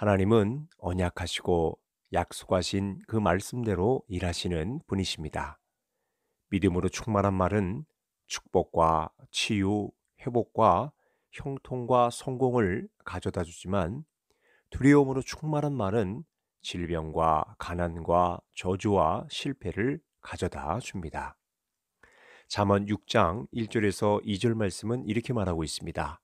하나님은 언약하시고 약속하신 그 말씀대로 일하시는 분이십니다. 믿음으로 충만한 말은 축복과 치유, 회복과 형통과 성공을 가져다 주지만 두려움으로 충만한 말은 질병과 가난과 저주와 실패를 가져다 줍니다. 잠언 6장 1절에서 2절 말씀은 이렇게 말하고 있습니다.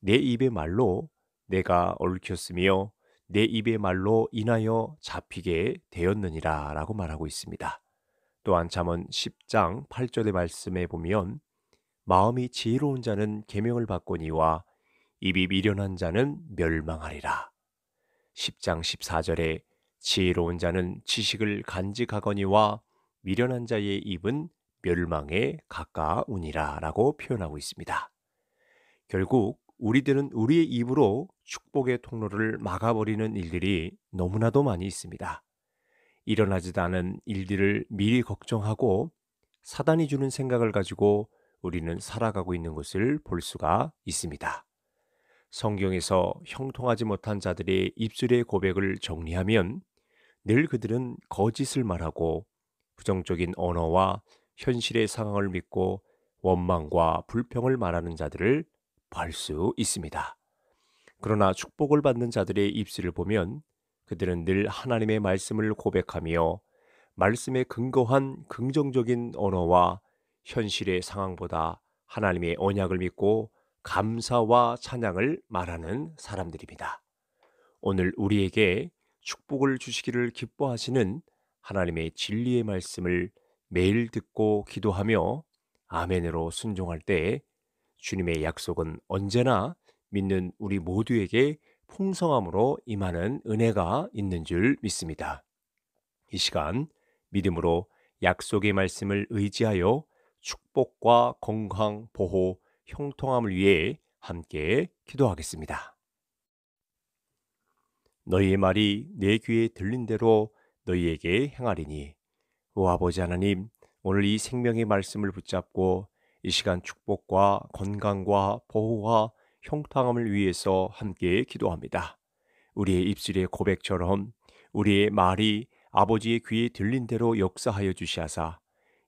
내 입의 말로 내가 얽혔으며 내 입의 말로 인하여 잡히게 되었느니라 라고 말하고 있습니다. 또한 잠언 10장 8절의 말씀에 보면 마음이 지혜로운 자는 계명을 받거니와 입이 미련한 자는 멸망하리라. 10장 14절에 지혜로운 자는 지식을 간직하거니와 미련한 자의 입은 멸망에 가까우니라 라고 표현하고 있습니다. 결국 우리들은 우리의 입으로 축복의 통로를 막아버리는 일들이 너무나도 많이 있습니다. 일어나지도 않은 일들을 미리 걱정하고 사단이 주는 생각을 가지고 우리는 살아가고 있는 것을 볼 수가 있습니다. 성경에서 형통하지 못한 자들의 입술의 고백을 정리하면 늘 그들은 거짓을 말하고 부정적인 언어와 현실의 상황을 믿고 원망과 불평을 말하는 자들을 벌수 있습니다. 그러나 축복을 받는 자들의 입술을 보면 그들은 늘 하나님의 말씀을 고백하며 말씀에 근거한 긍정적인 언어와 현실의 상황보다 하나님의 언약을 믿고 감사와 찬양을 말하는 사람들입니다. 오늘 우리에게 축복을 주시기를 기뻐하시는 하나님의 진리의 말씀을 매일 듣고 기도하며 아멘으로 순종할 때 주님의 약속은 언제나 믿는 우리 모두에게 풍성함으로 임하는 은혜가 있는 줄 믿습니다. 이 시간 믿음으로 약속의 말씀을 의지하여 축복과 건강, 보호, 형통함을 위해 함께 기도하겠습니다. 너희의 말이 내 귀에 들린 대로 너희에게 행하리니 오 아버지 하나님 오늘 이 생명의 말씀을 붙잡고 이 시간 축복과 건강과 보호와 형통함을 위해서 함께 기도합니다. 우리의 입술의 고백처럼 우리의 말이 아버지의 귀에 들린 대로 역사하여 주시하사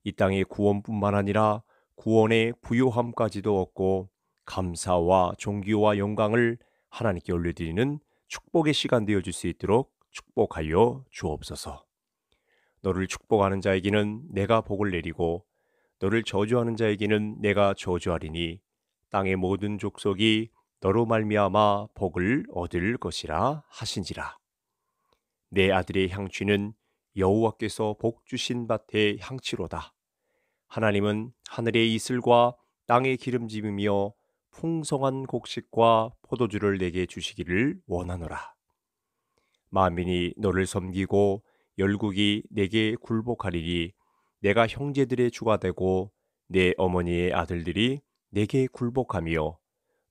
이 땅의 구원뿐만 아니라 구원의 부요함까지도 얻고 감사와 존귀와 영광을 하나님께 올려드리는 축복의 시간 되어 줄 수 있도록 축복하여 주옵소서. 너를 축복하는 자에게는 내가 복을 내리고 너를 저주하는 자에게는 내가 저주하리니 땅의 모든 족속이 너로 말미암아 복을 얻을 것이라 하신지라. 내 아들의 향취는 여호와께서 복 주신 밭의 향취로다. 하나님은 하늘의 이슬과 땅의 기름짐이며 풍성한 곡식과 포도주를 내게 주시기를 원하노라. 만민이 너를 섬기고 열국이 내게 굴복하리니 내가 형제들의 주가 되고 내 어머니의 아들들이 내게 굴복하며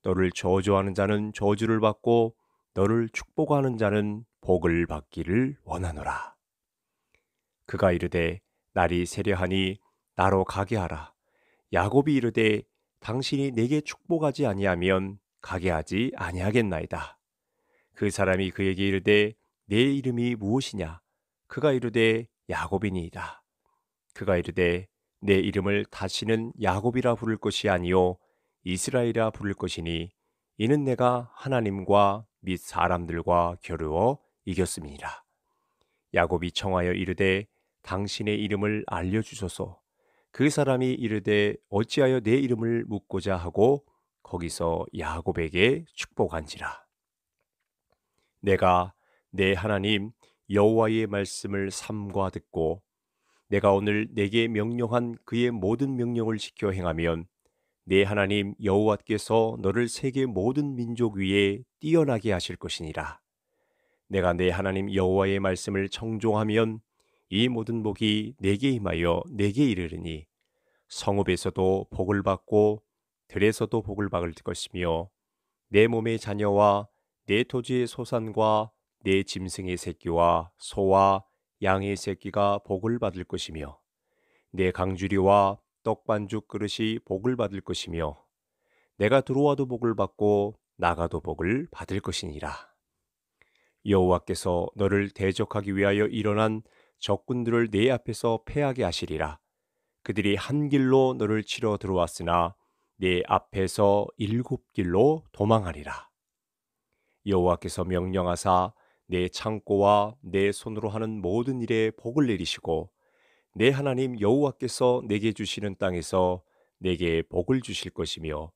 너를 저주하는 자는 저주를 받고 너를 축복하는 자는 복을 받기를 원하노라. 그가 이르되 날이 세려하니 나로 가게 하라. 야곱이 이르되 당신이 내게 축복하지 아니하면 가게 하지 아니하겠나이다. 그 사람이 그에게 이르되 내 이름이 무엇이냐? 그가 이르되 야곱이니이다. 그가 이르되 내 이름을 다시는 야곱이라 부를 것이 아니요 이스라엘이라 부를 것이니 이는 내가 하나님과 및 사람들과 겨루어 이겼습니다. 야곱이 청하여 이르되 당신의 이름을 알려 주소서. 그 사람이 이르되 어찌하여 내 이름을 묻고자 하고 거기서 야곱에게 축복한지라. 내가 내 하나님 여호와의 말씀을 삼과 듣고 내가 오늘 내게 명령한 그의 모든 명령을 지켜 행하면 내 하나님 여호와께서 너를 세계 모든 민족 위에 뛰어나게 하실 것이니라. 내가 내 하나님 여호와의 말씀을 청종하면 이 모든 복이 내게 임하여 내게 이르르니 성읍에서도 복을 받고 들에서도 복을 받을 것이며 내 몸의 자녀와 내 토지의 소산과 내 짐승의 새끼와 소와 양의 새끼가 복을 받을 것이며 내 강주리와 떡반죽 그릇이 복을 받을 것이며 내가 들어와도 복을 받고 나가도 복을 받을 것이니라. 여호와께서 너를 대적하기 위하여 일어난 적군들을 내 앞에서 패하게 하시리라. 그들이 한 길로 너를 치러 들어왔으나 내 앞에서 일곱 길로 도망하리라. 여호와께서 명령하사 내 창고와 내 손으로 하는 모든 일에 복을 내리시고 내 하나님 여호와께서 내게 주시는 땅에서 내게 복을 주실 것이며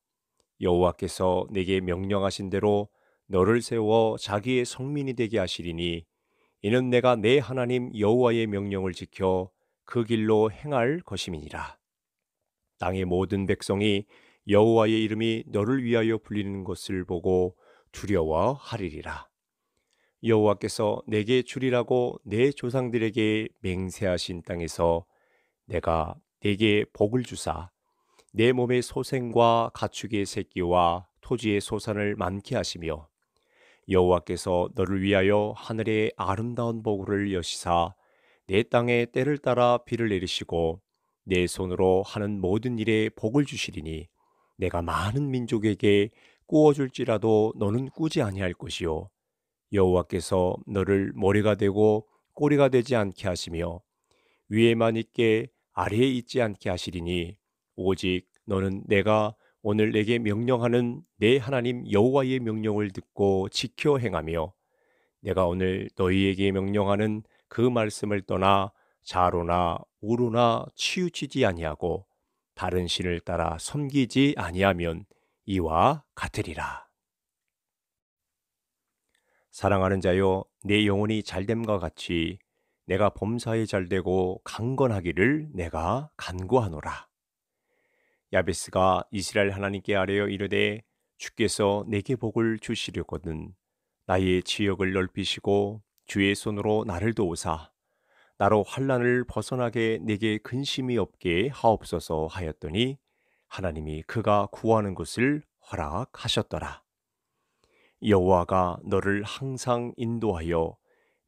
여호와께서 내게 명령하신 대로 너를 세워 자기의 성민이 되게 하시리니 이는 내가 내 하나님 여호와의 명령을 지켜 그 길로 행할 것임이니라 땅의 모든 백성이 여호와의 이름이 너를 위하여 불리는 것을 보고 두려워하리리라 여호와께서 내게 주리라고 내 조상들에게 맹세하신 땅에서 내가 내게 복을 주사 내 몸의 소생과 가축의 새끼와 토지의 소산을 많게 하시며 여호와께서 너를 위하여 하늘의 아름다운 복을 여시사 내 땅에 때를 따라 비를 내리시고 내 손으로 하는 모든 일에 복을 주시리니 내가 많은 민족에게 꾸어줄지라도 너는 꾸지 아니할 것이요 여호와께서 너를 머리가 되고 꼬리가 되지 않게 하시며 위에만 있게 아래에 있지 않게 하시리니 오직 너는 내가 오늘 내게 명령하는 내 하나님 여호와의 명령을 듣고 지켜 행하며 내가 오늘 너희에게 명령하는 그 말씀을 떠나 자로나 우로나 치우치지 아니하고 다른 신을 따라 섬기지 아니하면 이와 같으리라. 사랑하는 자여 내 영혼이 잘됨과 같이 내가 범사에 잘되고 강건하기를 내가 간구하노라. 야베스가 이스라엘 하나님께 아뢰어 이르되 주께서 내게 복을 주시려거든 나의 지역을 넓히시고 주의 손으로 나를 도우사 나로 환란을 벗어나게 내게 근심이 없게 하옵소서 하였더니 하나님이 그가 구하는 것을 허락하셨더라. 여호와가 너를 항상 인도하여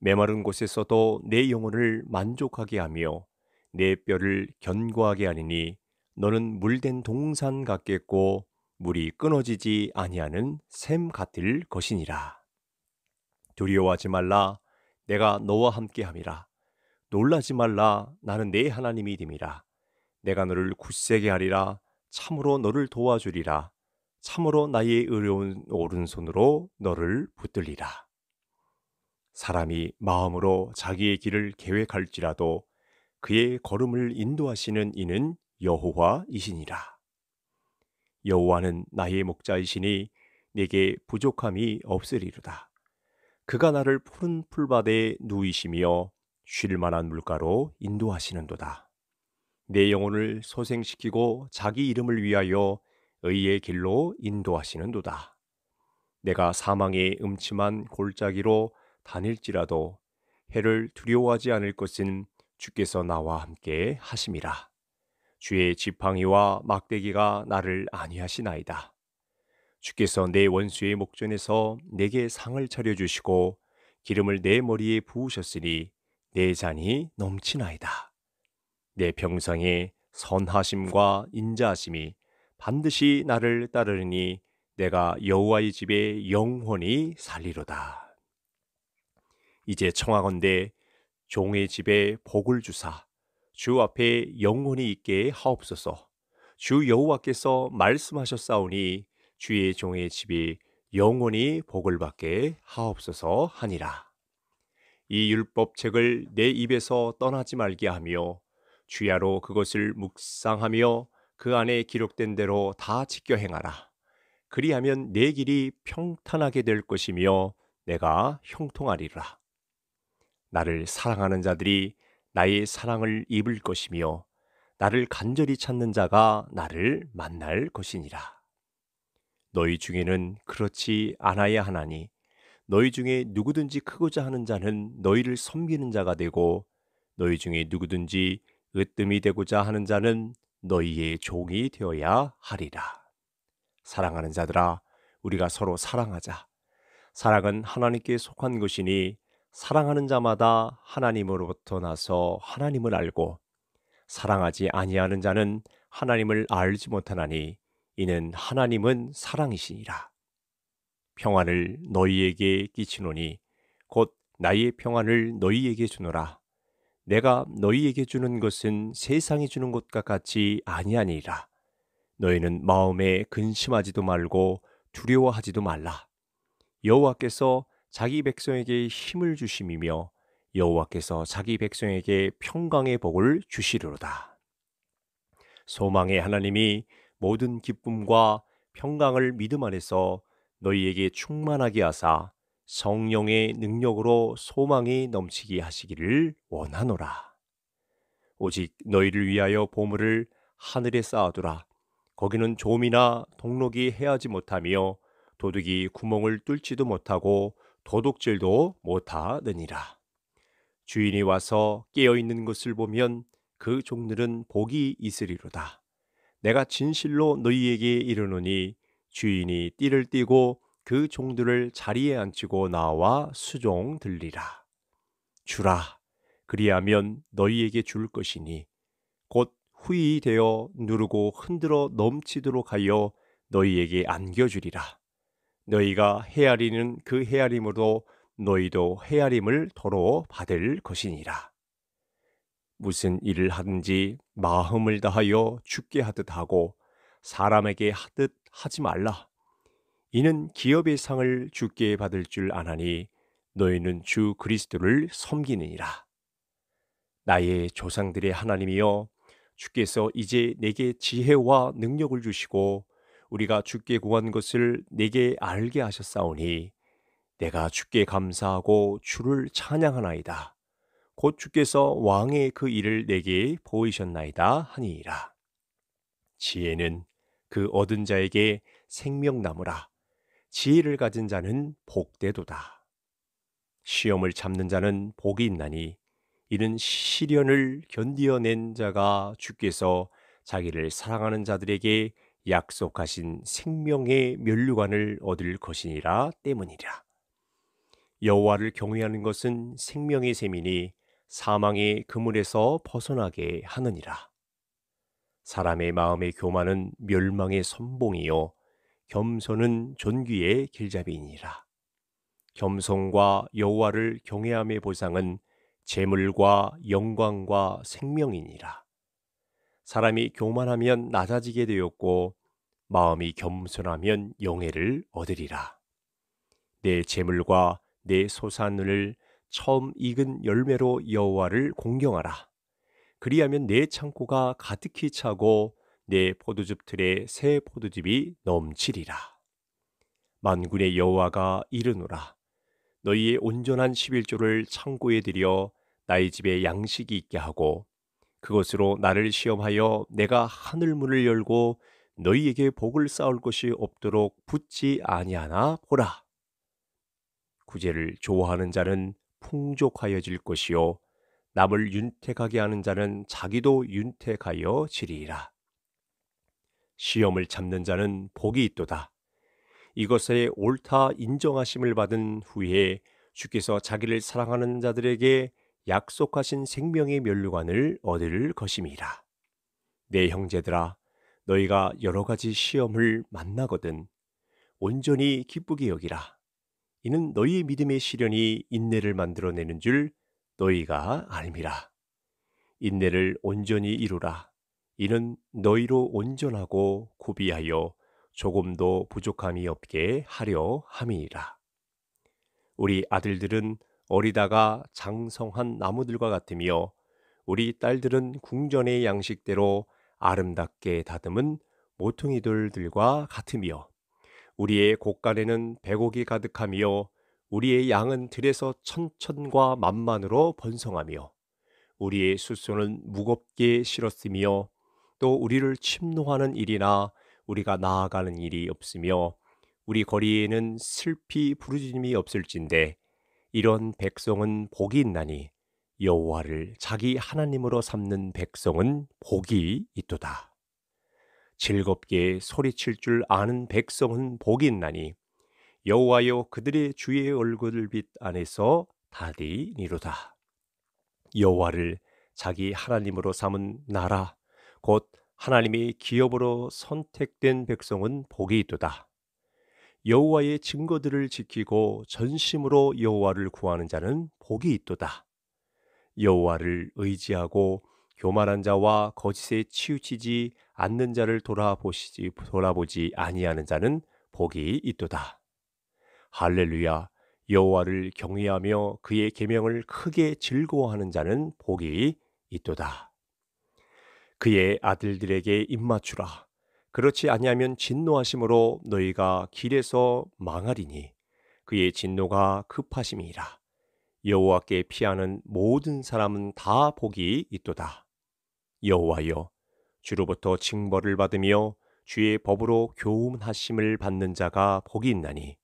메마른 곳에서도 내 영혼을 만족하게 하며 내 뼈를 견고하게 하리니 너는 물된 동산 같겠고 물이 끊어지지 아니하는 샘 같을 것이니라. 두려워하지 말라 내가 너와 함께 함이라. 놀라지 말라 나는 내 하나님이 됨이라. 내가 너를 굳세게 하리라 참으로 너를 도와주리라. 참으로 나의 의로운 오른손으로 너를 붙들리라. 사람이 마음으로 자기의 길을 계획할지라도 그의 걸음을 인도하시는 이는 여호와이시니라. 여호와는 나의 목자이시니 내게 부족함이 없으리로다. 그가 나를 푸른 풀밭에 누이시며 쉴 만한 물가로 인도하시는도다. 내 영혼을 소생시키고 자기 이름을 위하여 의의 길로 인도하시는도다. 내가 사망의 음침한 골짜기로 다닐지라도 해를 두려워하지 않을 것은 주께서 나와 함께 하심이라. 주의 지팡이와 막대기가 나를 안위하시나이다. 주께서 내 원수의 목전에서 내게 상을 차려 주시고 기름을 내 머리에 부으셨으니 내 잔이 넘치나이다. 내 병상에 선하심과 인자하심이 반드시 나를 따르니 내가 여호와의 집에 영혼이 살리로다. 이제 청하건대 종의 집에 복을 주사 주 앞에 영원히 있게 하옵소서. 주 여호와께서 말씀하셨사오니 주의 종의 집이 영원히 복을 받게 하옵소서 하니라. 이 율법책을 내 입에서 떠나지 말게 하며 주야로 그것을 묵상하며 그 안에 기록된 대로 다 지켜 행하라. 그리하면 내 길이 평탄하게 될 것이며 내가 형통하리라. 나를 사랑하는 자들이 나의 사랑을 입을 것이며 나를 간절히 찾는 자가 나를 만날 것이니라. 너희 중에는 그렇지 않아야 하나니 너희 중에 누구든지 크고자 하는 자는 너희를 섬기는 자가 되고 너희 중에 누구든지 으뜸이 되고자 하는 자는 너희의 종이 되어야 하리라. 사랑하는 자들아, 우리가 서로 사랑하자. 사랑은 하나님께 속한 것이니 사랑하는 자마다 하나님으로부터 나서 하나님을 알고 사랑하지 아니하는 자는 하나님을 알지 못하나니 이는 하나님은 사랑이시니라. 평안을 너희에게 끼치노니 곧 나의 평안을 너희에게 주노라. 내가 너희에게 주는 것은 세상이 주는 것과 같이 아니하니라. 너희는 마음에 근심하지도 말고 두려워하지도 말라. 여호와께서 자기 백성에게 힘을 주심이며 여호와께서 자기 백성에게 평강의 복을 주시리로다. 소망의 하나님이 모든 기쁨과 평강을 믿음 안에서 너희에게 충만하게 하사 성령의 능력으로 소망이 넘치게 하시기를 원하노라. 오직 너희를 위하여 보물을 하늘에 쌓아두라. 거기는 조미나 동록이 해하지 못하며 도둑이 구멍을 뚫지도 못하고 도둑질도 못하느니라. 주인이 와서 깨어 있는 것을 보면 그 종들은 복이 있으리로다. 내가 진실로 너희에게 이르노니 주인이 띠를 띠고 그 종들을 자리에 앉히고 나와 수종 들리라. 주라. 그리하면 너희에게 줄 것이니 곧 후이 되어 누르고 흔들어 넘치도록 하여 너희에게 안겨주리라. 너희가 헤아리는 그 헤아림으로 너희도 헤아림을 도로 받을 것이니라. 무슨 일을 하든지 마음을 다하여 죽게 하듯 하고 사람에게 하듯 하지 말라. 이는 기업의 상을 주께 받을 줄 아나니 너희는 주 그리스도를 섬기느니라. 나의 조상들의 하나님이여 주께서 이제 내게 지혜와 능력을 주시고 우리가 주께 구한 것을 내게 알게 하셨사오니 내가 주께 감사하고 주를 찬양하나이다. 곧 주께서 왕의 그 일을 내게 보이셨나이다 하니이라. 지혜는 그 얻은 자에게 생명나무라. 지혜를 가진 자는 복되도다. 시험을 참는 자는 복이 있나니 이는 시련을 견디어낸 자가 주께서 자기를 사랑하는 자들에게 약속하신 생명의 면류관을 얻을 것이니라 때문이라. 여호와를 경외하는 것은 생명의 셈이니 사망의 그물에서 벗어나게 하느니라. 사람의 마음의 교만은 멸망의 선봉이요 겸손은 존귀의 길잡이니라. 겸손과 여호와를 경외함의 보상은 재물과 영광과 생명이니라. 사람이 교만하면 낮아지게 되었고 마음이 겸손하면 영예를 얻으리라. 내 재물과 내 소산을 처음 익은 열매로 여호와를 공경하라. 그리하면 내 창고가 가득히 차고 내 포도즙 틀에 새 포도즙이 넘치리라. 만군의 여호와가 이르노라. 너희의 온전한 11조를 창고에 들여 나의 집에 양식이 있게 하고 그것으로 나를 시험하여 내가 하늘 문을 열고 너희에게 복을 쌓을 것이 없도록 붙지 아니하나 보라. 구제를 좋아하는 자는 풍족하여질 것이요 남을 윤택하게 하는 자는 자기도 윤택하여 지리라. 시험을 참는 자는 복이 있도다. 이것에 옳다 인정하심을 받은 후에 주께서 자기를 사랑하는 자들에게 약속하신 생명의 면류관을 얻을 것임이라. 내 형제들아, 너희가 여러 가지 시험을 만나거든 온전히 기쁘게 여기라. 이는 너희 믿음의 시련이 인내를 만들어내는 줄 너희가 알미라. 인내를 온전히 이루라. 이는 너희로 온전하고 구비하여 조금도 부족함이 없게 하려 함이라. 우리 아들들은 어리다가 장성한 나무들과 같으며 우리 딸들은 궁전의 양식대로 아름답게 다듬은 모퉁이돌들과 같으며 우리의 곡간에는 배곡이 가득하며 우리의 양은 들에서 천천과 만만으로 번성하며 우리의 수소는 무겁게 실었으며 또 우리를 침노하는 일이나 우리가 나아가는 일이 없으며 우리 거리에는 슬피 부르짖음이 없을진데 이런 백성은 복이 있나니 여호와를 자기 하나님으로 삼는 백성은 복이 있도다. 즐겁게 소리칠 줄 아는 백성은 복이 있나니 여호와여 그들의 주의 얼굴빛 안에서 다디니로다. 여호와를 자기 하나님으로 삼은 나라 곧하나님이 기업으로 선택된 백성은 복이 있도다. 여호와의 증거들을 지키고 전심으로 여호와를 구하는 자는 복이 있도다. 여호와를 의지하고 교만한 자와 거짓에 치우치지 않는 자를 돌아보시지 돌아보지 아니하는 자는 복이 있도다. 할렐루야. 여호와를 경외하며 그의 계명을 크게 즐거워하는 자는 복이 있도다. 그의 아들들에게 입맞추라. 그렇지 아니하면 진노하심으로 너희가 길에서 망하리니 그의 진노가 급하심이라. 여호와께 피하는 모든 사람은 다 복이 있도다. 여호와여, 주로부터 징벌을 받으며 주의 법으로 교훈하심을 받는 자가 복이 있나니.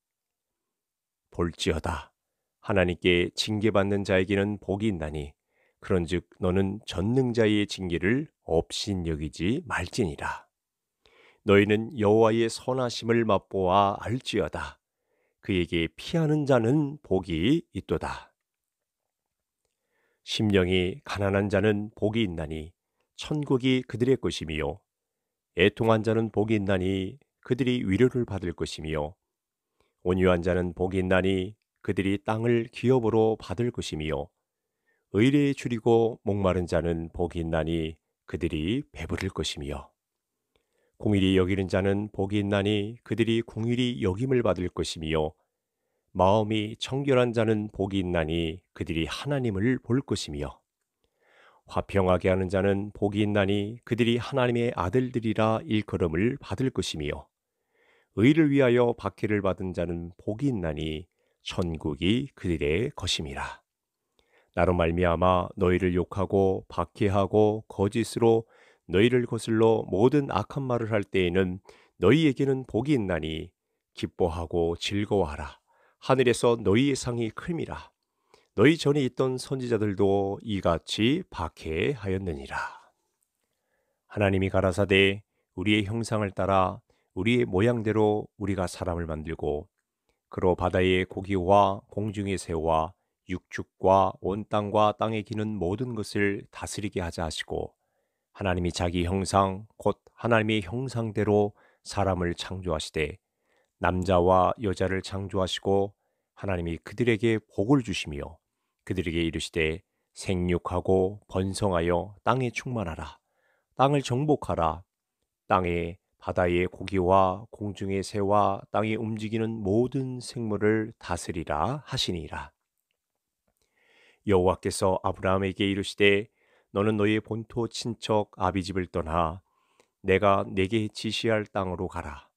볼지어다. 하나님께 징계받는 자에게는 복이 있나니. 그런즉 너는 전능자의 징계를 없인 여기지 말지니라. 너희는 여호와의 선하심을 맛보아 알지어다. 그에게 피하는 자는 복이 있도다. 심령이 가난한 자는 복이 있나니 천국이 그들의 것이며 애통한 자는 복이 있나니 그들이 위로를 받을 것이며 온유한 자는 복이 있나니 그들이 땅을 기업으로 받을 것이며 의뢰에 줄이고 목마른 자는 복이 있나니 그들이 배부를 것이며 공일이 여기는 자는 복이 있나니 그들이 공일이 여김을 받을 것이며 마음이 청결한 자는 복이 있나니 그들이 하나님을 볼 것이며 화평하게 하는 자는 복이 있나니 그들이 하나님의 아들들이라 일컬음을 받을 것이며 의를 위하여 박해를 받은 자는 복이 있나니 천국이 그들의 것임이라. 나로 말미암아 너희를 욕하고 박해하고 거짓으로 너희를 거슬러 모든 악한 말을 할 때에는 너희에게는 복이 있나니 기뻐하고 즐거워하라 하늘에서 너희의 상이 큼이라 너희 전에 있던 선지자들도 이같이 박해하였느니라 하나님이 가라사대 우리의 형상을 따라 우리의 모양대로 우리가 사람을 만들고 그로 바다의 고기와 공중의 새와 육축과 온 땅과 땅에 기는 모든 것을 다스리게 하자 하시고 하나님이 자기 형상 곧 하나님의 형상대로 사람을 창조하시되 남자와 여자를 창조하시고 하나님이 그들에게 복을 주시며 그들에게 이르시되 생육하고 번성하여 땅에 충만하라 땅을 정복하라 땅에 바다의 고기와 공중의 새와 땅에 움직이는 모든 생물을 다스리라 하시니라 여호와께서 아브라함에게 이르시되 너는 너의 본토 친척 아비집을 떠나 내가 내게 지시할 땅으로 가라.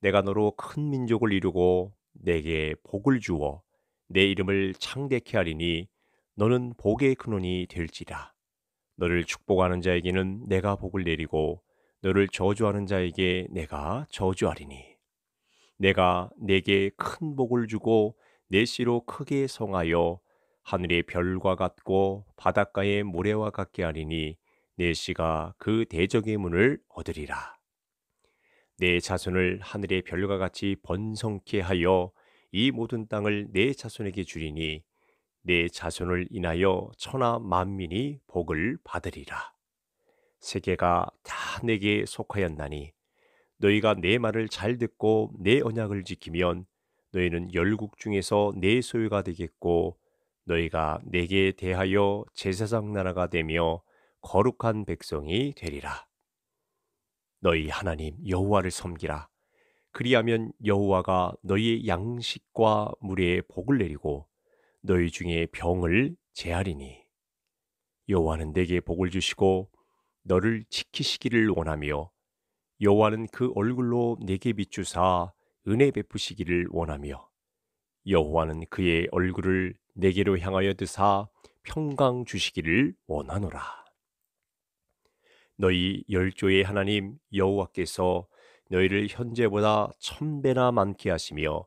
내가 너로 큰 민족을 이루고 내게 복을 주어 내 이름을 창대케 하리니 너는 복의 근원이 될지라. 너를 축복하는 자에게는 내가 복을 내리고 너를 저주하는 자에게 내가 저주하리니 내가 내게 큰 복을 주고 내 씨로 크게 성하여 하늘의 별과 같고 바닷가의 모래와 같게 하리니 내 씨가 그 대적의 문을 얻으리라. 내 자손을 하늘의 별과 같이 번성케 하여 이 모든 땅을 내 자손에게 주리니 내 자손을 인하여 천하 만민이 복을 받으리라. 세계가 다 내게 속하였나니 너희가 내 말을 잘 듣고 내 언약을 지키면 너희는 열국 중에서 내 소유가 되겠고 너희가 내게 대하여 제사장 나라가 되며 거룩한 백성이 되리라. 너희 하나님 여호와를 섬기라. 그리하면 여호와가 너희의 양식과 물에 복을 내리고 너희 중에 병을 제하리니 여호와는 내게 복을 주시고 너를 지키시기를 원하며 여호와는 그 얼굴로 내게 비추사 은혜 베푸시기를 원하며 여호와는 그의 얼굴을 내게로 향하여 드사 평강 주시기를 원하노라. 너희 열조의 하나님 여호와께서 너희를 현재보다 천배나 많게 하시며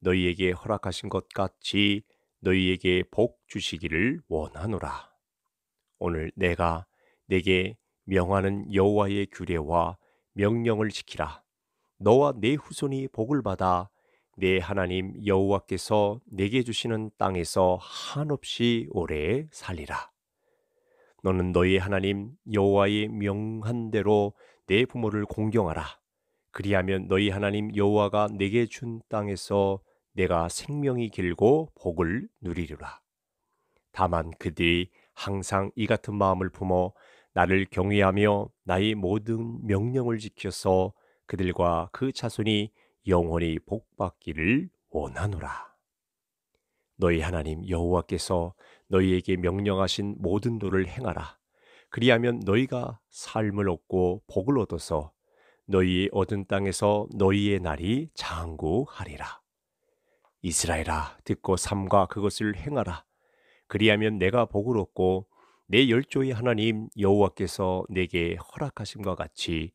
너희에게 허락하신 것 같이 너희에게 복 주시기를 원하노라. 오늘 내가 내게 명하는 여호와의 규례와 명령을 지키라. 너와 내 후손이 복을 받아 내 하나님 여호와께서 내게 주시는 땅에서 한없이 오래 살리라. 너는 너희 하나님 여호와의 명한 대로 내 부모를 공경하라. 그리하면 너희 하나님 여호와가 내게 준 땅에서 내가 생명이 길고 복을 누리리라. 다만 그들이 항상 이 같은 마음을 품어 나를 경외하며 나의 모든 명령을 지켜서 그들과 그 자손이 영원히 복받기를 원하노라. 너희 하나님 여호와께서 너희에게 명령하신 모든 도를 행하라. 그리하면 너희가 삶을 얻고 복을 얻어서 너희의 얻은 땅에서 너희의 날이 장구하리라. 이스라엘아 듣고 삼가 그것을 행하라. 그리하면 내가 복을 얻고 내 열조의 하나님 여호와께서 내게 허락하신 것 같이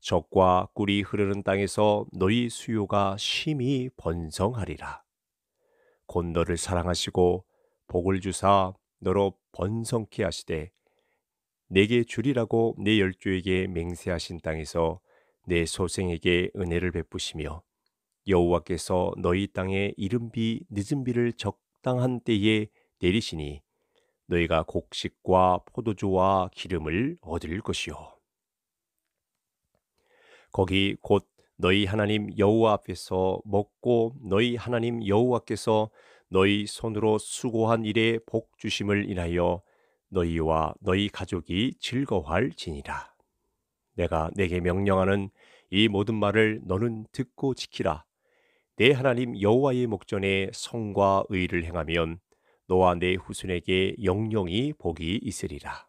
적과 꿀이 흐르는 땅에서 너희 수요가 심히 번성하리라. 곧 너를 사랑하시고 복을 주사 너로 번성케 하시되 내게 주리라고 내 열조에게 맹세하신 땅에서 내 소생에게 은혜를 베푸시며 여호와께서 너희 땅에 이른비 늦은비를 적당한 때에 내리시니 너희가 곡식과 포도주와 기름을 얻을 것이요 거기 곧 너희 하나님 여호와 앞에서 먹고 너희 하나님 여호와께서 너희 손으로 수고한 일에 복 주심을 인하여 너희와 너희 가족이 즐거워할지니라. 내가 내게 명령하는 이 모든 말을 너는 듣고 지키라. 내 하나님 여호와의 목전에 성과 의를 행하면 너와 내 후손에게 영영이 복이 있으리라.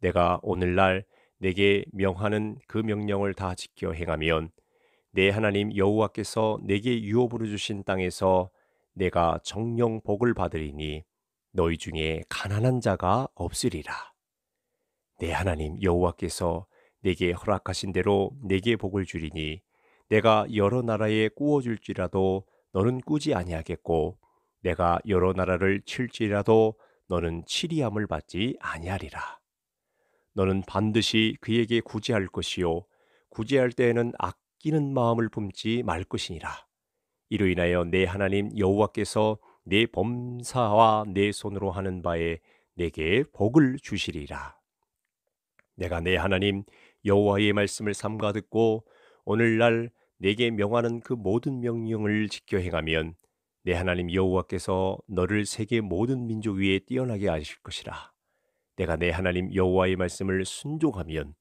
내가 오늘날 내게 명하는 그 명령을 다 지켜 행하면 내 하나님 여호와께서 내게 유업으로 주신 땅에서 내가 정령 복을 받으리니 너희 중에 가난한 자가 없으리라. 내 하나님 여호와께서 내게 허락하신 대로 내게 복을 주리니 내가 여러 나라에 꾸어줄지라도 너는 꾸지 아니하겠고 내가 여러 나라를 칠지라도 너는 치리함을 받지 아니하리라. 너는 반드시 그에게 구제할 것이요 구제할 때에는 아끼는 마음을 품지 말 것이니라. 이로 인하여 내 하나님 여호와께서 내 범사와 내 손으로 하는 바에 내게 복을 주시리라. 내가 내 하나님 여호와의 말씀을 삼가 듣고 오늘날 내게 명하는 그 모든 명령을 지켜 행하면 내 하나님 여호와께서 너를 세계 모든 민족 위에 뛰어나게 하실 것이라. 내가 내 하나님 여호와의 말씀을 순종하면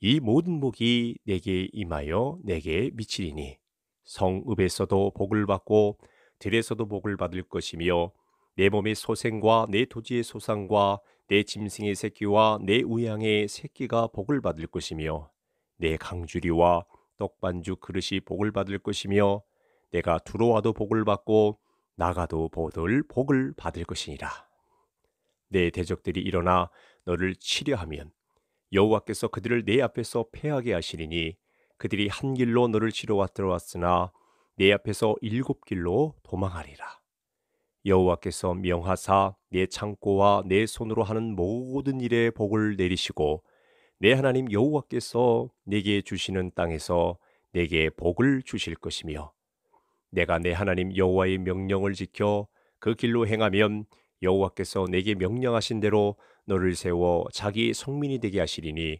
이 모든 복이 내게 임하여 내게 미치리니 성읍에서도 복을 받고 들에서도 복을 받을 것이며 내 몸의 소생과 내 토지의 소상과 내 짐승의 새끼와 내 우양의 새끼가 복을 받을 것이며 내 강주리와 떡반죽 그릇이 복을 받을 것이며 내가 들어와도 복을 받고 나가도 보들 복을 받을 것이니라. 내 대적들이 일어나 너를 치려하면 여호와께서 그들을 내 앞에서 패하게 하시리니 그들이 한 길로 너를 치러 왔들어왔으나 내 앞에서 일곱 길로 도망하리라. 여호와께서 명하사 내 창고와 내 손으로 하는 모든 일에 복을 내리시고 내 하나님 여호와께서 내게 주시는 땅에서 내게 복을 주실 것이며 내가 내 하나님 여호와의 명령을 지켜 그 길로 행하면 여호와께서 내게 명령하신 대로 너를 세워 자기 성민이 되게 하시리니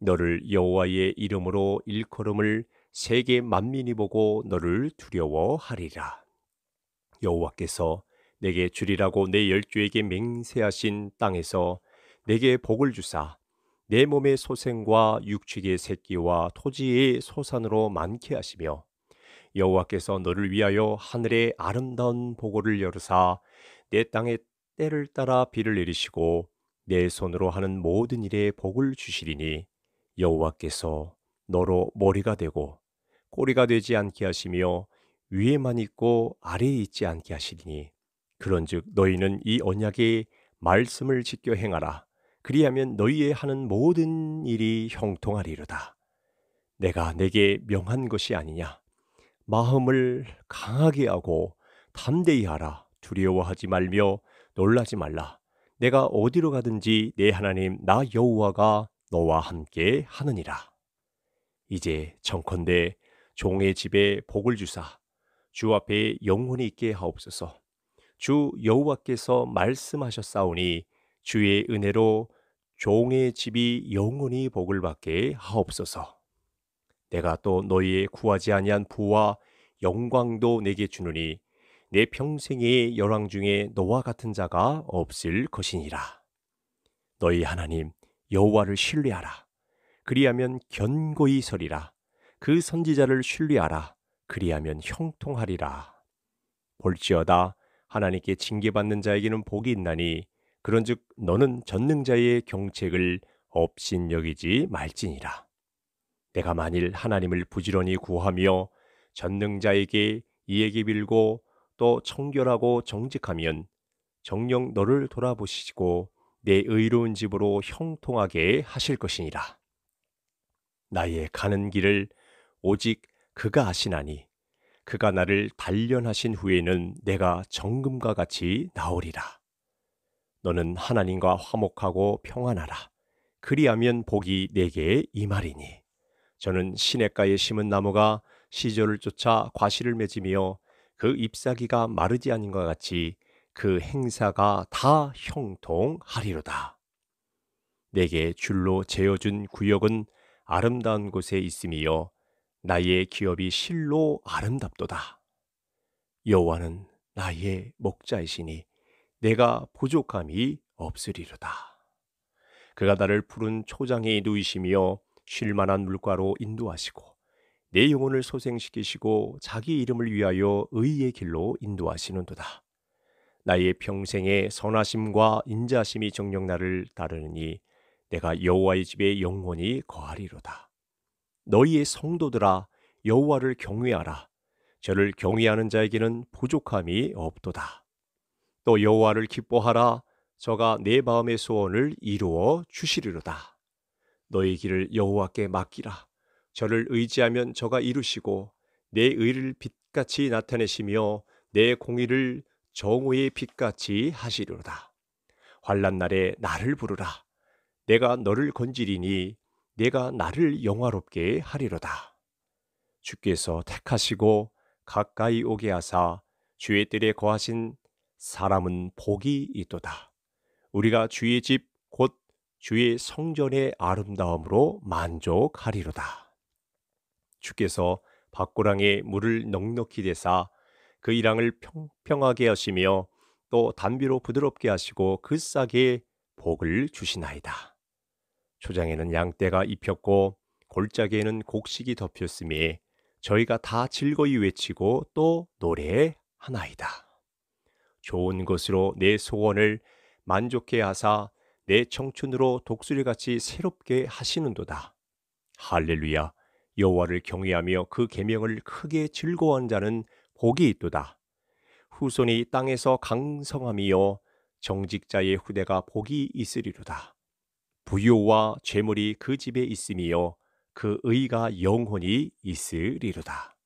너를 여호와의 이름으로 일컬음을 세계 만민이 보고 너를 두려워하리라. 여호와께서 내게 주리라고 내 열주에게 맹세하신 땅에서 내게 복을 주사 내 몸의 소생과 육축의 새끼와 토지의 소산으로 많게 하시며 여호와께서 너를 위하여 하늘의 아름다운 보고를 열으사 내 땅에 때를 따라 비를 내리시고 내 손으로 하는 모든 일에 복을 주시리니 여호와께서 너로 머리가 되고 꼬리가 되지 않게 하시며 위에만 있고 아래에 있지 않게 하시리니 그런즉 너희는 이 언약의 말씀을 지켜 행하라 그리하면 너희의 하는 모든 일이 형통하리로다 내가 내게 명한 것이 아니냐 마음을 강하게 하고 담대히 하라 두려워하지 말며 놀라지 말라. 내가 어디로 가든지 내 하나님 나 여호와가 너와 함께 하느니라. 이제 정컨대 종의 집에 복을 주사 주 앞에 영혼이 있게 하옵소서. 주 여호와께서 말씀하셨사오니 주의 은혜로 종의 집이 영원히 복을 받게 하옵소서. 내가 또 너희의 구하지 아니한 부와 영광도 내게 주느니 내 평생의 열왕 중에 너와 같은 자가 없을 것이니라. 너희 하나님 여호와를 신뢰하라. 그리하면 견고히 서리라. 그 선지자를 신뢰하라. 그리하면 형통하리라. 볼지어다 하나님께 징계받는 자에게는 복이 있나니 그런즉 너는 전능자의 경책을 업신여기지 말지니라. 내가 만일 하나님을 부지런히 구하며 전능자에게 이에게 빌고 또 청결하고 정직하면 정령 너를 돌아보시고 내 의로운 집으로 형통하게 하실 것이니라. 나의 가는 길을 오직 그가 아시나니 그가 나를 단련하신 후에는 내가 정금과 같이 나오리라. 너는 하나님과 화목하고 평안하라. 그리하면 복이 내게 임하리니. 저는 시냇가에 심은 나무가 시절을 쫓아 과실을 맺으며 그 잎사귀가 마르지 않은 것 같이 그 행사가 다 형통하리로다. 내게 줄로 재어준 구역은 아름다운 곳에 있음이요 나의 기업이 실로 아름답도다. 여호와는 나의 목자이시니 내가 부족함이 없으리로다. 그가 나를 푸른 초장에 누이시며 쉴만한 물가로 인도하시고 내 영혼을 소생시키시고 자기 이름을 위하여 의의 길로 인도하시는도다. 나의 평생에 선하심과 인자심이 정령 나를 따르느니 내가 여호와의 집에 영원히 거하리로다. 너희의 성도들아 여호와를 경외하라. 저를 경외하는 자에게는 부족함이 없도다. 또 여호와를 기뻐하라. 저가 내 마음의 소원을 이루어 주시리로다. 너희 길을 여호와께 맡기라. 저를 의지하면 저가 이루시고 내 의를 빛같이 나타내시며 내 공의를 정오의 빛같이 하시리로다. 환란 날에 나를 부르라. 내가 너를 건지리니 내가 나를 영화롭게 하리로다. 주께서 택하시고 가까이 오게 하사 주의 뜰에 거하신 사람은 복이 있도다. 우리가 주의 집 곧 주의 성전의 아름다움으로 만족하리로다. 주께서 밭고랑에 물을 넉넉히 대사 그일랑을 평평하게 하시며 또 단비로 부드럽게 하시고 그 싹에 복을 주시나이다. 초장에는 양떼가 입혔고 골짜기에는 곡식이 덮였으니 저희가 다 즐거이 외치고 또 노래하나이다. 좋은 것으로 내 소원을 만족해 하사 내 청춘으로 독수리같이 새롭게 하시는도다. 할렐루야. 여호와를 경외하며 그 계명을 크게 즐거워한 자는 복이 있도다. 후손이 땅에서 강성함이요 정직자의 후대가 복이 있으리로다. 부요와 죄물이 그 집에 있음이요 그 의가 영혼이 있으리로다.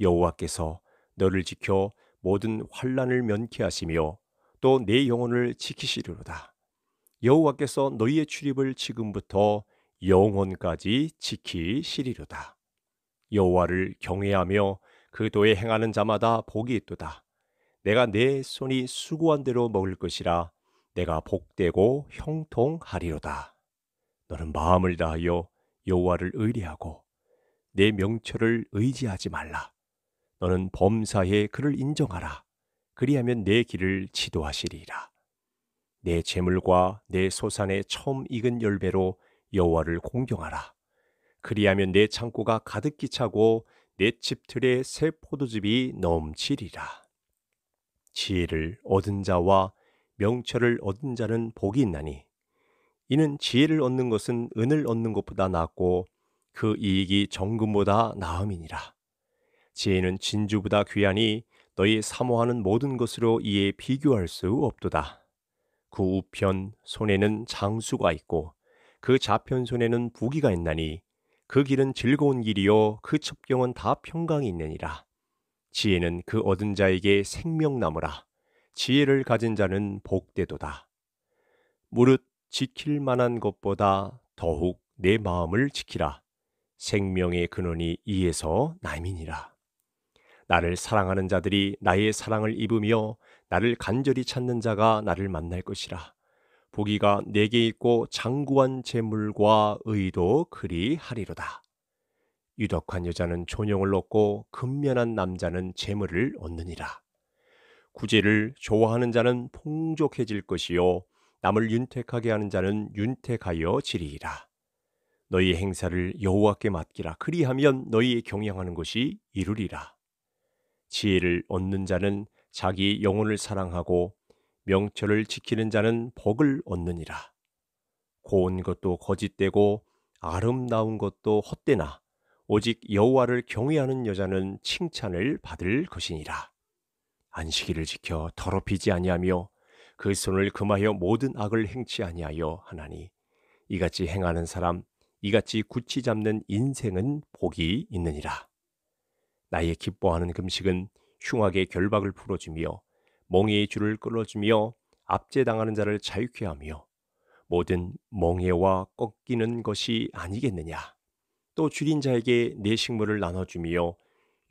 여호와께서 너를 지켜 모든 환란을 면케하시며 또 내 영혼을 지키시리로다. 여호와께서 너희의 출입을 지금부터 영혼까지 지키시리로다. 여호와를 경외하며 그 도에 행하는 자마다 복이 있도다. 내가 내 손이 수고한 대로 먹을 것이라 내가 복되고 형통하리로다. 너는 마음을 다하여 여호와를 의뢰하고 내 명철을 의지하지 말라. 너는 범사에 그를 인정하라. 그리하면 내 길을 지도하시리라. 내 재물과 내 소산의 처음 익은 열배로 여호와를 공경하라. 그리하면 내 창고가 가득히 차고 내 집틀에 새 포도즙이 넘치리라. 지혜를 얻은 자와 명철을 얻은 자는 복이 있나니 이는 지혜를 얻는 것은 은을 얻는 것보다 낫고 그 이익이 정금보다 나음이니라. 지혜는 진주보다 귀하니 너희 사모하는 모든 것으로 이에 비교할 수 없도다. 그 우편 손에는 장수가 있고 그 좌편손에는 부기가 있나니 그 길은 즐거운 길이요 그 첩경은 다 평강이 있느니라. 지혜는 그 얻은 자에게 생명나무라. 지혜를 가진 자는 복되도다. 무릇 지킬 만한 것보다 더욱 내 마음을 지키라. 생명의 근원이 이에서 남이니라. 나를 사랑하는 자들이 나의 사랑을 입으며 나를 간절히 찾는 자가 나를 만날 것이라. 보기가 내게 있고 장구한 재물과 의도 그리 하리로다. 유덕한 여자는 존영을 얻고 근면한 남자는 재물을 얻느니라. 구제를 좋아하는 자는 풍족해질 것이요 남을 윤택하게 하는 자는 윤택하여 지리이라. 너희 행사를 여호와께 맡기라. 그리하면 너희 의경향하는 것이 이루리라. 지혜를 얻는 자는 자기 영혼을 사랑하고 명철을 지키는 자는 복을 얻느니라. 고운 것도 거짓되고 아름다운 것도 헛되나 오직 여호와를 경외하는 여자는 칭찬을 받을 것이니라. 안식일을 지켜 더럽히지 아니하며 그 손을 금하여 모든 악을 행치 아니하여 하나니 이같이 행하는 사람 이같이 굳히 잡는 인생은 복이 있느니라. 나의 기뻐하는 금식은 흉악의 결박을 풀어주며 멍에의 줄을 끌어주며 압제당하는 자를 자유케 하며 모든 멍에와 꺾이는 것이 아니겠느냐. 또 줄인 자에게 내 식물을 나눠주며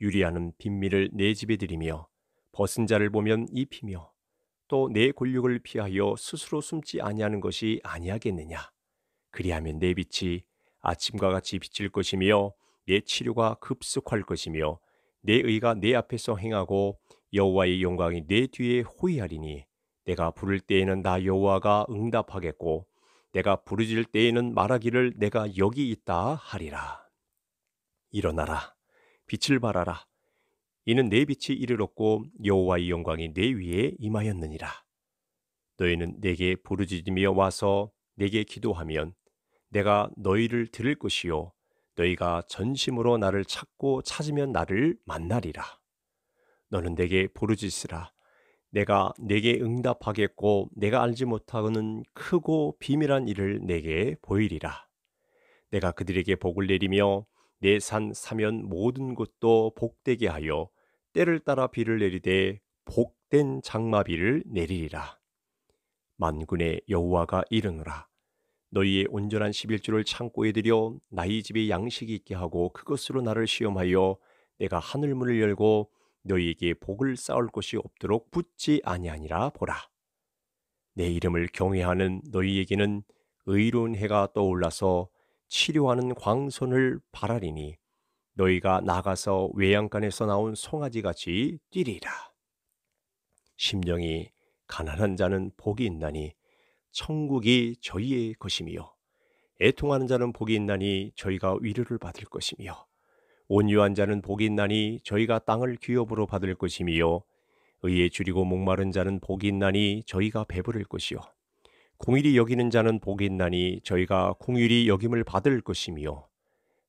유리하는 빈미를 내 집에 들이며 벗은 자를 보면 입히며 또내 곤욕을 피하여 스스로 숨지 아니하는 것이 아니하겠느냐. 그리하면 내 빛이 아침과 같이 비칠 것이며 내 치료가 급속할 것이며 내 의가 내 앞에서 행하고 여호와의 영광이 내 뒤에 호위하리니 내가 부를 때에는 나 여호와가 응답하겠고 내가 부르질 때에는 말하기를 내가 여기 있다 하리라. 일어나라. 빛을 발하라. 이는 내 빛이 이르렀고 여호와의 영광이 내 위에 임하였느니라. 너희는 내게 부르짖으며 와서 내게 기도하면 내가 너희를 들을 것이요 너희가 전심으로 나를 찾고 찾으면 나를 만나리라. 너는 내게 부르짖으라. 내가 내게 응답하겠고 내가 알지 못하는 크고 비밀한 일을 내게 보이리라. 내가 그들에게 복을 내리며 내 산 사면 모든 곳도 복되게 하여 때를 따라 비를 내리되 복된 장마비를 내리리라. 만군의 여호와가 이르노라. 너희의 온전한 십일주를 창고에 들여 나의 집에 양식이 있게 하고 그것으로 나를 시험하여 내가 하늘문을 열고 너희에게 복을 쌓을 곳이 없도록 붙지 아니하니라 보라. 내 이름을 경외하는 너희에게는 의로운 해가 떠올라서 치료하는 광선을 바라리니 너희가 나가서 외양간에서 나온 송아지같이 뛰리라. 심령이 가난한 자는 복이 있나니 천국이 저희의 것이며 애통하는 자는 복이 있나니 저희가 위로를 받을 것이며 온유한 자는 복이 있나니 저희가 땅을 기업으로 받을 것이며 의에 줄이고 목마른 자는 복이 있나니 저희가 배부를 것이요 공일이 여기는 자는 복이 있나니 저희가 공일이 여김을 받을 것이며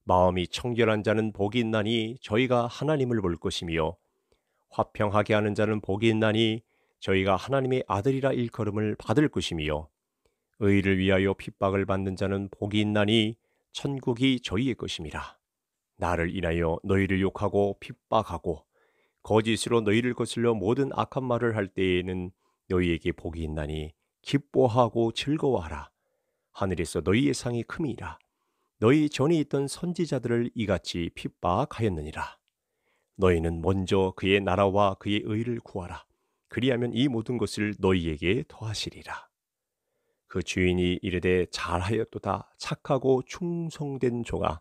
마음이 청결한 자는 복이 있나니 저희가 하나님을 볼 것이며 화평하게 하는 자는 복이 있나니 저희가 하나님의 아들이라 일컬음을 받을 것이며 의를 위하여 핍박을 받는 자는 복이 있나니 천국이 저희의 것임이라. 나를 인하여 너희를 욕하고 핍박하고 거짓으로 너희를 거슬려 모든 악한 말을 할 때에는 너희에게 복이 있나니 기뻐하고 즐거워하라. 하늘에서 너희의 상이 큼이라. 너희 전에 있던 선지자들을 이같이 핍박하였느니라. 너희는 먼저 그의 나라와 그의 의를 구하라. 그리하면 이 모든 것을 너희에게 더하시리라. 그 주인이 이르되 잘하였도다 착하고 충성된 종아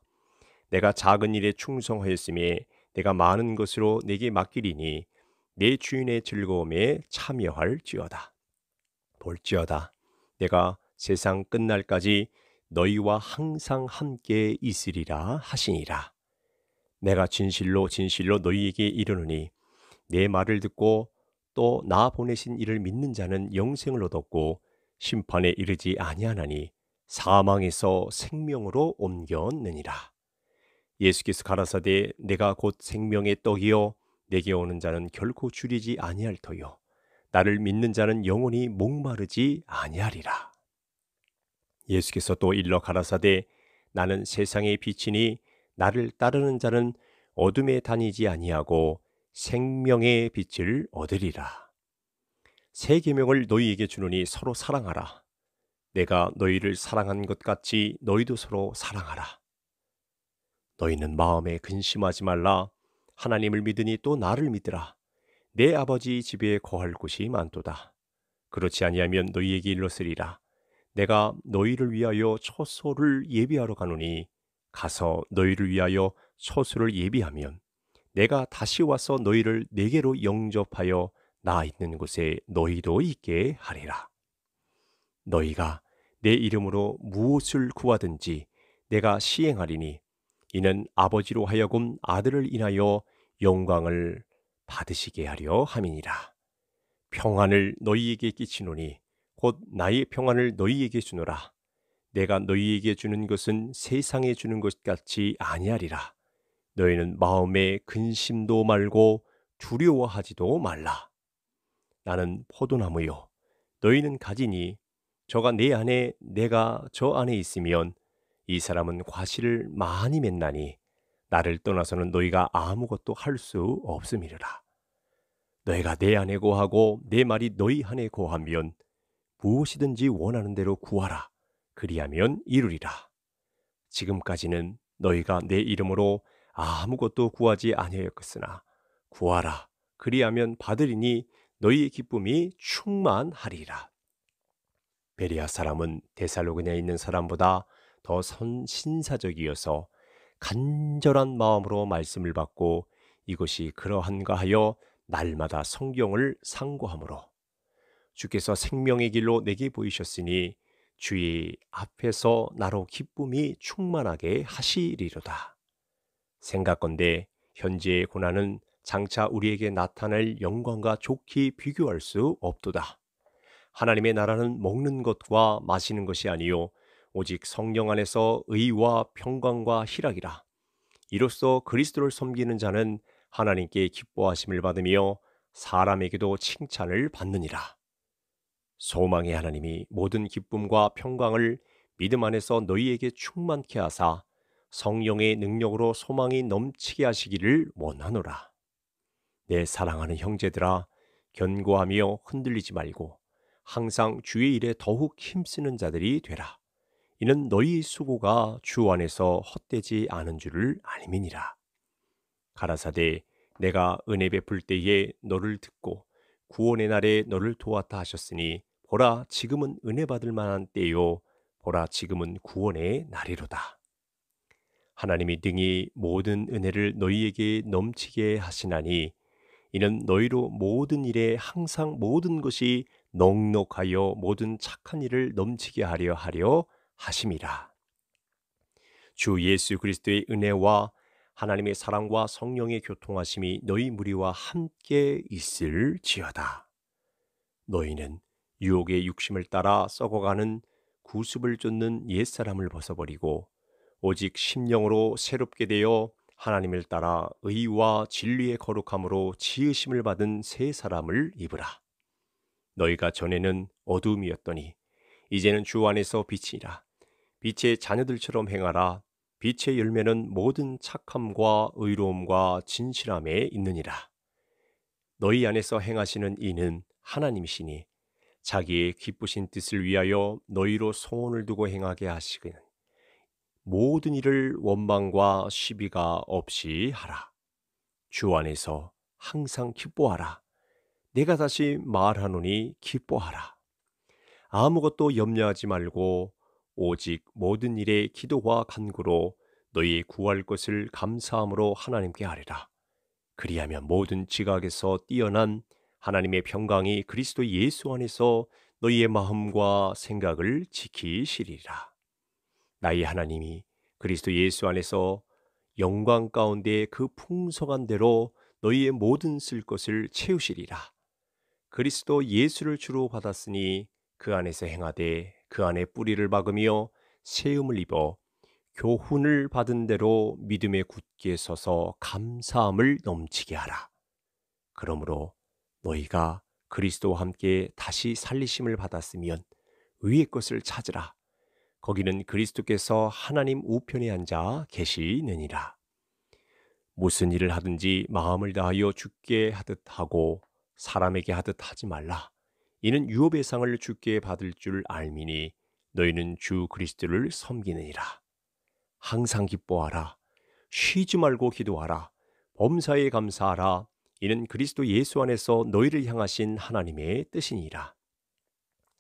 내가 작은 일에 충성하였음에 내가 많은 것으로 내게 맡기리니 내 주인의 즐거움에 참여할지어다. 볼지어다. 내가 세상 끝날까지 너희와 항상 함께 있으리라 하시니라. 내가 진실로 진실로 너희에게 이르노니 내 말을 듣고 또 나 보내신 이를 믿는 자는 영생을 얻었고 심판에 이르지 아니하나니 사망에서 생명으로 옮겼느니라. 예수께서 가라사대 내가 곧 생명의 떡이요 내게 오는 자는 결코 줄이지 아니할 터요 나를 믿는 자는 영원히 목마르지 아니하리라. 예수께서 또 일러 가라사대 나는 세상의 빛이니 나를 따르는 자는 어둠에 다니지 아니하고 생명의 빛을 얻으리라. 세 계명을 너희에게 주느니 서로 사랑하라. 내가 너희를 사랑한 것 같이 너희도 서로 사랑하라. 너희는 마음에 근심하지 말라. 하나님을 믿으니 또 나를 믿으라. 내 아버지 집에 거할 곳이 많도다. 그렇지 아니하면 너희에게 일러으리라 내가 너희를 위하여 처소를 예비하러 가노니 가서 너희를 위하여 처소를 예비하면 내가 다시 와서 너희를 내게로 영접하여 나 있는 곳에 너희도 있게 하리라. 너희가 내 이름으로 무엇을 구하든지 내가 시행하리니 이는 아버지로 하여금 아들을 인하여 영광을 받으시게 하려 함이니라. 평안을 너희에게 끼치노니 곧 나의 평안을 너희에게 주노라. 내가 너희에게 주는 것은 세상에 주는 것 같이 아니하리라. 너희는 마음에 근심도 말고 두려워하지도 말라. 나는 포도나무요. 너희는 가지니 저가 내 안에 내가 저 안에 있으면 이 사람은 과실을 많이 맺나니 나를 떠나서는 너희가 아무것도 할 수 없음이라 너희가 내 안에 고하고 내 말이 너희 안에 고하면 무엇이든지 원하는 대로 구하라. 그리하면 이루리라. 지금까지는 너희가 내 이름으로 아무것도 구하지 아니하였으나 구하라. 그리하면 받으리니 너희의 기쁨이 충만하리라. 베리아 사람은 데살로그냐에 있는 사람보다 더 선, 신사적이어서 간절한 마음으로 말씀을 받고 이것이 그러한가 하여 날마다 성경을 상고함으로 주께서 생명의 길로 내게 보이셨으니 주의 앞에서 나로 기쁨이 충만하게 하시리로다. 생각건대 현재의 고난은 장차 우리에게 나타날 영광과 좋게 비교할 수 없도다. 하나님의 나라는 먹는 것과 마시는 것이 아니요 오직 성령 안에서 의와 평강과 희락이라. 이로써 그리스도를 섬기는 자는 하나님께 기뻐하심을 받으며 사람에게도 칭찬을 받느니라. 소망의 하나님이 모든 기쁨과 평강을 믿음 안에서 너희에게 충만케 하사 성령의 능력으로 소망이 넘치게 하시기를 원하노라. 내 사랑하는 형제들아, 견고하며 흔들리지 말고 항상 주의 일에 더욱 힘쓰는 자들이 되라. 이는 너희 수고가 주 안에서 헛되지 않은 줄을 알미니라. 가라사대 내가 은혜 베풀 때에 너를 듣고 구원의 날에 너를 도왔다 하셨으니 보라 지금은 은혜 받을 만한 때요 보라 지금은 구원의 날이로다. 하나님이 등이 모든 은혜를 너희에게 넘치게 하시나니 이는 너희로 모든 일에 항상 모든 것이 넉넉하여 모든 착한 일을 넘치게 하려 하려 하심이라. 주 예수 그리스도의 은혜와 하나님의 사랑과 성령의 교통하심이 너희 무리와 함께 있을지어다. 너희는 유혹의 육심을 따라 썩어가는 구습을 쫓는 옛사람을 벗어버리고 오직 심령으로 새롭게 되어 하나님을 따라 의와 진리의 거룩함으로 지으심을 받은 새 사람을 입으라. 너희가 전에는 어둠이었더니 이제는 주 안에서 빛이라. 빛의 자녀들처럼 행하라. 빛의 열매는 모든 착함과 의로움과 진실함에 있느니라. 너희 안에서 행하시는 이는 하나님이시니 자기의 기쁘신 뜻을 위하여 너희로 소원을 두고 행하게 하시는 모든 일을 원망과 시비가 없이 하라. 주 안에서 항상 기뻐하라. 내가 다시 말하노니 기뻐하라. 아무것도 염려하지 말고 오직 모든 일에 기도와 간구로 너희 구할 것을 감사함으로 하나님께 아뢰라 그리하면 모든 지각에서 뛰어난 하나님의 평강이 그리스도 예수 안에서 너희의 마음과 생각을 지키시리라. 나의 하나님이 그리스도 예수 안에서 영광 가운데 그 풍성한 대로 너희의 모든 쓸 것을 채우시리라. 그리스도 예수를 주로 받았으니 그 안에서 행하되 그 안에 뿌리를 박으며 세움을 입어 교훈을 받은 대로 믿음에 굳게 서서 감사함을 넘치게 하라. 그러므로 너희가 그리스도와 함께 다시 살리심을 받았으면 위의 것을 찾으라. 거기는 그리스도께서 하나님 우편에 앉아 계시느니라. 무슨 일을 하든지 마음을 다하여 죽게 하듯 하고 사람에게 하듯 하지 말라. 이는 유업의 상을 주께 받을 줄 알미니 너희는 주 그리스도를 섬기느니라. 항상 기뻐하라. 쉬지 말고 기도하라. 범사에 감사하라. 이는 그리스도 예수 안에서 너희를 향하신 하나님의 뜻이니라.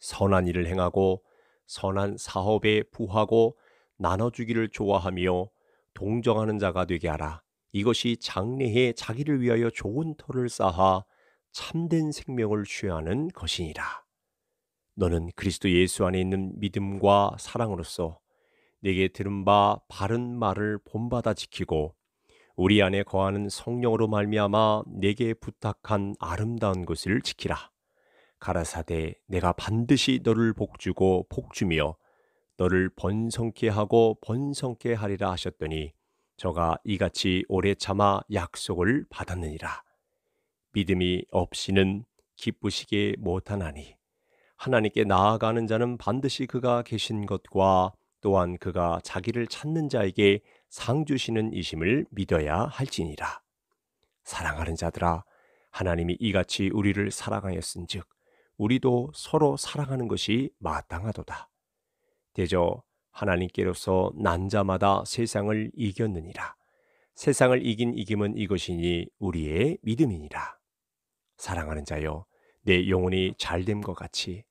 선한 일을 행하고 선한 사업에 부하고 나눠주기를 좋아하며 동정하는 자가 되게 하라. 이것이 장래에 자기를 위하여 좋은 터를 쌓아 참된 생명을 취하는 것이니라. 너는 그리스도 예수 안에 있는 믿음과 사랑으로서 내게 들은 바 바른 말을 본받아 지키고 우리 안에 거하는 성령으로 말미암아 내게 부탁한 아름다운 것을 지키라. 가라사대 내가 반드시 너를 복주고 복주며 너를 번성케 하고 번성케 하리라 하셨더니 저가 이같이 오래 참아 약속을 받았느니라. 믿음이 없이는 기쁘시게 못하나니 하나님께 나아가는 자는 반드시 그가 계신 것과 또한 그가 자기를 찾는 자에게 상 주시는 이심을 믿어야 할지니라. 사랑하는 자들아 하나님이 이같이 우리를 사랑하였은즉 우리도 서로 사랑하는 것이 마땅하도다. 대저 하나님께로서 난 자마다 세상을 이겼느니라. 세상을 이긴 이김은 이것이니 우리의 믿음이니라. 사랑하는 자여, 내 영혼이 잘됨과 같이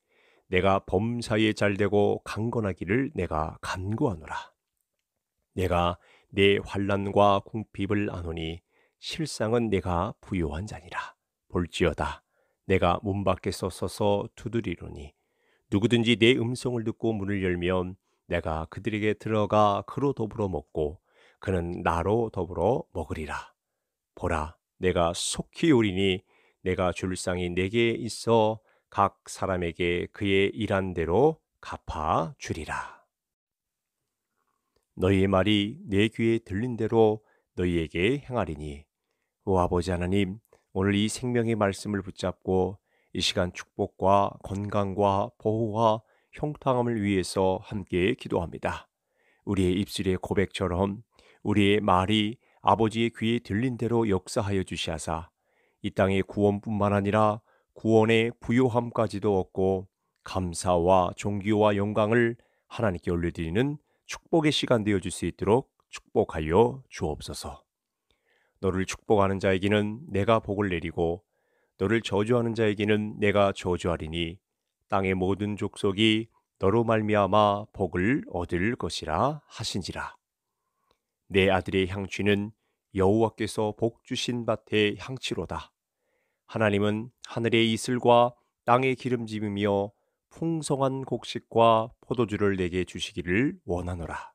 내가 범사에 잘되고 강건하기를 내가 간구하노라. 내가 내 환란과 궁핍을 아노니 실상은 내가 부요한 자니라. 볼지어다 내가 문 밖에서 서서 두드리로니 누구든지 내 음성을 듣고 문을 열면 내가 그들에게 들어가 그로 더불어 먹고 그는 나로 더불어 먹으리라. 보라 내가 속히 오리니 내가 줄 상이 내게 있어 각 사람에게 그의 일한 대로 갚아 주리라. 너희의 말이 내 귀에 들린 대로 너희에게 행하리니 오 아버지 하나님 오늘 이 생명의 말씀을 붙잡고 이 시간 축복과 건강과 보호와 형통함을 위해서 함께 기도합니다. 우리의 입술의 고백처럼 우리의 말이 아버지의 귀에 들린 대로 역사하여 주시하사 이 땅의 구원뿐만 아니라 구원의 부요함까지도 얻고 감사와 존귀와 영광을 하나님께 올려드리는 축복의 시간 되어줄 수 있도록 축복하여 주옵소서. 너를 축복하는 자에게는 내가 복을 내리고 너를 저주하는 자에게는 내가 저주하리니 땅의 모든 족속이 너로 말미암아 복을 얻을 것이라 하신지라. 내 아들의 향취는 여호와께서 복 주신 밭의 향취로다. 하나님은 하늘의 이슬과 땅의 기름짐이며 풍성한 곡식과 포도주를 내게 주시기를 원하노라.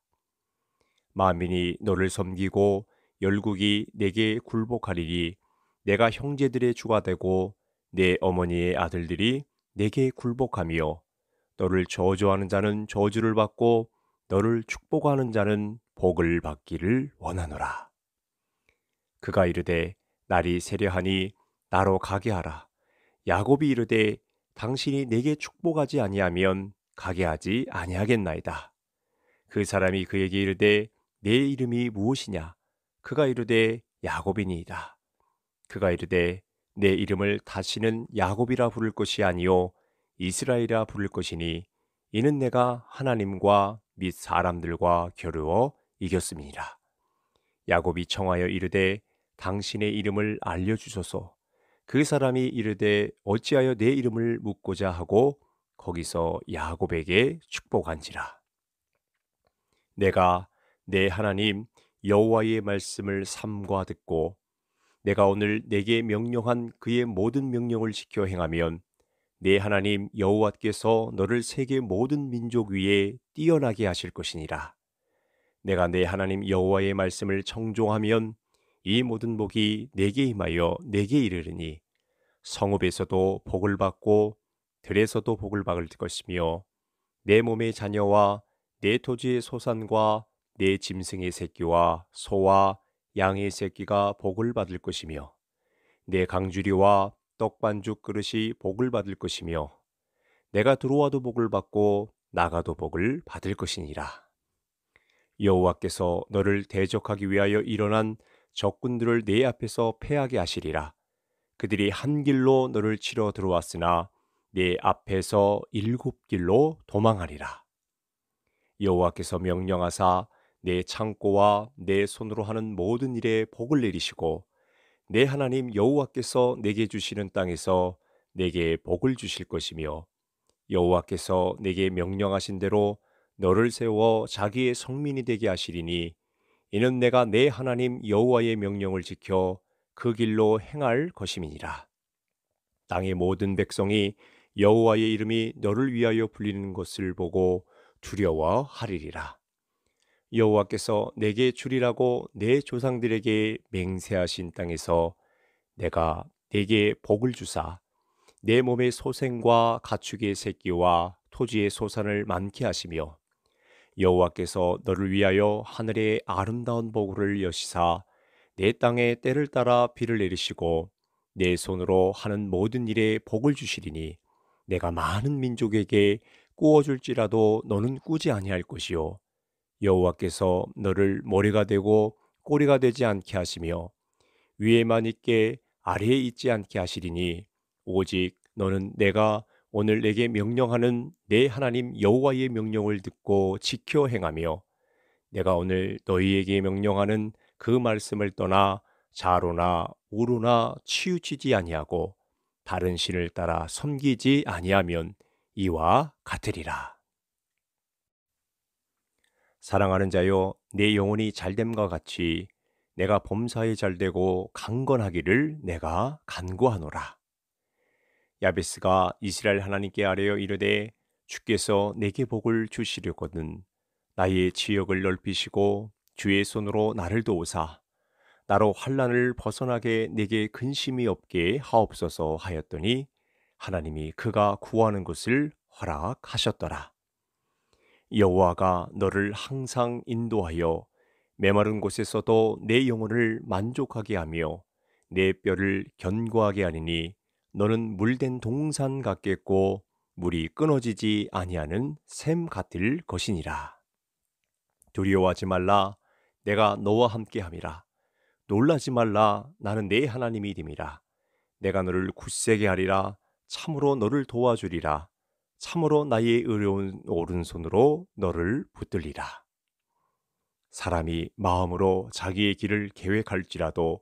만민이 너를 섬기고 열국이 내게 굴복하리니 내가 형제들의 주가 되고 내 어머니의 아들들이 내게 굴복하며 너를 저주하는 자는 저주를 받고 너를 축복하는 자는 복을 받기를 원하노라. 그가 이르되 날이 세려하니 나로 가게 하라. 야곱이 이르되 당신이 내게 축복하지 아니하면 가게 하지 아니하겠나이다. 그 사람이 그에게 이르되 내 이름이 무엇이냐? 그가 이르되 야곱이니이다. 그가 이르되 내 이름을 다시는 야곱이라 부를 것이 아니요 이스라엘이라 부를 것이니 이는 내가 하나님과 및 사람들과 겨루어 이겼습니다. 야곱이 청하여 이르되 당신의 이름을 알려 주소서. 그 사람이 이르되 어찌하여 내 이름을 묻고자 하고 거기서 야곱에게 축복한지라. 내가 내 하나님 여호와의 말씀을 삼과 듣고 내가 오늘 내게 명령한 그의 모든 명령을 지켜 행하면 내 하나님 여호와께서 너를 세계 모든 민족 위에 뛰어나게 하실 것이니라. 내가 내 하나님 여호와의 말씀을 청종하면 이 모든 복이 내게 임하여 내게 이르르니 성읍에서도 복을 받고 들에서도 복을 받을 것이며 내 몸의 자녀와 내 토지의 소산과 내 짐승의 새끼와 소와 양의 새끼가 복을 받을 것이며 내 강주리와 떡반죽 그릇이 복을 받을 것이며 내가 들어와도 복을 받고 나가도 복을 받을 것이니라. 여호와께서 너를 대적하기 위하여 일어난 적군들을 내 앞에서 패하게 하시리라. 그들이 한 길로 너를 치러 들어왔으나 내 앞에서 일곱 길로 도망하리라. 여호와께서 명령하사 내 창고와 내 손으로 하는 모든 일에 복을 내리시고 내 하나님 여호와께서 내게 주시는 땅에서 내게 복을 주실 것이며 여호와께서 내게 명령하신 대로 너를 세워 자기의 성민이 되게 하시리니 이는 내가 내 하나님 여호와의 명령을 지켜 그 길로 행할 것임이니라. 땅의 모든 백성이 여호와의 이름이 너를 위하여 불리는 것을 보고 두려워하리리라. 여호와께서 내게 주리라고 내 조상들에게 맹세하신 땅에서 내가 내게 복을 주사 내 몸의 소생과 가축의 새끼와 토지의 소산을 많게 하시며 여호와께서 너를 위하여 하늘의 아름다운 보고를 여시사 내 땅에 때를 따라 비를 내리시고 내 손으로 하는 모든 일에 복을 주시리니 내가 많은 민족에게 꾸어줄지라도 너는 꾸지 아니할 것이요 여호와께서 너를 머리가 되고 꼬리가 되지 않게 하시며 위에만 있게 아래에 있지 않게 하시리니 오직 너는 내가 오늘 내게 명령하는 내 하나님 여호와의 명령을 듣고 지켜 행하며 내가 오늘 너희에게 명령하는 그 말씀을 떠나 자로나 우로나 치우치지 아니하고 다른 신을 따라 섬기지 아니하면 이와 같으리라. 사랑하는 자여 내 영혼이 잘됨과 같이 내가 범사에 잘되고 강건하기를 내가 간구하노라. 야베스가 이스라엘 하나님께 아뢰어 이르되 주께서 내게 복을 주시려거든 나의 지역을 넓히시고 주의 손으로 나를 도우사 나로 환란을 벗어나게 내게 근심이 없게 하옵소서 하였더니 하나님이 그가 구하는 것을 허락하셨더라. 여호와가 너를 항상 인도하여 메마른 곳에서도 내 영혼을 만족하게 하며 내 뼈를 견고하게 하니니 너는 물된 동산 같겠고 물이 끊어지지 아니하는 샘 같을 것이니라. 두려워하지 말라 내가 너와 함께 함이라. 놀라지 말라 나는 내 하나님이 됨이라. 내가 너를 굳세게 하리라 참으로 너를 도와주리라. 참으로 나의 의로운 오른손으로 너를 붙들리라. 사람이 마음으로 자기의 길을 계획할지라도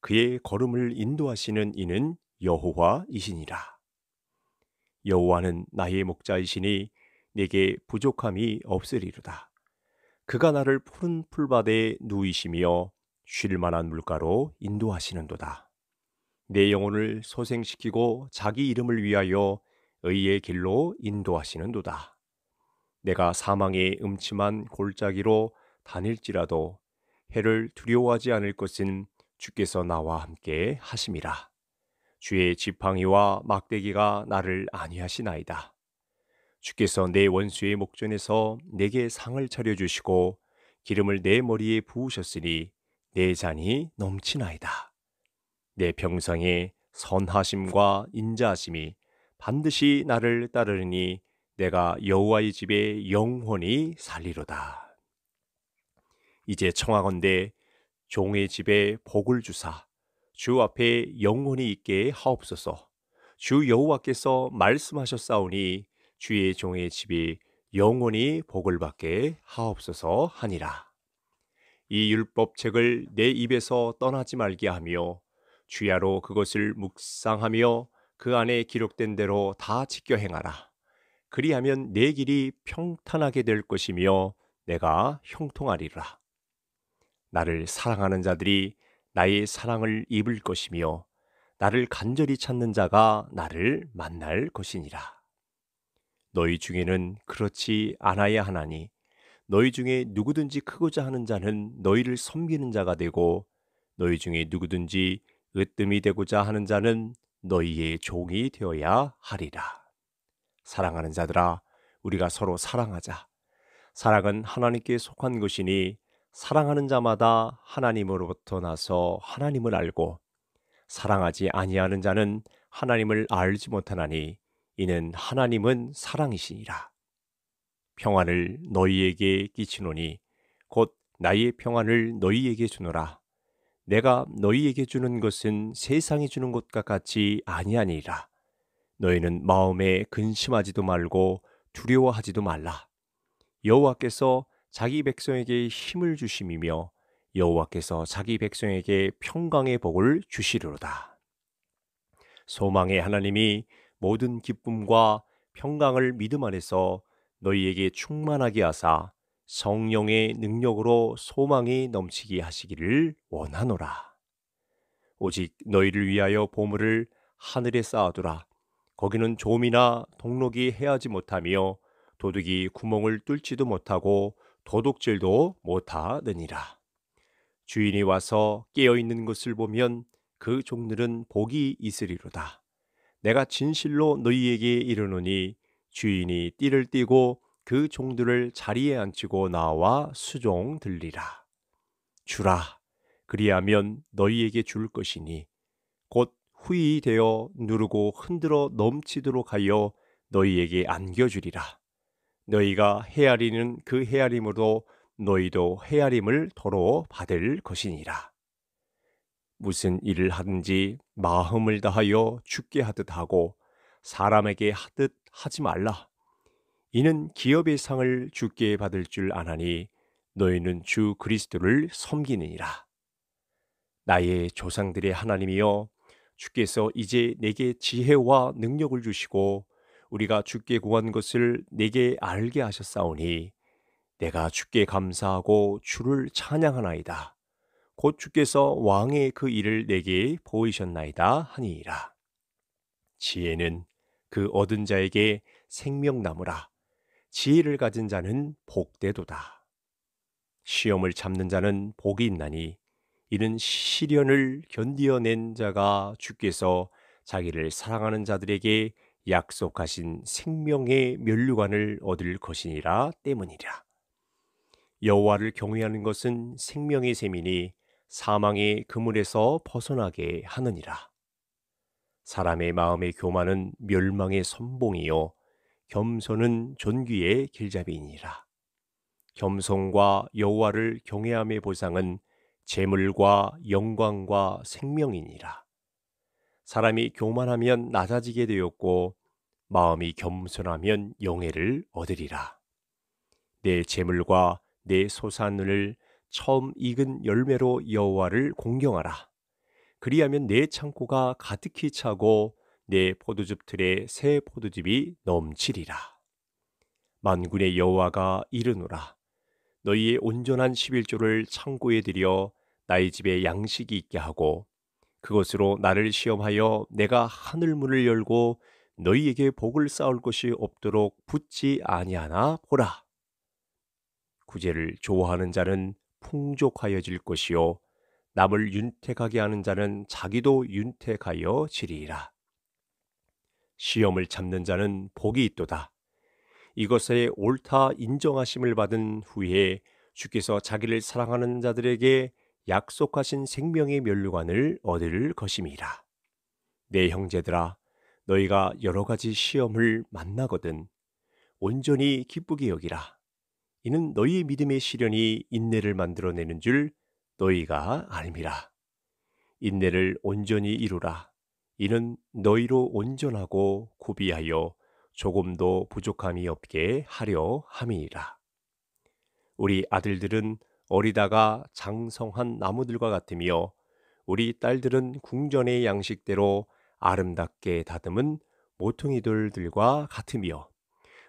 그의 걸음을 인도하시는 이는 여호와이시니라. 여호와는 나의 목자이시니 내게 부족함이 없으리로다. 그가 나를 푸른 풀밭에 누이시며 쉴 만한 물가로 인도하시는도다. 내 영혼을 소생시키고 자기 이름을 위하여 의의 길로 인도하시는도다. 내가 사망의 음침한 골짜기로 다닐지라도 해를 두려워하지 않을 것은 주께서 나와 함께 하심이라. 주의 지팡이와 막대기가 나를 안위하시나이다. 주께서 내 원수의 목전에서 내게 상을 차려 주시고 기름을 내 머리에 부으셨으니 내 잔이 넘치나이다. 내 평상에 선하심과 인자하심이 반드시 나를 따르니 내가 여호와의 집에 영원히 살리로다. 이제 청하건대 종의 집에 복을 주사 주 앞에 영혼이 있게 하옵소서. 주 여호와께서 말씀하셨사오니 주의 종의 집이 영원히 복을 받게 하옵소서 하니라. 이 율법책을 내 입에서 떠나지 말게 하며 주야로 그것을 묵상하며 그 안에 기록된 대로 다 지켜 행하라. 그리하면 내 길이 평탄하게 될 것이며 내가 형통하리라. 나를 사랑하는 자들이 나의 사랑을 입을 것이며 나를 간절히 찾는 자가 나를 만날 것이니라. 너희 중에는 그렇지 않아야 하나니 너희 중에 누구든지 크고자 하는 자는 너희를 섬기는 자가 되고 너희 중에 누구든지 으뜸이 되고자 하는 자는 너희의 종이 되어야 하리라. 사랑하는 자들아, 우리가 서로 사랑하자. 사랑은 하나님께 속한 것이니 사랑하는 자마다 하나님으로부터 나서 하나님을 알고 사랑하지 아니하는 자는 하나님을 알지 못하나니 이는 하나님은 사랑이시니라. 평안을 너희에게 끼치노니 곧 나의 평안을 너희에게 주노라. 내가 너희에게 주는 것은 세상이 주는 것과 같이 아니하니라. 너희는 마음에 근심하지도 말고 두려워하지도 말라. 여호와께서 자기 백성에게 힘을 주심이며 여호와께서 자기 백성에게 평강의 복을 주시리로다. 소망의 하나님이 모든 기쁨과 평강을 믿음 안에서 너희에게 충만하게 하사 성령의 능력으로 소망이 넘치게 하시기를 원하노라. 오직 너희를 위하여 보물을 하늘에 쌓아두라. 거기는 조미나 동록이 해하지 못하며 도둑이 구멍을 뚫지도 못하고 도둑질도 못하느니라. 주인이 와서 깨어 있는 것을 보면 그 종들은 복이 있으리로다. 내가 진실로 너희에게 이르노니 주인이 띠를 띠고 그 종들을 자리에 앉히고 나와 수종 들리라. 주라. 그리하면 너희에게 줄 것이니 곧 후이 되어 누르고 흔들어 넘치도록 하여 너희에게 안겨주리라. 너희가 헤아리는 그 헤아림으로 너희도 헤아림을 도로 받을 것이니라. 무슨 일을 하든지 마음을 다하여 죽게 하듯 하고 사람에게 하듯 하지 말라. 이는 기업의 상을 죽게 받을 줄 아나니 너희는 주 그리스도를 섬기느니라. 나의 조상들의 하나님이여 주께서 이제 내게 지혜와 능력을 주시고 우리가 주께 구한 것을 내게 알게 하셨사오니 내가 주께 감사하고 주를 찬양하나이다. 곧 주께서 왕의 그 일을 내게 보이셨나이다 하니이라. 지혜는 그 얻은 자에게 생명나무라. 지혜를 가진 자는 복되도다. 시험을 잡는 자는 복이 있나니 이는 시련을 견디어낸 자가 주께서 자기를 사랑하는 자들에게 약속하신 생명의 면류관을 얻을 것이니라 때문이라. 여호와를 경외하는 것은 생명의 셈이니 사망의 그물에서 벗어나게 하느니라. 사람의 마음의 교만은 멸망의 선봉이요 겸손은 존귀의 길잡이니라. 겸손과 여호와를 경외함의 보상은 재물과 영광과 생명이니라. 사람이 교만하면 낮아지게 되었고 마음이 겸손하면 영예를 얻으리라. 내 재물과 내 소산을 처음 익은 열매로 여호와를 공경하라. 그리하면 내 창고가 가득히 차고 내 포도즙 틀에 새 포도즙이 넘치리라. 만군의 여호와가 이르노라. 너희의 온전한 1 1조를 창고에 들여 나의 집에 양식이 있게 하고 그것으로 나를 시험하여 내가 하늘 문을 열고 너희에게 복을 쌓을 것이 없도록 붙지 아니하나 보라. 구제를 좋아하는 자는 풍족하여질 것이요 남을 윤택하게 하는 자는 자기도 윤택하여 지리라. 시험을 참는 자는 복이 있도다. 이것에 옳다 인정하심을 받은 후에 주께서 자기를 사랑하는 자들에게 약속하신 생명의 면류관을 얻을 것임이라. 내 네, 형제들아, 너희가 여러 가지 시험을 만나거든 온전히 기쁘게 여기라. 이는 너희의 믿음의 시련이 인내를 만들어내는 줄 너희가 알미라. 인내를 온전히 이루라. 이는 너희로 온전하고 고비하여 조금도 부족함이 없게 하려 함이니라. 우리 아들들은 어리다가 장성한 나무들과 같으며 우리 딸들은 궁전의 양식대로 아름답게 다듬은 모퉁이돌들과 같으며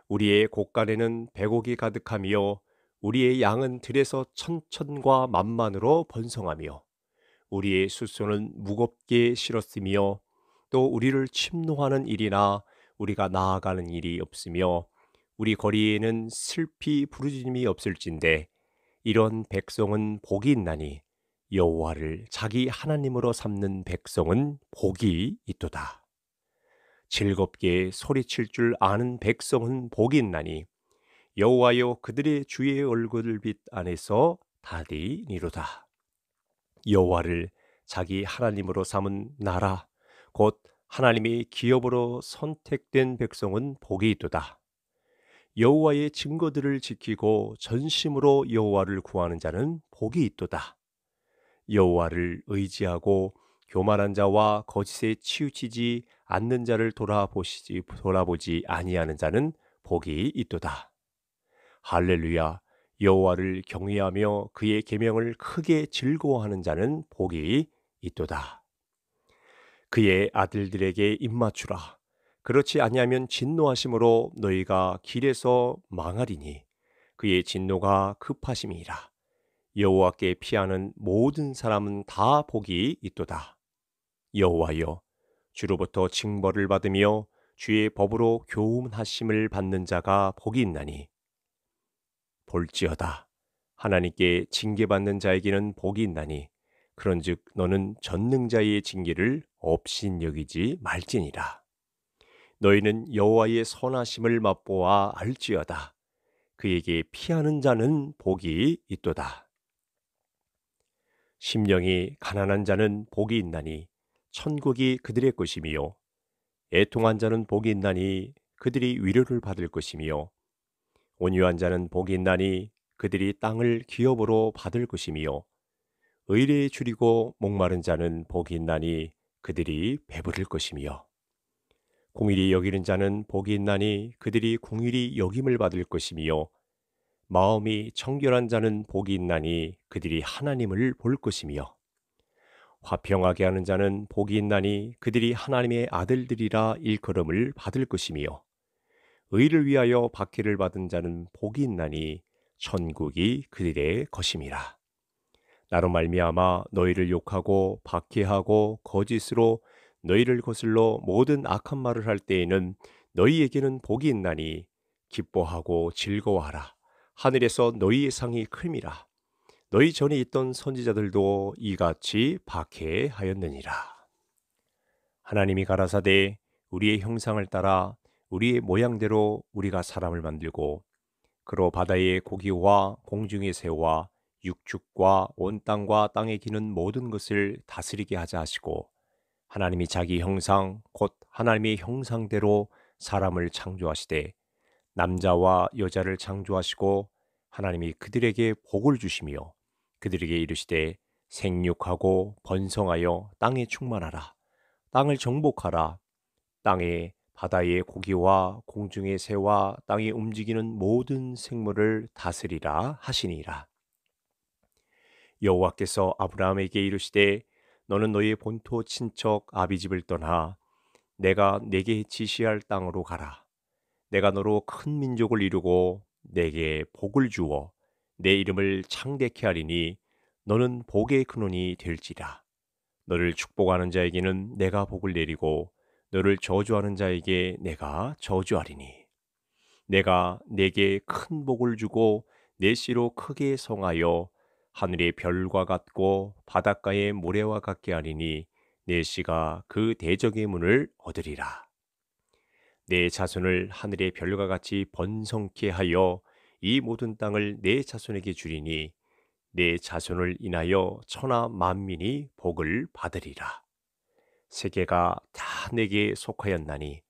우리의 곳간에는 백옥이 가득하며 우리의 양은 들에서 천천과 만만으로 번성하며 우리의 숫소는 무겁게 실었으며 또 우리를 침노하는 일이나 우리가 나아가는 일이 없으며 우리 거리에는 슬피 부르짖음이 없을진데 이런 백성은 복이 있나니 여호와를 자기 하나님으로 삼는 백성은 복이 있도다. 즐겁게 소리칠 줄 아는 백성은 복이 있나니 여호와여 그들의 주의 얼굴빛 안에서 다리니로다. 여호와를 자기 하나님으로 삼은 나라 곧 하나님이 기업으로 선택된 백성은 복이 있도다. 여호와의 증거들을 지키고 전심으로 여호와를 구하는 자는 복이 있도다. 여호와를 의지하고 교만한 자와 거짓에 치우치지 않는 자를 돌아보시지 돌아보지 아니하는 자는 복이 있도다. 할렐루야. 여호와를 경외하며 그의 계명을 크게 즐거워하는 자는 복이 있도다. 그의 아들들에게 입맞추라. 그렇지 아니하면 진노하심으로 너희가 길에서 망하리니 그의 진노가 급하심이라. 여호와께 피하는 모든 사람은 다 복이 있도다. 여호와여, 주로부터 징벌을 받으며 주의 법으로 교훈하심을 받는 자가 복이 있나니. 볼지어다. 하나님께 징계받는 자에게는 복이 있나니. 그런즉 너는 전능자의 징계를 없인 여기지 말지니라. 너희는 여호와의 선하심을 맛보아 알지어다. 그에게 피하는 자는 복이 있도다. 심령이 가난한 자는 복이 있나니 천국이 그들의 것이며 애통한 자는 복이 있나니 그들이 위로를 받을 것이며 온유한 자는 복이 있나니 그들이 땅을 기업으로 받을 것이며 의뢰에 줄이고 목마른 자는 복이 있나니 그들이 배부를 것이며 공일이 여기는 자는 복이 있나니 그들이 공일이 여김을 받을 것이며 마음이 청결한 자는 복이 있나니 그들이 하나님을 볼 것이며 화평하게 하는 자는 복이 있나니 그들이 하나님의 아들들이라 일컬음을 받을 것이며 의를 위하여 박해를 받은 자는 복이 있나니 천국이 그들의 것임이라 나로 말미암아 너희를 욕하고 박해하고 거짓으로 너희를 거슬러 모든 악한 말을 할 때에는 너희에게는 복이 있나니 기뻐하고 즐거워하라. 하늘에서 너희의 상이 큼이라. 너희 전에 있던 선지자들도 이같이 박해하였느니라. 하나님이 가라사대 우리의 형상을 따라 우리의 모양대로 우리가 사람을 만들고 그로 바다의 고기와 공중의 새와 육축과 온 땅과 땅에 기는 모든 것을 다스리게 하자 하시고 하나님이 자기 형상 곧 하나님의 형상대로 사람을 창조하시되 남자와 여자를 창조하시고 하나님이 그들에게 복을 주시며 그들에게 이르시되 생육하고 번성하여 땅에 충만하라 땅을 정복하라 땅에 바다의 고기와 공중의 새와 땅에 움직이는 모든 생물을 다스리라 하시니라 여호와께서 아브라함에게 이르시되 너는 너의 본토 친척 아비집을 떠나 내가 내게 지시할 땅으로 가라. 내가 너로 큰 민족을 이루고 내게 복을 주어 내 이름을 창대케 하리니 너는 복의 근원이 될지라. 너를 축복하는 자에게는 내가 복을 내리고 너를 저주하는 자에게 내가 저주하리니 내가 내게 큰 복을 주고 내 씨로 크게 성하여 하늘의 별과 같고 바닷가의 모래와 같게 하리니 내 씨가 그 대적의 문을 얻으리라. 내 자손을 하늘의 별과 같이 번성케 하여 이 모든 땅을 내 자손에게 주리니 내 자손을 인하여 천하 만민이 복을 받으리라. 세계가 다 내게 속하였나니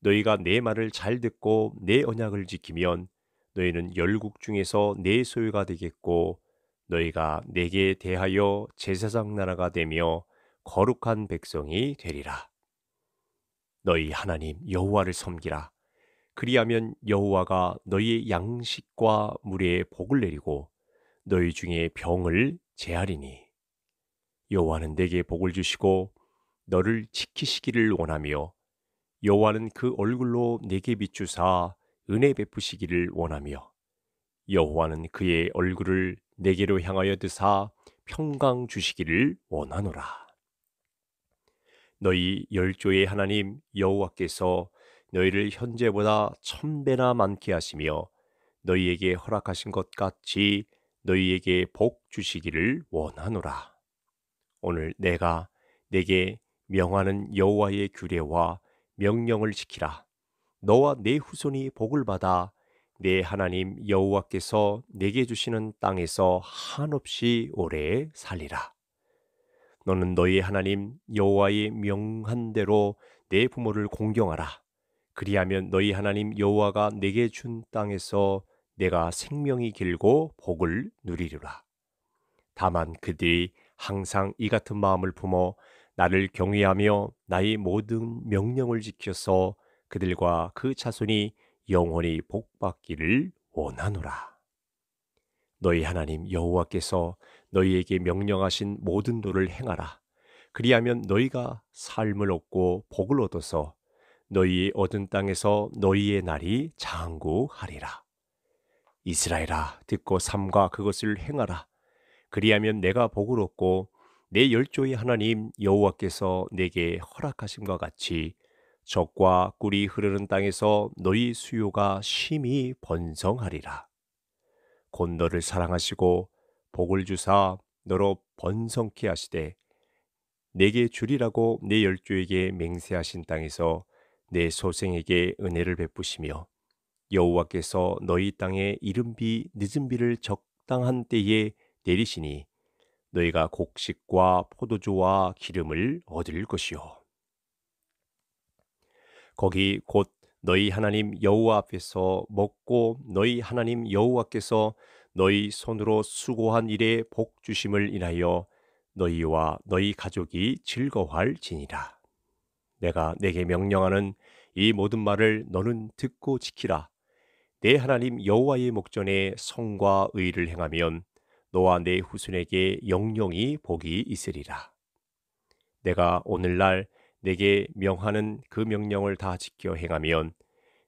너희가 내 말을 잘 듣고 내 언약을 지키면 너희는 열국 중에서 내 소유가 되겠고 너희가 내게 대하여 제사장 나라가 되며 거룩한 백성이 되리라. 너희 하나님 여호와를 섬기라. 그리하면 여호와가 너희의 양식과 물에 복을 내리고 너희 중에 병을 제하리니 여호와는 내게 복을 주시고 너를 지키시기를 원하며 여호와는 그 얼굴로 내게 비추사 은혜 베푸시기를 원하며 여호와는 그의 얼굴을 내게로 향하여 드사 평강 주시기를 원하노라. 너희 열조의 하나님 여호와께서 너희를 현재보다 천배나 많게 하시며 너희에게 허락하신 것 같이 너희에게 복 주시기를 원하노라. 오늘 내가 내게 명하는 여호와의 규례와 명령을 지키라. 너와 내 후손이 복을 받아 내 하나님 여호와께서 내게 주시는 땅에서 한없이 오래 살리라. 너는 너희 하나님 여호와의 명한 대로 내 부모를 공경하라. 그리하면 너희 하나님 여호와가 내게 준 땅에서 내가 생명이 길고 복을 누리리라. 다만 그들이 항상 이 같은 마음을 품어 나를 경외하며 나의 모든 명령을 지켜서 그들과 그 자손이 영원히 복받기를 원하노라. 너희 하나님 여호와께서 너희에게 명령하신 모든 도를 행하라. 그리하면 너희가 삶을 얻고 복을 얻어서 너희 얻은 땅에서 너희의 날이 장구하리라. 이스라엘아 듣고 삶과 그것을 행하라. 그리하면 내가 복을 얻고 내 열조의 하나님 여호와께서 내게 허락하심과 같이 적과 꿀이 흐르는 땅에서 너희 수요가 심히 번성하리라. 곧 너를 사랑하시고 복을 주사 너로 번성케 하시되 내게 주리라고 내 열조에게 맹세하신 땅에서 내 소생에게 은혜를 베푸시며 여호와께서 너희 땅에 이른비 늦은비를 적당한 때에 내리시니 너희가 곡식과 포도주와 기름을 얻을 것이요 거기 곧 너희 하나님 여호와 앞에서 먹고 너희 하나님 여호와께서 너희 손으로 수고한 일에 복 주심을 인하여 너희와 너희 가족이 즐거워할지니라. 내가 내게 명령하는 이 모든 말을 너는 듣고 지키라. 내 하나님 여호와의 목전에 성과 의를 행하면 너와 내 후손에게 영영이 복이 있으리라. 내가 오늘날 내게 명하는 그 명령을 다 지켜 행하면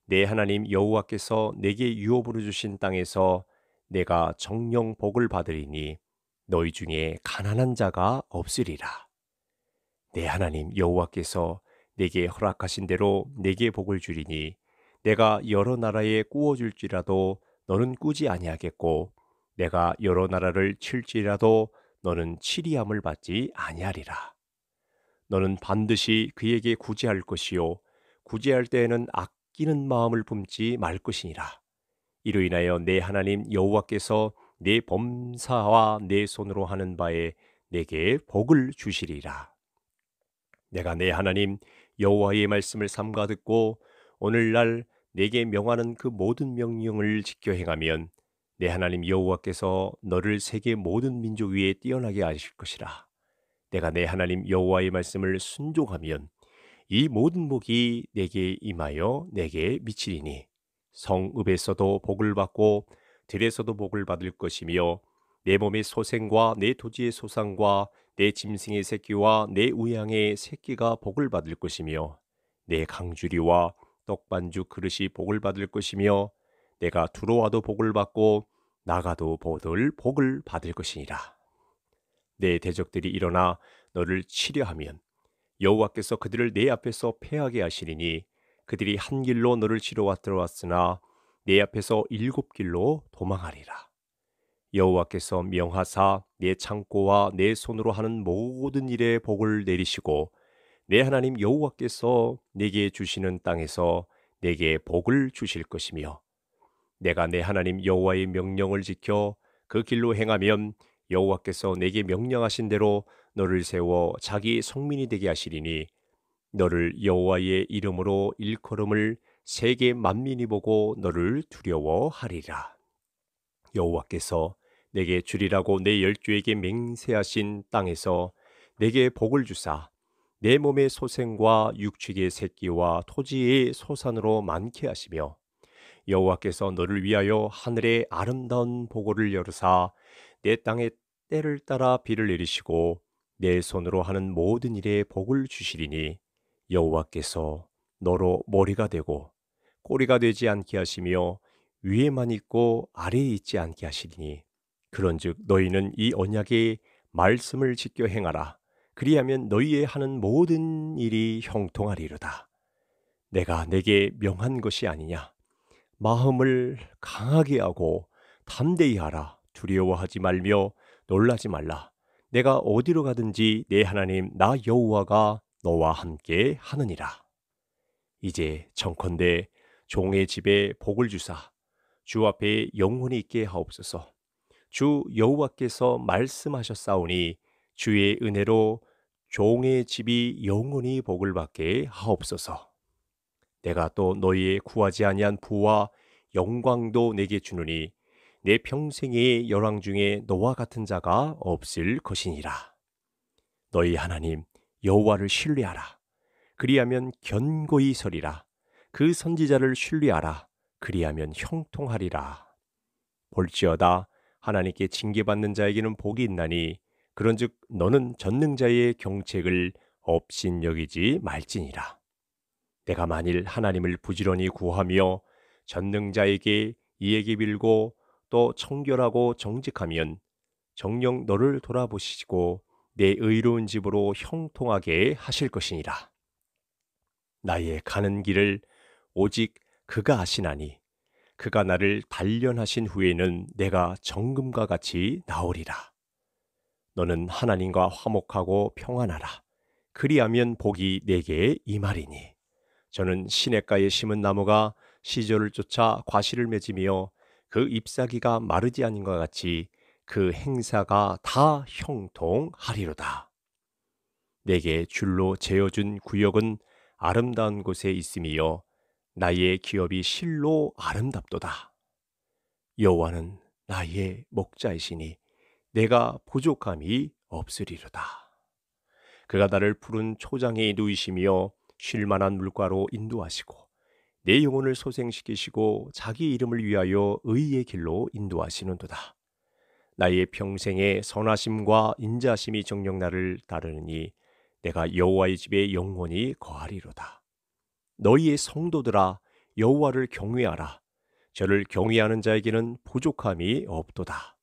내 하나님 여호와께서 내게 유업으로 주신 땅에서 내가 정령 복을 받으리니 너희 중에 가난한 자가 없으리라. 내 하나님 여호와께서 내게 허락하신 대로 내게 복을 주리니 내가 여러 나라에 꾸어줄지라도 너는 꾸지 아니하겠고 내가 여러 나라를 칠지라도 너는 치리함을 받지 아니하리라. 너는 반드시 그에게 구제할 것이요 구제할 때에는 아끼는 마음을 품지 말 것이니라. 이로 인하여 내 하나님 여호와께서 내 범사와 내 손으로 하는 바에 내게 복을 주시리라. 내가 내 하나님 여호와의 말씀을 삼가 듣고 오늘날 내게 명하는 그 모든 명령을 지켜 행하면 내 하나님 여호와께서 너를 세계 모든 민족 위에 뛰어나게 하실 것이라. 내가 내 하나님 여호와의 말씀을 순종하면 이 모든 복이 내게 임하여 내게 미치리니 성읍에서도 복을 받고 들에서도 복을 받을 것이며 내 몸의 소생과 내 토지의 소상과 내 짐승의 새끼와 내 우양의 새끼가 복을 받을 것이며 내 강주리와 떡반죽 그릇이 복을 받을 것이며 내가 들어와도 복을 받고 나가도 보들 복을 받을 것이니라. 내 대적들이 일어나 너를 치려하면 여호와께서 그들을 내 앞에서 패하게 하시리니 그들이 한 길로 너를 치러 왔들어왔으나 내 앞에서 일곱 길로 도망하리라. 여호와께서 명하사 내 창고와 내 손으로 하는 모든 일에 복을 내리시고 내 하나님 여호와께서 내게 주시는 땅에서 내게 복을 주실 것이며 내가 내 하나님 여호와의 명령을 지켜 그 길로 행하면 여호와께서 내게 명령하신 대로 너를 세워 자기 성민이 되게 하시리니 너를 여호와의 이름으로 일컬음을 세계 만민이 보고 너를 두려워하리라. 여호와께서 내게 주리라고 내 열주에게 맹세하신 땅에서 내게 복을 주사 내 몸의 소생과 육축의 새끼와 토지의 소산으로 많게 하시며 여호와께서 너를 위하여 하늘의 아름다운 보고를 열으사 내 땅의 때를 따라 비를 내리시고 내 손으로 하는 모든 일에 복을 주시리니 여호와께서 너로 머리가 되고 꼬리가 되지 않게 하시며 위에만 있고 아래에 있지 않게 하시리니 그런즉 너희는 이 언약의 말씀을 지켜 행하라 그리하면 너희의 하는 모든 일이 형통하리로다 내가 내게 명한 것이 아니냐 마음을 강하게 하고 담대히 하라 두려워하지 말며 놀라지 말라. 내가 어디로 가든지 내 하나님 나 여호와가 너와 함께 하느니라. 이제 정컨대 종의 집에 복을 주사 주 앞에 영혼이 있게 하옵소서. 주 여호와께서 말씀하셨사오니 주의 은혜로 종의 집이 영원히 복을 받게 하옵소서. 내가 또 너희의 구하지 아니한 부와 영광도 내게 주느니 내평생에 열왕 중에 너와 같은 자가 없을 것이니라. 너희 하나님 여호와를 신뢰하라. 그리하면 견고히 서리라. 그 선지자를 신뢰하라. 그리하면 형통하리라. 볼지어다 하나님께 징계받는 자에게는 복이 있나니 그런즉 너는 전능자의 경책을 업신여기지 말지니라. 내가 만일 하나님을 부지런히 구하며 전능자에게 이에게 빌고 또 청결하고 정직하면 정령 너를 돌아보시고 내 의로운 집으로 형통하게 하실 것이니라. 나의 가는 길을 오직 그가 아시나니 그가 나를 단련하신 후에는 내가 정금과 같이 나오리라. 너는 하나님과 화목하고 평안하라. 그리하면 복이 내게 임하리니. 저는 시냇가에 심은 나무가 시절을 쫓아 과실을 맺으며 그 잎사귀가 마르지 않은 것 같이 그 행사가 다 형통하리로다. 내게 줄로 재어준 구역은 아름다운 곳에 있음이요 나의 기업이 실로 아름답도다. 여호와는 나의 목자이시니 내가 부족함이 없으리로다. 그가 나를 푸른 초장에 누이시며 쉴만한 물가로 인도하시고 내 영혼을 소생시키시고 자기 이름을 위하여 의의 길로 인도하시는도다. 나의 평생에 선하심과 인자심이 정령 나를 따르니 내가 여호와의 집에 영원히 거하리로다. 너희의 성도들아 여호와를 경외하라. 저를 경외하는 자에게는 부족함이 없도다.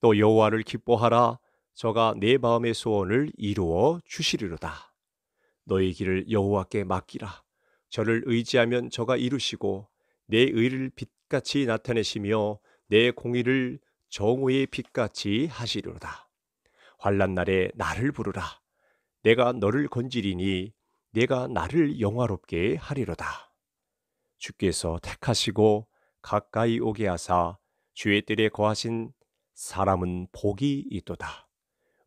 또 여호와를 기뻐하라. 저가 내 마음의 소원을 이루어 주시리로다. 너희 길을 여호와께 맡기라. 저를 의지하면 저가 이루시고 내 의를 빛같이 나타내시며 내 공의를 정오의 빛같이 하시리로다. 환란 날에 나를 부르라. 내가 너를 건지리니 내가 나를 영화롭게 하리로다. 주께서 택하시고 가까이 오게 하사 주의 뜰에 거하신 사람은 복이 있도다.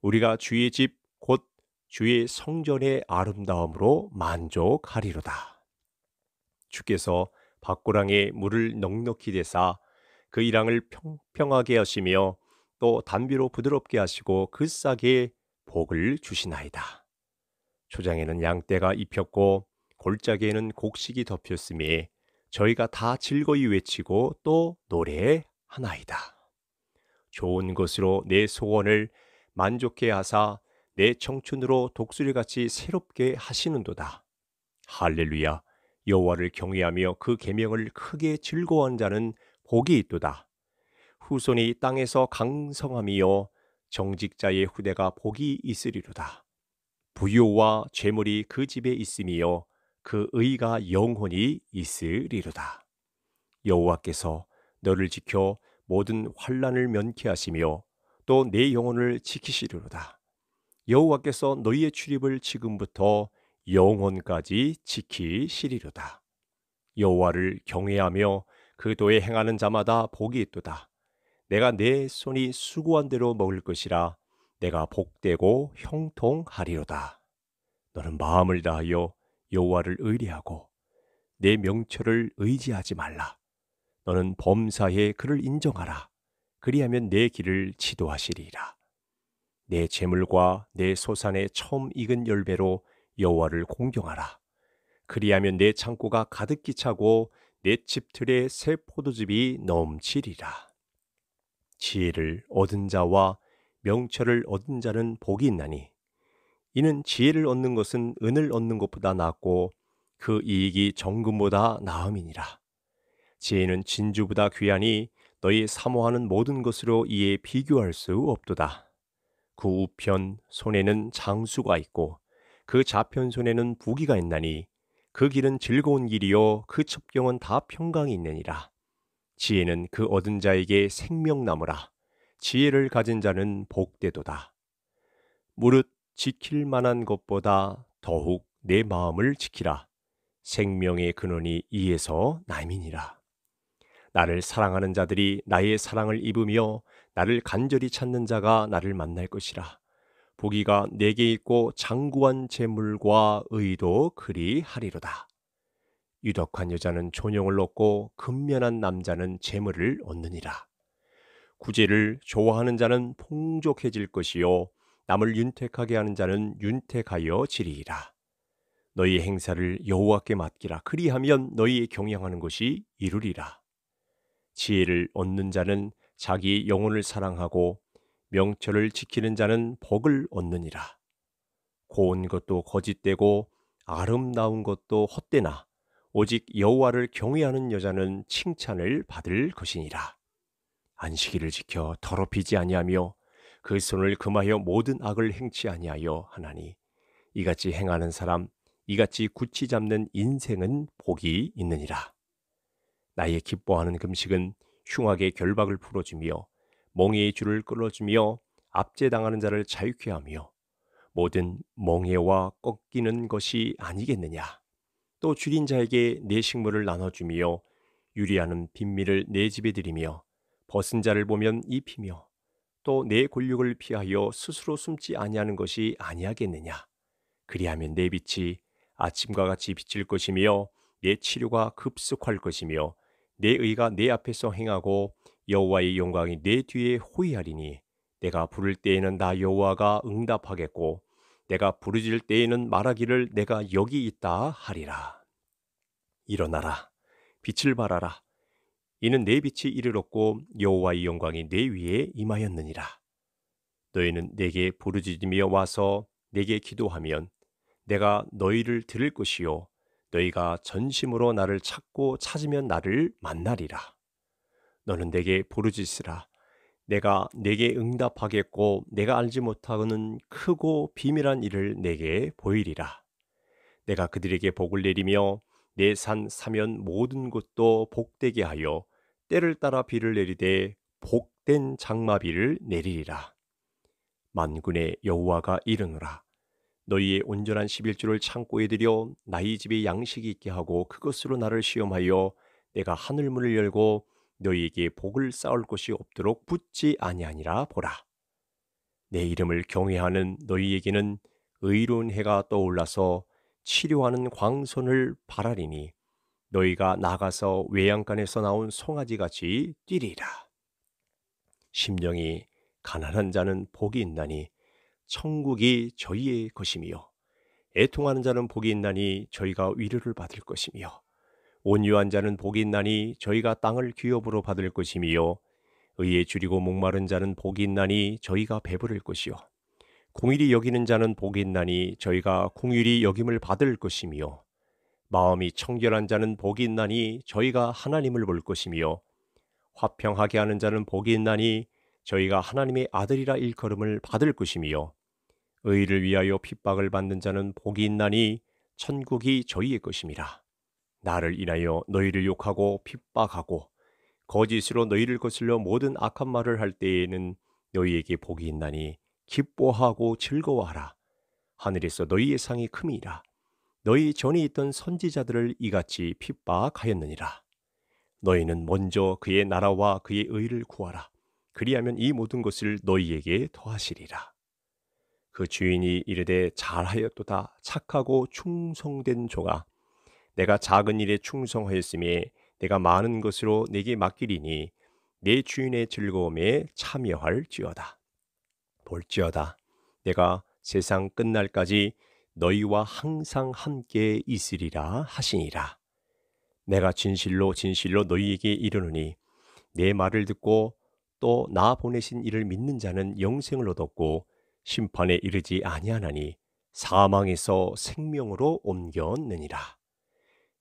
우리가 주의 집 곧 주의 성전의 아름다움으로 만족하리로다. 주께서 밭고랑에 물을 넉넉히 대사 그 이랑을 평평하게 하시며 또 단비로 부드럽게 하시고 그 싹에 복을 주시나이다. 초장에는 양떼가 입혔고 골짜기에는 곡식이 덮였으니 저희가 다 즐거이 외치고 또 노래하나이다. 좋은 것으로 내 소원을 만족해 하사 내 청춘으로 독수리같이 새롭게 하시는도다. 할렐루야. 여호와를 경외하며 그 계명을 크게 즐거워한 자는 복이 있도다. 후손이 땅에서 강성함이요 정직자의 후대가 복이 있으리로다. 부요와 재물이 그 집에 있음이요 그 의가 영혼이 있으리로다. 여호와께서 너를 지켜 모든 환란을 면케하시며 또 내 영혼을 지키시리로다. 여호와께서 너희의 출입을 지금부터 영혼까지 지키시리로다. 여호와를 경외하며 그 도에 행하는 자마다 복이 있도다. 내가 내 손이 수고한 대로 먹을 것이라 내가 복되고 형통하리로다. 너는 마음을 다하여 여호와를 의뢰하고 내 명철을 의지하지 말라. 너는 범사에 그를 인정하라. 그리하면 내 길을 지도하시리라. 내 재물과 내 소산의 처음 익은 열배로 여호와를 공경하라. 그리하면 내 창고가 가득히 차고 내 집틀에 새 포도즙이 넘치리라. 지혜를 얻은 자와 명철을 얻은 자는 복이 있나니 이는 지혜를 얻는 것은 은을 얻는 것보다 낫고 그 이익이 정금보다 나음이니라. 지혜는 진주보다 귀하니 너희 사모하는 모든 것으로 이에 비교할 수 없도다. 그 우편 손에는 장수가 있고 그 좌편손에는 부기가 있나니 그 길은 즐거운 길이요 그 첩경은 다 평강이 있느니라. 지혜는 그 얻은 자에게 생명나무라. 지혜를 가진 자는 복되도다. 무릇 지킬 만한 것보다 더욱 내 마음을 지키라. 생명의 근원이 이에서 남이니라. 나를 사랑하는 자들이 나의 사랑을 입으며 나를 간절히 찾는 자가 나를 만날 것이라. 보기가 내게 있고 장구한 재물과 의도 그리하리로다. 유덕한 여자는 존영을 얻고 근면한 남자는 재물을 얻느니라. 구제를 좋아하는 자는 풍족해질 것이요 남을 윤택하게 하는 자는 윤택하여 지리이라. 너희 행사를 여호와께 맡기라. 그리하면 너희 의 경영하는 것이 이루리라. 지혜를 얻는 자는 자기 영혼을 사랑하고 명철을 지키는 자는 복을 얻느니라. 고운 것도 거짓되고 아름다운 것도 헛되나 오직 여호와를 경외하는 여자는 칭찬을 받을 것이니라. 안식일을 지켜 더럽히지 아니하며 그 손을 금하여 모든 악을 행치 아니하여 하나니 이같이 행하는 사람 이같이 굳이 잡는 인생은 복이 있느니라. 나의 기뻐하는 금식은 흉악의 결박을 풀어주며 멍에의 줄을 끌어주며 압제당하는 자를 자유케 하며 모든 멍해와 꺾이는 것이 아니겠느냐. 또 줄인 자에게 내 식물을 나눠주며 유리하는 빈미를 내 집에 들이며 벗은 자를 보면 입히며 또내 곤욕을 피하여 스스로 숨지 아니하는 것이 아니하겠느냐. 그리하면 내 빛이 아침과 같이 비칠 것이며 내 치료가 급속할 것이며 내 의가 내 앞에서 행하고 여호와의 영광이 내 뒤에 호위하리니 내가 부를 때에는 나 여호와가 응답하겠고 내가 부르질 때에는 말하기를 내가 여기 있다 하리라. 일어나라 빛을 발하라 이는 내 빛이 이르렀고 여호와의 영광이 내 위에 임하였느니라. 너희는 내게 부르짖으며 와서 내게 기도하면 내가 너희를 들을 것이요 너희가 전심으로 나를 찾고 찾으면 나를 만나리라. 너는 내게 부르짖으라. 내가 내게 응답하겠고 내가 알지 못하는 고 크고 비밀한 일을 내게 보이리라. 내가 그들에게 복을 내리며 내 산 사면 모든 곳도 복되게 하여 때를 따라 비를 내리되 복된 장마비를 내리리라. 만군의 여호와가 이르노라. 너희의 온전한 십일주를 창고에 들여 나의 집에 양식이 있게 하고 그것으로 나를 시험하여 내가 하늘 문을 열고 너희에게 복을 쌓을 곳이 없도록 붙지 아니하니라 보라. 내 이름을 경외하는 너희에게는 의로운 해가 떠올라서 치료하는 광선을 바라리니 너희가 나가서 외양간에서 나온 송아지같이 뛰리라. 심령이 가난한 자는 복이 있나니 천국이 저희의 것이며 애통하는 자는 복이 있나니 저희가 위로를 받을 것이며 온유한 자는 복이 있나니 저희가 땅을 기업으로 받을 것이며 의에 줄이고 목마른 자는 복이 있나니 저희가 배부를 것이요 공일이 여기는 자는 복이 있나니 저희가 공일이 여김을 받을 것이며 마음이 청결한 자는 복이 있나니 저희가 하나님을 볼 것이며 화평하게 하는 자는 복이 있나니 저희가 하나님의 아들이라 일컬음을 받을 것이며 의를 위하여 핍박을 받는 자는 복이 있나니 천국이 저희의 것임이라 나를 인하여 너희를 욕하고 핍박하고 거짓으로 너희를 거슬려 모든 악한 말을 할 때에는 너희에게 복이 있나니 기뻐하고 즐거워하라. 하늘에서 너희의 상이 큼이라. 너희 전에 있던 선지자들을 이같이 핍박하였느니라. 너희는 먼저 그의 나라와 그의 의를 구하라. 그리하면 이 모든 것을 너희에게 더하시리라. 그 주인이 이르되 잘하였도다 착하고 충성된 종아 내가 작은 일에 충성하였음에 내가 많은 것으로 내게 맡기리니 내 주인의 즐거움에 참여할지어다. 볼지어다. 내가 세상 끝날까지 너희와 항상 함께 있으리라 하시니라. 내가 진실로 진실로 너희에게 이르노니 내 말을 듣고 또 나 보내신 이를 믿는 자는 영생을 얻었고 심판에 이르지 아니하나니 사망에서 생명으로 옮겼느니라.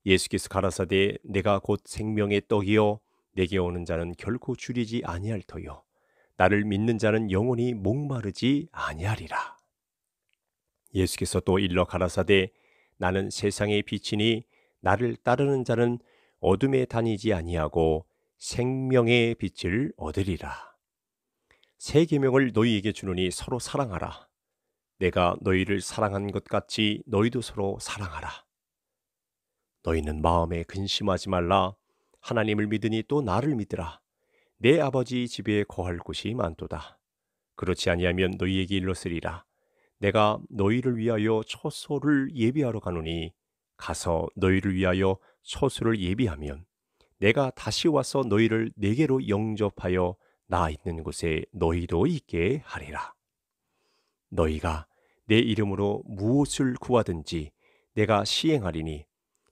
예수께서 가라사대 내가 곧 생명의 떡이요 내게 오는 자는 결코 줄이지 아니할 터요 나를 믿는 자는 영원히 목마르지 아니하리라. 예수께서 또 일러 가라사대 나는 세상의 빛이니 나를 따르는 자는 어둠에 다니지 아니하고 생명의 빛을 얻으리라. 새 계명을 너희에게 주노니 서로 사랑하라. 내가 너희를 사랑한 것 같이 너희도 서로 사랑하라. 너희는 마음에 근심하지 말라. 하나님을 믿으니 또 나를 믿으라. 내 아버지 집에 거할 곳이 많도다. 그렇지 아니하면 너희에게 일러으리라 내가 너희를 위하여 처소를 예비하러 가노니 가서 너희를 위하여 처소를 예비하면 내가 다시 와서 너희를 내게로 영접하여 나 있는 곳에 너희도 있게 하리라. 너희가 내 이름으로 무엇을 구하든지 내가 시행하리니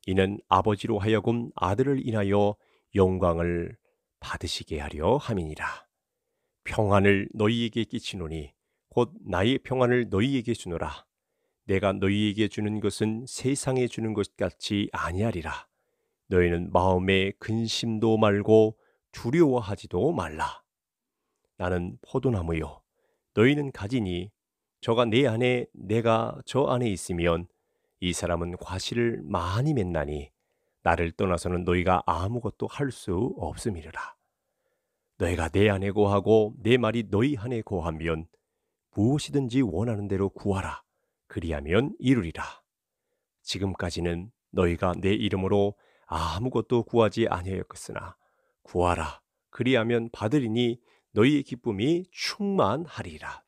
이는 아버지로 하여금 아들을 인하여 영광을 받으시게 하려 함이니라. 평안을 너희에게 끼치노니 곧 나의 평안을 너희에게 주노라. 내가 너희에게 주는 것은 세상에 주는 것 같이 아니하리라. 너희는 마음에 근심도 말고 두려워하지도 말라. 나는 포도나무요. 너희는 가지니 저가 내 안에 내가 저 안에 있으면 이 사람은 과실을 많이 맺나니 나를 떠나서는 너희가 아무것도 할 수 없음이라 너희가 내 안에 고하고 내 말이 너희 안에 고하면 무엇이든지 원하는 대로 구하라. 그리하면 이루리라. 지금까지는 너희가 내 이름으로 아무것도 구하지 아니하였으나 구하라. 그리하면 받으리니 너희의 기쁨이 충만하리라.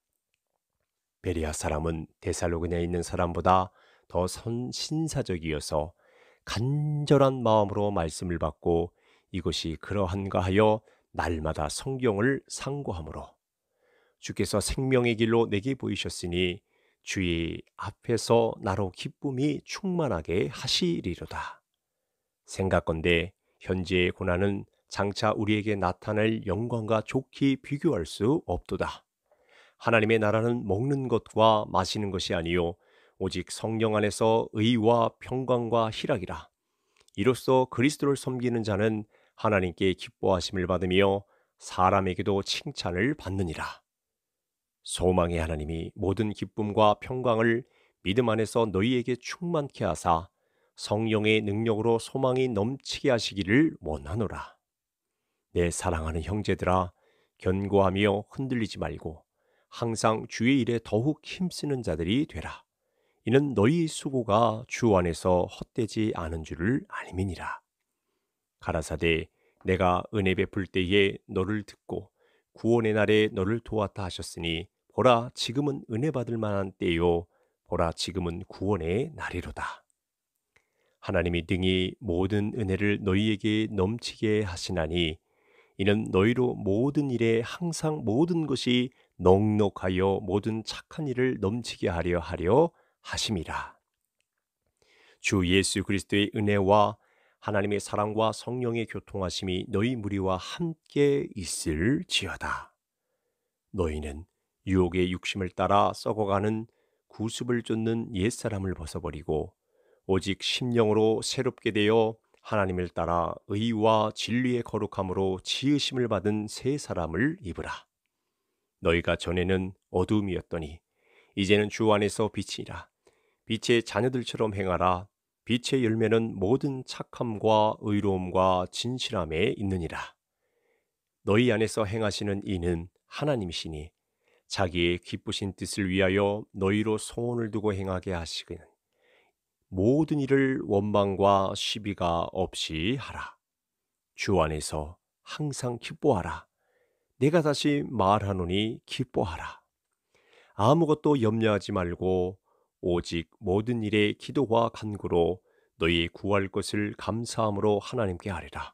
베리아 사람은 데살로그냐에 있는 사람보다 더 선, 신사적이어서 간절한 마음으로 말씀을 받고 이것이 그러한가 하여 날마다 성경을 상고함으로 주께서 생명의 길로 내게 보이셨으니 주의 앞에서 나로 기쁨이 충만하게 하시리로다. 생각건대 현재의 고난은 장차 우리에게 나타날 영광과 좋게 비교할 수 없도다. 하나님의 나라는 먹는 것과 마시는 것이 아니요 오직 성령 안에서 의와 평강과 희락이라. 이로써 그리스도를 섬기는 자는 하나님께 기뻐하심을 받으며 사람에게도 칭찬을 받느니라. 소망의 하나님이 모든 기쁨과 평강을 믿음 안에서 너희에게 충만케 하사 성령의 능력으로 소망이 넘치게 하시기를 원하노라. 내 사랑하는 형제들아 견고하며 흔들리지 말고 항상 주의 일에 더욱 힘쓰는 자들이 되라. 이는 너희 수고가 주 안에서 헛되지 않은 줄을 알미니라. 가라사대 내가 은혜 베풀 때에 너를 듣고 구원의 날에 너를 도왔다 하셨으니 보라 지금은 은혜 받을 만한 때요 보라 지금은 구원의 날이로다. 하나님이 등이 모든 은혜를 너희에게 넘치게 하시나니 이는 너희로 모든 일에 항상 모든 것이 넉넉하여 모든 착한 일을 넘치게 하려 하려 하심이라. 주 예수 그리스도의 은혜와 하나님의 사랑과 성령의 교통하심이 너희 무리와 함께 있을지어다. 너희는 유혹의 육심을 따라 썩어가는 구습을 쫓는 옛사람을 벗어버리고 오직 심령으로 새롭게 되어 하나님을 따라 의와 진리의 거룩함으로 지으심을 받은 새 사람을 입으라. 너희가 전에는 어둠이었더니 이제는 주 안에서 빛이라. 빛의 자녀들처럼 행하라. 빛의 열매는 모든 착함과 의로움과 진실함에 있느니라. 너희 안에서 행하시는 이는 하나님이시니 자기의 기쁘신 뜻을 위하여 너희로 소원을 두고 행하게 하시기는 모든 일을 원망과 시비가 없이 하라. 주 안에서 항상 기뻐하라. 내가 다시 말하노니 기뻐하라. 아무것도 염려하지 말고 오직 모든 일에 기도와 간구로 너희 구할 것을 감사함으로 하나님께 아뢰라.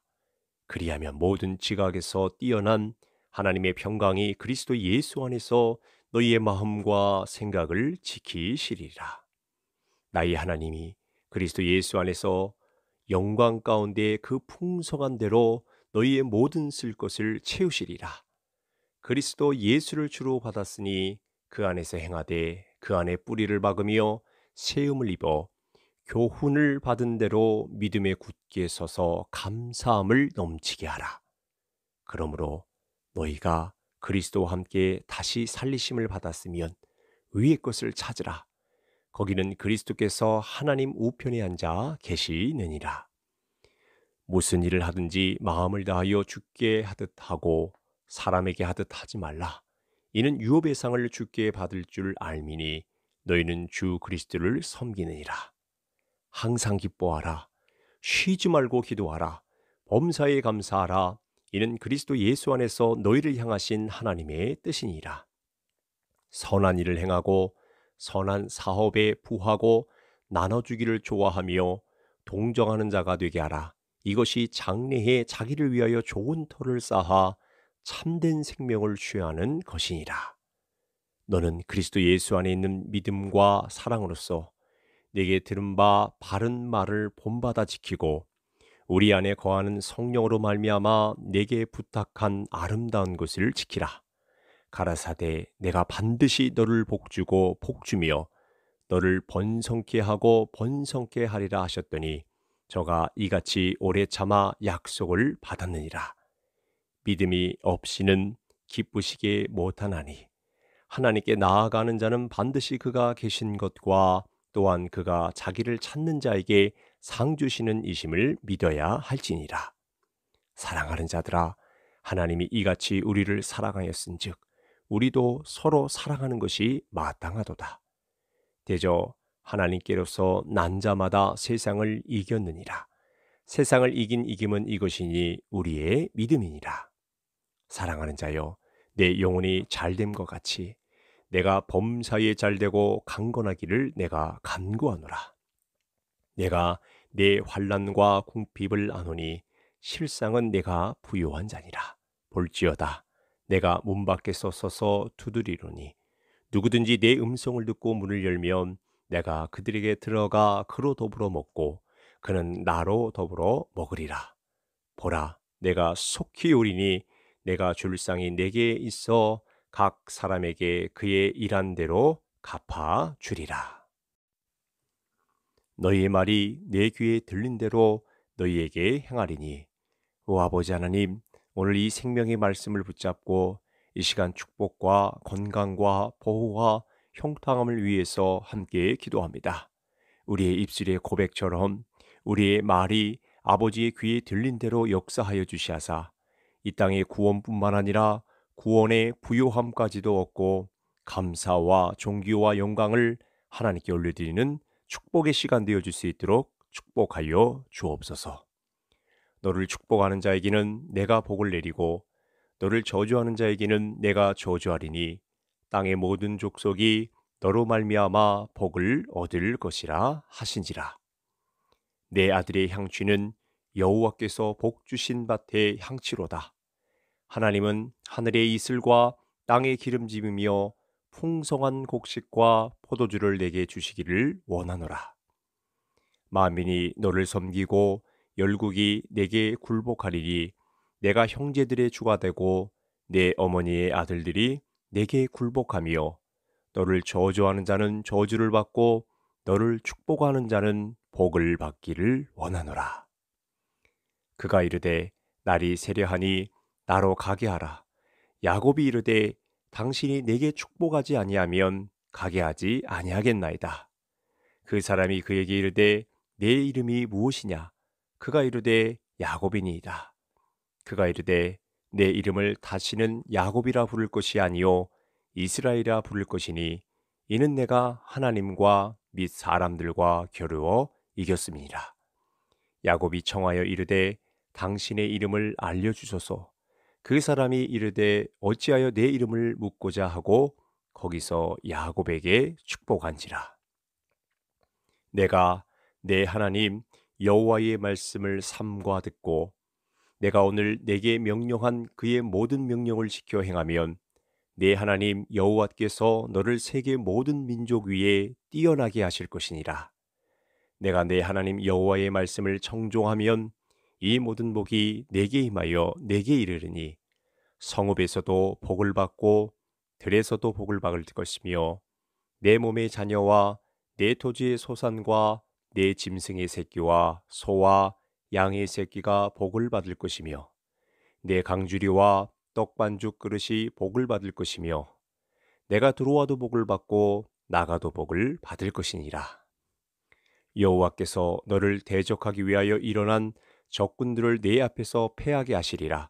그리하면 모든 지각에서 뛰어난 하나님의 평강이 그리스도 예수 안에서 너희의 마음과 생각을 지키시리라. 나의 하나님이 그리스도 예수 안에서 영광 가운데 그 풍성한 대로 너희의 모든 쓸 것을 채우시리라. 그리스도 예수를 주로 받았으니 그 안에서 행하되 그 안에 뿌리를 박으며 세움을 입어 교훈을 받은 대로 믿음에 굳게 서서 감사함을 넘치게 하라. 그러므로 너희가 그리스도와 함께 다시 살리심을 받았으면 위의 것을 찾으라. 거기는 그리스도께서 하나님 우편에 앉아 계시느니라. 무슨 일을 하든지 마음을 다하여 죽게 하듯 하고 사람에게 하듯 하지 말라. 이는 유업의 상을 주께 받을 줄 알미니 너희는 주 그리스도를 섬기느니라. 항상 기뻐하라. 쉬지 말고 기도하라. 범사에 감사하라. 이는 그리스도 예수 안에서 너희를 향하신 하나님의 뜻이니라. 선한 일을 행하고 선한 사업에 부하고 나눠주기를 좋아하며 동정하는 자가 되게 하라. 이것이 장래에 자기를 위하여 좋은 터를 쌓아 참된 생명을 취하는 것이니라. 너는 그리스도 예수 안에 있는 믿음과 사랑으로서 내게 들은 바 바른 말을 본받아 지키고 우리 안에 거하는 성령으로 말미암아 내게 부탁한 아름다운 것을 지키라. 가라사대 내가 반드시 너를 복주고 복주며 너를 번성케 하고 번성케 하리라 하셨더니 저가 이같이 오래 참아 약속을 받았느니라. 믿음이 없이는 기쁘시게 못하나니 하나님께 나아가는 자는 반드시 그가 계신 것과 또한 그가 자기를 찾는 자에게 상 주시는 이심을 믿어야 할지니라. 사랑하는 자들아 하나님이 이같이 우리를 사랑하였은즉 우리도 서로 사랑하는 것이 마땅하도다. 대저 하나님께로서 난 자마다 세상을 이겼느니라. 세상을 이긴 이김은 이것이니 우리의 믿음이니라. 사랑하는 자여, 내 영혼이 잘됨과 같이 내가 범사에 잘되고 강건하기를 내가 간구하노라. 내가 내 환란과 궁핍을 아노니 실상은 내가 부요한 자니라. 볼지어다. 내가 문 밖에서 서서 두드리로니 누구든지 내 음성을 듣고 문을 열면 내가 그들에게 들어가 그로 더불어 먹고 그는 나로 더불어 먹으리라. 보라, 내가 속히 오리니 내가 줄 상이 내게 네 있어 각 사람에게 그의 일한 대로 갚아 주리라. 너희의 말이 내 귀에 들린 대로 너희에게 행하리니 오 아버지 하나님 오늘 이 생명의 말씀을 붙잡고 이 시간 축복과 건강과 보호와 형통함을 위해서 함께 기도합니다. 우리의 입술의 고백처럼 우리의 말이 아버지의 귀에 들린 대로 역사하여 주시하사 이 땅의 구원뿐만 아니라 구원의 부요함까지도 얻고 감사와 존귀와 영광을 하나님께 올려드리는 축복의 시간 되어줄 수 있도록 축복하여 주옵소서. 너를 축복하는 자에게는 내가 복을 내리고 너를 저주하는 자에게는 내가 저주하리니 땅의 모든 족속이 너로 말미암아 복을 얻을 것이라 하신지라. 내 아들의 향취는 여호와께서 복 주신 밭의 향취로다. 하나님은 하늘의 이슬과 땅의 기름짐이며 풍성한 곡식과 포도주를 내게 주시기를 원하노라. 만민이 너를 섬기고 열국이 내게 굴복하리니 내가 형제들의 주가 되고 내 어머니의 아들들이 내게 굴복하며 너를 저주하는 자는 저주를 받고 너를 축복하는 자는 복을 받기를 원하노라. 그가 이르되 날이 세려하니 나로 가게 하라. 야곱이 이르되 당신이 내게 축복하지 아니하면 가게 하지 아니하겠나이다. 그 사람이 그에게 이르되 내 이름이 무엇이냐? 그가 이르되 야곱이니이다. 그가 이르되 내 이름을 다시는 야곱이라 부를 것이 아니요 이스라엘이라 부를 것이니 이는 내가 하나님과 및 사람들과 겨루어 이겼음이니라. 야곱이 청하여 이르되 당신의 이름을 알려 주소서. 그 사람이 이르되 어찌하여 내 이름을 묻고자 하고 거기서 야곱에게 축복한지라. 내가 내 하나님 여호와의 말씀을 삼과 듣고 내가 오늘 내게 명령한 그의 모든 명령을 지켜 행하면 내 하나님 여호와께서 너를 세계 모든 민족 위에 뛰어나게 하실 것이니라. 내가 내 하나님 여호와의 말씀을 청종하면 이 모든 복이 내게 임하여 내게 이르르니 성읍에서도 복을 받고 들에서도 복을 받을 것이며 내 몸의 자녀와 내 토지의 소산과 내 짐승의 새끼와 소와 양의 새끼가 복을 받을 것이며 내 강주리와 떡반죽 그릇이 복을 받을 것이며 내가 들어와도 복을 받고 나가도 복을 받을 것이니라 여호와께서 너를 대적하기 위하여 일어난 적군들을 내 앞에서 패하게 하시리라.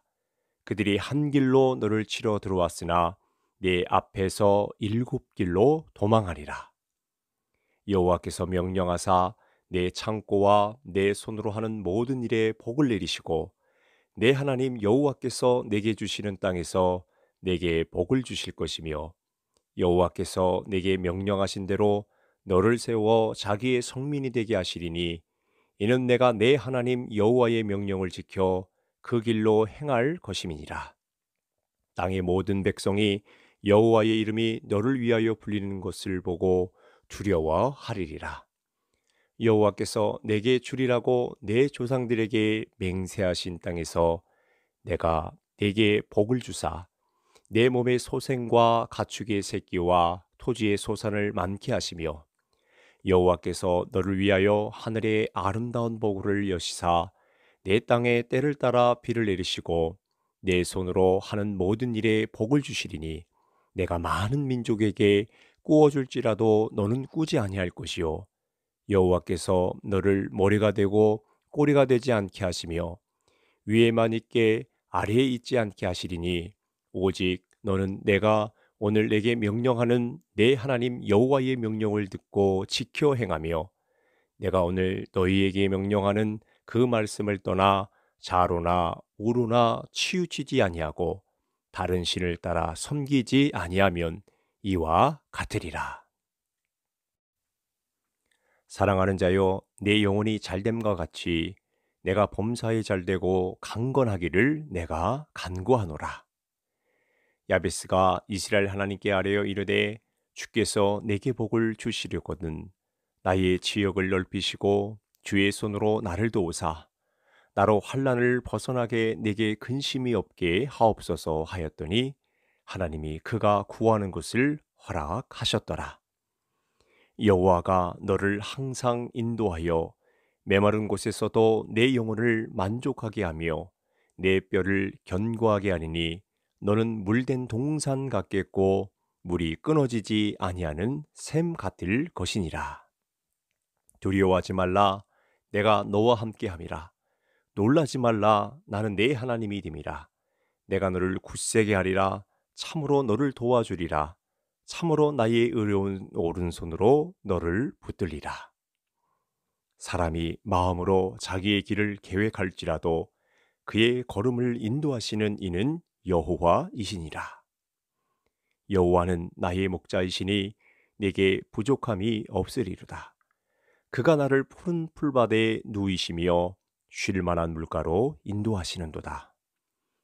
그들이 한 길로 너를 치러 들어왔으나 내 앞에서 일곱 길로 도망하리라. 여호와께서 명령하사 내 창고와 내 손으로 하는 모든 일에 복을 내리시고 내 하나님 여호와께서 내게 주시는 땅에서 내게 복을 주실 것이며 여호와께서 내게 명령하신 대로 너를 세워 자기의 성민이 되게 하시리니 이는 내가 내 하나님 여호와의 명령을 지켜 그 길로 행할 것임이니라. 땅의 모든 백성이 여호와의 이름이 너를 위하여 불리는 것을 보고 두려워하리리라. 여호와께서 내게 주리라고 내 조상들에게 맹세하신 땅에서 내가 내게 복을 주사 내 몸의 소생과 가축의 새끼와 토지의 소산을 많게 하시며 여호와께서 너를 위하여 하늘의 아름다운 보고를 여시사 내 땅에 때를 따라 비를 내리시고 내 손으로 하는 모든 일에 복을 주시리니 내가 많은 민족에게 꾸어줄지라도 너는 꾸지 아니할 것이요 여호와께서 너를 머리가 되고 꼬리가 되지 않게 하시며 위에만 있게 아래에 있지 않게 하시리니 오직 너는 내가 오늘 내게 명령하는 내 하나님 여호와의 명령을 듣고 지켜 행하며 내가 오늘 너희에게 명령하는 그 말씀을 떠나 자로나 우로나 치우치지 아니하고 다른 신을 따라 섬기지 아니하면 이와 같으리라. 사랑하는 자여 내 영혼이 잘됨과 같이 내가 범사에 잘되고 강건하기를 내가 간구하노라. 야베스가 이스라엘 하나님께 아뢰어 이르되 주께서 내게 복을 주시려거든 나의 지역을 넓히시고 주의 손으로 나를 도우사 나로 환란을 벗어나게 내게 근심이 없게 하옵소서 하였더니 하나님이 그가 구하는 것을 허락하셨더라. 여호와가 너를 항상 인도하여 메마른 곳에서도 내 영혼을 만족하게 하며 내 뼈를 견고하게 하니니 너는 물된 동산 같겠고 물이 끊어지지 아니하는 샘 같을 것이니라. 두려워하지 말라. 내가 너와 함께함이라. 놀라지 말라. 나는 내 하나님이 됨이라. 내가 너를 굳세게 하리라. 참으로 너를 도와주리라. 참으로 나의 의로운 오른손으로 너를 붙들리라. 사람이 마음으로 자기의 길을 계획할지라도 그의 걸음을 인도하시는 이는 여호와이시니라. 여호와는 나의 목자이시니 내게 부족함이 없으리로다. 그가 나를 푸른 풀밭에 누이시며 쉴 만한 물가로 인도하시는도다.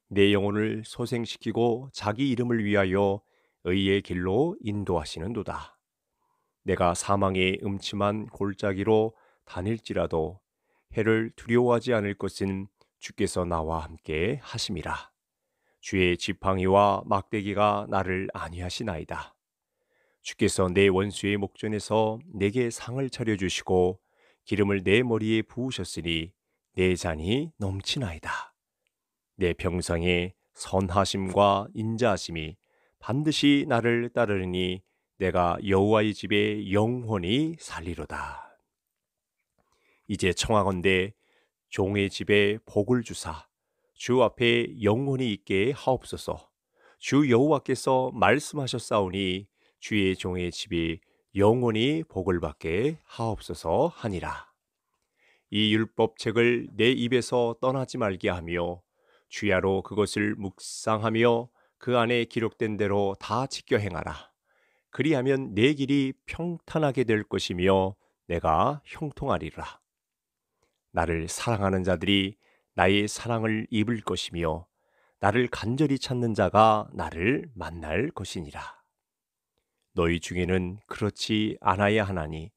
내 영혼을 소생시키고 자기 이름을 위하여 의의 길로 인도하시는도다. 내가 사망의 음침한 골짜기로 다닐지라도 해를 두려워하지 않을 것은 주께서 나와 함께 하심이라. 주의 지팡이와 막대기가 나를 안위하시나이다. 주께서 내 원수의 목전에서 내게 상을 차려 주시고 기름을 내 머리에 부으셨으니 내 잔이 넘치나이다. 내 병상에 선하심과 인자하심이 반드시 나를 따르니 내가 여호와의 집에 영원히 살리로다. 이제 청하건대 종의 집에 복을 주사 주 앞에 영혼이 있게 하옵소서. 주 여호와께서 말씀하셨사오니 주의 종의 집이 영원히 복을 받게 하옵소서 하니라. 이 율법책을 내 입에서 떠나지 말게 하며 주야로 그것을 묵상하며 그 안에 기록된 대로 다 지켜 행하라. 그리하면 내 길이 평탄하게 될 것이며 내가 형통하리라. 나를 사랑하는 자들이 나의 사랑을 입을 것이며 나를 간절히 찾는 자가 나를 만날 것이니라. 너희 중에는 그렇지 않아야 하나니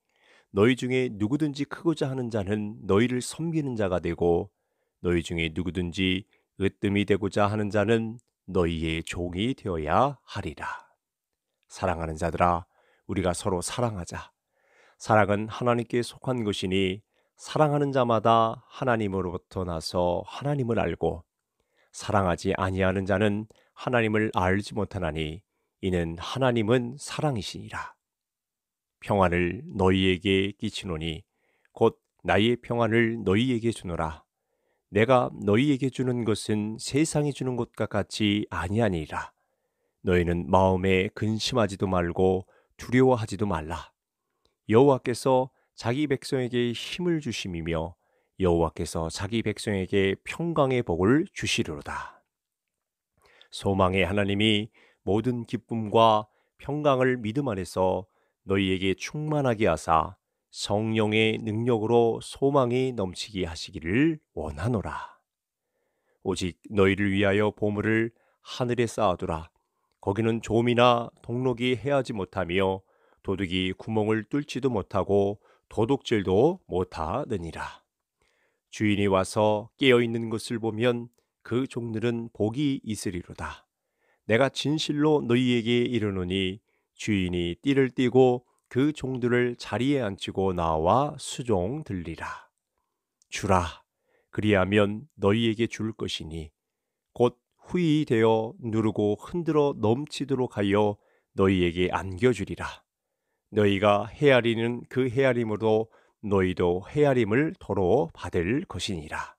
너희 중에 누구든지 크고자 하는 자는 너희를 섬기는 자가 되고 너희 중에 누구든지 으뜸이 되고자 하는 자는 너희의 종이 되어야 하리라. 사랑하는 자들아, 우리가 서로 사랑하자. 사랑은 하나님께 속한 것이니 사랑하는 자마다 하나님으로부터 나서 하나님을 알고 사랑하지 아니하는 자는 하나님을 알지 못하나니 이는 하나님은 사랑이시니라. 평안을 너희에게 끼치노니 곧 나의 평안을 너희에게 주노라. 내가 너희에게 주는 것은 세상이 주는 것과 같이 아니하니라. 너희는 마음에 근심하지도 말고 두려워하지도 말라. 여호와께서 자기 백성에게 힘을 주심이며 여호와께서 자기 백성에게 평강의 복을 주시리로다. 소망의 하나님이 모든 기쁨과 평강을 믿음 안에서 너희에게 충만하게 하사 성령의 능력으로 소망이 넘치게 하시기를 원하노라. 오직 너희를 위하여 보물을 하늘에 쌓아두라. 거기는 조미나 동록이 해하지 못하며 도둑이 구멍을 뚫지도 못하고 도둑질도 못하느니라. 주인이 와서 깨어 있는 것을 보면 그 종들은 복이 있으리로다. 내가 진실로 너희에게 이르노니 주인이 띠를 띠고 그 종들을 자리에 앉히고 나와 수종 들리라. 주라. 그리하면 너희에게 줄 것이니 곧 후이 되어 누르고 흔들어 넘치도록 하여 너희에게 안겨주리라. 너희가 헤아리는 그 헤아림으로 너희도 헤아림을 도로 받을 것이니라.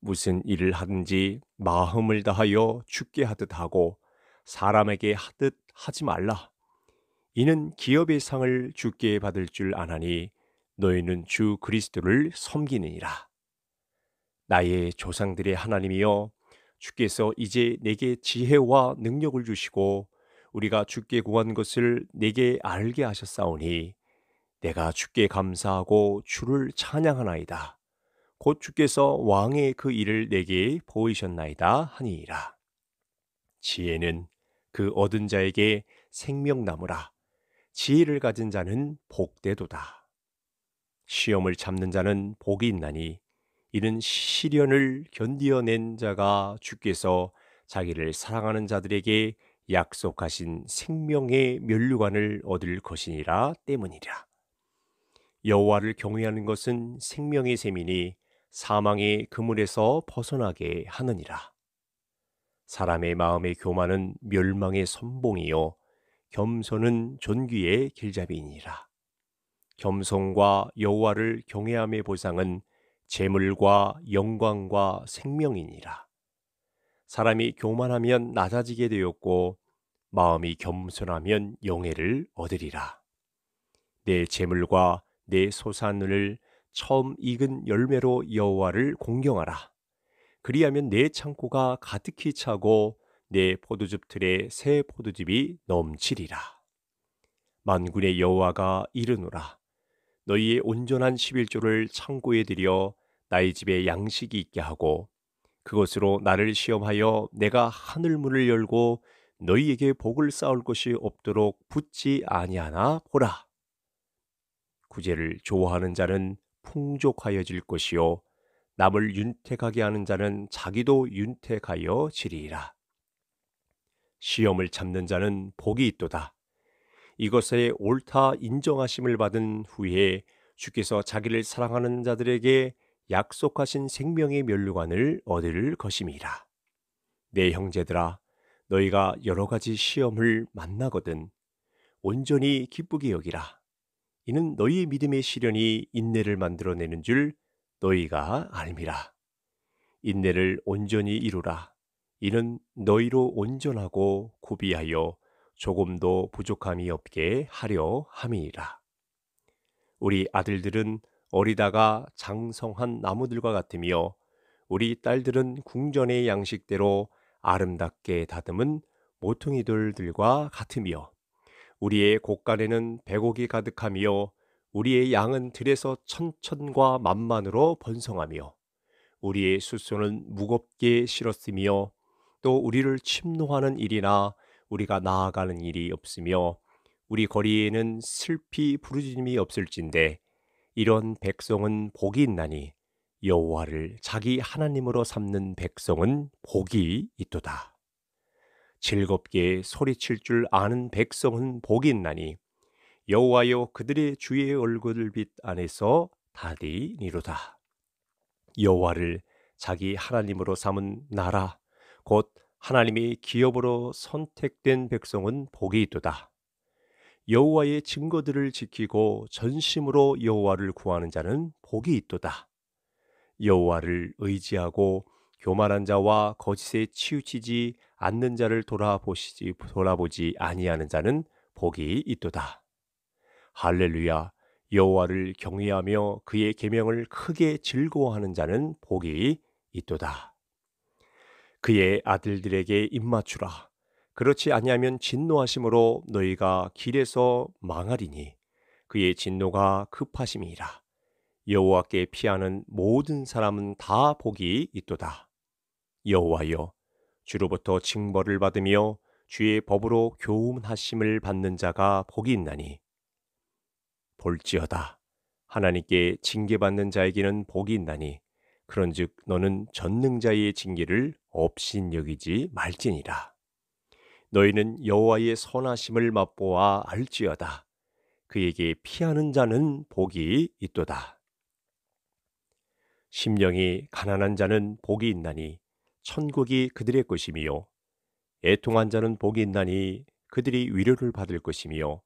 무슨 일을 하든지 마음을 다하여 죽게 하듯 하고 사람에게 하듯 하지 말라. 이는 기업의 상을 죽게 받을 줄 아나니 너희는 주 그리스도를 섬기느니라. 나의 조상들의 하나님이여 주께서 이제 내게 지혜와 능력을 주시고 우리가 주께 구한 것을 내게 알게 하셨사오니 내가 주께 감사하고 주를 찬양하나이다. 곧 주께서 왕의 그 일을 내게 보이셨나이다 하니이라. 지혜는 그 얻은 자에게 생명나무라. 지혜를 가진 자는 복되도다. 시험을 참는 자는 복이 있나니 이는 시련을 견디어낸 자가 주께서 자기를 사랑하는 자들에게 약속하신 생명의 면류관을 얻을 것이니라 때문이라. 여호와를 경외하는 것은 생명의 셈이 사망의 그물에서 벗어나게 하느니라. 사람의 마음의 교만은 멸망의 선봉이요 겸손은 존귀의 길잡이니라. 겸손과 여호와를 경외함의 보상은 재물과 영광과 생명이니라. 사람이 교만하면 낮아지게 되었고 마음이 겸손하면 영예를 얻으리라. 내 재물과 내 소산을 처음 익은 열매로 여호와를 공경하라. 그리하면 내 창고가 가득히 차고 내 포도즙 틀에 새 포도즙이 넘치리라. 만군의 여호와가 이르노라. 너희의 온전한 1 1조를 창고에 들여 나의 집에 양식이 있게 하고 그것으로 나를 시험하여 내가 하늘 문을 열고 너희에게 복을 쌓을 것이 없도록 붙지 아니하나 보라. 구제를 좋아하는 자는 풍족하여질 것이요 남을 윤택하게 하는 자는 자기도 윤택하여 지리라. 시험을 참는 자는 복이 있도다. 이것에 옳다 인정하심을 받은 후에 주께서 자기를 사랑하는 자들에게 약속하신 생명의 면류관을 얻을 것임이라. 내 네 형제들아, 너희가 여러 가지 시험을 만나거든 온전히 기쁘게 여기라. 이는 너희 믿음의 시련이 인내를 만들어내는 줄 너희가 알미라. 인내를 온전히 이루라. 이는 너희로 온전하고 구비하여 조금도 부족함이 없게 하려 함이라. 우리 아들들은 어리다가 장성한 나무들과 같으며 우리 딸들은 궁전의 양식대로 아름답게 다듬은 모퉁이돌들과 같으며 우리의 곳간에는 백옥이 가득하며 우리의 양은 들에서 천천과 만만으로 번성하며 우리의 수소는 무겁게 실었으며 또 우리를 침노하는 일이나 우리가 나아가는 일이 없으며 우리 거리에는 슬피 부르짖음이 없을진데 이런 백성은 복이 있나니 여호와를 자기 하나님으로 삼는 백성은 복이 있도다. 즐겁게 소리칠 줄 아는 백성은 복이 있나니 여호와여 그들의 주의 얼굴빛 안에서 다리니로다. 여호와를 자기 하나님으로 삼은 나라 곧 하나님이 기업으로 선택된 백성은 복이 있도다. 여호와의 증거들을 지키고 전심으로 여호와를 구하는 자는 복이 있도다. 여호와를 의지하고 교만한 자와 거짓에 치우치지 않는 자를 돌아보시지 돌아보지 아니하는 자는 복이 있도다. 할렐루야. 여호와를 경외하며 그의 계명을 크게 즐거워하는 자는 복이 있도다. 그의 아들들에게 입맞추라. 그렇지 아니하면 진노하심으로 너희가 길에서 망하리니 그의 진노가 급하심이라. 여호와께 피하는 모든 사람은 다 복이 있도다. 여호와여, 주로부터 징벌을 받으며 주의 법으로 교훈하심을 받는 자가 복이 있나니. 볼지어다. 하나님께 징계받는 자에게는 복이 있나니. 그런즉 너는 전능자의 징계를 없인 여기지 말지니라. 너희는 여호와의 선하심을 맛보아 알지어다. 그에게 피하는 자는 복이 있도다. 심령이 가난한 자는 복이 있나니 천국이 그들의 것이며 애통한 자는 복이 있나니 그들이 위로를 받을 것이며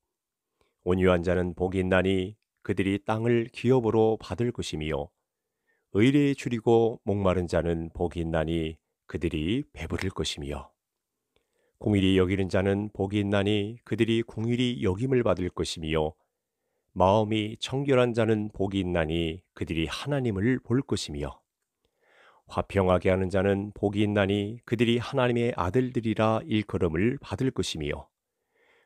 온유한 자는 복이 있나니 그들이 땅을 기업으로 받을 것이며 의뢰에 줄이고 목마른 자는 복이 있나니 그들이 배부를 것이며 공일이 여기는 자는 복이 있나니 그들이 공일이 여김을 받을 것이며 마음이 청결한 자는 복이 있나니 그들이 하나님을 볼 것이며 화평하게 하는 자는 복이 있나니 그들이 하나님의 아들들이라 일컬음을 받을 것이며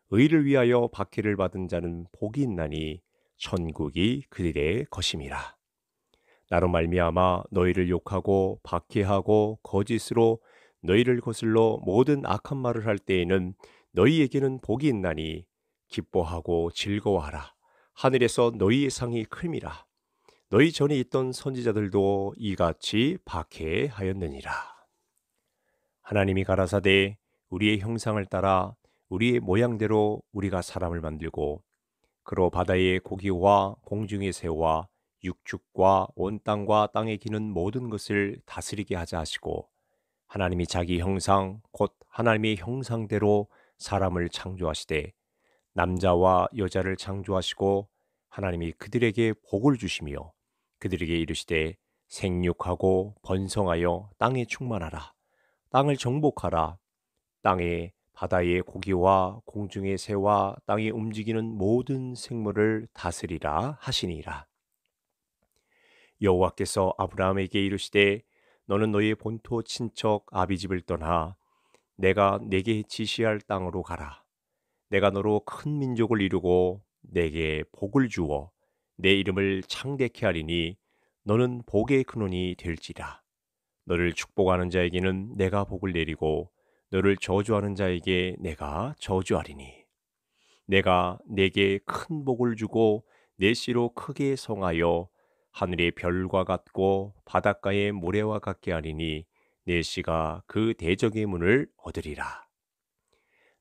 의를 위하여 박해를 받은 자는 복이 있나니 천국이 그들의 것임이라. 나로 말미암아 너희를 욕하고 박해하고 거짓으로 너희를 거슬러 모든 악한 말을 할 때에는 너희에게는 복이 있나니 기뻐하고 즐거워하라. 하늘에서 너희의 상이 큼이라. 너희 전에 있던 선지자들도 이같이 박해하였느니라. 하나님이 가라사대 우리의 형상을 따라 우리의 모양대로 우리가 사람을 만들고 그로 바다의 고기와 공중의 새와 육축과 온 땅과 땅에 기는 모든 것을 다스리게 하자 하시고 하나님이 자기 형상 곧 하나님의 형상대로 사람을 창조하시되 남자와 여자를 창조하시고 하나님이 그들에게 복을 주시며 그들에게 이르시되 생육하고 번성하여 땅에 충만하라 땅을 정복하라 땅에 바다의 고기와 공중의 새와 땅에 움직이는 모든 생물을 다스리라 하시니라 여호와께서 아브라함에게 이르시되 너는 너희 본토 친척 아비집을 떠나 내가 내게 지시할 땅으로 가라. 내가 너로 큰 민족을 이루고 내게 복을 주어 내 이름을 창대케 하리니 너는 복의 근원이 될지라. 너를 축복하는 자에게는 내가 복을 내리고 너를 저주하는 자에게 내가 저주하리니 내가 내게 큰 복을 주고 내 씨로 크게 성하여 하늘의 별과 같고 바닷가의 모래와 같게 하리니 내 씨가 그 대적의 문을 얻으리라.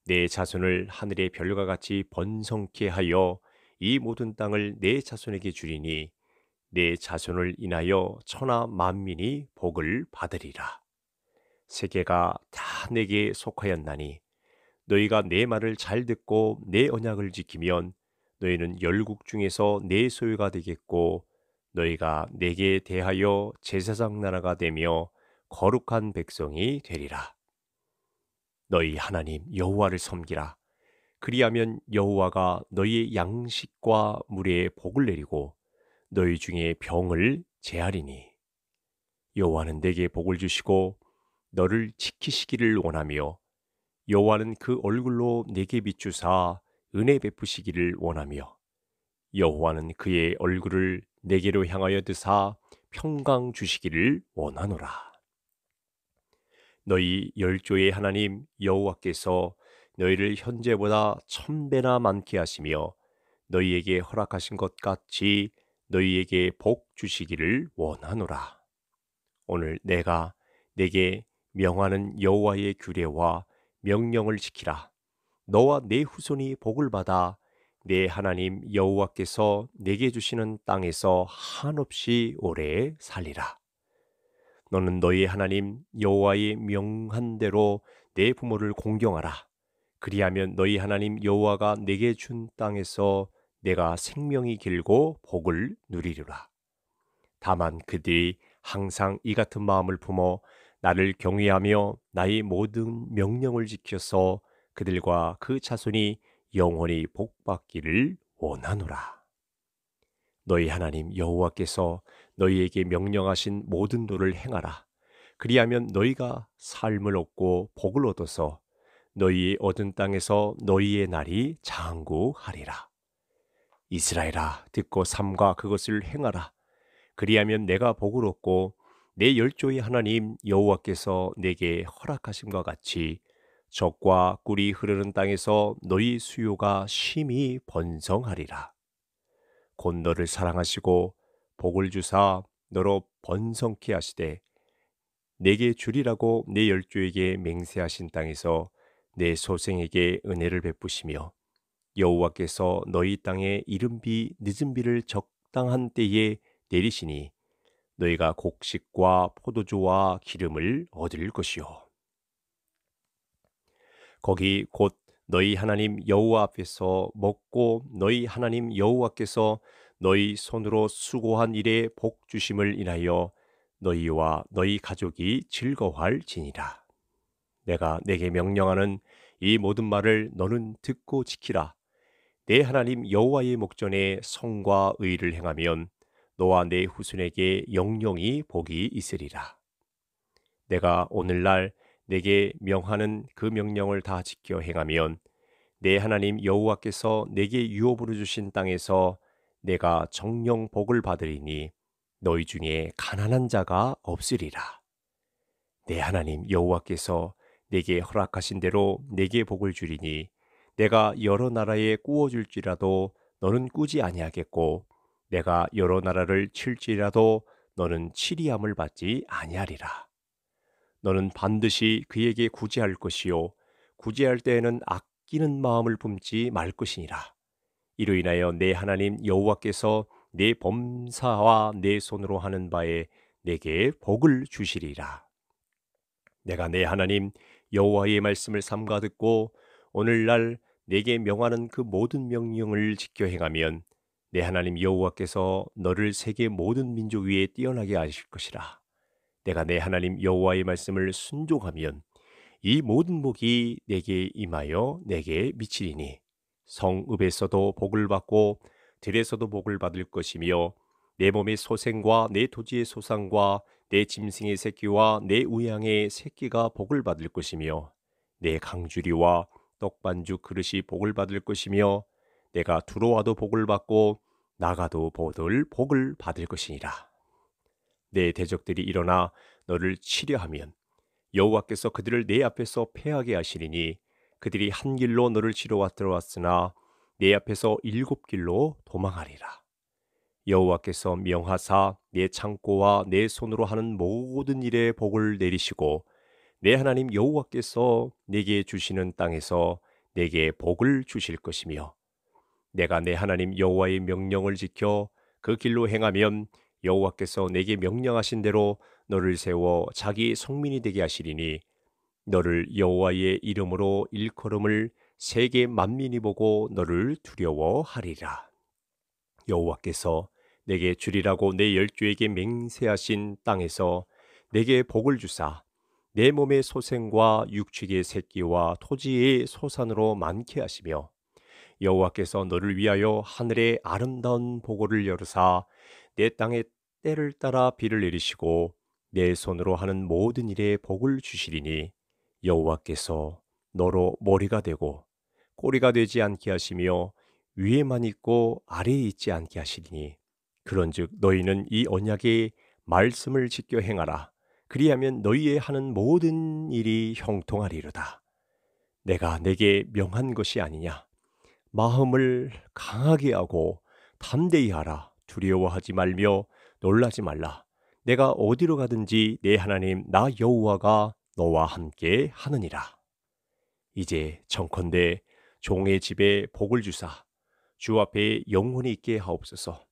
내 자손을 하늘의 별과 같이 번성케 하여 이 모든 땅을 내 자손에게 주리니 내 자손을 인하여 천하 만민이 복을 받으리라. 세계가 다 내게 속하였나니 너희가 내 말을 잘 듣고 내 언약을 지키면 너희는 열국 중에서 내 소유가 되겠고 너희가 내게 대하여 제사장 나라가 되며 거룩한 백성이 되리라. 너희 하나님 여호와를 섬기라. 그리하면 여호와가 너희의 양식과 물에 복을 내리고 너희 중에 병을 제하리니 여호와는 내게 복을 주시고 너를 지키시기를 원하며 여호와는 그 얼굴로 내게 비추사 은혜 베푸시기를 원하며 여호와는 그의 얼굴을 내게로 향하여 드사 평강 주시기를 원하노라. 너희 열조의 하나님 여호와께서 너희를 현재보다 천배나 많게 하시며 너희에게 허락하신 것 같이 너희에게 복 주시기를 원하노라. 오늘 내가 내게 명하는 여호와의 규례와 명령을 지키라. 너와 내 후손이 복을 받아 내 하나님 여호와께서 내게 주시는 땅에서 한없이 오래 살리라. 너는 너희 하나님 여호와의 명한 대로 내 부모를 공경하라. 그리하면 너희 하나님 여호와가 내게 준 땅에서 내가 생명이 길고 복을 누리리라. 다만 그들이 항상 이 같은 마음을 품어 나를 경외하며 나의 모든 명령을 지켜서 그들과 그 자손이 영원히 복받기를 원하노라. 너희 하나님 여호와께서 너희에게 명령하신 모든 도를 행하라. 그리하면 너희가 삶을 얻고 복을 얻어서 너희의 얻은 땅에서 너희의 날이 장구하리라. 이스라엘아 듣고 삼가 그것을 행하라. 그리하면 내가 복을 얻고 내 열조의 하나님 여호와께서 내게 허락하심과 같이 적과 꿀이 흐르는 땅에서 너희 수요가 심히 번성하리라. 곧 너를 사랑하시고 복을 주사 너로 번성케 하시되 내게 주리라고 내 열조에게 맹세하신 땅에서 내 소생에게 은혜를 베푸시며 여호와께서 너희 땅에 이른비 늦은비를 적당한 때에 내리시니 너희가 곡식과 포도주와 기름을 얻을 것이요 거기 곧 너희 하나님 여호와 앞에서 먹고 너희 하나님 여호와께서 너희 손으로 수고한 일에 복 주심을 인하여 너희와 너희 가족이 즐거워할지니라. 내가 내게 명령하는 이 모든 말을 너는 듣고 지키라. 내 하나님 여호와의 목전에 성과 의를 행하면 너와 내 후손에게 영영이 복이 있으리라. 내가 오늘날 내게 명하는 그 명령을 다 지켜 행하면 내 하나님 여호와께서 내게 유업으로 주신 땅에서 내가 정령 복을 받으리니 너희 중에 가난한 자가 없으리라. 내 하나님 여호와께서 내게 허락하신 대로 내게 복을 주리니 내가 여러 나라에 꾸어줄지라도 너는 꾸지 아니하겠고 내가 여러 나라를 칠지라도 너는 치리함을 받지 아니하리라. 너는 반드시 그에게 구제할 것이요 구제할 때에는 아끼는 마음을 품지 말 것이니라. 이로 인하여 내 하나님 여호와께서 내 범사와 내 손으로 하는 바에 내게 복을 주시리라. 내가 내 하나님 여호와의 말씀을 삼가 듣고 오늘날 내게 명하는 그 모든 명령을 지켜 행하면 내 하나님 여호와께서 너를 세계 모든 민족 위에 뛰어나게 하실 것이라. 내가 내 하나님 여호와의 말씀을 순종하면 이 모든 복이 내게 임하여 내게 미치리니 성읍에서도 복을 받고 들에서도 복을 받을 것이며 내 몸의 소생과 내 토지의 소상과 내 짐승의 새끼와 내 우양의 새끼가 복을 받을 것이며 내 강주리와 떡반죽 그릇이 복을 받을 것이며 내가 들어와도 복을 받고 나가도 보들 복을 받을 것이니라. 내 대적들이 일어나 너를 치려하면 여호와께서 그들을 내 앞에서 패하게 하시리니 그들이 한 길로 너를 치러 왔들어왔으나 내 앞에서 일곱 길로 도망하리라. 여호와께서 명하사 내 창고와 내 손으로 하는 모든 일에 복을 내리시고 내 하나님 여호와께서 내게 주시는 땅에서 내게 복을 주실 것이며 내가 내 하나님 여호와의 명령을 지켜 그 길로 행하면 여호와께서 내게 명령하신 대로 너를 세워 자기 성민이 되게 하시리니 너를 여호와의 이름으로 일컬음을 세계 만민이 보고 너를 두려워하리라. 여호와께서 내게 주리라고 내 열주에게 맹세하신 땅에서 내게 복을 주사 내 몸의 소생과 육축의 새끼와 토지의 소산으로 많게 하시며 여호와께서 너를 위하여 하늘의 아름다운 보고를 열으사 내 땅에 때를 따라 비를 내리시고 내 손으로 하는 모든 일에 복을 주시리니 여호와께서 너로 머리가 되고 꼬리가 되지 않게 하시며 위에만 있고 아래에 있지 않게 하시리니 그런즉 너희는 이 언약의 말씀을 지켜 행하라 그리하면 너희의 하는 모든 일이 형통하리로다 내가 내게 명한 것이 아니냐 마음을 강하게 하고 담대히 하라 두려워하지 말며 놀라지 말라. 내가 어디로 가든지 내 하나님 나 여호와가 너와 함께 하느니라. 이제 정컨대 종의 집에 복을 주사 주 앞에 영혼이 있게 하옵소서.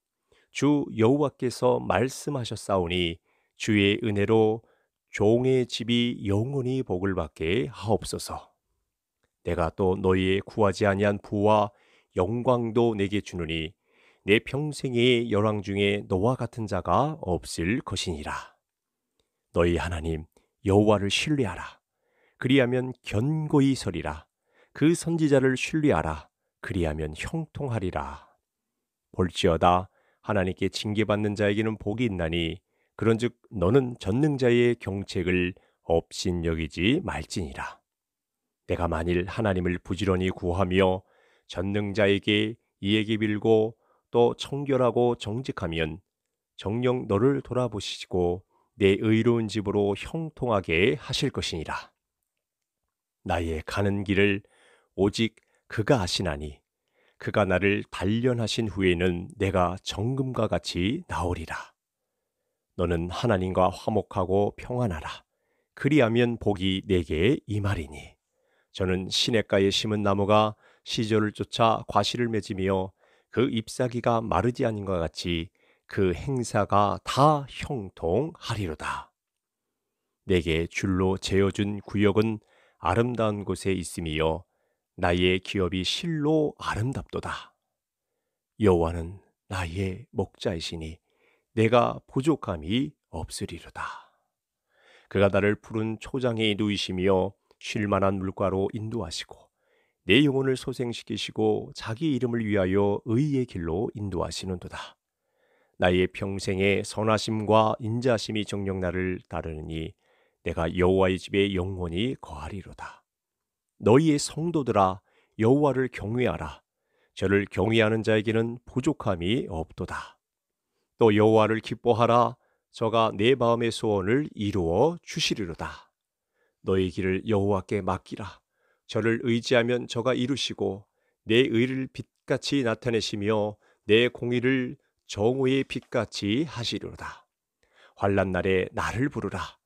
주 여호와께서 말씀하셨사오니 주의 은혜로 종의 집이 영원히 복을 받게 하옵소서. 내가 또 너희의 구하지 아니한 부와 영광도 내게 주느니 내 평생의 열왕 중에 너와 같은 자가 없을 것이니라. 너희 하나님 여호와를 신뢰하라. 그리하면 견고히 서리라. 그 선지자를 신뢰하라. 그리하면 형통하리라. 볼지어다 하나님께 징계받는 자에게는 복이 있나니 그런즉 너는 전능자의 경책을 업신여기지 말지니라. 내가 만일 하나님을 부지런히 구하며 전능자에게 이에게 빌고 또 청결하고 정직하면 정령 너를 돌아보시고 내 의로운 집으로 형통하게 하실 것이니라. 나의 가는 길을 오직 그가 아시나니 그가 나를 단련하신 후에는 내가 정금과 같이 나오리라. 너는 하나님과 화목하고 평안하라. 그리하면 복이 내게 임하리니. 저는 시냇가에 심은 나무가 시절을 쫓아 과실을 맺으며 그 잎사귀가 마르지 않은 것 같이 그 행사가 다 형통하리로다. 내게 줄로 재어준 구역은 아름다운 곳에 있음이요 나의 기업이 실로 아름답도다. 여호와는 나의 목자이시니 내가 부족함이 없으리로다. 그가 나를 푸른 초장에 누이시며 쉴만한 물가로 인도하시고 내 영혼을 소생시키시고 자기 이름을 위하여 의의 길로 인도하시는도다. 나의 평생에 선하심과 인자심이 정령 나를 따르니 내가 여호와의 집에 영원히 거하리로다. 너희의 성도들아 여호와를 경외하라. 저를 경외하는 자에게는 부족함이 없도다. 또 여호와를 기뻐하라. 저가 내 마음의 소원을 이루어 주시리로다. 너희 길을 여호와께 맡기라. 저를 의지하면 저가 이루시고 내 의를 빛같이 나타내시며 내 공의를 정오의 빛같이 하시리로다. 환란 날에 나를 부르라.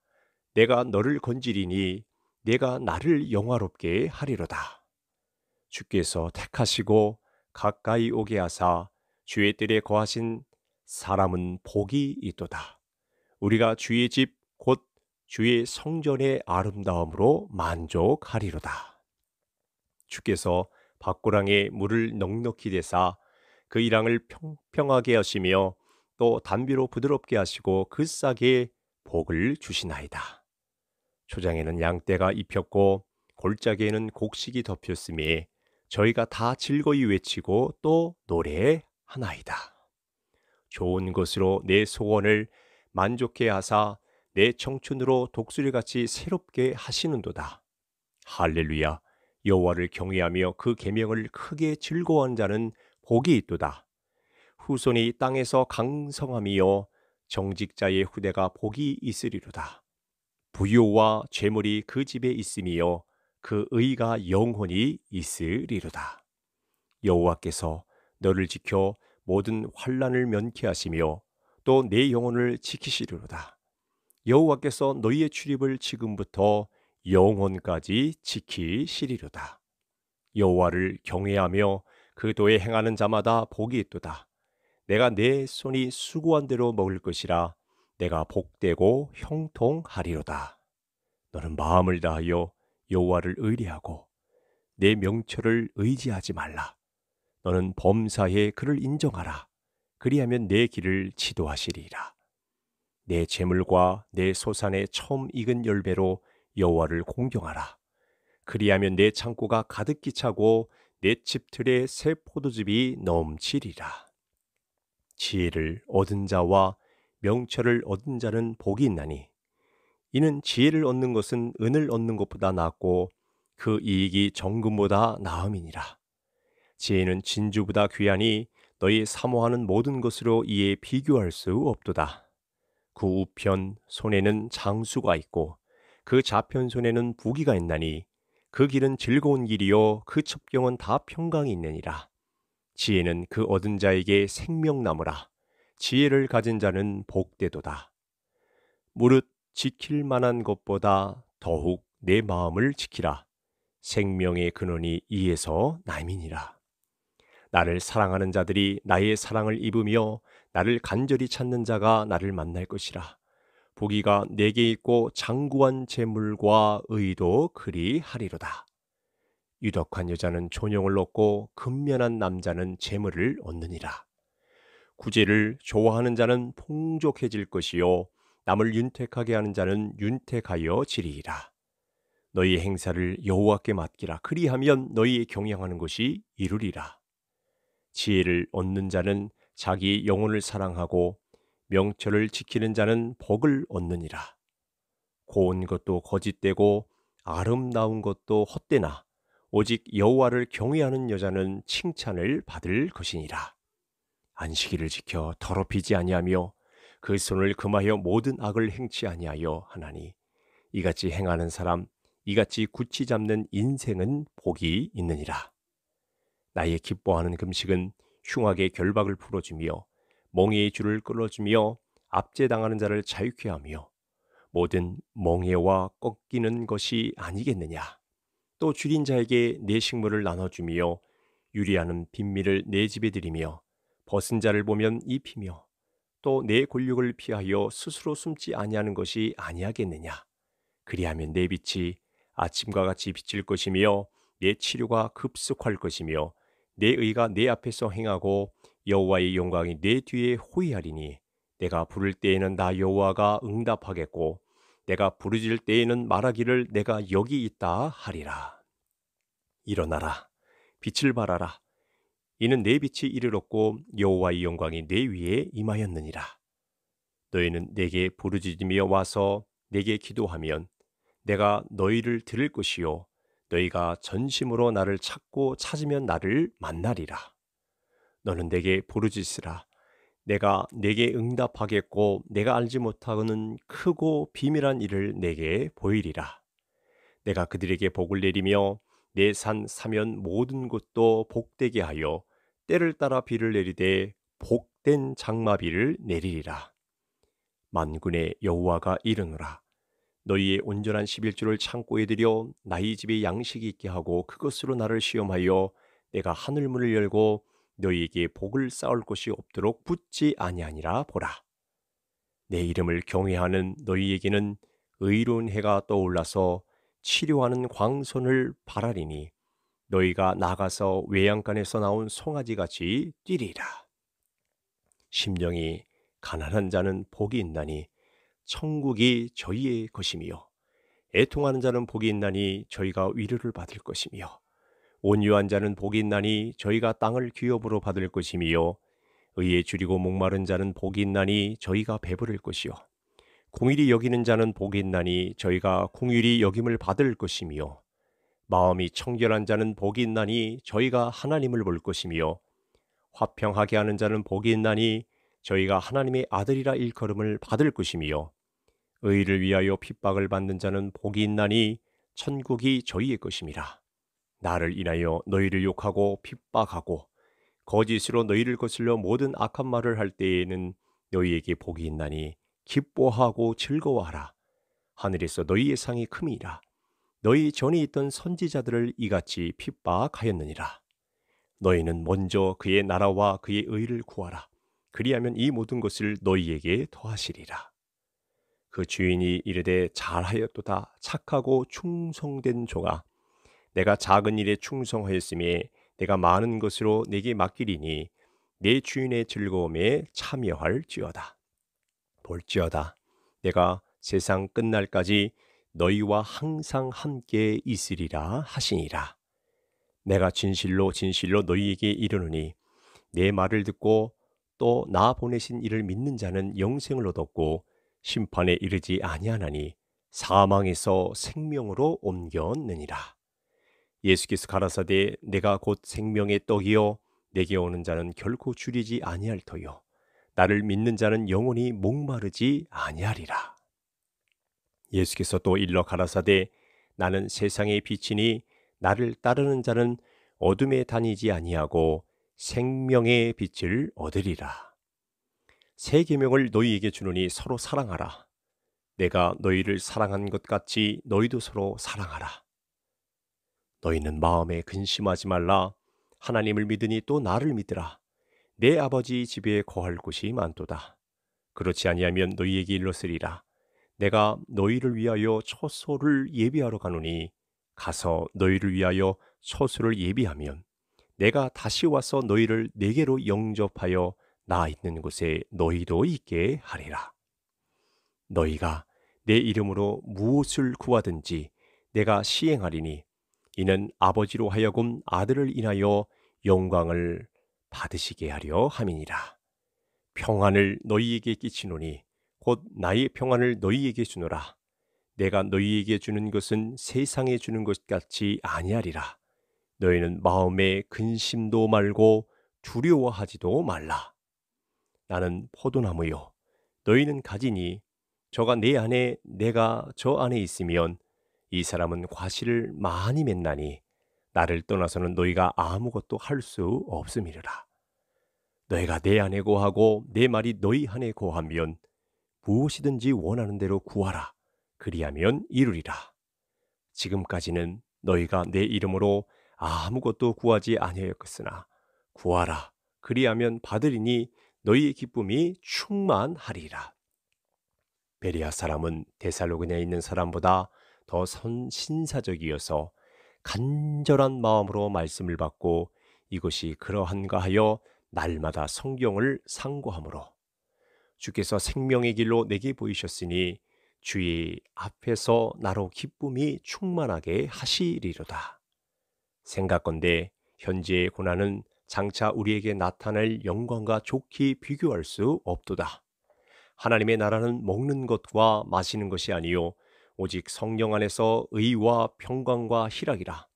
내가 너를 건지리니 내가 나를 영화롭게 하리로다. 주께서 택하시고 가까이 오게 하사 주의 뜰에 거하신 사람은 복이 있도다. 우리가 주의 집 곧 주의 성전의 아름다움으로 만족하리로다. 주께서 밭고랑에 물을 넉넉히 대사 그일랑을 평평하게 하시며 또 단비로 부드럽게 하시고 그 싹에 복을 주시나이다. 초장에는 양떼가 입혔고 골짜기에는 곡식이 덮였으니 저희가 다 즐거이 외치고 또 노래하나이다. 좋은 것으로 내 소원을 만족해 하사 내 청춘으로 독수리같이 새롭게 하시는도다. 할렐루야. 여호와를 경외하며 그 계명을 크게 즐거워한 자는 복이 있도다. 후손이 땅에서 강성함이요 정직자의 후대가 복이 있으리로다. 부요와 죄물이 그 집에 있음이요 그 의가 영혼이 있으리로다. 여호와께서 너를 지켜 모든 환란을 면케하시며 또 내 영혼을 지키시리로다. 여호와께서 너희의 출입을 지금부터 영혼까지 지키시리로다. 여호와를 경외하며 그 도에 행하는 자마다 복이 있도다. 내가 내 손이 수고한 대로 먹을 것이라 내가 복되고 형통하리로다. 너는 마음을 다하여 여호와를 의뢰하고 내 명철을 의지하지 말라. 너는 범사에 그를 인정하라. 그리하면 내 길을 지도하시리라. 내 재물과 내 소산의 처음 익은 열배로 여호와를 공경하라. 그리하면 내 창고가 가득히 차고 내 집틀에 새 포도즙이 넘치리라. 지혜를 얻은 자와 명철을 얻은 자는 복이 있나니 이는 지혜를 얻는 것은 은을 얻는 것보다 낫고 그 이익이 정금보다 나음이니라. 지혜는 진주보다 귀하니 너희 사모하는 모든 것으로 이에 비교할 수 없도다. 그 우편 손에는 장수가 있고 그 좌편손에는 부기가 있나니 그 길은 즐거운 길이요 그 첩경은 다 평강이 있느니라. 지혜는 그 얻은 자에게 생명나무라. 지혜를 가진 자는 복되도다. 무릇 지킬 만한 것보다 더욱 내 마음을 지키라. 생명의 근원이 이에서 남이니라. 나를 사랑하는 자들이 나의 사랑을 입으며 나를 간절히 찾는 자가 나를 만날 것이라. 보기가 내게 있고 장구한 재물과 의도 그리하리로다. 유덕한 여자는 존영을 얻고 근면한 남자는 재물을 얻느니라. 구제를 좋아하는 자는 풍족해질 것이요 남을 윤택하게 하는 자는 윤택하여 지리이라. 너희 행사를 여호와께 맡기라. 그리하면 너희 경영하는 것이 이루리라. 지혜를 얻는 자는 자기 영혼을 사랑하고 명철을 지키는 자는 복을 얻느니라. 고운 것도 거짓되고 아름다운 것도 헛되나 오직 여호와를 경외하는 여자는 칭찬을 받을 것이니라. 안식일을 지켜 더럽히지 아니하며 그 손을 금하여 모든 악을 행치 아니하여 하나니 이같이 행하는 사람 이같이 굳이 잡는 인생은 복이 있느니라. 나의 기뻐하는 금식은 흉악의 결박을 풀어주며 멍에의 줄을 끌어주며 압제당하는 자를 자유케 하며 모든 멍에와 꺾이는 것이 아니겠느냐. 또 줄인 자에게 내 식물을 나눠주며 유리하는 빈미를 내 집에 들이며 벗은 자를 보면 입히며 또내 곤욕을 피하여 스스로 숨지 아니하는 것이 아니하겠느냐. 그리하면 내 빛이 아침과 같이 비칠 것이며 내 치료가 급속할 것이며 내 의가 내 앞에서 행하고 여호와의 영광이 내 뒤에 호위하리니 내가 부를 때에는 나 여호와가 응답하겠고 내가 부르질 때에는 말하기를 내가 여기 있다 하리라. 일어나라 빛을 발하라 이는 내 빛이 이르렀고 여호와의 영광이 내 위에 임하였느니라. 너희는 내게 부르짖으며 와서 내게 기도하면 내가 너희를 들을 것이요 너희가 전심으로 나를 찾고 찾으면 나를 만나리라. 너는 내게 부르짖으라. 내가 내게 응답하겠고 내가 알지 못하는 고 크고 비밀한 일을 내게 보이리라. 내가 그들에게 복을 내리며 내 산 사면 모든 곳도 복되게 하여 때를 따라 비를 내리되 복된 장마비를 내리리라. 만군의 여호와가 이르노라. 너희의 온전한 십일주를 창고에 들여 나의 집에 양식이 있게 하고 그것으로 나를 시험하여 내가 하늘문을 열고 너희에게 복을 쌓을 곳이 없도록 붙지 아니하니라 보라. 내 이름을 경외하는 너희에게는 의로운 해가 떠올라서 치료하는 광선을 바라리니 너희가 나가서 외양간에서 나온 송아지같이 뛰리라. 심령이 가난한 자는 복이 있나니 천국이 저희의 것이며 애통하는 자는 복이 있나니 저희가 위로를 받을 것이며 온유한 자는 복이 있나니 저희가 땅을 기업으로 받을 것이며 의에 줄이고 목마른 자는 복이 있나니 저희가 배부를 것이요 공일이 여기는 자는 복이 있나니 저희가 공일이 여김을 받을 것이며 마음이 청결한 자는 복이 있나니 저희가 하나님을 볼 것이며 화평하게 하는 자는 복이 있나니 저희가 하나님의 아들이라 일컬음을 받을 것이며 의를 위하여 핍박을 받는 자는 복이 있나니 천국이 저희의 것임이라. 나를 인하여 너희를 욕하고 핍박하고 거짓으로 너희를 거슬려 모든 악한 말을 할 때에는 너희에게 복이 있나니 기뻐하고 즐거워하라. 하늘에서 너희의 상이 큼이라. 너희 전에 있던 선지자들을 이같이 핍박하였느니라. 너희는 먼저 그의 나라와 그의 의를 구하라. 그리하면 이 모든 것을 너희에게 더하시리라. 그 주인이 이르되 잘하였도다 착하고 충성된 종아 내가 작은 일에 충성하였음에 내가 많은 것으로 내게 맡기리니 내 주인의 즐거움에 참여할지어다. 볼지어다. 내가 세상 끝날까지 너희와 항상 함께 있으리라 하시니라. 내가 진실로 진실로 너희에게 이르노니 내 말을 듣고 또 나 보내신 이를 믿는 자는 영생을 얻었고 심판에 이르지 아니하나니 사망에서 생명으로 옮겼느니라. 예수께서 가라사대 내가 곧 생명의 떡이요 내게 오는 자는 결코 줄이지 아니할 터요 나를 믿는 자는 영원히 목마르지 아니하리라. 예수께서 또 일러 가라사대 나는 세상의 빛이니 나를 따르는 자는 어둠에 다니지 아니하고 생명의 빛을 얻으리라. 새 계명을 너희에게 주노니 서로 사랑하라. 내가 너희를 사랑한 것 같이 너희도 서로 사랑하라. 너희는 마음에 근심하지 말라. 하나님을 믿으니 또 나를 믿으라. 내 아버지 집에 거할 곳이 많도다. 그렇지 아니하면 너희에게 일러으리라 내가 너희를 위하여 처소를 예비하러 가노니 가서 너희를 위하여 처소를 예비하면 내가 다시 와서 너희를 내게로 영접하여 나 있는 곳에 너희도 있게 하리라. 너희가 내 이름으로 무엇을 구하든지 내가 시행하리니 이는 아버지로 하여금 아들을 인하여 영광을 받으시게 하려 함이니라. 평안을 너희에게 끼치노니 곧 나의 평안을 너희에게 주노라. 내가 너희에게 주는 것은 세상에 주는 것 같이 아니하리라. 너희는 마음에 근심도 말고 두려워하지도 말라. 나는 포도나무요. 너희는 가지니 저가 내 안에 내가 저 안에 있으면 이 사람은 과실을 많이 맺나니 나를 떠나서는 너희가 아무것도 할 수 없음이라 너희가 내 안에 고하고 내 말이 너희 안에 고하면 무엇이든지 원하는 대로 구하라. 그리하면 이루리라. 지금까지는 너희가 내 이름으로 아무것도 구하지 아니하였으나 구하라. 그리하면 받으리니 너희의 기쁨이 충만하리라. 베리아 사람은 데살로그냐에 있는 사람보다 더 신사적이어서 간절한 마음으로 말씀을 받고 이것이 그러한가 하여 날마다 성경을 상고함으로 주께서 생명의 길로 내게 보이셨으니 주의 앞에서 나로 기쁨이 충만하게 하시리로다. 생각건대 현재의 고난은 장차 우리에게 나타날 영광과 좋게 비교할 수 없도다. 하나님의 나라는 먹는 것과 마시는 것이 아니요 오직 성령 안에서 의와 평강과 희락이라.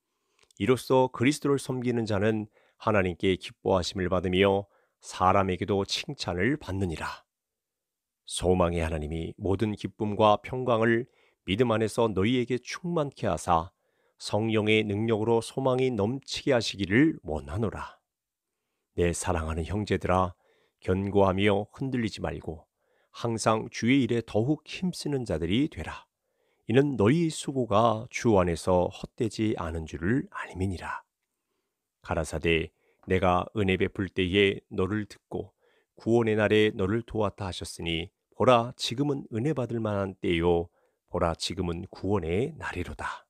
이로써 그리스도를 섬기는 자는 하나님께 기뻐하심을 받으며 사람에게도 칭찬을 받느니라. 소망의 하나님이 모든 기쁨과 평강을 믿음 안에서 너희에게 충만케 하사 성령의 능력으로 소망이 넘치게 하시기를 원하노라. 내 사랑하는 형제들아, 견고하며 흔들리지 말고 항상 주의 일에 더욱 힘쓰는 자들이 되라. 이는 너희 수고가 주 안에서 헛되지 않은 줄을 알미니라. 가라사대 내가 은혜 베풀 때에 너를 듣고 구원의 날에 너를 도왔다 하셨으니 보라 지금은 은혜 받을 만한 때요 보라 지금은 구원의 날이로다.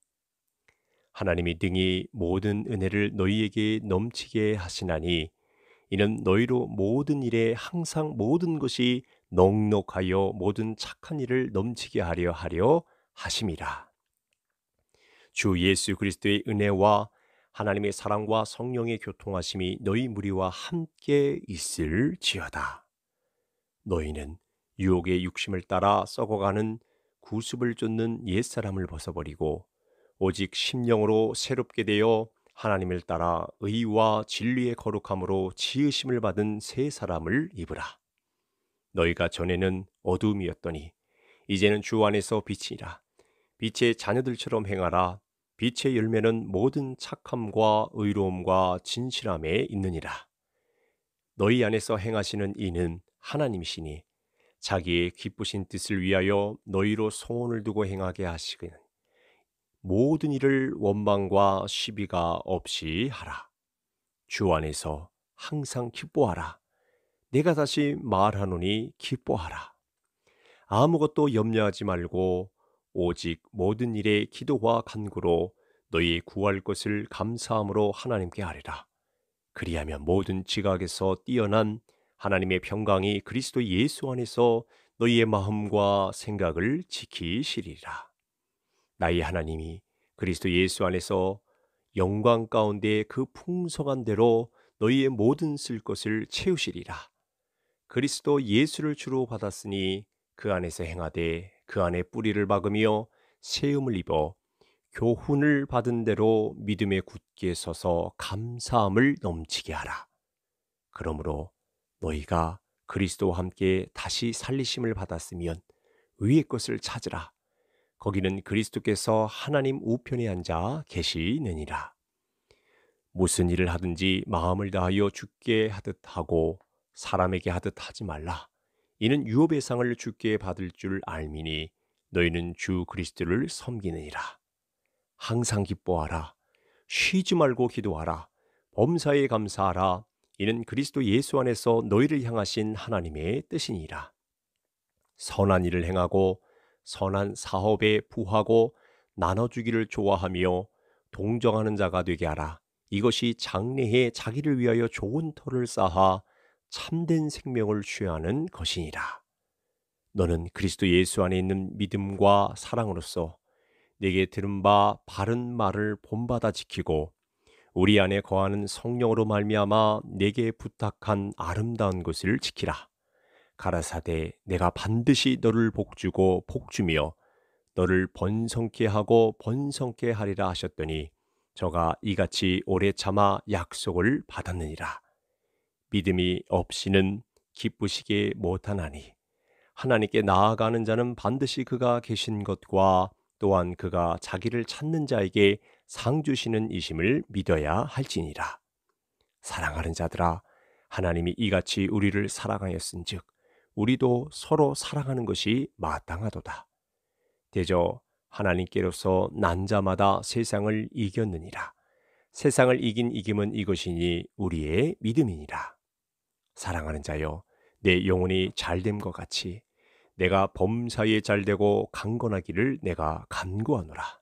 하나님이 등이 모든 은혜를 너희에게 넘치게 하시나니 이는 너희로 모든 일에 항상 모든 것이 넉넉하여 모든 착한 일을 넘치게 하려 하려 하심이라. 주 예수 그리스도의 은혜와 하나님의 사랑과 성령의 교통하심이 너희 무리와 함께 있을지어다. 너희는 유혹의 육심을 따라 썩어가는 구습을 쫓는 옛사람을 벗어버리고 오직 심령으로 새롭게 되어 하나님을 따라 의와 진리의 거룩함으로 지으심을 받은 새 사람을 입으라. 너희가 전에는 어둠이었더니 이제는 주 안에서 빛이라. 빛의 자녀들처럼 행하라. 빛의 열매는 모든 착함과 의로움과 진실함에 있느니라. 너희 안에서 행하시는 이는 하나님이시니 자기의 기쁘신 뜻을 위하여 너희로 소원을 두고 행하게 하시는 모든 일을 원망과 시비가 없이 하라. 주 안에서 항상 기뻐하라. 내가 다시 말하노니 기뻐하라. 아무것도 염려하지 말고 오직 모든 일에 기도와 간구로 너희 구할 것을 감사함으로 하나님께 아뢰라. 그리하면 모든 지각에서 뛰어난 하나님의 평강이 그리스도 예수 안에서 너희의 마음과 생각을 지키시리라. 나의 하나님이 그리스도 예수 안에서 영광 가운데 그 풍성한 대로 너희의 모든 쓸 것을 채우시리라. 그리스도 예수를 주로 받았으니 그 안에서 행하되 그 안에 뿌리를 박으며 세움을 입어 교훈을 받은 대로 믿음에 굳게 서서 감사함을 넘치게 하라. 그러므로 너희가 그리스도와 함께 다시 살리심을 받았으면 위의 것을 찾으라. 거기는 그리스도께서 하나님 우편에 앉아 계시느니라. 무슨 일을 하든지 마음을 다하여 죽게 하듯 하고 사람에게 하듯 하지 말라. 이는 유업의 상을 주께 받을 줄 알미니 너희는 주 그리스도를 섬기느니라. 항상 기뻐하라. 쉬지 말고 기도하라. 범사에 감사하라. 이는 그리스도 예수 안에서 너희를 향하신 하나님의 뜻이니라. 선한 일을 행하고 선한 사업에 부하고 나눠주기를 좋아하며 동정하는 자가 되게 하라. 이것이 장래에 자기를 위하여 좋은 터를 쌓아 참된 생명을 취하는 것이니라. 너는 그리스도 예수 안에 있는 믿음과 사랑으로서 내게 들은 바 바른 말을 본받아 지키고 우리 안에 거하는 성령으로 말미암아 내게 부탁한 아름다운 것을 지키라. 가라사대 내가 반드시 너를 복주고 복주며 너를 번성케 하고 번성케 하리라 하셨더니 저가 이같이 오래 참아 약속을 받았느니라. 믿음이 없이는 기쁘시게 못하나니 하나님께 나아가는 자는 반드시 그가 계신 것과 또한 그가 자기를 찾는 자에게 상 주시는 이심을 믿어야 할지니라. 사랑하는 자들아 하나님이 이같이 우리를 사랑하였은즉 우리도 서로 사랑하는 것이 마땅하도다. 대저 하나님께로서 난자마다 세상을 이겼느니라. 세상을 이긴 이김은 이것이니 우리의 믿음이니라. 사랑하는 자여, 내 영혼이 잘됨과 같이 내가 범사에 잘되고 강건하기를 내가 간구하노라.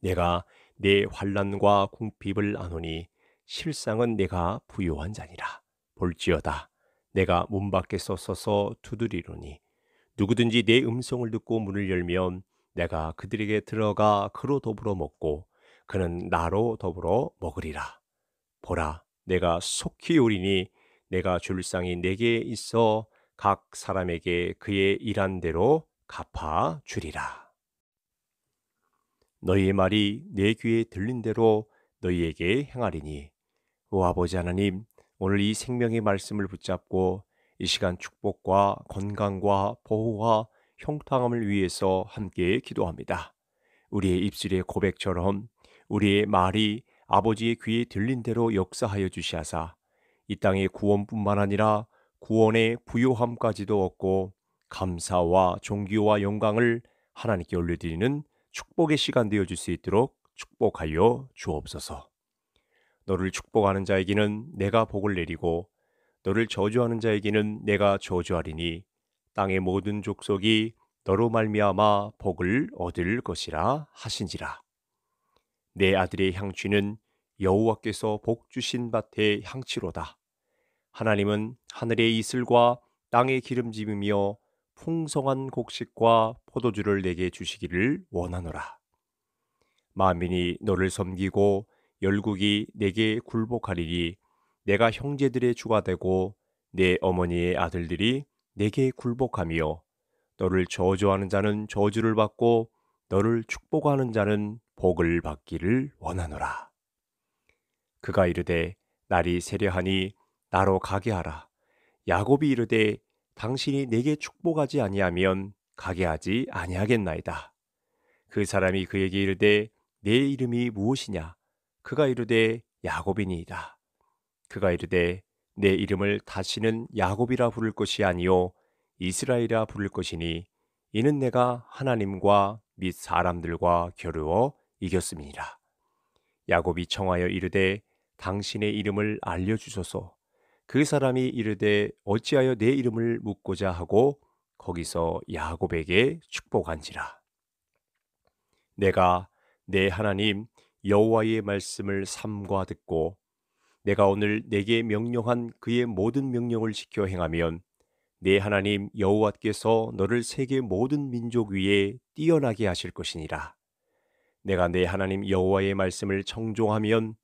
내가 내 환란과 궁핍을 아노니 실상은 내가 부요한 자니라. 볼지어다. 내가 문 밖에서 서서 두드리로니 누구든지 내 음성을 듣고 문을 열면 내가 그들에게 들어가 그로 더불어 먹고 그는 나로 더불어 먹으리라. 보라, 내가 속히 오리니 내가 줄 상이 내게 있어 각 사람에게 그의 일한 대로 갚아 주리라. 너희의 말이 내 귀에 들린 대로 너희에게 행하리니 오 아버지 하나님 오늘 이 생명의 말씀을 붙잡고 이 시간 축복과 건강과 보호와 형통함을 위해서 함께 기도합니다. 우리의 입술의 고백처럼 우리의 말이 아버지의 귀에 들린 대로 역사하여 주시하사 이 땅의 구원뿐만 아니라 구원의 부요함까지도 얻고 감사와 존귀와 영광을 하나님께 올려드리는 축복의 시간 되어줄 수 있도록 축복하여 주옵소서. 너를 축복하는 자에게는 내가 복을 내리고 너를 저주하는 자에게는 내가 저주하리니 땅의 모든 족속이 너로 말미암아 복을 얻을 것이라 하신지라. 내 아들의 향취는 여호와께서 복 주신 밭의 향치로다. 하나님은 하늘의 이슬과 땅의 기름짐이며 풍성한 곡식과 포도주를 내게 주시기를 원하노라. 만민이 너를 섬기고 열국이 내게 굴복하리니 내가 형제들의 주가 되고 내 어머니의 아들들이 내게 굴복하며 너를 저주하는 자는 저주를 받고 너를 축복하는 자는 복을 받기를 원하노라. 그가 이르되 날이 세려하니 나로 가게 하라. 야곱이 이르되 당신이 내게 축복하지 아니하면 가게 하지 아니하겠나이다. 그 사람이 그에게 이르되 내 이름이 무엇이냐? 그가 이르되 야곱이니이다. 그가 이르되 내 이름을 다시는 야곱이라 부를 것이 아니요 이스라엘이라 부를 것이니 이는 내가 하나님과 및 사람들과 겨루어 이겼습니다. 야곱이 청하여 이르되 당신의 이름을 알려주소서. 그 사람이 이르되 어찌하여 내 이름을 묻고자 하고 거기서 야곱에게 축복한지라. 내가 내 하나님 여호와의 말씀을 삼과 듣고 내가 오늘 내게 명령한 그의 모든 명령을 지켜 행하면 내 하나님 여호와께서 너를 세계 모든 민족 위에 뛰어나게 하실 것이니라. 내가 내 하나님 여호와의 말씀을 청종하면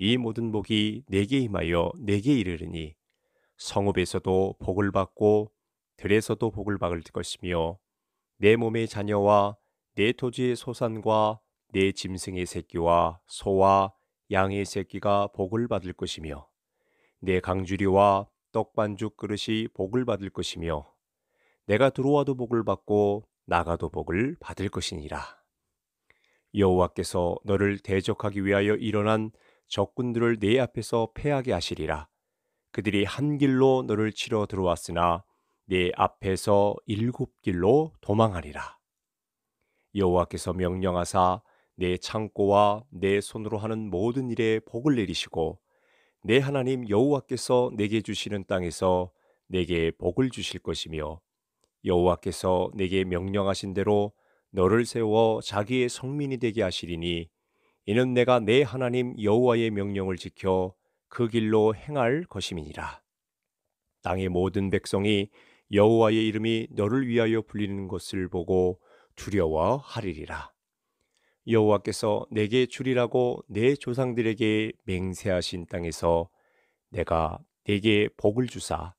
이 모든 복이 내게 임하여 내게 이르르니 성읍에서도 복을 받고 들에서도 복을 받을 것이며 내 몸의 자녀와 내 토지의 소산과 내 짐승의 새끼와 소와 양의 새끼가 복을 받을 것이며 내 강주리와 떡반죽 그릇이 복을 받을 것이며 내가 들어와도 복을 받고 나가도 복을 받을 것이니라 여호와께서 너를 대적하기 위하여 일어난 적군들을 내 앞에서 패하게 하시리라. 그들이 한 길로 너를 치러 들어왔으나 내 앞에서 일곱 길로 도망하리라. 여호와께서 명령하사 내 창고와 내 손으로 하는 모든 일에 복을 내리시고 내 하나님 여호와께서 내게 주시는 땅에서 내게 복을 주실 것이며 여호와께서 내게 명령하신 대로 너를 세워 자기의 성민이 되게 하시리니 이는 내가 내 하나님 여호와의 명령을 지켜 그 길로 행할 것임이니라. 땅의 모든 백성이 여호와의 이름이 너를 위하여 불리는 것을 보고 두려워하리리라. 여호와께서 내게 주리라고 내 조상들에게 맹세하신 땅에서 내가 내게 복을 주사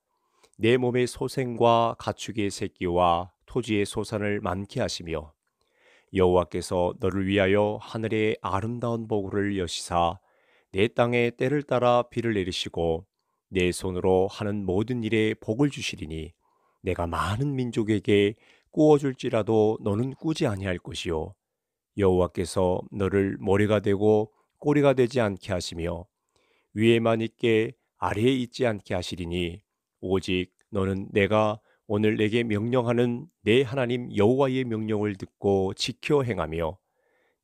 내 몸의 소생과 가축의 새끼와 토지의 소산을 많게 하시며 여호와께서 너를 위하여 하늘의 아름다운 보고를 여시사 내 땅에 때를 따라 비를 내리시고 내 손으로 하는 모든 일에 복을 주시리니 내가 많은 민족에게 꾸어줄지라도 너는 꾸지 아니할 것이요 여호와께서 너를 머리가 되고 꼬리가 되지 않게 하시며 위에만 있게 아래에 있지 않게 하시리니 오직 너는 내가 오늘 내게 명령하는 내 하나님 여호와의 명령을 듣고 지켜 행하며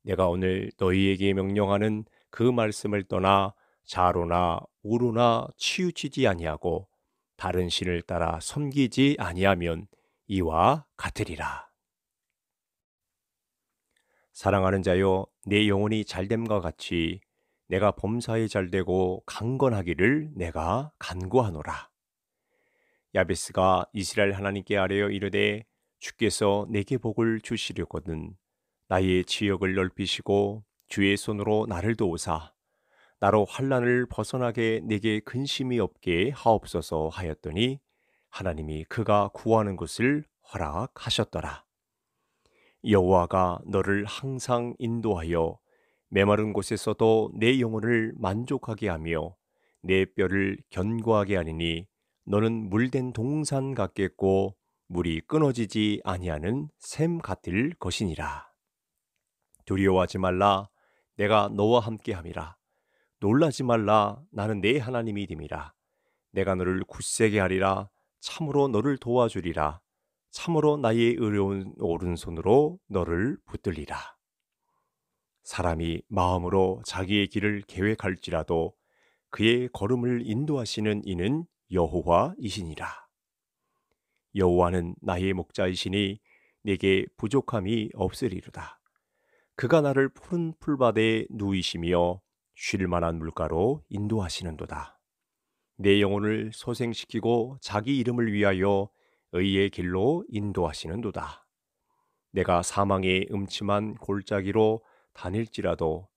내가 오늘 너희에게 명령하는 그 말씀을 떠나 자로나 우로나 치우치지 아니하고 다른 신을 따라 섬기지 아니하면 이와 같으리라. 사랑하는 자여 내 영혼이 잘됨과 같이 내가 범사에 잘되고 강건하기를 내가 간구하노라. 야베스가 이스라엘 하나님께 아뢰어 이르되 주께서 내게 복을 주시려거든 나의 지역을 넓히시고 주의 손으로 나를 도우사 나로 환란을 벗어나게 내게 근심이 없게 하옵소서 하였더니 하나님이 그가 구하는 것을 허락하셨더라. 여호와가 너를 항상 인도하여 메마른 곳에서도 내 영혼을 만족하게 하며 내 뼈를 견고하게 하리니 너는 물된 동산 같겠고 물이 끊어지지 아니하는 샘 같을 것이니라. 두려워하지 말라. 내가 너와 함께 함이라. 놀라지 말라. 나는 내 하나님이 됨이라. 내가 너를 굳세게 하리라. 참으로 너를 도와주리라. 참으로 나의 의로운 오른손으로 너를 붙들리라. 사람이 마음으로 자기의 길을 계획할지라도 그의 걸음을 인도하시는 이는 여호와이시니라. 여호와는 나의 목자이시니 내게 부족함이 없으리로다. 그가 나를 푸른 풀밭에 누이시며 쉴 만한 물가로 인도하시는도다. 내 영혼을 소생시키고 자기 이름을 위하여 의의 길로 인도하시는도다. 내가 사망의 음침한 골짜기로 다닐지라도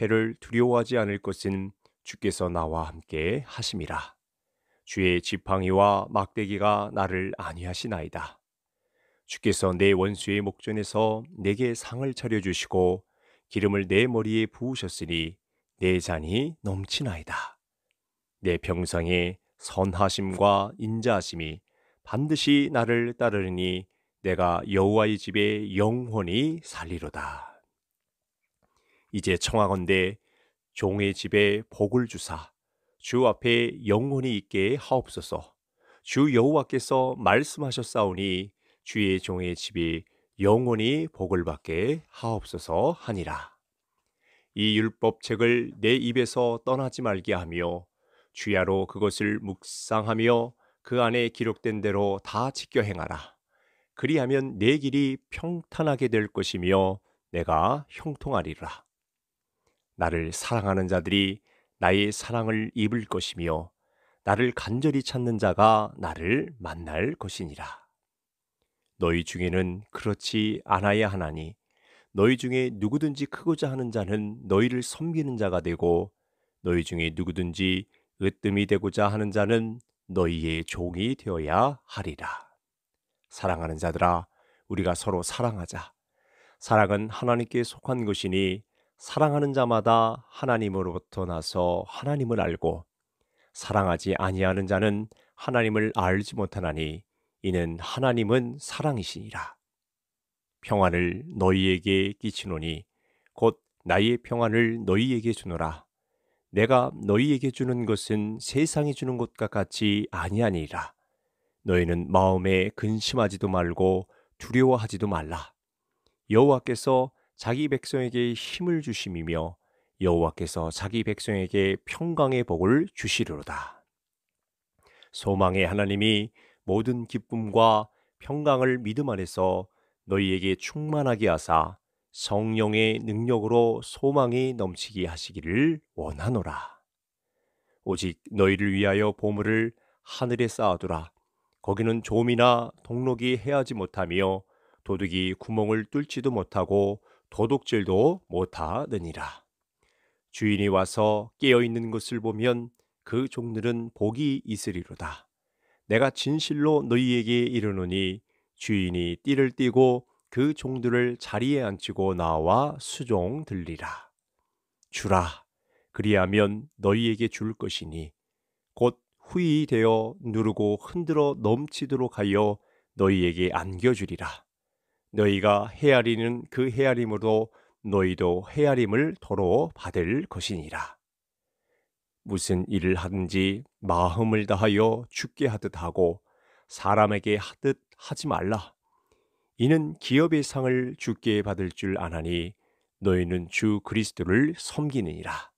해를 두려워하지 않을 것은 주께서 나와 함께 하심이라. 주의 지팡이와 막대기가 나를 안위하시나이다. 주께서 내 원수의 목전에서 내게 상을 차려 주시고 기름을 내 머리에 부으셨으니 내 잔이 넘치나이다. 내 병상에 선하심과 인자하심이 반드시 나를 따르니 내가 여호와의 집에 영원히 살리로다. 이제 청하건대 종의 집에 복을 주사 주 앞에 영혼이 있게 하옵소서. 주 여호와께서 말씀하셨사오니 주의 종의 집이 영원히 복을 받게 하옵소서 하니라. 이 율법책을 내 입에서 떠나지 말게 하며 주야로 그것을 묵상하며 그 안에 기록된 대로 다 지켜 행하라. 그리하면 내 길이 평탄하게 될 것이며 내가 형통하리라. 나를 사랑하는 자들이 나의 사랑을 입을 것이며 나를 간절히 찾는 자가 나를 만날 것이니라. 너희 중에는 그렇지 않아야 하나니 너희 중에 누구든지 크고자 하는 자는 너희를 섬기는 자가 되고 너희 중에 누구든지 으뜸이 되고자 하는 자는 너희의 종이 되어야 하리라. 사랑하는 자들아 우리가 서로 사랑하자. 사랑은 하나님께 속한 것이니 사랑하는 자마다 하나님으로부터 나서 하나님을 알고 사랑하지 아니하는 자는 하나님을 알지 못하나니 이는 하나님은 사랑이시니라. 평안을 너희에게 끼치노니 곧 나의 평안을 너희에게 주노라. 내가 너희에게 주는 것은 세상이 주는 것과 같이 아니하니라. 너희는 마음에 근심하지도 말고 두려워하지도 말라. 여호와께서 자기 백성에게 힘을 주심이며 여호와께서 자기 백성에게 평강의 복을 주시리로다. 소망의 하나님이 모든 기쁨과 평강을 믿음 안에서 너희에게 충만하게 하사 성령의 능력으로 소망이 넘치게 하시기를 원하노라. 오직 너희를 위하여 보물을 하늘에 쌓아두라. 거기는 조미나 동록이 해하지 못하며 도둑이 구멍을 뚫지도 못하고 도둑질도 못하느니라. 주인이 와서 깨어 있는 것을 보면 그 종들은 복이 있으리로다. 내가 진실로 너희에게 이르노니 주인이 띠를 띠고 그 종들을 자리에 앉히고 나와 수종 들리라. 주라. 그리하면 너희에게 줄 것이니 곧 후이 되어 누르고 흔들어 넘치도록 하여 너희에게 안겨주리라. 너희가 헤아리는 그 헤아림으로 너희도 헤아림을 도로 받을 것이니라. 무슨 일을 하든지 마음을 다하여 죽게 하듯 하고 사람에게 하듯 하지 말라. 이는 기업의 상을 죽게 받을 줄 아나니 너희는 주 그리스도를 섬기느니라.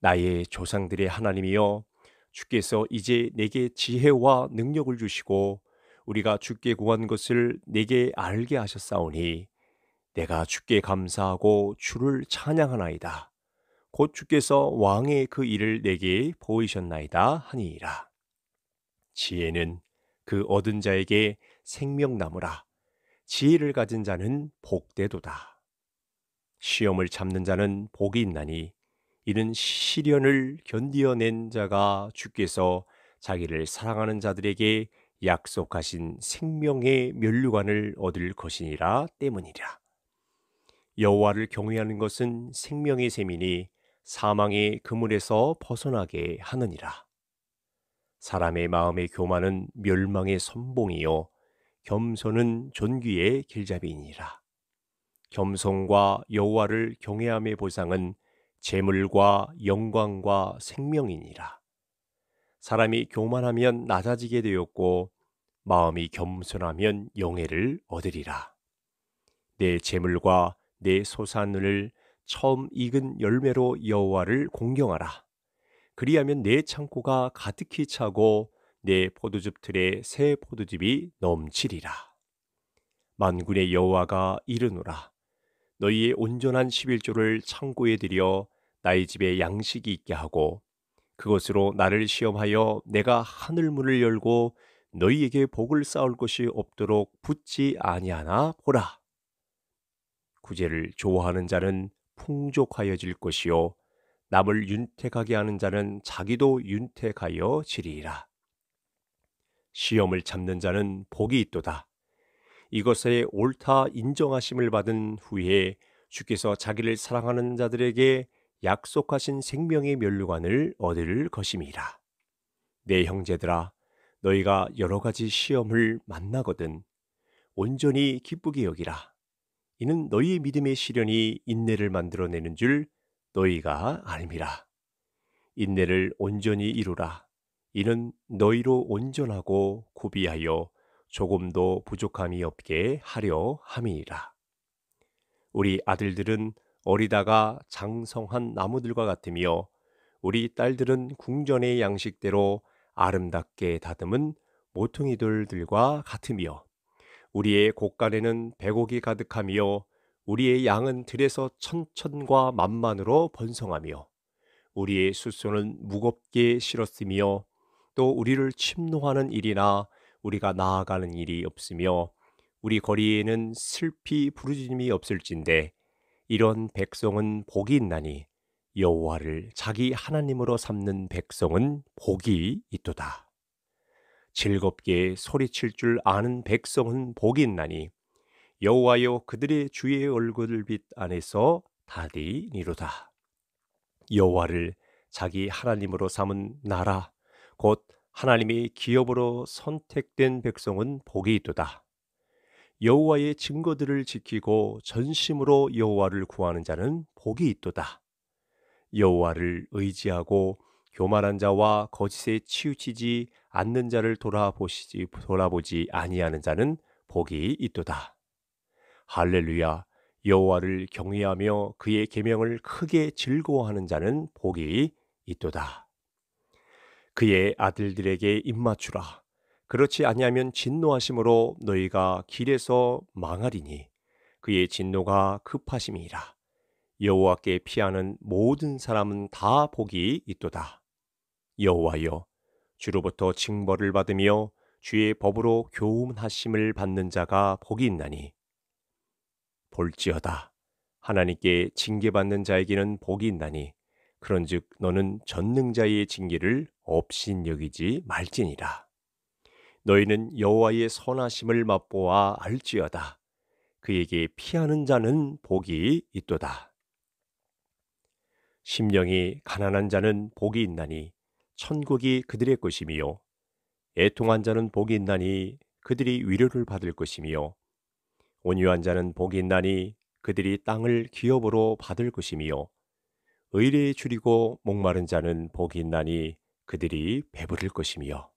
나의 조상들의 하나님이여 주께서 이제 내게 지혜와 능력을 주시고 우리가 주께 구한 것을 내게 알게 하셨사오니 내가 주께 감사하고 주를 찬양하나이다. 곧 주께서 왕의 그 일을 내게 보이셨나이다 하니이라. 지혜는 그 얻은 자에게 생명나무라. 지혜를 가진 자는 복되도다. 시험을 참는 자는 복이 있나니 이는 시련을 견디어낸 자가 주께서 자기를 사랑하는 자들에게 약속하신 생명의 면류관을 얻을 것이니라 때문이라. 여호와를 경외하는 것은 생명의 셈이니 사망의 그물에서 벗어나게 하느니라. 사람의 마음의 교만은 멸망의 선봉이요 겸손은 존귀의 길잡이니라. 겸손과 여호와를 경외함의 보상은 재물과 영광과 생명이니라. 사람이 교만하면 낮아지게 되었고 마음이 겸손하면 영예를 얻으리라. 내 재물과 내 소산을 처음 익은 열매로 여호와를 공경하라. 그리하면 내 창고가 가득히 차고 내 포도즙 틀에 새 포도즙이 넘치리라. 만군의 여호와가 이르노라. 너희의 온전한 1 1조를 창고에 들여 나의 집에 양식이 있게 하고 그것으로 나를 시험하여 내가 하늘 문을 열고 너희에게 복을 쌓을 것이 없도록 붙지 아니하나 보라. 구제를 좋아하는 자는 풍족하여질 것이요 남을 윤택하게 하는 자는 자기도 윤택하여 지리라. 시험을 참는 자는 복이 있도다. 이것에 옳다 인정하심을 받은 후에 주께서 자기를 사랑하는 자들에게 약속하신 생명의 면류관을 얻을 것임이라. 내 형제들아, 너희가 여러 가지 시험을 만나거든 온전히 기쁘게 여기라. 이는 너희의 믿음의 시련이 인내를 만들어내는 줄 너희가 알미라. 인내를 온전히 이루라. 이는 너희로 온전하고 구비하여 조금도 부족함이 없게 하려 함이라. 우리 아들들은 어리다가 장성한 나무들과 같으며 우리 딸들은 궁전의 양식대로 아름답게 다듬은 모퉁이돌들과 같으며 우리의 곳간에는 백옥이 가득하며 우리의 양은 들에서 천천과 만만으로 번성하며 우리의 숫소는 무겁게 실었으며 또 우리를 침노하는 일이나 우리가 나아가는 일이 없으며 우리 거리에는 슬피 부르짖음이 없을진데 이런 백성은 복이 있나니 여호와를 자기 하나님으로 삼는 백성은 복이 있도다. 즐겁게 소리칠 줄 아는 백성은 복이 있나니 여호와여 그들의 주의 얼굴빛 안에서 다디니로다. 여호와를 자기 하나님으로 삼은 나라 곧 하나님이 기업으로 선택된 백성은 복이 있도다. 여호와의 증거들을 지키고 전심으로 여호와를 구하는 자는 복이 있도다. 여호와를 의지하고 교만한 자와 거짓에 치우치지 않는 자를 돌아보시지 돌아보지 아니하는 자는 복이 있도다. 할렐루야. 여호와를 경외하며 그의 계명을 크게 즐거워하는 자는 복이 있도다. 그의 아들들에게 입맞추라. 그렇지 아니하면 진노하심으로 너희가 길에서 망하리니 그의 진노가 급하심이라. 여호와께 피하는 모든 사람은 다 복이 있도다. 여호와여, 주로부터 징벌을 받으며 주의 법으로 교훈하심을 받는 자가 복이 있나니. 볼지어다. 하나님께 징계받는 자에게는 복이 있나니. 그런즉 너는 전능자의 징계를 없인 여기지 말지니라. 너희는 여호와의 선하심을 맛보아 알지어다. 그에게 피하는 자는 복이 있도다. 심령이 가난한 자는 복이 있나니 천국이 그들의 것이며 애통한 자는 복이 있나니 그들이 위로를 받을 것이며 온유한 자는 복이 있나니 그들이 땅을 기업으로 받을 것이며 의뢰에 줄이고 목마른 자는 복이 있나니 그들이 배부를 것이며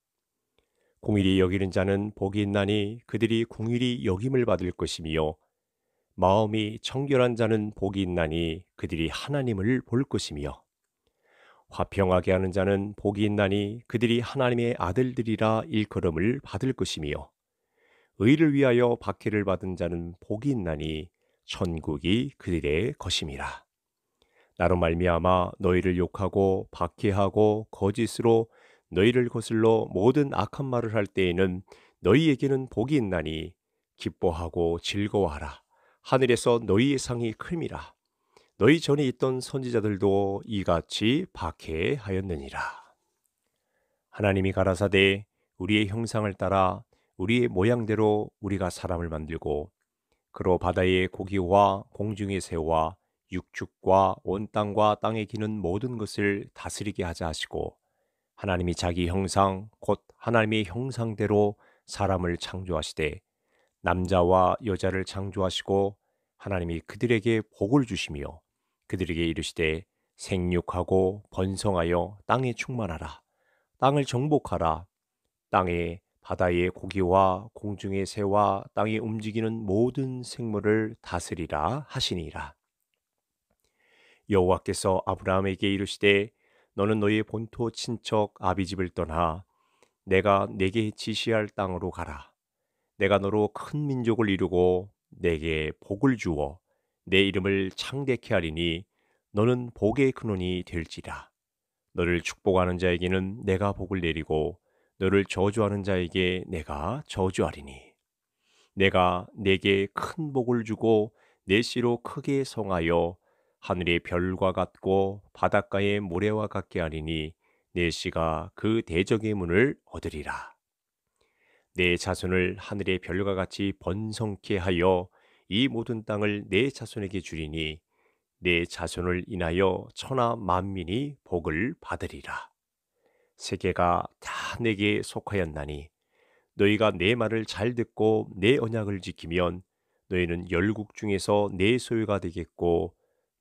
공일이 여기는 자는 복이 있나니 그들이 공일이 여김을 받을 것이며 마음이 청결한 자는 복이 있나니 그들이 하나님을 볼 것이며 화평하게 하는 자는 복이 있나니 그들이 하나님의 아들들이라 일컬음을 받을 것이며 의를 위하여 박해를 받은 자는 복이 있나니 천국이 그들의 것임이라. 나로 말미암아 너희를 욕하고 박해하고 거짓으로 너희를 거슬러 모든 악한 말을 할 때에는 너희에게는 복이 있나니 기뻐하고 즐거워하라. 하늘에서 너희의 상이 큼이라. 너희 전에 있던 선지자들도 이같이 박해하였느니라. 하나님이 가라사대 우리의 형상을 따라 우리의 모양대로 우리가 사람을 만들고 그로 바다의 고기와 공중의 새와 육축과 온 땅과 땅에 기는 모든 것을 다스리게 하자 하시고 하나님이 자기 형상 곧 하나님의 형상대로 사람을 창조하시되 남자와 여자를 창조하시고 하나님이 그들에게 복을 주시며 그들에게 이르시되 생육하고 번성하여 땅에 충만하라 땅을 정복하라 땅에 바다의 고기와 공중의 새와 땅에 움직이는 모든 생물을 다스리라 하시니라 여호와께서 아브라함에게 이르시되 너는 너의 본토 친척 아비집을 떠나 내가 내게 지시할 땅으로 가라. 내가 너로 큰 민족을 이루고 내게 복을 주어 내 이름을 창대케 하리니 너는 복의 근원이 될지라. 너를 축복하는 자에게는 내가 복을 내리고 너를 저주하는 자에게 내가 저주하리니 내가 내게 큰 복을 주고 내 씨로 크게 성하여 하늘의 별과 같고 바닷가의 모래와 같게 하리니 내 씨가 그 대적의 문을 얻으리라. 내 자손을 하늘의 별과 같이 번성케 하여 이 모든 땅을 내 자손에게 주리니 내 자손을 인하여 천하 만민이 복을 받으리라. 세계가 다 내게 속하였나니 너희가 내 말을 잘 듣고 내 언약을 지키면 너희는 열국 중에서 내 소유가 되겠고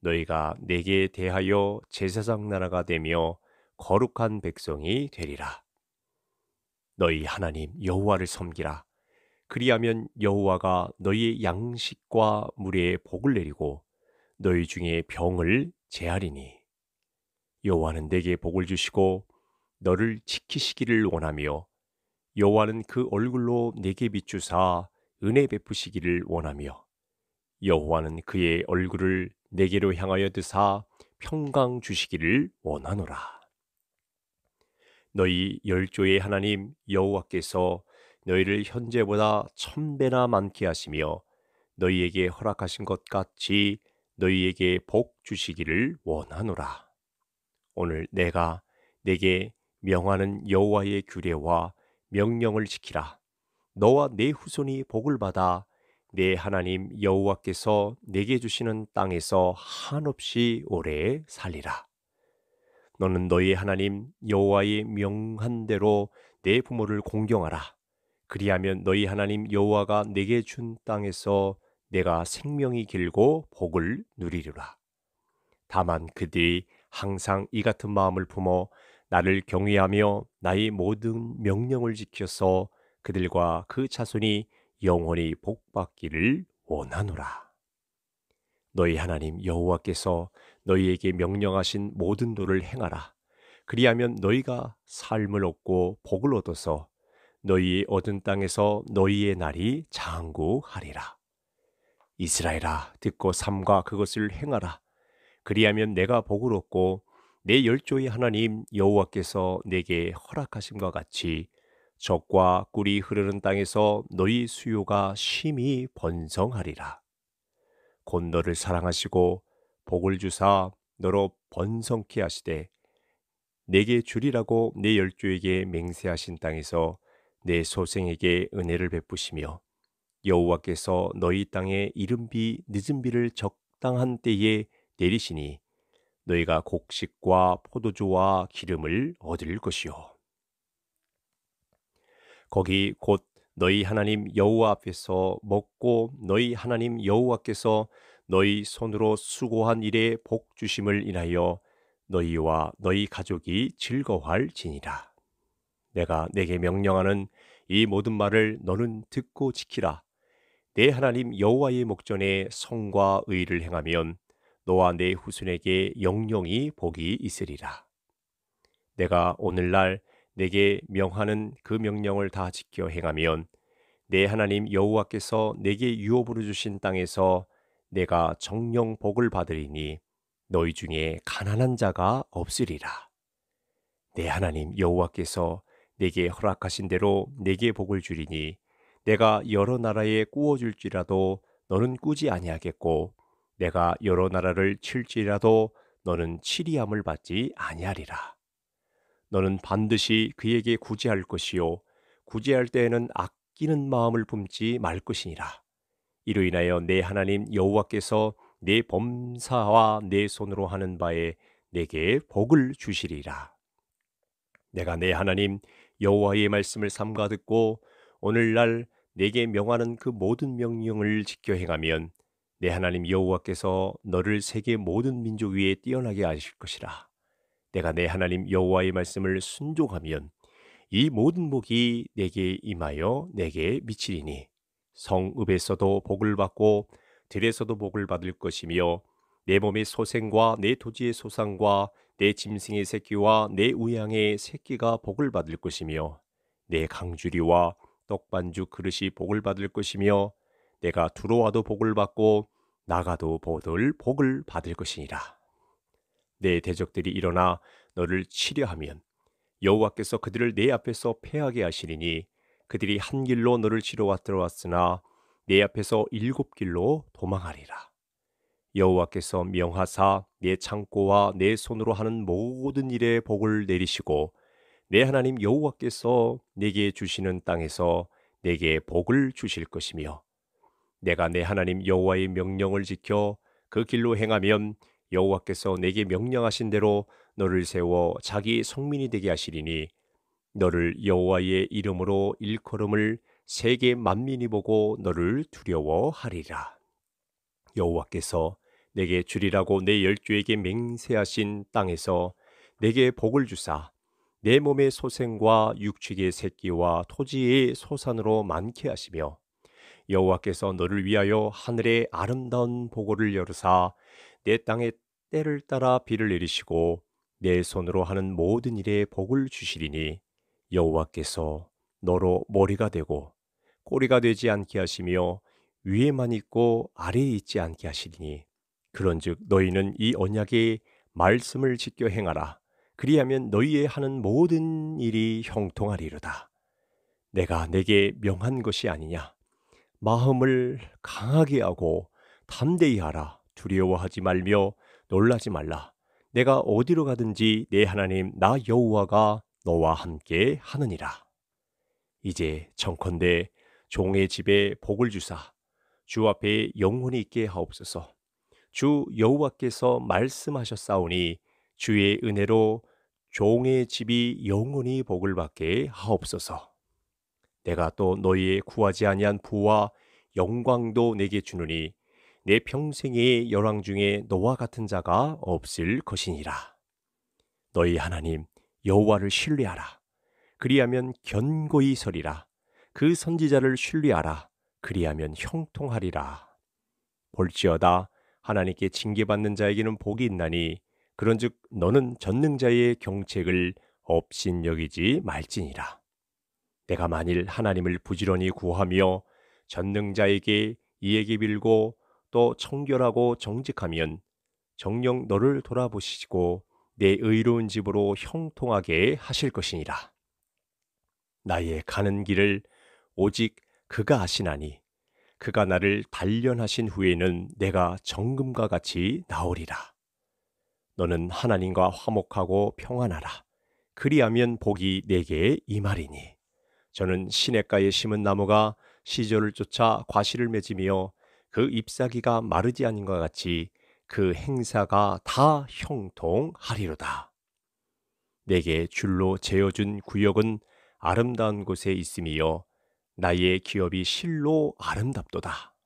너희가 내게 대하여 제사장 나라가 되며 거룩한 백성이 되리라. 너희 하나님 여호와를 섬기라. 그리하면 여호와가 너희의 양식과 물에 복을 내리고 너희 중에 병을 제하리니 여호와는 내게 복을 주시고 너를 지키시기를 원하며 여호와는 그 얼굴로 내게 비추사 은혜 베푸시기를 원하며 여호와는 그의 얼굴을 내게로 향하여 드사 평강 주시기를 원하노라. 너희 열조의 하나님 여호와께서 너희를 현재보다 천배나 많게 하시며 너희에게 허락하신 것 같이 너희에게 복 주시기를 원하노라. 오늘 내가 내게 명하는 여호와의 규례와 명령을 지키라. 너와 내 후손이 복을 받아 내 하나님 여호와께서 내게 주시는 땅에서 한없이 오래 살리라. 너는 너희 하나님 여호와의 명한 대로 내 부모를 공경하라. 그리하면 너희 하나님 여호와가 내게 준 땅에서 내가 생명이 길고 복을 누리리라. 다만 그들이 항상 이 같은 마음을 품어 나를 경외하며 나의 모든 명령을 지켜서 그들과 그 자손이 영원히 복받기를 원하노라. 너희 하나님 여호와께서 너희에게 명령하신 모든 도를 행하라. 그리하면 너희가 삶을 얻고 복을 얻어서 너희의 얻은 땅에서 너희의 날이 장구하리라. 이스라엘아 듣고 삼가 그것을 행하라. 그리하면 내가 복을 얻고 내 열조의 하나님 여호와께서 내게 허락하신 것 같이 적과 꿀이 흐르는 땅에서 너희 수요가 심히 번성하리라. 곧 너를 사랑하시고 복을 주사 너로 번성케 하시되 내게 주리라고 내 열조에게 맹세하신 땅에서 내 소생에게 은혜를 베푸시며 여호와께서 너희 땅에 이른비 늦은비를 적당한 때에 내리시니 너희가 곡식과 포도주와 기름을 얻을 것이요 거기 곧 너희 하나님 여호와 앞에서 먹고 너희 하나님 여호와께서 너희 손으로 수고한 일에 복 주심을 인하여 너희와 너희 가족이 즐거워할지니라. 내가 내게 명령하는 이 모든 말을 너는 듣고 지키라. 내 하나님 여호와의 목전에 성과 의를 행하면 너와 내 후손에게 영영이 복이 있으리라. 내가 오늘날 내게 명하는 그 명령을 다 지켜 행하면 내 하나님 여호와께서 내게 유업으로 주신 땅에서 내가 정령 복을 받으리니 너희 중에 가난한 자가 없으리라. 내 하나님 여호와께서 내게 허락하신 대로 내게 복을 주리니 내가 여러 나라에 꾸어줄지라도 너는 꾸지 아니하겠고 내가 여러 나라를 칠지라도 너는 치리함을 받지 아니하리라. 너는 반드시 그에게 구제할 것이요 구제할 때에는 아끼는 마음을 품지 말 것이니라. 이로 인하여 내 하나님 여호와께서 내 범사와 내 손으로 하는 바에 내게 복을 주시리라. 내가 내 하나님 여호와의 말씀을 삼가 듣고 오늘날 내게 명하는 그 모든 명령을 지켜 행하면 내 하나님 여호와께서 너를 세계 모든 민족 위에 뛰어나게 하실 것이라. 내가 내 하나님 여호와의 말씀을 순종하면 이 모든 복이 내게 임하여 내게 미치리니 성읍에서도 복을 받고 들에서도 복을 받을 것이며 내 몸의 소생과 내 도지의 소상과 내 짐승의 새끼와 내 우양의 새끼가 복을 받을 것이며 내 강주리와 떡반죽 그릇이 복을 받을 것이며 내가 들어와도 복을 받고 나가도 보들 복을 받을 것이니라. 내 대적들이 일어나 너를 치려하면 여호와께서 그들을 내 앞에서 패하게 하시리니 그들이 한 길로 너를 치러 왔들어왔으나 내 앞에서 일곱 길로 도망하리라. 여호와께서 명하사 내 창고와 내 손으로 하는 모든 일에 복을 내리시고 내 하나님 여호와께서 내게 주시는 땅에서 내게 복을 주실 것이며 내가 내 하나님 여호와의 명령을 지켜 그 길로 행하면 여호와께서 내게 명령하신 대로 너를 세워 자기 성민이 되게 하시리니 너를 여호와의 이름으로 일컬음을 세계 만민이 보고 너를 두려워하리라. 여호와께서 내게 주리라고 내 열주에게 맹세하신 땅에서 내게 복을 주사 내 몸의 소생과 육축의 새끼와 토지의 소산으로 많게 하시며 여호와께서 너를 위하여 하늘의 아름다운 보고를 열으사 내땅에 때를 따라 비를 내리시고 내 손으로 하는 모든 일에 복을 주시리니 여호와께서 너로 머리가 되고 꼬리가 되지 않게 하시며 위에만 있고 아래에 있지 않게 하시리니 그런즉 너희는 이 언약의 말씀을 지켜 행하라 그리하면 너희의 하는 모든 일이 형통하리로다 내가 내게 명한 것이 아니냐 마음을 강하게 하고 담대히 하라 두려워하지 말며 놀라지 말라. 내가 어디로 가든지 내 하나님 나 여호와가 너와 함께 하느니라. 이제 정컨대 종의 집에 복을 주사 주 앞에 영혼이 있게 하옵소서. 주 여호와께서 말씀하셨사오니 주의 은혜로 종의 집이 영원히 복을 받게 하옵소서. 내가 또 너희의 구하지 아니한 부와 영광도 내게 주느니 내평생에 열왕 중에 너와 같은 자가 없을 것이니라. 너희 하나님 여호와를 신뢰하라. 그리하면 견고히 서리라. 그 선지자를 신뢰하라. 그리하면 형통하리라. 볼지어다 하나님께 징계받는 자에게는 복이 있나니 그런즉 너는 전능자의 경책을 업신여기지 말지니라. 내가 만일 하나님을 부지런히 구하며 전능자에게 이에게 빌고 또 청결하고 정직하면 정령 너를 돌아보시고 내 의로운 집으로 형통하게 하실 것이니라. 나의 가는 길을 오직 그가 아시나니 그가 나를 단련하신 후에는 내가 정금과 같이 나오리라. 너는 하나님과 화목하고 평안하라. 그리하면 복이 내게 이말이니 저는 시냇가에 심은 나무가 시절을 쫓아 과실을 맺으며 그 잎사귀가 마르지 않은 것 같이 그 행사가 다 형통하리로다. 내게 줄로 재어준 구역은 아름다운 곳에 있음이요 나의 기업이 실로 아름답도다.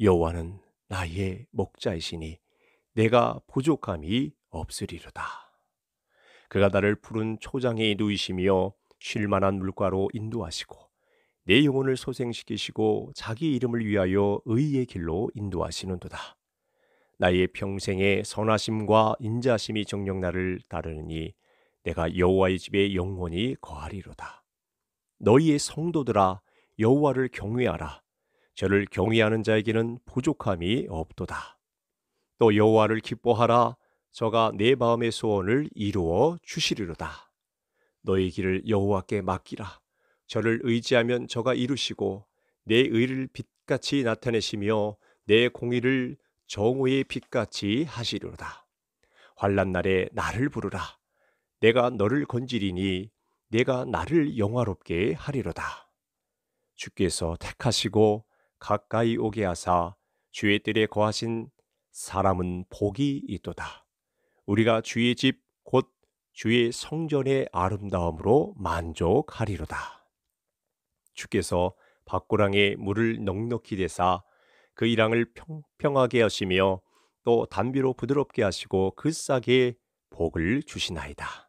여호와는 나의 목자이시니 내가 부족함이 없으리로다. 그가 나를 푸른 초장에 누이시며 쉴만한 물가로 인도하시고 내 영혼을 소생시키시고 자기 이름을 위하여 의의 길로 인도하시는도다. 나의 평생의 선하심과 인자심이 정령 나를 따르니 내가 여호와의 집에 영원히 거하리로다. 너희의 성도들아 여호와를 경외하라. 저를 경외하는 자에게는 부족함이 없도다. 또 여호와를 기뻐하라. 저가 내 마음의 소원을 이루어 주시리로다. 너의 길을 여호와께 맡기라. 저를 의지하면 저가 이루시고 내 의를 빛같이 나타내시며 내 공의를 정오의 빛같이 하시리로다. 환란 날에 나를 부르라. 내가 너를 건지리니 내가 나를 영화롭게 하리로다. 주께서 택하시고 가까이 오게 하사 주의 뜰에 거하신 사람은 복이 있도다. 우리가 주의 집 곧 주의 성전의 아름다움으로 만족하리로다. 주께서 밭고랑에 물을 넉넉히 대사 그일랑을 평평하게 하시며 또 단비로 부드럽게 하시고 그 싹에 복을 주시나이다.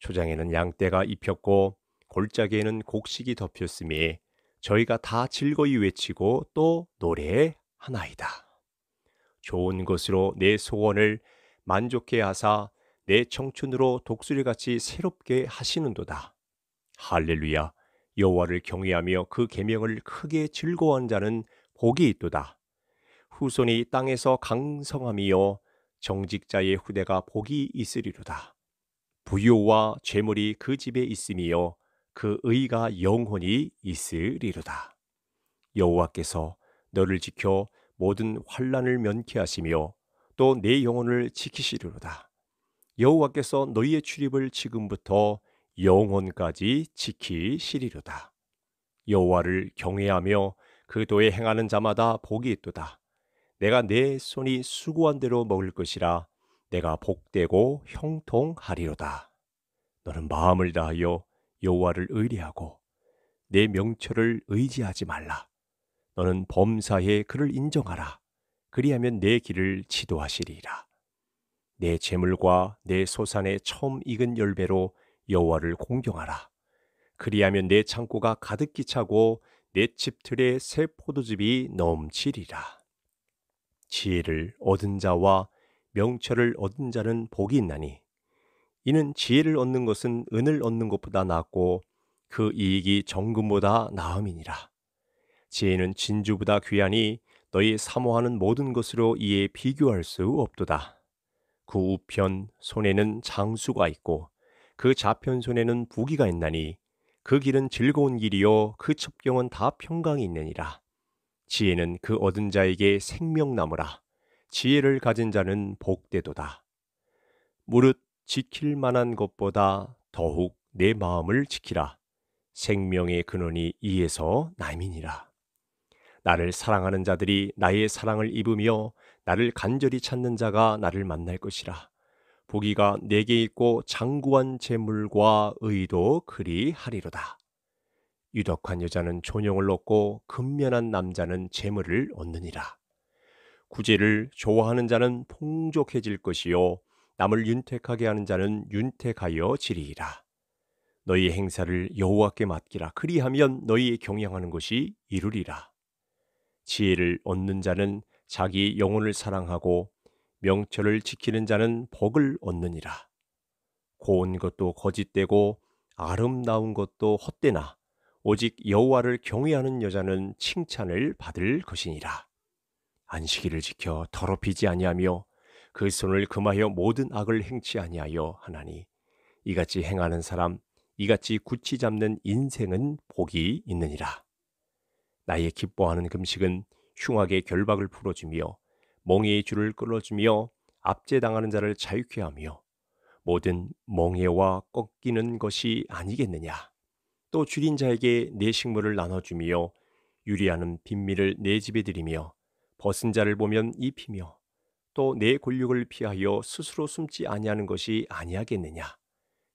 초장에는 양떼가 입혔고 골짜기에는 곡식이 덮였으니 저희가 다 즐거이 외치고 또 노래하나이다. 좋은 것으로 내 소원을 만족해 하사 내 청춘으로 독수리같이 새롭게 하시는도다. 할렐루야. 여호와를 경외하며 그 계명을 크게 즐거워한 자는 복이 있도다. 후손이 땅에서 강성함이요 정직자의 후대가 복이 있으리로다. 부요와 죄물이 그 집에 있음이요 그 의가 영혼이 있으리로다. 여호와께서 너를 지켜 모든 환란을 면케하시며 또 내 영혼을 지키시리로다. 여호와께서 너희의 출입을 지금부터 영혼까지 지키시리로다. 여호와를 경외하며 그 도에 행하는 자마다 복이 있도다. 내가 내 손이 수고한 대로 먹을 것이라 내가 복되고 형통하리로다. 너는 마음을 다하여 여호와를 의뢰하고 내 명철을 의지하지 말라. 너는 범사에 그를 인정하라. 그리하면 내 길을 지도하시리라. 내 재물과 내 소산의 처음 익은 열배로 여호와를 공경하라. 그리하면 내 창고가 가득히 차고 내 집틀에 새 포도즙이 넘치리라. 지혜를 얻은 자와 명철을 얻은 자는 복이 있나니 이는 지혜를 얻는 것은 은을 얻는 것보다 낫고 그 이익이 정금보다 나음이니라. 지혜는 진주보다 귀하니 너희 사모하는 모든 것으로 이에 비교할 수 없도다. 그 우편 손에는 장수가 있고 그 좌편 손에는 부기가 있나니 그 길은 즐거운 길이요 그 첩경은 다 평강이 있느니라. 지혜는 그 얻은 자에게 생명나무라. 지혜를 가진 자는 복되도다. 무릇 지킬 만한 것보다 더욱 내 마음을 지키라. 생명의 근원이 이에서 남이니라. 나를 사랑하는 자들이 나의 사랑을 입으며 나를 간절히 찾는 자가 나를 만날 것이라. 보기가 내게 있고 장구한 재물과 의도 그리하리로다. 유덕한 여자는 존영을 얻고 근면한 남자는 재물을 얻느니라. 구제를 좋아하는 자는 풍족해질 것이요 남을 윤택하게 하는 자는 윤택하여 지리이라. 너희 행사를 여호와께 맡기라. 그리하면 너희 경향하는 것이 이루리라. 지혜를 얻는 자는 자기 영혼을 사랑하고 명철을 지키는 자는 복을 얻느니라. 고운 것도 거짓되고 아름다운 것도 헛되나 오직 여호와를 경외하는 여자는 칭찬을 받을 것이니라. 안식일을 지켜 더럽히지 아니하며 그 손을 금하여 모든 악을 행치 아니하여 하나니 이같이 행하는 사람 이같이 굳이 잡는 인생은 복이 있느니라. 나의 기뻐하는 금식은 흉악의 결박을 풀어주며 멍에의 줄을 끌어주며 압제당하는 자를 자유케 하며 모든 멍에와 꺾이는 것이 아니겠느냐. 또 줄인 자에게 내 식물을 나눠주며 유리하는 빈미를 내 집에 들이며 벗은 자를 보면 입히며 또내 곤욕을 피하여 스스로 숨지 아니하는 것이 아니하겠느냐.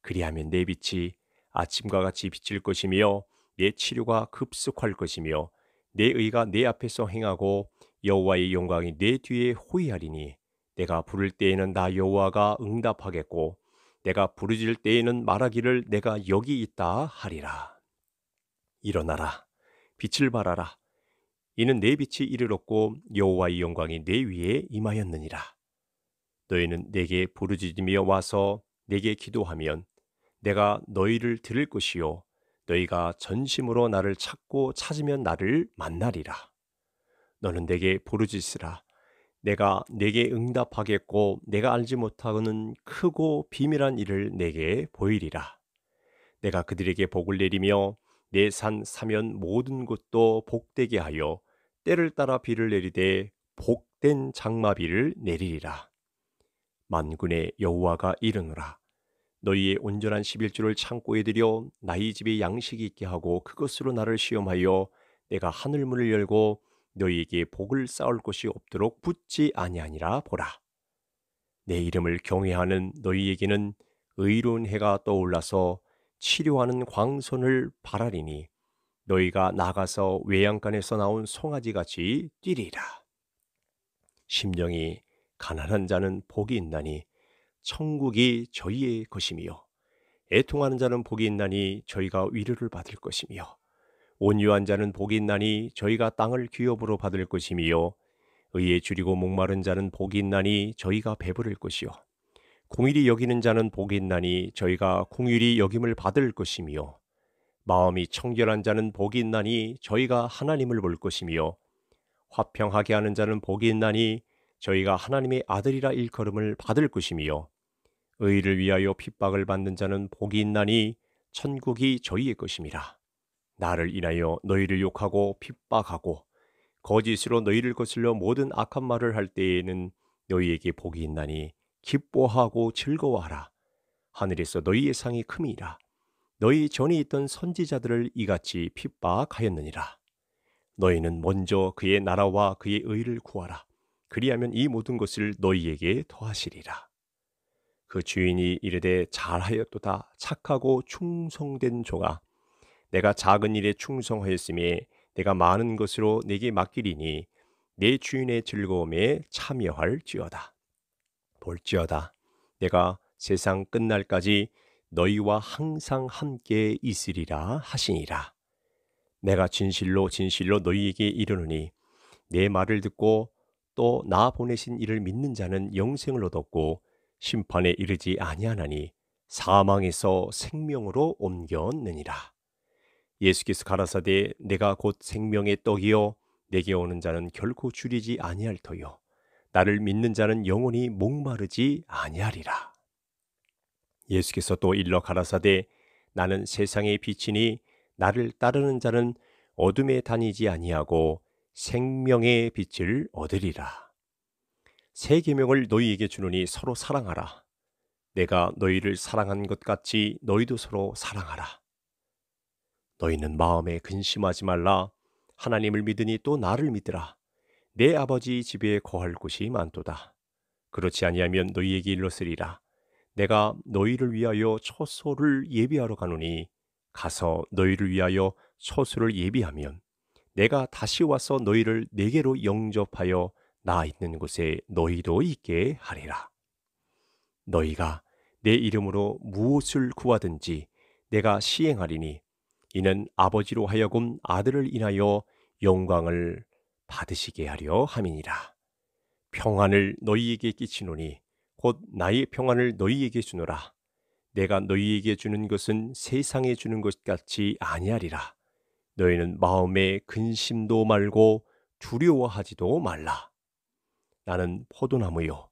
그리하면 내 빛이 아침과 같이 비칠 것이며 내 치료가 급속할 것이며 내 의가 내 앞에서 행하고 여호와의 영광이 내 뒤에 호위하리니 내가 부를 때에는 나 여호와가 응답하겠고 내가 부르질 때에는 말하기를 내가 여기 있다 하리라. 일어나라 빛을 발하라 이는 내 빛이 이르렀고 여호와의 영광이 내 위에 임하였느니라. 너희는 내게 부르짖으며 와서 내게 기도하면 내가 너희를 들을 것이요 너희가 전심으로 나를 찾고 찾으면 나를 만나리라. 너는 내게 부르짖으라. 내가 내게 응답하겠고 내가 알지 못하는 고 크고 비밀한 일을 내게 보이리라. 내가 그들에게 복을 내리며 내 산 사면 모든 곳도 복되게 하여 때를 따라 비를 내리되 복된 장마비를 내리리라. 만군의 여호와가 이르노라. 너희의 온전한 십일주를 창고에 들여 나의 집에 양식이 있게 하고 그것으로 나를 시험하여 내가 하늘문을 열고 너희에게 복을 쌓을 곳이 없도록 붙지 아니하니라 보라. 내 이름을 경외하는 너희에게는 의로운 해가 떠올라서 치료하는 광선을 바라리니 너희가 나가서 외양간에서 나온 송아지같이 뛰리라. 심령이 가난한 자는 복이 있나니 천국이 저희의 것이며 애통하는 자는 복이 있나니 저희가 위로를 받을 것이며 온유한 자는 복이 있나니 저희가 땅을 기업으로 받을 것이며 의에 줄이고 목마른 자는 복이 있나니 저희가 배부를 것이요 공일이 여기는 자는 복이 있나니 저희가 공일이 여김을 받을 것이며 마음이 청결한 자는 복이 있나니 저희가 하나님을 볼 것이며 화평하게 하는 자는 복이 있나니 저희가 하나님의 아들이라 일컬음을 받을 것이며 의를 위하여 핍박을 받는 자는 복이 있나니 천국이 저희의 것입니다 나를 인하여 너희를 욕하고 핍박하고 거짓으로 너희를 거슬려 모든 악한 말을 할 때에는 너희에게 복이 있나니 기뻐하고 즐거워하라. 하늘에서 너희의 상이 큼이라. 너희 전에 있던 선지자들을 이같이 핍박하였느니라. 너희는 먼저 그의 나라와 그의 의를 구하라. 그리하면 이 모든 것을 너희에게 더하시리라. 그 주인이 이르되 잘하였도다 착하고 충성된 종아 내가 작은 일에 충성하였음에 내가 많은 것으로 내게 맡기리니 내 주인의 즐거움에 참여할지어다. 볼지어다. 내가 세상 끝날까지 너희와 항상 함께 있으리라 하시니라. 내가 진실로 진실로 너희에게 이르노니 내 말을 듣고 또 나 보내신 이를 믿는 자는 영생을 얻었고 심판에 이르지 아니하나니 사망에서 생명으로 옮겼느니라. 예수께서 가라사대 내가 곧 생명의 떡이요 내게 오는 자는 결코 줄이지 아니할 터요 나를 믿는 자는 영원히 목마르지 아니하리라. 예수께서 또 일러 가라사대 나는 세상의 빛이니 나를 따르는 자는 어둠에 다니지 아니하고 생명의 빛을 얻으리라. 새 계명을 너희에게 주느니 서로 사랑하라. 내가 너희를 사랑한 것 같이 너희도 서로 사랑하라. 너희는 마음에 근심하지 말라. 하나님을 믿으니 또 나를 믿으라. 내 아버지 집에 거할 곳이 많도다. 그렇지 아니하면 너희에게 일렀으리라. 내가 너희를 위하여 처소를 예비하러 가노니 가서 너희를 위하여 처소를 예비하면 내가 다시 와서 너희를 내게로 영접하여 나 있는 곳에 너희도 있게 하리라. 너희가 내 이름으로 무엇을 구하든지 내가 시행하리니 이는 아버지로 하여금 아들을 인하여 영광을 받으시게 하려 함이니라. 평안을 너희에게 끼치노니 곧 나의 평안을 너희에게 주노라. 내가 너희에게 주는 것은 세상에 주는 것 같이 아니하리라. 너희는 마음에 근심도 말고 두려워하지도 말라. 나는 포도나무요.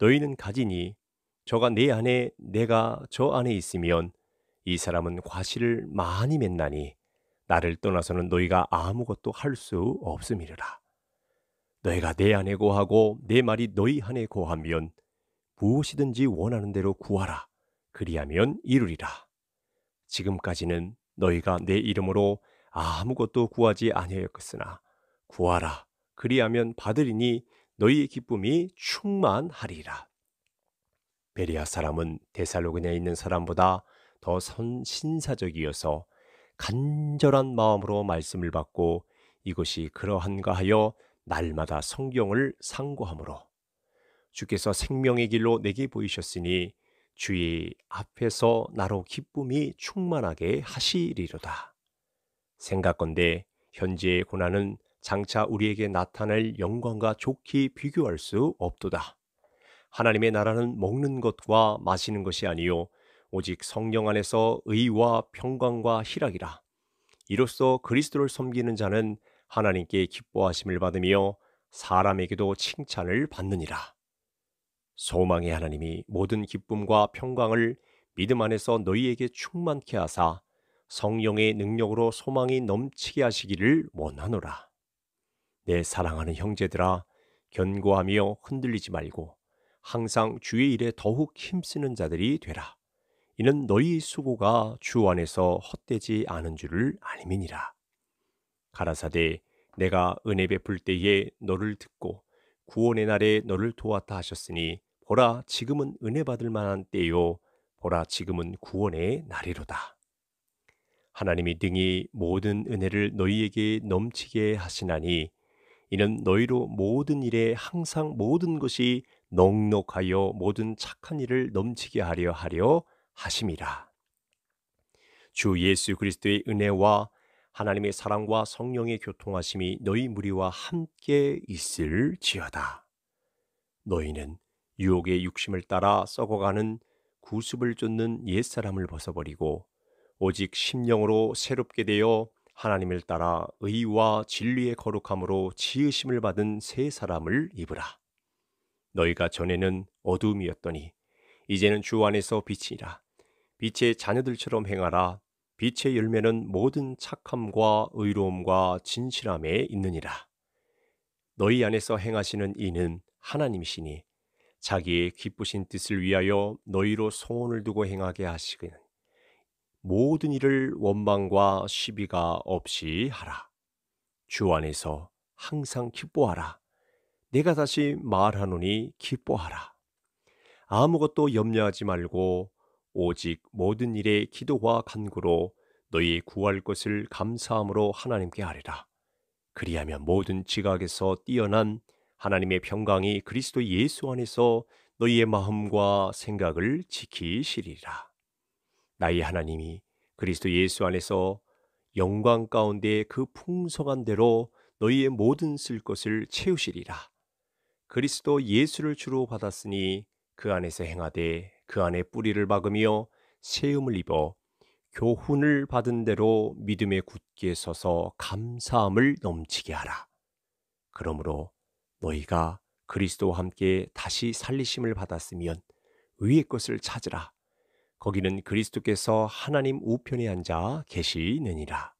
너희는 가지니 저가 내 안에 내가 저 안에 있으면 이 사람은 과실을 많이 맺나니 나를 떠나서는 너희가 아무것도 할 수 없음이라 너희가 내 안에 고하고 내 말이 너희 안에 고하면 무엇이든지 원하는 대로 구하라. 그리하면 이루리라. 지금까지는 너희가 내 이름으로 아무것도 구하지 아니하였으나 구하라. 그리하면 받으리니 너희의 기쁨이 충만하리라. 베리아 사람은 데살로그냐에 있는 사람보다 더 선, 신사적이어서 간절한 마음으로 말씀을 받고 이것이 그러한가 하여 날마다 성경을 상고함으로 주께서 생명의 길로 내게 보이셨으니 주의 앞에서 나로 기쁨이 충만하게 하시리로다. 생각건대 현재의 고난은 장차 우리에게 나타날 영광과 좋게 비교할 수 없도다. 하나님의 나라는 먹는 것과 마시는 것이 아니요 오직 성령 안에서 의와 평강과 희락이라. 이로써 그리스도를 섬기는 자는 하나님께 기뻐하심을 받으며 사람에게도 칭찬을 받느니라. 소망의 하나님이 모든 기쁨과 평강을 믿음 안에서 너희에게 충만케 하사 성령의 능력으로 소망이 넘치게 하시기를 원하노라. 내 사랑하는 형제들아, 견고하며 흔들리지 말고 항상 주의 일에 더욱 힘쓰는 자들이 되라. 이는 너희 수고가 주 안에서 헛되지 않은 줄을 알미니라. 가라사대 내가 은혜 베풀 때에 너를 듣고 구원의 날에 너를 도왔다 하셨으니 보라 지금은 은혜 받을 만한 때요 보라 지금은 구원의 날이로다. 하나님이 등이 모든 은혜를 너희에게 넘치게 하시나니 이는 너희로 모든 일에 항상 모든 것이 넉넉하여 모든 착한 일을 넘치게 하려 하려 하심이라. 주 예수 그리스도의 은혜와 하나님의 사랑과 성령의 교통하심이 너희 무리와 함께 있을지어다. 너희는 유혹의 육심을 따라 썩어가는 구습을 쫓는 옛사람을 벗어버리고 오직 심령으로 새롭게 되어 하나님을 따라 의와 진리의 거룩함으로 지으심을 받은 새 사람을 입으라. 너희가 전에는 어둠이었더니 이제는 주 안에서 빛이라. 빛의 자녀들처럼 행하라. 빛의 열매는 모든 착함과 의로움과 진실함에 있느니라. 너희 안에서 행하시는 이는 하나님이시니 자기의 기쁘신 뜻을 위하여 너희로 소원을 두고 행하게 하시기는 모든 일을 원망과 시비가 없이 하라. 주 안에서 항상 기뻐하라. 내가 다시 말하노니 기뻐하라. 아무것도 염려하지 말고 오직 모든 일에 기도와 간구로 너희 구할 것을 감사함으로 하나님께 아뢰라 그리하면 모든 지각에서 뛰어난 하나님의 평강이 그리스도 예수 안에서 너희의 마음과 생각을 지키시리라. 나의 하나님이 그리스도 예수 안에서 영광 가운데 그 풍성한 대로 너희의 모든 쓸 것을 채우시리라. 그리스도 예수를 주로 받았으니 그 안에서 행하되 그 안에 뿌리를 박으며 세움을 입어 교훈을 받은 대로 믿음에 굳게 서서 감사함을 넘치게 하라. 그러므로 너희가 그리스도와 함께 다시 살리심을 받았으면 위의 것을 찾으라. 거기는 그리스도께서 하나님 우편에 앉아 계시느니라.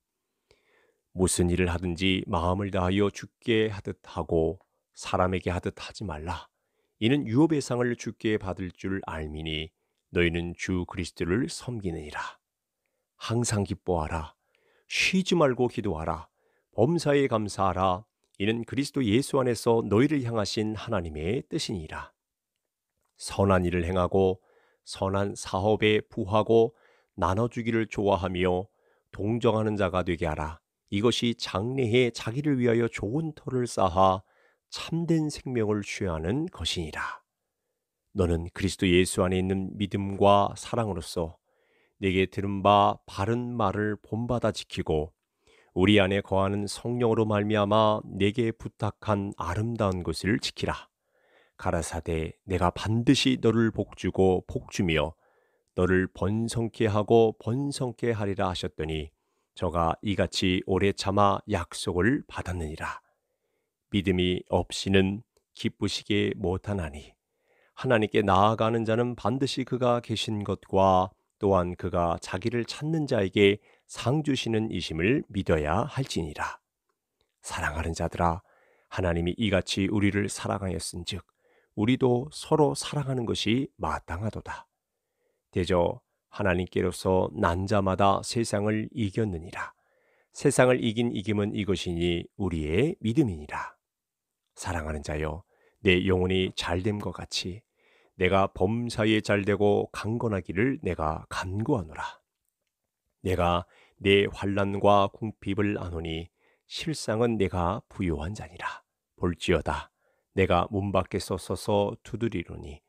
무슨 일을 하든지 마음을 다하여 죽게 하듯 하고 사람에게 하듯 하지 말라. 이는 유업의 상을 주께 받을 줄 알미니 너희는 주 그리스도를 섬기느니라. 항상 기뻐하라. 쉬지 말고 기도하라. 범사에 감사하라. 이는 그리스도 예수 안에서 너희를 향하신 하나님의 뜻이니라. 선한 일을 행하고 선한 사업에 부하고 나눠주기를 좋아하며 동정하는 자가 되게 하라. 이것이 장래에 자기를 위하여 좋은 터를 쌓아 참된 생명을 취하는 것이니라. 너는 그리스도 예수 안에 있는 믿음과 사랑으로서 내게 들은 바 바른 말을 본받아 지키고 우리 안에 거하는 성령으로 말미암아 내게 부탁한 아름다운 것을 지키라. 가라사대 내가 반드시 너를 복주고 복주며 너를 번성케 하고 번성케 하리라 하셨더니 저가 이같이 오래 참아 약속을 받았느니라. 믿음이 없이는 기쁘시게 못하나니 하나님께 나아가는 자는 반드시 그가 계신 것과 또한 그가 자기를 찾는 자에게 상 주시는 이심을 믿어야 할지니라. 사랑하는 자들아 하나님이 이같이 우리를 사랑하였은즉 우리도 서로 사랑하는 것이 마땅하도다. 대저 하나님께로서 난자마다 세상을 이겼느니라. 세상을 이긴 이김은 이것이니 우리의 믿음이니라. 사랑하는 자여 내 영혼이 잘됨과 같이 내가 범사에 잘되고 강건하기를 내가 간구하노라. 내가 내 환란과 궁핍을 아노니 실상은 내가 부요한 자니라. 볼지어다 내가 문 밖에서 서서 두드리로니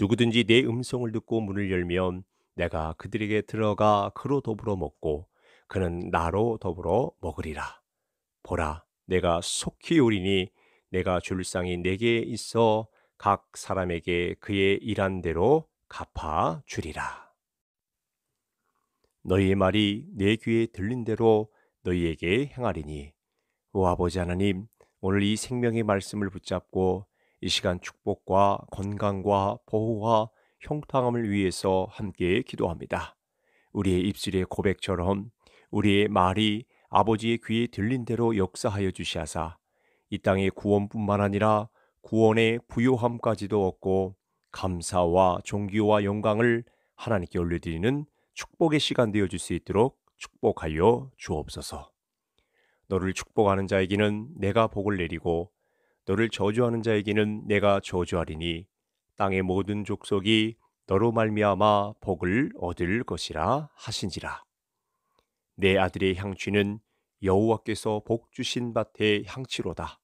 누구든지 내 음성을 듣고 문을 열면 내가 그들에게 들어가 그로 더불어 먹고 그는 나로 더불어 먹으리라. 보라 내가 속히 오리니 내가 줄 상이 내게 있어 각 사람에게 그의 일한 대로 갚아 주리라. 너희의 말이 내 귀에 들린 대로 너희에게 행하리니 오 아버지 하나님 오늘 이 생명의 말씀을 붙잡고 이 시간 축복과 건강과 보호와 형통함을 위해서 함께 기도합니다. 우리의 입술의 고백처럼 우리의 말이 아버지의 귀에 들린 대로 역사하여 주시하사 이 땅의 구원뿐만 아니라 구원의 부요함까지도 얻고 감사와 존귀와 영광을 하나님께 올려드리는 축복의 시간 되어줄 수 있도록 축복하여 주옵소서. 너를 축복하는 자에게는 내가 복을 내리고 너를 저주하는 자에게는 내가 저주하리니 땅의 모든 족속이 너로 말미암아 복을 얻을 것이라 하신지라. 내 아들의 향취는 여호와께서 복 주신 밭의 향취로다.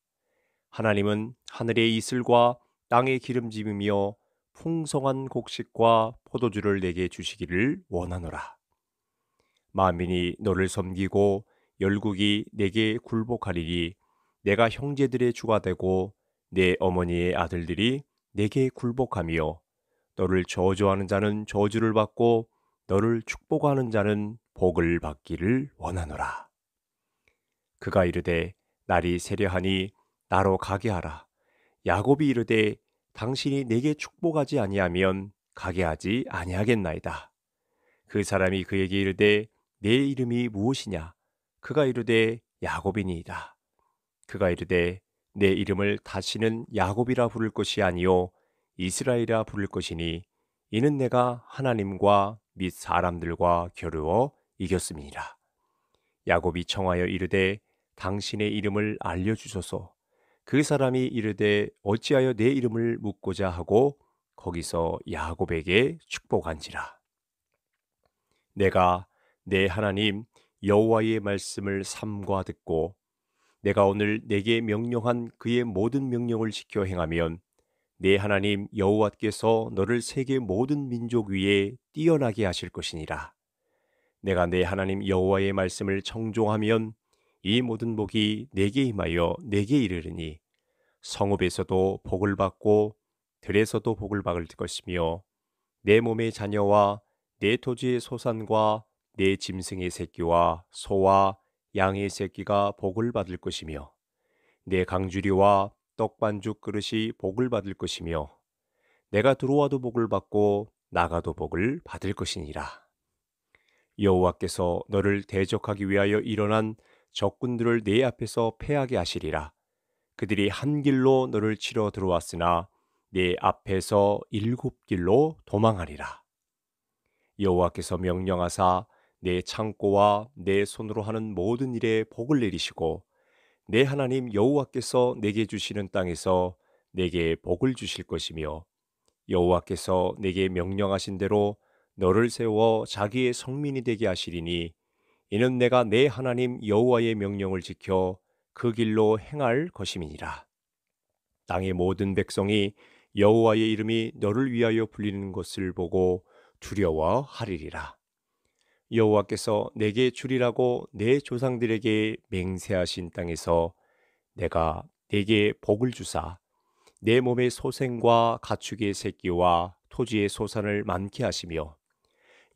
하나님은 하늘의 이슬과 땅의 기름짐이며 풍성한 곡식과 포도주를 내게 주시기를 원하노라. 만민이 너를 섬기고 열국이 내게 굴복하리니 내가 형제들의 주가 되고 내 어머니의 아들들이 내게 굴복하며 너를 저주하는 자는 저주를 받고 너를 축복하는 자는 복을 받기를 원하노라. 그가 이르되 날이 세려하니 나로 가게 하라. 야곱이 이르되 당신이 내게 축복하지 아니하면 가게 하지 아니하겠나이다. 그 사람이 그에게 이르되 내 이름이 무엇이냐? 그가 이르되 야곱이니이다. 그가 이르되 내 이름을 다시는 야곱이라 부를 것이 아니요 이스라엘이라 부를 것이니 이는 내가 하나님과 및 사람들과 겨루어 이겼음이니라. 야곱이 청하여 이르되 당신의 이름을 알려 주소서. 그 사람이 이르되 어찌하여 내 이름을 묻고자 하고 거기서 야곱에게 축복한지라. 내가 내 하나님 여호와의 말씀을 삼과 듣고 내가 오늘 내게 명령한 그의 모든 명령을 지켜 행하면 내 하나님 여호와께서 너를 세계 모든 민족 위에 뛰어나게 하실 것이니라. 내가 내 하나님 여호와의 말씀을 청종하면 이 모든 복이 내게 임하여 내게 이르르니 성읍에서도 복을 받고 들에서도 복을 받을 것이며 내 몸의 자녀와 내 토지의 소산과 내 짐승의 새끼와 소와 양의 새끼가 복을 받을 것이며 내 강주리와 떡반죽 그릇이 복을 받을 것이며 내가 들어와도 복을 받고 나가도 복을 받을 것이니라. 여호와께서 너를 대적하기 위하여 일어난 적군들을 내 앞에서 패하게 하시리라. 그들이 한 길로 너를 치러 들어왔으나 내 앞에서 일곱 길로 도망하리라. 여호와께서 명령하사 내 창고와 내 손으로 하는 모든 일에 복을 내리시고 내 하나님 여호와께서 내게 주시는 땅에서 내게 복을 주실 것이며 여호와께서 내게 명령하신 대로 너를 세워 자기의 성민이 되게 하시리니 이는 내가 내 하나님 여호와의 명령을 지켜 그 길로 행할 것임이니라. 땅의 모든 백성이 여호와의 이름이 너를 위하여 불리는 것을 보고 두려워하리리라. 여호와께서 내게 주리라고 내 조상들에게 맹세하신 땅에서 내가 내게 복을 주사 내 몸의 소생과 가축의 새끼와 토지의 소산을 많게 하시며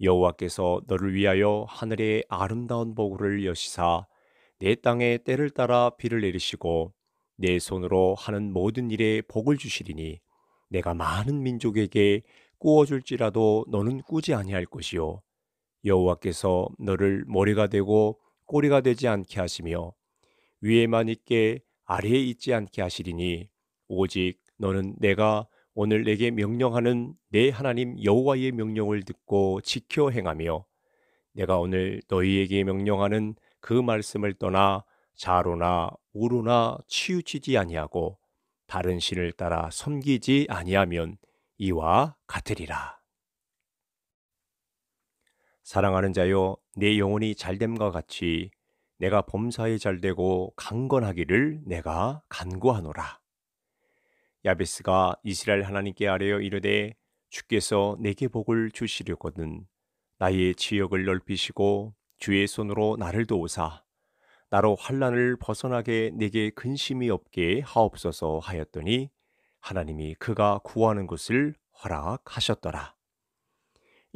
여호와께서 너를 위하여 하늘의 아름다운 보고를 여시사 내 땅에 때를 따라 비를 내리시고 내 손으로 하는 모든 일에 복을 주시리니 내가 많은 민족에게 꾸어줄지라도 너는 꾸지 아니할 것이요 여호와께서 너를 머리가 되고 꼬리가 되지 않게 하시며 위에만 있게 아래에 있지 않게 하시리니 오직 너는 내가 오늘 내게 명령하는 내 하나님 여호와의 명령을 듣고 지켜 행하며 내가 오늘 너희에게 명령하는 그 말씀을 떠나 자로나 우로나 치우치지 아니하고 다른 신을 따라 섬기지 아니하면 이와 같으리라. 사랑하는 자여 내 영혼이 잘됨과 같이 내가 범사에 잘되고 강건하기를 내가 간구하노라. 야베스가 이스라엘 하나님께 아뢰어 이르되 주께서 내게 복을 주시려거든 나의 지역을 넓히시고 주의 손으로 나를 도우사 나로 환란을 벗어나게 내게 근심이 없게 하옵소서 하였더니 하나님이 그가 구하는 것을 허락하셨더라.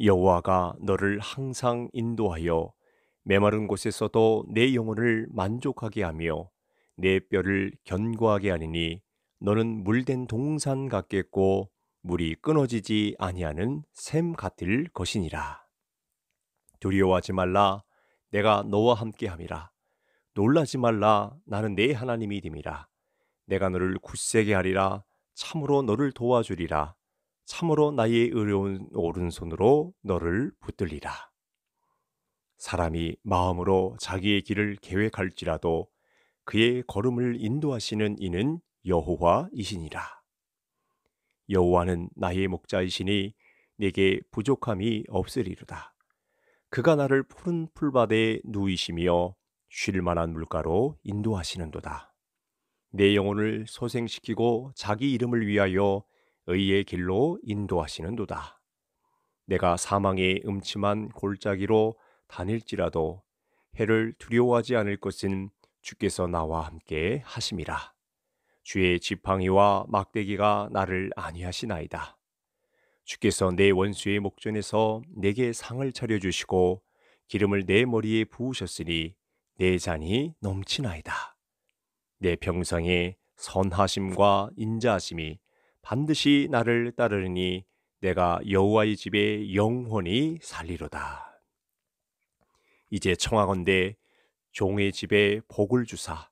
여호와가 너를 항상 인도하여 메마른 곳에서도 내 영혼을 만족하게 하며 내 뼈를 견고하게 하니니 너는 물된 동산 같겠고 물이 끊어지지 아니하는 샘 같을 것이니라. 두려워하지 말라 내가 너와 함께 함이라. 놀라지 말라 나는 내 하나님이 됨이라. 내가 너를 굳세게 하리라 참으로 너를 도와주리라. 참으로 나의 의로운 오른손으로 너를 붙들리라. 사람이 마음으로 자기의 길을 계획할지라도 그의 걸음을 인도하시는 이는 여호와이시니라. 여호와는 나의 목자이시니 내게 부족함이 없으리로다. 그가 나를 푸른 풀밭에 누이시며 쉴 만한 물가로 인도하시는도다. 내 영혼을 소생시키고 자기 이름을 위하여 의의 길로 인도하시는도다. 내가 사망의 음침한 골짜기로 다닐지라도 해를 두려워하지 않을 것은 주께서 나와 함께 하심이라. 주의 지팡이와 막대기가 나를 안위하시나이다. 주께서 내 원수의 목전에서 내게 상을 차려 주시고 기름을 내 머리에 부으셨으니 내 잔이 넘치나이다. 내 평상에 선하심과 인자하심이 반드시 나를 따르니 내가 여호와의 집에 영원히 살리로다. 이제 청하건대 종의 집에 복을 주사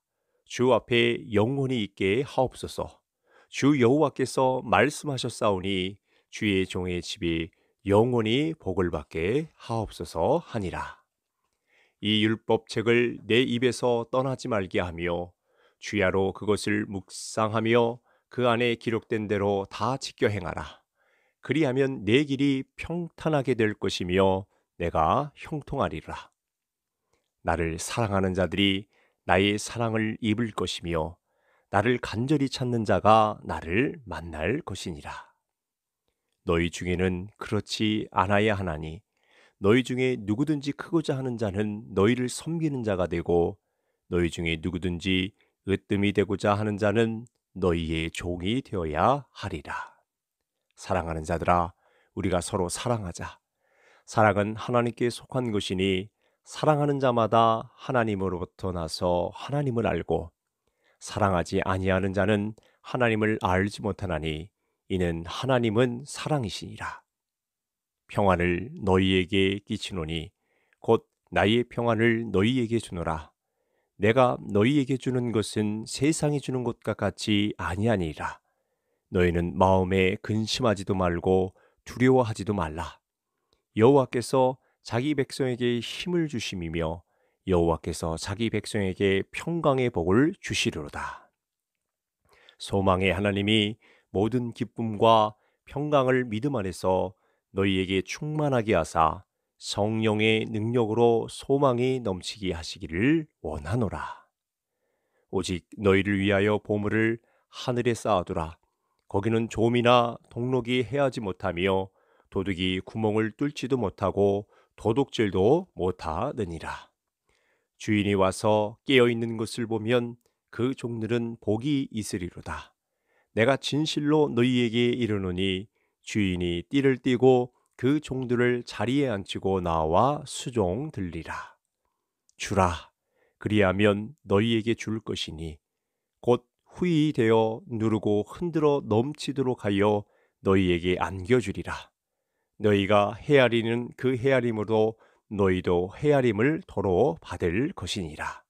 주 앞에 영혼이 있게 하옵소서. 주 여호와께서 말씀하셨사오니 주의 종의 집이 영원히 복을 받게 하옵소서 하니라. 이 율법책을 내 입에서 떠나지 말게 하며 주야로 그것을 묵상하며 그 안에 기록된 대로 다 지켜 행하라. 그리하면 내 길이 평탄하게 될 것이며 내가 형통하리라. 나를 사랑하는 자들이 나의 사랑을 입을 것이며 나를 간절히 찾는 자가 나를 만날 것이니라. 너희 중에는 그렇지 않아야 하나니 너희 중에 누구든지 크고자 하는 자는 너희를 섬기는 자가 되고 너희 중에 누구든지 으뜸이 되고자 하는 자는 너희의 종이 되어야 하리라. 사랑하는 자들아, 우리가 서로 사랑하자. 사랑은 하나님께 속한 것이니 사랑하는 자마다 하나님으로부터 나서 하나님을 알고 사랑하지 아니하는 자는 하나님을 알지 못하나니 이는 하나님은 사랑이시니라. 평안을 너희에게 끼치노니 곧 나의 평안을 너희에게 주노라. 내가 너희에게 주는 것은 세상이 주는 것과 같이 아니하니라. 너희는 마음에 근심하지도 말고 두려워하지도 말라. 여호와께서 자기 백성에게 힘을 주심이며 여호와께서 자기 백성에게 평강의 복을 주시리로다. 소망의 하나님이 모든 기쁨과 평강을 믿음 안에서 너희에게 충만하게 하사 성령의 능력으로 소망이 넘치게 하시기를 원하노라. 오직 너희를 위하여 보물을 하늘에 쌓아두라. 거기는 조미나 동록이 해하지 못하며 도둑이 구멍을 뚫지도 못하고 도둑질도 못하느니라. 주인이 와서 깨어 있는 것을 보면 그 종들은 복이 있으리로다. 내가 진실로 너희에게 이르노니 주인이 띠를 띠고 그 종들을 자리에 앉히고 나와 수종 들리라. 주라. 그리하면 너희에게 줄 것이니 곧 후이 되어 누르고 흔들어 넘치도록 하여 너희에게 안겨주리라. 너희가 헤아리는 그 헤아림으로 너희도 헤아림을 도로 받을 것이니라.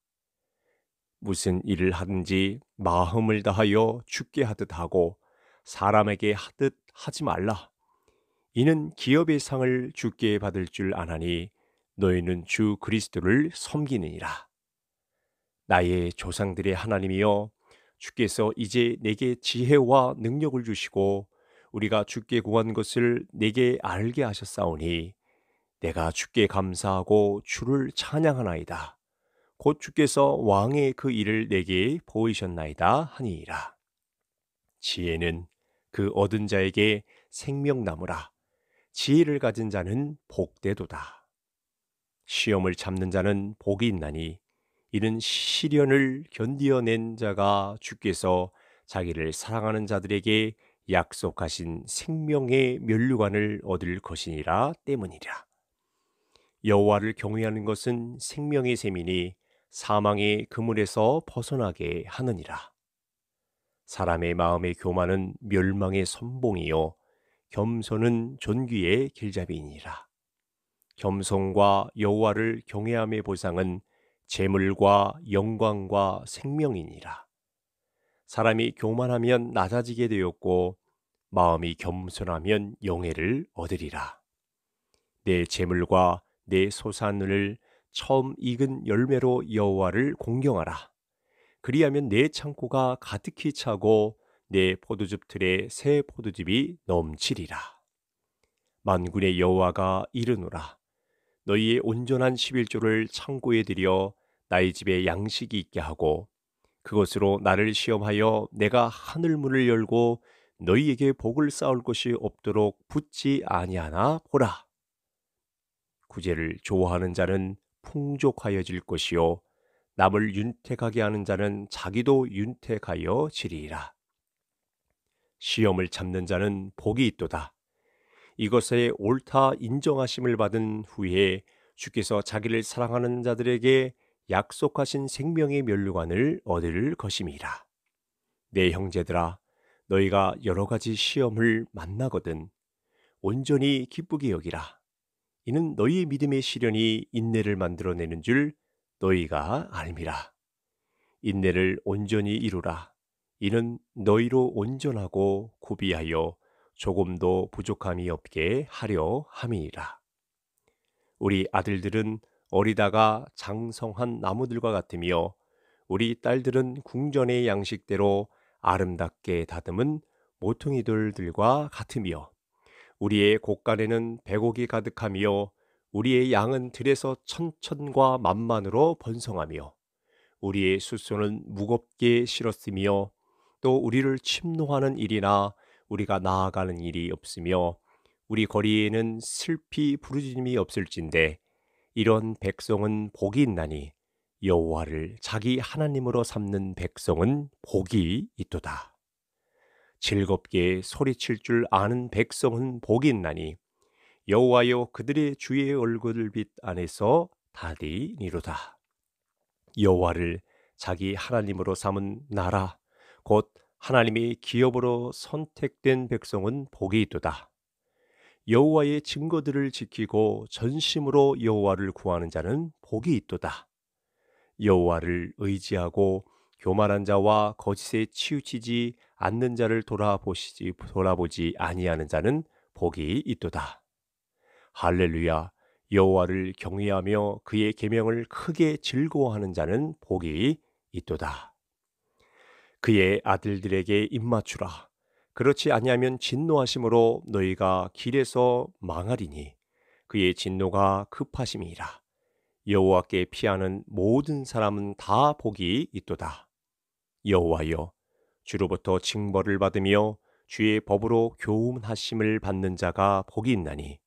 무슨 일을 하든지 마음을 다하여 죽게 하듯 하고 사람에게 하듯 하지 말라. 이는 기업의 상을 죽게 받을 줄 아나니 너희는 주 그리스도를 섬기느니라. 나의 조상들의 하나님이여 주께서 이제 내게 지혜와 능력을 주시고 우리가 주께 구한 것을 내게 알게 하셨사오니 내가 주께 감사하고 주를 찬양하나이다. 곧 주께서 왕의 그 일을 내게 보이셨나이다 하니이라. 지혜는 그 얻은 자에게 생명나무라. 지혜를 가진 자는 복대도다. 시험을 잡는 자는 복이 있나니 이는 시련을 견디어낸 자가 주께서 자기를 사랑하는 자들에게 약속하신 생명의 면류관을 얻을 것이니라 때문이라. 여호와를 경외하는 것은 생명의 셈이니 사망의 그물에서 벗어나게 하느니라. 사람의 마음의 교만은 멸망의 선봉이요 겸손은 존귀의 길잡이니라. 겸손과 여호와를 경외함의 보상은 재물과 영광과 생명이니라. 사람이 교만하면 낮아지게 되었고 마음이 겸손하면 영예를 얻으리라. 내 재물과 내 소산을 처음 익은 열매로 여호와를 공경하라. 그리하면 내 창고가 가득히 차고 내 포도즙 틀에 새 포도즙이 넘치리라. 만군의 여호와가 이르노라. 너희의 온전한 1 1조를 창고에 들여 나의 집에 양식이 있게 하고 그것으로 나를 시험하여 내가 하늘 문을 열고 너희에게 복을 쌓을 것이 없도록 붙지 아니하나 보라. 구제를 좋아하는 자는 풍족하여질 것이요 남을 윤택하게 하는 자는 자기도 윤택하여 지리라. 시험을 참는 자는 복이 있도다. 이것에 옳다 인정하심을 받은 후에 주께서 자기를 사랑하는 자들에게 약속하신 생명의 면류관을 얻을 것임이라. 내 네, 형제들아, 너희가 여러 가지 시험을 만나거든 온전히 기쁘게 여기라. 이는 너희의 믿음의 시련이 인내를 만들어내는 줄 너희가 알미라. 인내를 온전히 이루라. 이는 너희로 온전하고 구비하여 조금도 부족함이 없게 하려 함이라. 우리 아들들은 어리다가 장성한 나무들과 같으며 우리 딸들은 궁전의 양식대로 아름답게 다듬은 모퉁이돌들과 같으며 우리의 곡간에는 백옥이 가득하며 우리의 양은 들에서 천천과 만만으로 번성하며 우리의 숫소는 무겁게 실었으며 또 우리를 침노하는 일이나 우리가 나아가는 일이 없으며 우리 거리에는 슬피 부르짖음이 없을진데 이런 백성은 복이 있나니 여호와를 자기 하나님으로 삼는 백성은 복이 있도다. 즐겁게 소리칠 줄 아는 백성은 복이 있나니 여호와여 그들의 주의 얼굴빛 안에서 다디니로다. 여호와를 자기 하나님으로 삼은 나라 곧 하나님이 기업으로 선택된 백성은 복이 있도다. 여호와의 증거들을 지키고 전심으로 여호와를 구하는 자는 복이 있도다. 여호와를 의지하고 교만한 자와 거짓에 치우치지 않는 자를 돌아보시지 돌아보지 아니하는 자는 복이 있도다. 할렐루야. 여호와를 경외하며 그의 계명을 크게 즐거워하는 자는 복이 있도다. 그의 아들들에게 입맞추라. 그렇지 아니하면 진노하심으로 너희가 길에서 망하리니 그의 진노가 급하심이라. 여호와께 피하는 모든 사람은 다 복이 있도다. 여호와여, 주로부터 징벌을 받으며 주의 법으로 교훈하심을 받는 자가 복이 있나니.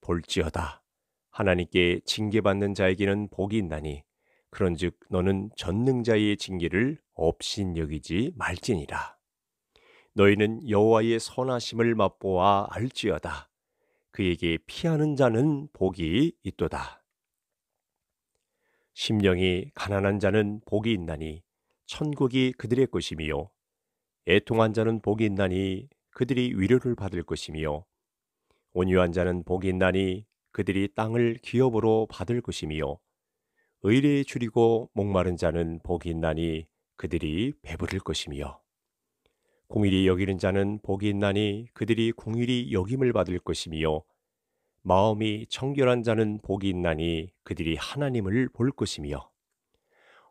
볼지어다. 하나님께 징계받는 자에게는 복이 있나니. 그런즉 너는 전능자의 징계를 없인 여기지 말지니라. 너희는 여호와의 선하심을 맛보아 알지어다. 그에게 피하는 자는 복이 있도다. 심령이 가난한 자는 복이 있나니 천국이 그들의 것이며 애통한 자는 복이 있나니 그들이 위로를 받을 것이며 온유한 자는 복이 있나니 그들이 땅을 기업으로 받을 것이며 의뢰에 줄이고 목마른 자는 복이 있나니 그들이 배부를 것이며 공일이 여기는 자는 복이 있나니 그들이 공일이 여김을 받을 것이며 마음이 청결한 자는 복이 있나니 그들이 하나님을 볼 것이며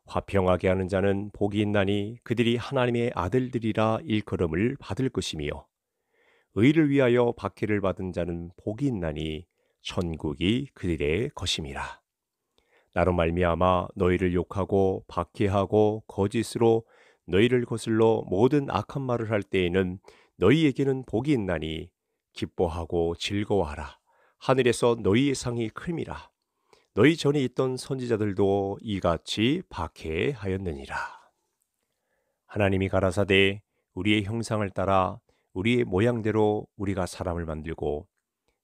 화평하게 하는 자는 복이 있나니 그들이 하나님의 아들들이라 일컬음을 받을 것이며 의를 위하여 박해를 받은 자는 복이 있나니 천국이 그들의 것임이라 나로 말미암아 너희를 욕하고 박해하고 거짓으로 너희를 거슬러 모든 악한 말을 할 때에는 너희에게는 복이 있나니 기뻐하고 즐거워하라. 하늘에서 너희의 상이 큼이라. 너희 전에 있던 선지자들도 이같이 박해하였느니라. 하나님이 가라사대 우리의 형상을 따라 우리의 모양대로 우리가 사람을 만들고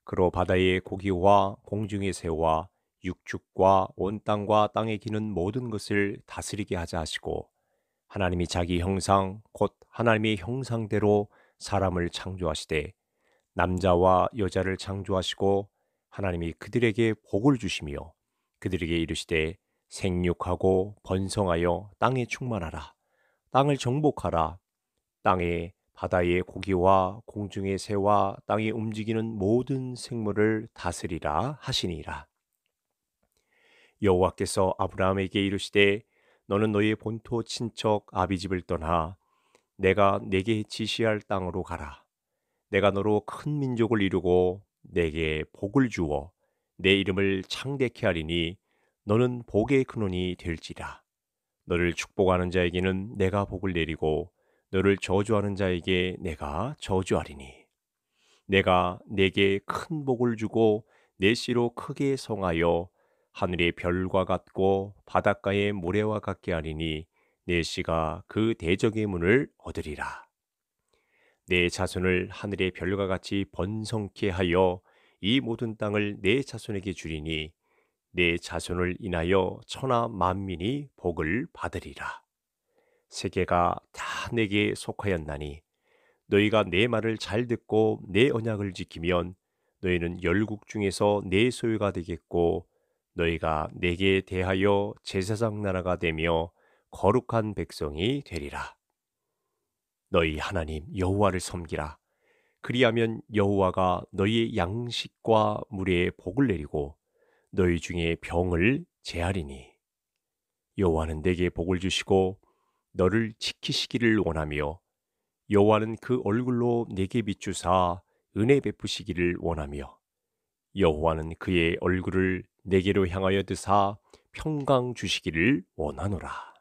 그로 바다의 고기와 공중의 새와 육축과 온 땅과 땅에 기는 모든 것을 다스리게 하자 하시고 하나님이 자기 형상 곧 하나님의 형상대로 사람을 창조하시되 남자와 여자를 창조하시고 하나님이 그들에게 복을 주시며 그들에게 이르시되 생육하고 번성하여 땅에 충만하라 땅을 정복하라 땅에 바다의 고기와 공중의 새와 땅에 움직이는 모든 생물을 다스리라 하시니라 여호와께서 아브라함에게 이르시되 너는 너희 본토 친척 아비집을 떠나 내가 내게 지시할 땅으로 가라. 내가 너로 큰 민족을 이루고 내게 복을 주어 내 이름을 창대케 하리니 너는 복의 근원이 될지라. 너를 축복하는 자에게는 내가 복을 내리고 너를 저주하는 자에게 내가 저주하리니 내가 내게 큰 복을 주고 내 씨로 크게 성하여 하늘의 별과 같고 바닷가의 모래와 같게 하리니 내 씨가 그 대적의 문을 얻으리라. 내 자손을 하늘의 별과 같이 번성케 하여 이 모든 땅을 내 자손에게 주리니 내 자손을 인하여 천하 만민이 복을 받으리라. 세계가 다 내게 속하였나니 너희가 내 말을 잘 듣고 내 언약을 지키면 너희는 열국 중에서 내 소유가 되겠고 너희가 내게 대하여 제사장 나라가 되며 거룩한 백성이 되리라. 너희 하나님 여호와를 섬기라. 그리하면 여호와가 너희의 양식과 물에 복을 내리고 너희 중에 병을 제하리니 여호와는 내게 복을 주시고 너를 지키시기를 원하며 여호와는 그 얼굴로 내게 비추사 은혜 베푸시기를 원하며 여호와는 그의 얼굴을 내게로 향하여 드사 평강 주시기를 원하노라.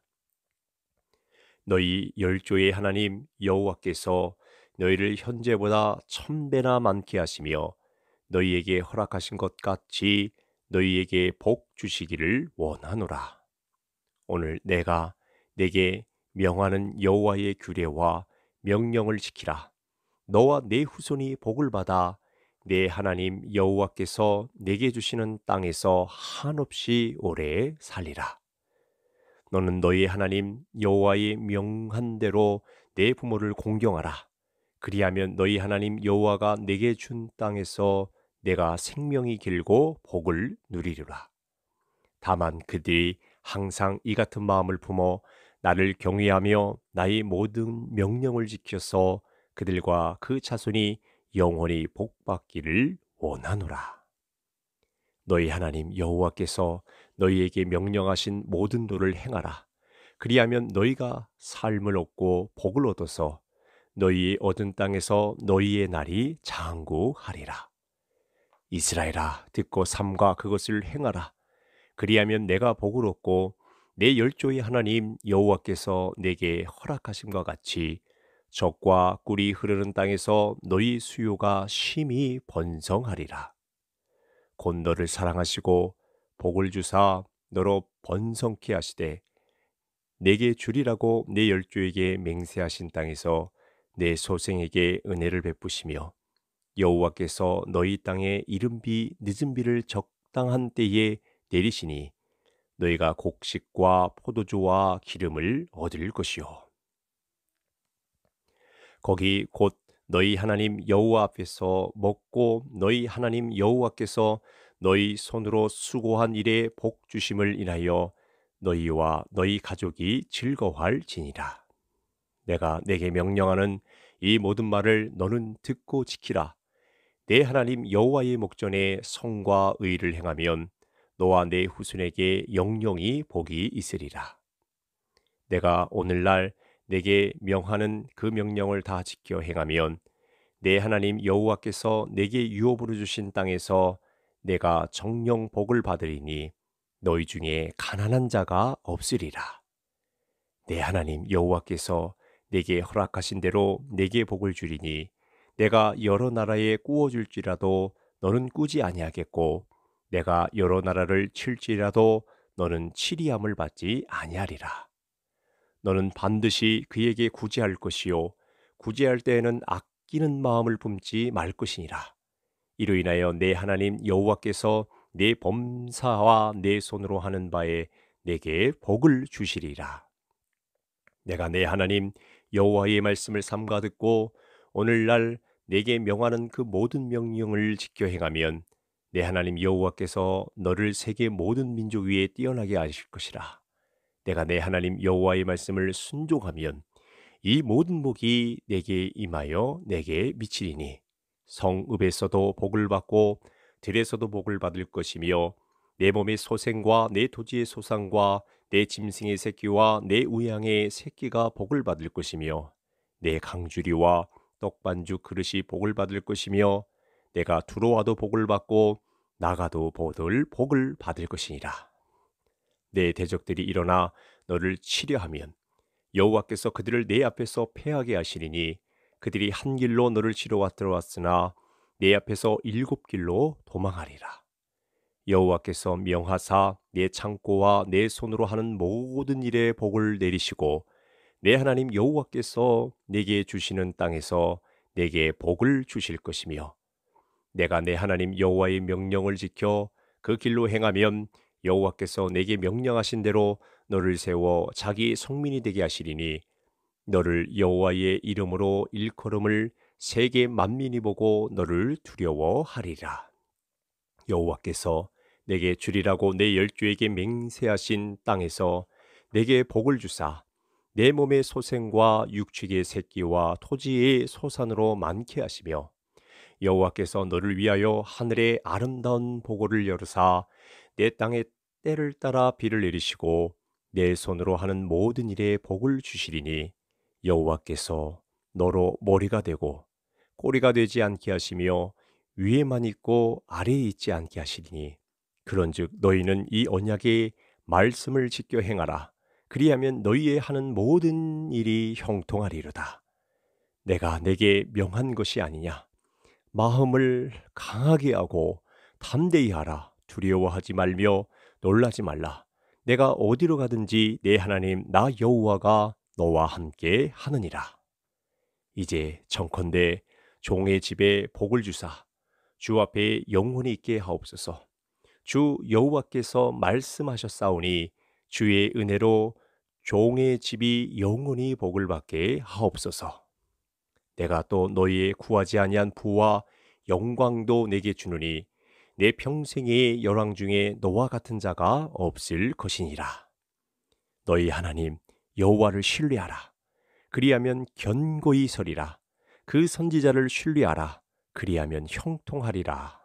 너희 열조의 하나님 여호와께서 너희를 현재보다 천배나 많게 하시며 너희에게 허락하신 것 같이 너희에게 복 주시기를 원하노라. 오늘 내가 내게 명하는 여호와의 규례와 명령을 지키라. 너와 내 후손이 복을 받아 내 하나님 여호와께서 내게 주시는 땅에서 한없이 오래 살리라. 너는 너희 하나님 여호와의 명한 대로 내 부모를 공경하라. 그리하면 너희 하나님 여호와가 내게 준 땅에서 내가 생명이 길고 복을 누리리라. 다만 그들이 항상 이 같은 마음을 품어 나를 경외하며 나의 모든 명령을 지켜서 그들과 그 자손이 영원히 복받기를 원하노라. 너희 하나님 여호와께서 너희에게 명령하신 모든 도를 행하라. 그리하면 너희가 삶을 얻고 복을 얻어서 너희의 얻은 땅에서 너희의 날이 장구하리라. 이스라엘아 듣고 삶과 그것을 행하라. 그리하면 내가 복을 얻고 내 열조의 하나님 여호와께서 내게 허락하심과 같이 적과 꿀이 흐르는 땅에서 너희 수요가 심히 번성하리라. 곧 너를 사랑하시고 복을 주사 너로 번성케 하시되 내게 주리라고 내 열조에게 맹세하신 땅에서 내 소생에게 은혜를 베푸시며 여호와께서 너희 땅에 이른비 늦은비를 적당한 때에 내리시니 너희가 곡식과 포도주와 기름을 얻을 것이요 거기 곧 너희 하나님 여호와 앞에서 먹고 너희 하나님 여호와께서 너희 손으로 수고한 일에 복 주심을 인하여 너희와 너희 가족이 즐거워할지니라. 내가 내게 명령하는 이 모든 말을 너는 듣고 지키라. 내 하나님 여호와의 목전에 성과 의를 행하면 너와 내 후손에게 영영이 복이 있으리라. 내가 오늘날 내게 명하는 그 명령을 다 지켜 행하면 내 하나님 여호와께서 내게 유업으로 주신 땅에서 내가 정령 복을 받으리니 너희 중에 가난한 자가 없으리라. 내 하나님 여호와께서 내게 허락하신 대로 내게 복을 주리니 내가 여러 나라에 꾸어줄지라도 너는 꾸지 아니하겠고 내가 여러 나라를 칠지라도 너는 치리함을 받지 아니하리라. 너는 반드시 그에게 구제할 것이요 구제할 때에는 아끼는 마음을 품지 말 것이니라. 이로 인하여 내 하나님 여호와께서 내 범사와 내 손으로 하는 바에 내게 복을 주시리라. 내가 내 하나님 여호와의 말씀을 삼가 듣고 오늘날 내게 명하는 그 모든 명령을 지켜 행하면 내 하나님 여호와께서 너를 세계 모든 민족 위에 뛰어나게 하실 것이라. 내가 내 하나님 여호와의 말씀을 순종하면 이 모든 복이 내게 임하여 내게 미치리니 성읍에서도 복을 받고 들에서도 복을 받을 것이며 내 몸의 소생과 내 토지의 소상과 내 짐승의 새끼와 내 우양의 새끼가 복을 받을 것이며 내 강주리와 떡반죽 그릇이 복을 받을 것이며 내가 들어와도 복을 받고 나가도 보들 복을 받을 것이니라. 내 대적들이 일어나 너를 치려하면 여호와께서 그들을 내 앞에서 패하게 하시리니 그들이 한 길로 너를 치러 왔들어왔으나 내 앞에서 일곱 길로 도망하리라. 여호와께서 명하사 내 창고와 내 손으로 하는 모든 일에 복을 내리시고 내 하나님 여호와께서 내게 주시는 땅에서 내게 복을 주실 것이며 내가 내 하나님 여호와의 명령을 지켜 그 길로 행하면 여호와께서 내게 명령하신 대로 너를 세워 자기 성민이 되게 하시리니 너를 여호와의 이름으로 일컬음을 세계 만민이 보고 너를 두려워하리라. 여호와께서 내게 주리라고 내 열주에게 맹세하신 땅에서 내게 복을 주사 내 몸의 소생과 육축의 새끼와 토지의 소산으로 많게 하시며 여호와께서 너를 위하여 하늘의 아름다운 보고를 열으사 내 땅에 때를 따라 비를 내리시고 내 손으로 하는 모든 일에 복을 주시리니 여호와께서 너로 머리가 되고 꼬리가 되지 않게 하시며 위에만 있고 아래에 있지 않게 하시리니 그런즉 너희는 이 언약의 말씀을 지켜 행하라 그리하면 너희의 하는 모든 일이 형통하리로다 내가 내게 명한 것이 아니냐 마음을 강하게 하고 담대히 하라 두려워하지 말며 놀라지 말라. 내가 어디로 가든지 내 하나님 나 여호와가 너와 함께 하느니라. 이제 청컨대 종의 집에 복을 주사 주 앞에 영혼이 있게 하옵소서. 주 여호와께서 말씀하셨사오니 주의 은혜로 종의 집이 영원히 복을 받게 하옵소서. 내가 또 너희의 구하지 아니한 부와 영광도 내게 주느니 내 평생의 열왕 중에 너와 같은 자가 없을 것이니라. 너희 하나님 여호와를 신뢰하라. 그리하면 견고히 서리라. 그 선지자를 신뢰하라. 그리하면 형통하리라.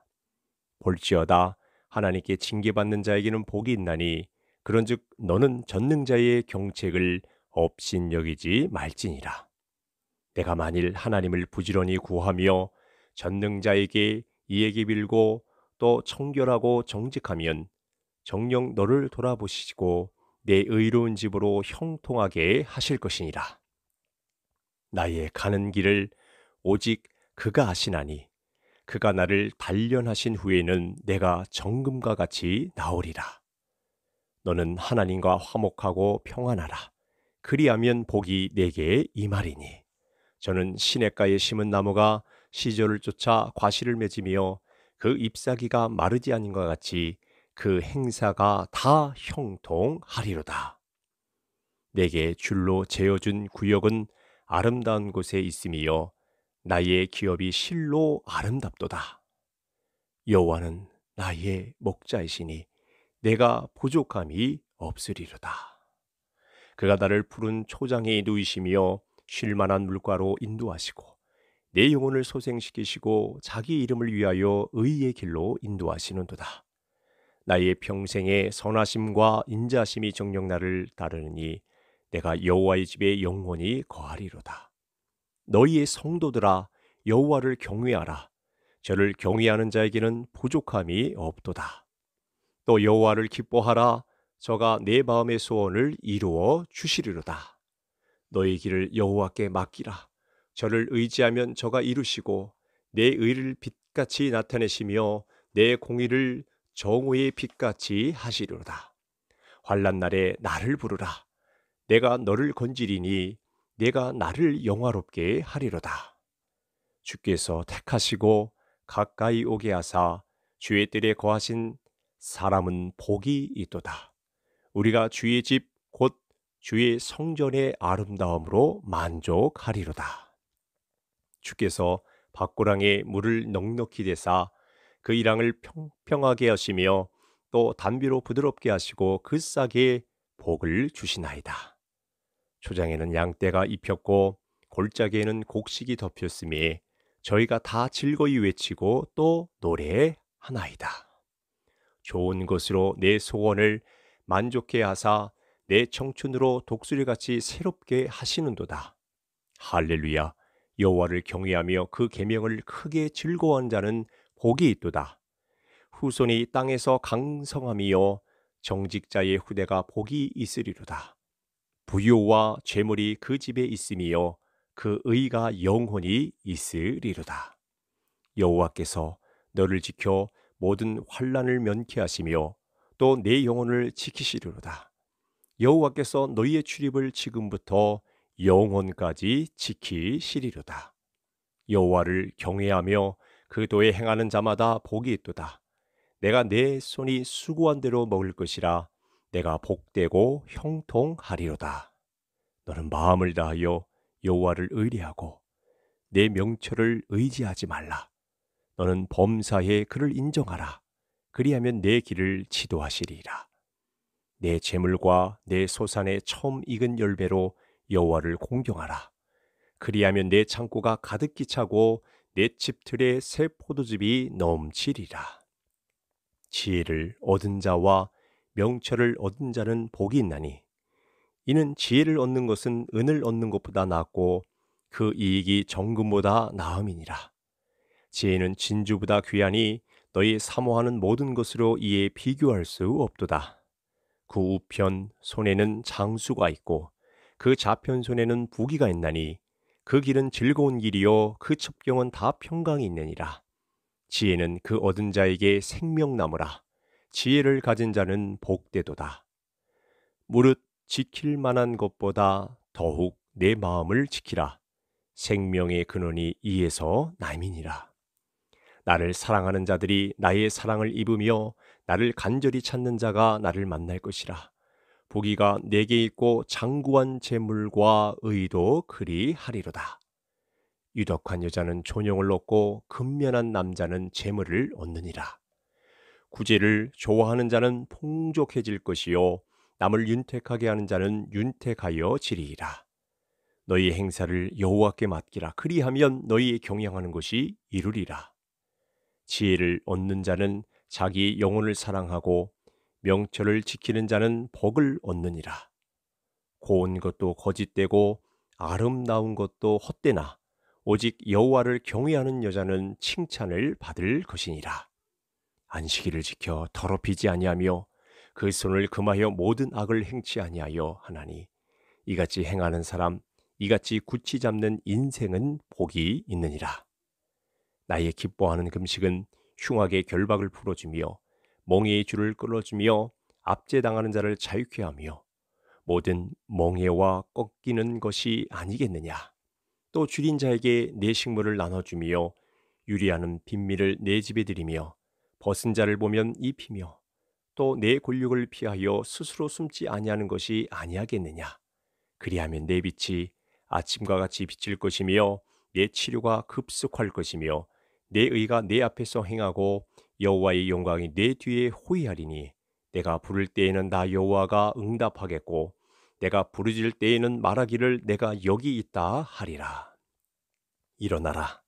볼지어다 하나님께 징계받는 자에게는 복이 있나니 그런즉 너는 전능자의 경책을 업신여기지 말지니라. 내가 만일 하나님을 부지런히 구하며 전능자에게 이에게 빌고 또 청결하고 정직하면 정령 너를 돌아보시고 내 의로운 집으로 형통하게 하실 것이니라. 나의 가는 길을 오직 그가 아시나니 그가 나를 단련하신 후에는 내가 정금과 같이 나오리라. 너는 하나님과 화목하고 평안하라. 그리하면 복이 내게 임하리니. 저는 시냇가에 심은 나무가 시절을 쫓아 과실을 맺으며 그 잎사귀가 마르지 않은 것 같이 그 행사가 다 형통하리로다. 내게 줄로 재어준 구역은 아름다운 곳에 있음이요 나의 기업이 실로 아름답도다. 여호와는 나의 목자이시니 내가 부족함이 없으리로다. 그가 나를 푸른 초장에 누이시며 쉴만한 물가로 인도하시고 내 영혼을 소생시키시고 자기 이름을 위하여 의의 길로 인도하시는도다. 나의 평생에 선하심과 인자심이 정령 나를 따르니 내가 여호와의 집에 영원히 거하리로다. 너희의 성도들아 여호와를 경외하라. 저를 경외하는 자에게는 부족함이 없도다. 또 여호와를 기뻐하라. 저가 내 마음의 소원을 이루어 주시리로다. 너희 길을 여호와께 맡기라. 저를 의지하면 저가 이루시고 내 의를 빛같이 나타내시며 내 공의를 정오의 빛같이 하시리로다. 환란 날에 나를 부르라. 내가 너를 건지리니 내가 나를 영화롭게 하리로다. 주께서 택하시고 가까이 오게 하사 주의 뜰에 거하신 사람은 복이 있도다. 우리가 주의 집 곧 주의 성전의 아름다움으로 만족하리로다. 주께서 밭고랑에 물을 넉넉히 대사 그 이랑을 평평하게 하시며 또 단비로 부드럽게 하시고 그 싹에 복을 주시나이다. 초장에는 양떼가 입혔고 골짜기에는 곡식이 덮였으니 저희가 다 즐거이 외치고 또 노래하나이다. 좋은 것으로 내 소원을 만족해 하사 내 청춘으로 독수리같이 새롭게 하시는도다. 할렐루야. 여호와를 경외하며 그 계명을 크게 즐거워한 자는 복이 있도다. 후손이 땅에서 강성함이요 정직자의 후대가 복이 있으리로다. 부요와 재물이 그 집에 있음이요 그 의가 영혼이 있으리로다. 여호와께서 너를 지켜 모든 환란을 면케하시며 또 내 영혼을 지키시리로다. 여호와께서 너희의 출입을 지금부터 영혼까지 지키시리로다. 여호와를 경외하며 그도에 행하는 자마다 복이 있도다. 내가 내 손이 수고한 대로 먹을 것이라 내가 복되고 형통하리로다. 너는 마음을 다하여 여호와를 의뢰하고 내 명철을 의지하지 말라. 너는 범사에 그를 인정하라. 그리하면 내 길을 지도하시리라. 내 재물과 내 소산의 처음 익은 열배로 여호와를 공경하라. 그리하면 내 창고가 가득히 차고 내 집틀에 새 포도즙이 넘치리라. 지혜를 얻은 자와 명철을 얻은 자는 복이 있나니 이는 지혜를 얻는 것은 은을 얻는 것보다 낫고 그 이익이 정금보다 나음이니라. 지혜는 진주보다 귀하니 너희 사모하는 모든 것으로 이에 비교할 수 없도다. 그 우편 손에는 장수가 있고 그 좌편손에는 부기가 있나니 그 길은 즐거운 길이요 그 첩경은 다 평강이 있느니라. 지혜는 그 얻은 자에게 생명나무라. 지혜를 가진 자는 복되도다. 무릇 지킬 만한 것보다 더욱 내 마음을 지키라. 생명의 근원이 이에서 남이니라. 나를 사랑하는 자들이 나의 사랑을 입으며 나를 간절히 찾는 자가 나를 만날 것이라. 보기가 내게 있고 장구한 재물과 의도 그리하리로다. 유덕한 여자는 존영을 얻고 근면한 남자는 재물을 얻느니라. 구제를 좋아하는 자는 풍족해질 것이요 남을 윤택하게 하는 자는 윤택하여 지리이라. 너희 행사를 여호와께 맡기라. 그리하면 너희의 경향하는 것이 이루리라. 지혜를 얻는 자는 자기 영혼을 사랑하고 명철을 지키는 자는 복을 얻느니라. 고운 것도 거짓되고 아름다운 것도 헛되나 오직 여호와를 경외하는 여자는 칭찬을 받을 것이니라. 안식일을 지켜 더럽히지 아니하며 그 손을 금하여 모든 악을 행치 아니하여 하나니 이같이 행하는 사람 이같이 굳이 잡는 인생은 복이 있느니라. 나의 기뻐하는 금식은 흉악의 결박을 풀어주며 멍에의 줄을 끌어주며 압제당하는 자를 자유케 하며 모든 멍에와 꺾이는 것이 아니겠느냐. 또 줄인 자에게 내 식물을 나눠주며 유리하는 빈미를 내 집에 들이며 벗은 자를 보면 입히며 또내 곤육을 피하여 스스로 숨지 아니하는 것이 아니하겠느냐. 그리하면 내 빛이 아침과 같이 비칠 것이며 내 치료가 급속할 것이며 내 의가 내 앞에서 행하고 여호와의 영광이 내 뒤에 호위하리니 내가 부를 때에는 나 여호와가 응답하겠고 내가 부르질 때에는 말하기를 내가 여기 있다 하리라. 일어나라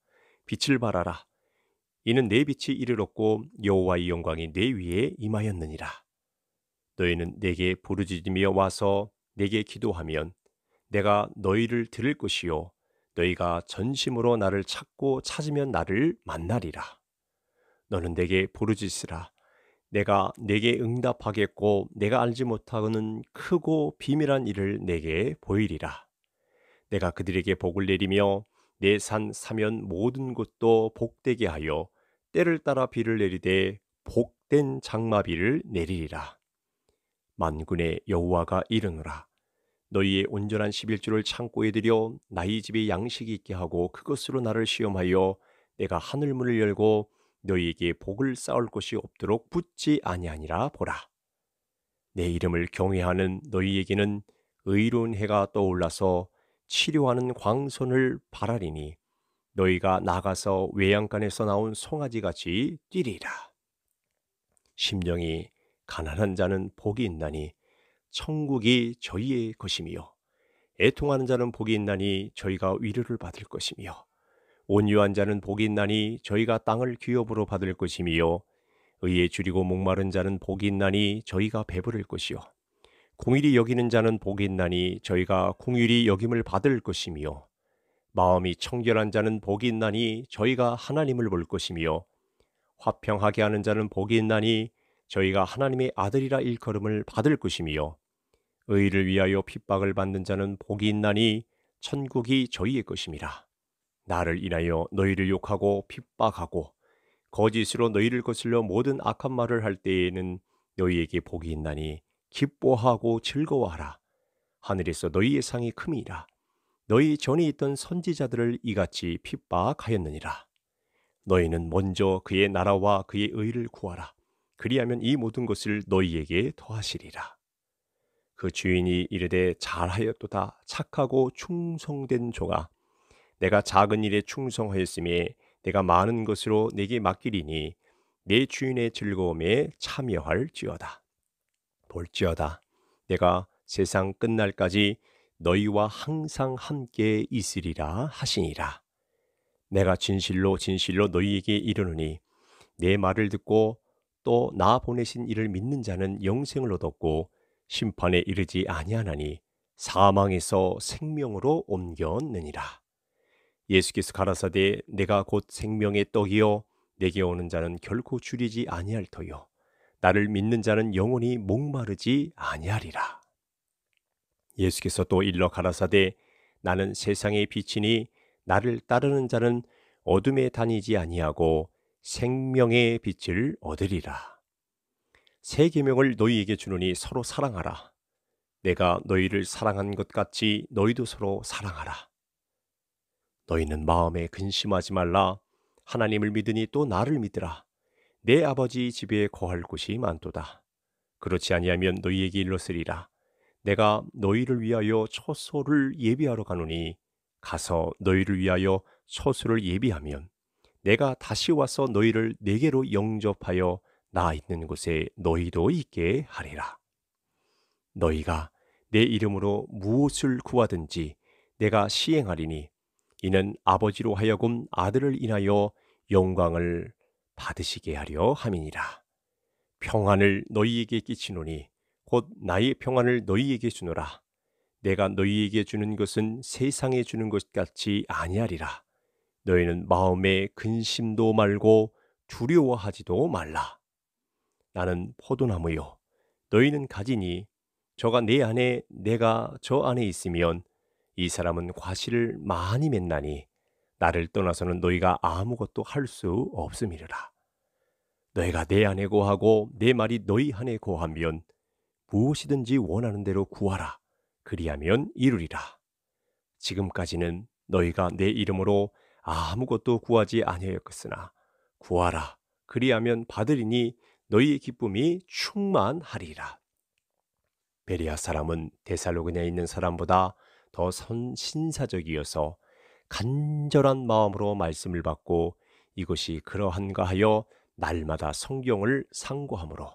빛을 발하라 이는 내 빛이 이르렀고 여호와의 영광이 내 위에 임하였느니라. 너희는 내게 부르짖으며 와서 내게 기도하면 내가 너희를 들을 것이요 너희가 전심으로 나를 찾고 찾으면 나를 만나리라. 너는 내게 부르짖으라. 내가 내게 응답하겠고 내가 알지 못하는 크고 비밀한 일을 내게 보이리라. 내가 그들에게 복을 내리며 내 산 사면 모든 곳도 복되게 하여 때를 따라 비를 내리되 복된 장마비를 내리리라. 만군의 여호와가 이르노라. 너희의 온전한 십일주를 창고에 들여 나의 집에 양식이 있게 하고 그것으로 나를 시험하여 내가 하늘문을 열고 너희에게 복을 쌓을 곳이 없도록 붙지 아니하니라 보라. 내 이름을 경외하는 너희에게는 의로운 해가 떠올라서 치료하는 광선을 바라리니 너희가 나가서 외양간에서 나온 송아지같이 뛰리라. 심령이 가난한 자는 복이 있나니 천국이 저희의 것이며 애통하는 자는 복이 있나니 저희가 위로를 받을 것이며 온유한 자는 복이 있나니 저희가 땅을 기업으로 받을 것이며 의에 줄이고 목마른 자는 복이 있나니 저희가 배부를 것이요 공일이 여기는 자는 복이 있나니 저희가 공일이 여김을 받을 것이며 마음이 청결한 자는 복이 있나니 저희가 하나님을 볼 것이며 화평하게 하는 자는 복이 있나니 저희가 하나님의 아들이라 일컬음을 받을 것이며 의를 위하여 핍박을 받는 자는 복이 있나니 천국이 저희의 것임이라. 나를 인하여 너희를 욕하고 핍박하고 거짓으로 너희를 거슬려 모든 악한 말을 할 때에는 너희에게 복이 있나니 기뻐하고 즐거워하라. 하늘에서 너희의 상이 큼이라. 너희 전에 있던 선지자들을 이같이 핍박하였느니라. 너희는 먼저 그의 나라와 그의 의를 구하라. 그리하면 이 모든 것을 너희에게 더하시리라. 그 주인이 이르되 잘하였도다 착하고 충성된 종아 내가 작은 일에 충성하였음에 내가 많은 것으로 내게 맡기리니 내 주인의 즐거움에 참여할지어다. 볼지어다. 내가 세상 끝날까지 너희와 항상 함께 있으리라 하시니라. 내가 진실로 진실로 너희에게 이르노니 내 말을 듣고 또 나 보내신 이를 믿는 자는 영생을 얻었고 심판에 이르지 아니하나니 사망에서 생명으로 옮겼느니라. 예수께서 가라사대 내가 곧 생명의 떡이요 내게 오는 자는 결코 줄이지 아니할 터요 나를 믿는 자는 영원히 목마르지 아니하리라. 예수께서 또 일러 가라사대 나는 세상의 빛이니 나를 따르는 자는 어둠에 다니지 아니하고 생명의 빛을 얻으리라. 세 계명을 너희에게 주노니 서로 사랑하라. 내가 너희를 사랑한 것 같이 너희도 서로 사랑하라. 너희는 마음에 근심하지 말라. 하나님을 믿으니 또 나를 믿으라. 내 아버지 집에 거할 곳이 많도다. 그렇지 아니하면 너희에게 일렀으리라. 내가 너희를 위하여 처소를 예비하러 가노니 가서 너희를 위하여 처소를 예비하면 내가 다시 와서 너희를 내게로 영접하여 나 있는 곳에 너희도 있게 하리라. 너희가 내 이름으로 무엇을 구하든지 내가 시행하리니 이는 아버지로 하여금 아들을 인하여 영광을 받으시게 하려 함이니라. 평안을 너희에게 끼치노니 곧 나의 평안을 너희에게 주노라. 내가 너희에게 주는 것은 세상에 주는 것 같이 아니하리라. 너희는 마음에 근심도 말고 두려워하지도 말라. 나는 포도나무요. 너희는 가지니 저가 내 안에 내가 저 안에 있으면 이 사람은 과실을 많이 맺나니 나를 떠나서는 너희가 아무것도 할 수 없음이라 너희가 내 안에 고하고 내 말이 너희 안에 고하면 무엇이든지 원하는 대로 구하라. 그리하면 이루리라. 지금까지는 너희가 내 이름으로 아무것도 구하지 아니하였으나 구하라. 그리하면 받으리니 너희의 기쁨이 충만하리라. 베리아 사람은 데살로그냐에 있는 사람보다 더선 신사적이어서 간절한 마음으로 말씀을 받고 이것이 그러한가 하여 날마다 성경을 상고하므로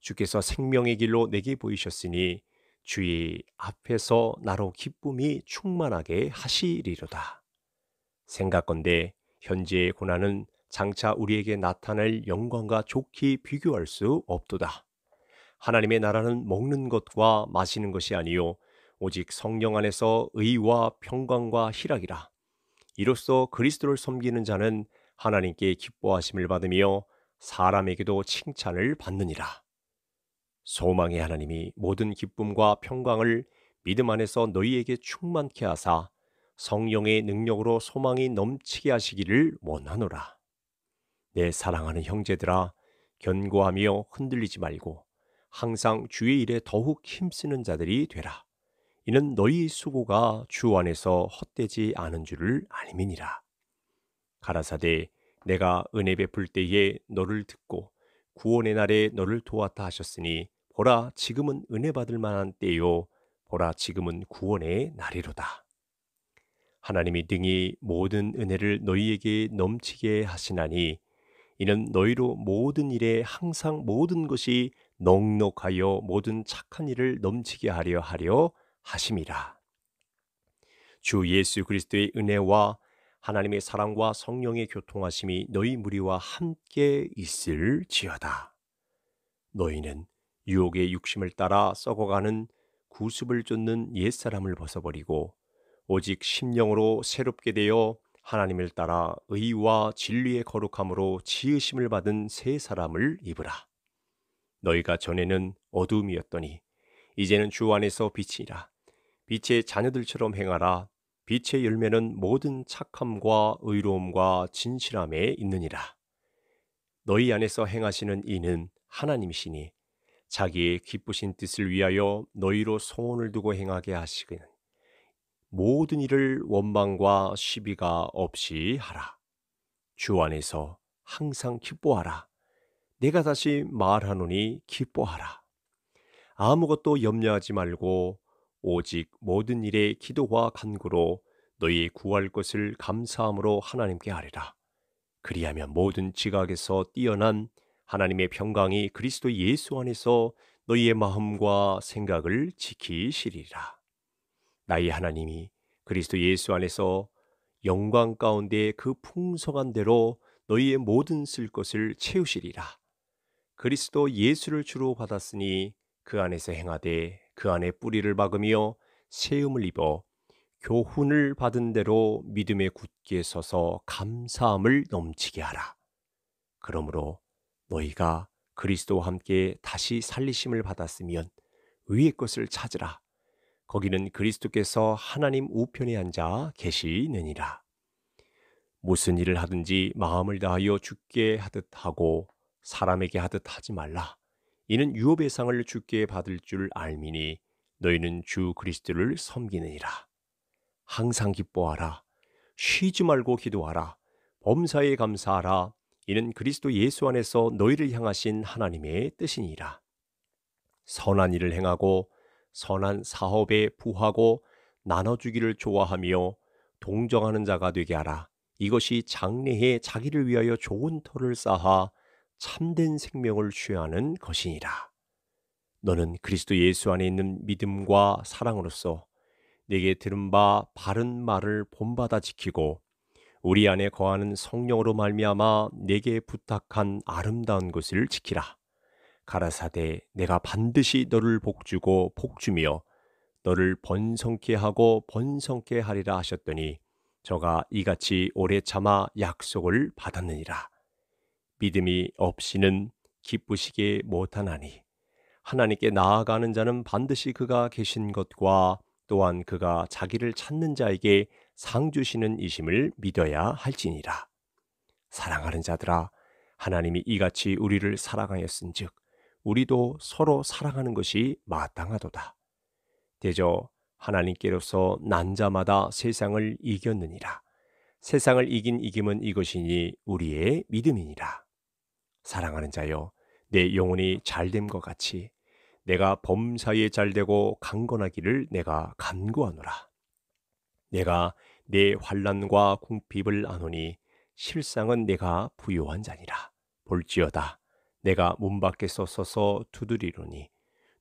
주께서 생명의 길로 내게 보이셨으니 주의 앞에서 나로 기쁨이 충만하게 하시리로다. 생각건대 현재의 고난은 장차 우리에게 나타날 영광과 좋게 비교할 수 없도다. 하나님의 나라는 먹는 것과 마시는 것이 아니요 오직 성령 안에서 의와 평강과 희락이라. 이로써 그리스도를 섬기는 자는 하나님께 기뻐하심을 받으며 사람에게도 칭찬을 받느니라. 소망의 하나님이 모든 기쁨과 평강을 믿음 안에서 너희에게 충만케 하사 성령의 능력으로 소망이 넘치게 하시기를 원하노라. 내 사랑하는 형제들아, 견고하며 흔들리지 말고 항상 주의 일에 더욱 힘쓰는 자들이 되라. 이는 너희 수고가 주 안에서 헛되지 않은 줄을 알미니라. 가라사대 내가 은혜 베풀 때에 너를 듣고 구원의 날에 너를 도왔다 하셨으니 보라 지금은 은혜 받을 만한 때요 보라 지금은 구원의 날이로다. 하나님이 등이 모든 은혜를 너희에게 넘치게 하시나니 이는 너희로 모든 일에 항상 모든 것이 넉넉하여 모든 착한 일을 넘치게 하려 하려 하심이라. 주 예수 그리스도의 은혜와 하나님의 사랑과 성령의 교통하심이 너희 무리와 함께 있을지어다. 너희는 유혹의 육심을 따라 썩어가는 구습을 쫓는 옛사람을 벗어버리고 오직 심령으로 새롭게 되어 하나님을 따라 의와 진리의 거룩함으로 지으심을 받은 새 사람을 입으라. 너희가 전에는 어둠이었더니 이제는 주 안에서 빛이라. 빛의 자녀들처럼 행하라. 빛의 열매는 모든 착함과 의로움과 진실함에 있느니라. 너희 안에서 행하시는 이는 하나님이시니 자기의 기쁘신 뜻을 위하여 너희로 소원을 두고 행하게 하시는 모든 일을 원망과 시비가 없이 하라. 주 안에서 항상 기뻐하라. 내가 다시 말하노니 기뻐하라. 아무것도 염려하지 말고 오직 모든 일에 기도와 간구로 너희의 구할 것을 감사함으로 하나님께 아뢰라. 그리하면 모든 지각에서 뛰어난 하나님의 평강이 그리스도 예수 안에서 너희의 마음과 생각을 지키시리라. 나의 하나님이 그리스도 예수 안에서 영광 가운데 그 풍성한 대로 너희의 모든 쓸 것을 채우시리라. 그리스도 예수를 주로 받았으니 그 안에서 행하되 그 안에 뿌리를 박으며 세움을 입어 교훈을 받은 대로 믿음에 굳게 서서 감사함을 넘치게 하라. 그러므로 너희가 그리스도와 함께 다시 살리심을 받았으면 위의 것을 찾으라. 거기는 그리스도께서 하나님 우편에 앉아 계시느니라. 무슨 일을 하든지 마음을 다하여 죽게 하듯 하고 사람에게 하듯 하지 말라. 이는 유업의 상을 주께 받을 줄 알미니 너희는 주 그리스도를 섬기느니라. 항상 기뻐하라. 쉬지 말고 기도하라. 범사에 감사하라. 이는 그리스도 예수 안에서 너희를 향하신 하나님의 뜻이니라. 선한 일을 행하고 선한 사업에 부하고 나눠주기를 좋아하며 동정하는 자가 되게 하라. 이것이 장래에 자기를 위하여 좋은 터를 쌓아 참된 생명을 취하는 것이니라. 너는 그리스도 예수 안에 있는 믿음과 사랑으로서 내게 들은 바 바른 말을 본받아 지키고 우리 안에 거하는 성령으로 말미암아 내게 부탁한 아름다운 것을 지키라. 가라사대 내가 반드시 너를 복주고 복주며 너를 번성케 하고 번성케 하리라 하셨더니 저가 이같이 오래 참아 약속을 받았느니라. 믿음이 없이는 기쁘시게 못하나니 하나님께 나아가는 자는 반드시 그가 계신 것과 또한 그가 자기를 찾는 자에게 상 주시는 이심을 믿어야 할지니라. 사랑하는 자들아 하나님이 이같이 우리를 사랑하였은즉 우리도 서로 사랑하는 것이 마땅하도다. 대저 하나님께로서 난자마다 세상을 이겼느니라. 세상을 이긴 이김은 이것이니 우리의 믿음이니라. 사랑하는 자여 내 영혼이 잘됨과 같이 내가 범사에 잘되고 강건하기를 내가 간구하노라. 내가 내 환란과 궁핍을 아노니 실상은 내가 부요한 자니라. 볼지어다 내가 문 밖에서 서서 두드리로니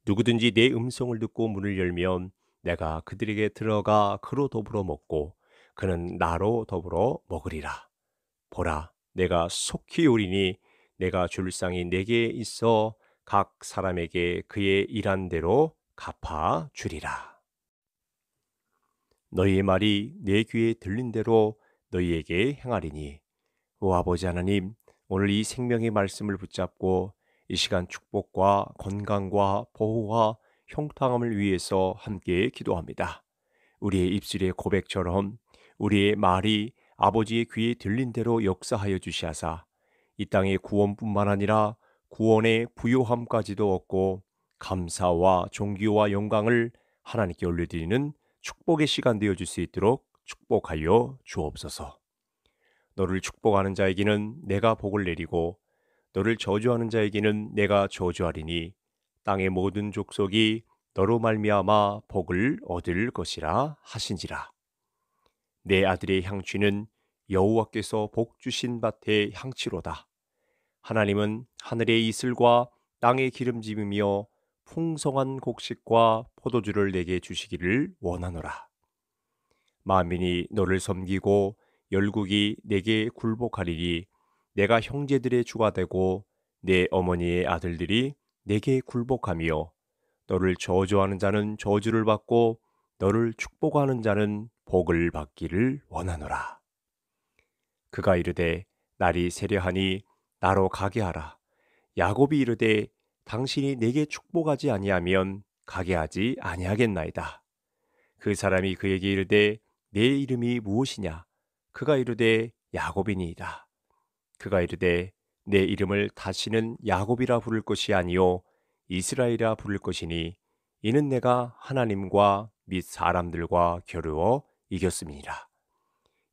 누구든지 내 음성을 듣고 문을 열면 내가 그들에게 들어가 그로 더불어 먹고 그는 나로 더불어 먹으리라. 보라 내가 속히 오리니 내가 줄 상이 내게 있어 각 사람에게 그의 일한 대로 갚아 주리라. 너희의 말이 내 귀에 들린 대로 너희에게 행하리니 오 아버지 하나님 오늘 이 생명의 말씀을 붙잡고 이 시간 축복과 건강과 보호와 형통함을 위해서 함께 기도합니다. 우리의 입술의 고백처럼 우리의 말이 아버지의 귀에 들린 대로 역사하여 주시하사 이 땅의 구원뿐만 아니라 구원의 부요함까지도 얻고 감사와 존귀와 영광을 하나님께 올려드리는 축복의 시간 되어줄 수 있도록 축복하여 주옵소서. 너를 축복하는 자에게는 내가 복을 내리고 너를 저주하는 자에게는 내가 저주하리니 땅의 모든 족속이 너로 말미암아 복을 얻을 것이라 하신지라. 내 아들의 향취는 여호와께서 복 주신 밭의 향치로다 하나님은 하늘의 이슬과 땅의 기름짐이며 풍성한 곡식과 포도주를 내게 주시기를 원하노라. 만민이 너를 섬기고 열국이 내게 굴복하리니 내가 형제들의 주가 되고 내 어머니의 아들들이 내게 굴복하며 너를 저주하는 자는 저주를 받고 너를 축복하는 자는 복을 받기를 원하노라. 그가 이르되 날이 세려하니 나로 가게 하라. 야곱이 이르되 당신이 내게 축복하지 아니하면 가게 하지 아니하겠나이다. 그 사람이 그에게 이르되 내 이름이 무엇이냐? 그가 이르되 야곱이니이다. 그가 이르되 내 이름을 다시는 야곱이라 부를 것이 아니요 이스라엘이라 부를 것이니 이는 내가 하나님과 및 사람들과 겨루어 이겼음이니라.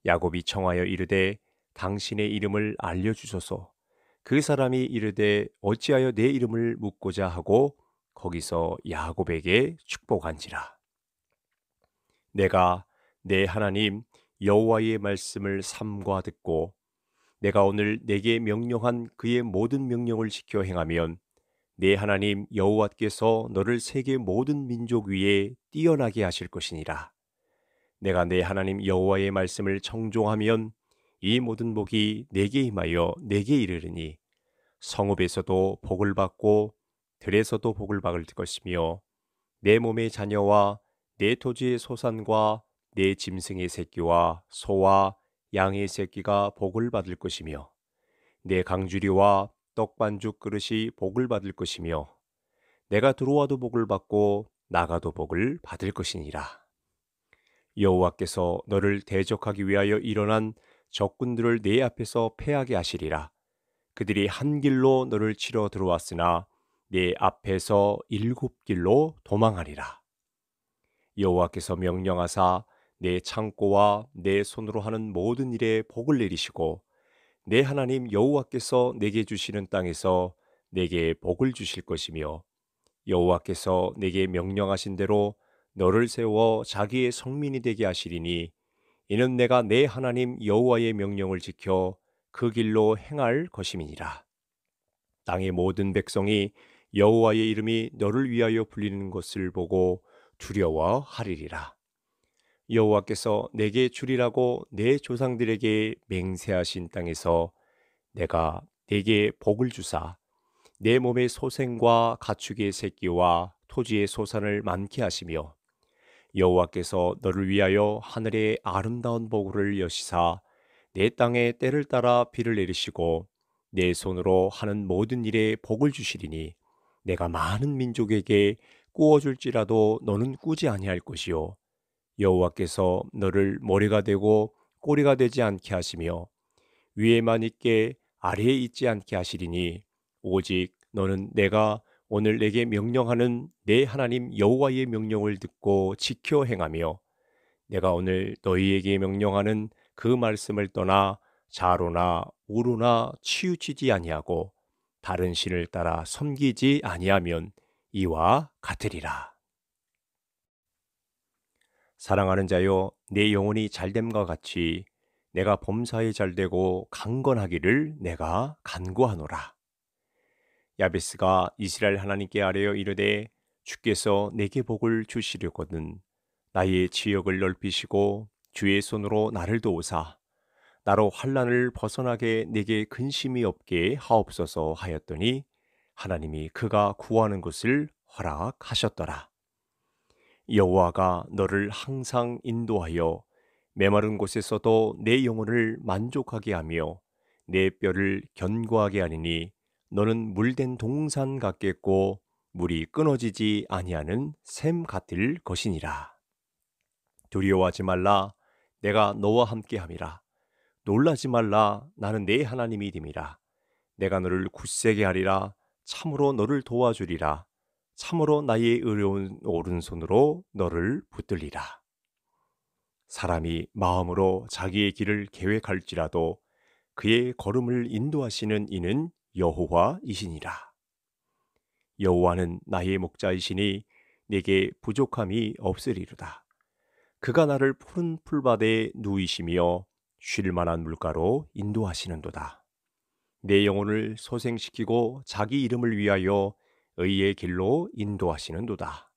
야곱이 청하여 이르되 당신의 이름을 알려주소서. 그 사람이 이르되 어찌하여 내 이름을 묻고자 하고 거기서 야곱에게 축복한지라. 내가 내 하나님 여호와의 말씀을 삼과 듣고 내가 오늘 내게 명령한 그의 모든 명령을 지켜 행하면 내 하나님 여호와께서 너를 세계 모든 민족 위에 뛰어나게 하실 것이니라. 내가 내 하나님 여호와의 말씀을 청종하면 이 모든 복이 내게 임하여 내게 이르르니 성읍에서도 복을 받고 들에서도 복을 받을 것이며 내 몸의 자녀와 내 토지의 소산과 내 짐승의 새끼와 소와 양의 새끼가 복을 받을 것이며 내 강주리와 떡반죽 그릇이 복을 받을 것이며 내가 들어와도 복을 받고 나가도 복을 받을 것이니라 여호와께서 너를 대적하기 위하여 일어난 적군들을 내 앞에서 패하게 하시리라. 그들이 한 길로 너를 치러 들어왔으나 내 앞에서 일곱 길로 도망하리라. 여호와께서 명령하사 내 창고와 내 손으로 하는 모든 일에 복을 내리시고 내 하나님 여호와께서 내게 주시는 땅에서 내게 복을 주실 것이며 여호와께서 내게 명령하신 대로 너를 세워 자기의 성민이 되게 하시리니 이는 내가 내 하나님 여호와의 명령을 지켜 그 길로 행할 것임이니라. 땅의 모든 백성이 여호와의 이름이 너를 위하여 불리는 것을 보고 두려워하리리라. 여호와께서 내게 주리라고 내 조상들에게 맹세하신 땅에서 내가 내게 복을 주사 내 몸의 소생과 가축의 새끼와 토지의 소산을 많게 하시며 여호와께서 너를 위하여 하늘의 아름다운 보고를 여시사 내 땅에 때를 따라 비를 내리시고 내 손으로 하는 모든 일에 복을 주시리니 내가 많은 민족에게 꾸어줄지라도 너는 꾸지 아니할 것이요 여호와께서 너를 머리가 되고 꼬리가 되지 않게 하시며 위에만 있게 아래에 있지 않게 하시리니 오직 너는 내가 오늘 내게 명령하는 내 하나님 여호와의 명령을 듣고 지켜 행하며 내가 오늘 너희에게 명령하는 그 말씀을 떠나 자로나 우로나 치우치지 아니하고 다른 신을 따라 섬기지 아니하면 이와 같으리라. 사랑하는 자여 내 영혼이 잘됨과 같이 내가 범사에 잘되고 강건하기를 내가 간구하노라. 야베스가 이스라엘 하나님께 아뢰어 이르되 주께서 내게 복을 주시려거든 나의 지역을 넓히시고 주의 손으로 나를 도우사 나로 환란을 벗어나게 내게 근심이 없게 하옵소서 하였더니 하나님이 그가 구하는 것을 허락하셨더라 여호와가 너를 항상 인도하여 메마른 곳에서도 내 영혼을 만족하게 하며 내 뼈를 견고하게 하리니 너는 물된 동산 같겠고 물이 끊어지지 아니하는 샘 같을 것이니라. 두려워하지 말라. 내가 너와 함께함이라. 놀라지 말라. 나는 내 하나님이 됨이라. 내가 너를 굳세게 하리라. 참으로 너를 도와주리라. 참으로 나의 의로운 오른손으로 너를 붙들리라. 사람이 마음으로 자기의 길을 계획할지라도 그의 걸음을 인도하시는 이는 여호와이시니라. 여호와는 나의 목자이시니 내게 부족함이 없으리로다. 그가 나를 푸른 풀밭에 누이시며 쉴 만한 물가로 인도하시는도다. 내 영혼을 소생시키고 자기 이름을 위하여 의의 길로 인도하시는도다.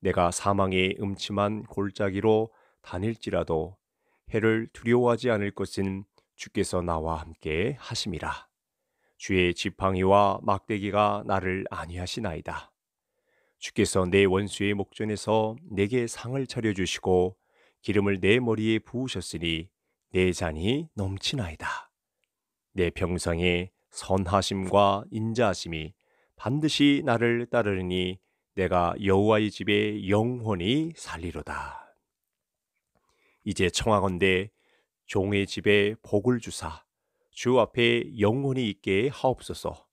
내가 사망의 음침한 골짜기로 다닐지라도 해를 두려워하지 않을 것은 주께서 나와 함께 하심이라. 주의 지팡이와 막대기가 나를 안위하시나이다. 주께서 내 원수의 목전에서 내게 상을 차려 주시고 기름을 내 머리에 부으셨으니 내 잔이 넘치나이다. 내 평상에 선하심과 인자하심이 반드시 나를 따르니 내가 여호와의 집에 영원히 살리로다. 이제 청하건대 종의 집에 복을 주사 주 앞에 영혼이 있게 하옵소서.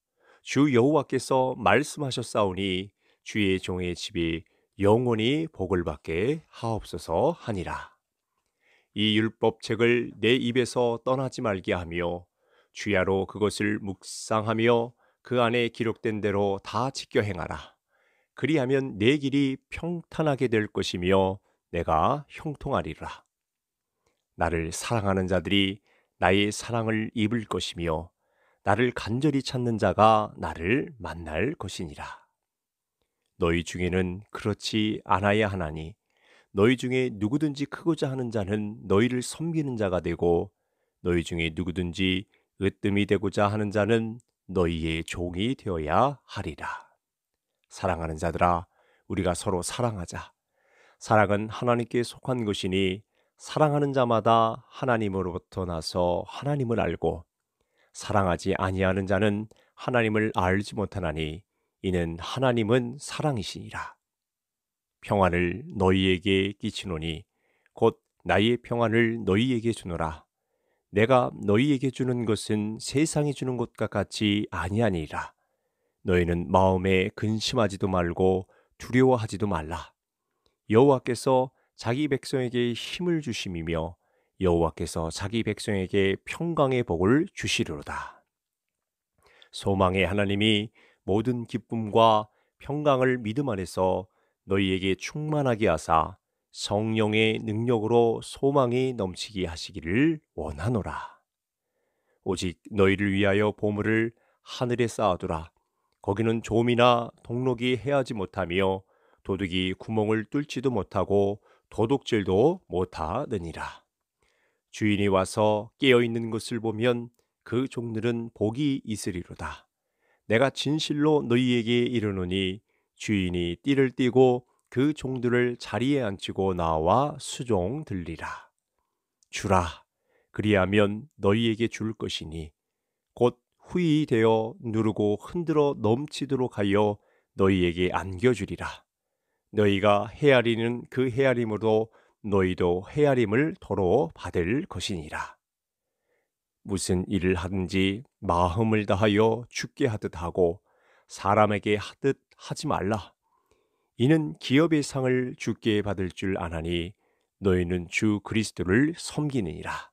주 여호와께서 말씀하셨사오니 주의 종의 집이 영원히 복을 받게 하옵소서 하니라. 이 율법책을 내 입에서 떠나지 말게 하며 주야로 그것을 묵상하며 그 안에 기록된 대로 다 지켜 행하라. 그리하면 내 길이 평탄하게 될 것이며 내가 형통하리라. 나를 사랑하는 자들이 나의 사랑을 입을 것이며 나를 간절히 찾는 자가 나를 만날 것이니라. 너희 중에는 그렇지 않아야 하나니 너희 중에 누구든지 크고자 하는 자는 너희를 섬기는 자가 되고 너희 중에 누구든지 으뜸이 되고자 하는 자는 너희의 종이 되어야 하리라. 사랑하는 자들아 우리가 서로 사랑하자. 사랑은 하나님께 속한 것이니 사랑하는 자마다 하나님으로부터 나서 하나님을 알고 사랑하지 아니하는 자는 하나님을 알지 못하나니 이는 하나님은 사랑이시니라. 평안을 너희에게 끼치노니 곧 나의 평안을 너희에게 주노라. 내가 너희에게 주는 것은 세상이 주는 것과 같이 아니하니라. 너희는 마음에 근심하지도 말고 두려워하지도 말라. 여호와께서 자기 백성에게 힘을 주심이며 여호와께서 자기 백성에게 평강의 복을 주시리로다. 소망의 하나님이 모든 기쁨과 평강을 믿음 안에서 너희에게 충만하게 하사 성령의 능력으로 소망이 넘치게 하시기를 원하노라. 오직 너희를 위하여 보물을 하늘에 쌓아두라. 거기는 조미나 동록이 해하지 못하며 도둑이 구멍을 뚫지도 못하고 도둑질도 못하느니라. 주인이 와서 깨어 있는 것을 보면 그 종들은 복이 있으리로다. 내가 진실로 너희에게 이르노니 주인이 띠를 띠고 그 종들을 자리에 앉히고 나와 수종 들리라. 주라. 그리하면 너희에게 줄 것이니 곧 후이 되어 누르고 흔들어 넘치도록 하여 너희에게 안겨주리라. 너희가 헤아리는 그 헤아림으로 너희도 헤아림을 도로 받을 것이니라. 무슨 일을 하든지 마음을 다하여 죽게 하듯 하고 사람에게 하듯 하지 말라. 이는 기업의 상을 죽게 받을 줄 아나니 너희는 주 그리스도를 섬기느니라.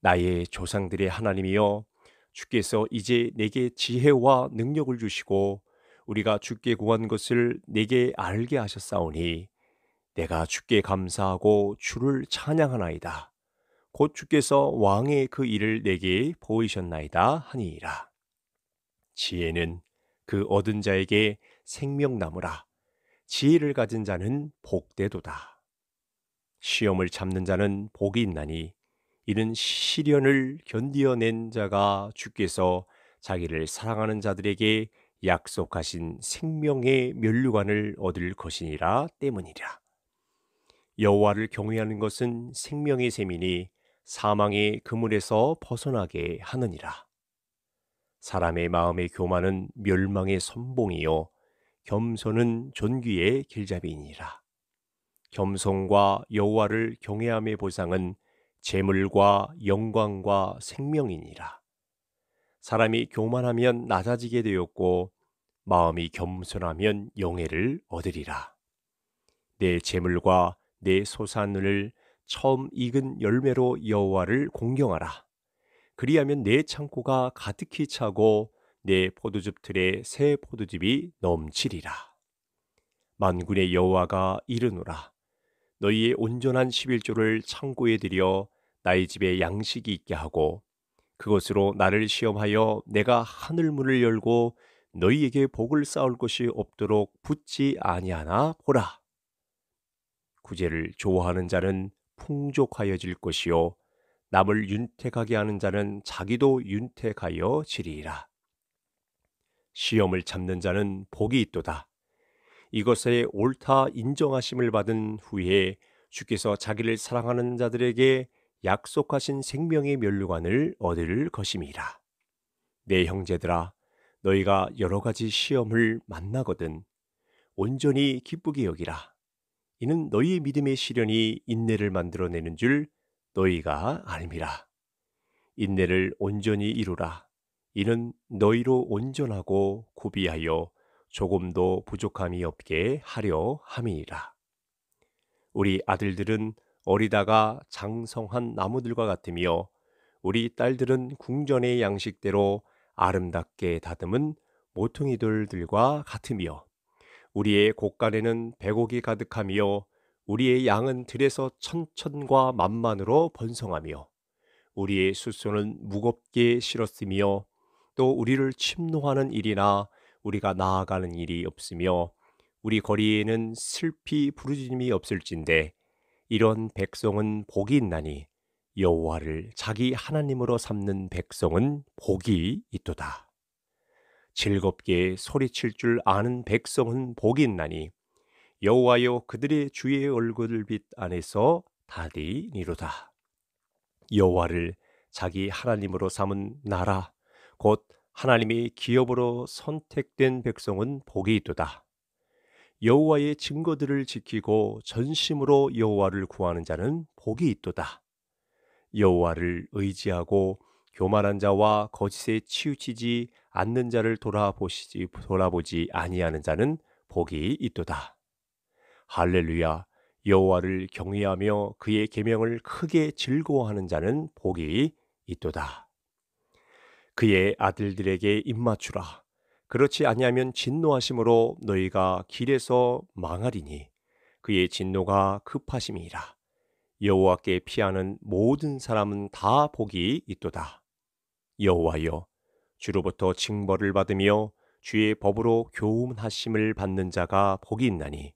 나의 조상들의 하나님이여 주께서 이제 내게 지혜와 능력을 주시고 우리가 주께 구한 것을 내게 알게 하셨사오니 내가 주께 감사하고 주를 찬양하나이다. 곧 주께서 왕의 그 일을 내게 보이셨나이다 하니이라. 지혜는 그 얻은 자에게 생명나무라. 지혜를 가진 자는 복되도다. 시험을 참는 자는 복이 있나니 이는 시련을 견디어낸 자가 주께서 자기를 사랑하는 자들에게 약속하신 생명의 면류관을 얻을 것이니라 때문이라. 여호와를 경외하는 것은 생명의 셈이니 사망의 그물에서 벗어나게 하느니라. 사람의 마음의 교만은 멸망의 선봉이요 겸손은 존귀의 길잡이니라. 겸손과 여호와를 경외함의 보상은 재물과 영광과 생명이니라. 사람이 교만하면 낮아지게 되었고 마음이 겸손하면 영예를 얻으리라. 내 재물과 내 소산을 처음 익은 열매로 여호와를 공경하라. 그리하면 내 창고가 가득히 차고 내 포도즙 틀에 새 포도즙이 넘치리라. 만군의 여호와가 이르노라. 너희의 온전한 1 1조를 창고에 들여 나의 집에 양식이 있게 하고 그것으로 나를 시험하여 내가 하늘 문을 열고 너희에게 복을 쌓을 것이 없도록 붙지 아니하나 보라. 구제를 좋아하는 자는 풍족하여질 것이요 남을 윤택하게 하는 자는 자기도 윤택하여 지리라. 시험을 참는 자는 복이 있도다. 이것에 옳다 인정하심을 받은 후에 주께서 자기를 사랑하는 자들에게 약속하신 생명의 면류관을 얻을 것임이라. 내 형제들아, 너희가 여러 가지 시험을 만나거든 온전히 기쁘게 여기라. 이는 너희 믿음의 시련이 인내를 만들어내는 줄 너희가 알미라. 인내를 온전히 이루라. 이는 너희로 온전하고 구비하여 조금도 부족함이 없게 하려 함이니라. 우리 아들들은 어리다가 장성한 나무들과 같으며 우리 딸들은 궁전의 양식대로 아름답게 다듬은 모퉁이돌들과 같으며 우리의 곳간에는 백옥이 가득하며 우리의 양은 들에서 천천과 만만으로 번성하며 우리의 숫소는 무겁게 실었으며 또 우리를 침노하는 일이나 우리가 나아가는 일이 없으며 우리 거리에는 슬피 부르짖음이 없을진데 이런 백성은 복이 있나니 여호와를 자기 하나님으로 삼는 백성은 복이 있도다. 즐겁게 소리칠 줄 아는 백성은 복이 있나니 여호와여 그들의 주의 얼굴빛 안에서 다디니로다. 여호와를 자기 하나님으로 삼은 나라 곧 하나님이 기업으로 선택된 백성은 복이 있도다. 여호와의 증거들을 지키고 전심으로 여호와를 구하는 자는 복이 있도다. 여호와를 의지하고 교만한 자와 거짓에 치우치지 않는 자를 돌아보시지 돌아보지 아니하는 자는 복이 있도다. 할렐루야. 여호와를 경외하며 그의 계명을 크게 즐거워하는 자는 복이 있도다. 그의 아들들에게 입맞추라. 그렇지 아니하면 진노하심으로 너희가 길에서 망하리니 그의 진노가 급하심이라. 여호와께 피하는 모든 사람은 다 복이 있도다. 여호와여, 주로부터 징벌을 받으며 주의 법으로 교훈하심을 받는 자가 복이 있나니.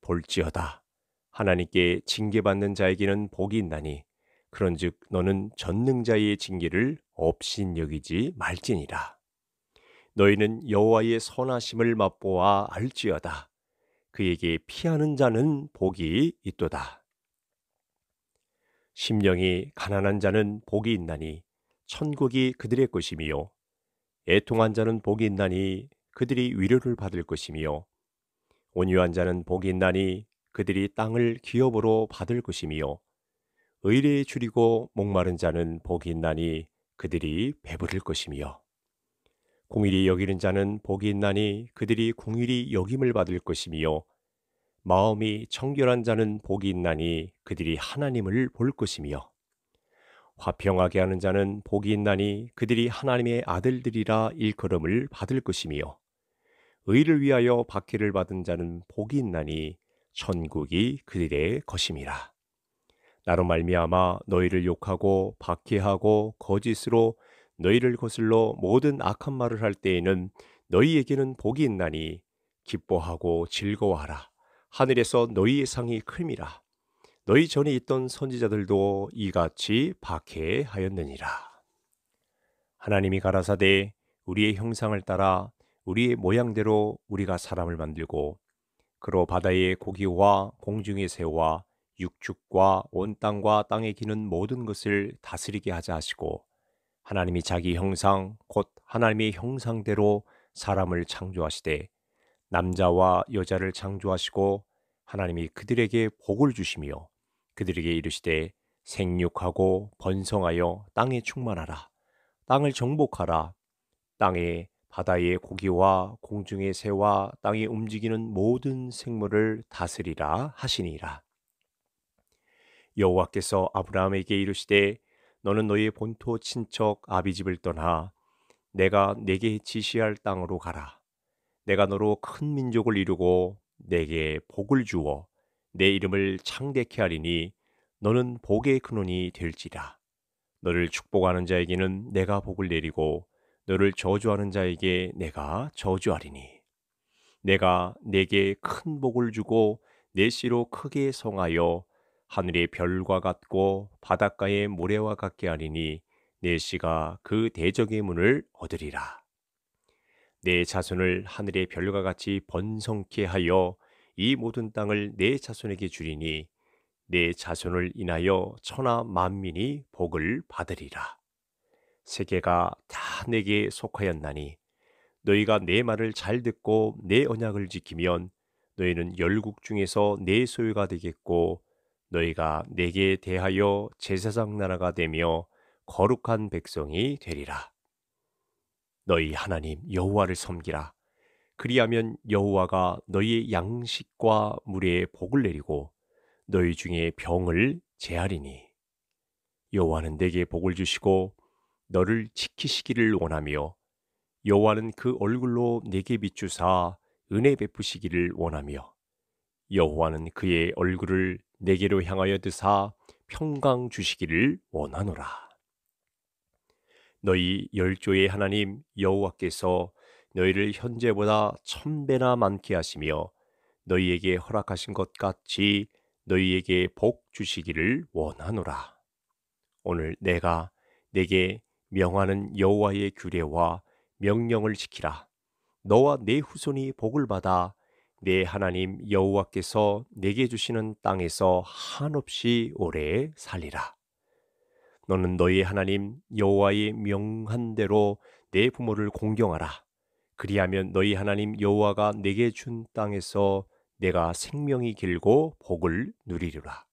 볼지어다. 하나님께 징계받는 자에게는 복이 있나니. 그런즉 너는 전능자의 징계를 없인 여기지 말지니라. 너희는 여호와의 선하심을 맛보아 알지어다. 그에게 피하는 자는 복이 있도다. 심령이 가난한 자는 복이 있나니 천국이 그들의 것이며 애통한 자는 복이 있나니 그들이 위로를 받을 것이며 온유한 자는 복이 있나니 그들이 땅을 기업으로 받을 것이며 의뢰에 줄이고 목마른 자는 복이 있나니 그들이 배부를 것이며 공일이 여기는 자는 복이 있나니 그들이 공일이 여김을 받을 것이며 마음이 청결한 자는 복이 있나니 그들이 하나님을 볼 것이며 화평하게 하는 자는 복이 있나니 그들이 하나님의 아들들이라 일컬음을 받을 것이며 의를 위하여 박해를 받은 자는 복이 있나니 천국이 그들의 것임이라. 나로 말미암아 너희를 욕하고 박해하고 거짓으로 너희를 거슬러 모든 악한 말을 할 때에는 너희에게는 복이 있나니 기뻐하고 즐거워하라. 하늘에서 너희의 상이 큼이라. 너희 전에 있던 선지자들도 이같이 박해하였느니라. 하나님이 가라사대 우리의 형상을 따라 우리의 모양대로 우리가 사람을 만들고 그로 바다의 고기와 공중의 새와 육축과 온 땅과 땅에 기는 모든 것을 다스리게 하자 하시고 하나님이 자기 형상 곧 하나님의 형상대로 사람을 창조하시되 남자와 여자를 창조하시고 하나님이 그들에게 복을 주시며 그들에게 이르시되 생육하고 번성하여 땅에 충만하라 땅을 정복하라 땅에 바다의 고기와 공중의 새와 땅에 움직이는 모든 생물을 다스리라 하시니라 여호와께서 아브라함에게 이르시되 너는 너의 본토 친척 아비집을 떠나 내가 내게 지시할 땅으로 가라. 내가 너로 큰 민족을 이루고 내게 복을 주어 내 이름을 창대케 하리니 너는 복의 근원이 될지라. 너를 축복하는 자에게는 내가 복을 내리고 너를 저주하는 자에게 내가 저주하리니 내가 내게 큰 복을 주고 내 씨로 크게 성하여 하늘의 별과 같고 바닷가의 모래와 같게 하리니 내 씨가 그 대적의 문을 얻으리라. 내 자손을 하늘의 별과 같이 번성케 하여 이 모든 땅을 내 자손에게 주리니 내 자손을 인하여 천하 만민이 복을 받으리라. 세계가 다 내게 속하였나니 너희가 내 말을 잘 듣고 내 언약을 지키면 너희는 열국 중에서 내 소유가 되겠고 너희가 내게 대하여 제사장 나라가 되며 거룩한 백성이 되리라. 너희 하나님 여호와를 섬기라. 그리하면 여호와가 너희의 양식과 물에 복을 내리고 너희 중에 병을 제하리니 여호와는 내게 복을 주시고 너를 지키시기를 원하며 여호와는 그 얼굴로 내게 비추사 은혜 베푸시기를 원하며 여호와는 그의 얼굴을 내게로 향하여 드사 평강 주시기를 원하노라. 너희 열조의 하나님 여호와께서 너희를 현재보다 천배나 많게 하시며 너희에게 허락하신 것 같이 너희에게 복 주시기를 원하노라. 오늘 내가 내게 명하는 여호와의 규례와 명령을 지키라. 너와 내 후손이 복을 받아 내 하나님 여호와께서 내게 주시는 땅에서 한없이 오래 살리라. 너는 너희 하나님 여호와의 명한 대로 내 부모를 공경하라. 그리하면 너희 하나님 여호와가 내게 준 땅에서 내가 생명이 길고 복을 누리리라.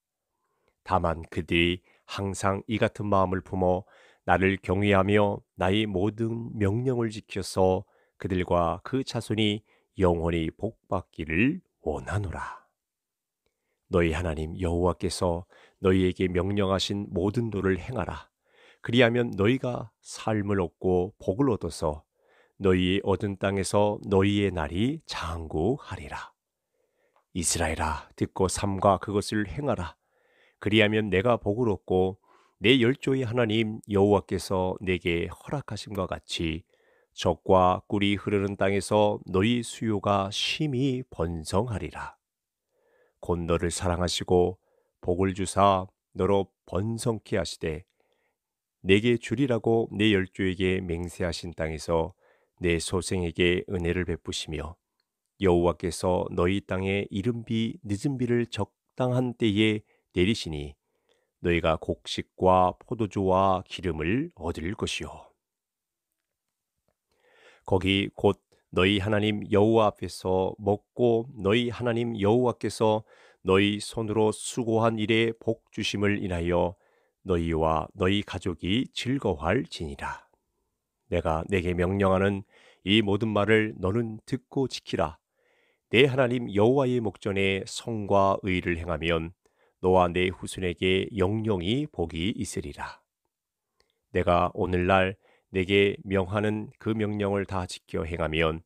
다만 그들이 항상 이 같은 마음을 품어 나를 경외하며 나의 모든 명령을 지켜서 그들과 그 자손이 영원히 복받기를 원하노라. 너희 하나님 여호와께서 너희에게 명령하신 모든 도를 행하라. 그리하면 너희가 삶을 얻고 복을 얻어서 너희의 얻은 땅에서 너희의 날이 장구하리라. 이스라엘아 듣고 삼가 그것을 행하라. 그리하면 내가 복을 얻고 내 열조의 하나님 여호와께서 내게 허락하신 것 같이 적과 꿀이 흐르는 땅에서 너희 수요가 심히 번성하리라. 곧 너를 사랑하시고 복을 주사 너로 번성케 하시되 내게 주리라고 내 열조에게 맹세하신 땅에서 내 소생에게 은혜를 베푸시며 여호와께서 너희 땅에 이른비 늦은비를 적당한 때에 내리시니 너희가 곡식과 포도주와 기름을 얻을 것이요 거기 곧 너희 하나님 여호와 앞에서 먹고 너희 하나님 여호와께서 너희 손으로 수고한 일에 복 주심을 인하여 너희와 너희 가족이 즐거워할지니라. 내가 내게 명령하는 이 모든 말을 너는 듣고 지키라. 내 하나님 여호와의 목전에 성과 의를 행하면 너와 내 후손에게 영영이 복이 있으리라. 내가 오늘날 내게 명하는 그 명령을 다 지켜 행하면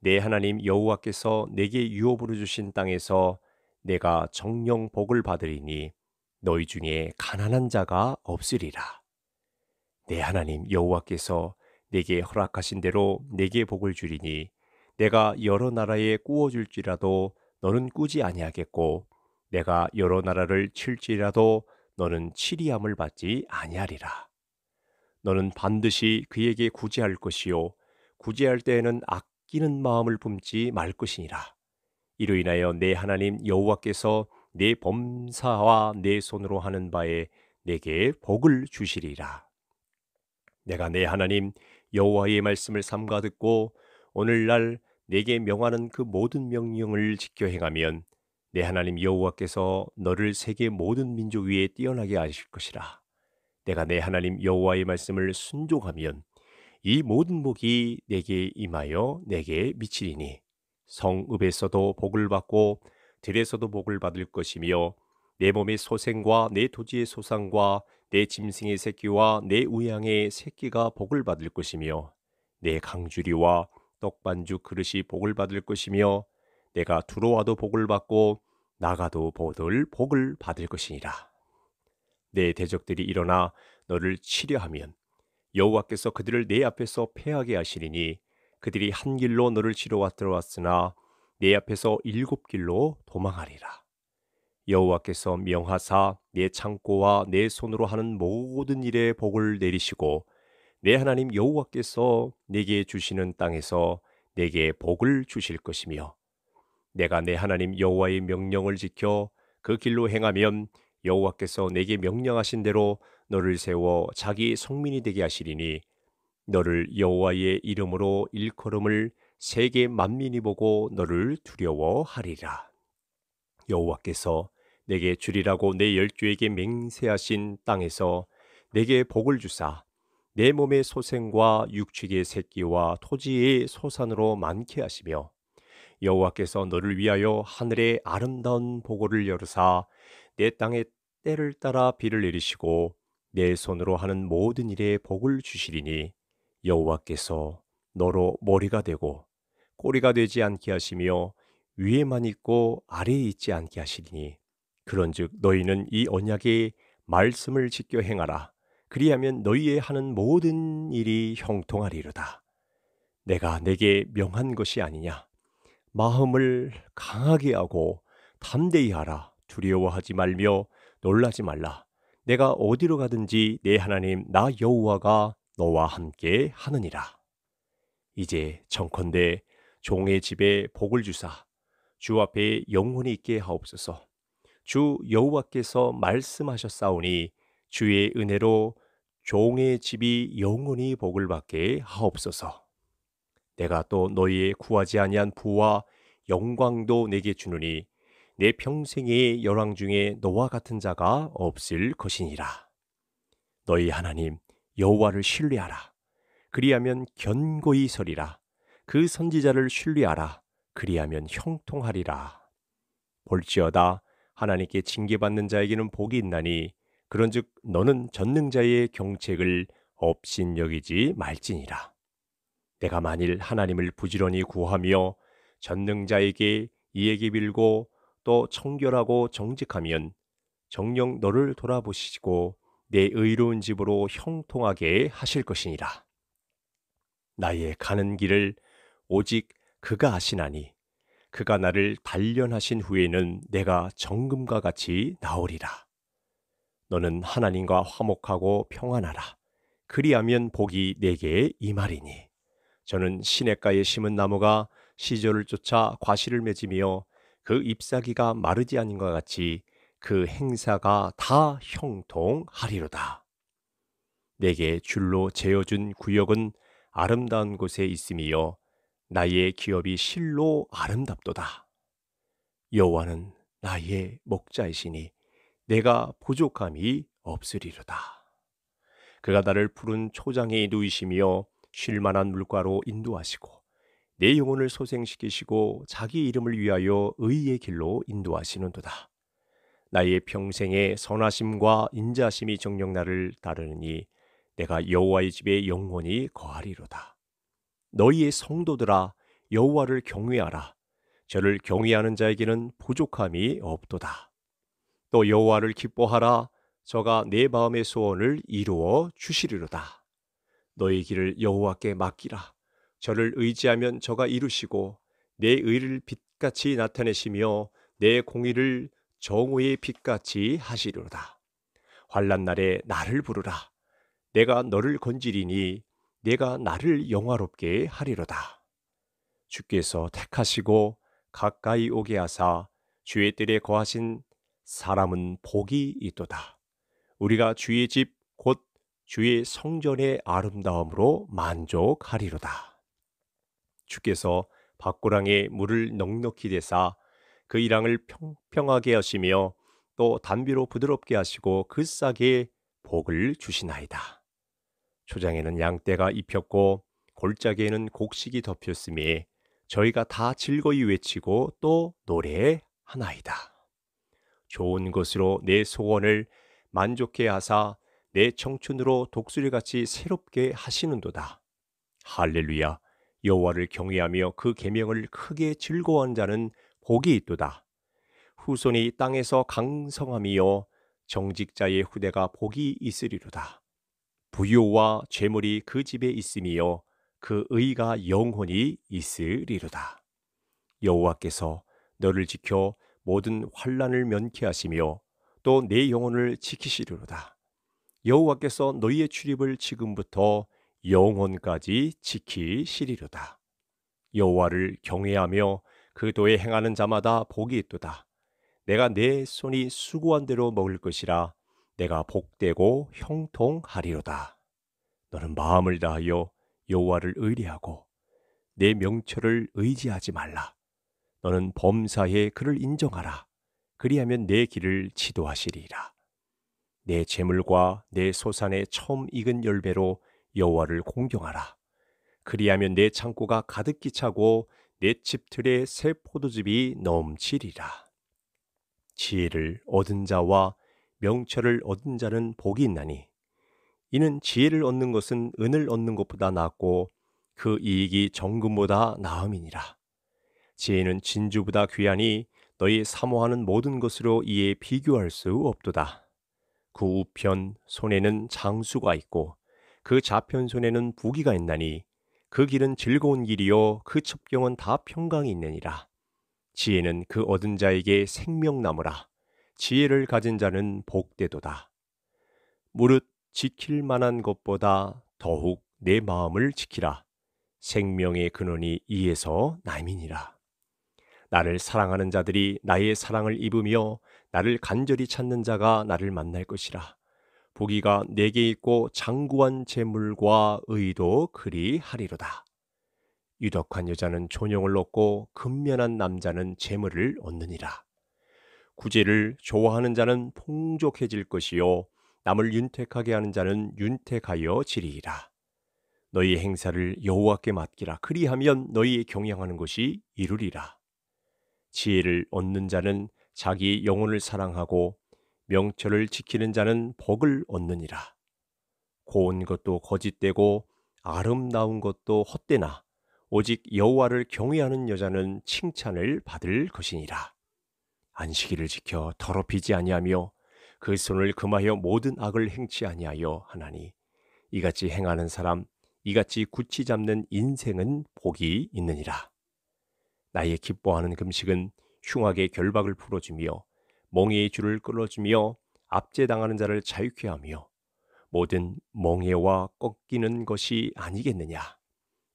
내 하나님 여호와께서 내게 유업으로 주신 땅에서 내가 정령 복을 받으리니 너희 중에 가난한 자가 없으리라. 내 하나님 여호와께서 내게 허락하신 대로 내게 복을 주리니 내가 여러 나라에 꾸어줄지라도 너는 꾸지 아니하겠고 내가 여러 나라를 칠지라도 너는 치리함을 받지 아니하리라. 너는 반드시 그에게 구제할 것이요 구제할 때에는 아끼는 마음을 품지 말 것이니라. 이로 인하여 내 하나님 여호와께서 내 범사와 내 손으로 하는 바에 내게 복을 주시리라. 내가 내 하나님 여호와의 말씀을 삼가 듣고 오늘날 내게 명하는 그 모든 명령을 지켜 행하면 내 하나님 여호와께서 너를 세계 모든 민족 위에 뛰어나게 하실 것이라. 내가 내 하나님 여호와의 말씀을 순종하면 이 모든 복이 내게 임하여 내게 미치리니 성읍에서도 복을 받고 들에서도 복을 받을 것이며 내 몸의 소생과 내 토지의 소상과 내 짐승의 새끼와 내 우양의 새끼가 복을 받을 것이며 내 강주리와 떡반죽 그릇이 복을 받을 것이며 내가 들어와도 복을 받고 나가도 보들 복을 받을 것이니라. 내 대적들이 일어나 너를 치려하면 여호와께서 그들을 내 앞에서 패하게 하시리니 그들이 한 길로 너를 치러 왔들어왔으나 내 앞에서 일곱 길로 도망하리라. 여호와께서 명하사 내 창고와 내 손으로 하는 모든 일에 복을 내리시고 내 하나님 여호와께서 내게 주시는 땅에서 내게 복을 주실 것이며 내가 내 하나님 여호와의 명령을 지켜 그 길로 행하면 여호와께서 내게 명령하신 대로 너를 세워 자기 성민이 되게 하시리니 너를 여호와의 이름으로 일컬음을 세계 만민이 보고 너를 두려워하리라. 여호와께서 내게 주리라고 내 열주에게 맹세하신 땅에서 내게 복을 주사 내 몸의 소생과 육축의 새끼와 토지의 소산으로 많게 하시며 여호와께서 너를 위하여 하늘의 아름다운 보고를 열으사 내 땅에 때를 따라 비를 내리시고 내 손으로 하는 모든 일에 복을 주시리니 여호와께서 너로 머리가 되고 꼬리가 되지 않게 하시며 위에만 있고 아래에 있지 않게 하시리니 그런즉 너희는 이 언약의 말씀을 지켜 행하라 그리하면 너희의 하는 모든 일이 형통하리로다 내가 내게 명한 것이 아니냐 마음을 강하게 하고 담대히 하라 두려워하지 말며 놀라지 말라. 내가 어디로 가든지 내 하나님 나 여호와가 너와 함께 하느니라. 이제 정컨대 종의 집에 복을 주사 주 앞에 영혼이 있게 하옵소서. 주 여호와께서 말씀하셨사오니 주의 은혜로 종의 집이 영원히 복을 받게 하옵소서. 내가 또 너희의 구하지 아니한 부와 영광도 내게 주느니 내 평생의 열왕 중에 너와 같은 자가 없을 것이니라. 너희 하나님 여호와를 신뢰하라. 그리하면 견고히 서리라. 그 선지자를 신뢰하라. 그리하면 형통하리라. 볼지어다 하나님께 징계받는 자에게는 복이 있나니 그런즉 너는 전능자의 경책을 업신여기지 말지니라. 내가 만일 하나님을 부지런히 구하며 전능자에게 이에게 빌고 또 청결하고 정직하면 정령 너를 돌아보시고 내 의로운 집으로 형통하게 하실 것이니라. 나의 가는 길을 오직 그가 아시나니 그가 나를 단련하신 후에는 내가 정금과 같이 나오리라. 너는 하나님과 화목하고 평안하라. 그리하면 복이 내게 임하리니. 저는 시냇가에 심은 나무가 시절을 쫓아 과실을 맺으며 그 잎사귀가 마르지 않은 것 같이 그 행사가 다 형통하리로다. 내게 줄로 재어준 구역은 아름다운 곳에 있음이요 나의 기업이 실로 아름답도다. 여호와는 나의 목자이시니 내가 부족함이 없으리로다. 그가 나를 푸른 초장에 누이시며 쉴만한 물가로 인도하시고 내 영혼을 소생시키시고 자기 이름을 위하여 의의 길로 인도하시는도다. 나의 평생에 선하심과 인자심이 정령 나를 따르니 내가 여호와의 집에 영원히 거하리로다. 너희의 성도들아 여호와를 경외하라. 저를 경외하는 자에게는 부족함이 없도다. 또 여호와를 기뻐하라. 저가 내 마음의 소원을 이루어 주시리로다. 너의 길을 여호와께 맡기라. 저를 의지하면 저가 이루시고 내 의를 빛같이 나타내시며 내 공의를 정오의 빛같이 하시리로다. 환란 날에 나를 부르라. 내가 너를 건지리니 내가 나를 영화롭게 하리로다. 주께서 택하시고 가까이 오게 하사 주의 뜰에 거하신 사람은 복이 있도다. 우리가 주의 집 곧 주의 성전의 아름다움으로 만족하리로다. 주께서 밭고랑에 물을 넉넉히 대사 그일랑을 평평하게 하시며 또 단비로 부드럽게 하시고 그 싹에 복을 주시나이다. 초장에는 양떼가 입혔고 골짜기에는 곡식이 덮였으니 저희가 다 즐거이 외치고 또 노래하나이다. 좋은 것으로 내 소원을 만족해 하사 내 청춘으로 독수리같이 새롭게 하시는도다. 할렐루야. 여호와를 경외하며 그 계명을 크게 즐거워한 자는 복이 있도다. 후손이 땅에서 강성함이요 정직자의 후대가 복이 있으리로다. 부유와 재물이 그 집에 있음이요 그 의가 영혼이 있으리로다. 여호와께서 너를 지켜 모든 환란을 면케하시며 또 내 영혼을 지키시리로다. 여호와께서 너희의 출입을 지금부터 영혼까지 지키시리로다. 여호와를 경외하며 그 도에 행하는 자마다 복이 있도다. 내가 내 손이 수고한 대로 먹을 것이라 내가 복되고 형통하리로다. 너는 마음을 다하여 여호와를 의뢰하고 내 명철을 의지하지 말라. 너는 범사에 그를 인정하라. 그리하면 내 길을 지도하시리라. 내 재물과 내 소산의 처음 익은 열매로 여호와를 공경하라. 그리하면 내 창고가 가득히 차고 내 집틀에 새 포도즙이 넘치리라. 지혜를 얻은 자와 명철을 얻은 자는 복이 있나니 이는 지혜를 얻는 것은 은을 얻는 것보다 낫고 그 이익이 정금보다 나음이니라. 지혜는 진주보다 귀하니 너희 사모하는 모든 것으로 이에 비교할 수 없도다. 그 우편 손에는 장수가 있고 그 좌편손에는 부기가 있나니 그 길은 즐거운 길이요 그 첩경은 다 평강이 있느니라. 지혜는 그 얻은 자에게 생명나무라. 지혜를 가진 자는 복되도다. 무릇 지킬 만한 것보다 더욱 내 마음을 지키라. 생명의 근원이 이에서 남이니라. 나를 사랑하는 자들이 나의 사랑을 입으며 나를 간절히 찾는 자가 나를 만날 것이라. 보기가 내게 있고 장구한 재물과 의도 그리 하리로다. 유덕한 여자는 존용을 얻고 근면한 남자는 재물을 얻느니라. 구제를 좋아하는 자는 풍족해질 것이요 남을 윤택하게 하는 자는 윤택하여 지리이라. 너희 행사를 여호와께 맡기라. 그리하면 너희 의경향하는 것이 이루리라. 지혜를 얻는 자는 자기 영혼을 사랑하고 명철을 지키는 자는 복을 얻느니라. 고운 것도 거짓되고 아름다운 것도 헛되나 오직 여호와를 경외하는 여자는 칭찬을 받을 것이니라. 안식일을 지켜 더럽히지 아니하며 그 손을 금하여 모든 악을 행치 아니하여 하나니 이같이 행하는 사람 이같이 굳히 잡는 인생은 복이 있느니라. 나의 기뻐하는 금식은 흉악의 결박을 풀어주며 멍에의 줄을 끌어주며 압제당하는 자를 자유케 하며 모든 멍에와 꺾이는 것이 아니겠느냐.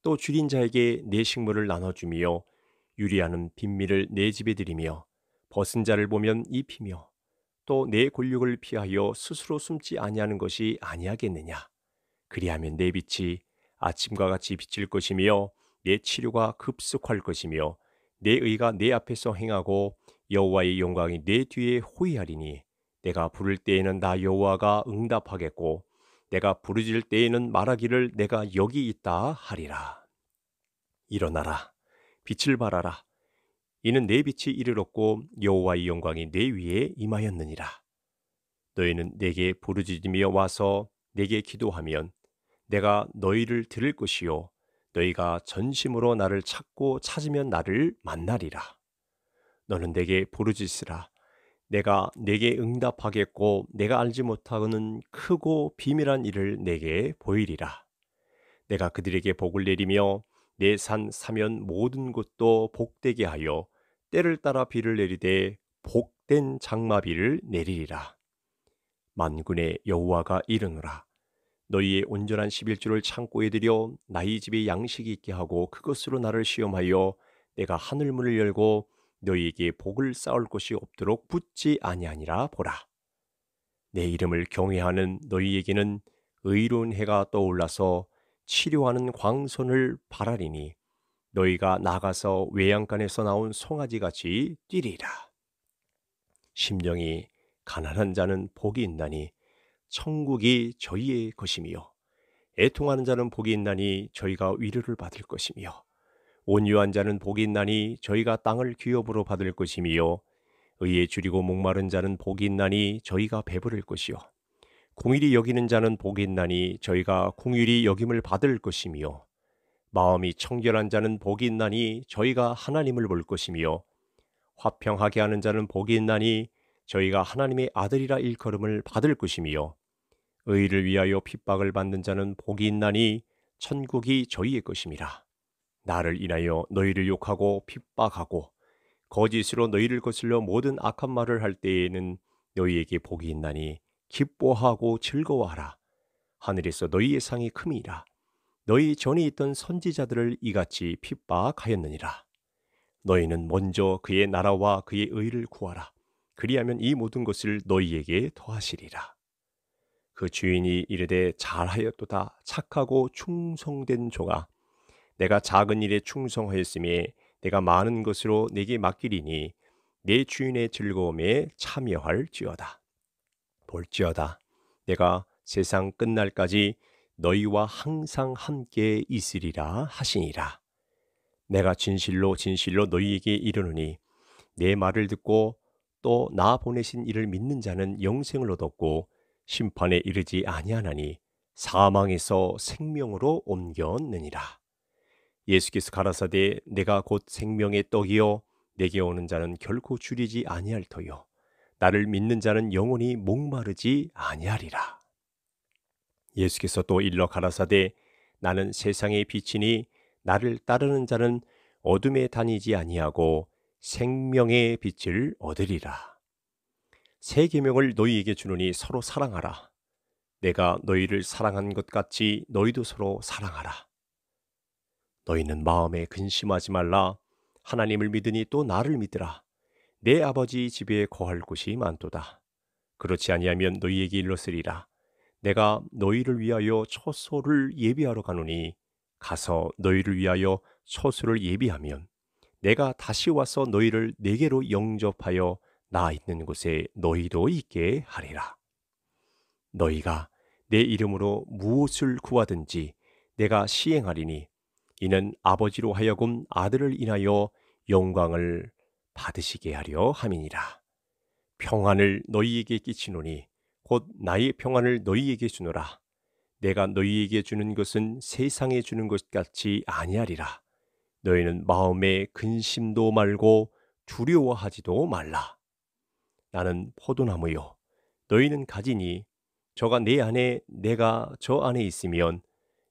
또 줄인 자에게 내 식물을 나눠주며 유리하는 빈미를 내 집에 들이며 벗은 자를 보면 입히며 또내 곤욕을 피하여 스스로 숨지 아니하는 것이 아니하겠느냐. 그리하면 내 빛이 아침과 같이 비칠 것이며 내 치료가 급속할 것이며 내 의가 내 앞에서 행하고 여호와의 영광이 내 뒤에 호위하리니 내가 부를 때에는 나 여호와가 응답하겠고 내가 부르질 때에는 말하기를 내가 여기 있다 하리라. 일어나라. 빛을 발하라. 이는 내 빛이 이르렀고 여호와의 영광이 내 위에 임하였느니라. 너희는 내게 부르짖으며 와서 내게 기도하면 내가 너희를 들을 것이요 너희가 전심으로 나를 찾고 찾으면 나를 만나리라. 너는 내게 부르짖으라. 내가 내게 응답하겠고 내가 알지 못하는 고 크고 비밀한 일을 내게 보이리라. 내가 그들에게 복을 내리며 내 산 사면 모든 곳도 복되게 하여 때를 따라 비를 내리되 복된 장마비를 내리리라. 만군의 여호와가 이르노라. 너희의 온전한 십일주를 창고에 들여 나의 집에 양식이 있게 하고 그것으로 나를 시험하여 내가 하늘문을 열고 너희에게 복을 쌓을 곳이 없도록 붙지 아니하니라 보라. 내 이름을 경외하는 너희에게는 의로운 해가 떠올라서 치료하는 광선을 바라리니 너희가 나가서 외양간에서 나온 송아지같이 뛰리라. 심령이 가난한 자는 복이 있나니 천국이 저희의 것이며 애통하는 자는 복이 있나니 저희가 위로를 받을 것이며 온유한 자는 복이 있나니 저희가 땅을 기업으로 받을 것이며 의에 줄이고 목마른 자는 복이 있나니 저희가 배부를 것이요 공일이 여기는 자는 복이 있나니 저희가 공일이 여김을 받을 것이며 마음이 청결한 자는 복이 있나니 저희가 하나님을 볼 것이며 화평하게 하는 자는 복이 있나니 저희가 하나님의 아들이라 일컬음을 받을 것이며 의를 위하여 핍박을 받는 자는 복이 있나니 천국이 저희의 것임이라. 나를 인하여 너희를 욕하고 핍박하고 거짓으로 너희를 거슬려 모든 악한 말을 할 때에는 너희에게 복이 있나니 기뻐하고 즐거워하라. 하늘에서 너희의 상이 큼이라. 너희 전에 있던 선지자들을 이같이 핍박하였느니라. 너희는 먼저 그의 나라와 그의 의를 구하라. 그리하면 이 모든 것을 너희에게 더하시리라. 그 주인이 이르되 잘하였도다 착하고 충성된 종아 내가 작은 일에 충성하였음에 내가 많은 것으로 내게 맡기리니 내 주인의 즐거움에 참여할지어다. 볼지어다. 내가 세상 끝날까지 너희와 항상 함께 있으리라 하시니라. 내가 진실로 진실로 너희에게 이르노니 내 말을 듣고 또 나 보내신 이를 믿는 자는 영생을 얻었고 심판에 이르지 아니하나니 사망에서 생명으로 옮겼느니라. 예수께서 가라사대 내가 곧 생명의 떡이요 내게 오는 자는 결코 줄이지 아니할 터요 나를 믿는 자는 영원히 목마르지 아니하리라. 예수께서 또 일러 가라사대 나는 세상의 빛이니 나를 따르는 자는 어둠에 다니지 아니하고 생명의 빛을 얻으리라. 새 계명을 너희에게 주느니 서로 사랑하라. 내가 너희를 사랑한 것 같이 너희도 서로 사랑하라. 너희는 마음에 근심하지 말라. 하나님을 믿으니 또 나를 믿으라. 내 아버지 집에 거할 곳이 많도다. 그렇지 아니하면 너희에게 일러으리라 내가 너희를 위하여 처소를 예비하러 가노니 가서 너희를 위하여 처소를 예비하면 내가 다시 와서 너희를 내게로 영접하여 나 있는 곳에 너희도 있게 하리라. 너희가 내 이름으로 무엇을 구하든지 내가 시행하리니 이는 아버지로 하여금 아들을 인하여 영광을 받으시게 하려 함이니라. 평안을 너희에게 끼치노니 곧 나의 평안을 너희에게 주노라. 내가 너희에게 주는 것은 세상에 주는 것 같이 아니하리라. 너희는 마음에 근심도 말고 두려워하지도 말라. 나는 포도나무요. 너희는 가지니 저가 내 안에 내가 저 안에 있으면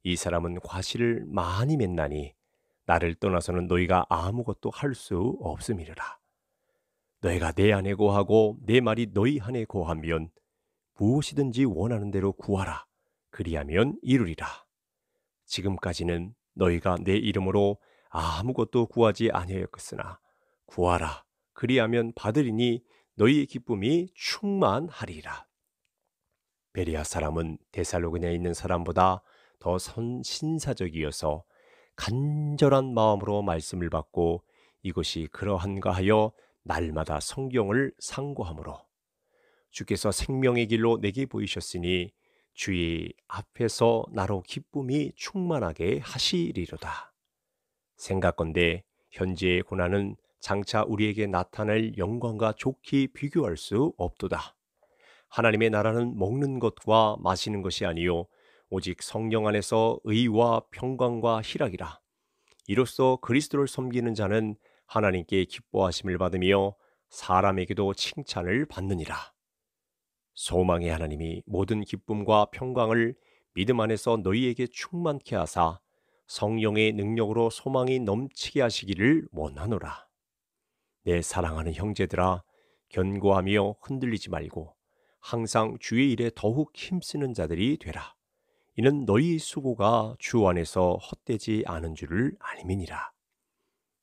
이 사람은 과실을 많이 맺나니 나를 떠나서는 너희가 아무것도 할 수 없음이라 너희가 내 안에 고하고 내 말이 너희 안에 고하면 무엇이든지 원하는 대로 구하라. 그리하면 이루리라. 지금까지는 너희가 내 이름으로 아무것도 구하지 아니하였으나 구하라. 그리하면 받으리니 너희의 기쁨이 충만하리라. 베리아 사람은 데살로그냐에 있는 사람보다 더 선, 신사적이어서 간절한 마음으로 말씀을 받고 이것이 그러한가 하여 날마다 성경을 상고함으로 주께서 생명의 길로 내게 보이셨으니 주의 앞에서 나로 기쁨이 충만하게 하시리로다. 생각건대 현재의 고난은 장차 우리에게 나타날 영광과 좋게 비교할 수 없도다. 하나님의 나라는 먹는 것과 마시는 것이 아니요 오직 성령 안에서 의와 평강과 희락이라. 이로써 그리스도를 섬기는 자는 하나님께 기뻐하심을 받으며 사람에게도 칭찬을 받느니라. 소망의 하나님이 모든 기쁨과 평강을 믿음 안에서 너희에게 충만케 하사 성령의 능력으로 소망이 넘치게 하시기를 원하노라. 내 사랑하는 형제들아, 견고하며 흔들리지 말고 항상 주의 일에 더욱 힘쓰는 자들이 되라. 이는 너희 수고가 주 안에서 헛되지 않은 줄을 알미니라.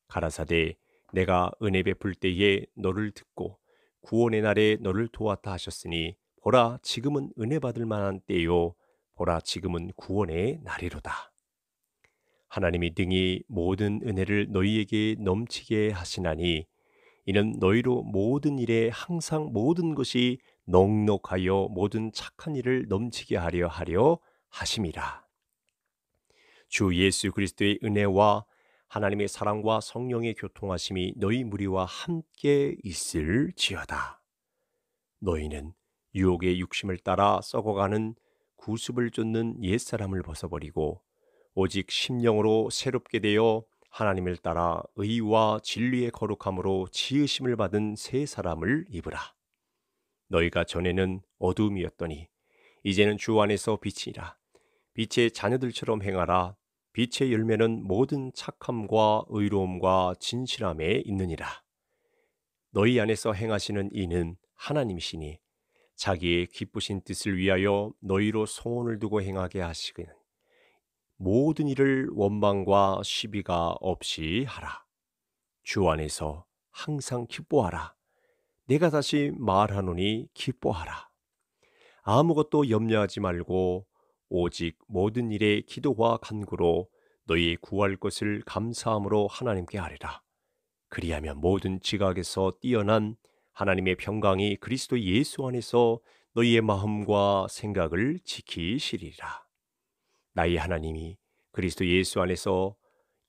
가라사대 내가 은혜 베풀 때에 너를 듣고 구원의 날에 너를 도왔다 하셨으니 보라 지금은 은혜 받을 만한 때요 보라 지금은 구원의 날이로다. 하나님이 등이 모든 은혜를 너희에게 넘치게 하시나니 이는 너희로 모든 일에 항상 모든 것이 넉넉하여 모든 착한 일을 넘치게 하려 하려 하심이라. 주 예수 그리스도의 은혜와 하나님의 사랑과 성령의 교통하심이 너희 무리와 함께 있을지어다. 너희는 유혹의 육심을 따라 썩어가는 구습을 쫓는 옛사람을 벗어버리고 오직 심령으로 새롭게 되어 하나님을 따라 의와 진리의 거룩함으로 지으심을 받은 새 사람을 입으라. 너희가 전에는 어둠이었더니 이제는 주 안에서 빛이라. 빛의 자녀들처럼 행하라. 빛의 열매는 모든 착함과 의로움과 진실함에 있느니라. 너희 안에서 행하시는 이는 하나님이시니 자기의 기쁘신 뜻을 위하여 너희로 소원을 두고 행하게 하시기는 모든 일을 원망과 시비가 없이 하라. 주 안에서 항상 기뻐하라. 내가 다시 말하노니 기뻐하라. 아무것도 염려하지 말고 오직 모든 일에 기도와 간구로 너희 구할 것을 감사함으로 하나님께 하리라. 그리하면 모든 지각에서 뛰어난 하나님의 평강이 그리스도 예수 안에서 너희의 마음과 생각을 지키시리라. 나의 하나님이 그리스도 예수 안에서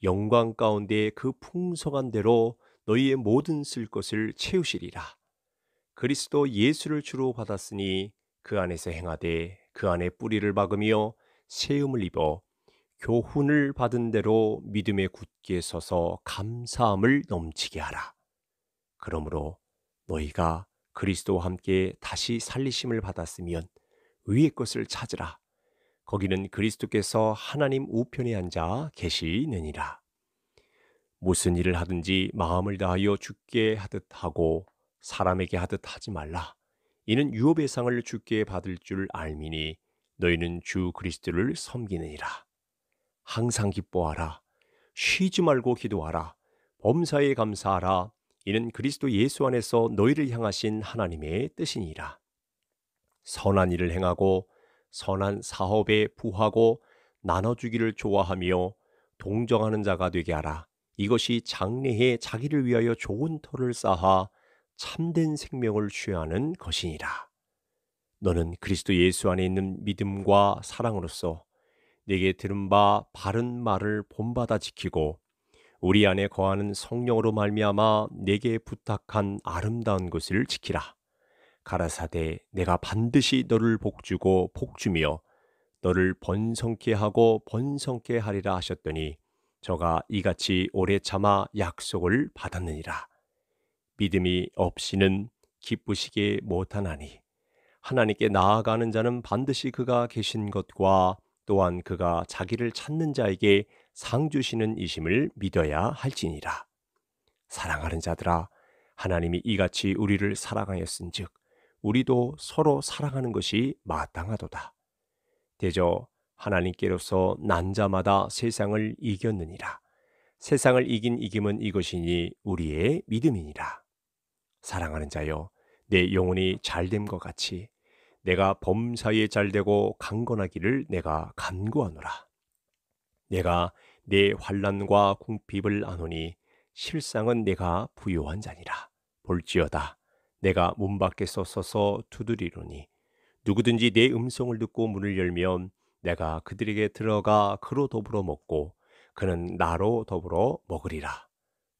영광 가운데 그 풍성한 대로 너희의 모든 쓸 것을 채우시리라. 그리스도 예수를 주로 받았으니 그 안에서 행하되 그 안에 뿌리를 박으며 세움을 입어 교훈을 받은 대로 믿음에 굳게 서서 감사함을 넘치게 하라. 그러므로 너희가 그리스도와 함께 다시 살리심을 받았으면 위의 것을 찾으라. 거기는 그리스도께서 하나님 우편에 앉아 계시느니라. 무슨 일을 하든지 마음을 다하여 죽게 하듯 하고 사람에게 하듯 하지 말라. 이는 유업의 상을 주께 받을 줄 알미니 너희는 주 그리스도를 섬기느니라. 항상 기뻐하라. 쉬지 말고 기도하라. 범사에 감사하라. 이는 그리스도 예수 안에서 너희를 향하신 하나님의 뜻이니라. 선한 일을 행하고 선한 사업에 부하고 나눠주기를 좋아하며 동정하는 자가 되게 하라. 이것이 장래에 자기를 위하여 좋은 터를 쌓아 참된 생명을 취하는 것이니라. 너는 그리스도 예수 안에 있는 믿음과 사랑으로서 내게 들은 바 바른 말을 본받아 지키고 우리 안에 거하는 성령으로 말미암아 내게 부탁한 아름다운 것을 지키라. 가라사대 내가 반드시 너를 복주고 복주며 너를 번성케 하고 번성케 하리라 하셨더니 저가 이같이 오래 참아 약속을 받았느니라. 믿음이 없이는 기쁘시게 못하나니 하나님께 나아가는 자는 반드시 그가 계신 것과 또한 그가 자기를 찾는 자에게 상 주시는 이심을 믿어야 할지니라. 사랑하는 자들아 하나님이 이같이 우리를 사랑하였은즉 우리도 서로 사랑하는 것이 마땅하도다. 대저 하나님께로서 난자마다 세상을 이겼느니라. 세상을 이긴 이김은 이것이니 우리의 믿음이니라. 사랑하는 자여 내 영혼이 잘된것 같이 내가 범사에 잘되고 강건하기를 내가 간구하노라. 내가 내 환란과 궁핍을 아노니 실상은 내가 부요한 자니라. 볼지어다 내가 문 밖에서 서서 두드리로니 누구든지 내 음성을 듣고 문을 열면 내가 그들에게 들어가 그로 더불어 먹고 그는 나로 더불어 먹으리라.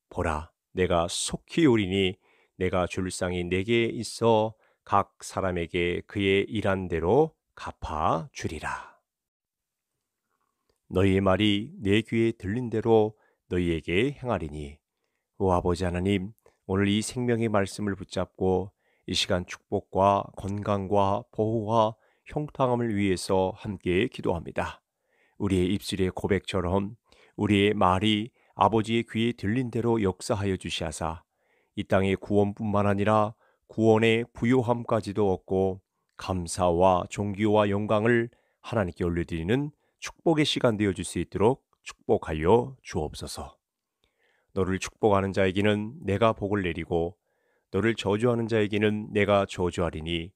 보라, 내가 속히 오리니 내가 줄 상이 내게 있어 각 사람에게 그의 일한 대로 갚아 주리라. 너희의 말이 내 귀에 들린 대로 너희에게 행하리니 오 아버지 하나님 오늘 이 생명의 말씀을 붙잡고 이 시간 축복과 건강과 보호와 형통함을 위해서 함께 기도합니다. 우리의 입술의 고백처럼 우리의 말이 아버지의 귀에 들린 대로 역사하여 주시하사 이 땅의 구원뿐만 아니라 구원의 부요함까지도 얻고 감사와 존귀와 영광을 하나님께 올려드리는 축복의 시간 되어줄 수 있도록 축복하여 주옵소서. 너를 축복하는 자에게는 내가 복을 내리고 너를 저주하는 자에게는 내가 저주하리니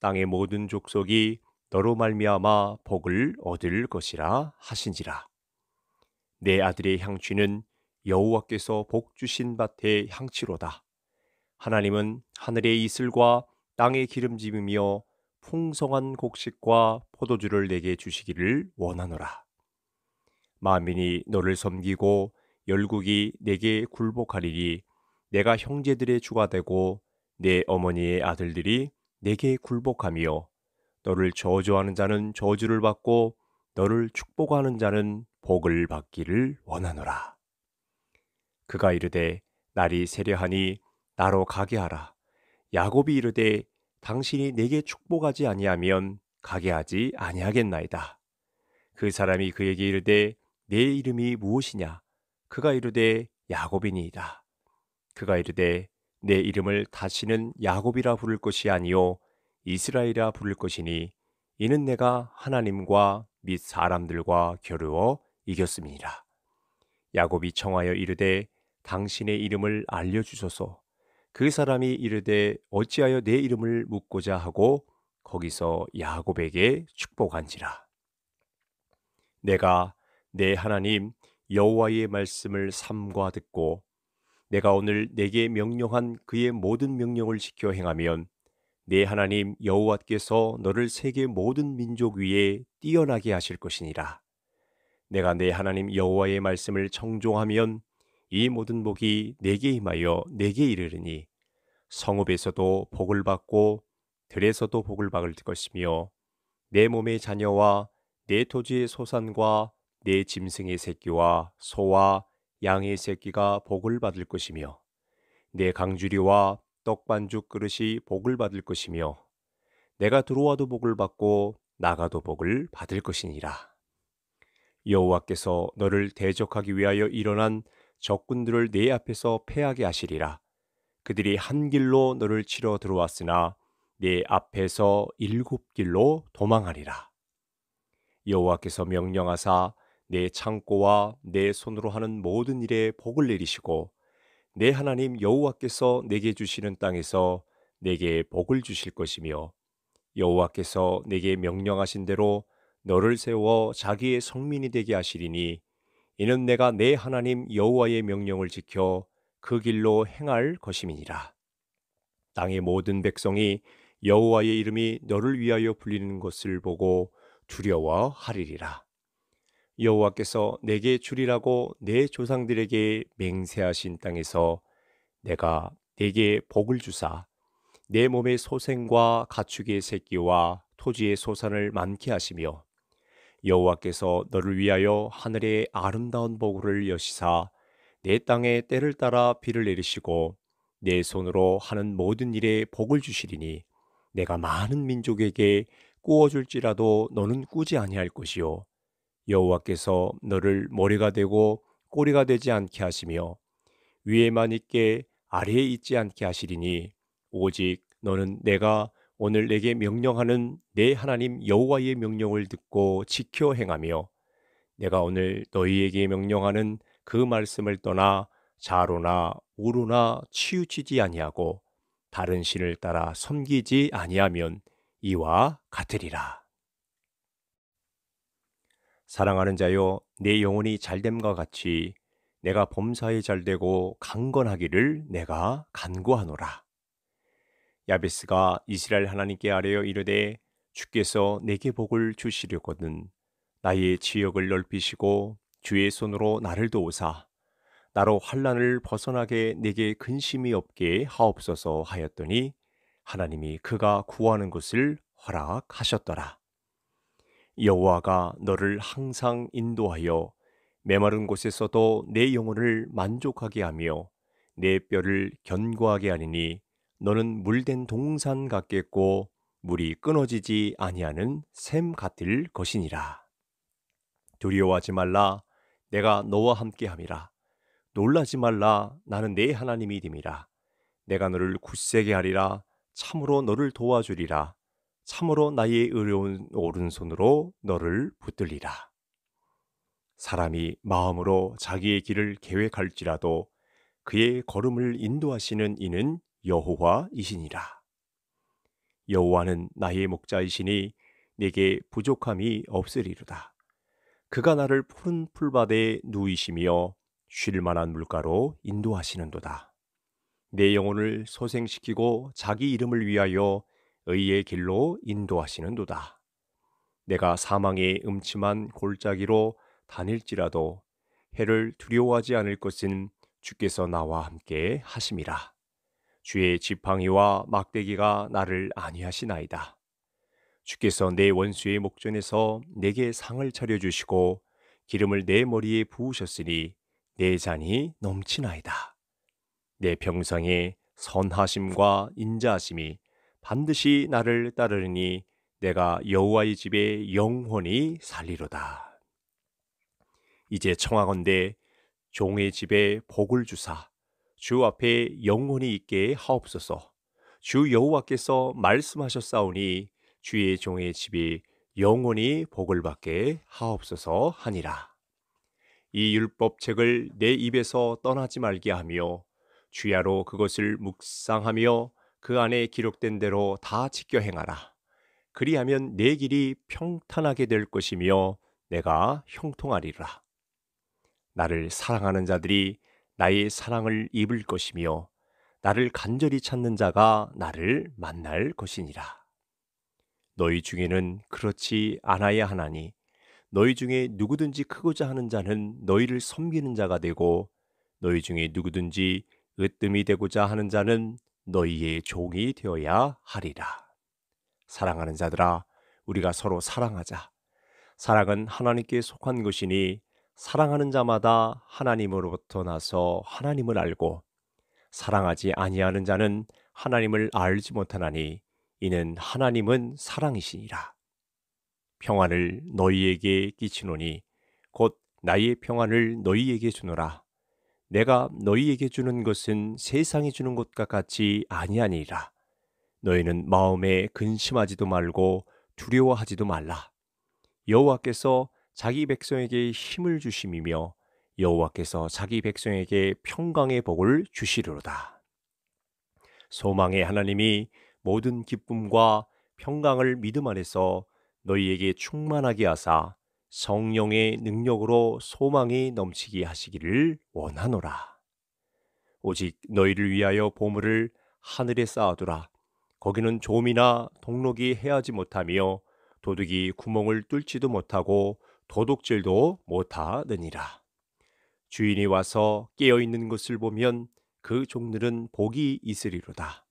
땅의 모든 족속이 너로 말미암아 복을 얻을 것이라 하신지라. 내 아들의 향취는 여호와께서 복 주신 밭의 향취로다. 하나님은 하늘의 이슬과 땅의 기름짐이며 풍성한 곡식과 포도주를 내게 주시기를 원하노라. 만민이 너를 섬기고 열국이 내게 굴복하리니 내가 형제들의 주가 되고 내 어머니의 아들들이 내게 굴복하며 너를 저주하는 자는 저주를 받고 너를 축복하는 자는 복을 받기를 원하노라. 그가 이르되 날이 세려하니 나로 가게 하라. 야곱이 이르되 당신이 내게 축복하지 아니하면 가게 하지 아니하겠나이다. 그 사람이 그에게 이르되 내 이름이 무엇이냐? 그가 이르되 야곱이니이다. 그가 이르되 내 이름을 다시는 야곱이라 부를 것이 아니요 이스라엘이라 부를 것이니 이는 내가 하나님과 및 사람들과 겨루어 이겼습니다. 야곱이 청하여 이르되 당신의 이름을 알려 주소서. 그 사람이 이르되 어찌하여 내 이름을 묻고자 하고 거기서 야곱에게 축복한지라. 내가 내 하나님 여호와의 말씀을 삼과 듣고 내가 오늘 내게 명령한 그의 모든 명령을 지켜 행하면 내 하나님 여호와께서 너를 세계 모든 민족 위에 뛰어나게 하실 것이니라. 내가 내 하나님 여호와의 말씀을 청종하면 이 모든 복이 내게 임하여 내게 이르르니 성읍에서도 복을 받고 들에서도 복을 받을 것이며 내 몸의 자녀와 내 토지의 소산과 내 짐승의 새끼와 소와 양의 새끼가 복을 받을 것이며 내 강주리와 떡반죽 그릇이 복을 받을 것이며 내가 들어와도 복을 받고 나가도 복을 받을 것이니라. 여호와께서 너를 대적하기 위하여 일어난 적군들을 내 앞에서 패하게 하시리라. 그들이 한 길로 너를 치러 들어왔으나 네 앞에서 일곱 길로 도망하리라. 여호와께서 명령하사 내 창고와 내 손으로 하는 모든 일에 복을 내리시고 내 하나님 여호와께서 내게 주시는 땅에서 내게 복을 주실 것이며 여호와께서 내게 명령하신 대로 너를 세워 자기의 성민이 되게 하시리니 이는 내가 내 하나님 여호와의 명령을 지켜 그 길로 행할 것임이니라. 땅의 모든 백성이 여호와의 이름이 너를 위하여 불리는 것을 보고 두려워하리리라. 여호와께서 내게 주리라고 내 조상들에게 맹세하신 땅에서 내가 내게 복을 주사 내 몸의 소생과 가축의 새끼와 토지의 소산을 많게 하시며 여호와께서 너를 위하여 하늘의 아름다운 복을 여시사 내 땅에 때를 따라 비를 내리시고 내 손으로 하는 모든 일에 복을 주시리니 내가 많은 민족에게 꾸어줄지라도 너는 꾸지 아니할 것이요 여호와께서 너를 머리가 되고 꼬리가 되지 않게 하시며 위에만 있게 아래에 있지 않게 하시리니 오직 너는 내가 오늘 내게 명령하는 내 하나님 여호와의 명령을 듣고 지켜 행하며 내가 오늘 너희에게 명령하는 그 말씀을 떠나 자로나 우로나 치우치지 아니하고 다른 신을 따라 섬기지 아니하면 이와 같으리라. 사랑하는 자여 내 영혼이 잘됨과 같이 내가 범사에 잘되고 강건하기를 내가 간구하노라. 야베스가 이스라엘 하나님께 아뢰어 이르되 주께서 내게 복을 주시려거든 나의 지역을 넓히시고 주의 손으로 나를 도우사 나로 환란을 벗어나게 내게 근심이 없게 하옵소서 하였더니 하나님이 그가 구하는 것을 허락하셨더라. 여호와가 너를 항상 인도하여 메마른 곳에서도 내 영혼을 만족하게 하며 내 뼈를 견고하게 하리니 너는 물된 동산 같겠고 물이 끊어지지 아니하는 샘 같을 것이니라. 두려워하지 말라 내가 너와 함께 함이라. 놀라지 말라. 나는 내 하나님이 됨이라. 내가 너를 굳세게 하리라. 참으로 너를 도와주리라. 참으로 나의 의로운 오른손으로 너를 붙들리라. 사람이 마음으로 자기의 길을 계획할지라도 그의 걸음을 인도하시는 이는 여호와이시니라. 여호와는 나의 목자이시니 내게 부족함이 없으리로다. 그가 나를 푸른 풀밭에 누이시며 쉴 만한 물가로 인도하시는도다. 내 영혼을 소생시키고 자기 이름을 위하여 의의 길로 인도하시는도다. 내가 사망의 음침한 골짜기로 다닐지라도 해를 두려워하지 않을 것은 주께서 나와 함께 하심이라. 주의 지팡이와 막대기가 나를 안위하시나이다. 주께서 내 원수의 목전에서 내게 상을 차려 주시고 기름을 내 머리에 부으셨으니 내 잔이 넘치나이다. 내 평상에 선하심과 인자하심이 반드시 나를 따르니 내가 여호와의 집에 영원히 살리로다. 이제 청하건대 종의 집에 복을 주사 주 앞에 영원히 있게 하옵소서. 주 여호와께서 말씀하셨사오니 주의 종의 집이 영원히 복을 받게 하옵소서 하니라. 이 율법책을 내 입에서 떠나지 말게 하며 주야로 그것을 묵상하며 그 안에 기록된 대로 다 지켜 행하라. 그리하면 내 길이 평탄하게 될 것이며 내가 형통하리라. 나를 사랑하는 자들이 나의 사랑을 입을 것이며 나를 간절히 찾는 자가 나를 만날 것이니라. 너희 중에는 그렇지 않아야 하나니 너희 중에 누구든지 크고자 하는 자는 너희를 섬기는 자가 되고 너희 중에 누구든지 으뜸이 되고자 하는 자는 너희의 종이 되어야 하리라. 사랑하는 자들아, 우리가 서로 사랑하자. 사랑은 하나님께 속한 것이니 사랑하는 자마다 하나님으로부터 나서 하나님을 알고 사랑하지 아니하는 자는 하나님을 알지 못하나니 이는 하나님은 사랑이시니라. 평안을 너희에게 끼치노니 곧 나의 평안을 너희에게 주노라. 내가 너희에게 주는 것은 세상이 주는 것과 같이 아니하니라. 너희는 마음에 근심하지도 말고 두려워하지도 말라. 여호와께서 자기 백성에게 힘을 주심이며 여호와께서 자기 백성에게 평강의 복을 주시리로다. 소망의 하나님이 모든 기쁨과 평강을 믿음 안에서 너희에게 충만하게 하사 성령의 능력으로 소망이 넘치게 하시기를 원하노라. 오직 너희를 위하여 보물을 하늘에 쌓아두라. 거기는 조미나 동록이 해하지 못하며 도둑이 구멍을 뚫지도 못하고 도둑질도 못하느니라. 주인이 와서 깨어 있는 것을 보면 그 종들은 복이 있으리로다.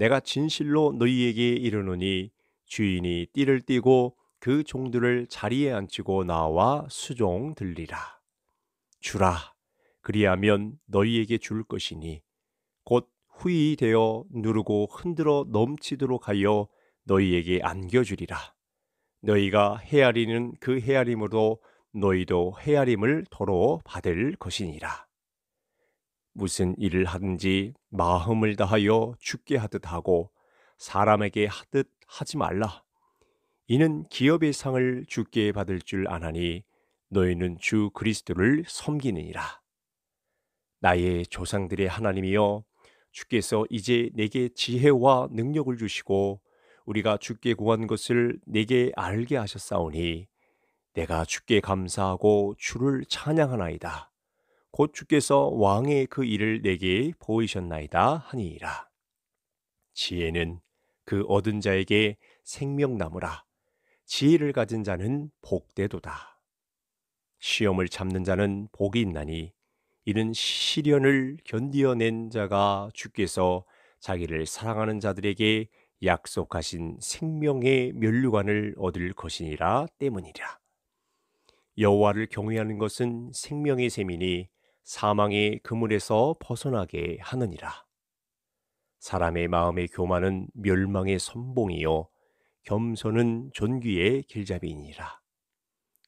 내가 진실로 너희에게 이르노니 주인이 띠를 띠고 그 종들을 자리에 앉히고 나와 수종 들리라. 주라. 그리하면 너희에게 줄 것이니 곧 후이 되어 누르고 흔들어 넘치도록 하여 너희에게 안겨주리라. 너희가 헤아리는 그 헤아림으로 너희도 헤아림을 도로 받을 것이니라. 무슨 일을 하든지 마음을 다하여 죽게 하듯 하고 사람에게 하듯 하지 말라. 이는 기업의 상을 죽게 받을 줄 아나니 너희는 주 그리스도를 섬기느니라. 나의 조상들의 하나님이여 주께서 이제 내게 지혜와 능력을 주시고 우리가 주께 구한 것을 내게 알게 하셨사오니 내가 주께 감사하고 주를 찬양하나이다. 곧 주께서 왕의 그 일을 내게 보이셨나이다 하니라. 지혜는 그 얻은 자에게 생명나무라. 지혜를 가진 자는 복되도다. 시험을 잡는 자는 복이 있나니 이는 시련을 견디어낸 자가 주께서 자기를 사랑하는 자들에게 약속하신 생명의 면류관을 얻을 것이니라 때문이라. 여호와를 경외하는 것은 생명의 셈이니 사망의 그물에서 벗어나게 하느니라. 사람의 마음의 교만은 멸망의 선봉이요 겸손은 존귀의 길잡이니라.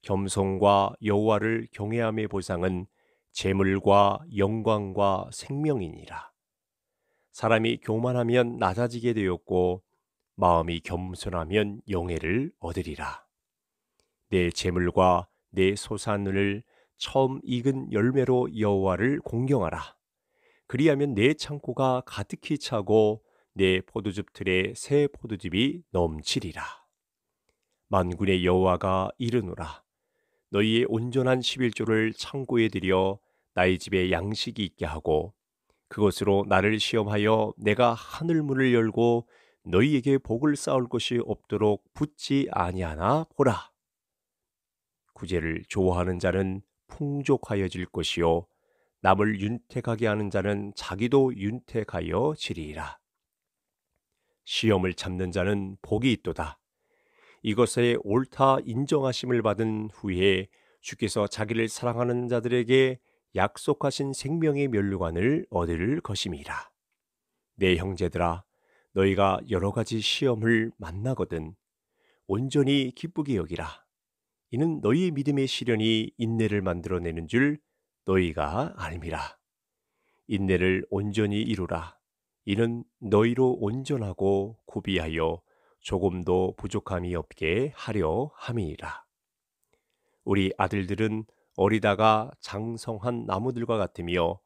겸손과 여호와를 경외함의 보상은 재물과 영광과 생명이니라. 사람이 교만하면 낮아지게 되었고 마음이 겸손하면 영예를 얻으리라. 내 재물과 내 소산을 처음 익은 열매로 여호와를 공경하라. 그리하면 내 창고가 가득히 차고 내 포도즙 틀에 새 포도즙이 넘치리라. 만군의 여호와가 이르노라. 너희의 온전한 11조를 창고에 들여 나의 집에 양식이 있게 하고 그것으로 나를 시험하여 내가 하늘문을 열고 너희에게 복을 쌓을 것이 없도록 붙지 아니하나 보라. 구제를 좋아하는 자는 풍족하여질 것이요 남을 윤택하게 하는 자는 자기도 윤택하여 지리라. 이 시험을 참는 자는 복이 있도다. 이것에 옳다 인정하심을 받은 후에 주께서 자기를 사랑하는 자들에게 약속하신 생명의 면류관을 얻을 것임이라. 내 형제들아, 너희가 여러 가지 시험을 만나거든 온전히 기쁘게 여기라. 이는 너희의 믿음의 시련이 인내를 만들어내는 줄 너희가 알미라. 인내를 온전히 이루라. 이는 너희로 온전하고 구비하여 조금도 부족함이 없게 하려 함이니라. 우리 아들들은 어리다가 장성한 나무들과 같으며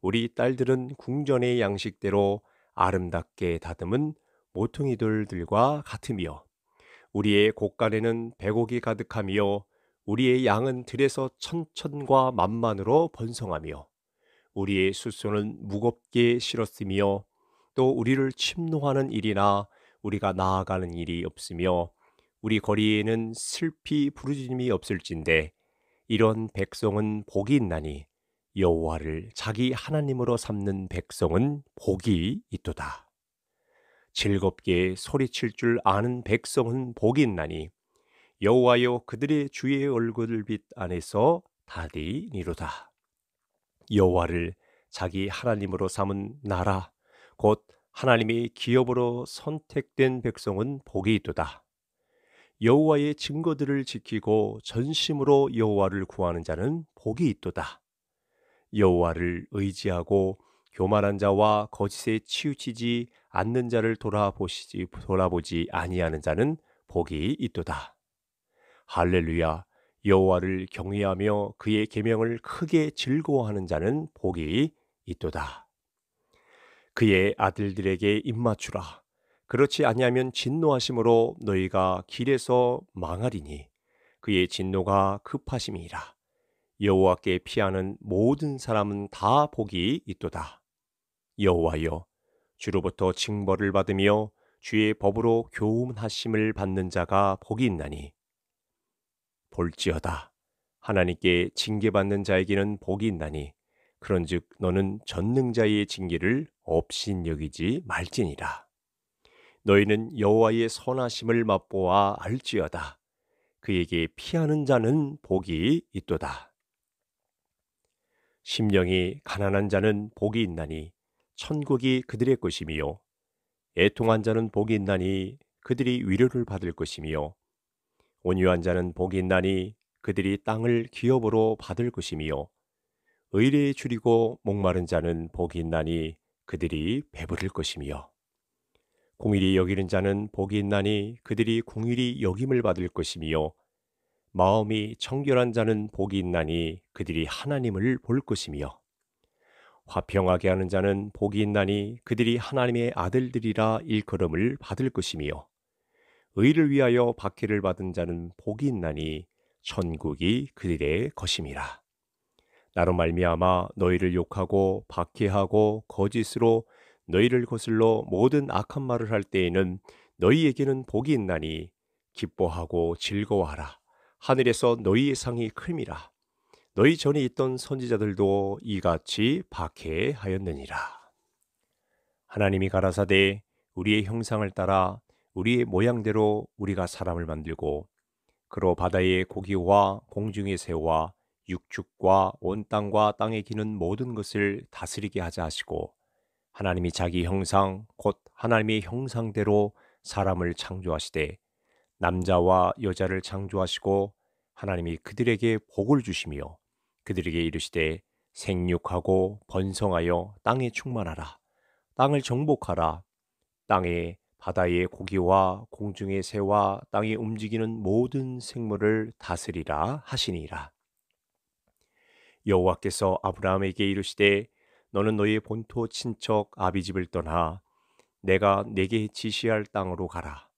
우리 딸들은 궁전의 양식대로 아름답게 다듬은 모퉁이돌들과 같으며 우리의 곳간에는 백옥이 가득하며 우리의 양은 들에서 천천과 만만으로 번성하며 우리의 숫소는 무겁게 실었으며 또 우리를 침노하는 일이나 우리가 나아가는 일이 없으며 우리 거리에는 슬피 부르짖음이 없을진데 이런 백성은 복이 있나니 여호와를 자기 하나님으로 삼는 백성은 복이 있도다. 즐겁게 소리칠 줄 아는 백성은 복이 있나니 여호와여 그들의 주의 얼굴 빛 안에서 다디니로다. 여호와를 자기 하나님으로 삼은 나라 곧 하나님이 기업으로 선택된 백성은 복이 있도다. 여호와의 증거들을 지키고 전심으로 여호와를 구하는 자는 복이 있도다. 여호와를 의지하고 교만한 자와 거짓에 치우치지 않는 자를 돌아보시지 돌아보지 아니하는 자는 복이 있도다. 할렐루야. 여호와를 경외하며 그의 계명을 크게 즐거워하는 자는 복이 있도다. 그의 아들들에게 입맞추라. 그렇지 아니하면 진노하심으로 너희가 길에서 망하리니 그의 진노가 급하심이라. 여호와께 피하는 모든 사람은 다 복이 있도다. 여호와여 주로부터 징벌을 받으며 주의 법으로 교훈하심을 받는 자가 복이 있나니 볼지어다 하나님께 징계받는 자에게는 복이 있나니 그런즉 너는 전능자의 징계를 없인 여기지 말지니라 너희는 여호와의 선하심을 맛보아 알지어다 그에게 피하는 자는 복이 있도다 심령이 가난한 자는 복이 있나니 천국이 그들의 것이며 애통한 자는 복이 있나니 그들이 위로를 받을 것이며 온유한 자는 복이 있나니 그들이 땅을 기업으로 받을 것이며 의뢰에 줄이고 목마른 자는 복이 있나니 그들이 배부를 것이며 공일이 여기는 자는 복이 있나니 그들이 공일이 여김을 받을 것이며 마음이 청결한 자는 복이 있나니 그들이 하나님을 볼 것이며 화평하게 하는 자는 복이 있나니 그들이 하나님의 아들들이라 일컬음을 받을 것이며 의를 위하여 박해를 받은 자는 복이 있나니 천국이 그들의 것임이라. 나로 말미암아 너희를 욕하고 박해하고 거짓으로 너희를 거슬러 모든 악한 말을 할 때에는 너희에게는 복이 있나니 기뻐하고 즐거워하라. 하늘에서 너희의 상이 큼이라. 너희 전에 있던 선지자들도 이같이 박해하였느니라. 하나님이 가라사대 우리의 형상을 따라 우리의 모양대로 우리가 사람을 만들고 그로 바다의 고기와 공중의 새와 육축과 온 땅과 땅에 기는 모든 것을 다스리게 하자 하시고 하나님이 자기 형상 곧 하나님의 형상대로 사람을 창조하시되 남자와 여자를 창조하시고 하나님이 그들에게 복을 주시며 그들에게 이르시되 생육하고 번성하여 땅에 충만하라. 땅을 정복하라. 땅에 바다의 고기와 공중의 새와 땅에 움직이는 모든 생물을 다스리라 하시니라. 여호와께서 아브라함에게 이르시되 너는 너의 본토 친척 아비집을 떠나 내가 내게 지시할 땅으로 가라.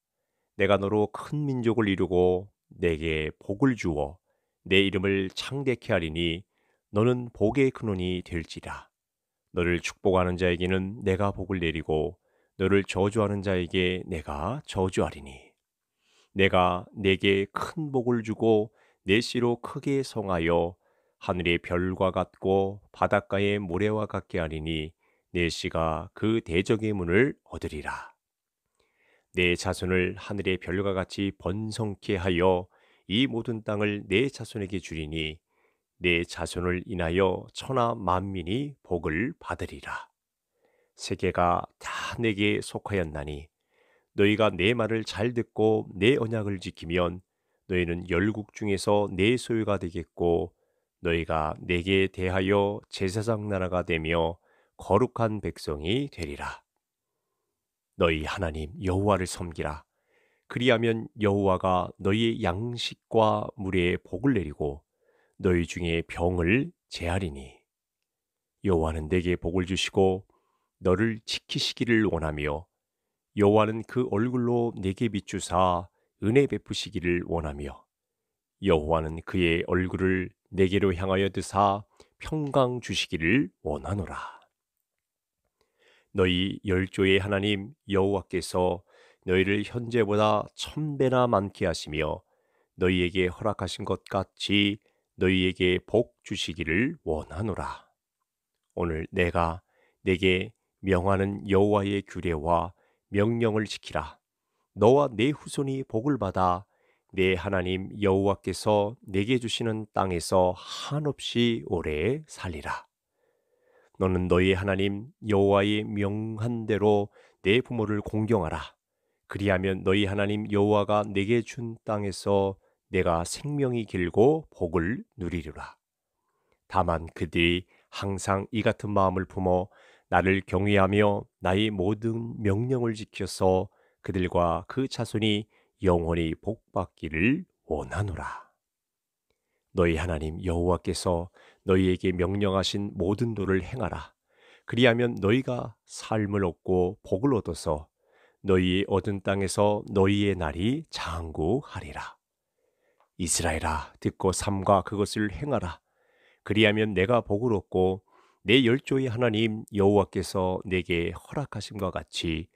내가 너로 큰 민족을 이루고 내게 복을 주어 내 이름을 창대케 하리니 너는 복의 근원이 될지라. 너를 축복하는 자에게는 내가 복을 내리고 너를 저주하는 자에게 내가 저주하리니 내가 내게 큰 복을 주고 내 씨로 크게 성하여 하늘의 별과 같고 바닷가의 모래와 같게 하리니 내 씨가 그 대적의 문을 얻으리라. 내 자손을 하늘의 별과 같이 번성케 하여 이 모든 땅을 내 자손에게 주리니 내 자손을 인하여 천하 만민이 복을 받으리라. 세계가 다 내게 속하였나니 너희가 내 말을 잘 듣고 내 언약을 지키면 너희는 열국 중에서 내 소유가 되겠고 너희가 내게 대하여 제사장 나라가 되며 거룩한 백성이 되리라. 너희 하나님 여호와를 섬기라. 그리하면 여호와가 너희의 양식과 물에 복을 내리고 너희 중에 병을 재하리니 여호와는 내게 복을 주시고 너를 지키시기를 원하며 여호와는 그 얼굴로 내게 비추사 은혜 베푸시기를 원하며 여호와는 그의 얼굴을 내게로 향하여 드사 평강 주시기를 원하노라 너희 열조의 하나님 여호와께서 너희를 현재보다 천배나 많게 하시며 너희에게 허락하신 것 같이 너희에게 복 주시기를 원하노라. 오늘 내가 내게 명하는 여호와의 규례와 명령을 지키라. 너와 내 후손이 복을 받아 내 하나님 여호와께서 내게 주시는 땅에서 한없이 오래 살리라. 너는 너희 하나님 여호와의 명한 대로 내 부모를 공경하라. 그리하면 너희 하나님 여호와가 내게 준 땅에서 내가 생명이 길고 복을 누리리라. 다만 그들이 항상 이 같은 마음을 품어 나를 경외하며 나의 모든 명령을 지켜서 그들과 그 자손이 영원히 복받기를 원하노라. 너희 하나님 여호와께서 너희에게 명령하신 모든 도를 행하라. 그리하면 너희가 삶을 얻고 복을 얻어서 너희 얻은 땅에서 너희의 날이 장구하리라. 이스라엘아 듣고 삼가 그것을 행하라. 그리하면 내가 복을 얻고 내 열조의 하나님 여호와께서 내게 허락하심과 같이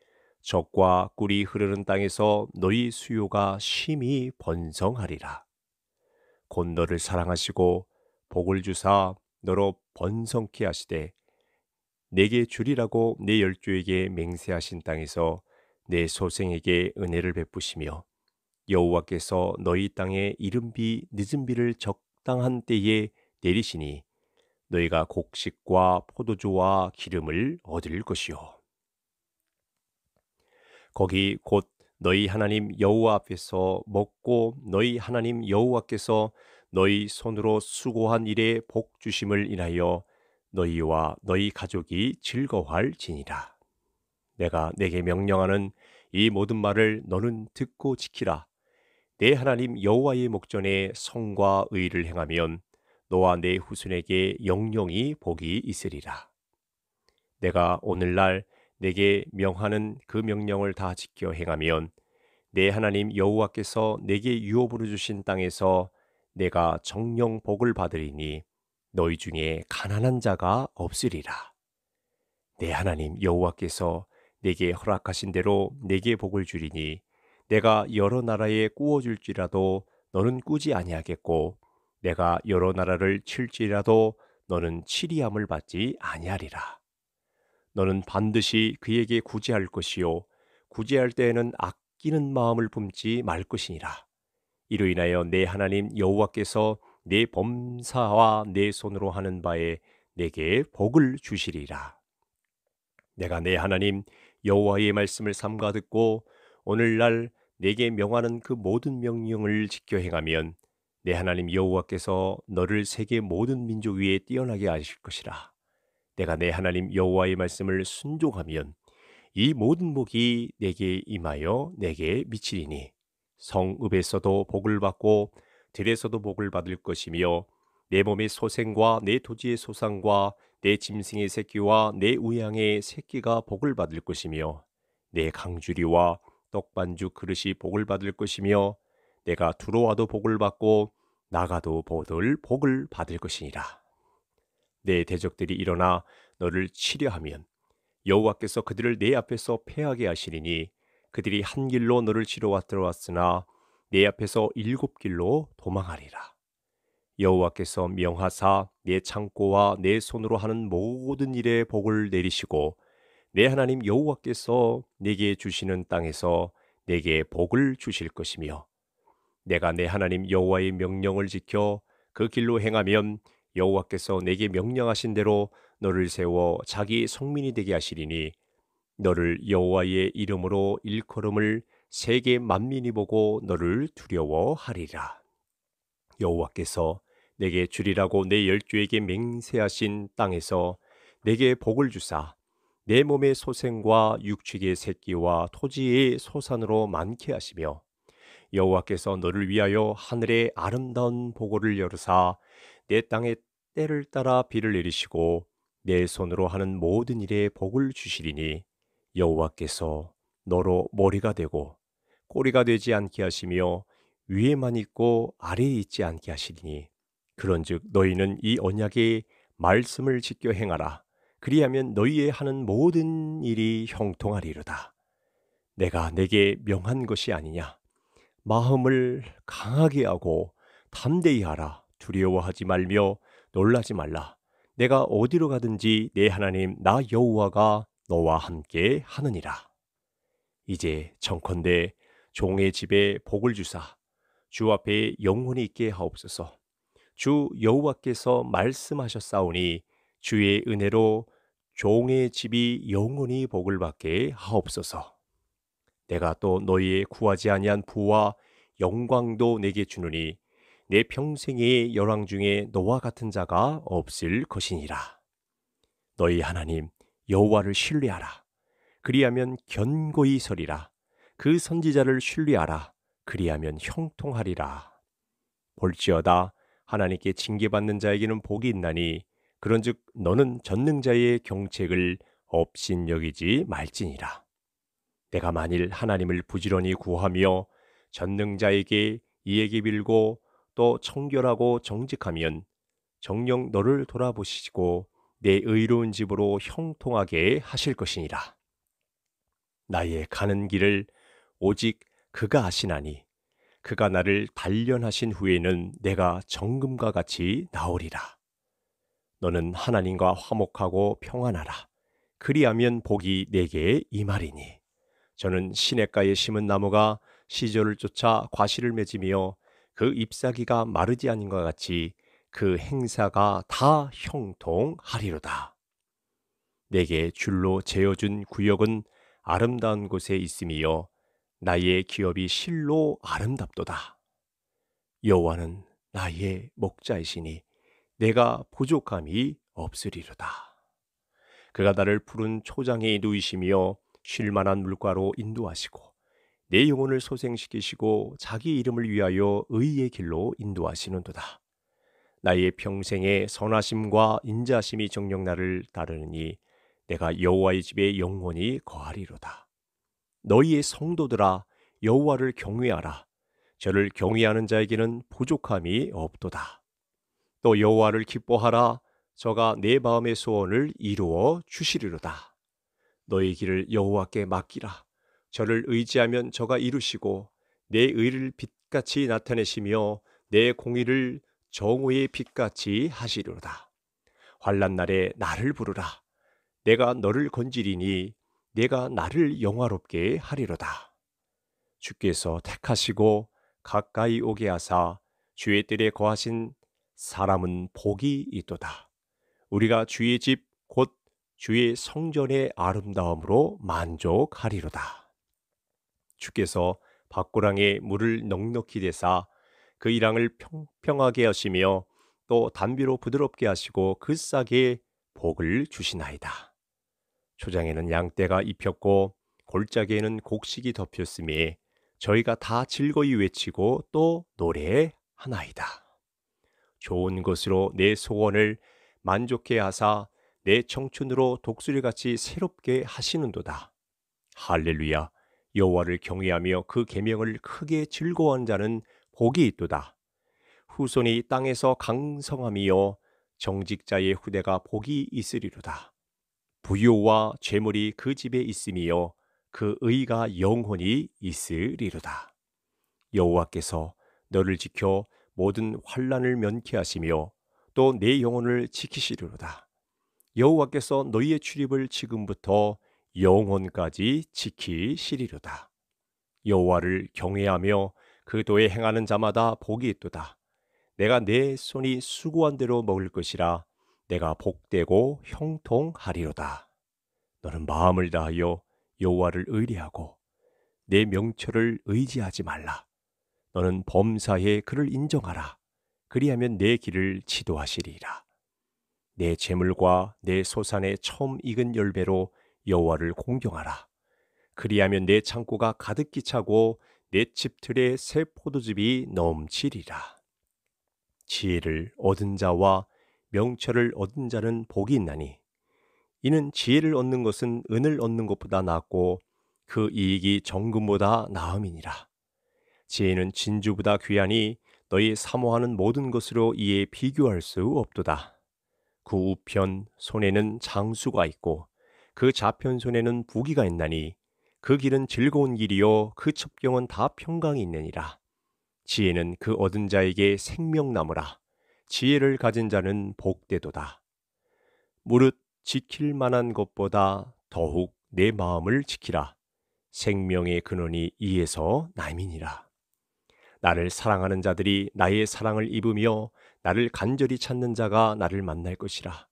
적과 꿀이 흐르는 땅에서 너희 수요가 심히 번성하리라. 곧 너를 사랑하시고 복을 주사 너로 번성케 하시되 내게 주리라고 내 열조에게 맹세하신 땅에서 내 소생에게 은혜를 베푸시며 여호와께서 너희 땅에 이른비 늦은비를 적당한 때에 내리시니 너희가 곡식과 포도주와 기름을 얻을 것이요 거기 곧 너희 하나님 여호와 앞에서 먹고 너희 하나님 여호와께서 너희 손으로 수고한 일에 복 주심을 인하여 너희와 너희 가족이 즐거워할지니라. 내가 내게 명령하는 이 모든 말을 너는 듣고 지키라. 내 하나님 여호와의 목전에 성과 의를 행하면 너와 내 후손에게 영영이 복이 있으리라. 내가 오늘날 내게 명하는 그 명령을 다 지켜 행하면 내 하나님 여호와께서 내게 유업으로 주신 땅에서 내가 정령 복을 받으리니 너희 중에 가난한 자가 없으리라. 내 하나님 여호와께서 내게 허락하신 대로 내게 복을 주리니 내가 여러 나라에 꾸어줄지라도 너는 꾸지 아니하겠고 내가 여러 나라를 칠지라도 너는 치리함을 받지 아니하리라. 너는 반드시 그에게 구제할 것이요 구제할 때에는 아끼는 마음을 품지 말 것이니라. 이로 인하여 내 하나님 여호와께서 내 범사와 내 손으로 하는 바에 내게 복을 주시리라. 내가 내 하나님 여호와의 말씀을 삼가 듣고 오늘날 내게 명하는 그 모든 명령을 지켜 행하면 내 하나님 여호와께서 너를 세계 모든 민족 위에 뛰어나게 하실 것이라. 내가 내 하나님 여호와의 말씀을 순종하면 이 모든 복이 내게 임하여 내게 미치리니 성읍에서도 복을 받고 들에서도 복을 받을 것이며 내 몸의 소생과 내 토지의 소상과 내 짐승의 새끼와 내 우양의 새끼가 복을 받을 것이며 내 강주리와 떡반죽 그릇이 복을 받을 것이며 내가 들어와도 복을 받고 나가도 보들 복을 받을 것이니라. 내 대적들이 일어나 너를 치려하면 여호와께서 그들을 내 앞에서 패하게 하시리니 그들이 한 길로 너를 치러 왔들어왔으나 내 앞에서 일곱 길로 도망하리라. 여호와께서 명하사 내 창고와 내 손으로 하는 모든 일에 복을 내리시고 내 하나님 여호와께서 내게 주시는 땅에서 내게 복을 주실 것이며 내가 내 하나님 여호와의 명령을 지켜 그 길로 행하면 여호와께서 내게 명령하신 대로 너를 세워 자기 성민이 되게 하시리니 너를 여호와의 이름으로 일컬음을 세계 만민이 보고 너를 두려워하리라 여호와께서 내게 주리라고 내 열주에게 맹세하신 땅에서 내게 복을 주사 내 몸의 소생과 육축의 새끼와 토지의 소산으로 많게 하시며 여호와께서 너를 위하여 하늘의 아름다운 보고를 열으사 내 땅의 때를 따라 비를 내리시고 내 손으로 하는 모든 일에 복을 주시리니 여호와께서 너로 머리가 되고 꼬리가 되지 않게 하시며 위에만 있고 아래에 있지 않게 하시리니 그런즉 너희는 이 언약의 말씀을 지켜 행하라. 그리하면 너희의 하는 모든 일이 형통하리로다. 내가 내게 명한 것이 아니냐. 마음을 강하게 하고 담대히 하라. 두려워하지 말며 놀라지 말라. 내가 어디로 가든지 내 하나님 나 여호와가 너와 함께 하느니라. 이제 정컨대 종의 집에 복을 주사 주 앞에 영혼이 있게 하옵소서. 주 여호와께서 말씀하셨사오니 주의 은혜로 종의 집이 영원히 복을 받게 하옵소서. 내가 또 너희의 구하지 아니한 부와 영광도 내게 주느니 내 평생의 열왕 중에 너와 같은 자가 없을 것이니라. 너희 하나님 여호와를 신뢰하라. 그리하면 견고히 서리라. 그 선지자를 신뢰하라. 그리하면 형통하리라. 볼지어다 하나님께 징계받는 자에게는 복이 있나니 그런즉 너는 전능자의 경책을 업신여기지 말지니라. 내가 만일 하나님을 부지런히 구하며 전능자에게 이에게 빌고 또 청결하고 정직하면 정령 너를 돌아보시고 내 의로운 집으로 형통하게 하실 것이니라. 나의 가는 길을 오직 그가 아시나니 그가 나를 단련하신 후에는 내가 정금과 같이 나오리라. 너는 하나님과 화목하고 평안하라. 그리하면 복이 내게 임하리니. 저는 시냇가에 심은 나무가 시절을 쫓아 과실을 맺으며 그 잎사귀가 마르지 않은 것 같이 그 행사가 다 형통하리로다. 내게 줄로 재어준 구역은 아름다운 곳에 있으며 나의 기업이 실로 아름답도다. 여호와는 나의 목자이시니 내가 부족함이 없으리로다. 그가 나를 푸른 초장에 누이시며 쉴만한 물가로 인도하시고 내 영혼을 소생시키시고 자기 이름을 위하여 의의 길로 인도하시는도다. 나의 평생에 선하심과 인자심이 정령 나를 따르니 내가 여호와의 집에 영원히 거하리로다. 너희의 성도들아 여호와를 경외하라. 저를 경외하는 자에게는 부족함이 없도다. 또 여호와를 기뻐하라. 저가 내 마음의 소원을 이루어 주시리로다. 너희 길을 여호와께 맡기라. 저를 의지하면 저가 이루시고 내 의를 빛같이 나타내시며 내 공의를 정오의 빛같이 하시리로다. 환란 날에 나를 부르라. 내가 너를 건지리니 내가 나를 영화롭게 하리로다. 주께서 택하시고 가까이 오게 하사 주의 뜰에 거하신 사람은 복이 있도다. 우리가 주의 집 곧 주의 성전의 아름다움으로 만족하리로다. 주께서 박고랑에 물을 넉넉히 대사 그 이랑을 평평하게 하시며 또 담비로 부드럽게 하시고 그 싹에 복을 주시나이다. 초장에는 양떼가 입혔고 골짜기에는 곡식이 덮였으니 저희가 다 즐거이 외치고 또 노래에 하나이다. 좋은 것으로 내 소원을 만족해 하사 내 청춘으로 독수리같이 새롭게 하시는도다. 할렐루야. 여호와를 경외하며 그 계명을 크게 즐거워한 자는 복이 있도다. 후손이 땅에서 강성함이요 정직자의 후대가 복이 있으리로다. 부요와 재물이 그 집에 있음이요 그 의가 영혼이 있으리로다. 여호와께서 너를 지켜 모든 환란을 면케하시며 또 내 영혼을 지키시리로다. 여호와께서 너희의 출입을 지금부터 영혼까지 지키시리로다. 여호와를 경외하며 그 도에 행하는 자마다 복이 있도다. 내가 내 손이 수고한 대로 먹을 것이라 내가 복되고 형통하리로다. 너는 마음을 다하여 여호와를 의뢰하고 내 명철을 의지하지 말라. 너는 범사에 그를 인정하라. 그리하면 내 길을 지도하시리라. 내 재물과 내 소산의 처음 익은 열배로 여호와를 공경하라. 그리하면 내 창고가 가득히 차고 내 집틀에 새 포도즙이 넘치리라. 지혜를 얻은 자와 명철을 얻은 자는 복이 있나니 이는 지혜를 얻는 것은 은을 얻는 것보다 낫고 그 이익이 정금보다 나음이니라 지혜는 진주보다 귀하니 너희 사모하는 모든 것으로 이에 비교할 수 없도다 그 우편 손에는 장수가 있고 그 좌편 손에는 부기가 있나니 그 길은 즐거운 길이요 그 첩경은 다 평강이 있느니라 지혜는 그 얻은 자에게 생명나무라 지혜를 가진 자는 복되도다. 무릇 지킬 만한 것보다 더욱 내 마음을 지키라. 생명의 근원이 이에서 남이니라. 나를 사랑하는 자들이 나의 사랑을 입으며 나를 간절히 찾는 자가 나를 만날 것이라.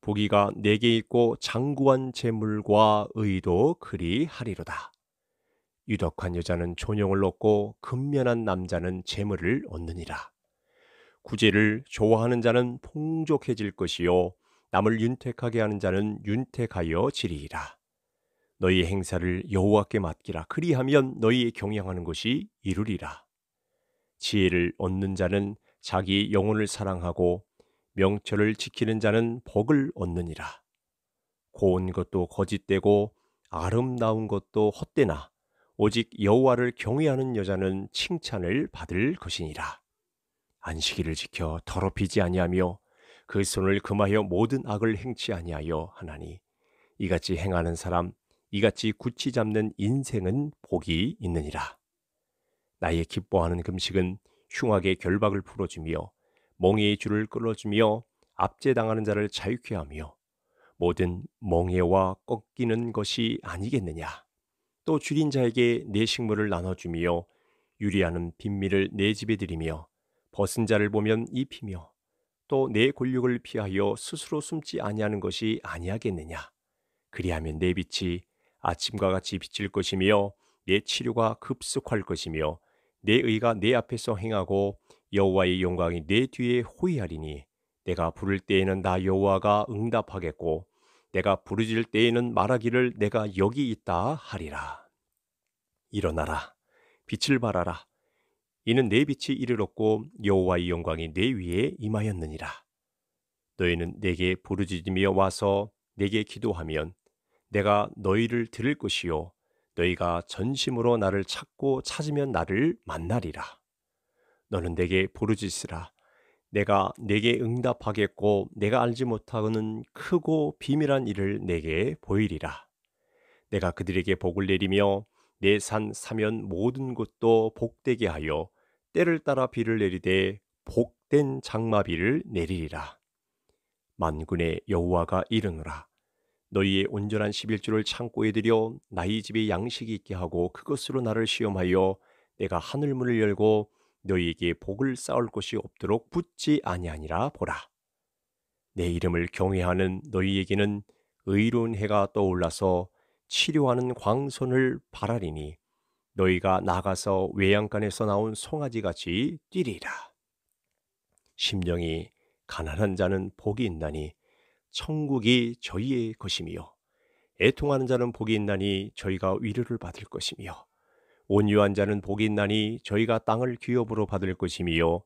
보기가 내게 있고 장구한 재물과 의도 그리하리로다. 유덕한 여자는 존영을 얻고 근면한 남자는 재물을 얻느니라. 구제를 좋아하는 자는 풍족해질 것이요 남을 윤택하게 하는 자는 윤택하여 지리이라. 너희 행사를 여호와께 맡기라. 그리하면 너희 경영하는 것이 이루리라. 지혜를 얻는 자는 자기 영혼을 사랑하고 명철을 지키는 자는 복을 얻느니라. 고운 것도 거짓되고 아름다운 것도 헛되나 오직 여호와를 경외하는 여자는 칭찬을 받을 것이니라. 안식일을 지켜 더럽히지 아니하며 그 손을 금하여 모든 악을 행치 아니하여 하나니 이같이 행하는 사람 이같이 굳이 잡는 인생은 복이 있느니라 나의 기뻐하는 금식은 흉악의 결박을 풀어주며 몽의 줄을 끌어주며 압제당하는 자를 자유케 하며 모든 멍해와 꺾이는 것이 아니겠느냐. 또 줄인 자에게 내 식물을 나눠주며 유리하는 빈미를 내 집에 들이며 벗은 자를 보면 입히며 또 내권력을 피하여 스스로 숨지 아니하는 것이 아니하겠느냐 그리하면 내 빛이 아침과 같이 비칠 것이며 내 치료가 급속할 것이며 내 의가 내 앞에서 행하고 여호와의 영광이 내 뒤에 호위하리니 내가 부를 때에는 나 여호와가 응답하겠고 내가 부르질 때에는 말하기를 내가 여기 있다 하리라 일어나라 빛을 발하라 이는 내 빛이 이르렀고 여호와의 영광이 내 위에 임하였느니라. 너희는 내게 부르짖으며 와서 내게 기도하면 내가 너희를 들을 것이요 너희가 전심으로 나를 찾고 찾으면 나를 만나리라. 너는 내게 부르짖으라. 내가 내게 응답하겠고 내가 알지 못하는 크고 비밀한 일을 내게 보이리라. 내가 그들에게 복을 내리며 내산 사면 모든 곳도 복되게 하여 때를 따라 비를 내리되 복된 장마비를 내리리라. 만군의 여호와가 이르노라. 너희의 온전한 십일주를 창고에 들여 나의 집에 양식이 있게 하고 그것으로 나를 시험하여 내가 하늘 문을 열고 너희에게 복을 쌓을 곳이 없도록 붙지 아니하니라 보라. 내 이름을 경외하는 너희에게는 의로운 해가 떠올라서 치료하는 광선을 바라리니 너희가 나가서 외양간에서 나온 송아지같이 뛰리라. 심령이 가난한 자는 복이 있나니 천국이 저희의 것이며 애통하는 자는 복이 있나니 저희가 위로를 받을 것이며 온유한 자는 복이 있나니 저희가 땅을 기업으로 받을 것이며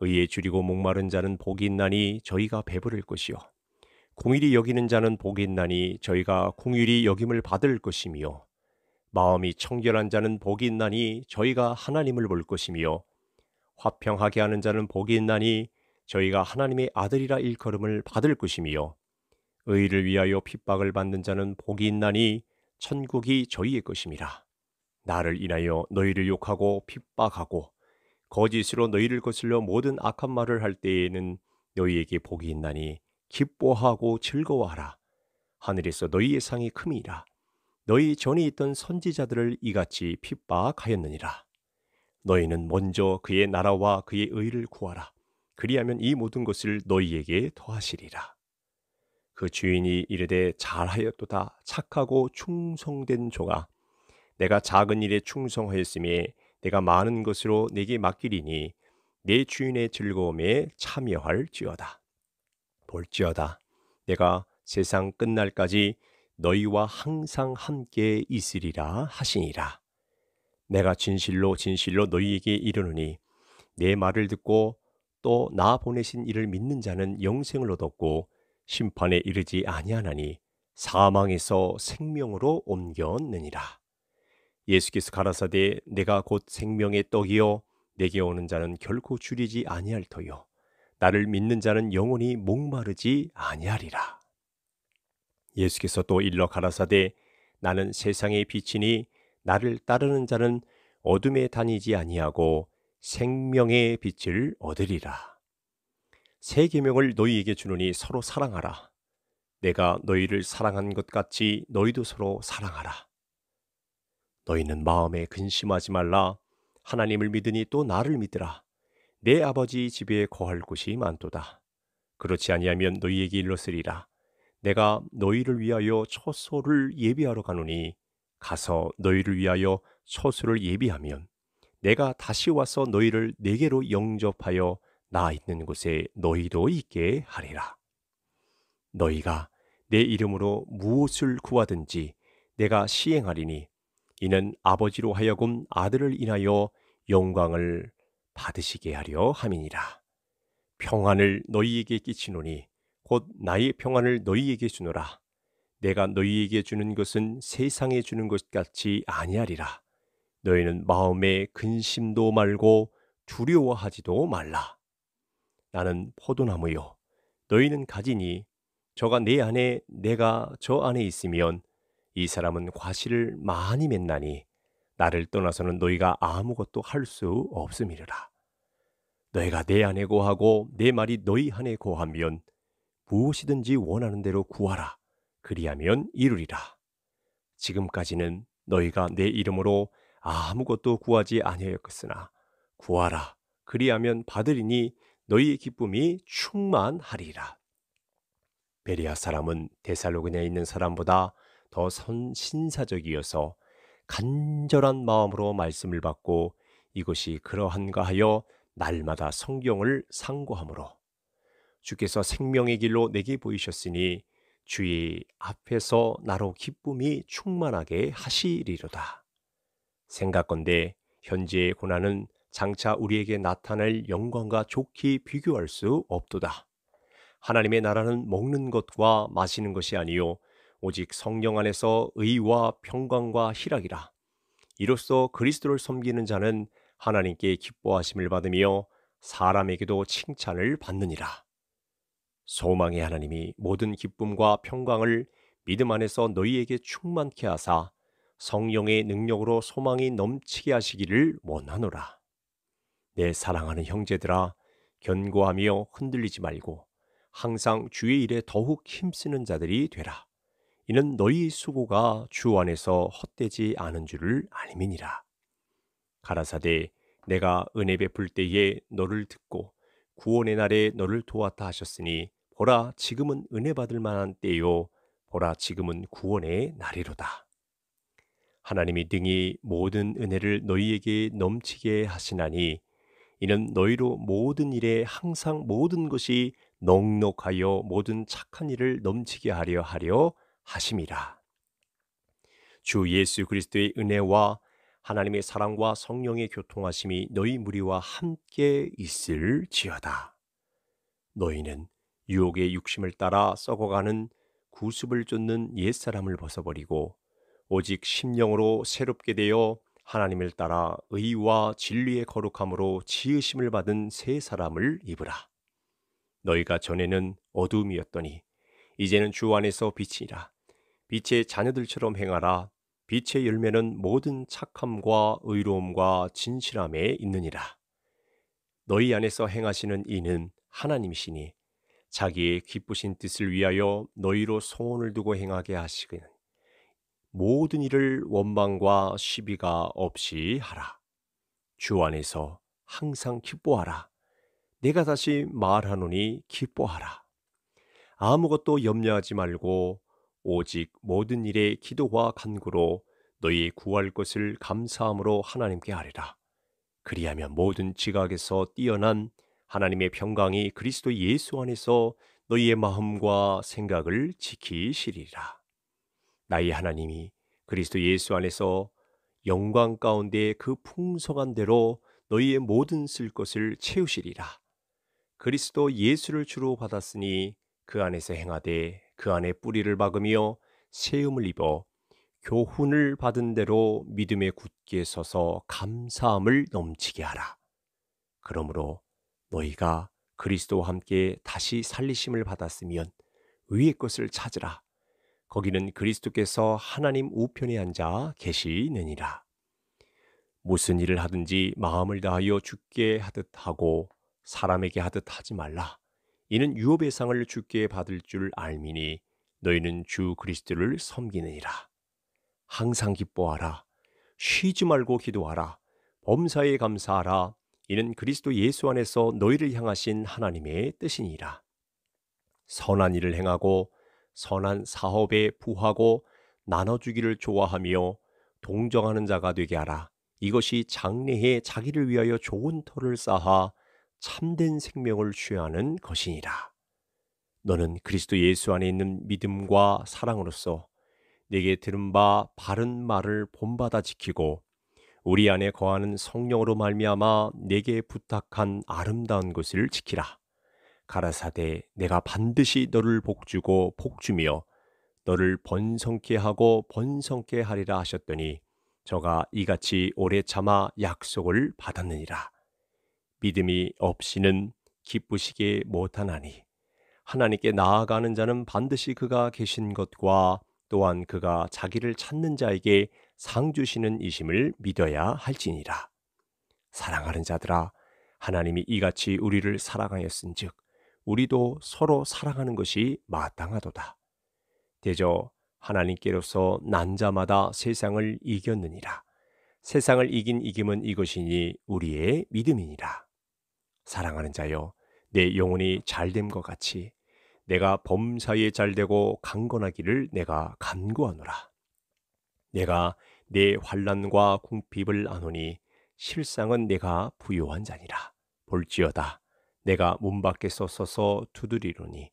의에 줄이고 목마른 자는 복이 있나니 저희가 배부를 것이요 공일이 여기는 자는 복이 있나니 저희가 공일이 여김을 받을 것이며 마음이 청결한 자는 복이 있나니 저희가 하나님을 볼 것이며 화평하게 하는 자는 복이 있나니 저희가 하나님의 아들이라 일컬음을 받을 것이며 의를 위하여 핍박을 받는 자는 복이 있나니 천국이 저희의 것임이라 나를 인하여 너희를 욕하고 핍박하고 거짓으로 너희를 거슬려 모든 악한 말을 할 때에는 너희에게 복이 있나니 기뻐하고 즐거워하라. 하늘에서 너희의 상이 큼이라. 너희 전에 있던 선지자들을 이같이 핍박하였느니라. 너희는 먼저 그의 나라와 그의 의를 구하라. 그리하면 이 모든 것을 너희에게 더하시리라. 그 주인이 이르되 잘하였도다 착하고 충성된 종아. 내가 작은 일에 충성하였음에 내가 많은 것으로 내게 맡기리니 내 주인의 즐거움에 참여할지어다. 볼지어다. 내가 세상 끝날까지 너희와 항상 함께 있으리라 하시니라. 내가 진실로 진실로 너희에게 이르노니 내 말을 듣고 또 나 보내신 이를 믿는 자는 영생을 얻었고 심판에 이르지 아니하나니 사망에서 생명으로 옮겼느니라. 예수께서 가라사대 내가 곧 생명의 떡이요 내게 오는 자는 결코 줄이지 아니할 터요 나를 믿는 자는 영원히 목마르지 아니하리라. 예수께서 또 일러 가라사대 나는 세상의 빛이니 나를 따르는 자는 어둠에 다니지 아니하고 생명의 빛을 얻으리라. 새 계명을 너희에게 주노니 서로 사랑하라. 내가 너희를 사랑한 것 같이 너희도 서로 사랑하라. 너희는 마음에 근심하지 말라. 하나님을 믿으니 또 나를 믿으라. 내 아버지 집에 거할 곳이 많도다. 그렇지 아니하면 너희에게 일렀으리라. 내가 너희를 위하여 처소를 예비하러 가노니 가서 너희를 위하여 처소를 예비하면 내가 다시 와서 너희를 내게로 영접하여 나 있는 곳에 너희도 있게 하리라. 너희가 내 이름으로 무엇을 구하든지 내가 시행하리니 이는 아버지로 하여금 아들을 인하여 영광을 받으시게 하려 함이니라. 평안을 너희에게 끼치노니 곧 나의 평안을 너희에게 주노라. 내가 너희에게 주는 것은 세상에 주는 것 같이 아니하리라. 너희는 마음에 근심도 말고 두려워하지도 말라. 나는 포도나무요. 너희는 가지니 저가 내 안에 내가 저 안에 있으면 이 사람은 과실을 많이 맺나니 나를 떠나서는 너희가 아무것도 할 수 없음이라 너희가 내 안에 고하고 내 말이 너희 안에 고하면 무엇이든지 원하는 대로 구하라. 그리하면 이루리라. 지금까지는 너희가 내 이름으로 아무것도 구하지 아니하였으나 구하라. 그리하면 받으리니 너희의 기쁨이 충만하리라. 베리아 사람은 데살로그냐에 있는 사람보다 더 선신사적이어서 간절한 마음으로 말씀을 받고 이것이 그러한가 하여 날마다 성경을 상고함으로 주께서 생명의 길로 내게 보이셨으니 주의 앞에서 나로 기쁨이 충만하게 하시리로다. 생각건대 현재의 고난은 장차 우리에게 나타날 영광과 좋게 비교할 수 없도다. 하나님의 나라는 먹는 것과 마시는 것이 아니요 오직 성령 안에서 의와 평강과 희락이라. 이로써 그리스도를 섬기는 자는 하나님께 기뻐하심을 받으며 사람에게도 칭찬을 받느니라. 소망의 하나님이 모든 기쁨과 평강을 믿음 안에서 너희에게 충만케 하사 성령의 능력으로 소망이 넘치게 하시기를 원하노라. 내 사랑하는 형제들아 견고하며 흔들리지 말고 항상 주의 일에 더욱 힘쓰는 자들이 되라. 이는 너희 수고가 주 안에서 헛되지 않은 줄을 알미니라. 가라사대 내가 은혜 베풀 때에 너를 듣고 구원의 날에 너를 도왔다 하셨으니 보라 지금은 은혜 받을 만한 때요 보라 지금은 구원의 날이로다. 하나님이 등이 모든 은혜를 너희에게 넘치게 하시나니 이는 너희로 모든 일에 항상 모든 것이 넉넉하여 모든 착한 일을 넘치게 하려 하려 하심이라. 주 예수 그리스도의 은혜와 하나님의 사랑과 성령의 교통하심이 너희 무리와 함께 있을지어다. 너희는 유혹의 육심을 따라 썩어가는 구습을 쫓는 옛사람을 벗어버리고 오직 심령으로 새롭게 되어 하나님을 따라 의와 진리의 거룩함으로 지으심을 받은 새 사람을 입으라. 너희가 전에는 어둠이었더니 이제는 주 안에서 빛이라. 빛의 자녀들처럼 행하라. 빛의 열매는 모든 착함과 의로움과 진실함에 있느니라. 너희 안에서 행하시는 이는 하나님이시니 자기의 기쁘신 뜻을 위하여 너희로 소원을 두고 행하게 하시는 모든 일을 원망과 시비가 없이 하라. 주 안에서 항상 기뻐하라. 내가 다시 말하노니 기뻐하라. 아무것도 염려하지 말고 오직 모든 일에 기도와 간구로 너희 구할 것을 감사함으로 하나님께 아뢰라. 그리하면 모든 지각에서 뛰어난 하나님의 평강이 그리스도 예수 안에서 너희의 마음과 생각을 지키시리라. 나의 하나님이 그리스도 예수 안에서 영광 가운데 그 풍성한 대로 너희의 모든 쓸 것을 채우시리라. 그리스도 예수를 주로 받았으니 그 안에서 행하되 그 안에 뿌리를 박으며 세움을 입어 교훈을 받은 대로 믿음에 굳게 서서 감사함을 넘치게 하라. 그러므로 너희가 그리스도와 함께 다시 살리심을 받았으면 위의 것을 찾으라. 거기는 그리스도께서 하나님 우편에 앉아 계시느니라. 무슨 일을 하든지 마음을 다하여 죽게 하듯 하고 사람에게 하듯 하지 말라. 이는 유업의 상을 주께 받을 줄 알미니 너희는 주 그리스도를 섬기느니라. 항상 기뻐하라. 쉬지 말고 기도하라. 범사에 감사하라. 이는 그리스도 예수 안에서 너희를 향하신 하나님의 뜻이니라. 선한 일을 행하고 선한 사업에 부하고 나눠주기를 좋아하며 동정하는 자가 되게 하라. 이것이 장래에 자기를 위하여 좋은 터를 쌓아 참된 생명을 취하는 것이니라. 너는 그리스도 예수 안에 있는 믿음과 사랑으로서 내게 들은 바 바른 말을 본받아 지키고 우리 안에 거하는 성령으로 말미암아 내게 부탁한 아름다운 것을 지키라. 가라사대 내가 반드시 너를 복주고 복주며 너를 번성케 하고 번성케 하리라 하셨더니 저가 이같이 오래 참아 약속을 받았느니라. 믿음이 없이는 기쁘시게 못하나니 하나님께 나아가는 자는 반드시 그가 계신 것과 또한 그가 자기를 찾는 자에게 상 주시는 이심을 믿어야 할지니라. 사랑하는 자들아 하나님이 이같이 우리를 사랑하였은즉 우리도 서로 사랑하는 것이 마땅하도다. 대저 하나님께로서 난자마다 세상을 이겼느니라. 세상을 이긴 이김은 이것이니 우리의 믿음이니라. 사랑하는 자여 내 영혼이 잘됨과 같이 내가 범사에 잘되고 강건하기를 내가 간구하노라. 내가 내 환란과 궁핍을 아노니 실상은 내가 부요한 자니라. 볼지어다 내가 문 밖에서 서서 두드리로니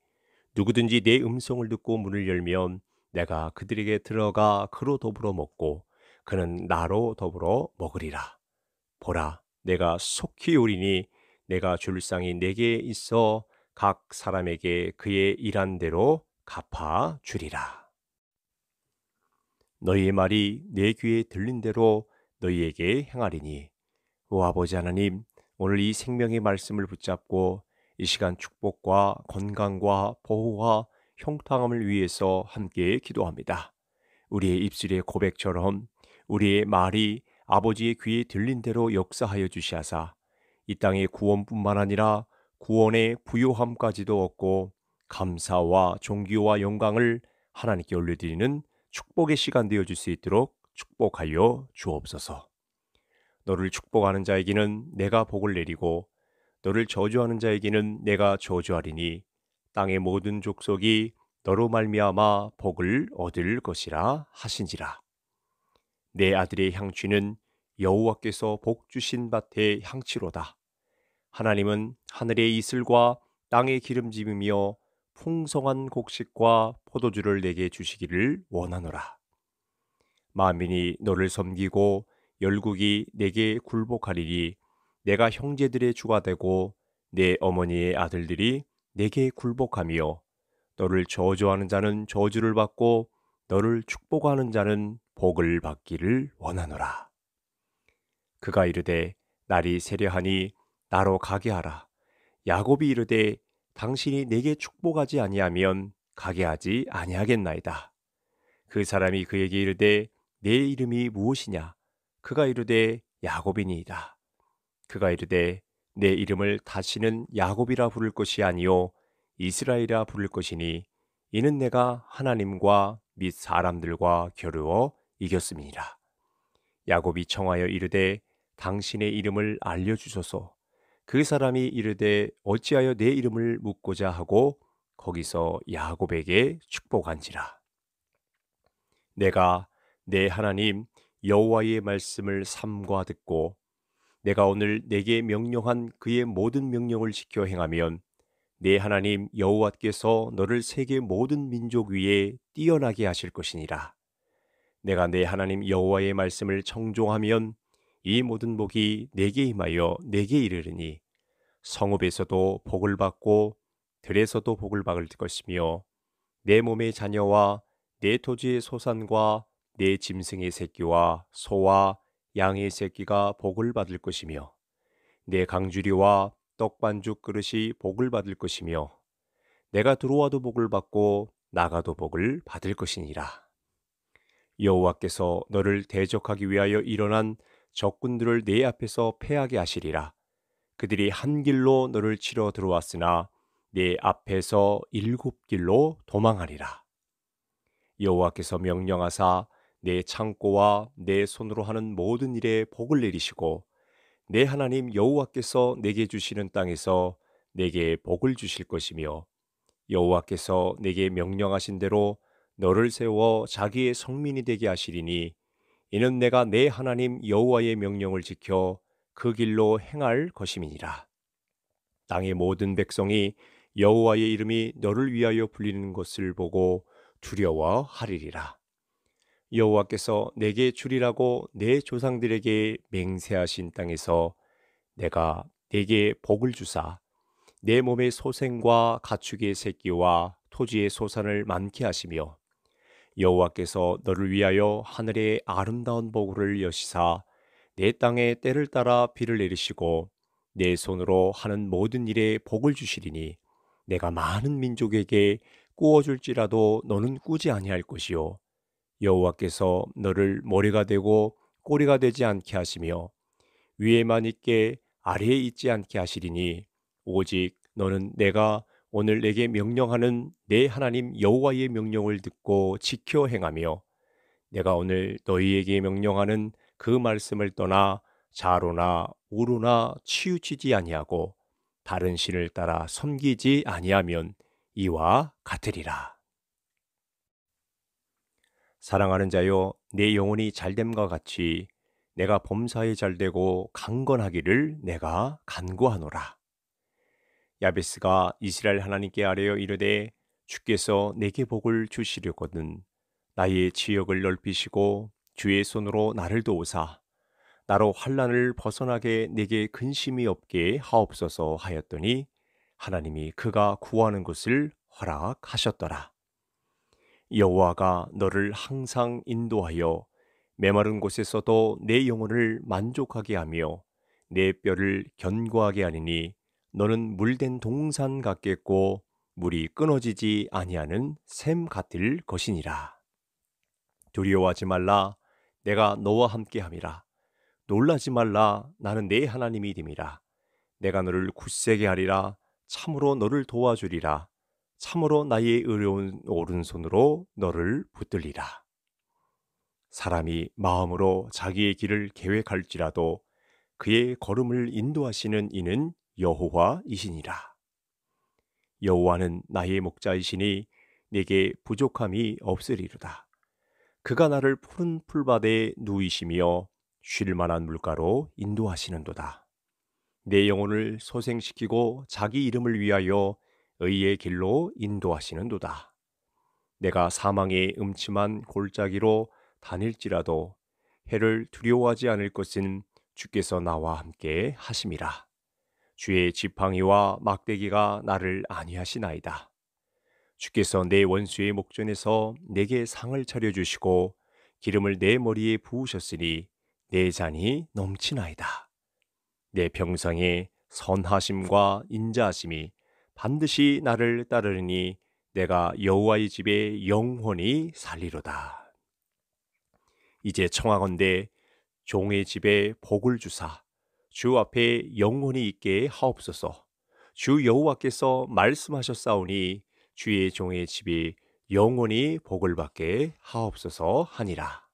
누구든지 내 음성을 듣고 문을 열면 내가 그들에게 들어가 그로 더불어 먹고 그는 나로 더불어 먹으리라. 보라 내가 속히 오리니 내가 줄 상이 내게 있어 각 사람에게 그의 일한 대로 갚아 주리라. 너희의 말이 내 귀에 들린 대로 너희에게 행하리니 오 아버지 하나님 오늘 이 생명의 말씀을 붙잡고 이 시간 축복과 건강과 보호와 형통함을 위해서 함께 기도합니다. 우리의 입술의 고백처럼 우리의 말이 아버지의 귀에 들린 대로 역사하여 주시하사 이 땅의 구원뿐만 아니라 구원의 부요함까지도 얻고 감사와 존귀와 영광을 하나님께 올려드리는 축복의 시간 되어줄 수 있도록 축복하여 주옵소서. 너를 축복하는 자에게는 내가 복을 내리고 너를 저주하는 자에게는 내가 저주하리니 땅의 모든 족속이 너로 말미암아 복을 얻을 것이라 하신지라. 내 아들의 향취는 여호와께서 복 주신 밭의 향치로다. 하나님은 하늘의 이슬과 땅의 기름짐이며 풍성한 곡식과 포도주를 내게 주시기를 원하노라. 만민이 너를 섬기고 열국이 내게 굴복하리니 내가 형제들의 주가 되고 내 어머니의 아들들이 내게 굴복하며 너를 저주하는 자는 저주를 받고 너를 축복하는 자는 복을 받기를 원하노라. 그가 이르되 날이 세려하니 나로 가게 하라. 야곱이 이르되 당신이 내게 축복하지 아니하면 가게 하지 아니하겠나이다. 그 사람이 그에게 이르되 내 이름이 무엇이냐? 그가 이르되 야곱이니이다. 그가 이르되 내 이름을 다시는 야곱이라 부를 것이 아니요 이스라엘이라 부를 것이니 이는 내가 하나님과 및 사람들과 겨루어 이겼음이니라. 야곱이 청하여 이르되 당신의 이름을 알려주소서. 그 사람이 이르되 어찌하여 내 이름을 묻고자 하고 거기서 야곱에게 축복한지라. 내가 내 하나님 여호와의 말씀을 삼과 듣고 내가 오늘 내게 명령한 그의 모든 명령을 지켜 행하면 내 하나님 여호와께서 너를 세계 모든 민족 위에 뛰어나게 하실 것이니라. 내가 내 하나님 여호와의 말씀을 청종하면 이 모든 복이 내게 임하여 내게 이르르니 성읍에서도 복을 받고 들에서도 복을 받을 것이며 내 몸의 자녀와 내 토지의 소산과 내 짐승의 새끼와 소와 양의 새끼가 복을 받을 것이며 내 강주리와 떡반죽 그릇이 복을 받을 것이며 내가 들어와도 복을 받고 나가도 복을 받을 것이니라 여호와께서 너를 대적하기 위하여 일어난 적군들을 내 앞에서 패하게 하시리라. 그들이 한 길로 너를 치러 들어왔으나 내 앞에서 일곱 길로 도망하리라. 여호와께서 명령하사 내 창고와 내 손으로 하는 모든 일에 복을 내리시고 내 하나님 여호와께서 내게 주시는 땅에서 내게 복을 주실 것이며 여호와께서 내게 명령하신 대로 너를 세워 자기의 성민이 되게 하시리니 이는 내가 내 하나님 여호와의 명령을 지켜 그 길로 행할 것임이니라. 땅의 모든 백성이 여호와의 이름이 너를 위하여 불리는 것을 보고 두려워하리리라. 여호와께서 내게 주리라고 내 조상들에게 맹세하신 땅에서 내가 내게 복을 주사 내 몸의 소생과 가축의 새끼와 토지의 소산을 많게 하시며 여호와께서 너를 위하여 하늘의 아름다운 보고를 여시사 내 땅에 때를 따라 비를 내리시고 내 손으로 하는 모든 일에 복을 주시리니 내가 많은 민족에게 꾸어줄지라도 너는 꾸지 아니할 것이요 여호와께서 너를 머리가 되고 꼬리가 되지 않게 하시며 위에만 있게 아래에 있지 않게 하시리니 오직 너는 내가 오늘 내게 명령하는 내 하나님 여호와의 명령을 듣고 지켜 행하며 내가 오늘 너희에게 명령하는 그 말씀을 떠나 자로나 우로나 치우치지 아니하고 다른 신을 따라 섬기지 아니하면 이와 같으리라. 사랑하는 자여 내 영혼이 잘됨과 같이 내가 범사에 잘되고 강건하기를 내가 간구하노라. 야베스가 이스라엘 하나님께 아뢰어 이르되 주께서 내게 복을 주시려거든 나의 지역을 넓히시고 주의 손으로 나를 도우사 나로 환란을 벗어나게 내게 근심이 없게 하옵소서 하였더니 하나님이 그가 구하는 것을 허락하셨더라. 여호와가 너를 항상 인도하여 메마른 곳에서도 내 영혼을 만족하게 하며 내 뼈를 견고하게 하니니 너는 물된 동산 같겠고 물이 끊어지지 아니하는 샘 같을 것이니라. 두려워하지 말라 내가 너와 함께 함이라. 놀라지 말라 나는 내 하나님이 됨이라. 내가 너를 굳세게 하리라 참으로 너를 도와주리라. 참으로 나의 의로운 오른손으로 너를 붙들리라. 사람이 마음으로 자기의 길을 계획할지라도 그의 걸음을 인도하시는 이는 여호와이시니라. 여호와는 나의 목자이시니 내게 부족함이 없으리로다. 그가 나를 푸른 풀밭에 누이시며 쉴 만한 물가로 인도하시는도다. 내 영혼을 소생시키고 자기 이름을 위하여 의의 길로 인도하시는도다. 내가 사망의 음침한 골짜기로 다닐지라도 해를 두려워하지 않을 것은 주께서 나와 함께 하심이라. 주의 지팡이와 막대기가 나를 안위하시나이다. 주께서 내 원수의 목전에서 내게 상을 차려 주시고 기름을 내 머리에 부으셨으니 내 잔이 넘치나이다. 내 병상에 선하심과 인자하심이 반드시 나를 따르니 내가 여호와의 집에 영원히 살리로다. 이제 청하건대 종의 집에 복을 주사 주 앞에 영혼이 있게 하옵소서. 주 여호와께서 말씀하셨사오니 주의 종의 집이 영원히 복을 받게 하옵소서 하니라.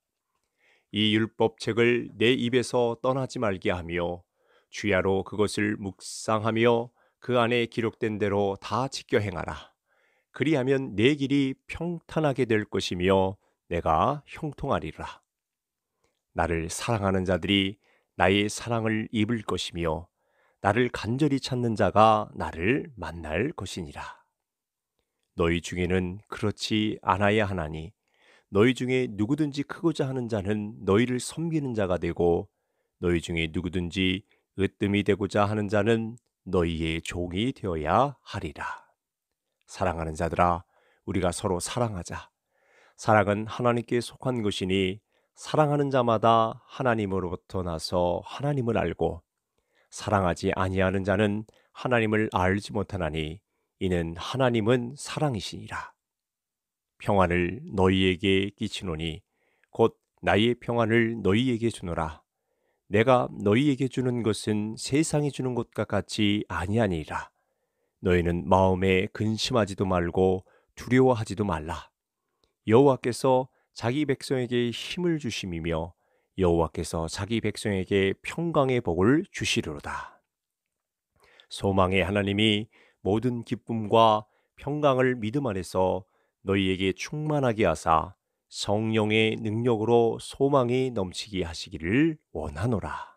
이 율법책을 내 입에서 떠나지 말게 하며 주야로 그것을 묵상하며 그 안에 기록된 대로 다 지켜 행하라. 그리하면 내 길이 평탄하게 될 것이며 내가 형통하리라. 나를 사랑하는 자들이 나의 사랑을 입을 것이며 나를 간절히 찾는 자가 나를 만날 것이니라. 너희 중에는 그렇지 않아야 하나니 너희 중에 누구든지 크고자 하는 자는 너희를 섬기는 자가 되고 너희 중에 누구든지 으뜸이 되고자 하는 자는 너희의 종이 되어야 하리라. 사랑하는 자들아 우리가 서로 사랑하자. 사랑은 하나님께 속한 것이니 사랑하는 자마다 하나님으로부터 나서 하나님을 알고 사랑하지 아니하는 자는 하나님을 알지 못하나니 이는 하나님은 사랑이시니라. 평안을 너희에게 끼치노니 곧 나의 평안을 너희에게 주노라. 내가 너희에게 주는 것은 세상이 주는 것과 같이 아니하니라. 너희는 마음에 근심하지도 말고 두려워하지도 말라. 여호와께서 자기 백성에게 힘을 주심이며 여호와께서 자기 백성에게 평강의 복을 주시리로다. 소망의 하나님이 모든 기쁨과 평강을 믿음 안에서 너희에게 충만하게 하사 성령의 능력으로 소망이 넘치게 하시기를 원하노라.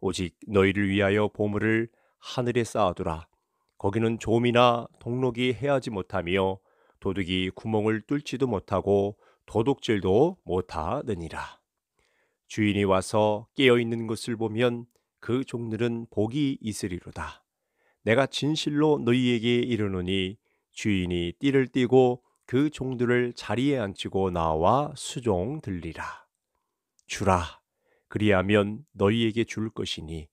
오직 너희를 위하여 보물을 하늘에 쌓아두라. 거기는 조미나 동록이 해하지 못하며 도둑이 구멍을 뚫지도 못하고 도둑질도 못하느니라. 주인이 와서 깨어 있는 것을 보면 그 종들은 복이 있으리로다. 내가 진실로 너희에게 이르노니 주인이 띠를 띠고 그 종들을 자리에 앉히고 나와 수종 들리라. 주라. 그리하면 너희에게 줄 것이니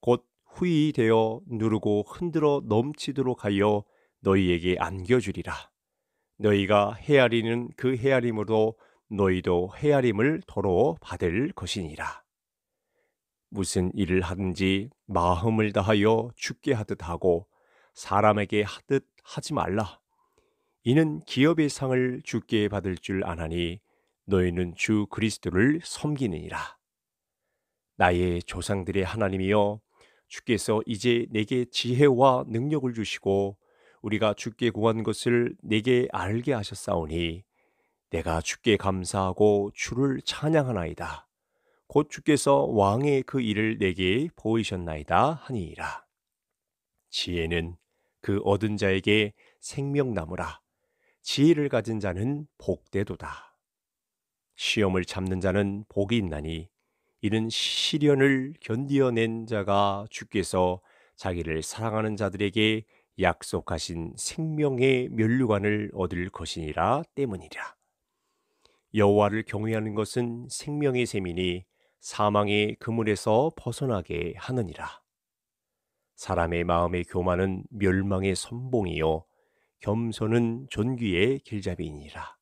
곧 후이 되어 누르고 흔들어 넘치도록 하여 너희에게 안겨주리라. 너희가 헤아리는 그 헤아림으로 너희도 헤아림을 도로 받을 것이니라. 무슨 일을 하든지 마음을 다하여 죽게 하듯 하고 사람에게 하듯 하지 말라. 이는 기업의 상을 죽게 받을 줄 아나니 너희는 주 그리스도를 섬기느니라. 나의 조상들의 하나님이여 주께서 이제 내게 지혜와 능력을 주시고 우리가 주께 구한 것을 내게 알게 하셨사오니 내가 주께 감사하고 주를 찬양하나이다. 곧 주께서 왕의 그 일을 내게 보이셨나이다 하니이라. 지혜는 그 얻은 자에게 생명나무라. 지혜를 가진 자는 복되도다. 시험을 참는 자는 복이 있나니 이는 시련을 견디어낸 자가 주께서 자기를 사랑하는 자들에게 약속하신 생명의 면류관을 얻을 것이니라 때문이라. 여호와를 경외하는 것은 생명의 셈이 사망의 그물에서 벗어나게 하느니라. 사람의 마음의 교만은 멸망의 선봉이요 겸손은 존귀의 길잡이니라.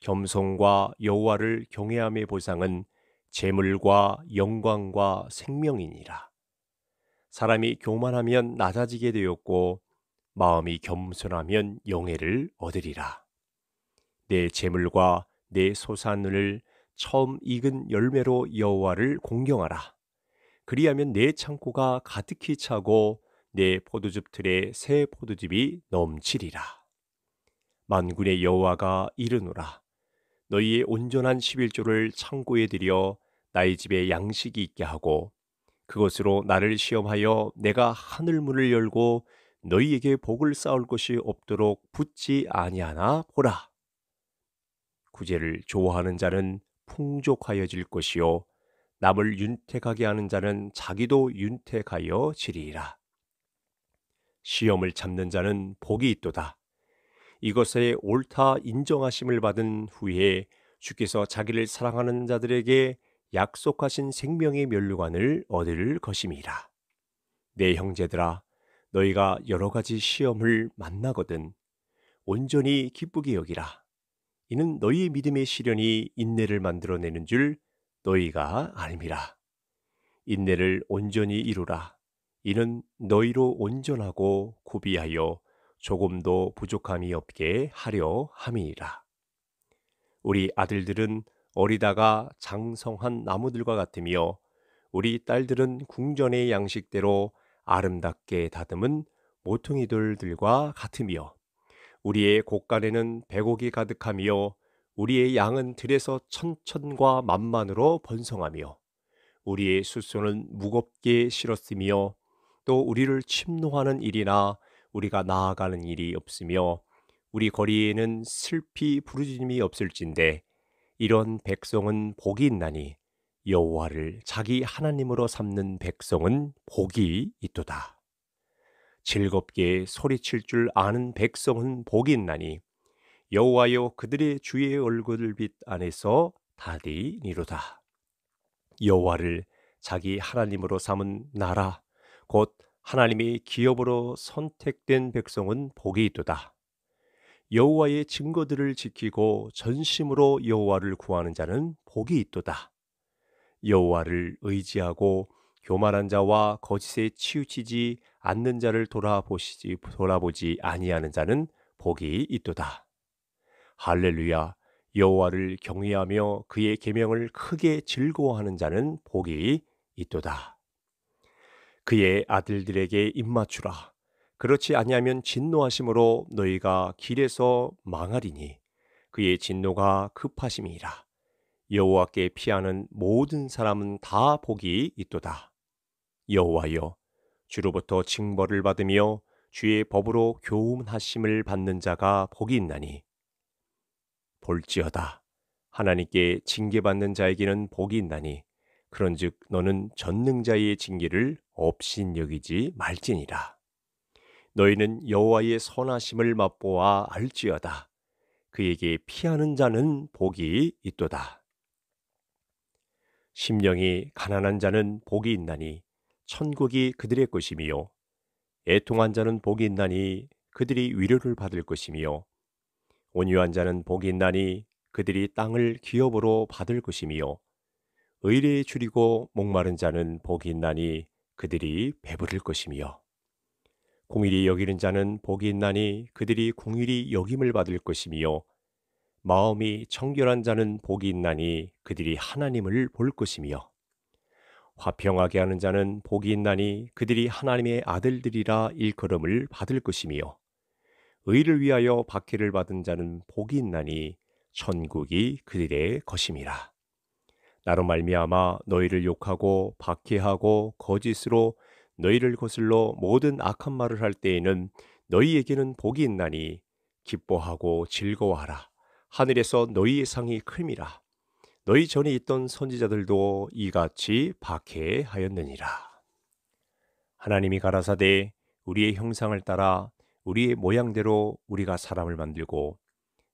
겸손과 여호와를 경외함의 보상은 재물과 영광과 생명이니라. 사람이 교만하면 낮아지게 되었고 마음이 겸손하면 영예를 얻으리라. 내 재물과 내 소산을 처음 익은 열매로 여호와를 공경하라. 그리하면 내 창고가 가득히 차고 내 포도즙 틀에 새 포도즙이 넘치리라. 만군의 여호와가 이르노라. 너희의 온전한 11조를 창고에 들여 나의 집에 양식이 있게 하고 그것으로 나를 시험하여 내가 하늘문을 열고 너희에게 복을 쌓을 것이 없도록 붙지 아니하나 보라. 구제를 좋아하는 자는 풍족하여질 것이요 남을 윤택하게 하는 자는 자기도 윤택하여 지리라. 시험을 참는 자는 복이 있도다. 이것에 옳다 인정하심을 받은 후에 주께서 자기를 사랑하는 자들에게 약속하신 생명의 면류관을 얻을 것임이라. 내 형제들아 너희가 여러 가지 시험을 만나거든 온전히 기쁘게 여기라. 이는 너희의 믿음의 시련이 인내를 만들어내는 줄 너희가 알미라. 인내를 온전히 이루라. 이는 너희로 온전하고 구비하여 조금도 부족함이 없게 하려 함이니라. 우리 아들들은 어리다가 장성한 나무들과 같으며 우리 딸들은 궁전의 양식대로 아름답게 다듬은 모퉁이돌들과 같으며 우리의 곳간에는 백옥이 가득하며 우리의 양은 들에서 천천과 만만으로 번성하며 우리의 수소는 무겁게 실었으며 또 우리를 침노하는 일이나 우리가 나아가는 일이 없으며 우리 거리에는 슬피 부르짖음이 없을진데 이런 백성은 복이 있나니 여호와를 자기 하나님으로 삼는 백성은 복이 있도다. 즐겁게 소리칠 줄 아는 백성은 복이 있나니 여호와여 그들의 주의 얼굴빛 안에서 다리니로다. 여호와를 자기 하나님으로 삼은 나라 곧 하나님의 기업으로 선택된 백성은 복이 있도다. 여호와의 증거들을 지키고 전심으로 여호와를 구하는 자는 복이 있도다. 여호와를 의지하고 교만한 자와 거짓에 치우치지 않는 자를 돌아보시지 돌아보지 아니하는 자는 복이 있도다. 할렐루야. 여호와를 경외하며 그의 계명을 크게 즐거워하는 자는 복이 있도다. 그의 아들들에게 입맞추라. 그렇지 아니하면 진노하심으로 너희가 길에서 망하리니 그의 진노가 급하심이라. 여호와께 피하는 모든 사람은 다 복이 있도다. 여호와여 주로부터 징벌을 받으며 주의 법으로 교훈하심을 받는 자가 복이 있나니 볼지어다 하나님께 징계받는 자에게는 복이 있나니 그런즉 너는 전능자의 징계를 없인 여기지 말지니라 너희는 여호와의 선하심을 맛보아 알지어다 그에게 피하는 자는 복이 있도다 심령이 가난한 자는 복이 있나니 천국이 그들의 것이미요 애통한 자는 복이 있나니 그들이 위로를 받을 것이미요 온유한 자는 복이 있나니 그들이 땅을 기업으로 받을 것이미요 의뢰에 줄이고 목마른 자는 복이 있나니 그들이 배부를 것이미요 공일이 여기는 자는 복이 있나니 그들이 공일이 여김을 받을 것이미요 마음이 청결한 자는 복이 있나니 그들이 하나님을 볼 것이며 화평하게 하는 자는 복이 있나니 그들이 하나님의 아들들이라 일컬음을 받을 것이며 의를 위하여 박해를 받은 자는 복이 있나니 천국이 그들의 것임이라. 나로 말미암아 너희를 욕하고 박해하고 거짓으로 너희를 거슬러 모든 악한 말을 할 때에는 너희에게는 복이 있나니 기뻐하고 즐거워하라. 하늘에서 너희의 상이 큼이라 너희 전에 있던 선지자들도 이같이 박해하였느니라 하나님이 가라사대 우리의 형상을 따라 우리의 모양대로 우리가 사람을 만들고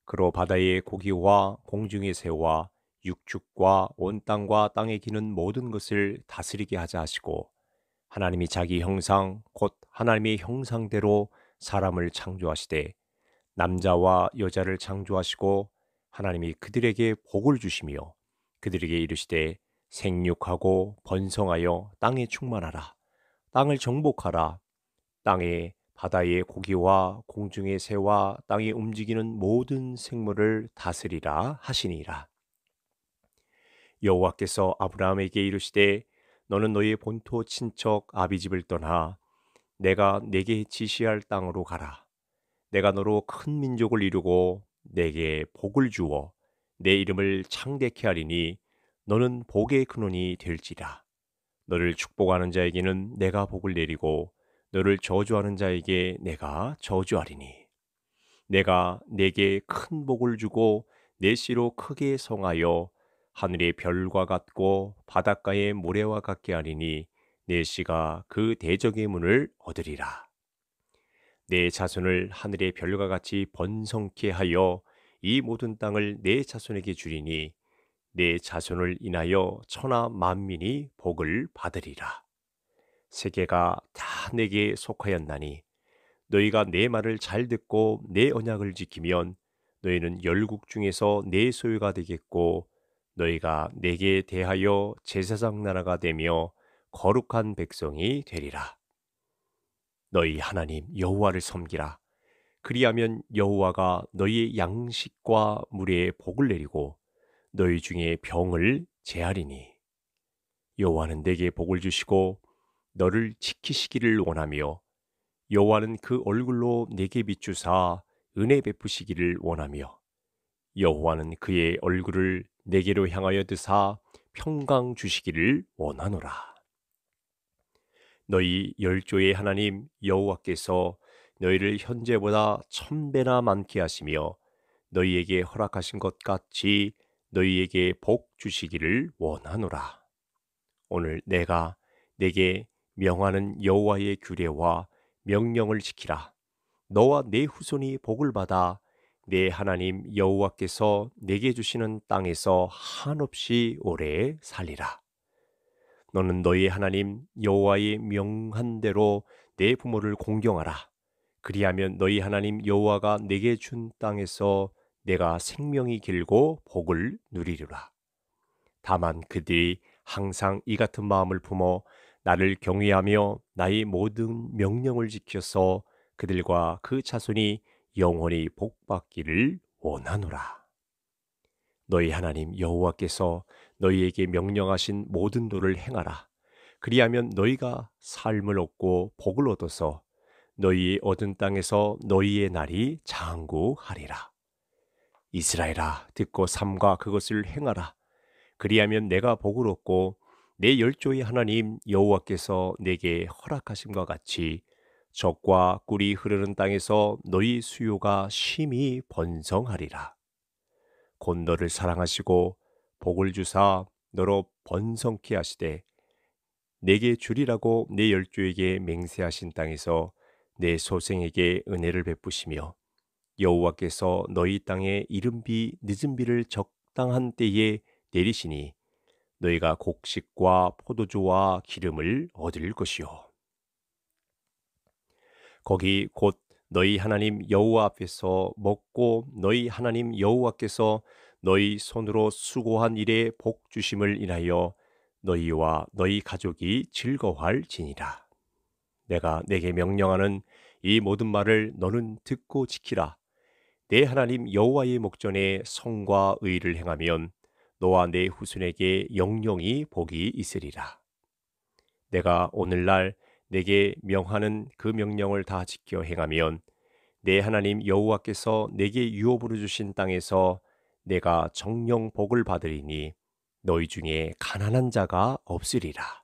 그로 바다의 고기와 공중의 새와 육축과 온 땅과 땅에 기는 모든 것을 다스리게 하자 하시고 하나님이 자기 형상 곧 하나님의 형상대로 사람을 창조하시되 남자와 여자를 창조하시고 하나님이 그들에게 복을 주시며 그들에게 이르시되 생육하고 번성하여 땅에 충만하라. 땅을 정복하라. 땅에 바다의 고기와 공중의 새와 땅에 움직이는 모든 생물을 다스리라 하시니라. 여호와께서 아브라함에게 이르시되 너는 너의 본토 친척 아비집을 떠나 내가 내게 지시할 땅으로 가라. 내가 너로 큰 민족을 이루고 내게 복을 주어 내 이름을 창대케 하리니 너는 복의 근원이 될지라. 너를 축복하는 자에게는 내가 복을 내리고 너를 저주하는 자에게 내가 저주하리니 내가 내게 큰 복을 주고 내 씨로 크게 성하여 하늘의 별과 같고 바닷가의 모래와 같게 하리니 내 씨가 그 대적의 문을 얻으리라. 내 자손을 하늘의 별과 같이 번성케 하여 이 모든 땅을 내 자손에게 주리니 내 자손을 인하여 천하 만민이 복을 받으리라. 세계가 다 내게 속하였나니 너희가 내 말을 잘 듣고 내 언약을 지키면 너희는 열국 중에서 내 소유가 되겠고 너희가 내게 대하여 제사장 나라가 되며 거룩한 백성이 되리라. 너희 하나님 여호와를 섬기라. 그리하면 여호와가 너희의 양식과 물에 복을 내리고 너희 중에 병을 재하리니 여호와는 내게 복을 주시고 너를 지키시기를 원하며 여호와는 그 얼굴로 내게 비추사 은혜 베푸시기를 원하며 여호와는 그의 얼굴을 내게로 향하여 드사 평강 주시기를 원하노라. 너희 열조의 하나님 여호와께서 너희를 현재보다 천배나 많게 하시며 너희에게 허락하신 것 같이 너희에게 복 주시기를 원하노라. 오늘 내가 내게 명하는 여호와의 규례와 명령을 지키라. 너와 내 후손이 복을 받아 내 하나님 여호와께서 내게 주시는 땅에서 한없이 오래 살리라. 너는 너희 하나님 여호와의 명한 대로 내 부모를 공경하라. 그리하면 너희 하나님 여호와가 내게 준 땅에서 내가 생명이 길고 복을 누리리라. 다만 그들이 항상 이 같은 마음을 품어 나를 경외하며 나의 모든 명령을 지켜서 그들과 그 자손이 영원히 복받기를 원하노라. 너희 하나님 여호와께서 너희에게 명령하신 모든 도를 행하라. 그리하면 너희가 삶을 얻고 복을 얻어서 너희 얻은 땅에서 너희의 날이 장구하리라. 이스라엘아, 듣고 삶과 그것을 행하라. 그리하면 내가 복을 얻고 내 열조의 하나님 여호와께서 내게 허락하심과 같이 적과 꿀이 흐르는 땅에서 너희 수요가 심히 번성하리라. 곧 너를 사랑하시고 복을 주사 너로 번성케 하시되 내게 주리라고 내 열조에게 맹세하신 땅에서 내 소생에게 은혜를 베푸시며 여호와께서 너희 땅에 이른비 늦은비를 적당한 때에 내리시니 너희가 곡식과 포도주와 기름을 얻을 것이요 거기 곧 너희 하나님 여호와 앞에서 먹고 너희 하나님 여호와께서 너희 손으로 수고한 일에 복 주심을 인하여 너희와 너희 가족이 즐거워할지니라. 내가 내게 명령하는 이 모든 말을 너는 듣고 지키라. 내 하나님 여호와의 목전에 성과 의를 행하면 너와 내 후손에게 영영이 복이 있으리라. 내가 오늘날 내게 명하는 그 명령을 다 지켜 행하면 내 하나님 여호와께서 내게 유업으로 주신 땅에서 내가 정령 복을 받으리니 너희 중에 가난한 자가 없으리라.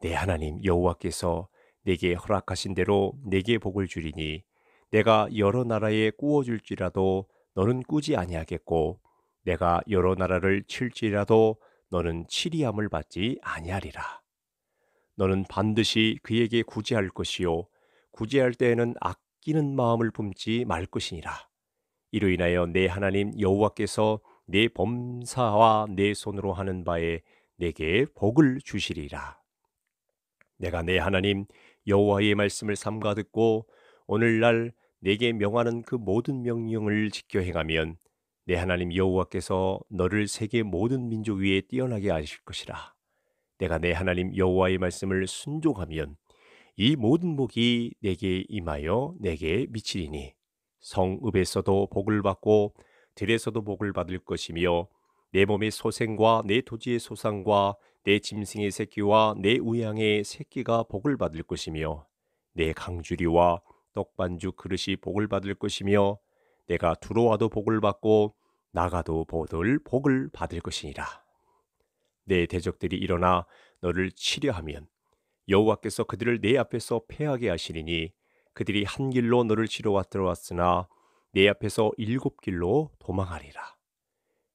내 하나님 여호와께서 내게 허락하신 대로 내게 복을 주리니 내가 여러 나라에 꾸어줄지라도 너는 꾸지 아니하겠고 내가 여러 나라를 칠지라도 너는 치리함을 받지 아니하리라. 너는 반드시 그에게 구제할 것이요 구제할 때에는 아끼는 마음을 품지 말 것이니라. 이로 인하여 내 하나님 여호와께서 내 범사와 내 손으로 하는 바에 내게 복을 주시리라. 내가 내 하나님 여호와의 말씀을 삼가 듣고 오늘날 내게 명하는 그 모든 명령을 지켜 행하면 내 하나님 여호와께서 너를 세계 모든 민족 위에 뛰어나게 하실 것이라. 내가 내 하나님 여호와의 말씀을 순종하면 이 모든 복이 내게 임하여 내게 미치리니 성읍에서도 복을 받고 들에서도 복을 받을 것이며 내 몸의 소생과 내 토지의 소상과 내 짐승의 새끼와 내 우양의 새끼가 복을 받을 것이며 내 강주리와 떡반죽 그릇이 복을 받을 것이며 내가 들어와도 복을 받고 나가도 보들 복을 받을 것이니라. 내 대적들이 일어나 너를 치려하면 여호와께서 그들을 내 앞에서 패하게 하시리니 그들이 한 길로 너를 치러 왔들어왔으나 내 앞에서 일곱 길로 도망하리라.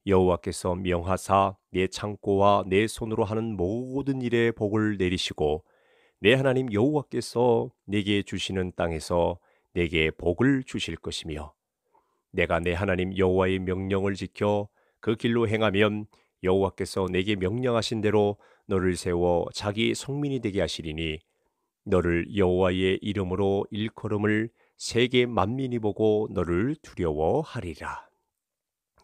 여호와께서 명하사 내 창고와 내 손으로 하는 모든 일에 복을 내리시고 내 하나님 여호와께서 내게 주시는 땅에서 내게 복을 주실 것이며 내가 내 하나님 여호와의 명령을 지켜 그 길로 행하면 여호와께서 내게 명령하신 대로 너를 세워 자기 성민이 되게 하시리니 너를 여호와의 이름으로 일컬음을 세계 만민이 보고 너를 두려워하리라.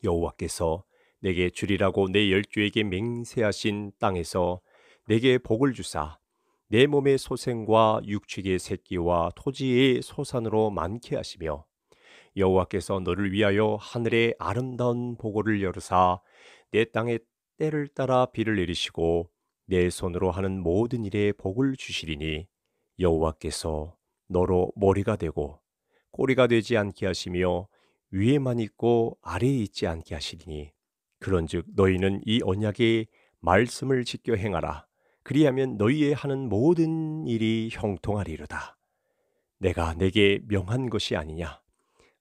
여호와께서 내게 주리라고 내 열주에게 맹세하신 땅에서 내게 복을 주사 내 몸의 소생과 육축의 새끼와 토지의 소산으로 많게 하시며 여호와께서 너를 위하여 하늘의 아름다운 보고를 열으사 내 땅에 때를 따라 비를 내리시고 내 손으로 하는 모든 일에 복을 주시리니 여호와께서 너로 머리가 되고 꼬리가 되지 않게 하시며 위에만 있고 아래에 있지 않게 하시리니 그런즉 너희는 이 언약의 말씀을 지켜 행하라 그리하면 너희의 하는 모든 일이 형통하리로다 내가 내게 명한 것이 아니냐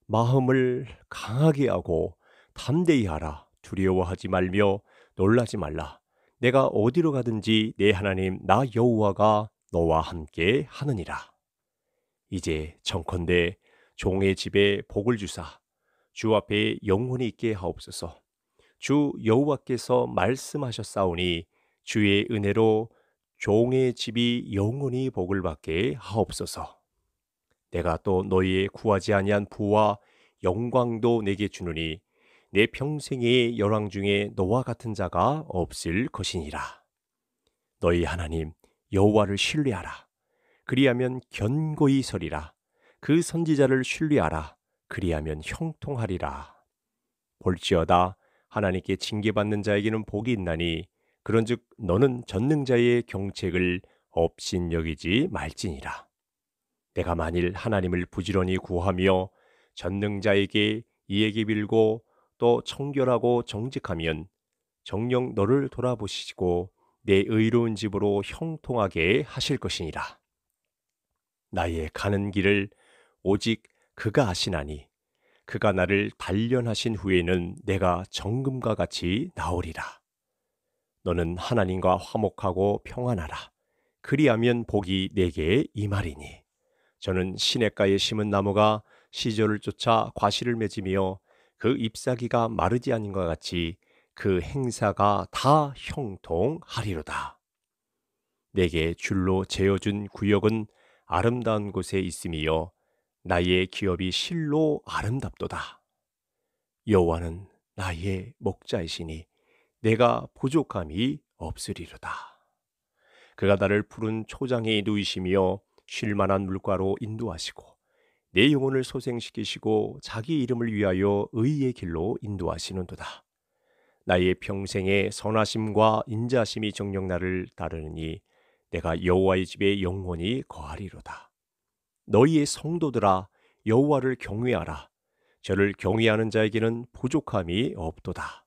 마음을 강하게 하고 담대히 하라 두려워하지 말며 놀라지 말라 내가 어디로 가든지 내 하나님 나 여호와가 너와 함께 하느니라. 이제 정컨대 종의 집에 복을 주사 주 앞에 영혼이 있게 하옵소서. 주 여호와께서 말씀하셨사오니 주의 은혜로 종의 집이 영원히 복을 받게 하옵소서. 내가 또 너희의 구하지 아니한 부와 영광도 내게 주느니 내 평생의 열왕 중에 너와 같은 자가 없을 것이니라. 너희 하나님 여호와를 신뢰하라. 그리하면 견고히 서리라. 그 선지자를 신뢰하라. 그리하면 형통하리라. 볼지어다 하나님께 징계받는 자에게는 복이 있나니 그런즉 너는 전능자의 경책을 업신여기지 말지니라. 내가 만일 하나님을 부지런히 구하며 전능자에게 이에게 빌고 또 청결하고 정직하면 정령 너를 돌아보시고 내 의로운 집으로 형통하게 하실 것이니라. 나의 가는 길을 오직 그가 아시나니 그가 나를 단련하신 후에는 내가 정금과 같이 나오리라. 너는 하나님과 화목하고 평안하라. 그리하면 복이 내게 임하리니. 저는 시냇가에 심은 나무가 시절을 쫓아 과실을 맺으며 그 잎사귀가 마르지 않은 것 같이 그 행사가 다 형통하리로다. 내게 줄로 재어준 구역은 아름다운 곳에 있음이요 나의 기업이 실로 아름답도다. 여호와는 나의 목자이시니 내가 부족함이 없으리로다. 그가 나를 푸른 초장에 누이시며 쉴만한 물가로 인도하시고 내 영혼을 소생시키시고 자기 이름을 위하여 의의 길로 인도하시는도다. 나의 평생에 선하심과 인자심이 정녕 나를 따르느니 내가 여호와의 집에 영원히 거하리로다. 너희의 성도들아 여호와를 경외하라. 저를 경외하는 자에게는 부족함이 없도다.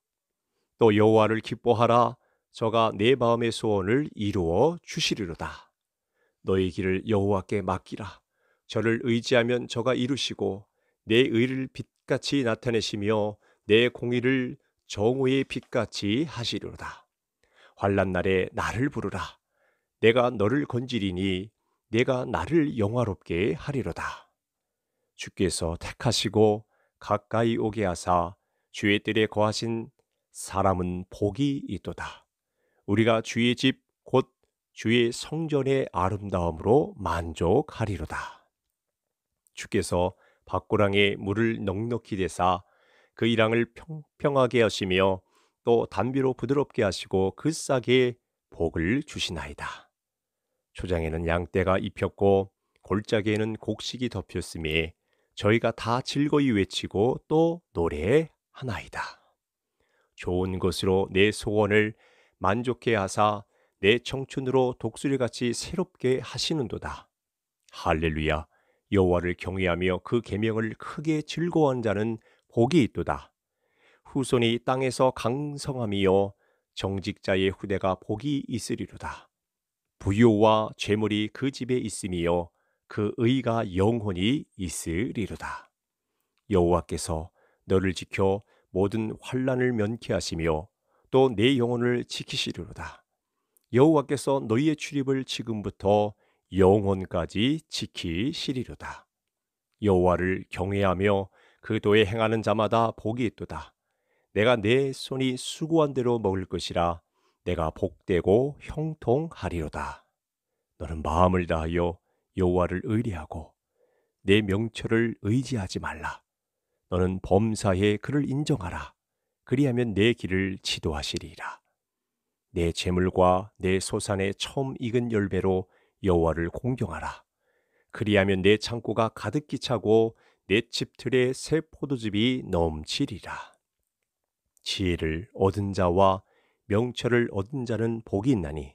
또 여호와를 기뻐하라. 저가 내 마음의 소원을 이루어 주시리로다. 너희 길을 여호와께 맡기라. 저를 의지하면 저가 이루시고 내 의를 빛같이 나타내시며 내 공의를 정오의 빛같이 하시리로다. 환란 날에 나를 부르라. 내가 너를 건지리니 내가 나를 영화롭게 하리로다. 주께서 택하시고 가까이 오게 하사 주의 뜰에 거하신 사람은 복이 있도다. 우리가 주의 집 곧 주의 성전의 아름다움으로 만족하리로다. 주께서 박고랑의 물을 넉넉히 대사 그일항을 평평하게 하시며 또 단비로 부드럽게 하시고 그 싹에 복을 주시나이다. 초장에는 양떼가 입혔고 골짜기에는 곡식이 덮였으니 저희가 다 즐거이 외치고 또 노래하나이다. 좋은 것으로 내 소원을 만족해 하사 내 청춘으로 독수리같이 새롭게 하시는도다. 할렐루야. 여호와를 경외하며 그 계명을 크게 즐거워한 자는 복이 있도다. 후손이 땅에서 강성함이요 정직자의 후대가 복이 있으리로다. 부요와 재물이 그 집에 있음이요 그 의가 영혼이 있으리로다. 여호와께서 너를 지켜 모든 환란을 면케하시며 또 내 영혼을 지키시리로다. 여호와께서 너희의 출입을 지금부터 영혼까지 지키시리로다. 여호와를 경외하며 그 도에 행하는 자마다 복이 있도다. 내가 내 손이 수고한 대로 먹을 것이라 내가 복되고 형통하리로다. 너는 마음을 다하여 여호와를 의뢰하고 내 명철을 의지하지 말라. 너는 범사에 그를 인정하라. 그리하면 내 길을 지도하시리라. 내 재물과 내 소산의 처음 익은 열매로 여호와를 공경하라. 그리하면 내 창고가 가득히 차고 내집틀의새 포도즙이 넘치리라. 지혜를 얻은 자와 명철을 얻은 자는 복이 있나니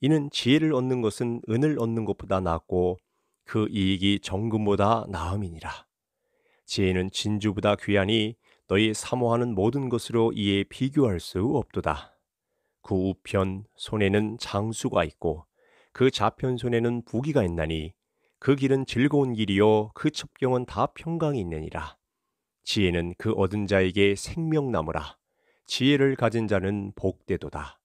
이는 지혜를 얻는 것은 은을 얻는 것보다 낫고 그 이익이 정금보다 나음이니라. 지혜는 진주보다 귀하니 너희 사모하는 모든 것으로 이에 비교할 수 없도다. 그 우편 손에는 장수가 있고 그 좌편 손에는 부기가 있나니 그 길은 즐거운 길이요 그 첩경은 다 평강이 있느니라. 지혜는 그 얻은 자에게 생명나무라. 지혜를 가진 자는 복되도다.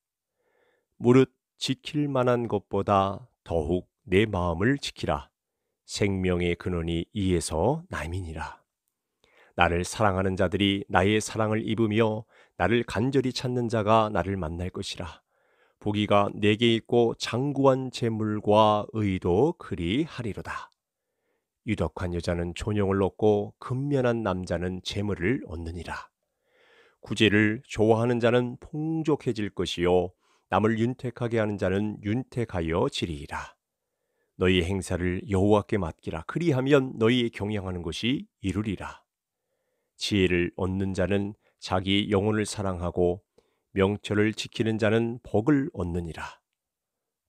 무릇 지킬 만한 것보다 더욱 내 마음을 지키라. 생명의 근원이 이에서 남이니라. 나를 사랑하는 자들이 나의 사랑을 입으며 나를 간절히 찾는 자가 나를 만날 것이라. 보기가 내게 있고 장구한 재물과 의도 그리 하리로다. 유덕한 여자는 존영을 얻고 근면한 남자는 재물을 얻느니라. 구제를 좋아하는 자는 풍족해질 것이요 남을 윤택하게 하는 자는 윤택하여 지리이라. 너희 행사를 여호와께 맡기라. 그리하면 너희 경향하는 것이 이루리라. 지혜를 얻는 자는 자기 영혼을 사랑하고 명철을 지키는 자는 복을 얻느니라.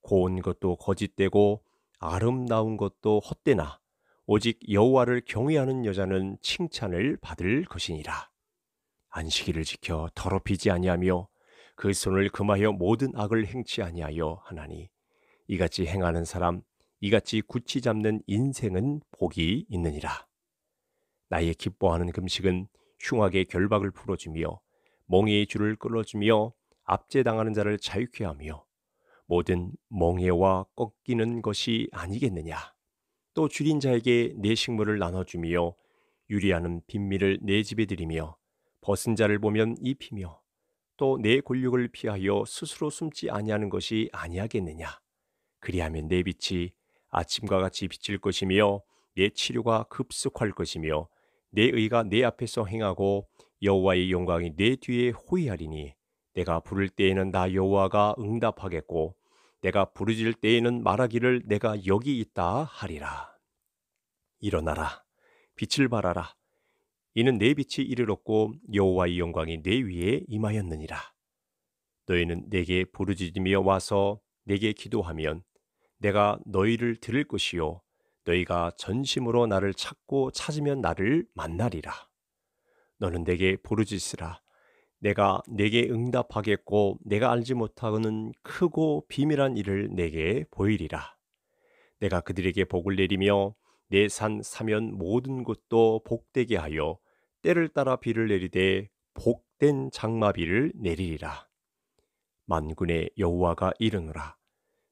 고운 것도 거짓되고 아름다운 것도 헛되나 오직 여호와를 경외하는 여자는 칭찬을 받을 것이니라. 안식일을 지켜 더럽히지 아니하며 그 손을 금하여 모든 악을 행치 아니하여 하나니 이같이 행하는 사람 이같이 굳이 잡는 인생은 복이 있느니라. 나의 기뻐하는 금식은 흉악의 결박을 풀어주며 멍에의 줄을 끌어주며 압제당하는 자를 자유케 하며 모든 멍해와 꺾이는 것이 아니겠느냐. 또 줄인 자에게 내 식물을 나눠주며 유리하는 빈미를 내 집에 들이며 벗은 자를 보면 입히며 또내 곤욕을 피하여 스스로 숨지 아니하는 것이 아니하겠느냐. 그리하면 내 빛이 아침과 같이 비칠 것이며 내 치료가 급속할 것이며 내 의가 내 앞에서 행하고 여호와의 영광이 내 뒤에 호위하리니 내가 부를 때에는 나 여호와가 응답하겠고 내가 부르질 때에는 말하기를 내가 여기 있다 하리라. 일어나라 빛을 발하라 이는 내 빛이 이르렀고 여호와의 영광이 내 위에 임하였느니라. 너희는 내게 부르짖으며 와서 내게 기도하면 내가 너희를 들을 것이요 너희가 전심으로 나를 찾고 찾으면 나를 만나리라. 너는 내게 부르짖으라. 내가 내게 응답하겠고 내가 알지 못하는 크고 비밀한 일을 내게 보이리라. 내가 그들에게 복을 내리며 내 산 사면 모든 곳도 복되게 하여 때를 따라 비를 내리되 복된 장마비를 내리리라. 만군의 여호와가 이르노라.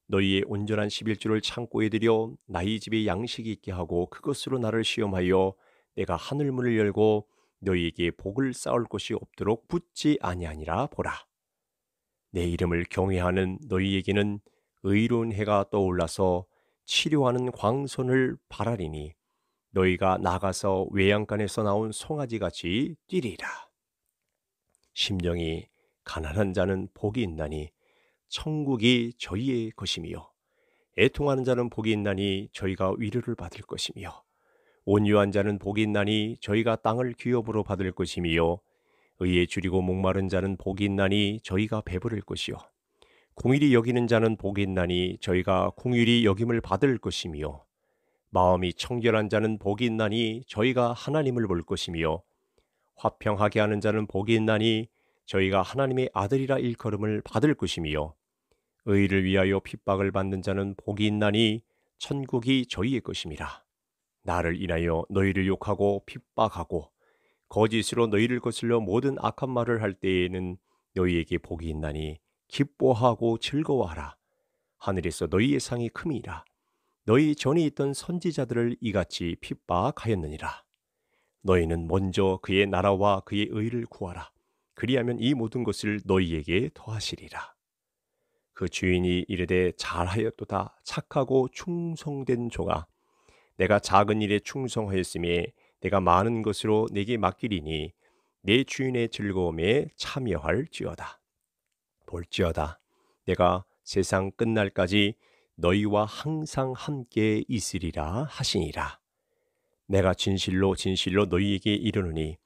너희의 온전한 십일주를 창고에 들여 나의 집에 양식이 있게 하고 그것으로 나를 시험하여 내가 하늘문을 열고 너희에게 복을 쌓을 곳이 없도록 붙지 아니하니라 보라. 내 이름을 경외하는 너희에게는 의로운 해가 떠올라서 치료하는 광선을 바라리니 너희가 나가서 외양간에서 나온 송아지같이 뛰리라. 심령이 가난한 자는 복이 있나니 천국이 저희의 것이며 애통하는 자는 복이 있나니 저희가 위로를 받을 것이며 온유한 자는 복이 있나니 저희가 땅을 기업으로 받을 것이며 의에 줄이고 목마른 자는 복이 있나니 저희가 배부를 것이요 공일이 여기는 자는 복이 있나니 저희가 공일이 여김을 받을 것이며 마음이 청결한 자는 복이 있나니 저희가 하나님을 볼 것이며 화평하게 하는 자는 복이 있나니 저희가 하나님의 아들이라 일컬음을 받을 것이며 의를 위하여 핍박을 받는 자는 복이 있나니 천국이 저희의 것임이라. 나를 인하여 너희를 욕하고 핍박하고 거짓으로 너희를 거슬러 모든 악한 말을 할 때에는 너희에게 복이 있나니 기뻐하고 즐거워하라. 하늘에서 너희의 상이 큼이라. 너희 전에 있던 선지자들을 이같이 핍박하였느니라. 너희는 먼저 그의 나라와 그의 의를 구하라. 그리하면 이 모든 것을 너희에게 더하시리라. 그 주인이 이르되 잘하였도다 착하고 충성된 종아 내가 작은 일에 충성하였음에 내가 많은 것으로 내게 맡기리니 내 주인의 즐거움에 참여할지어다. 볼지어다. 내가 세상 끝날까지 너희와 항상 함께 있으리라 하시니라. 내가 진실로 진실로 너희에게 이르노니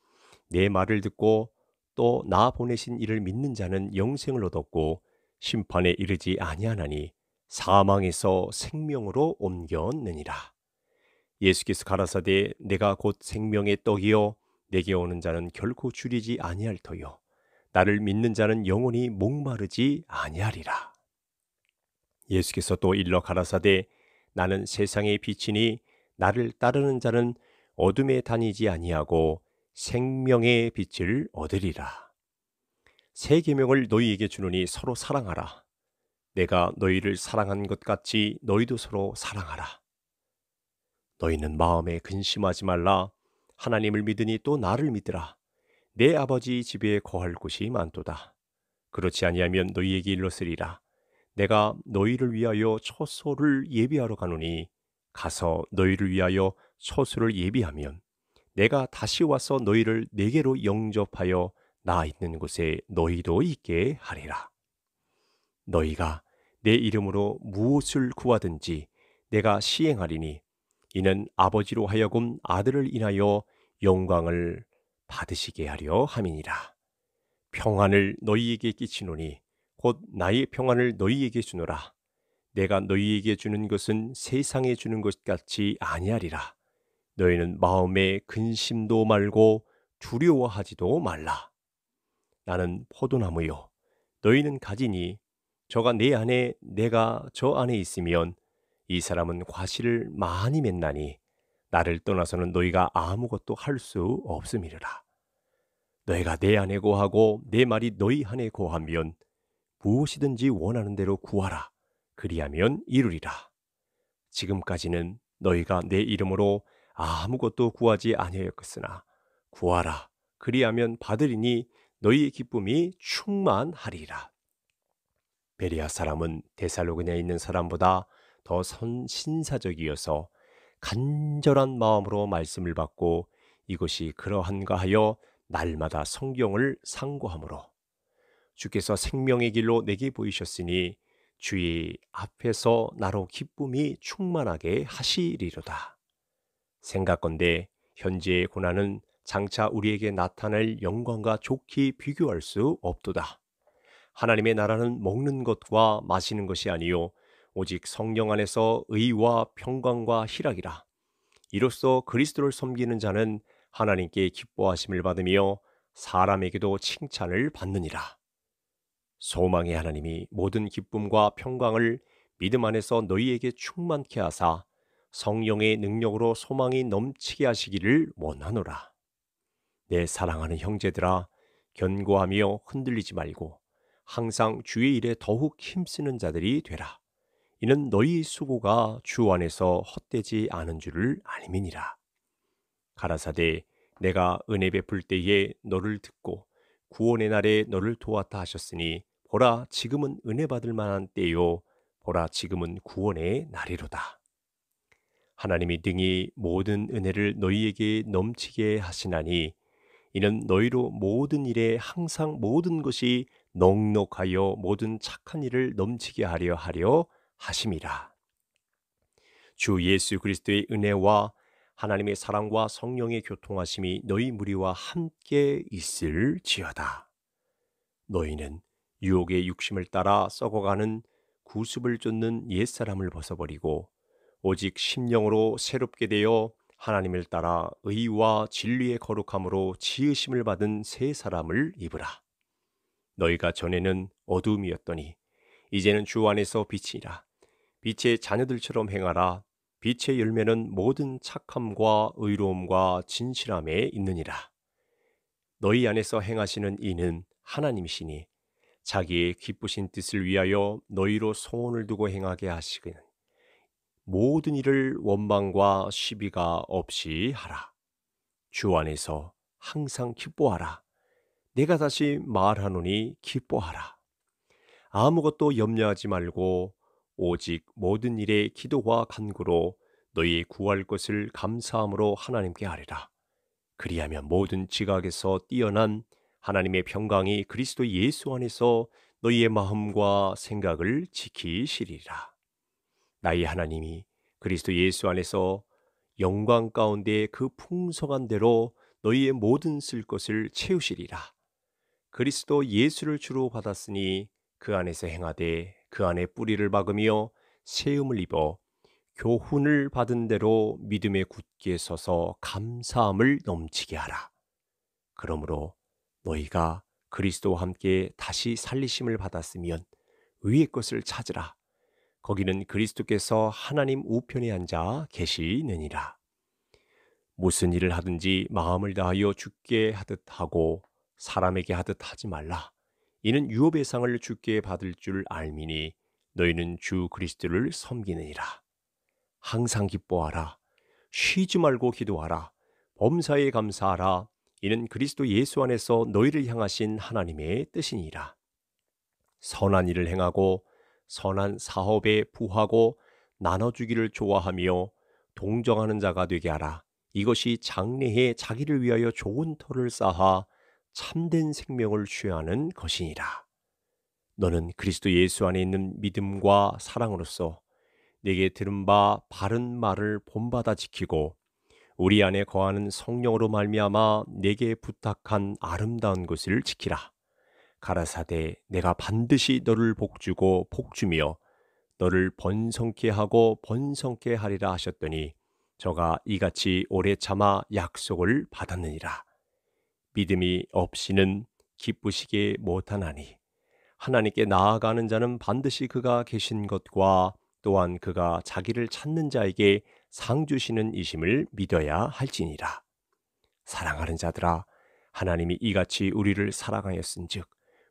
내 말을 듣고 또 나 보내신 이를 믿는 자는 영생을 얻었고 심판에 이르지 아니하나니 사망에서 생명으로 옮겼느니라. 예수께서 가라사대 내가 곧 생명의 떡이요 내게 오는 자는 결코 줄이지 아니할 터요 나를 믿는 자는 영원히 목마르지 아니하리라. 예수께서 또 일러 가라사대 나는 세상의 빛이니 나를 따르는 자는 어둠에 다니지 아니하고 생명의 빛을 얻으리라. 세 계명을 너희에게 주노니 서로 사랑하라. 내가 너희를 사랑한 것 같이 너희도 서로 사랑하라. 너희는 마음에 근심하지 말라. 하나님을 믿으니 또 나를 믿으라. 내 아버지 집에 거할 곳이 많도다. 그렇지 아니하면 너희에게 일러으리라 내가 너희를 위하여 초소를 예비하러 가노니 가서 너희를 위하여 초소를 예비하면 내가 다시 와서 너희를 내게로 영접하여 나 있는 곳에 너희도 있게 하리라. 너희가 내 이름으로 무엇을 구하든지 내가 시행하리니 이는 아버지로 하여금 아들을 인하여 영광을 받으시게 하려 함이니라. 평안을 너희에게 끼치노니 곧 나의 평안을 너희에게 주노라. 내가 너희에게 주는 것은 세상에 주는 것 같이 아니하리라. 너희는 마음에 근심도 말고 두려워하지도 말라. 나는 포도나무요. 너희는 가지니 저가 내 안에 내가 저 안에 있으면 이 사람은 과실을 많이 맺나니 나를 떠나서는 너희가 아무것도 할 수 없음이라 너희가 내 안에 고하고 내 말이 너희 안에 고하면 무엇이든지 원하는 대로 구하라. 그리하면 이루리라. 지금까지는 너희가 내 이름으로 아무것도 구하지 아니하였으나 구하라. 그리하면 받으리니 너희의 기쁨이 충만하리라. 베리아 사람은 데살로그냐에 있는 사람보다 더선 신사적이어서 간절한 마음으로 말씀을 받고 이것이 그러한가 하여 날마다 성경을 상고함으로 주께서 생명의 길로 내게 보이셨으니 주의 앞에서 나로 기쁨이 충만하게 하시리로다. 생각건대 현재의 고난은 장차 우리에게 나타날 영광과 좋게 비교할 수 없도다. 하나님의 나라는 먹는 것과 마시는 것이 아니요 오직 성령 안에서 의와 평강과 희락이라. 이로써 그리스도를 섬기는 자는 하나님께 기뻐하심을 받으며 사람에게도 칭찬을 받느니라. 소망의 하나님이 모든 기쁨과 평강을 믿음 안에서 너희에게 충만케 하사 성령의 능력으로 소망이 넘치게 하시기를 원하노라. 내 사랑하는 형제들아, 견고하며 흔들리지 말고 항상 주의 일에 더욱 힘쓰는 자들이 되라. 이는 너희 수고가 주 안에서 헛되지 않은 줄을 알미니라. 가라사대 내가 은혜 베풀 때에 너를 듣고 구원의 날에 너를 도왔다 하셨으니 보라 지금은 은혜 받을 만한 때요 보라 지금은 구원의 날이로다. 하나님이 등이 모든 은혜를 너희에게 넘치게 하시나니 이는 너희로 모든 일에 항상 모든 것이 넉넉하여 모든 착한 일을 넘치게 하려 하려 하심이라. 주 예수 그리스도의 은혜와 하나님의 사랑과 성령의 교통하심이 너희 무리와 함께 있을지어다. 너희는 유혹의 육심을 따라 썩어가는 구습을 쫓는 옛사람을 벗어버리고 오직 심령으로 새롭게 되어 하나님을 따라 의와 진리의 거룩함으로 지으심을 받은 새 사람을 입으라. 너희가 전에는 어둠이었더니 이제는 주 안에서 빛이라. 빛의 자녀들처럼 행하라. 빛의 열매는 모든 착함과 의로움과 진실함에 있느니라. 너희 안에서 행하시는 이는 하나님이시니 자기의 기쁘신 뜻을 위하여 너희로 소원을 두고 행하게 하시는 모든 일을 원망과 시비가 없이 하라. 주 안에서 항상 기뻐하라. 내가 다시 말하노니 기뻐하라. 아무것도 염려하지 말고 오직 모든 일에 기도와 간구로 너희 구할 것을 감사함으로 하나님께 아뢰라. 그리하면 모든 지각에서 뛰어난 하나님의 평강이 그리스도 예수 안에서 너희의 마음과 생각을 지키시리라. 나의 하나님이 그리스도 예수 안에서 영광 가운데 그 풍성한 대로 너희의 모든 쓸 것을 채우시리라. 그리스도 예수를 주로 받았으니 그 안에서 행하되 그 안에 뿌리를 박으며 세움을 입어 교훈을 받은 대로 믿음에 굳게 서서 감사함을 넘치게 하라. 그러므로 너희가 그리스도와 함께 다시 살리심을 받았으면 위의 것을 찾으라. 거기는 그리스도께서 하나님 우편에 앉아 계시느니라. 무슨 일을 하든지 마음을 다하여 죽게 하듯 하고 사람에게 하듯 하지 말라. 이는 유업의 상을 주께 받을 줄 알미니 너희는 주 그리스도를 섬기느니라. 항상 기뻐하라. 쉬지 말고 기도하라. 범사에 감사하라. 이는 그리스도 예수 안에서 너희를 향하신 하나님의 뜻이니라. 선한 일을 행하고 선한 사업에 부하고 나눠주기를 좋아하며 동정하는 자가 되게 하라. 이것이 장래에 자기를 위하여 좋은 터를 쌓아 참된 생명을 취하는 것이니라. 너는 그리스도 예수 안에 있는 믿음과 사랑으로서 내게 들은 바 바른 말을 본받아 지키고 우리 안에 거하는 성령으로 말미암아 내게 부탁한 아름다운 것을 지키라. 가라사대 내가 반드시 너를 복주고 복주며 너를 번성케 하고 번성케 하리라 하셨더니 저가 이같이 오래 참아 약속을 받았느니라. 믿음이 없이는 기쁘시게 못하나니 하나님께 나아가는 자는 반드시 그가 계신 것과 또한 그가 자기를 찾는 자에게 상 주시는 이심을 믿어야 할지니라. 사랑하는 자들아 하나님이 이같이 우리를 사랑하였은즉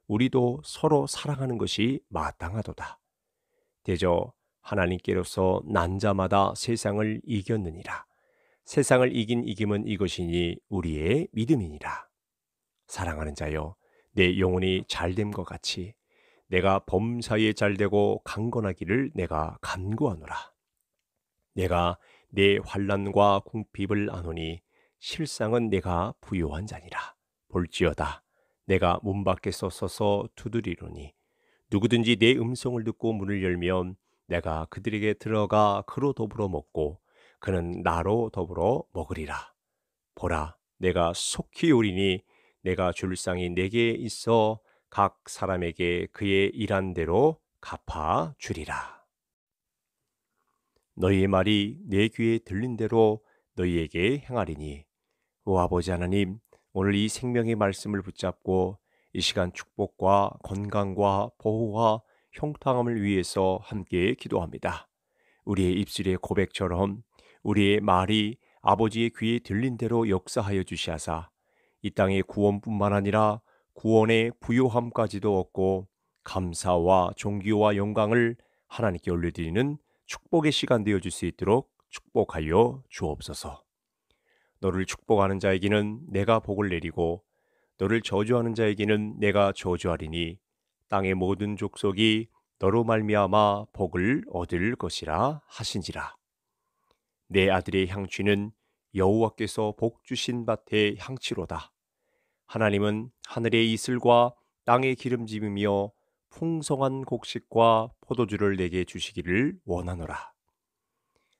우리도 서로 사랑하는 것이 마땅하도다. 대저 하나님께로서 난자마다 세상을 이겼느니라. 세상을 이긴 이김은 이것이니 우리의 믿음이니라. 사랑하는 자여, 내 영혼이 잘됨과 같이 내가 범사에 잘되고 강건하기를 내가 간구하노라. 내가 내 환란과 궁핍을 아노니 실상은 내가 부요한 자니라. 볼지어다. 내가 문 밖에서 서서 두드리노니 누구든지 내 음성을 듣고 문을 열면 내가 그들에게 들어가 그로 더불어 먹고 그는 나로 더불어 먹으리라. 보라, 내가 속히 오리니 내가 줄 상이 내게 있어 각 사람에게 그의 일한 대로 갚아 주리라. 너희의 말이 내 귀에 들린 대로 너희에게 행하리니 오 아버지 하나님 오늘 이 생명의 말씀을 붙잡고 이 시간 축복과 건강과 보호와 형통함을 위해서 함께 기도합니다. 우리의 입술의 고백처럼 우리의 말이 아버지의 귀에 들린 대로 역사하여 주시하사 이 땅의 구원뿐만 아니라 구원의 부요함까지도 얻고 감사와 존귀와 영광을 하나님께 올려드리는 축복의 시간 되어줄 수 있도록 축복하여 주옵소서. 너를 축복하는 자에게는 내가 복을 내리고 너를 저주하는 자에게는 내가 저주하리니 땅의 모든 족속이 너로 말미암아 복을 얻을 것이라 하신지라. 내 아들의 향취는 여호와께서 복 주신 밭의 향치로다. 하나님은 하늘의 이슬과 땅의 기름짐이며 풍성한 곡식과 포도주를 내게 주시기를 원하노라.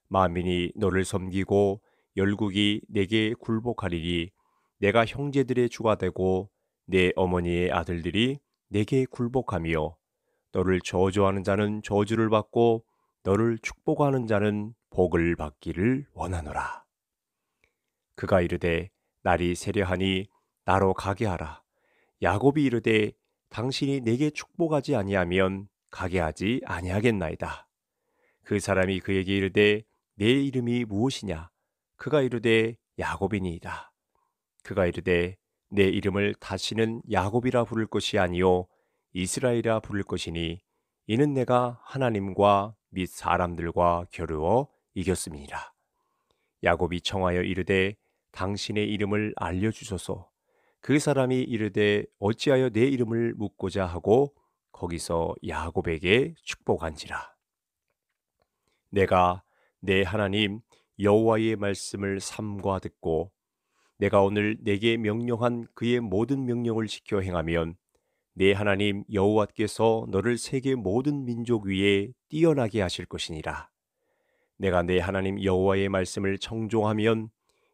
만민이 너를 섬기고 열국이 내게 굴복하리니 내가 형제들의 주가 되고 내 어머니의 아들들이 내게 굴복하며 너를 저주하는 자는 저주를 받고 너를 축복하는 자는 복을 받기를 원하노라. 그가 이르되 날이 세려하니 나로 가게 하라. 야곱이 이르되 당신이 내게 축복하지 아니하면 가게 하지 아니하겠나이다. 그 사람이 그에게 이르되 내 이름이 무엇이냐? 그가 이르되 야곱이니이다. 그가 이르되 내 이름을 다시는 야곱이라 부를 것이 아니요 이스라엘이라 부를 것이니 이는 내가 하나님과 및 사람들과 겨루어 이겼습니다. 야곱이 청하여 이르되 당신의 이름을 알려주소서. 그 사람이 이르되 어찌하여 내 이름을 묻고자 하고 거기서 야곱에게 축복한지라. 내가 내 하나님 여호와의 말씀을 삼과 듣고 내가 오늘 내게 명령한 그의 모든 명령을 지켜 행하면 내 하나님 여호와께서 너를 세계 모든 민족 위에 뛰어나게 하실 것이니라. 내가 내 하나님 여호와의 말씀을 청종하면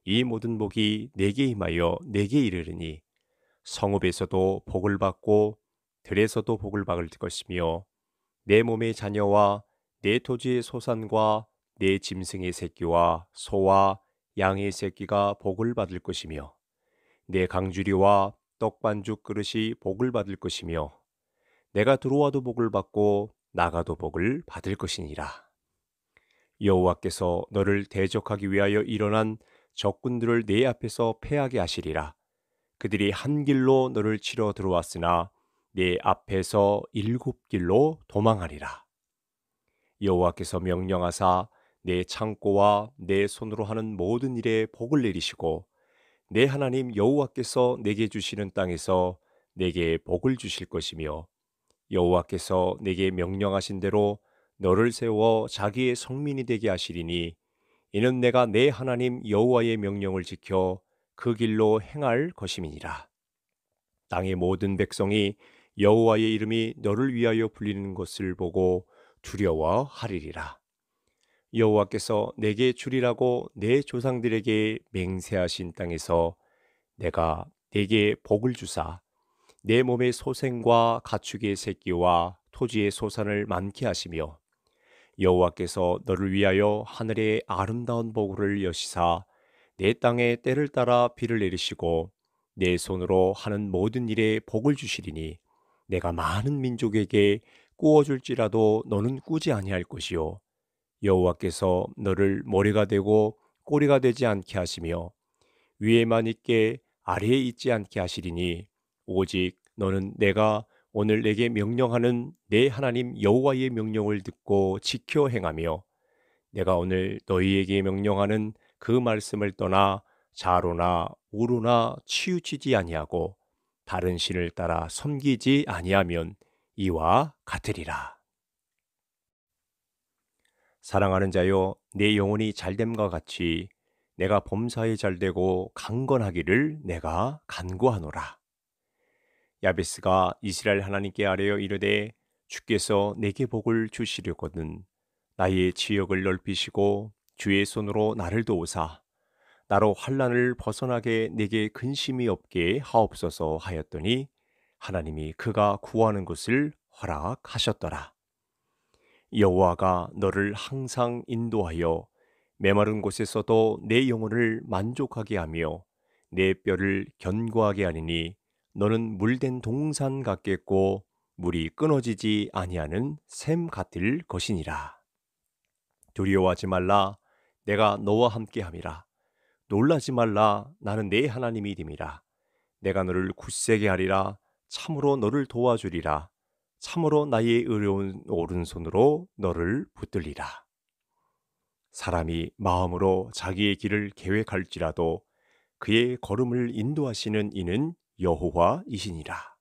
이 모든 복이 내게 임하여 내게 이르르니 성읍에서도 복을 받고 들에서도 복을 받을 것이며 내 몸의 자녀와 내 토지의 소산과 내 짐승의 새끼와 소와 양의 새끼가 복을 받을 것이며 내 강주리와 떡반죽 그릇이 복을 받을 것이며 내가 들어와도 복을 받고 나가도 복을 받을 것이니라. 여호와께서 너를 대적하기 위하여 일어난 적군들을 내 앞에서 패하게 하시리라. 그들이 한 길로 너를 치러 들어왔으나 내 앞에서 일곱 길로 도망하리라. 여호와께서 명령하사 내 창고와 내 손으로 하는 모든 일에 복을 내리시고 내 하나님 여호와께서 내게 주시는 땅에서 내게 복을 주실 것이며 여호와께서 내게 명령하신 대로 너를 세워 자기의 성민이 되게 하시리니 이는 내가 내 하나님 여호와의 명령을 지켜 그 길로 행할 것임이니라. 땅의 모든 백성이 여호와의 이름이 너를 위하여 불리는 것을 보고 두려워하리리라. 여호와께서 내게 주리라고 내 조상들에게 맹세하신 땅에서 내가 내게 복을 주사 내 몸의 소생과 가축의 새끼와 토지의 소산을 많게 하시며 여호와께서 너를 위하여 하늘의 아름다운 보고를 여시사 내 땅에 때를 따라 비를 내리시고 내 손으로 하는 모든 일에 복을 주시리니 내가 많은 민족에게 꾸어줄지라도 너는 꾸지 아니할 것이요 여호와께서 너를 머리가 되고 꼬리가 되지 않게 하시며 위에만 있게 아래에 있지 않게 하시리니 오직 너는 내가 오늘 내게 명령하는 내 하나님 여호와의 명령을 듣고 지켜 행하며 내가 오늘 너희에게 명령하는 그 말씀을 떠나 자로나 우로나 치우치지 아니하고 다른 신을 따라 섬기지 아니하면 이와 같으리라. 사랑하는 자여 내 영혼이 잘됨과 같이 내가 범사에 잘되고 강건하기를 내가 간구하노라. 야베스가 이스라엘 하나님께 아뢰어 이르되 주께서 내게 복을 주시려거든 나의 지역을 넓히시고 주의 손으로 나를 도우사 나로 환란을 벗어나게 내게 근심이 없게 하옵소서 하였더니 하나님이 그가 구하는 것을 허락하셨더라 여호와가 너를 항상 인도하여 메마른 곳에서도 내 영혼을 만족하게 하며 내 뼈를 견고하게 하니니 너는 물된 동산 같겠고 물이 끊어지지 아니하는 샘 같을 것이니라. 두려워하지 말라 내가 너와 함께 함이라. 놀라지 말라 나는 내 하나님이 됨이라. 내가 너를 굳세게 하리라 참으로 너를 도와주리라. 참으로 나의 의로운 오른손으로 너를 붙들리라. 사람이 마음으로 자기의 길을 계획할지라도 그의 걸음을 인도하시는 이는 여호와이시니라.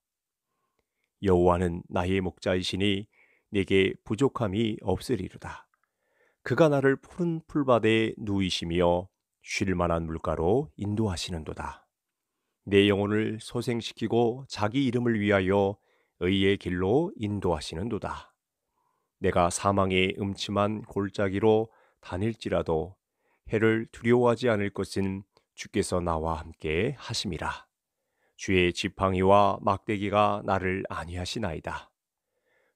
여호와는 나의 목자이시니 내게 부족함이 없으리로다. 그가 나를 푸른 풀밭에 누이시며 쉴 만한 물가로 인도하시는도다. 내 영혼을 소생시키고 자기 이름을 위하여 의의 길로 인도하시는도다. 내가 사망의 음침한 골짜기로 다닐지라도 해를 두려워하지 않을 것은 주께서 나와 함께 하심이라. 주의 지팡이와 막대기가 나를 안위하시나이다.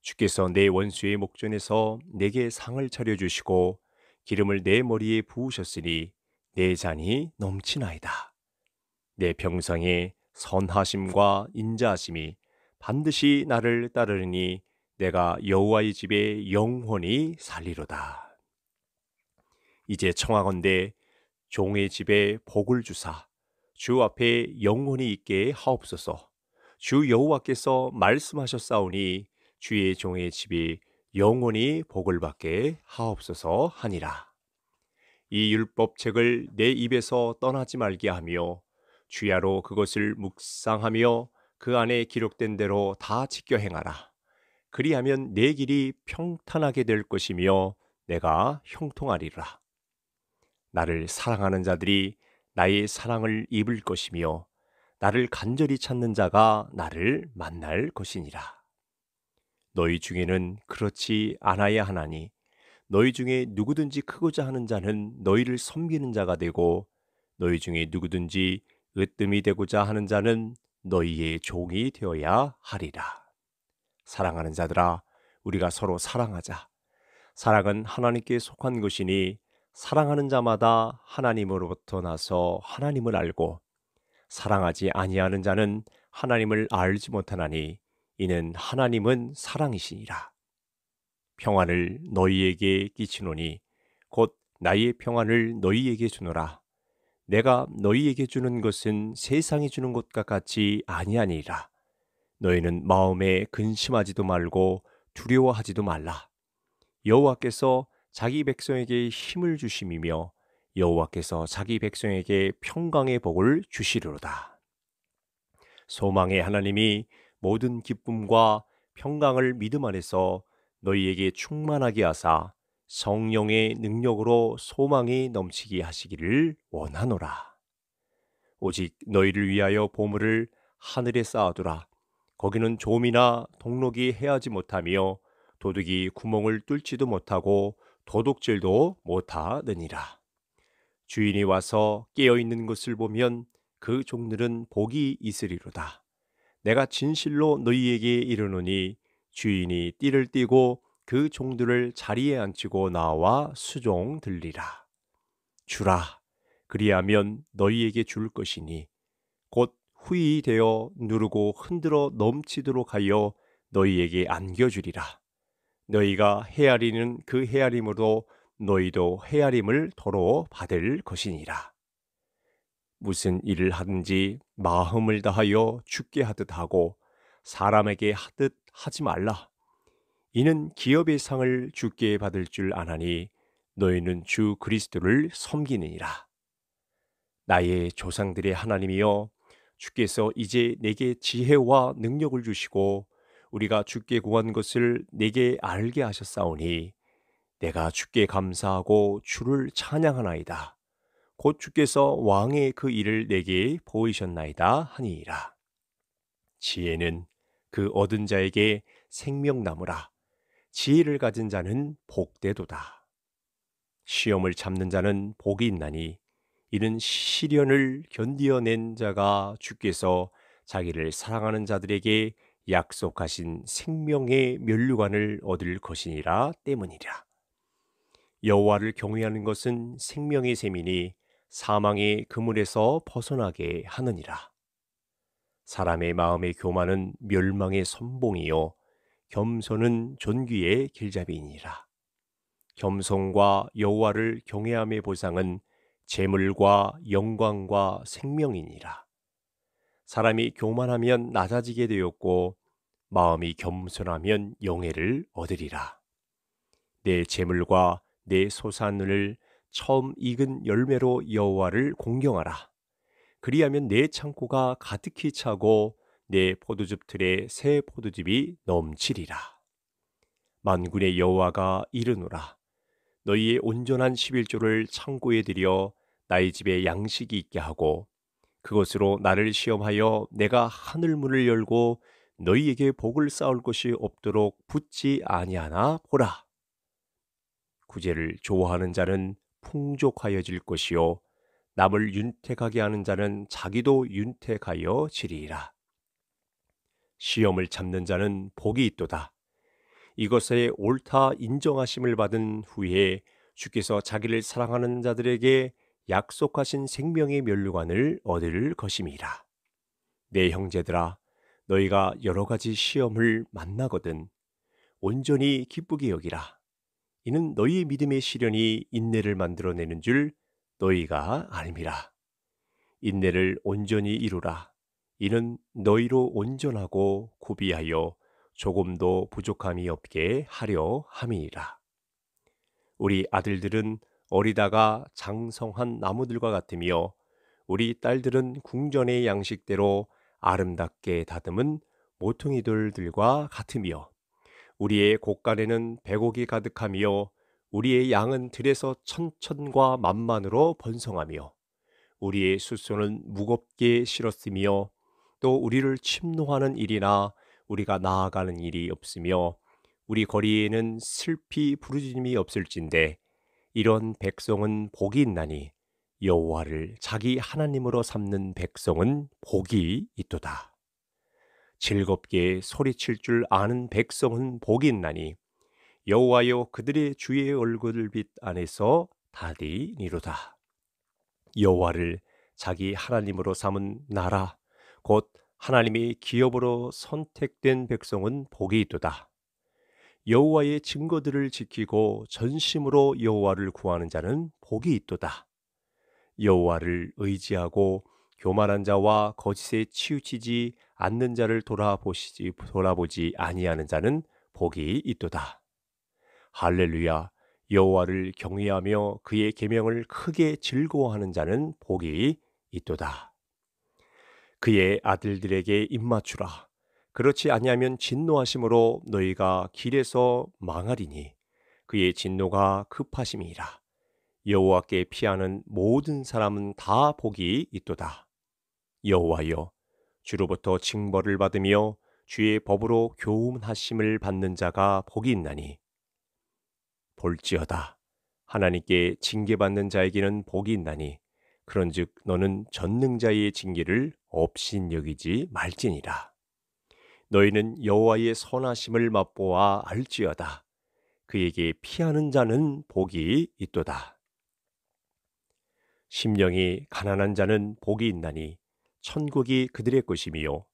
주께서 내 원수의 목전에서 내게 상을 차려주시고 기름을 내 머리에 부으셨으니 내 잔이 넘치나이다. 내 평상에 선하심과 인자하심이 반드시 나를 따르니 내가 여호와의 집에 영원히 살리로다. 이제 청하건대 종의 집에 복을 주사 주 앞에 영혼이 있게 하옵소서. 주 여호와께서 말씀하셨사오니 주의 종의 집이 영원히 복을 받게 하옵소서 하니라. 이 율법책을 내 입에서 떠나지 말게 하며 주야로 그것을 묵상하며 그 안에 기록된 대로 다 지켜 행하라. 그리하면 내 길이 평탄하게 될 것이며 내가 형통하리라. 나를 사랑하는 자들이 나의 사랑을 입을 것이며 나를 간절히 찾는 자가 나를 만날 것이니라. 너희 중에는 그렇지 않아야 하나니 너희 중에 누구든지 크고자 하는 자는 너희를 섬기는 자가 되고 너희 중에 누구든지 으뜸이 되고자 하는 자는 너희의 종이 되어야 하리라. 사랑하는 자들아 우리가 서로 사랑하자. 사랑은 하나님께 속한 것이니 사랑하는 자마다 하나님으로부터 나서 하나님을 알고 사랑하지 아니하는 자는 하나님을 알지 못하나니 이는 하나님은 사랑이시니라. 평안을 너희에게 끼치노니 곧 나의 평안을 너희에게 주노라. 내가 너희에게 주는 것은 세상이 주는 것과 같이 아니하니라. 너희는 마음에 근심하지도 말고 두려워하지도 말라. 여호와께서 자기 백성에게 힘을 주심이며 여호와께서 자기 백성에게 평강의 복을 주시리로다. 소망의 하나님이 모든 기쁨과 평강을 믿음 안에서 너희에게 충만하게 하사 성령의 능력으로 소망이 넘치게 하시기를 원하노라. 오직 너희를 위하여 보물을 하늘에 쌓아두라. 거기는 조미나 동록이 해하지 못하며 도둑이 구멍을 뚫지도 못하고 도둑질도 못하느니라. 주인이 와서 깨어 있는 것을 보면 그 종들은 복이 있으리로다. 내가 진실로 너희에게 이르노니 주인이 띠를 띠고 그 종들을 자리에 앉히고 나와 수종 들리라. 주라. 그리하면 너희에게 줄 것이니 곧 후이 되어 누르고 흔들어 넘치도록 하여 너희에게 안겨주리라. 너희가 헤아리는 그 헤아림으로 너희도 헤아림을 도로 받을 것이니라. 무슨 일을 하든지 마음을 다하여 죽게 하듯 하고 사람에게 하듯 하지 말라. 이는 기업의 상을 죽게 받을 줄 아나니 너희는 주 그리스도를 섬기느니라. 나의 조상들의 하나님이여 주께서 이제 내게 지혜와 능력을 주시고 우리가 주께 구한 것을 내게 알게 하셨사오니 내가 주께 감사하고 주를 찬양하나이다. 곧 주께서 왕의 그 일을 내게 보이셨나이다 하니이라. 지혜는 그 얻은 자에게 생명나무라. 지혜를 가진 자는 복되도다. 시험을 참는 자는 복이 있나니 이는 시련을 견디어낸 자가 주께서 자기를 사랑하는 자들에게 약속하신 생명의 면류관을 얻을 것이니라 때문이라. 여호와를 경외하는 것은 생명의 셈이니 사망의 그물에서 벗어나게 하느니라. 사람의 마음의 교만은 멸망의 선봉이요 겸손은 존귀의 길잡이니라. 겸손과 여호와를 경외함의 보상은 재물과 영광과 생명이니라. 사람이 교만하면 낮아지게 되었고 마음이 겸손하면 영예를 얻으리라. 내 재물과 내 소산을 처음 익은 열매로 여호와를 공경하라. 그리하면 내 창고가 가득히 차고 내 포도즙 틀의새 포도즙이 넘치리라. 만군의 여호와가 이르노라. 너희의 온전한 1 1조를 창고에 들여 나의 집에 양식이 있게 하고 그것으로 나를 시험하여 내가 하늘 문을 열고 너희에게 복을 쌓을 것이 없도록 붙지 아니하나 보라. 구제를 좋아하는 자는 풍족하여질 것이요 남을 윤택하게 하는 자는 자기도 윤택하여 지리라. 시험을 참는 자는 복이 있도다. 이것에 옳다 인정하심을 받은 후에 주께서 자기를 사랑하는 자들에게 약속하신 생명의 면류관을 얻을 것임이라. 내 형제들아, 너희가 여러 가지 시험을 만나거든 온전히 기쁘게 여기라. 이는 너희의 믿음의 시련이 인내를 만들어내는 줄 너희가 알미라. 인내를 온전히 이루라. 이는 너희로 온전하고 구비하여 조금도 부족함이 없게 하려 함이니라. 우리 아들들은 어리다가 장성한 나무들과 같으며 우리 딸들은 궁전의 양식대로 아름답게 다듬은 모퉁이돌들과 같으며 우리의 곳간에는 백옥이 가득하며 우리의 양은 들에서 천천과 만만으로 번성하며 우리의 숫소는 무겁게 실었으며 또 우리를 침노하는 일이나 우리가 나아가는 일이 없으며 우리 거리에는 슬피 부르짖음이 없을진데 이런 백성은 복이 있나니 여호와를 자기 하나님으로 삼는 백성은 복이 있도다. 즐겁게 소리칠 줄 아는 백성은 복이 있나니 여호와여 그들의 주의 얼굴빛 안에서 다디니로다. 여호와를 자기 하나님으로 삼은 나라 곧 하나님이 기업으로 선택된 백성은 복이 있도다. 여호와의 증거들을 지키고 전심으로 여호와를 구하는 자는 복이 있도다. 여호와를 의지하고 교만한 자와 거짓에 치우치지 않는 자를 돌아보시지 돌아보지 아니하는 자는 복이 있도다. 할렐루야. 여호와를 경외하며 그의 계명을 크게 즐거워하는 자는 복이 있도다. 그의 아들들에게 입맞추라. 그렇지 아니하면 진노하심으로 너희가 길에서 망하리니 그의 진노가 급하심이라. 여호와께 피하는 모든 사람은 다 복이 있도다. 여호와여, 주로부터 징벌을 받으며 주의 법으로 교훈하심을 받는 자가 복이 있나니. 볼지어다. 하나님께 징계받는 자에게는 복이 있나니. 그런즉 너는 전능자의 징계를 업신 여기지 말지니라. 너희는 여호와의 선하심을 맛보아 알지어다. 그에게 피하는 자는 복이 있도다. 심령이 가난한 자는 복이 있나니 천국이 그들의 것이며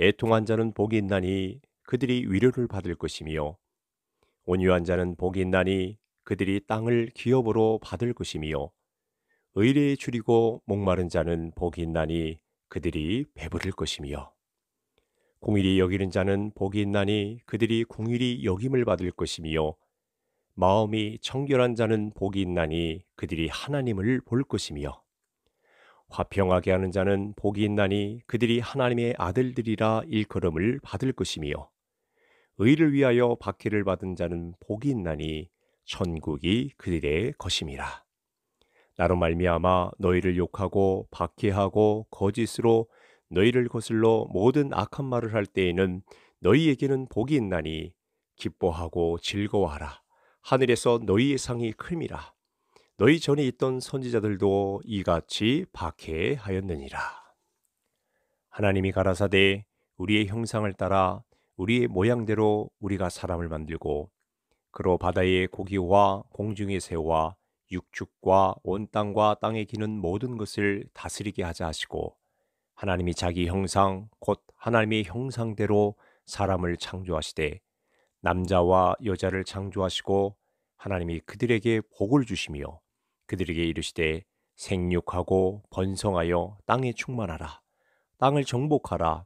애통한 자는 복이 있나니 그들이 위로를 받을 것이며 온유한 자는 복이 있나니 그들이 땅을 기업으로 받을 것이며 의뢰에 줄이고 목마른 자는 복이 있나니 그들이 배부를 것이며 공일이 여기는 자는 복이 있나니 그들이 공일이 여김을 받을 것이며 마음이 청결한 자는 복이 있나니 그들이 하나님을 볼 것이며 화평하게 하는 자는 복이 있나니 그들이 하나님의 아들들이라 일컬음을 받을 것이며 의를 위하여 박해를 받은 자는 복이 있나니 천국이 그들의 것임이라. 나로 말미암아 너희를 욕하고 박해하고 거짓으로 너희를 거슬러 모든 악한 말을 할 때에는 너희에게는 복이 있나니 기뻐하고 즐거워하라. 하늘에서 너희의 상이 큼이라. 너희 전에 있던 선지자들도 이같이 박해하였느니라. 하나님이 가라사대 우리의 형상을 따라 우리의 모양대로 우리가 사람을 만들고 그로 바다의 고기와 공중의 새와 육축과 온 땅과 땅에 기는 모든 것을 다스리게 하자 하시고 하나님이 자기 형상 곧 하나님의 형상대로 사람을 창조하시되 남자와 여자를 창조하시고 하나님이 그들에게 복을 주시며 그들에게 이르시되 생육하고 번성하여 땅에 충만하라 땅을 정복하라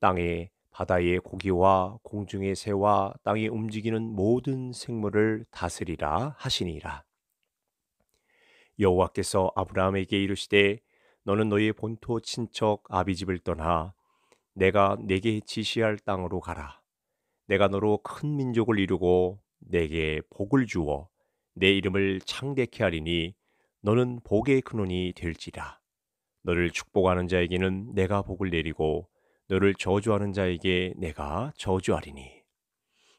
땅에 바다의 고기와 공중의 새와 땅에 움직이는 모든 생물을 다스리라 하시니라 여호와께서 아브라함에게 이르시되 너는 너의 본토 친척 아비집을 떠나 내가 내게 지시할 땅으로 가라. 내가 너로 큰 민족을 이루고 내게 복을 주어 내 이름을 창대케 하리니 너는 복의 근원이 될지라. 너를 축복하는 자에게는 내가 복을 내리고 너를 저주하는 자에게 내가 저주하리니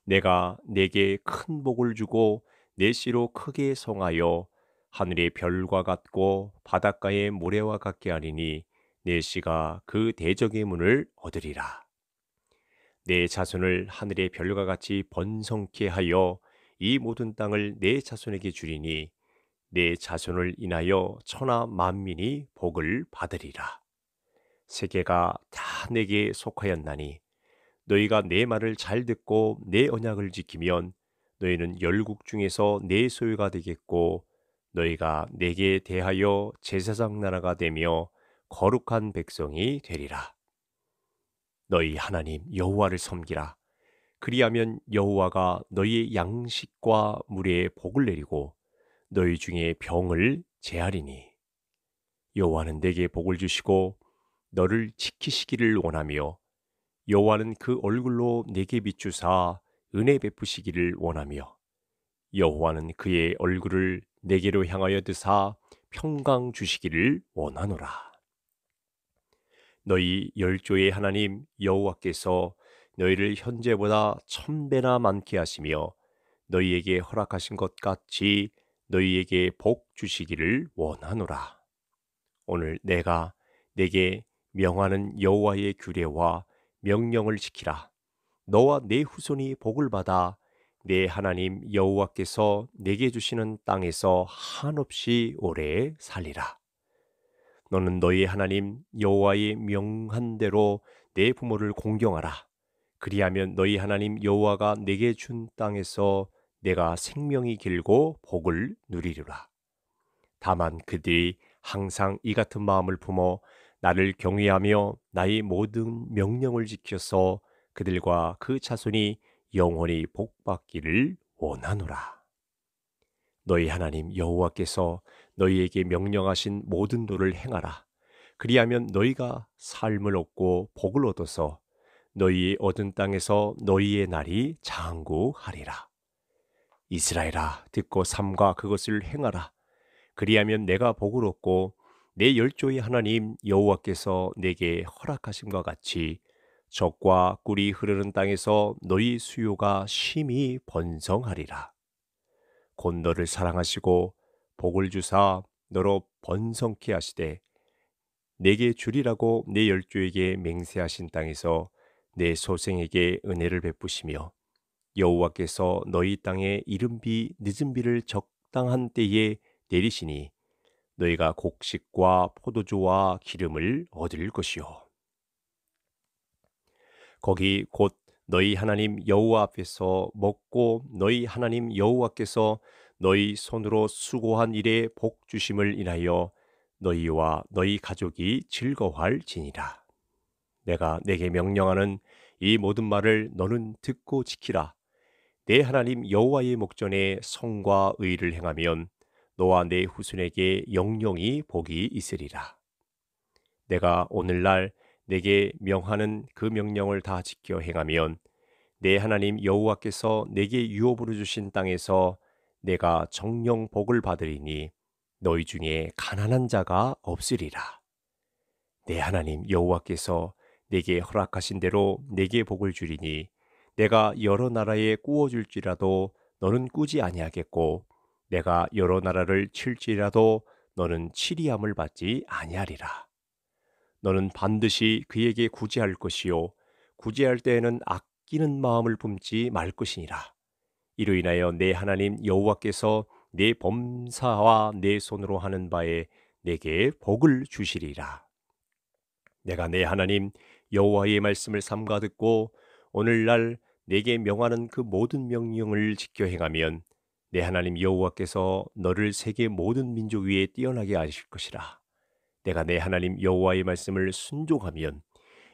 내가 내게 큰 복을 주고 내 씨로 크게 성하여 하늘의 별과 같고 바닷가의 모래와 같게 하리니 내 씨가 그 대적의 문을 얻으리라. 내 자손을 하늘의 별과 같이 번성케 하여 이 모든 땅을 내 자손에게 주리니 내 자손을 인하여 천하 만민이 복을 받으리라. 세계가 다 내게 속하였나니 너희가 내 말을 잘 듣고 내 언약을 지키면 너희는 열국 중에서 내 소유가 되겠고 너희가 내게 대하여 제사장 나라가 되며 거룩한 백성이 되리라. 너희 하나님 여호와를 섬기라. 그리하면 여호와가 너희의 양식과 물에 복을 내리고 너희 중에 병을 제하리니 여호와는 내게 복을 주시고 너를 지키시기를 원하며 여호와는 그 얼굴로 내게 비추사 은혜 베푸시기를 원하며 여호와는 그의 얼굴을 내게로 향하여 드사 평강 주시기를 원하노라. 너희 열조의 하나님 여호와께서 너희를 현재보다 천배나 많게 하시며 너희에게 허락하신 것 같이 너희에게 복 주시기를 원하노라. 오늘 내가 내게 명하는 여호와의 규례와 명령을 지키라. 너와 내 후손이 복을 받아 내 하나님 여호와께서 내게 주시는 땅에서 한없이 오래 살리라. 너는 너희 하나님 여호와의 명한 대로 내 부모를 공경하라. 그리하면 너희 하나님 여호와가 내게 준 땅에서 내가 생명이 길고 복을 누리리라. 다만 그들이 항상 이 같은 마음을 품어 나를 경외하며 나의 모든 명령을 지켜서 그들과 그 자손이 영원히 복받기를 원하노라. 너희 하나님 여호와께서 너희에게 명령하신 모든 도를 행하라. 그리하면 너희가 삶을 얻고 복을 얻어서 너희의 얻은 땅에서 너희의 날이 장구하리라. 이스라엘아 듣고 삼가 그것을 행하라. 그리하면 내가 복을 얻고 내 열조의 하나님 여호와께서 내게 허락하신 것 같이 적과 꿀이 흐르는 땅에서 너희 수요가 심히 번성하리라. 곧 너를 사랑하시고 복을 주사 너로 번성케 하시되 내게 주리라고 내 열조에게 맹세하신 땅에서 내 소생에게 은혜를 베푸시며 여호와께서 너희 땅에 이른비 늦은비를 적당한 때에 내리시니 너희가 곡식과 포도주와 기름을 얻을 것이요 거기 곧 너희 하나님 여호와 앞에서 먹고 너희 하나님 여호와께서 너희 손으로 수고한 일에 복 주심을 인하여 너희와 너희 가족이 즐거워할지니라. 내가 내게 명령하는 이 모든 말을 너는 듣고 지키라. 내 하나님 여호와의 목전에 성과 의를 행하면 너와 내 후손에게 영영이 복이 있으리라. 내가 오늘날 내게 명하는 그 명령을 다 지켜 행하면 내 하나님 여호와께서 내게 유업으로 주신 땅에서 내가 정령 복을 받으리니 너희 중에 가난한 자가 없으리라. 내 하나님 여호와께서 내게 허락하신 대로 내게 복을 주리니 내가 여러 나라에 꾸어줄지라도 너는 꾸지 아니하겠고 내가 여러 나라를 칠지라도 너는 치리함을 받지 아니하리라. 너는 반드시 그에게 구제할 것이요 구제할 때에는 아끼는 마음을 품지 말 것이니라. 이로 인하여 내 하나님 여호와께서 내 범사와 내 손으로 하는 바에 내게 복을 주시리라. 내가 내 하나님 여호와의 말씀을 삼가 듣고 오늘날 내게 명하는 그 모든 명령을 지켜 행하면 내 하나님 여호와께서 너를 세계 모든 민족 위에 뛰어나게 하실 것이라. 내가 내 하나님 여호와의 말씀을 순종하면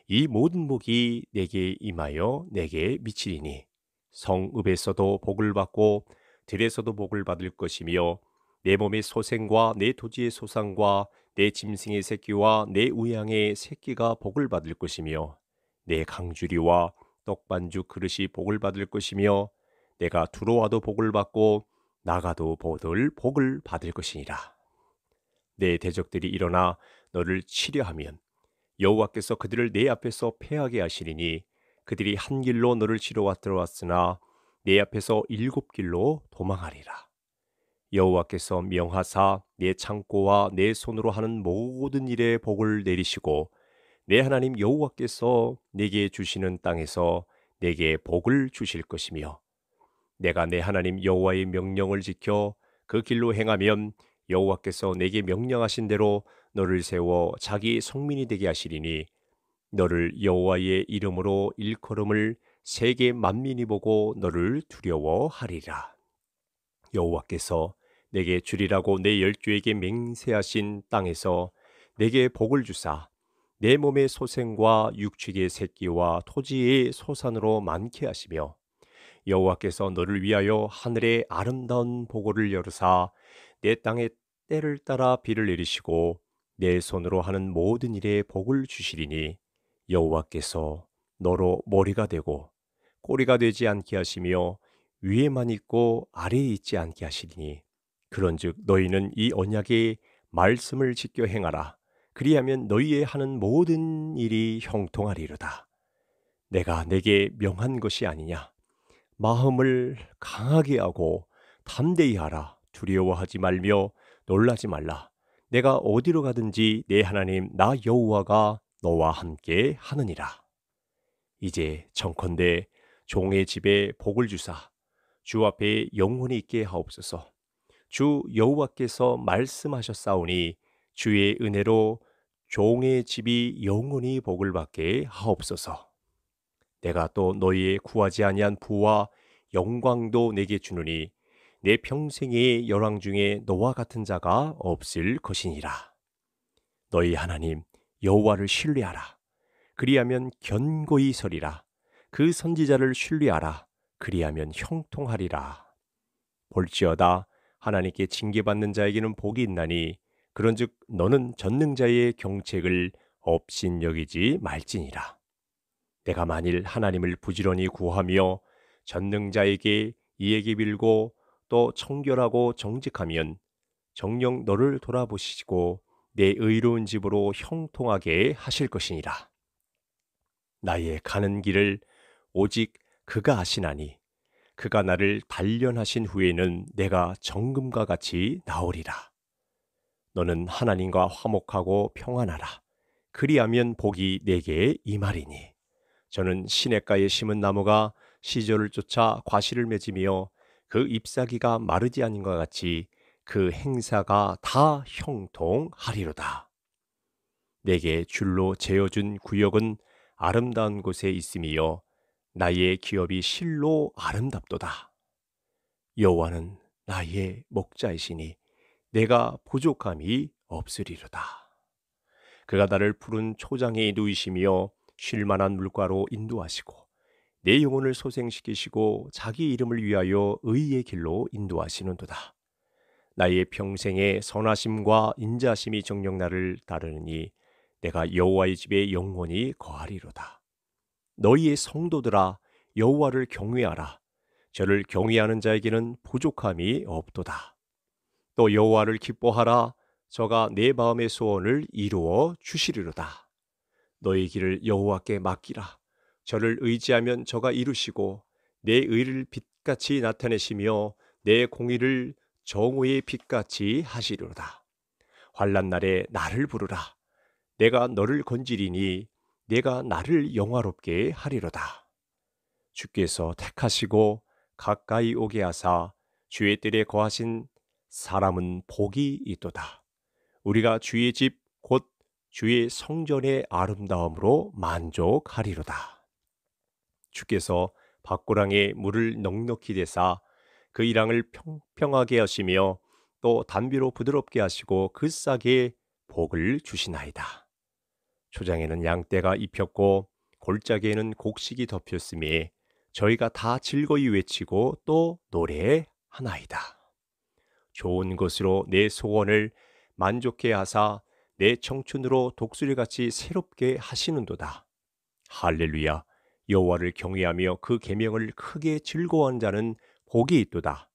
이 모든 복이 내게 임하여 내게 미치리니 성읍에서도 복을 받고 들에서도 복을 받을 것이며 내 몸의 소생과 내 도지의 소상과 내 짐승의 새끼와 내 우양의 새끼가 복을 받을 것이며 내 강주리와 떡반죽 그릇이 복을 받을 것이며 내가 들어와도 복을 받고 나가도 보들 복을 받을 것이니라. 내 대적들이 일어나 너를 치려하면 여호와께서 그들을 내 앞에서 패하게 하시리니 그들이 한 길로 너를 치러 왔들어왔으나 내 앞에서 일곱 길로 도망하리라. 여호와께서 명하사 내 창고와 내 손으로 하는 모든 일에 복을 내리시고 내 하나님 여호와께서 내게 주시는 땅에서 내게 복을 주실 것이며 내가 내 하나님 여호와의 명령을 지켜 그 길로 행하면 여호와께서 내게 명령하신 대로 너를 세워 자기 성민이 되게 하시리니 너를 여호와의 이름으로 일컬음을 세계 만민이 보고 너를 두려워하리라. 여호와께서 내게 주리라고 내 열주에게 맹세하신 땅에서 내게 복을 주사 내 몸의 소생과 육축의 새끼와 토지의 소산으로 많게 하시며 여호와께서 너를 위하여 하늘의 아름다운 보고를 열으사 내 땅의 때를 따라 비를 내리시고 내 손으로 하는 모든 일에 복을 주시리니 여호와께서 너로 머리가 되고 꼬리가 되지 않게 하시며 위에만 있고 아래에 있지 않게 하시리니 그런즉 너희는 이 언약의 말씀을 지켜 행하라 그리하면 너희의 하는 모든 일이 형통하리로다 내가 내게 명한 것이 아니냐 마음을 강하게 하고 담대히 하라 두려워하지 말며 놀라지 말라. 내가 어디로 가든지 내 하나님 나 여호와가 너와 함께 하느니라. 이제 정컨대 종의 집에 복을 주사 주 앞에 영혼이 있게 하옵소서. 주 여호와께서 말씀하셨사오니 주의 은혜로 종의 집이 영원히 복을 받게 하옵소서. 내가 또 너희의 구하지 아니한 부와 영광도 내게 주느니 내 평생의 열왕 중에 너와 같은 자가 없을 것이니라. 너희 하나님 여호와를 신뢰하라. 그리하면 견고히 서리라. 그 선지자를 신뢰하라. 그리하면 형통하리라. 볼지어다 하나님께 징계받는 자에게는 복이 있나니 그런즉 너는 전능자의 경책을 업신여기지 말지니라. 내가 만일 하나님을 부지런히 구하며 전능자에게 이에게 빌고 또 청결하고 정직하면 정령 너를 돌아보시고 내 의로운 집으로 형통하게 하실 것이니라. 나의 가는 길을 오직 그가 아시나니 그가 나를 단련하신 후에는 내가 정금과 같이 나오리라. 너는 하나님과 화목하고 평안하라. 그리하면 복이 내게 이말이니 저는 시냇가에 심은 나무가 시절을 쫓아 과실을 맺으며 그 잎사귀가 마르지 않은 것 같이 그 행사가 다 형통하리로다. 내게 줄로 재어준 구역은 아름다운 곳에 있음이요 나의 기업이 실로 아름답도다. 여호와는 나의 목자이시니 내가 부족함이 없으리로다. 그가 나를 푸른 초장에 누이시며 쉴만한 물가로 인도하시고 내 영혼을 소생시키시고 자기 이름을 위하여 의의 길로 인도하시는도다. 나의 평생에 선하심과 인자심이 정령 나를 따르니 내가 여호와의 집에 영원히 거하리로다. 너희의 성도들아 여호와를 경외하라. 저를 경외하는 자에게는 부족함이 없도다. 또 여호와를 기뻐하라. 저가 내 마음의 소원을 이루어 주시리로다. 너의 길을 여호와께 맡기라. 저를 의지하면 저가 이루시고 내 의를 빛같이 나타내시며 내 공의를 정오의 빛같이 하시리로다. 환란 날에 나를 부르라. 내가 너를 건지리니 내가 나를 영화롭게 하리로다. 주께서 택하시고 가까이 오게 하사 주의 뜰에 거하신 사람은 복이 있도다. 우리가 주의 집 곧 주의 성전의 아름다움으로 만족하리로다. 주께서 밭고랑에 물을 넉넉히 대사 그 이랑을 평평하게 하시며 또 단비로 부드럽게 하시고 그 싹에 복을 주시나이다. 초장에는 양떼가 입혔고 골짜기에는 곡식이 덮였으니 저희가 다 즐거이 외치고 또 노래하나이다. 좋은 것으로 내 소원을 만족해 하사 내 청춘으로 독수리같이 새롭게 하시는도다. 할렐루야. 여호와를 경외하며 그 계명을 크게 즐거워한 자는 복이 있도다.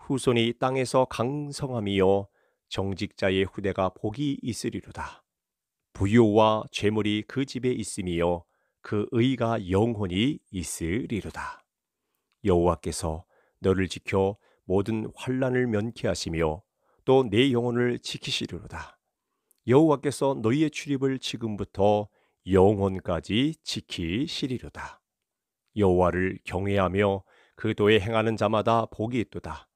후손이 땅에서 강성함이요 정직자의 후대가 복이 있으리로다. 부요와 죄물이 그 집에 있음이요 그 의가 영혼이 있으리로다. 여호와께서 너를 지켜 모든 환란을 면케하시며 또 내 영혼을 지키시리로다. 여호와께서 너희의 출입을 지금부터 영혼까지 지키시리로다. 여호와를 경외하며 그 도에 행하는 자마다 복이 있도다.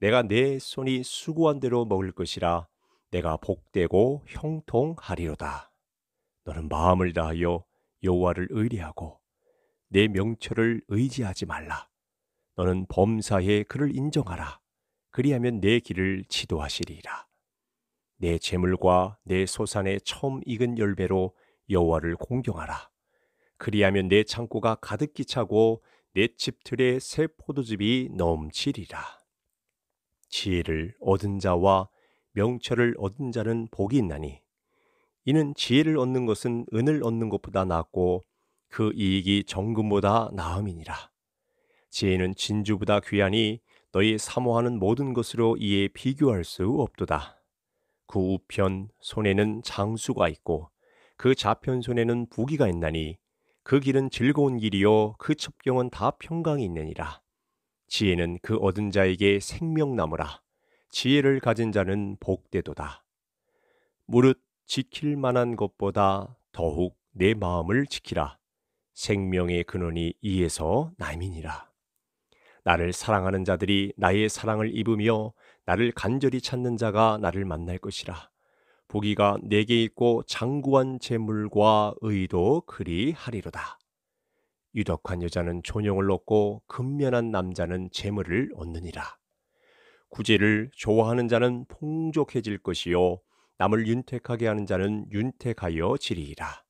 내가 내 손이 수고한 대로 먹을 것이라 내가 복되고 형통하리로다. 너는 마음을 다하여 여호와를 의뢰하고 내 명철을 의지하지 말라. 너는 범사에 그를 인정하라. 그리하면 내 길을 지도하시리라. 내 재물과 내 소산의 처음 익은 열매로 여호와를 공경하라. 그리하면 내 창고가 가득히 차고 내 집틀에 새 포도즙이 넘치리라. 지혜를 얻은 자와 명철을 얻은 자는 복이 있나니 이는 지혜를 얻는 것은 은을 얻는 것보다 낫고 그 이익이 정금보다 나음이니라. 지혜는 진주보다 귀하니 너희 사모하는 모든 것으로 이에 비교할 수 없도다. 그 우편 손에는 장수가 있고 그 좌편 손에는 부기가 있나니 그 길은 즐거운 길이요 그 첩경은 다 평강이 있느니라. 지혜는 그 얻은 자에게 생명나무라. 지혜를 가진 자는 복되도다. 무릇 지킬 만한 것보다 더욱 내 마음을 지키라. 생명의 근원이 이에서 남이니라. 나를 사랑하는 자들이 나의 사랑을 입으며 나를 간절히 찾는 자가 나를 만날 것이라. 보기가 내게 있고 장구한 재물과 의도 그리하리로다. 유덕한 여자는 존영을 얻고 근면한 남자는 재물을 얻느니라. 구제를 좋아하는 자는 풍족해질 것이요 남을 윤택하게 하는 자는 윤택하여 지리이라.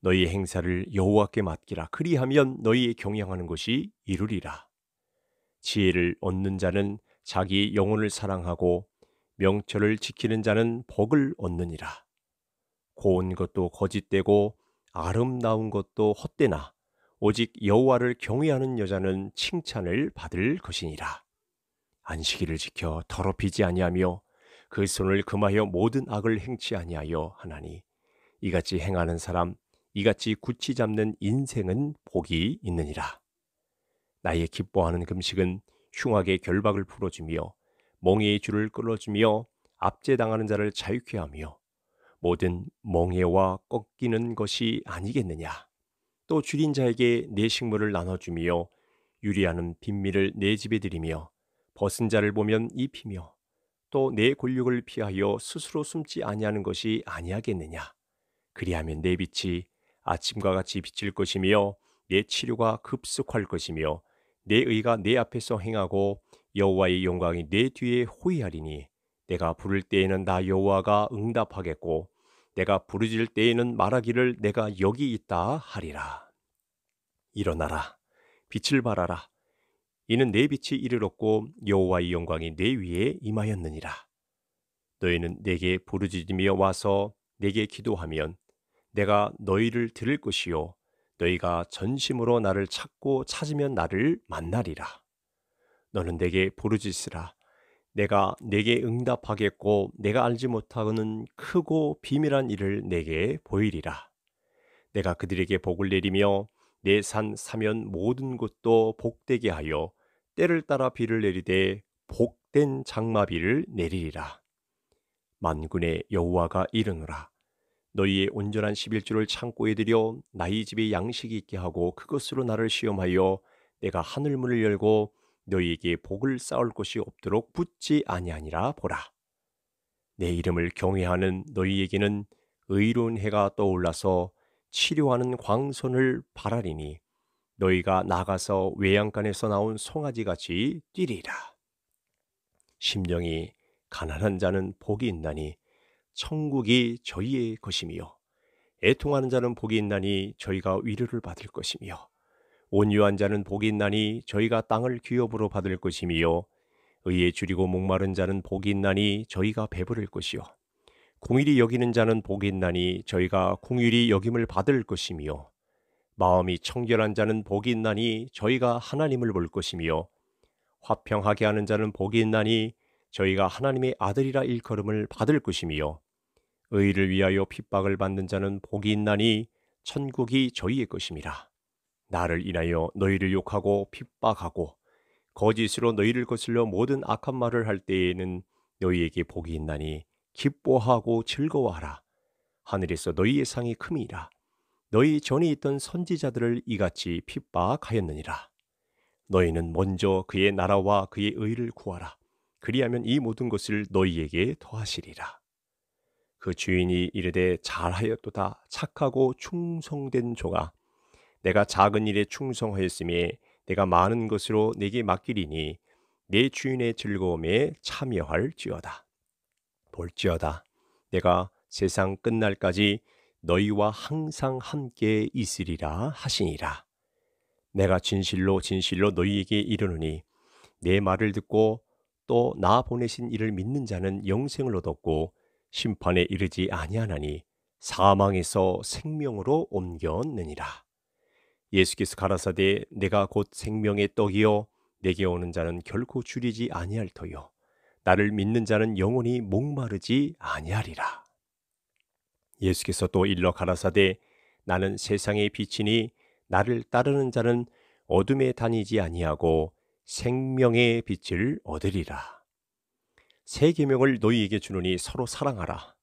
너희 행사를 여호와께 맡기라. 그리하면 너희 경영하는 것이 이루리라. 지혜를 얻는 자는 자기 영혼을 사랑하고 명철을 지키는 자는 복을 얻느니라. 고운 것도 거짓되고 아름다운 것도 헛되나 오직 여호와를 경외하는 여자는 칭찬을 받을 것이니라. 안식일을 지켜 더럽히지 아니하며 그 손을 금하여 모든 악을 행치 아니하여 하나니 이같이 행하는 사람 이같이 굳이 잡는 인생은 복이 있느니라. 나의 기뻐하는 금식은 흉악의 결박을 풀어주며 멍에의 줄을 끌어주며 압제당하는 자를 자유케 하며 모든 멍에와 꺾이는 것이 아니겠느냐. 또 줄인 자에게 내 식물을 나눠주며 유리하는 빈미를 내 집에 들이며 벗은 자를 보면 입히며 또내 곤욕을 피하여 스스로 숨지 아니하는 것이 아니하겠느냐. 그리하면 내 빛이 아침과 같이 비칠 것이며 내 치료가 급속할 것이며 내 의가 내 앞에서 행하고 여호와의 영광이 내 뒤에 호위하리니 내가 부를 때에는 나 여호와가 응답하겠고 내가 부르질 때에는 말하기를 내가 여기 있다 하리라. 일어나라 빛을 발하라 이는 내 빛이 이르렀고 여호와의 영광이 내 위에 임하였느니라. 너희는 내게 부르짖으며 와서 내게 기도하면 내가 너희를 들을 것이요 너희가 전심으로 나를 찾고 찾으면 나를 만나리라. 너는 내게 부르짖으라. 내가 내게 응답하겠고 내가 알지 못하는 크고 비밀한 일을 내게 보이리라. 내가 그들에게 복을 내리며 내 산 사면 모든 곳도 복되게 하여 때를 따라 비를 내리되 복된 장마비를 내리리라. 만군의 여호와가 이르노라. 너희의 온전한 십일주를 창고에 들여 나의 집에 양식이 있게 하고 그것으로 나를 시험하여 내가 하늘문을 열고 너희에게 복을 쌓을 곳이 없도록 붙지 아니하니라 보라. 내 이름을 경외하는 너희에게는 의로운 해가 떠올라서 치료하는 광선을 바라리니 너희가 나가서 외양간에서 나온 송아지같이 뛰리라. 심령이 가난한 자는 복이 있나니 천국이 저희의 것이며 애통하는 자는 복이 있나니 저희가 위로를 받을 것이며 온유한 자는 복이 있나니 저희가 땅을 기업으로 받을 것이며 의에 줄이고 목마른 자는 복이 있나니 저희가 배부를 것이요 공일이 여기는 자는 복이 있나니 저희가 공일이 여김을 받을 것이며 마음이 청결한 자는 복이 있나니 저희가 하나님을 볼 것이며 화평하게 하는 자는 복이 있나니 저희가 하나님의 아들이라 일컬음을 받을 것이며 의를 위하여 핍박을 받는 자는 복이 있나니 천국이 저희의 것임이라 나를 인하여 너희를 욕하고 핍박하고 거짓으로 너희를 거슬려 모든 악한 말을 할 때에는 너희에게 복이 있나니 기뻐하고 즐거워하라. 하늘에서 너희의 상이 큼이라. 너희 전에 있던 선지자들을 이같이 핍박하였느니라. 너희는 먼저 그의 나라와 그의 의를 구하라. 그리하면 이 모든 것을 너희에게 더하시리라. 그 주인이 이르되 잘하였도다 착하고 충성된 종아 내가 작은 일에 충성하였음에 내가 많은 것으로 내게 맡기리니 내 주인의 즐거움에 참여할지어다. 볼지어다. 내가 세상 끝날까지 너희와 항상 함께 있으리라 하시니라. 내가 진실로 진실로 너희에게 이르노니 내 말을 듣고 또 나 보내신 이를 믿는 자는 영생을 얻었고 심판에 이르지 아니하나니 사망에서 생명으로 옮겼느니라. 예수께서 가라사대 내가 곧 생명의 떡이요 내게 오는 자는 결코 줄이지 아니할 터요 나를 믿는 자는 영원히 목마르지 아니하리라. 예수께서 또 일러 가라사대 나는 세상의 빛이니 나를 따르는 자는 어둠에 다니지 아니하고 생명의 빛을 얻으리라. 새 계명을 너희에게 주노니 서로 사랑하라.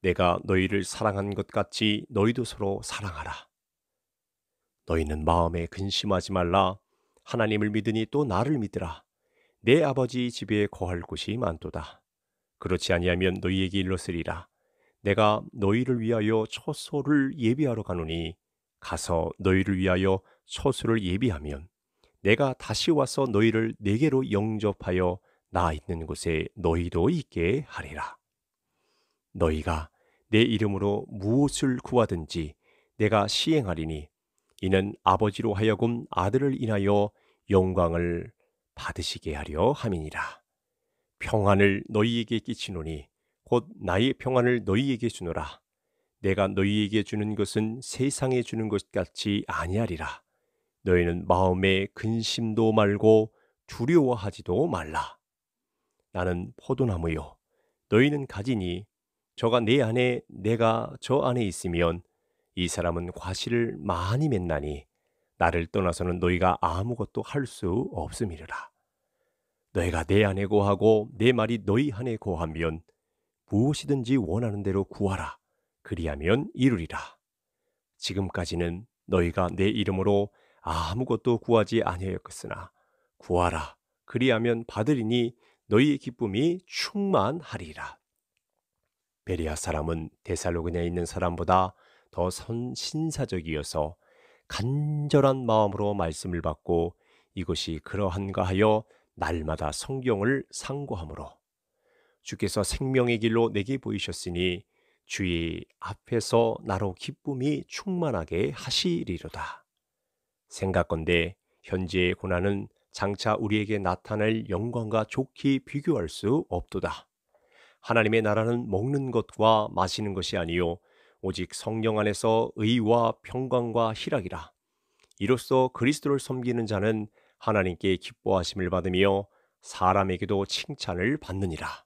내가 너희를 사랑한 것 같이 너희도 서로 사랑하라. 너희는 마음에 근심하지 말라. 하나님을 믿으니 또 나를 믿으라. 내 아버지 집에 거할 곳이 많도다. 그렇지 아니하면 너희에게 일렀으리라. 내가 너희를 위하여 처소를 예비하러 가노니 가서 너희를 위하여 처소를 예비하면 내가 다시 와서 너희를 내게로 영접하여 나 있는 곳에 너희도 있게 하리라. 너희가 내 이름으로 무엇을 구하든지 내가 시행하리니 이는 아버지로 하여금 아들을 인하여 영광을 받으시게 하려 함이니라. 평안을 너희에게 끼치노니 곧 나의 평안을 너희에게 주노라. 내가 너희에게 주는 것은 세상에 주는 것 같이 아니하리라. 너희는 마음에 근심도 말고 두려워하지도 말라. 나는 포도나무요. 너희는 가지니 저가 내 안에 내가 저 안에 있으면 이 사람은 과실을 많이 맺나니 나를 떠나서는 너희가 아무것도 할 수 없음이라 너희가 내 안에 고하고 내 말이 너희 안에 고하면 무엇이든지 원하는 대로 구하라. 그리하면 이루리라. 지금까지는 너희가 내 이름으로 아무것도 구하지 아니하였으나 구하라. 그리하면 받으리니 너희의 기쁨이 충만하리라. 베리아 사람은 데살로그냐에 있는 사람보다 더 선, 신사적이어서 간절한 마음으로 말씀을 받고 이것이 그러한가 하여 날마다 성경을 상고함으로 주께서 생명의 길로 내게 보이셨으니 주의 앞에서 나로 기쁨이 충만하게 하시리로다. 생각건대 현재의 고난은 장차 우리에게 나타날 영광과 좋게 비교할 수 없도다. 하나님의 나라는 먹는 것과 마시는 것이 아니요 오직 성령 안에서 의와 평강과 희락이라. 이로써 그리스도를 섬기는 자는 하나님께 기뻐하심을 받으며 사람에게도 칭찬을 받느니라.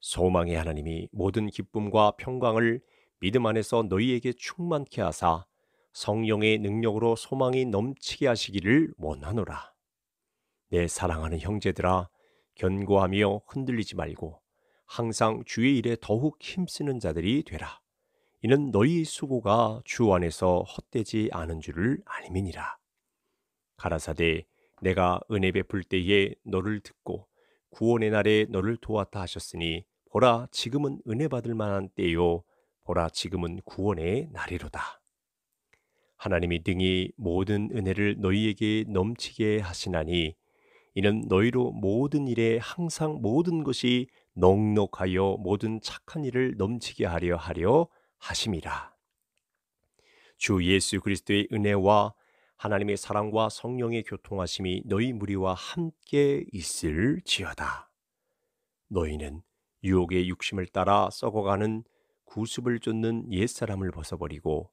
소망의 하나님이 모든 기쁨과 평강을 믿음 안에서 너희에게 충만케 하사 성령의 능력으로 소망이 넘치게 하시기를 원하노라. 내 사랑하는 형제들아, 견고하며 흔들리지 말고 항상 주의 일에 더욱 힘쓰는 자들이 되라. 이는 너희 수고가 주 안에서 헛되지 않은 줄을 알미니라. 가라사대 내가 은혜 베풀 때에 너를 듣고 구원의 날에 너를 도왔다 하셨으니 보라 지금은 은혜 받을 만한 때요 보라 지금은 구원의 날이로다. 하나님이 등이 모든 은혜를 너희에게 넘치게 하시나니 이는 너희로 모든 일에 항상 모든 것이 넉넉하여 모든 착한 일을 넘치게 하려 하려 하심이라. 주 예수 그리스도의 은혜와 하나님의 사랑과 성령의 교통하심이 너희 무리와 함께 있을지어다. 너희는 유혹의 육심을 따라 썩어가는 구습을 쫓는 옛사람을 벗어버리고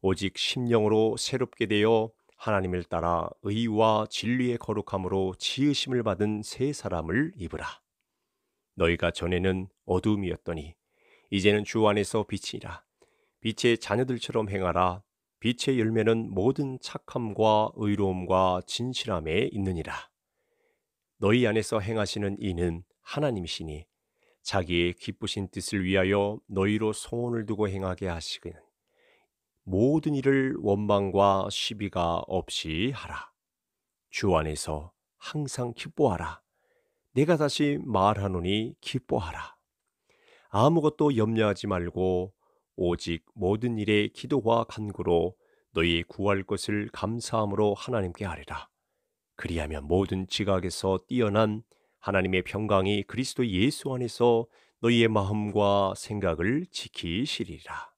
오직 심령으로 새롭게 되어 하나님을 따라 의와 진리의 거룩함으로 지으심을 받은 새 사람을 입으라. 너희가 전에는 어둠이었더니 이제는 주 안에서 빛이라. 빛의 자녀들처럼 행하라. 빛의 열매는 모든 착함과 의로움과 진실함에 있느니라. 너희 안에서 행하시는 이는 하나님이시니 자기의 기쁘신 뜻을 위하여 너희로 소원을 두고 행하게 하시기는 모든 일을 원망과 시비가 없이 하라. 주 안에서 항상 기뻐하라. 내가 다시 말하노니 기뻐하라. 아무것도 염려하지 말고 오직 모든 일에 기도와 간구로 너희 구할 것을 감사함으로 하나님께 아뢰라. 그리하면 모든 지각에서 뛰어난 하나님의 평강이 그리스도 예수 안에서 너희의 마음과 생각을 지키시리라.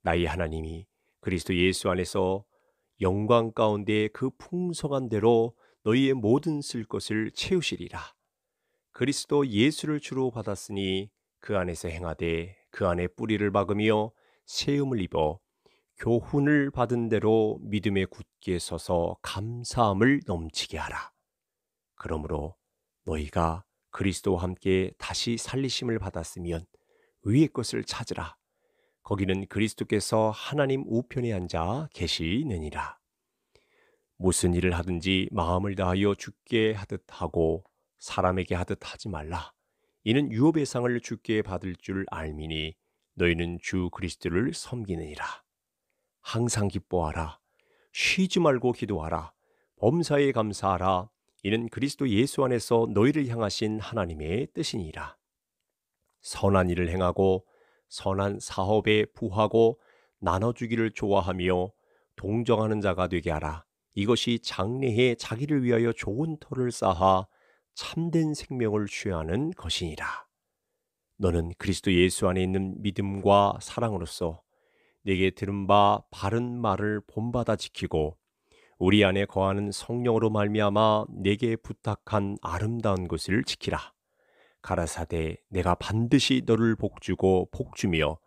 나의 하나님이 그리스도 예수 안에서 영광 가운데 그 풍성한 대로 너희의 모든 쓸 것을 채우시리라. 그리스도 예수를 주로 받았으니 그 안에서 행하되 그 안에 뿌리를 박으며 세움을 입어 교훈을 받은 대로 믿음에 굳게 서서 감사함을 넘치게 하라. 그러므로 너희가 그리스도와 함께 다시 살리심을 받았으면 위의 것을 찾으라. 거기는 그리스도께서 하나님 우편에 앉아 계시느니라. 무슨 일을 하든지 마음을 다하여 죽게 하듯 하고 사람에게 하듯 하지 말라. 이는 유업의 상을 주께 받을 줄 알미니 너희는 주 그리스도를 섬기느니라. 항상 기뻐하라. 쉬지 말고 기도하라. 범사에 감사하라. 이는 그리스도 예수 안에서 너희를 향하신 하나님의 뜻이니라. 선한 일을 행하고 선한 사업에 부하고 나눠주기를 좋아하며 동정하는 자가 되게 하라. 이것이 장래에 자기를 위하여 좋은 터를 쌓아 참된 생명을 취하는 것이니라. 너는 그리스도 예수 안에 있는 믿음과 사랑으로서 내게 들은 바 바른 말을 본받아 지키고 우리 안에 거하는 성령으로 말미암아 내게 부탁한 아름다운 것을 지키라. 가라사대 내가 반드시 너를 복주고 복주며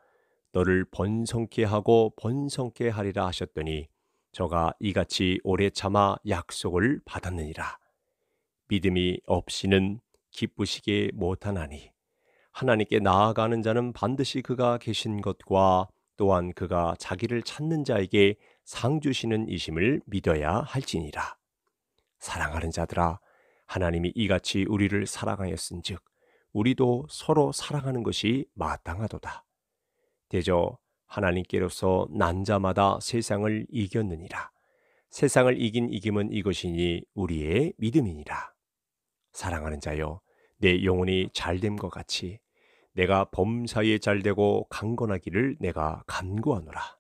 너를 번성케 하고 번성케 하리라 하셨더니 저가 이같이 오래 참아 약속을 받았느니라. 믿음이 없이는 기쁘시게 못하나니 하나님께 나아가는 자는 반드시 그가 계신 것과 또한 그가 자기를 찾는 자에게 상 주시는 이심을 믿어야 할지니라. 사랑하는 자들아 하나님이 이같이 우리를 사랑하였은즉 우리도 서로 사랑하는 것이 마땅하도다. 대저 하나님께로서 난자마다 세상을 이겼느니라. 세상을 이긴 이김은 이것이니 우리의 믿음이니라. 사랑하는 자여, 내 영혼이 잘됨과 같이 내가 범사에 잘되고 강건하기를 내가 간구하노라.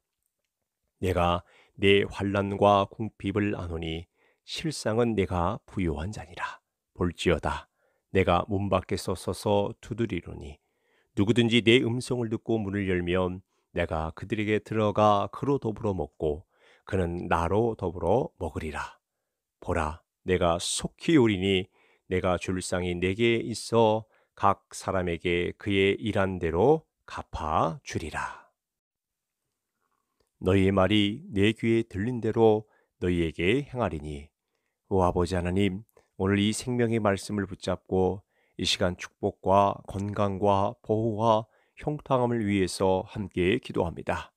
내가 내 환란과 궁핍을 아노니 실상은 내가 부요한 자니라. 볼지어다. 내가 문 밖에서 서서 두드리로니 누구든지 내 음성을 듣고 문을 열면 내가 그들에게 들어가 그로 더불어 먹고 그는 나로 더불어 먹으리라. 보라, 내가 속히 오리니 내가 줄 상이 내게 있어 각 사람에게 그의 일한 대로 갚아 주리라. 너희의 말이 내 귀에 들린 대로 너희에게 행하리니 오 아버지 하나님 오늘 이 생명의 말씀을 붙잡고 이 시간 축복과 건강과 보호와 형통함을 위해서 함께 기도합니다.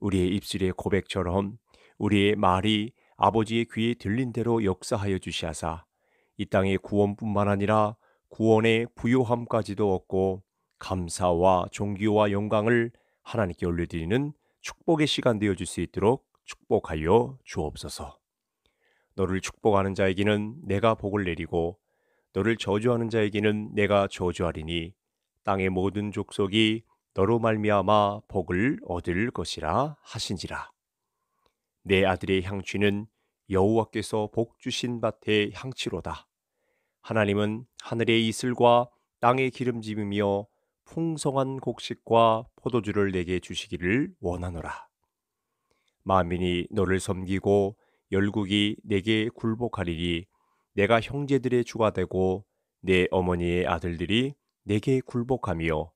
우리의 입술의 고백처럼 우리의 말이 아버지의 귀에 들린 대로 역사하여 주시하사 이 땅의 구원뿐만 아니라 구원의 부요함까지도 얻고 감사와 존귀와 영광을 하나님께 올려드리는 축복의 시간 되어줄 수 있도록 축복하여 주옵소서. 너를 축복하는 자에게는 내가 복을 내리고 너를 저주하는 자에게는 내가 저주하리니 땅의 모든 족속이 너로 말미암아 복을 얻을 것이라 하신지라. 내 아들의 향취는 여호와께서 복 주신 밭의 향취로다. 하나님은 하늘의 이슬과 땅의 기름짐이며 풍성한 곡식과 포도주를 내게 주시기를 원하노라. 만민이 너를 섬기고 열국이 내게 굴복하리니 내가 형제들의 주가 되고 내 어머니의 아들들이 내게 굴복하며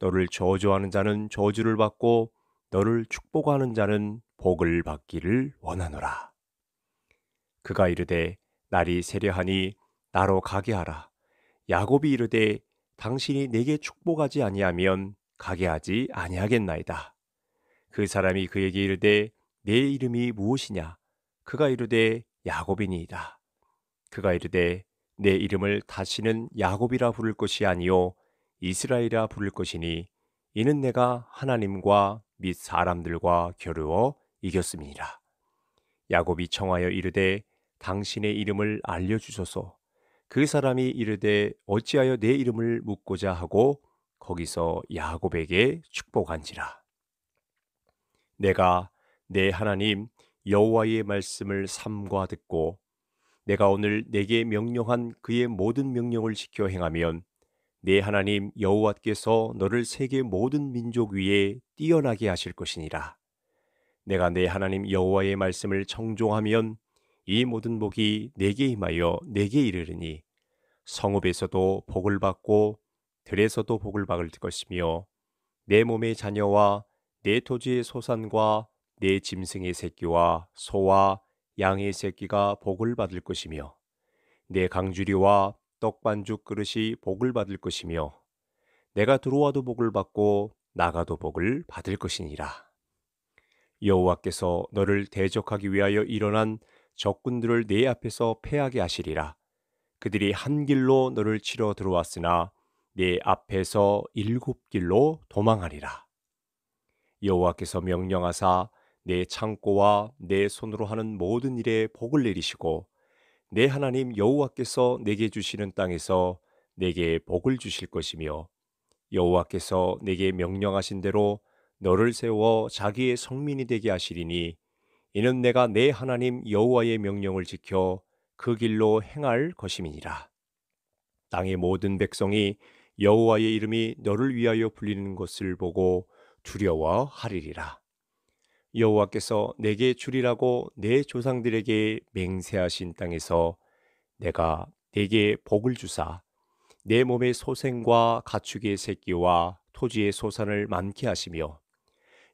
너를 저주하는 자는 저주를 받고 너를 축복하는 자는 복을 받기를 원하노라. 그가 이르되 날이 세려하니 나로 가게 하라. 야곱이 이르되 당신이 내게 축복하지 아니하면 가게 하지 아니하겠나이다. 그 사람이 그에게 이르되 내 이름이 무엇이냐? 그가 이르되 야곱이니이다. 그가 이르되 내 이름을 다시는 야곱이라 부를 것이 아니요 이스라엘이라 부를 것이니 이는 내가 하나님과 및 사람들과 겨루어 이겼음이니라. 야곱이 청하여 이르되 당신의 이름을 알려 주소서. 그 사람이 이르되 어찌하여 내 이름을 묻고자 하고 거기서 야곱에게 축복한지라. 내가 내 하나님 여호와의 말씀을 삼과 듣고 내가 오늘 내게 명령한 그의 모든 명령을 지켜 행하면 내 하나님 여호와께서 너를 세계 모든 민족 위에 뛰어나게 하실 것이니라. 내가 내 하나님 여호와의 말씀을 청종하면 이 모든 복이 내게 임하여 내게 이르르니 성읍에서도 복을 받고 들에서도 복을 받을 것이며 내 몸의 자녀와 내 토지의 소산과 내 짐승의 새끼와 소와 양의 새끼가 복을 받을 것이며 내 강주리와 떡반죽 그릇이 복을 받을 것이며 내가 들어와도 복을 받고 나가도 복을 받을 것이니라. 여호와께서 너를 대적하기 위하여 일어난 적군들을 내 앞에서 패하게 하시리라. 그들이 한 길로 너를 치러 들어왔으나 내 앞에서 일곱 길로 도망하리라. 여호와께서 명령하사 내 창고와 내 손으로 하는 모든 일에 복을 내리시고 내 하나님 여호와께서 내게 주시는 땅에서 내게 복을 주실 것이며 여호와께서 내게 명령하신 대로 너를 세워 자기의 성민이 되게 하시리니 이는 내가 내 하나님 여호와의 명령을 지켜 그 길로 행할 것임이니라. 땅의 모든 백성이 여호와의 이름이 너를 위하여 불리는 것을 보고 두려워하리리라. 여호와께서 내게 주리라고 내 조상들에게 맹세하신 땅에서 내가 내게 복을 주사 내 몸의 소생과 가축의 새끼와 토지의 소산을 많게 하시며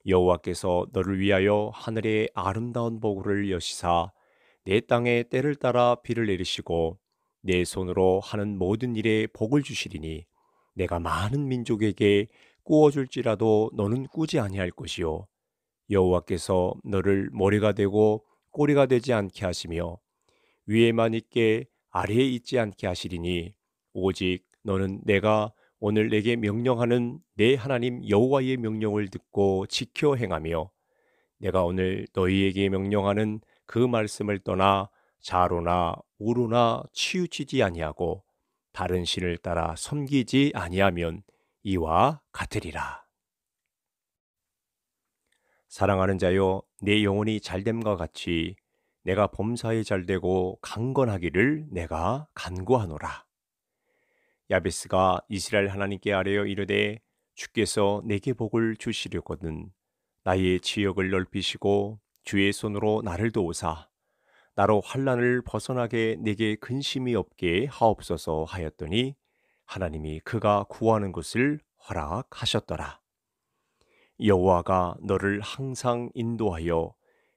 여호와께서 너를 위하여 하늘의 아름다운 보고를 여시사 내 땅에 때를 따라 비를 내리시고 내 손으로 하는 모든 일에 복을 주시리니 내가 많은 민족에게 꾸어줄지라도 너는 꾸지 아니할 것이요 여호와께서 너를 머리가 되고 꼬리가 되지 않게 하시며 위에만 있게 아래에 있지 않게 하시리니 오직 너는 내가 오늘 내게 명령하는 내 하나님 여호와의 명령을 듣고 지켜 행하며 내가 오늘 너희에게 명령하는 그 말씀을 떠나 자로나 우로나 치우치지 아니하고 다른 신을 따라 섬기지 아니하면 이와 같으리라. 사랑하는 자여 내 영혼이 잘됨과 같이 내가 범사에 잘되고 강건하기를 내가 간구하노라. 야베스가 이스라엘 하나님께 아뢰어 이르되 주께서 내게 복을 주시려거든 나의 지역을 넓히시고 주의 손으로 나를 도우사 나로 환란을 벗어나게 내게 근심이 없게 하옵소서 하였더니 하나님이 그가 구하는 것을 허락하셨더라. 여호와가 너를 항상 인도하여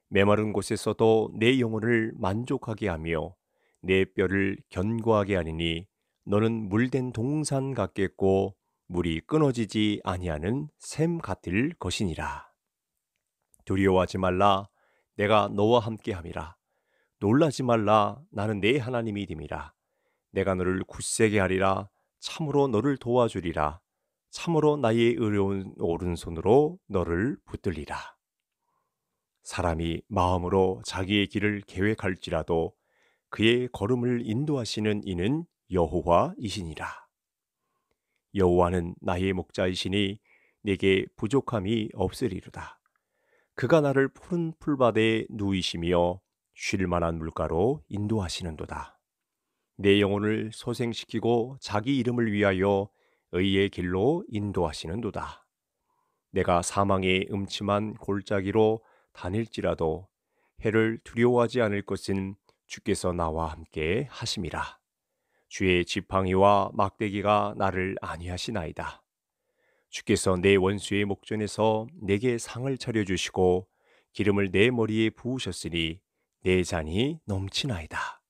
메마른 곳에서도 내 영혼을 만족하게 하며 내 뼈를 견고하게 하니니 너는 물된 동산 같겠고 물이 끊어지지 아니하는 샘 같을 것이니라. 두려워하지 말라 내가 너와 함께 함이라. 놀라지 말라 나는 내 하나님이 됨이라. 내가 너를 굳세게 하리라 참으로 너를 도와주리라. 참으로 나의 의로운 오른손으로 너를 붙들리라. 사람이 마음으로 자기의 길을 계획할지라도 그의 걸음을 인도하시는 이는 여호와이시니라. 여호와는 나의 목자이시니 내게 부족함이 없으리로다. 그가 나를 푸른 풀밭에 누이시며 쉴 만한 물가로 인도하시는도다. 내 영혼을 소생시키고 자기 이름을 위하여 의의 길로 인도하시는도다. 내가 사망의 음침한 골짜기로 다닐지라도 해를 두려워하지 않을 것은 주께서 나와 함께 하심이라. 주의 지팡이와 막대기가 나를 안위하시나이다. 주께서 내 원수의 목전에서 내게 상을 차려 주시고 기름을 내 머리에 부으셨으니 내 잔이 넘치나이다.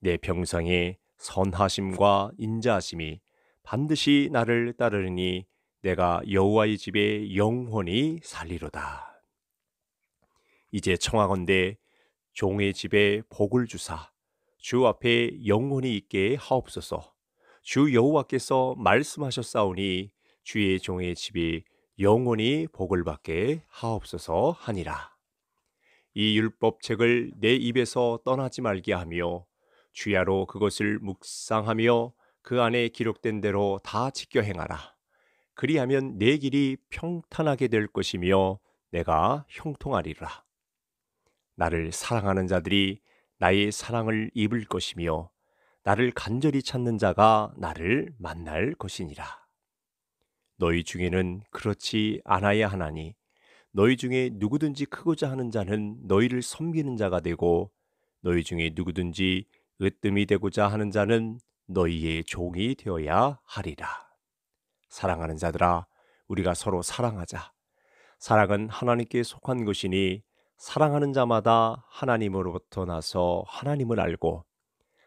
내 평상에 선하심과 인자하심이 반드시 나를 따르니 내가 여호와의 집에 영원히 살리로다. 이제 청하건대 종의 집에 복을 주사 주 앞에 영혼이 있게 하옵소서. 주 여호와께서 말씀하셨사오니 주의 종의 집이 영원히 복을 받게 하옵소서 하니라. 이 율법책을 내 입에서 떠나지 말게 하며 주야로 그것을 묵상하며 그 안에 기록된 대로 다 지켜 행하라. 그리하면 내 길이 평탄하게 될 것이며 내가 형통하리라. 나를 사랑하는 자들이 나의 사랑을 입을 것이며 나를 간절히 찾는 자가 나를 만날 것이니라. 너희 중에는 그렇지 않아야 하나니 너희 중에 누구든지 크고자 하는 자는 너희를 섬기는 자가 되고 너희 중에 누구든지 으뜸이 되고자 하는 자는 너희의 종이 되어야 하리라. 사랑하는 자들아, 우리가 서로 사랑하자. 사랑은 하나님께 속한 것이니 사랑하는 자마다 하나님으로부터 나서 하나님을 알고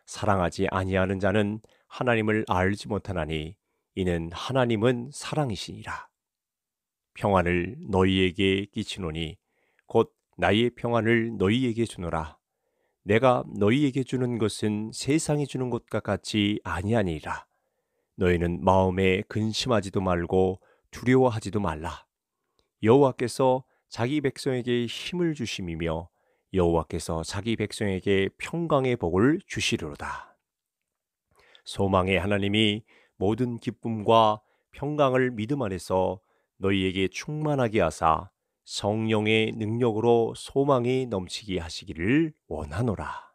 사랑하지 아니하는 자는 하나님을 알지 못하나니 이는 하나님은 사랑이시니라. 평안을 너희에게 끼치노니 곧 나의 평안을 너희에게 주노라. 내가 너희에게 주는 것은 세상이 주는 것과 같이 아니하니라. 너희는 마음에 근심하지도 말고 두려워하지도 말라. 여호와께서 자기 백성에게 힘을 주심이며 여호와께서 자기 백성에게 평강의 복을 주시리로다. 소망의 하나님이 모든 기쁨과 평강을 믿음 안에서 너희에게 충만하게 하사 성령의 능력으로 소망이 넘치게 하시기를 원하노라.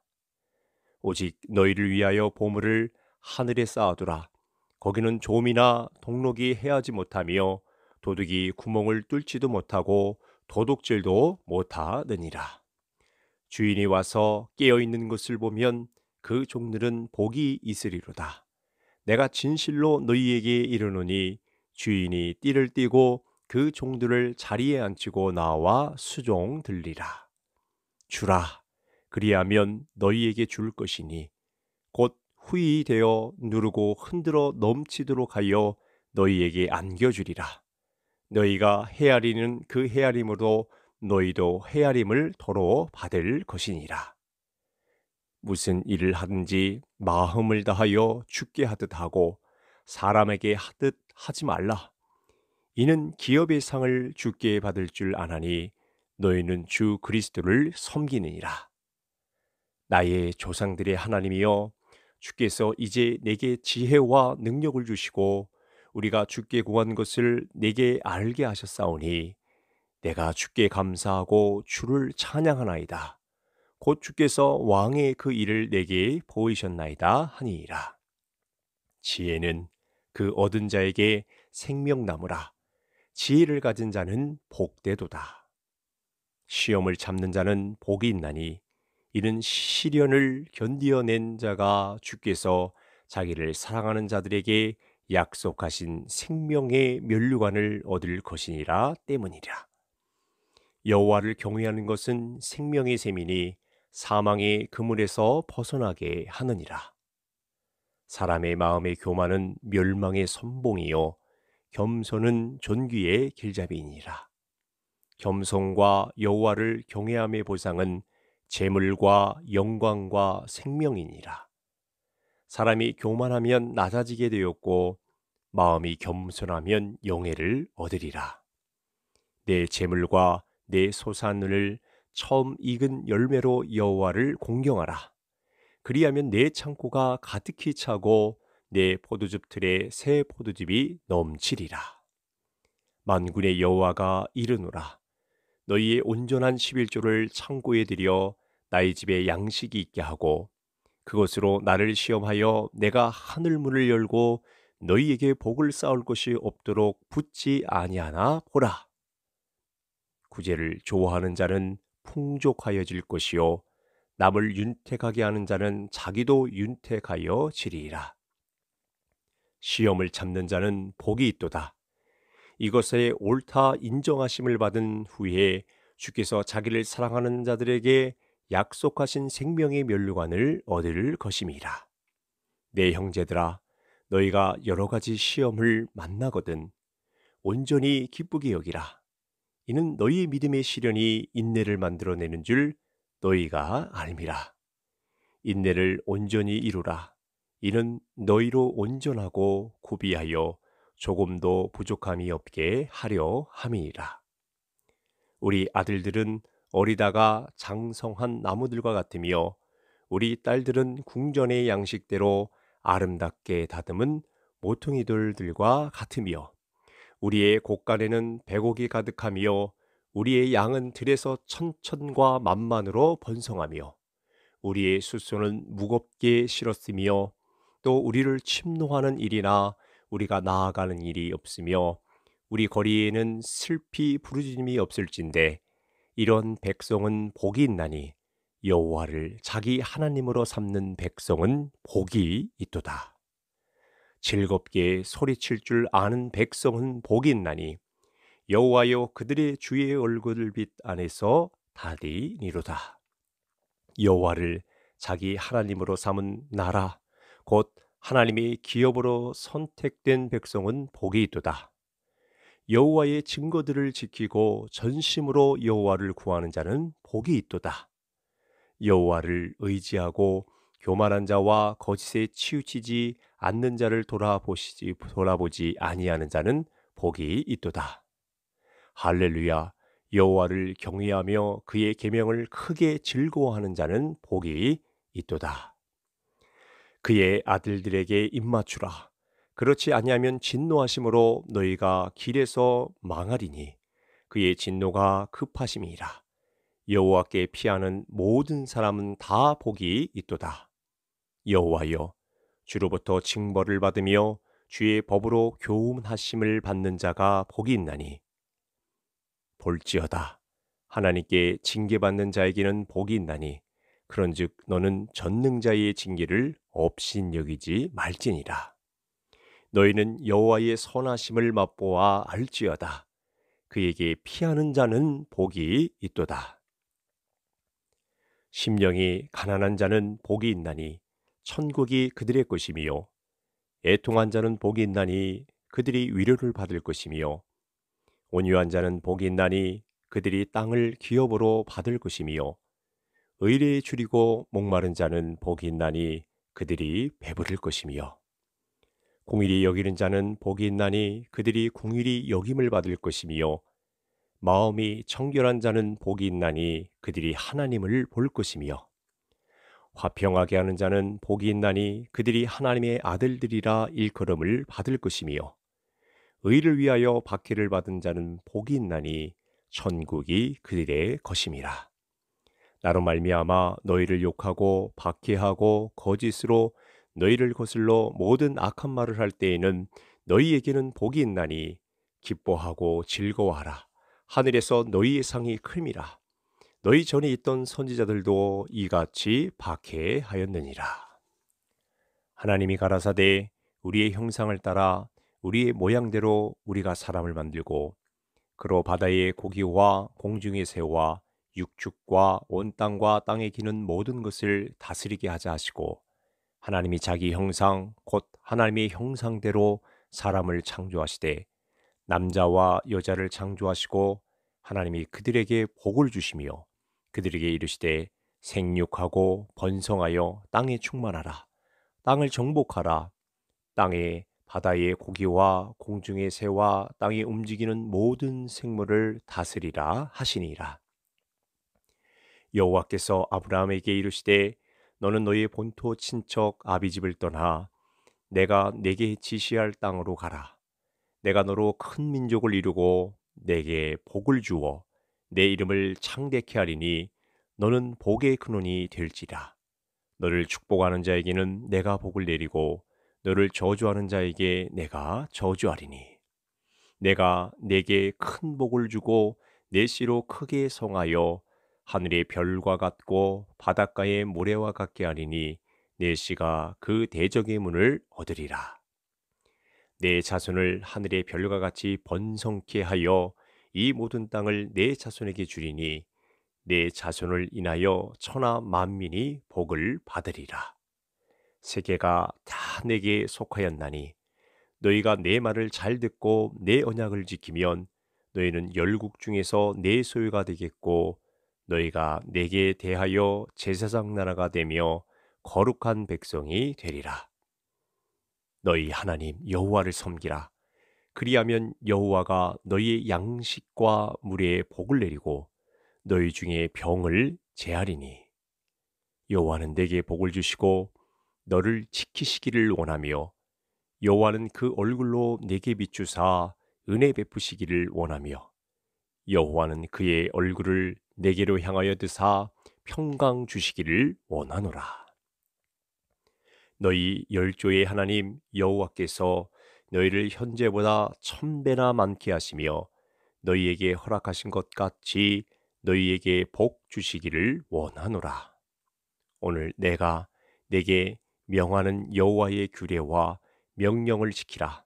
오직 너희를 위하여 보물을 하늘에 쌓아두라. 거기는 조미나 동록이 해하지 못하며 도둑이 구멍을 뚫지도 못하고 도둑질도 못하느니라. 주인이 와서 깨어 있는 것을 보면 그 종들은 복이 있으리로다. 내가 진실로 너희에게 이르노니 주인이 띠를 띠고 그 종들을 자리에 앉히고 나와 수종 들리라. 주라. 그리하면 너희에게 줄 것이니 곧 후이 되어 누르고 흔들어 넘치도록 하여 너희에게 안겨주리라. 너희가 헤아리는 그 헤아림으로 너희도 헤아림을 도로 받을 것이니라. 무슨 일을 하든지 마음을 다하여 죽게 하듯 하고 사람에게 하듯 하지 말라. 이는 기업의 상을 죽게 받을 줄 아나니 너희는 주 그리스도를 섬기느니라. 나의 조상들의 하나님이여 주께서 이제 내게 지혜와 능력을 주시고 우리가 주께 구한 것을 내게 알게 하셨사오니 내가 주께 감사하고 주를 찬양하나이다. 곧 주께서 왕의 그 일을 내게 보이셨나이다 하니이라. 지혜는 그 얻은 자에게 생명나무라. 지혜를 가진 자는 복되도다. 시험을 잡는 자는 복이 있나니 이는 시련을 견디어낸 자가 주께서 자기를 사랑하는 자들에게 약속하신 생명의 면류관을 얻을 것이니라 때문이라. 여호와를 경외하는 것은 생명의 셈이니 사망의 그물에서 벗어나게 하느니라. 사람의 마음의 교만은 멸망의 선봉이요 겸손은 존귀의 길잡이니라. 겸손과 여호와를 경외함의 보상은 재물과 영광과 생명이니라. 사람이 교만하면 낮아지게 되었고 마음이 겸손하면 영예를 얻으리라. 내 재물과 내 소산을 처음 익은 열매로 여호와를 공경하라. 그리하면 내 창고가 가득히 차고 내 포도즙 틀에 새 포도즙이 넘치리라. 만군의 여호와가 이르노라. 너희의 온전한 1 1조를 창고에 들여 나의 집에 양식이 있게 하고 그것으로 나를 시험하여 내가 하늘 문을 열고 너희에게 복을 쌓을 것이 없도록 붙지 아니하나 보라. 구제를 좋아하는 자는 풍족하여질 것이요 남을 윤택하게 하는 자는 자기도 윤택하여 지리라. 시험을 참는 자는 복이 있도다. 이것에 옳다 인정하심을 받은 후에 주께서 자기를 사랑하는 자들에게 약속하신 생명의 면류관을 얻을 것임이라. 내 네 형제들아, 너희가 여러 가지 시험을 만나거든 온전히 기쁘게 여기라. 이는 너희의 믿음의 시련이 인내를 만들어내는 줄 너희가 알미라. 인내를 온전히 이루라. 이는 너희로 온전하고 구비하여 조금도 부족함이 없게 하려 함이라. 우리 아들들은 어리다가 장성한 나무들과 같으며 우리 딸들은 궁전의 양식대로 아름답게 다듬은 모퉁이돌들과 같으며 우리의 곡간에는 백옥이 가득하며 우리의 양은 들에서 천천과 만만으로 번성하며 우리의 수소는 무겁게 실었으며 또 우리를 침노하는 일이나 우리가 나아가는 일이 없으며 우리 거리에는 슬피 부르짖음이 없을진데 이런 백성은 복이 있나니 여호와를 자기 하나님으로 삼는 백성은 복이 있도다. 즐겁게 소리칠 줄 아는 백성은 복이 있나니 여호와여 그들의 주의 얼굴빛 안에서 다리니로다. 여호와를 자기 하나님으로 삼은 나라 곧 하나님이 기업으로 선택된 백성은 복이 있도다. 여호와의 증거들을 지키고 전심으로 여호와를 구하는 자는 복이 있도다. 여호와를 의지하고 교만한 자와 거짓에 치우치지 않는 자를 돌아보시지 돌아보지 아니하는 자는 복이 있도다. 할렐루야. 여호와를 경외하며 그의 계명을 크게 즐거워하는 자는 복이 있도다. 그의 아들들에게 입맞추라. 그렇지 아니하면 진노하심으로 너희가 길에서 망하리니 그의 진노가 급하심이라. 여호와께 피하는 모든 사람은 다 복이 있도다. 여호와여, 주로부터 징벌을 받으며 주의 법으로 교훈하심을 받는 자가 복이 있나니. 볼지어다. 하나님께 징계받는 자에게는 복이 있나니. 그런즉 너는 전능자의 징계를 없인 여기지 말지니라. 너희는 여호와의 선하심을 맛보아 알지어다. 그에게 피하는 자는 복이 있도다. 심령이 가난한 자는 복이 있나니 천국이 그들의 것이며 애통한 자는 복이 있나니 그들이 위로를 받을 것이며 온유한 자는 복이 있나니 그들이 땅을 기업으로 받을 것이며 의뢰에 줄이고 목마른 자는 복이 있나니 그들이 배부를 것이며 공일이 여기는 자는 복이 있나니 그들이 공일이 여김을 받을 것이며 마음이 청결한 자는 복이 있나니 그들이 하나님을 볼 것이며 화평하게 하는 자는 복이 있나니 그들이 하나님의 아들들이라 일컬음을 받을 것이며 의를 위하여 박해를 받은 자는 복이 있나니 천국이 그들의 것임이라 나로 말미암아 너희를 욕하고 박해하고 거짓으로 너희를 거슬러 모든 악한 말을 할 때에는 너희에게는 복이 있나니 기뻐하고 즐거워하라. 하늘에서 너희의 상이 큼이라. 너희 전에 있던 선지자들도 이같이 박해하였느니라. 하나님이 가라사대 우리의 형상을 따라 우리의 모양대로 우리가 사람을 만들고 그로 바다의 고기와 공중의 새와 육축과 온 땅과 땅에 기는 모든 것을 다스리게 하자 하시고 하나님이 자기 형상 곧 하나님의 형상대로 사람을 창조하시되 남자와 여자를 창조하시고 하나님이 그들에게 복을 주시며 그들에게 이르시되 생육하고 번성하여 땅에 충만하라 땅을 정복하라 땅에 바다의 고기와 공중의 새와 땅에 움직이는 모든 생물을 다스리라 하시니라 여호와께서 아브라함에게 이르시되 너는 너희 본토 친척 아비집을 떠나 내가 내게 지시할 땅으로 가라. 내가 너로 큰 민족을 이루고 내게 복을 주어 내 이름을 창대케 하리니 너는 복의 근원이 될지라. 너를 축복하는 자에게는 내가 복을 내리고 너를 저주하는 자에게 내가 저주하리니 내가 내게 큰 복을 주고 내 씨로 크게 성하여 하늘의 별과 같고 바닷가의 모래와 같게 하리니 내 씨가 그 대적의 문을 얻으리라. 내 자손을 하늘의 별과 같이 번성케 하여 이 모든 땅을 내 자손에게 주리니 내 자손을 인하여 천하 만민이 복을 받으리라. 세계가 다 내게 속하였나니 너희가 내 말을 잘 듣고 내 언약을 지키면 너희는 열국 중에서 내 소유가 되겠고 너희가 내게 대하여 제사장 나라가 되며 거룩한 백성이 되리라. 너희 하나님 여호와를 섬기라. 그리하면 여호와가 너희의 양식과 물에 복을 내리고 너희 중에 병을 제하리니 여호와는 내게 복을 주시고 너를 지키시기를 원하며 여호와는 그 얼굴로 내게 비추사 은혜 베푸시기를 원하며 여호와는 그의 얼굴을 내게로 향하여 드사 평강 주시기를 원하노라. 너희 열조의 하나님 여호와께서 너희를 현재보다 천배나 많게 하시며 너희에게 허락하신 것 같이 너희에게 복 주시기를 원하노라. 오늘 내가 내게 명하는 여호와의 규례와 명령을 지키라.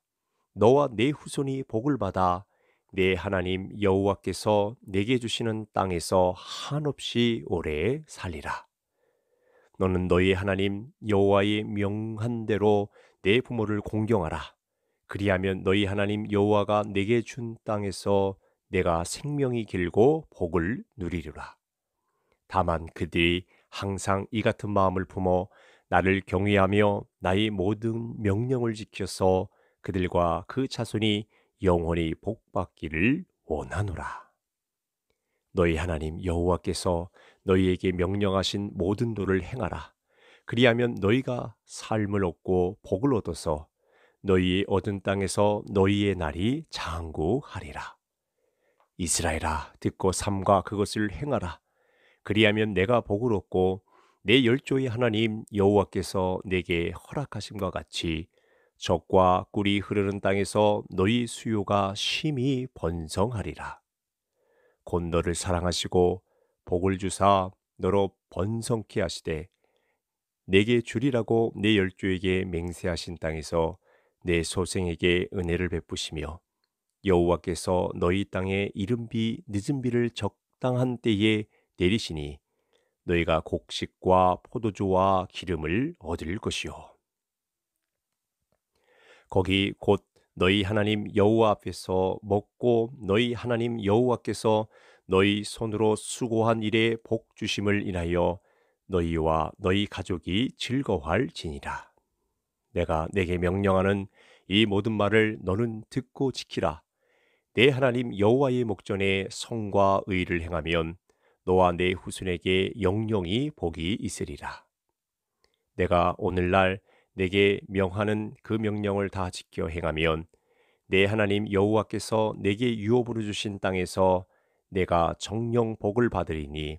너와 내 후손이 복을 받아 내 하나님 여호와께서 내게 주시는 땅에서 한없이 오래 살리라. 너는 너희 하나님 여호와의 명한 대로 내 부모를 공경하라. 그리하면 너희 하나님 여호와가 내게 준 땅에서 내가 생명이 길고 복을 누리리라. 다만 그들이 항상 이 같은 마음을 품어 나를 경외하며 나의 모든 명령을 지켜서 그들과 그 자손이 영원히 복받기를 원하노라. 너희 하나님 여호와께서 너희에게 명령하신 모든 도를 행하라. 그리하면 너희가 삶을 얻고 복을 얻어서 너희의 얻은 땅에서 너희의 날이 장구하리라. 이스라엘아 듣고 삶과 그것을 행하라. 그리하면 내가 복을 얻고 내 열조의 하나님 여호와께서 내게 허락하심과 같이 적과 꿀이 흐르는 땅에서 너희 수요가 심히 번성하리라. 곧 너를 사랑하시고 복을 주사 너로 번성케 하시되 내게 주리라고 내 열조에게 맹세하신 땅에서 내 소생에게 은혜를 베푸시며 여호와께서 너희 땅에 이른비 늦은비를 적당한 때에 내리시니 너희가 곡식과 포도주와 기름을 얻을 것이요 거기 곧 너희 하나님 여호와 앞에서 먹고 너희 하나님 여호와께서 너희 손으로 수고한 일에 복 주심을 인하여 너희와 너희 가족이 즐거워할지니라. 내가 내게 명령하는 이 모든 말을 너는 듣고 지키라. 내 하나님 여호와의 목전에 성과 의를 행하면 너와 내 후손에게 영영이 복이 있으리라. 내가 오늘날 내게 명하는 그 명령을 다 지켜 행하면 내 하나님 여호와께서 내게 유업으로 주신 땅에서 내가 정령 복을 받으리니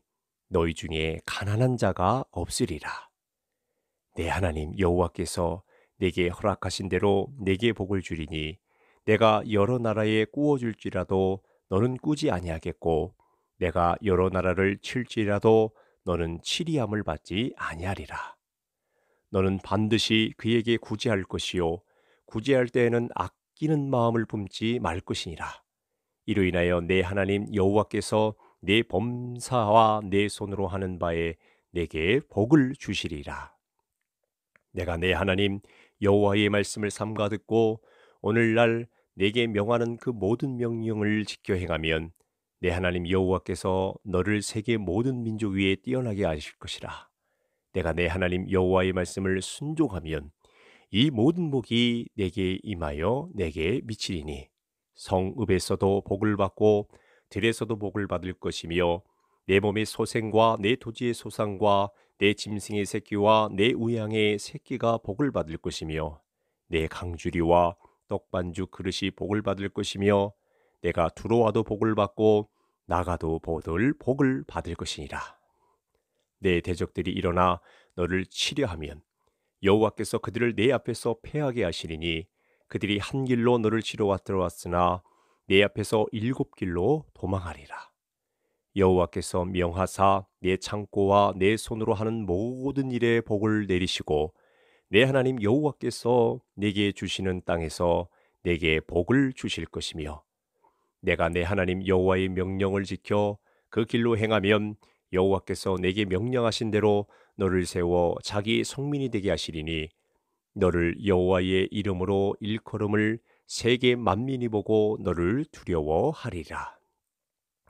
너희 중에 가난한 자가 없으리라. 내 하나님 여호와께서 내게 허락하신 대로 내게 복을 주리니 내가 여러 나라에 꾸어줄지라도 너는 꾸지 아니하겠고 내가 여러 나라를 칠지라도 너는 치리함을 받지 아니하리라. 너는 반드시 그에게 구제할 것이요 구제할 때에는 아끼는 마음을 품지 말 것이니라. 이로 인하여 내 하나님 여호와께서 내 범사와 내 손으로 하는 바에 내게 복을 주시리라. 내가 내 하나님 여호와의 말씀을 삼가 듣고 오늘날 내게 명하는 그 모든 명령을 지켜 행하면 내 하나님 여호와께서 너를 세계 모든 민족 위에 뛰어나게 하실 것이라. 내가 내 하나님 여호와의 말씀을 순종하면 이 모든 복이 내게 임하여 내게 미치리니 성읍에서도 복을 받고 들에서도 복을 받을 것이며 내 몸의 소생과 내 토지의 소상과 내 짐승의 새끼와 내 우양의 새끼가 복을 받을 것이며 내 강주리와 떡반죽 그릇이 복을 받을 것이며 내가 들어와도 복을 받고 나가도 보들 복을 받을 것이니라. 내 대적들이 일어나 너를 치려하면 여호와께서 그들을 내 앞에서 패하게 하시리니 그들이 한 길로 너를 치러 왔들어왔으나 내 앞에서 일곱 길로 도망하리라. 여호와께서 명하사 내 창고와 내 손으로 하는 모든 일에 복을 내리시고 내 하나님 여호와께서 내게 주시는 땅에서 내게 복을 주실 것이며 내가 내 하나님 여호와의 명령을 지켜 그 길로 행하면 여호와께서 내게 명령하신 대로 너를 세워 자기 성민이 되게 하시리니 너를 여호와의 이름으로 일컬음을 세계 만민이 보고 너를 두려워하리라.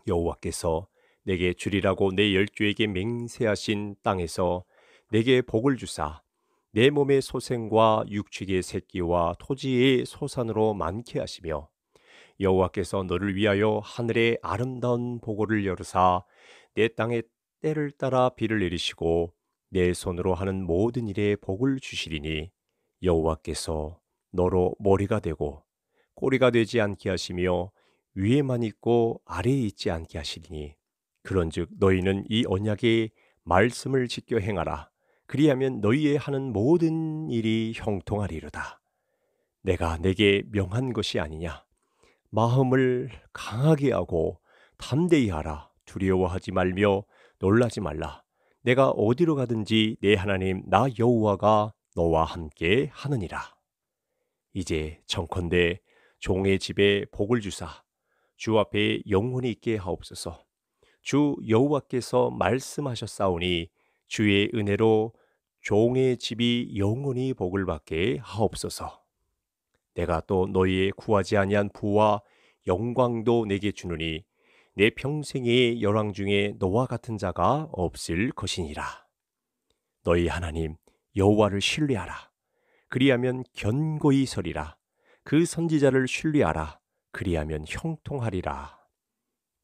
여호와께서 내게 주리라고 내 열주에게 맹세하신 땅에서 내게 복을 주사 내 몸의 소생과 육축의 새끼와 토지의 소산으로 많게 하시며 여호와께서 너를 위하여 하늘의 아름다운 보고를 열으사 내 땅에 때를 따라 비를 내리시고 내 손으로 하는 모든 일에 복을 주시리니 여호와께서 너로 머리가 되고 꼬리가 되지 않게 하시며 위에만 있고 아래에 있지 않게 하시리니 그런즉 너희는 이 언약의 말씀을 지켜 행하라 그리하면 너희의 하는 모든 일이 형통하리로다 내가 내게 명한 것이 아니냐 마음을 강하게 하고 담대히 하라 두려워하지 말며 놀라지 말라. 내가 어디로 가든지 내 하나님 나 여호와가 너와 함께 하느니라. 이제 정컨대 종의 집에 복을 주사 주 앞에 영혼이 있게 하옵소서. 주 여호와께서 말씀하셨사오니 주의 은혜로 종의 집이 영원히 복을 받게 하옵소서. 내가 또 너희의 구하지 아니한 부와 영광도 내게 주느니 내 평생의 열왕 중에 너와 같은 자가 없을 것이니라. 너희 하나님 여호와를 신뢰하라. 그리하면 견고히 서리라. 그 선지자를 신뢰하라. 그리하면 형통하리라.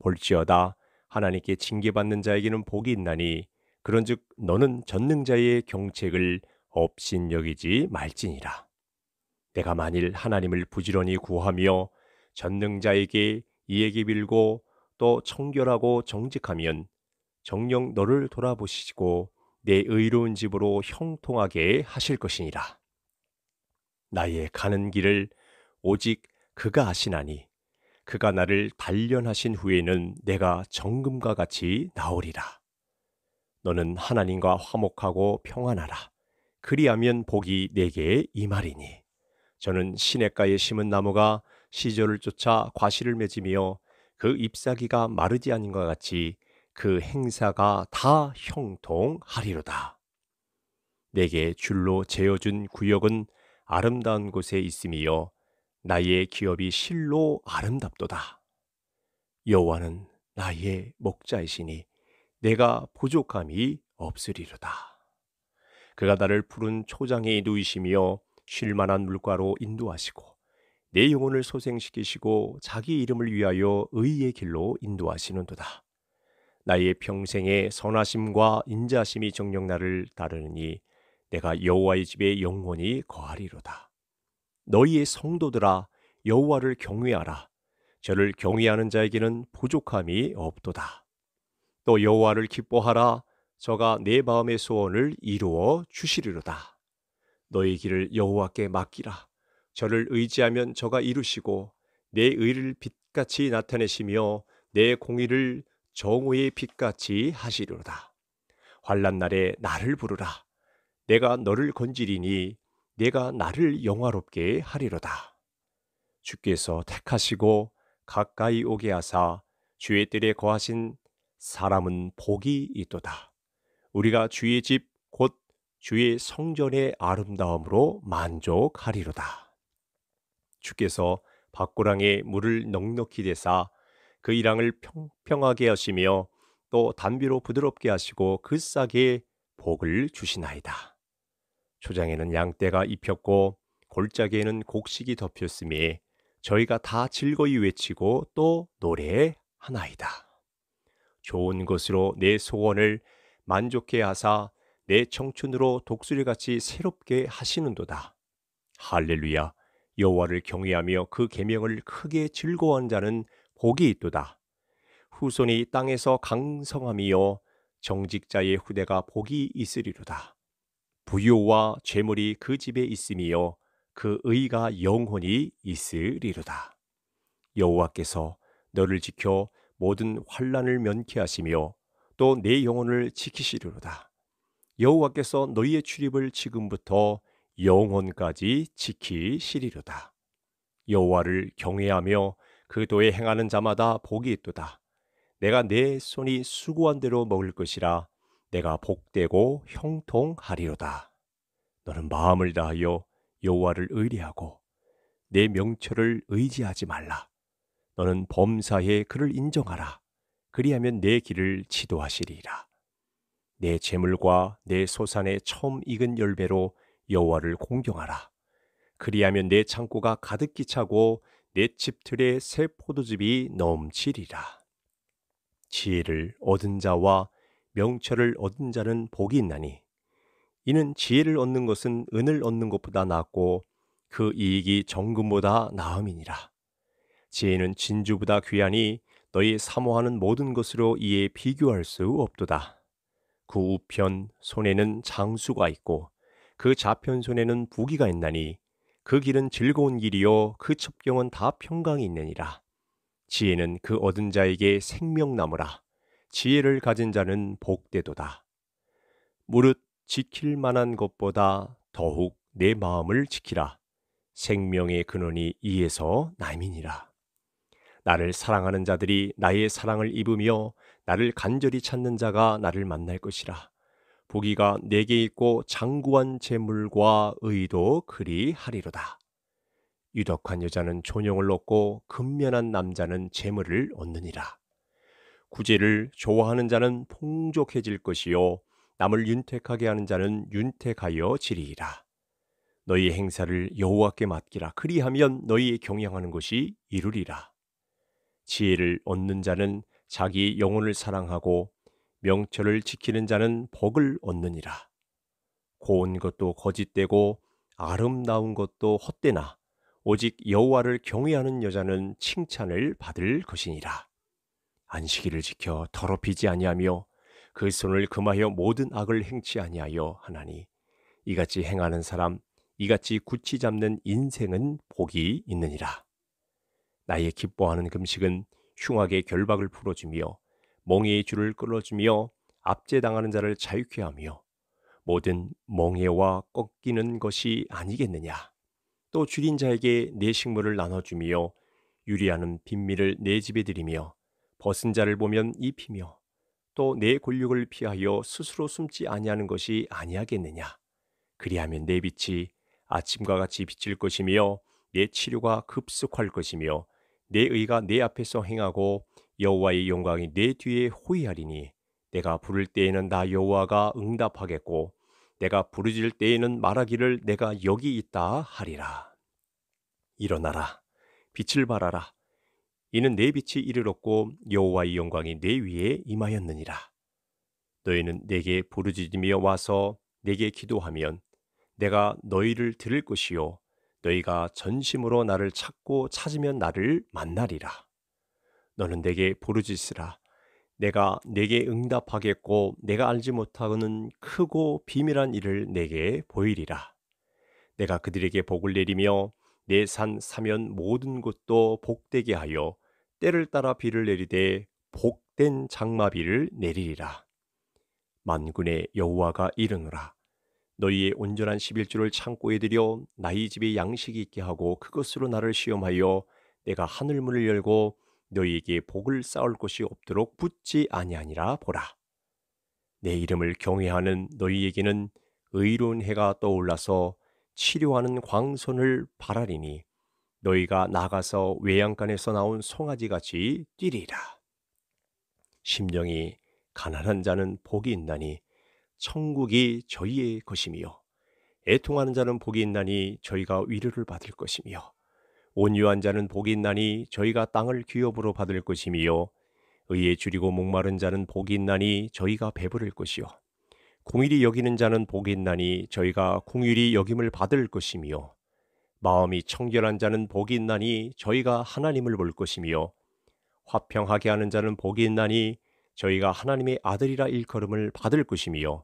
볼지어다 하나님께 징계받는 자에게는 복이 있나니 그런즉 너는 전능자의 경책을 없인 여기지 말지니라. 내가 만일 하나님을 부지런히 구하며 전능자에게 이에게 빌고 또 청결하고 정직하면 정령 너를 돌아보시고 내 의로운 집으로 형통하게 하실 것이니라. 나의 가는 길을 오직 그가 아시나니 그가 나를 단련하신 후에는 내가 정금과 같이 나오리라. 너는 하나님과 화목하고 평안하라. 그리하면 복이 내게 임하리니. 저는 시냇가에 심은 나무가 시절을 쫓아 과실을 맺으며 그 잎사귀가 마르지 않은 것 같이 그 행사가 다 형통하리로다. 내게 줄로 재어준 구역은 아름다운 곳에 있음이요 나의 기업이 실로 아름답도다. 여호와는 나의 목자이시니 내가 부족함이 없으리로다. 그가 나를 푸른 초장에 누이시며 쉴만한 물가로 인도하시고 내 영혼을 소생시키시고 자기 이름을 위하여 의의 길로 인도하시는도다. 나의 평생에 선하심과 인자심이 정령 나를 따르니 내가 여호와의 집에 영원히 거하리로다. 너희의 성도들아 여호와를 경외하라. 저를 경외하는 자에게는 부족함이 없도다. 또 여호와를 기뻐하라. 저가 내 마음의 소원을 이루어 주시리로다. 너희 길을 여호와께 맡기라. 저를 의지하면 저가 이루시고 내 의를 빛같이 나타내시며 내 공의를 정오의 빛같이 하시리로다. 환란 날에 나를 부르라. 내가 너를 건지리니 내가 나를 영화롭게 하리로다. 주께서 택하시고 가까이 오게 하사 주의 뜰에 거하신 사람은 복이 있도다. 우리가 주의 집 곧 주의 성전의 아름다움으로 만족하리로다. 주께서 밭고랑에 물을 넉넉히 대사 그 이랑을 평평하게 하시며 또 단비로 부드럽게 하시고 그 싹에 복을 주시나이다. 초장에는 양떼가 입혔고 골짜기에는 곡식이 덮였으니 저희가 다 즐거이 외치고 또노래 하나이다. 좋은 것으로 내 소원을 만족해 하사 내 청춘으로 독수리같이 새롭게 하시는도다. 할렐루야. 여호와를 경외하며 그 계명을 크게 즐거워한 자는 복이 있도다. 후손이 땅에서 강성함이요 정직자의 후대가 복이 있으리로다. 부요와 재물이 그 집에 있음이요 그 의가 영혼이 있으리로다. 여호와께서 너를 지켜 모든 환란을 면케하시며 또 내 영혼을 지키시리로다. 여호와께서 너희의 출입을 지금부터 영혼까지 지키시리로다. 여호와를 경외하며 그도에 행하는 자마다 복이 있도다. 내가 내 손이 수고한 대로 먹을 것이라 내가 복되고 형통하리로다. 너는 마음을 다하여 여호와를 의뢰하고 내 명철을 의지하지 말라. 너는 범사에 그를 인정하라. 그리하면 내 길을 지도하시리라. 내 재물과 내 소산의 처음 익은 열배로 여호와를 공경하라. 그리하면 내 창고가 가득히 차고 내 집틀에 새 포도즙이 넘치리라. 지혜를 얻은 자와 명철을 얻은 자는 복이 있나니 이는 지혜를 얻는 것은 은을 얻는 것보다 낫고 그 이익이 정금보다 나음이니라. 지혜는 진주보다 귀하니 너희 사모하는 모든 것으로 이에 비교할 수 없도다. 그 우편 손에는 장수가 있고 그 좌편손에는 부기가 있나니 그 길은 즐거운 길이요 그 첩경은 다 평강이 있느니라. 지혜는 그 얻은 자에게 생명나무라. 지혜를 가진 자는 복되도다. 무릇 지킬 만한 것보다 더욱 내 마음을 지키라. 생명의 근원이 이에서 남이니라. 나를 사랑하는 자들이 나의 사랑을 입으며 나를 간절히 찾는 자가 나를 만날 것이라. 보기가 내게 있고 장구한 재물과 의도 그리하리로다. 유덕한 여자는 존영을 얻고 근면한 남자는 재물을 얻느니라. 구제를 좋아하는 자는 풍족해질 것이요 남을 윤택하게 하는 자는 윤택하여 지리이라. 너희 행사를 여호와께 맡기라. 그리하면 너희 의경향하는 것이 이루리라. 지혜를 얻는 자는 자기 영혼을 사랑하고 명철을 지키는 자는 복을 얻느니라. 고운 것도 거짓되고 아름다운 것도 헛되나 오직 여호와를 경외하는 여자는 칭찬을 받을 것이니라. 안식일을 지켜 더럽히지 아니하며 그 손을 금하여 모든 악을 행치 아니하여 하나니 이같이 행하는 사람 이같이 굳이 잡는 인생은 복이 있느니라. 나의 기뻐하는 금식은 흉악의 결박을 풀어주며 멍에의 줄을 끌어주며 압제당하는 자를 자유케 하며 모든 멍에와 꺾이는 것이 아니겠느냐. 또 줄인 자에게 내 식물을 나눠주며 유리하는 빈미를 내 집에 들이며 벗은 자를 보면 입히며 또내 곤욕을 피하여 스스로 숨지 아니하는 것이 아니하겠느냐. 그리하면 내 빛이 아침과 같이 비칠 것이며 내 치료가 급속할 것이며 내 의가 내 앞에서 행하고 여호와의 영광이 내 뒤에 호위하리니 내가 부를 때에는 나 여호와가 응답하겠고 내가 부르질 때에는 말하기를 내가 여기 있다 하리라. 일어나라 빛을 발하라 이는 내 빛이 이르렀고 여호와의 영광이 내 위에 임하였느니라. 너희는 내게 부르짖으며 와서 내게 기도하면 내가 너희를 들을 것이요 너희가 전심으로 나를 찾고 찾으면 나를 만나리라. 너는 내게 부르짖으라. 내가 내게 응답하겠고 내가 알지 못하는 크고 비밀한 일을 내게 보이리라. 내가 그들에게 복을 내리며 내 산 사면 모든 곳도 복되게 하여 때를 따라 비를 내리되 복된 장마비를 내리리라. 만군의 여호와가 이르노라. 너희의 온전한 십일주를 창고에 들여 나의 집에 양식이 있게 하고 그것으로 나를 시험하여 내가 하늘문을 열고 너희에게 복을 쌓을 곳이 없도록 붙지 아니하니라 보라. 내 이름을 경외하는 너희에게는 의로운 해가 떠올라서 치료하는 광선을 바라리니 너희가 나가서 외양간에서 나온 송아지같이 뛰리라. 심령이 가난한 자는 복이 있나니 천국이 저희의 것이며 애통하는 자는 복이 있나니 저희가 위로를 받을 것이며 온유한 자는 복이 있나니 저희가 땅을 기업으로 받을 것이며 의에 줄이고 목마른 자는 복이 있나니 저희가 배부를 것이요 공일이 여기는 자는 복이 있나니 저희가 공일이 여김을 받을 것이며 마음이 청결한 자는 복이 있나니 저희가 하나님을 볼 것이며 화평하게 하는 자는 복이 있나니 저희가 하나님의 아들이라 일컬음을 받을 것이며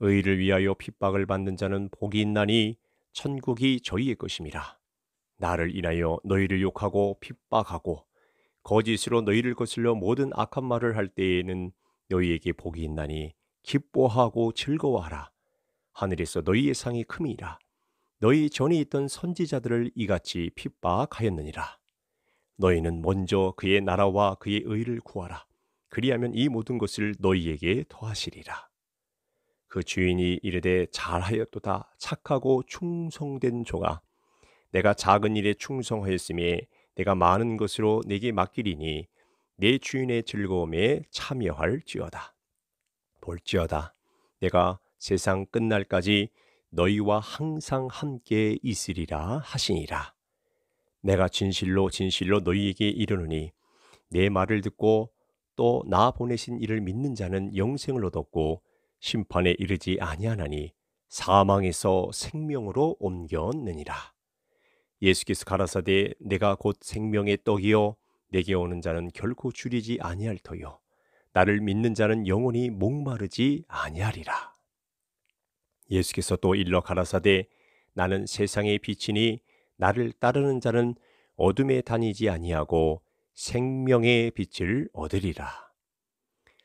의를 위하여 핍박을 받는 자는 복이 있나니 천국이 저희의 것임이라. 나를 인하여 너희를 욕하고 핍박하고 거짓으로 너희를 거슬려 모든 악한 말을 할 때에는 너희에게 복이 있나니 기뻐하고 즐거워하라. 하늘에서 너희의 상이 큼이라. 너희 전에 있던 선지자들을 이같이 핍박하였느니라. 너희는 먼저 그의 나라와 그의 의를 구하라. 그리하면 이 모든 것을 너희에게 더하시리라. 그 주인이 이르되 잘하였도다 착하고 충성된 종아 내가 작은 일에 충성하였음에 내가 많은 것으로 내게 맡기리니 내 주인의 즐거움에 참여할지어다. 볼지어다. 내가 세상 끝날까지 너희와 항상 함께 있으리라 하시니라. 내가 진실로 진실로 너희에게 이르노니 내 말을 듣고 또 나 보내신 이를 믿는 자는 영생을 얻었고 심판에 이르지 아니하나니 사망에서 생명으로 옮겼느니라. 예수께서 가라사대 내가 곧 생명의 떡이요 내게 오는 자는 결코 줄이지 아니할 터요 나를 믿는 자는 영원히 목마르지 아니하리라. 예수께서 또 일러 가라사대 나는 세상의 빛이니 나를 따르는 자는 어둠에 다니지 아니하고 생명의 빛을 얻으리라.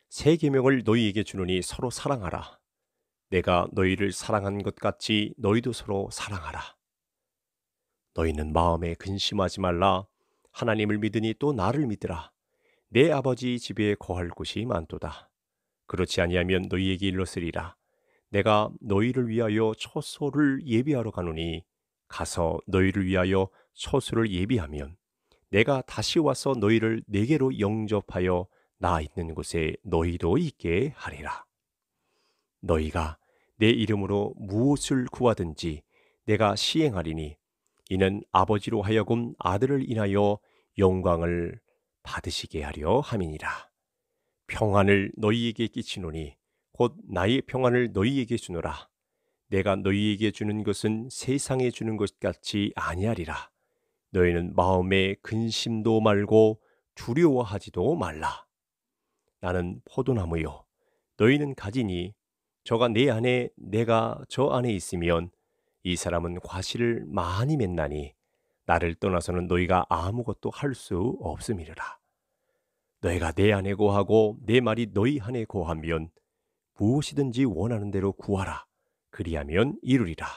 세 계명을 너희에게 주노니 서로 사랑하라. 내가 너희를 사랑한 것 같이 너희도 서로 사랑하라. 너희는 마음에 근심하지 말라. 하나님을 믿으니 또 나를 믿으라. 내 아버지 집에 거할 곳이 많도다. 그렇지 아니하면 너희에게 일렀으리라. 내가 너희를 위하여 처소를 예비하러 가노니 가서 너희를 위하여 처소를 예비하면 내가 다시 와서 너희를 내게로 영접하여 나 있는 곳에 너희도 있게 하리라. 너희가 내 이름으로 무엇을 구하든지 내가 시행하리니 이는 아버지로 하여금 아들을 인하여 영광을 받으시게 하려 함이니라. 평안을 너희에게 끼치노니 곧 나의 평안을 너희에게 주노라. 내가 너희에게 주는 것은 세상에 주는 것 같이 아니하리라. 너희는 마음에 근심도 말고 두려워하지도 말라. 나는 포도나무요. 너희는 가지니 저가 내 안에 내가 저 안에 있으면 이 사람은 과실을 많이 맺나니 나를 떠나서는 너희가 아무것도 할 수 없음이라 너희가 내 안에 고하고 내 말이 너희 안에 고하면 무엇이든지 원하는 대로 구하라. 그리하면 이루리라.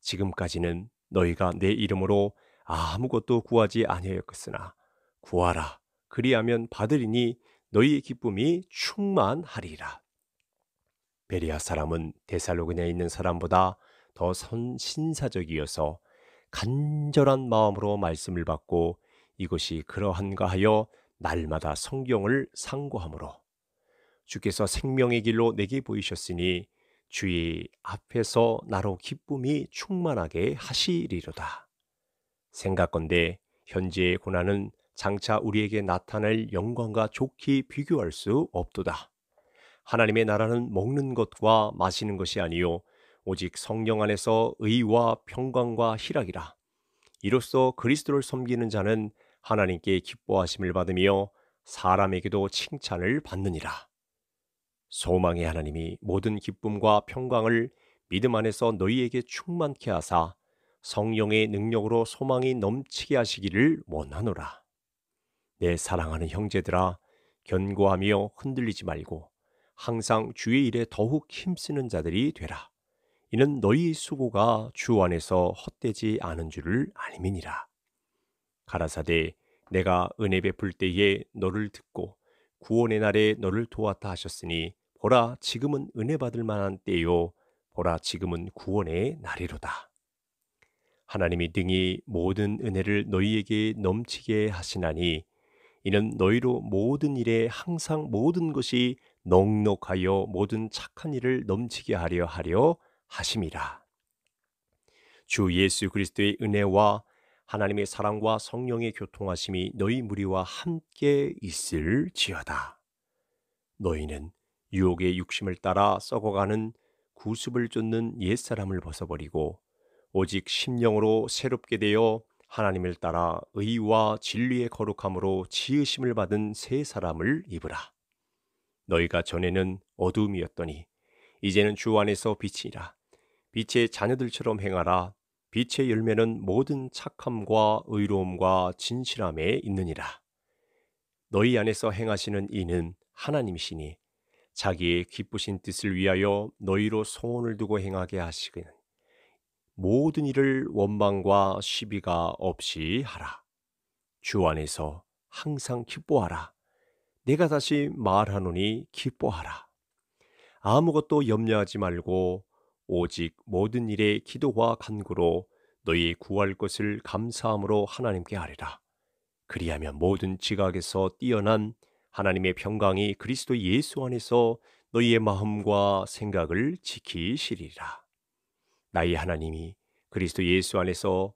지금까지는 너희가 내 이름으로 아무것도 구하지 아니하였으나 구하라. 그리하면 받으리니 너희의 기쁨이 충만하리라. 베리아 사람은 데살로그냐에 있는 사람보다 더선 신사적이어서 간절한 마음으로 말씀을 받고 이것이 그러한가 하여 날마다 성경을 상고하므로 주께서 생명의 길로 내게 보이셨으니 주의 앞에서 나로 기쁨이 충만하게 하시리로다. 생각건대 현재의 고난은 장차 우리에게 나타날 영광과 좋게 비교할 수 없도다. 하나님의 나라는 먹는 것과 마시는 것이 아니요 오직 성령 안에서 의와 평강과 희락이라. 이로써 그리스도를 섬기는 자는 하나님께 기뻐하심을 받으며 사람에게도 칭찬을 받느니라. 소망의 하나님이 모든 기쁨과 평강을 믿음 안에서 너희에게 충만케 하사 성령의 능력으로 소망이 넘치게 하시기를 원하노라. 내 사랑하는 형제들아, 견고하며 흔들리지 말고 항상 주의 일에 더욱 힘쓰는 자들이 되라. 이는 너희 수고가 주 안에서 헛되지 않은 줄을 알미니라. 가라사대 내가 은혜 베풀 때에 너를 듣고 구원의 날에 너를 도왔다 하셨으니 보라 지금은 은혜 받을 만한 때요 보라 지금은 구원의 날이로다. 하나님이 능히 모든 은혜를 너희에게 넘치게 하시나니 이는 너희로 모든 일에 항상 모든 것이 넉넉하여 모든 착한 일을 넘치게 하려 하려 하심이라. 주 예수 그리스도의 은혜와 하나님의 사랑과 성령의 교통하심이 너희 무리와 함께 있을지어다. 너희는 유혹의 육심을 따라 썩어가는 구습을 쫓는 옛사람을 벗어버리고 오직 심령으로 새롭게 되어 하나님을 따라 의와 진리의 거룩함으로 지으심을 받은 새 사람을 입으라. 너희가 전에는 어둠이었더니 이제는 주 안에서 빛이라. 빛의 자녀들처럼 행하라. 빛의 열매는 모든 착함과 의로움과 진실함에 있느니라. 너희 안에서 행하시는 이는 하나님이시니 자기의 기쁘신 뜻을 위하여 너희로 소원을 두고 행하게 하시기는 모든 일을 원망과 시비가 없이 하라. 주 안에서 항상 기뻐하라. 내가 다시 말하노니 기뻐하라. 아무것도 염려하지 말고 오직 모든 일에 기도와 간구로 너희 구할 것을 감사함으로 하나님께 아뢰라. 그리하면 모든 지각에서 뛰어난 하나님의 평강이 그리스도 예수 안에서 너희의 마음과 생각을 지키시리라. 나의 하나님이 그리스도 예수 안에서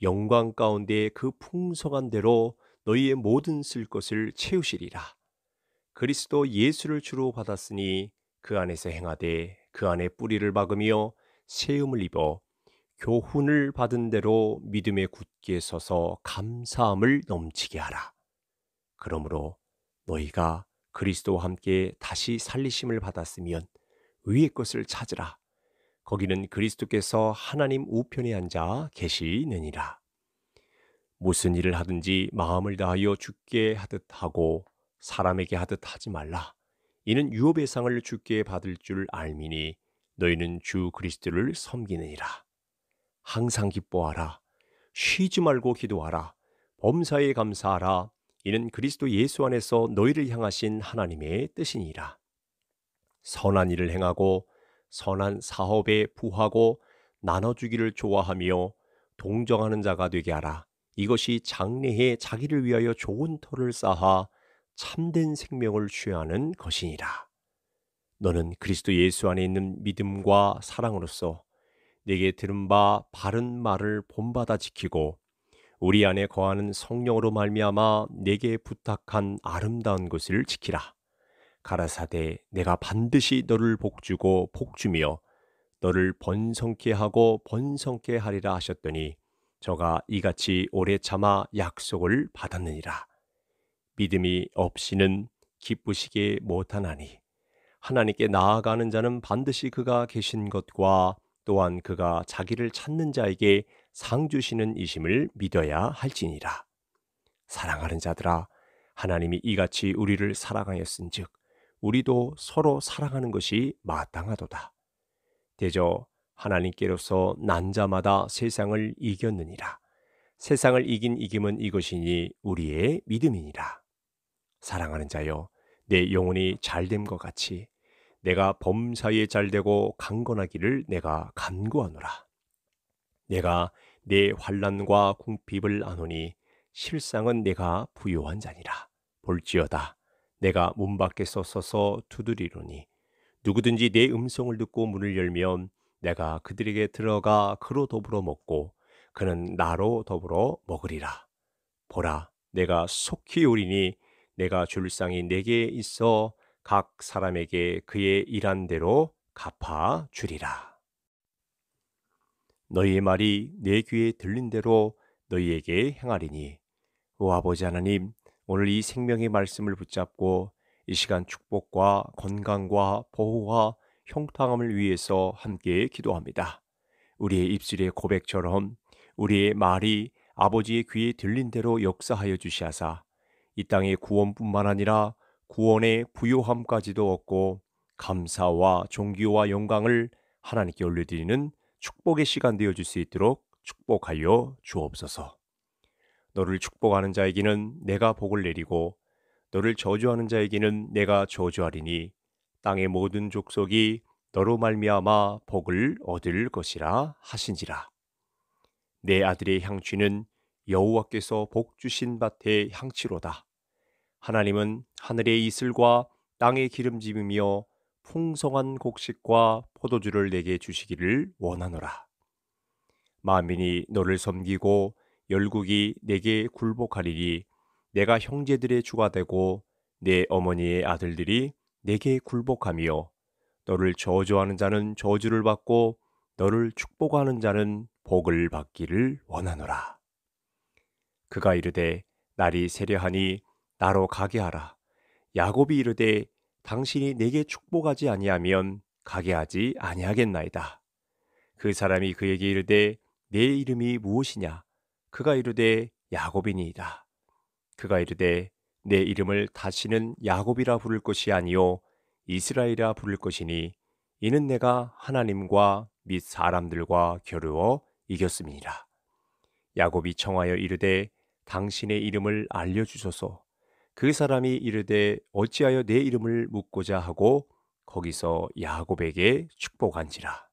영광 가운데 그 풍성한 대로 너희의 모든 쓸 것을 채우시리라. 그리스도 예수를 주로 받았으니 그 안에서 행하되 그 안에 뿌리를 박으며 세움을 입어 교훈을 받은 대로 믿음에 굳게 서서 감사함을 넘치게 하라. 그러므로 너희가 그리스도와 함께 다시 살리심을 받았으면 위의 것을 찾으라. 거기는 그리스도께서 하나님 우편에 앉아 계시느니라. 무슨 일을 하든지 마음을 다하여 죽게 하듯 하고 사람에게 하듯 하지 말라. 이는 유업의 상을 주께 받을 줄 알미니 너희는 주 그리스도를 섬기느니라. 항상 기뻐하라. 쉬지 말고 기도하라. 범사에 감사하라. 이는 그리스도 예수 안에서 너희를 향하신 하나님의 뜻이니라. 선한 일을 행하고 선한 사업에 부하고 나눠주기를 좋아하며 동정하는 자가 되게 하라. 이것이 장래에 자기를 위하여 좋은 터를 쌓아 참된 생명을 취하는 것이니라. 너는 그리스도 예수 안에 있는 믿음과 사랑으로서 내게 들은 바 바른 말을 본받아 지키고 우리 안에 거하는 성령으로 말미암아 내게 부탁한 아름다운 것을 지키라. 가라사대 내가 반드시 너를 복주고 복주며 너를 번성케 하고 번성케 하리라 하셨더니 저가 이같이 오래 참아 약속을 받았느니라. 믿음이 없이는 기쁘시게 못하나니 하나님께 나아가는 자는 반드시 그가 계신 것과 또한 그가 자기를 찾는 자에게 상 주시는 이심을 믿어야 할지니라. 사랑하는 자들아 하나님이 이같이 우리를 사랑하였은즉 우리도 서로 사랑하는 것이 마땅하도다. 대저 하나님께로서 난 자마다 세상을 이겼느니라. 세상을 이긴 이김은 이것이니 우리의 믿음이니라. 사랑하는 자여 내 영혼이 잘됨과 같이 내가 범사에 잘되고 강건하기를 내가 간구하노라. 내가 내 환란과 궁핍을 아노니 실상은 내가 부요한 자니라. 볼지어다 내가 문 밖에서 서서 두드리로니 누구든지 내 음성을 듣고 문을 열면 내가 그들에게 들어가 그로 더불어 먹고 그는 나로 더불어 먹으리라. 보라 내가 속히 오리니 내가 줄 상이 내게 네 있어 각 사람에게 그의 일한 대로 갚아 주리라. 너희의 말이 내 귀에 들린 대로 너희에게 행하리니 오 아버지 하나님 오늘 이 생명의 말씀을 붙잡고 이 시간 축복과 건강과 보호와 형통함을 위해서 함께 기도합니다. 우리의 입술의 고백처럼 우리의 말이 아버지의 귀에 들린 대로 역사하여 주시하사 이 땅의 구원뿐만 아니라 구원의 부요함까지도 얻고 감사와 존귀와 영광을 하나님께 올려드리는 축복의 시간 되어줄 수 있도록 축복하여 주옵소서. 너를 축복하는 자에게는 내가 복을 내리고 너를 저주하는 자에게는 내가 저주하리니 땅의 모든 족속이 너로 말미암아 복을 얻을 것이라 하신지라. 내 아들의 향취는 여호와께서 복 주신 밭의 향치로다. 하나님은 하늘의 이슬과 땅의 기름짐이며 풍성한 곡식과 포도주를 내게 주시기를 원하노라. 만민이 너를 섬기고 열국이 내게 굴복하리니 내가 형제들의 주가 되고 내 어머니의 아들들이 내게 굴복하며 너를 저주하는 자는 저주를 받고 너를 축복하는 자는 복을 받기를 원하노라. 그가 이르되 날이 세려하니 나로 가게 하라. 야곱이 이르되 당신이 내게 축복하지 아니하면 가게 하지 아니하겠나이다. 그 사람이 그에게 이르되 내 이름이 무엇이냐? 그가 이르되 야곱이니이다. 그가 이르되 내 이름을 다시는 야곱이라 부를 것이 아니요 이스라엘이라 부를 것이니 이는 내가 하나님과 및 사람들과 겨루어 이겼음이니라. 야곱이 청하여 이르되 당신의 이름을 알려주소서. 그 사람이 이르되 어찌하여 내 이름을 묻고자 하고 거기서 야곱에게 축복한지라.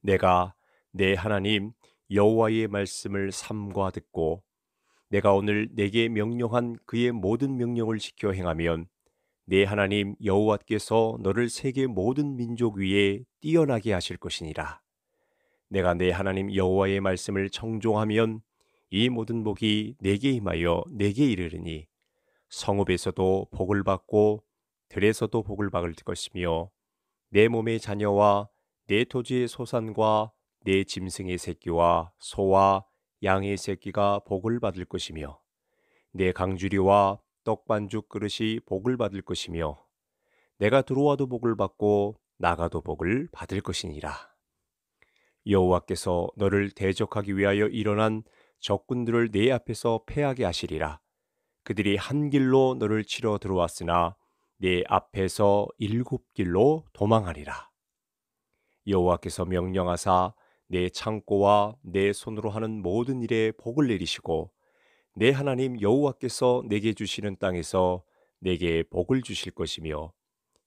내가 내 하나님 여호와의 말씀을 삼과 듣고 내가 오늘 내게 명령한 그의 모든 명령을 지켜 행하면 내 하나님 여호와께서 너를 세계 모든 민족 위에 뛰어나게 하실 것이니라. 내가 내 하나님 여호와의 말씀을 청종하면 이 모든 복이 내게 임하여 내게 이르르니 성읍에서도 복을 받고 들에서도 복을 받을 것이며 내 몸의 자녀와 내 토지의 소산과 내 짐승의 새끼와 소와 양의 새끼가 복을 받을 것이며 내 강주리와 떡반죽 그릇이 복을 받을 것이며 내가 들어와도 복을 받고 나가도 복을 받을 것이니라 여호와께서 너를 대적하기 위하여 일어난 적군들을 내 앞에서 패하게 하시리라. 그들이 한 길로 너를 치러 들어왔으나 내 앞에서 일곱 길로 도망하리라. 여호와께서 명령하사 내 창고와 내 손으로 하는 모든 일에 복을 내리시고 내 하나님 여호와께서 내게 주시는 땅에서 내게 복을 주실 것이며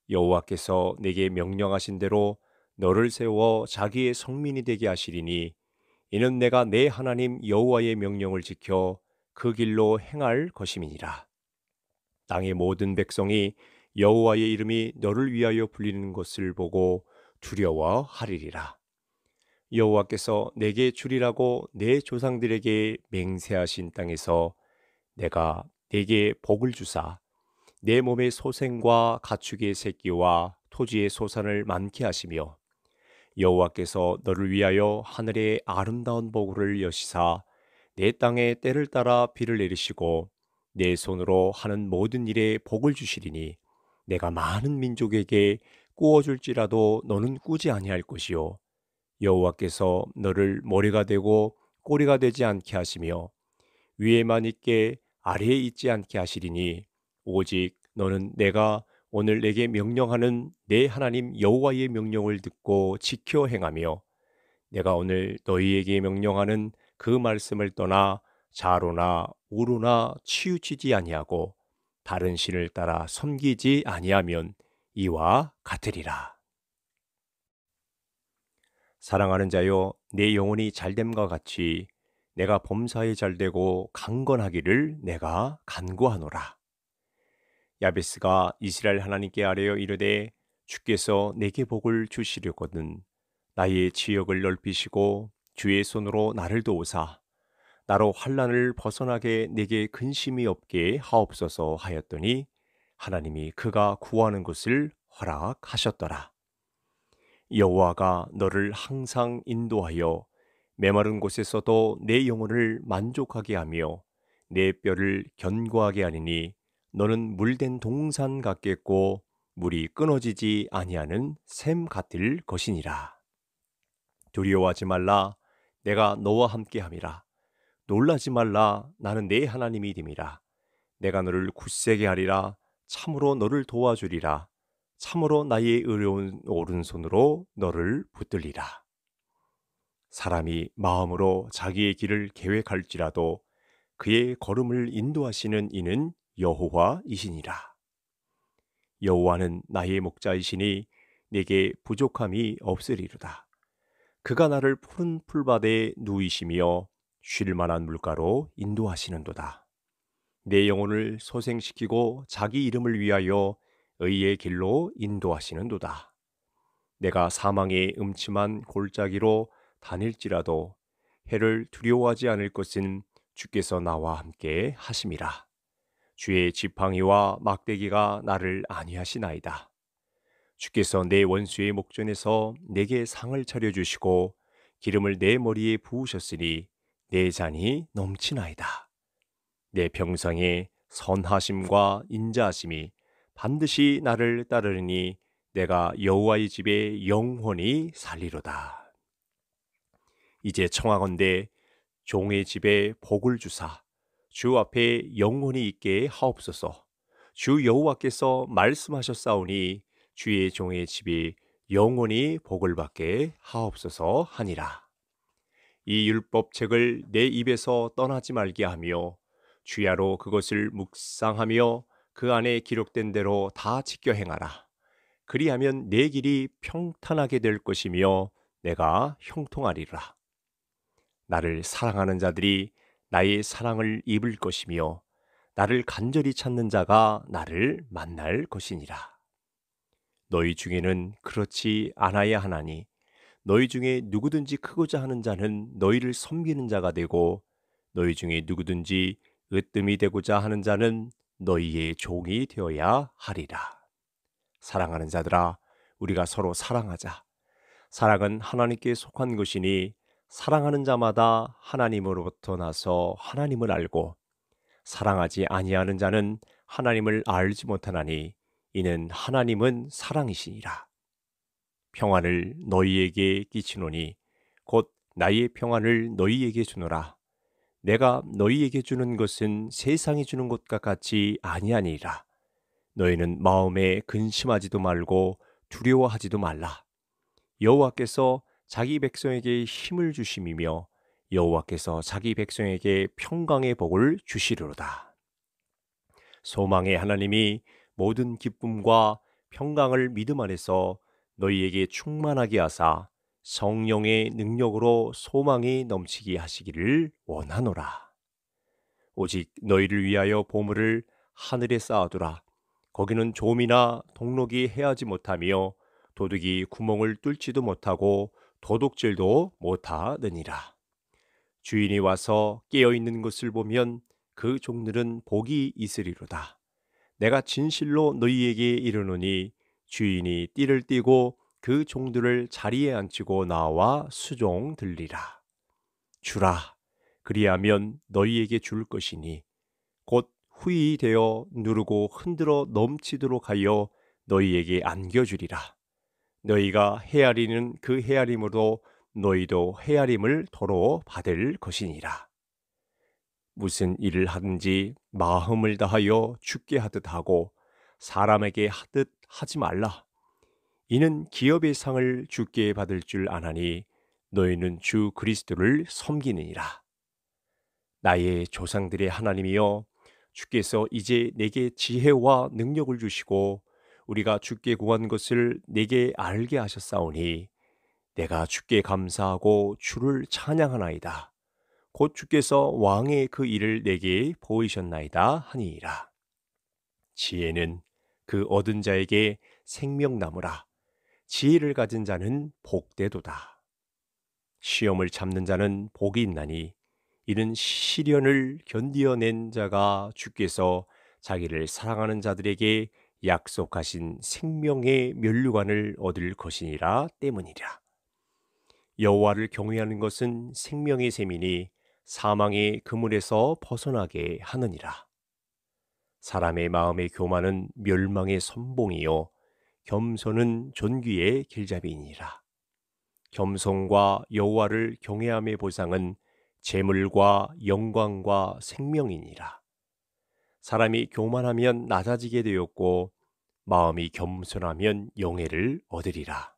여호와께서 내게 명령하신 대로 너를 세워 자기의 성민이 되게 하시리니 이는 내가 내 하나님 여호와의 명령을 지켜 그 길로 행할 것임이니라. 땅의 모든 백성이 여호와의 이름이 너를 위하여 불리는 것을 보고 두려워하리리라. 여호와께서 내게 주리라고 내 조상들에게 맹세하신 땅에서 내가 내게 복을 주사 내 몸의 소생과 가축의 새끼와 토지의 소산을 많게 하시며 여호와께서 너를 위하여 하늘의 아름다운 보고를 여시사 내 땅에 때를 따라 비를 내리시고 내 손으로 하는 모든 일에 복을 주시리니 내가 많은 민족에게 꾸어줄지라도 너는 꾸지 아니할 것이요 여호와께서 너를 머리가 되고 꼬리가 되지 않게 하시며 위에만 있게 아래에 있지 않게 하시리니 오직 너는 내가 오늘 내게 명령하는 내 하나님 여호와의 명령을 듣고 지켜 행하며 내가 오늘 너희에게 명령하는 그 말씀을 떠나 자로나 우로나 치우치지 아니하고 다른 신을 따라 섬기지 아니하면 이와 같으리라. 사랑하는 자여 내 영혼이 잘됨과 같이 내가 범사에 잘되고 강건하기를 내가 간구하노라. 야베스가 이스라엘 하나님께 아뢰어 이르되 주께서 내게 복을 주시려거든 나의 지역을 넓히시고 주의 손으로 나를 도우사 나로 환란을 벗어나게 내게 근심이 없게 하옵소서 하였더니 하나님이 그가 구하는 것을 허락하셨더라. 여호와가 너를 항상 인도하여 메마른 곳에서도 내 영혼을 만족하게 하며 내 뼈를 견고하게 하리니 너는 물된 동산 같겠고 물이 끊어지지 아니하는 샘 같을 것이니라. 두려워하지 말라. 내가 너와 함께함이라. 놀라지 말라. 나는 내 하나님이 됨이라. 내가 너를 굳세게 하리라. 참으로 너를 도와주리라. 참으로 나의 의로운 오른손으로 너를 붙들리라. 사람이 마음으로 자기의 길을 계획할지라도 그의 걸음을 인도하시는 이는 여호와이시니라. 여호와는 나의 목자이시니 내게 부족함이 없으리로다. 그가 나를 푸른 풀밭에 누이시며 쉴 만한 물가로 인도하시는도다. 내 영혼을 소생시키고 자기 이름을 위하여 의의 길로 인도하시는도다. 내가 사망의 음침한 골짜기로 다닐지라도 해를 두려워하지 않을 것은 주께서 나와 함께 하심이라. 주의 지팡이와 막대기가 나를 안위하시나이다. 주께서 내 원수의 목전에서 내게 상을 차려 주시고 기름을 내 머리에 부으셨으니 내 잔이 넘치나이다. 내 병상에 선하심과 인자하심이 반드시 나를 따르니 내가 여호와의 집에 영원히 살리로다. 이제 청하건대 종의 집에 복을 주사 주 앞에 영혼이 있게 하옵소서. 주 여호와께서 말씀하셨사오니 주의 종의 집이 영원히 복을 받게 하옵소서 하니라. 이 율법책을 내 입에서 떠나지 말게 하며 주야로 그것을 묵상하며 그 안에 기록된 대로 다 지켜 행하라. 그리하면 내 길이 평탄하게 될 것이며 내가 형통하리라. 나를 사랑하는 자들이 나의 사랑을 입을 것이며 나를 간절히 찾는 자가 나를 만날 것이니라. 너희 중에는 그렇지 않아야 하나니 너희 중에 누구든지 크고자 하는 자는 너희를 섬기는 자가 되고 너희 중에 누구든지 으뜸이 되고자 하는 자는 너희의 종이 되어야 하리라. 사랑하는 자들아 우리가 서로 사랑하자. 사랑은 하나님께 속한 것이니 사랑하는 자마다 하나님으로부터 나서 하나님을 알고 사랑하지 아니하는 자는 하나님을 알지 못하나니 이는 하나님은 사랑이시니라. 평안을 너희에게 끼치노니 곧 나의 평안을 너희에게 주노라. 내가 너희에게 주는 것은 세상이 주는 것과 같이 아니하니라. 너희는 마음에 근심하지도 말고 두려워하지도 말라. 여호와께서 자기 백성에게 힘을 주심이며 여호와께서 자기 백성에게 평강의 복을 주시리로다. 소망의 하나님이 모든 기쁨과 평강을 믿음 안에서 너희에게 충만하게 하사 성령의 능력으로 소망이 넘치게 하시기를 원하노라. 오직 너희를 위하여 보물을 하늘에 쌓아두라. 거기는 조미나 동록이 해하지 못하며 도둑이 구멍을 뚫지도 못하고 도둑질도 못하느니라. 주인이 와서 깨어 있는 것을 보면 그 종들은 복이 있으리로다. 내가 진실로 너희에게 이르노니 주인이 띠를 띠고 그 종들을 자리에 앉히고 나와 수종 들리라. 주라. 그리하면 너희에게 줄 것이니 곧 후이 되어 누르고 흔들어 넘치도록 하여 너희에게 안겨주리라. 너희가 헤아리는 그 헤아림으로 너희도 헤아림을 도로 받을 것이니라. 무슨 일을 하든지 마음을 다하여 죽게 하듯 하고 사람에게 하듯 하지 말라. 이는 기업의 상을 죽게 받을 줄 아나니 너희는 주 그리스도를 섬기느니라. 나의 조상들의 하나님이여 주께서 이제 내게 지혜와 능력을 주시고 우리가 주께 구한 것을 내게 알게 하셨사오니 내가 주께 감사하고 주를 찬양하나이다. 곧 주께서 왕의 그 일을 내게 보이셨나이다 하니이라. 지혜는 그 얻은 자에게 생명나무라. 지혜를 가진 자는 복되도다. 시험을 참는 자는 복이 있나니 이는 시련을 견디어낸 자가 주께서 자기를 사랑하는 자들에게 약속하신 생명의 면류관을 얻을 것이니라 때문이라. 여호와를 경외하는 것은 생명의 셈이니 사망의 그물에서 벗어나게 하느니라. 사람의 마음의 교만은 멸망의 선봉이요 겸손은 존귀의 길잡이니라. 겸손과 여호와를 경외함의 보상은 재물과 영광과 생명이니라. 사람이 교만하면 낮아지게 되었고 마음이 겸손하면 용해를 얻으리라.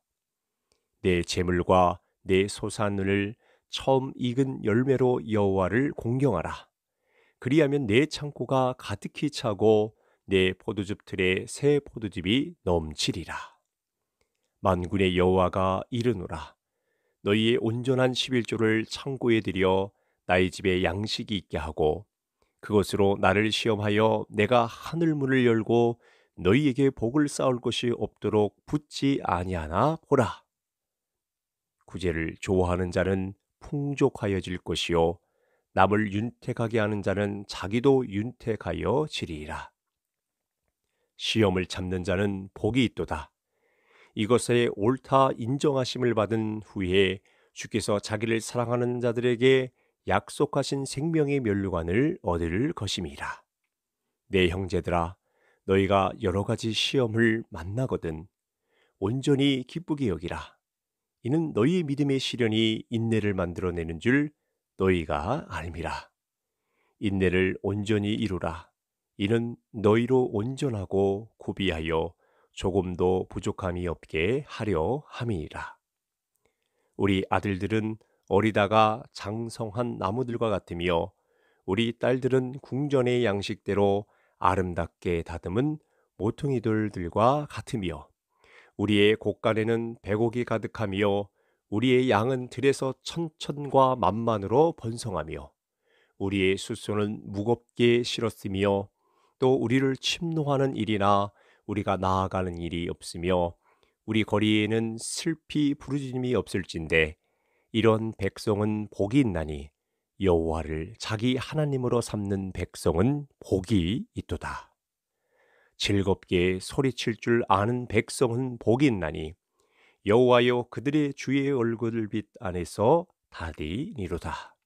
내 재물과 내 소산을 처음 익은 열매로 여호와를 공경하라. 그리하면 내 창고가 가득히 차고 내 포도즙 틀에 새 포도즙이 넘치리라. 만군의 여호와가 이르노라. 너희의 온전한 11조를 창고에 들여 나의 집에 양식이 있게 하고 그것으로 나를 시험하여 내가 하늘문을 열고 너희에게 복을 쌓을 것이 없도록 붙지 아니하나 보라. 구제를 좋아하는 자는 풍족하여질 것이요 남을 윤택하게 하는 자는 자기도 윤택하여 지리라. 시험을 참는 자는 복이 있도다. 이것에 옳다 인정하심을 받은 후에 주께서 자기를 사랑하는 자들에게 약속하신 생명의 면류관을 얻을 것임이라. 내 형제들아, 너희가 여러 가지 시험을 만나거든 온전히 기쁘게 여기라. 이는 너희 믿음의 시련이 인내를 만들어내는 줄 너희가 알미라. 인내를 온전히 이루라. 이는 너희로 온전하고 구비하여 조금도 부족함이 없게 하려 함이라. 니 우리 아들들은 어리다가 장성한 나무들과 같으며 우리 딸들은 궁전의 양식대로 아름답게 다듬은 모퉁이돌들과 같으며 우리의 곳간에는 백옥이 가득하며 우리의 양은 들에서 천천과 만만으로 번성하며 우리의 수소는 무겁게 실었으며 또 우리를 침노하는 일이나 우리가 나아가는 일이 없으며 우리 거리에는 슬피 부르짖음이 없을진데 이런 백성은 복이 있나니 여호와를 자기 하나님으로 삼는 백성은 복이 있도다. 즐겁게 소리칠 줄 아는 백성은 복이 있나니 여호와여 그들의 주의 얼굴빛 안에서 다디니로다.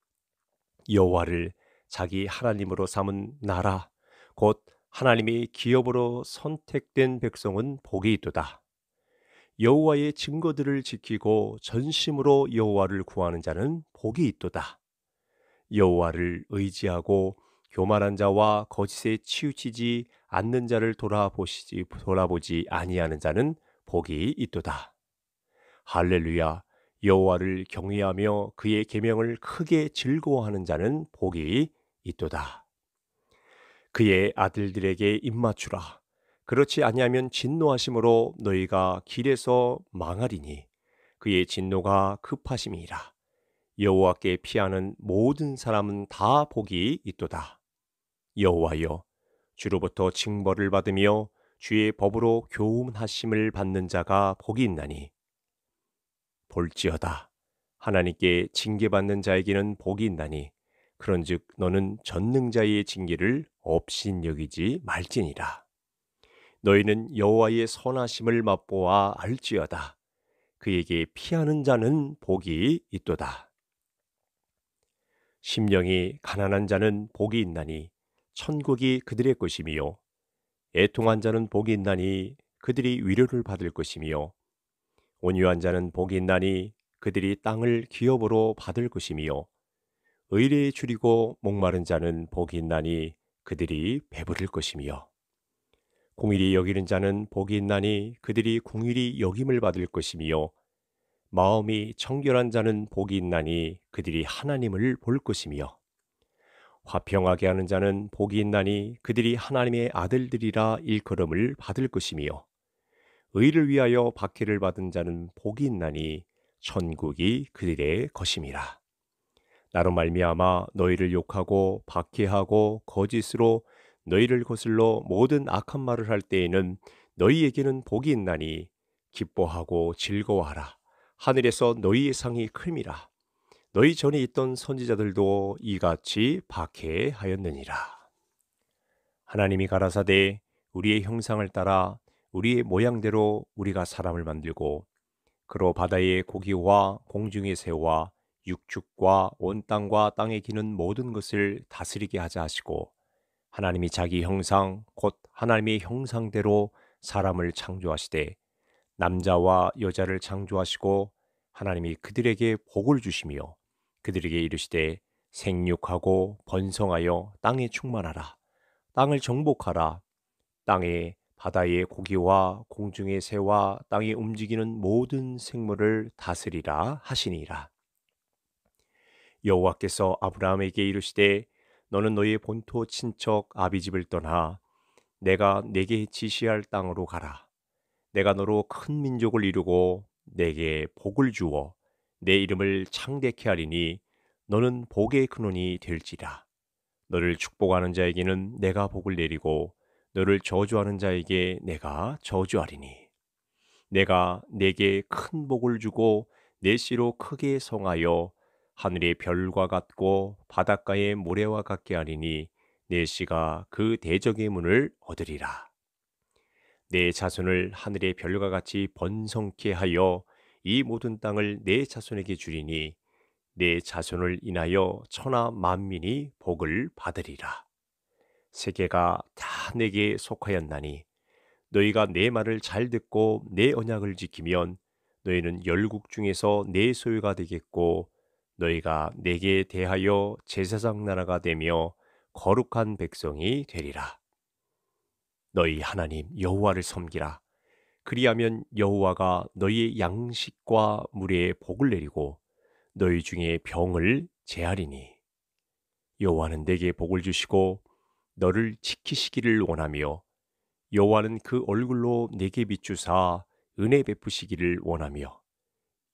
여호와를 자기 하나님으로 삼은 나라 곧 하나님의 기업으로 선택된 백성은 복이 있도다. 여호와의 증거들을 지키고 전심으로 여호와를 구하는 자는 복이 있도다. 여호와를 의지하고 교만한 자와 거짓에 치우치지 않는 자를 돌아보시지 돌아보지 아니하는 자는 복이 있도다. 할렐루야. 여호와를 경외하며 그의 계명을 크게 즐거워하는 자는 복이 있도다. 그의 아들들에게 입맞추라. 그렇지 아니하면 진노하심으로 너희가 길에서 망하리니 그의 진노가 급하심이라. 여호와께 피하는 모든 사람은 다 복이 있도다. 여호와여 주로부터 징벌을 받으며 주의 법으로 교훈하심을 받는 자가 복이 있나니 볼지어다 하나님께 징계받는 자에게는 복이 있나니 그런즉 너는 전능자의 징계를 업신여기지 말지니라 너희는 여호와의 선하심을 맛보아 알지어다 그에게 피하는 자는 복이 있도다. 심령이 가난한 자는 복이 있나니 천국이 그들의 것이미요 애통한 자는 복이 있나니 그들이 위로를 받을 것이미요 온유한 자는 복이 있나니 그들이 땅을 기업으로 받을 것이미요 의뢰에 줄이고 목마른 자는 복이 있나니 그들이 배부를 것이미요 공일이 여기는 자는 복이 있나니 그들이 공일이 여김을 받을 것이미요 마음이 청결한 자는 복이 있나니 그들이 하나님을 볼 것이며 화평하게 하는 자는 복이 있나니 그들이 하나님의 아들들이라 일컬음을 받을 것이며 의를 위하여 박해를 받은 자는 복이 있나니 천국이 그들의 것임이라. 나로 말미암아 너희를 욕하고 박해하고 거짓으로 너희를 거슬러 모든 악한 말을 할 때에는 너희에게는 복이 있나니 기뻐하고 즐거워하라. 하늘에서 너희의 상이 큼이라 너희 전에 있던 선지자들도 이같이 박해하였느니라 하나님이 가라사대 우리의 형상을 따라 우리의 모양대로 우리가 사람을 만들고 그로 바다의 고기와 공중의 새와 육축과 온 땅과 땅에 기는 모든 것을 다스리게 하자 하시고 하나님이 자기 형상 곧 하나님의 형상대로 사람을 창조하시되 남자와 여자를 창조하시고 하나님이 그들에게 복을 주시며 그들에게 이르시되 생육하고 번성하여 땅에 충만하라. 땅을 정복하라. 땅에 바다의 고기와 공중의 새와 땅에 움직이는 모든 생물을 다스리라 하시니라. 여호와께서 아브라함에게 이르시되 너는 너의 본토 친척 아비집을 떠나 내가 내게 지시할 땅으로 가라. 내가 너로 큰 민족을 이루고 내게 복을 주어 내 이름을 창대케 하리니 너는 복의 근원이 될지라. 너를 축복하는 자에게는 내가 복을 내리고 너를 저주하는 자에게 내가 저주하리니 내가 내게 큰 복을 주고 내 씨로 크게 성하여 하늘의 별과 같고 바닷가의 모래와 같게 하리니 내 씨가 그 대적의 문을 얻으리라. 내 자손을 하늘의 별과 같이 번성케 하여 이 모든 땅을 내 자손에게 주리니 내 자손을 인하여 천하 만민이 복을 받으리라. 세계가 다 내게 속하였나니 너희가 내 말을 잘 듣고 내 언약을 지키면 너희는 열국 중에서 내 소유가 되겠고 너희가 내게 대하여 제사장 나라가 되며 거룩한 백성이 되리라. 너희 하나님 여호와를 섬기라. 그리하면 여호와가 너희의 양식과 물에 복을 내리고 너희 중에 병을 제하리니 여호와는 내게 복을 주시고 너를 지키시기를 원하며 여호와는 그 얼굴로 내게 비추사 은혜 베푸시기를 원하며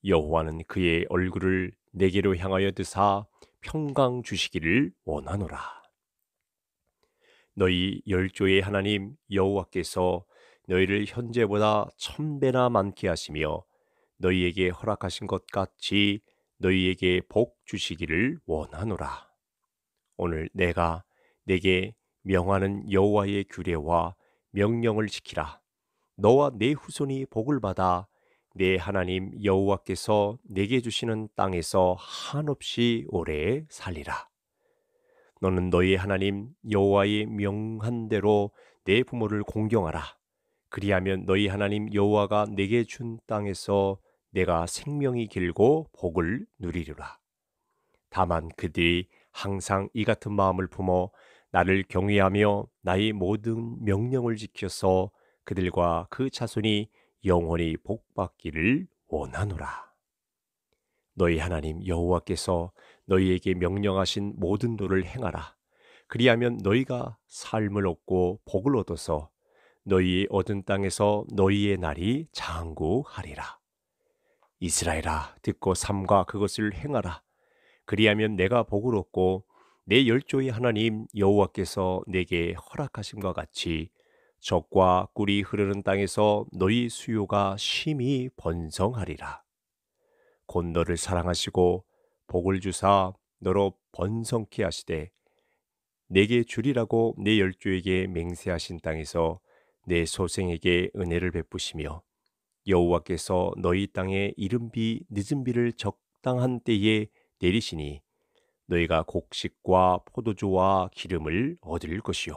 여호와는 그의 얼굴을 내게로 향하여 드사 평강 주시기를 원하노라. 너희 열조의 하나님 여호와께서 너희를 현재보다 천배나 많게 하시며 너희에게 허락하신 것 같이 너희에게 복 주시기를 원하노라. 오늘 내가 내게 명하는 여호와의 규례와 명령을 지키라. 너와 내 후손이 복을 받아 내 하나님 여호와께서 내게 주시는 땅에서 한없이 오래 살리라. 너는 너희 하나님 여호와의 명한 대로 내 부모를 공경하라. 그리하면 너희 하나님 여호와가 내게 준 땅에서 내가 생명이 길고 복을 누리리라. 다만 그들이 항상 이 같은 마음을 품어 나를 경외하며 나의 모든 명령을 지켜서 그들과 그 자손이 영원히 복받기를 원하노라. 너희 하나님 여호와께서 너희에게 명령하신 모든 도를 행하라. 그리하면 너희가 삶을 얻고 복을 얻어서 너희의 얻은 땅에서 너희의 날이 장구하리라. 이스라엘아, 듣고 삼가 그것을 행하라. 그리하면 내가 복을 얻고 내 열조의 하나님 여호와께서 내게 허락하신것 같이 적과 꿀이 흐르는 땅에서 너희 수요가 심히 번성하리라. 곧 너를 사랑하시고 복을 주사 너로 번성케 하시되 내게 주리라고 내 열조에게 맹세하신 땅에서 내 소생에게 은혜를 베푸시며 여호와께서 너희 땅에 이른비 늦은비를 적당한 때에 내리시니 너희가 곡식과 포도주와 기름을 얻을 것이요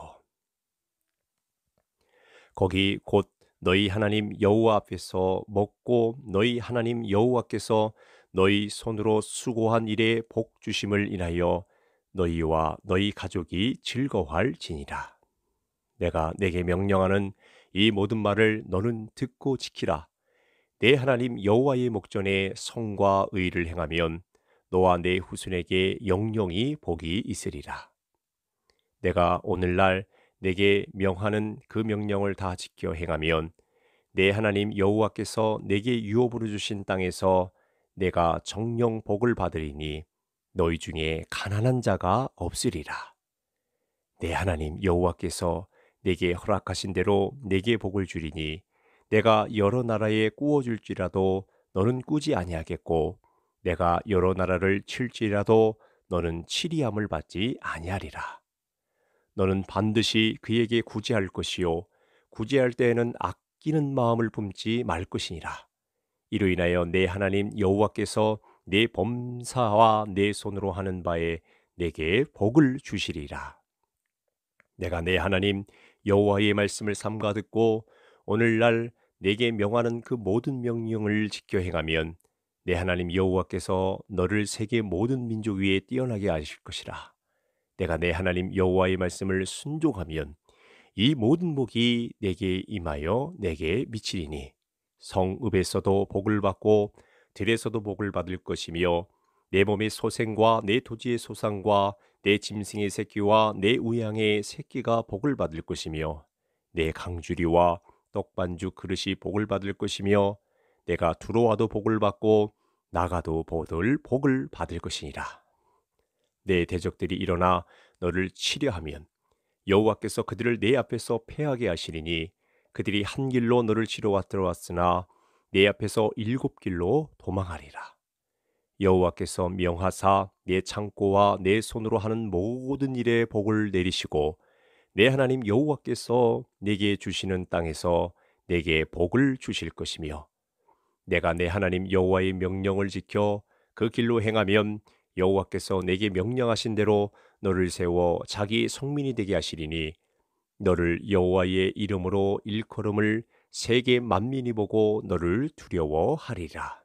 거기 곧 너희 하나님 여호와 앞에서 먹고 너희 하나님 여호와께서 너희 손으로 수고한 일에 복 주심을 인하여 너희와 너희 가족이 즐거워할지니라. 내가 내게 명령하는 이 모든 말을 너는 듣고 지키라. 내 하나님 여호와의 목전에 성과 의를 행하면 너와 내 후손에게 영영이 복이 있으리라. 내가 오늘날 내게 명하는 그 명령을 다 지켜 행하면 내 하나님 여호와께서 내게 유업으로 주신 땅에서 내가 정령 복을 받으리니 너희 중에 가난한 자가 없으리라. 내 하나님 여호와께서 내게 허락하신 대로 내게 복을 주리니 내가 여러 나라에 꾸어줄지라도 너는 꾸지 아니하겠고 내가 여러 나라를 칠지라도 너는 치리함을 받지 아니하리라. 너는 반드시 그에게 구제할 것이요 구제할 때에는 아끼는 마음을 품지 말 것이니라. 이로 인하여 내 하나님 여호와께서 내 범사와 내 손으로 하는 바에 내게 복을 주시리라. 내가 내 하나님 여호와의 말씀을 삼가 듣고 오늘날 내게 명하는 그 모든 명령을 지켜 행하면 내 하나님 여호와께서 너를 세계 모든 민족 위에 뛰어나게 하실 것이라. 내가 내 하나님 여호와의 말씀을 순종하면 이 모든 복이 내게 임하여 내게 미치리니 성읍에서도 복을 받고 들에서도 복을 받을 것이며 내 몸의 소생과 내 토지의 소상과 내 짐승의 새끼와 내 우양의 새끼가 복을 받을 것이며 내 강주리와 떡반죽 그릇이 복을 받을 것이며 내가 들어와도 복을 받고 나가도 보들 복을 받을 것이니라. 내 대적들이 일어나 너를 치려하면 여호와께서 그들을 내 앞에서 패하게 하시리니 그들이 한 길로 너를 치러 왔들어왔으나 내 앞에서 일곱 길로 도망하리라. 여호와께서 명하사 내 창고와 내 손으로 하는 모든 일에 복을 내리시고 내 하나님 여호와께서 내게 주시는 땅에서 내게 복을 주실 것이며 내가 내 하나님 여호와의 명령을 지켜 그 길로 행하면 여호와께서 내게 명령하신 대로 너를 세워 자기 성민이 되게 하시리니 너를 여호와의 이름으로 일컬음을 세계 만민이 보고 너를 두려워하리라.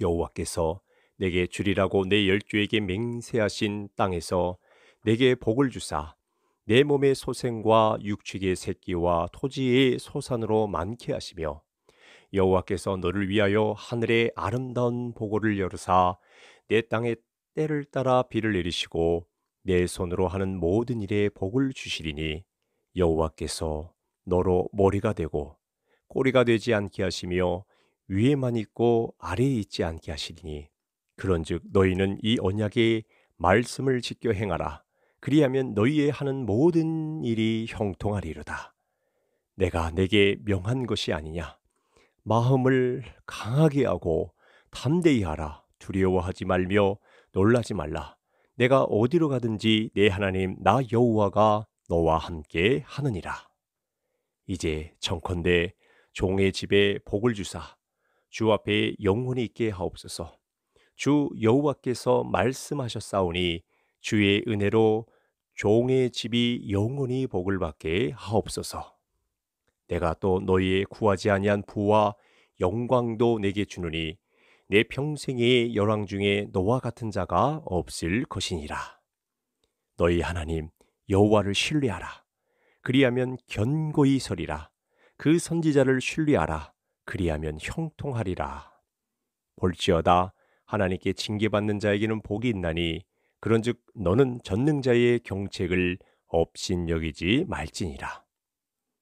여호와께서 내게 주리라고 내 열주에게 맹세하신 땅에서 내게 복을 주사 내 몸의 소생과 육축의 새끼와 토지의 소산으로 많게 하시며 여호와께서 너를 위하여 하늘의 아름다운 보고를 열으사 내 땅에 때를 따라 비를 내리시고 내 손으로 하는 모든 일에 복을 주시리니 여호와께서 너로 머리가 되고 꼬리가 되지 않게 하시며 위에만 있고 아래에 있지 않게 하시리니 그런즉 너희는 이 언약의 말씀을 지켜 행하라 그리하면 너희의 하는 모든 일이 형통하리로다 내가 내게 명한 것이 아니냐 마음을 강하게 하고 담대히 하라 두려워하지 말며 놀라지 말라 내가 어디로 가든지 내 하나님 나 여호와가 너와 함께 하느니라. 이제 정컨대 종의 집에 복을 주사 주 앞에 영혼이 있게 하옵소서. 주 여호와께서 말씀하셨사오니 주의 은혜로 종의 집이 영원히 복을 받게 하옵소서. 내가 또 너희의 구하지 아니한 부와 영광도 내게 주느니 내 평생의 열왕 중에 너와 같은 자가 없을 것이니라. 너희 하나님 여호와를 신뢰하라. 그리하면 견고히 서리라. 그 선지자를 신뢰하라. 그리하면 형통하리라. 볼지어다 하나님께 징계받는 자에게는 복이 있나니 그런즉 너는 전능자의 경책을 업신여기지 말지니라.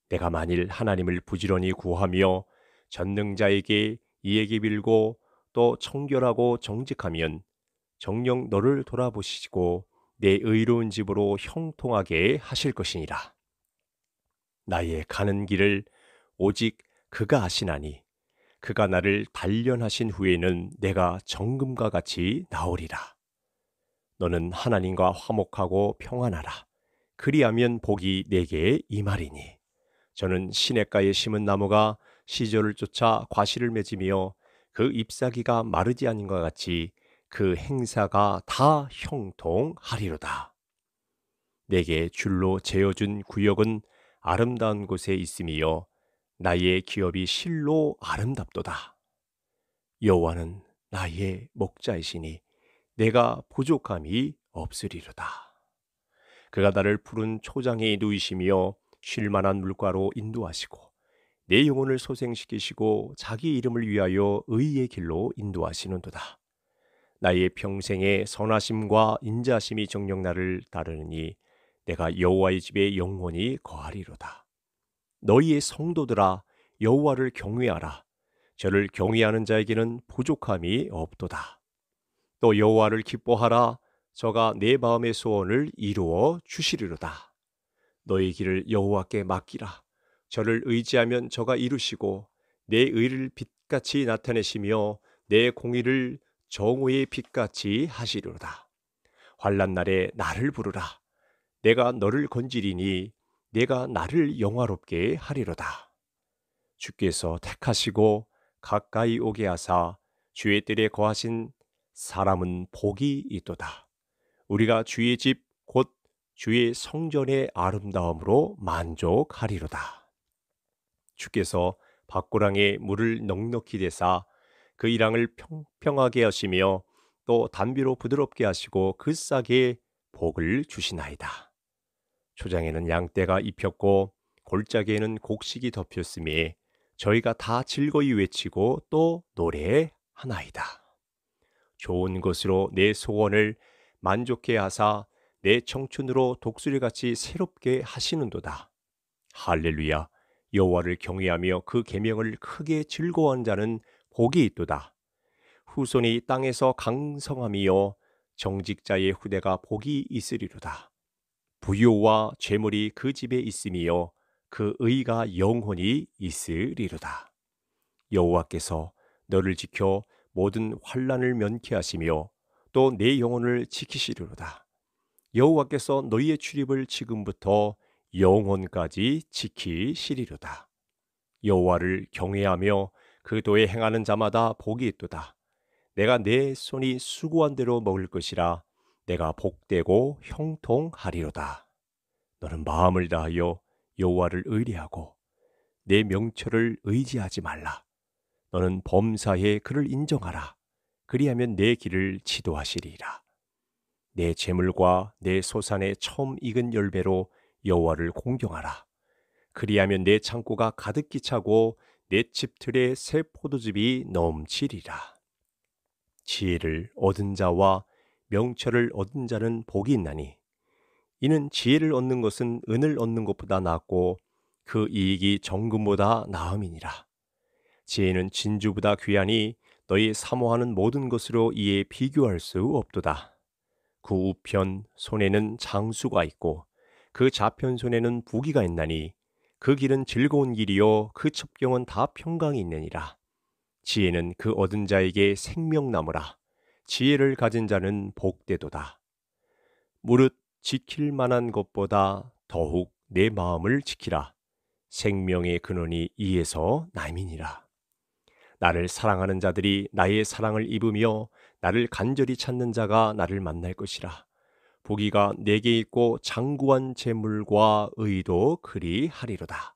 내가 만일 하나님을 부지런히 구하며 전능자에게 이에게 빌고 또 청결하고 정직하면 정령 너를 돌아보시고 내 의로운 집으로 형통하게 하실 것이니라. 나의 가는 길을 오직 그가 아시나니 그가 나를 단련하신 후에는 내가 정금과 같이 나오리라. 너는 하나님과 화목하고 평안하라. 그리하면 복이 내게 임하리니. 저는 시냇가에 심은 나무가 시절을 쫓아 과실을 맺으며 그 잎사귀가 마르지 않은 것 같이 그 행사가 다 형통하리로다. 내게 줄로 재어준 구역은 아름다운 곳에 있음이요 나의 기업이 실로 아름답도다. 여호와는 나의 목자이시니 내가 부족함이 없으리로다. 그가 나를 푸른 초장에 누이시며 쉴만한 물가로 인도하시고 내 영혼을 소생시키시고 자기 이름을 위하여 의의 길로 인도하시는도다. 나의 평생에 선하심과 인자심이 정녕 나를 따르느니 내가 여호와의 집에 영원히 거하리로다. 너희의 성도들아 여호와를 경외하라. 저를 경외하는 자에게는 부족함이 없도다. 또 여호와를 기뻐하라. 저가 내 마음의 소원을 이루어 주시리로다. 너희 길을 여호와께 맡기라. 저를 의지하면 저가 이루시고 내 의를 빛같이 나타내시며 내 공의를 정오의 빛같이 하시리로다. 환란 날에 나를 부르라. 내가 너를 건지리니 내가 나를 영화롭게 하리로다. 주께서 택하시고 가까이 오게 하사 주의 뜰에 거하신 사람은 복이 있도다. 우리가 주의 집 곧 주의 성전의 아름다움으로 만족하리로다. 주께서 박고랑에 물을 넉넉히 대사 그일항을 평평하게 하시며 또 단비로 부드럽게 하시고 그 싹에 복을 주시나이다. 초장에는 양떼가 입혔고 골짜기에는 곡식이 덮였으니 저희가 다 즐거이 외치고 또 노래하나이다. 좋은 것으로 내 소원을 만족해 하사 내 청춘으로 독수리같이 새롭게 하시는도다. 할렐루야. 여호와를 경외하며 그 계명을 크게 즐거워한 자는 복이 있도다. 후손이 땅에서 강성함이요 정직자의 후대가 복이 있으리로다. 부요와 재물이 그 집에 있음이요 그 의가 영혼이 있으리로다. 여호와께서 너를 지켜 모든 환란을 면케하시며 또 내 영혼을 지키시리로다. 여호와께서 너희의 출입을 지금부터 영혼까지 지키시리로다. 여호와를 경외하며 그 도에 행하는 자마다 복이 있도다. 내가 내 손이 수고한 대로 먹을 것이라 내가 복되고 형통하리로다. 너는 마음을 다하여 여호와를 의뢰하고 내 명철을 의지하지 말라. 너는 범사에 그를 인정하라. 그리하면 내 길을 지도하시리라. 내 재물과 내 소산의 처음 익은 열배로 여호와를 공경하라. 그리하면 내 창고가 가득히 차고 내 집틀에 새 포도즙이 넘치리라. 지혜를 얻은 자와 명철을 얻은 자는 복이 있나니 이는 지혜를 얻는 것은 은을 얻는 것보다 낫고 그 이익이 정금보다 나음이니라. 지혜는 진주보다 귀하니 너희 사모하는 모든 것으로 이에 비교할 수 없도다. 그 우편 손에는 장수가 있고 그 좌편 손에는 부기가 있나니 그 길은 즐거운 길이요 그 첩경은 다 평강이 있느니라. 지혜는 그 얻은 자에게 생명나무라. 지혜를 가진 자는 복되도다. 무릇 지킬 만한 것보다 더욱 내 마음을 지키라. 생명의 근원이 이에서 남이니라. 나를 사랑하는 자들이 나의 사랑을 입으며 나를 간절히 찾는 자가 나를 만날 것이라. 보기가 내게 있고 장구한 재물과 의도 그리 하리로다.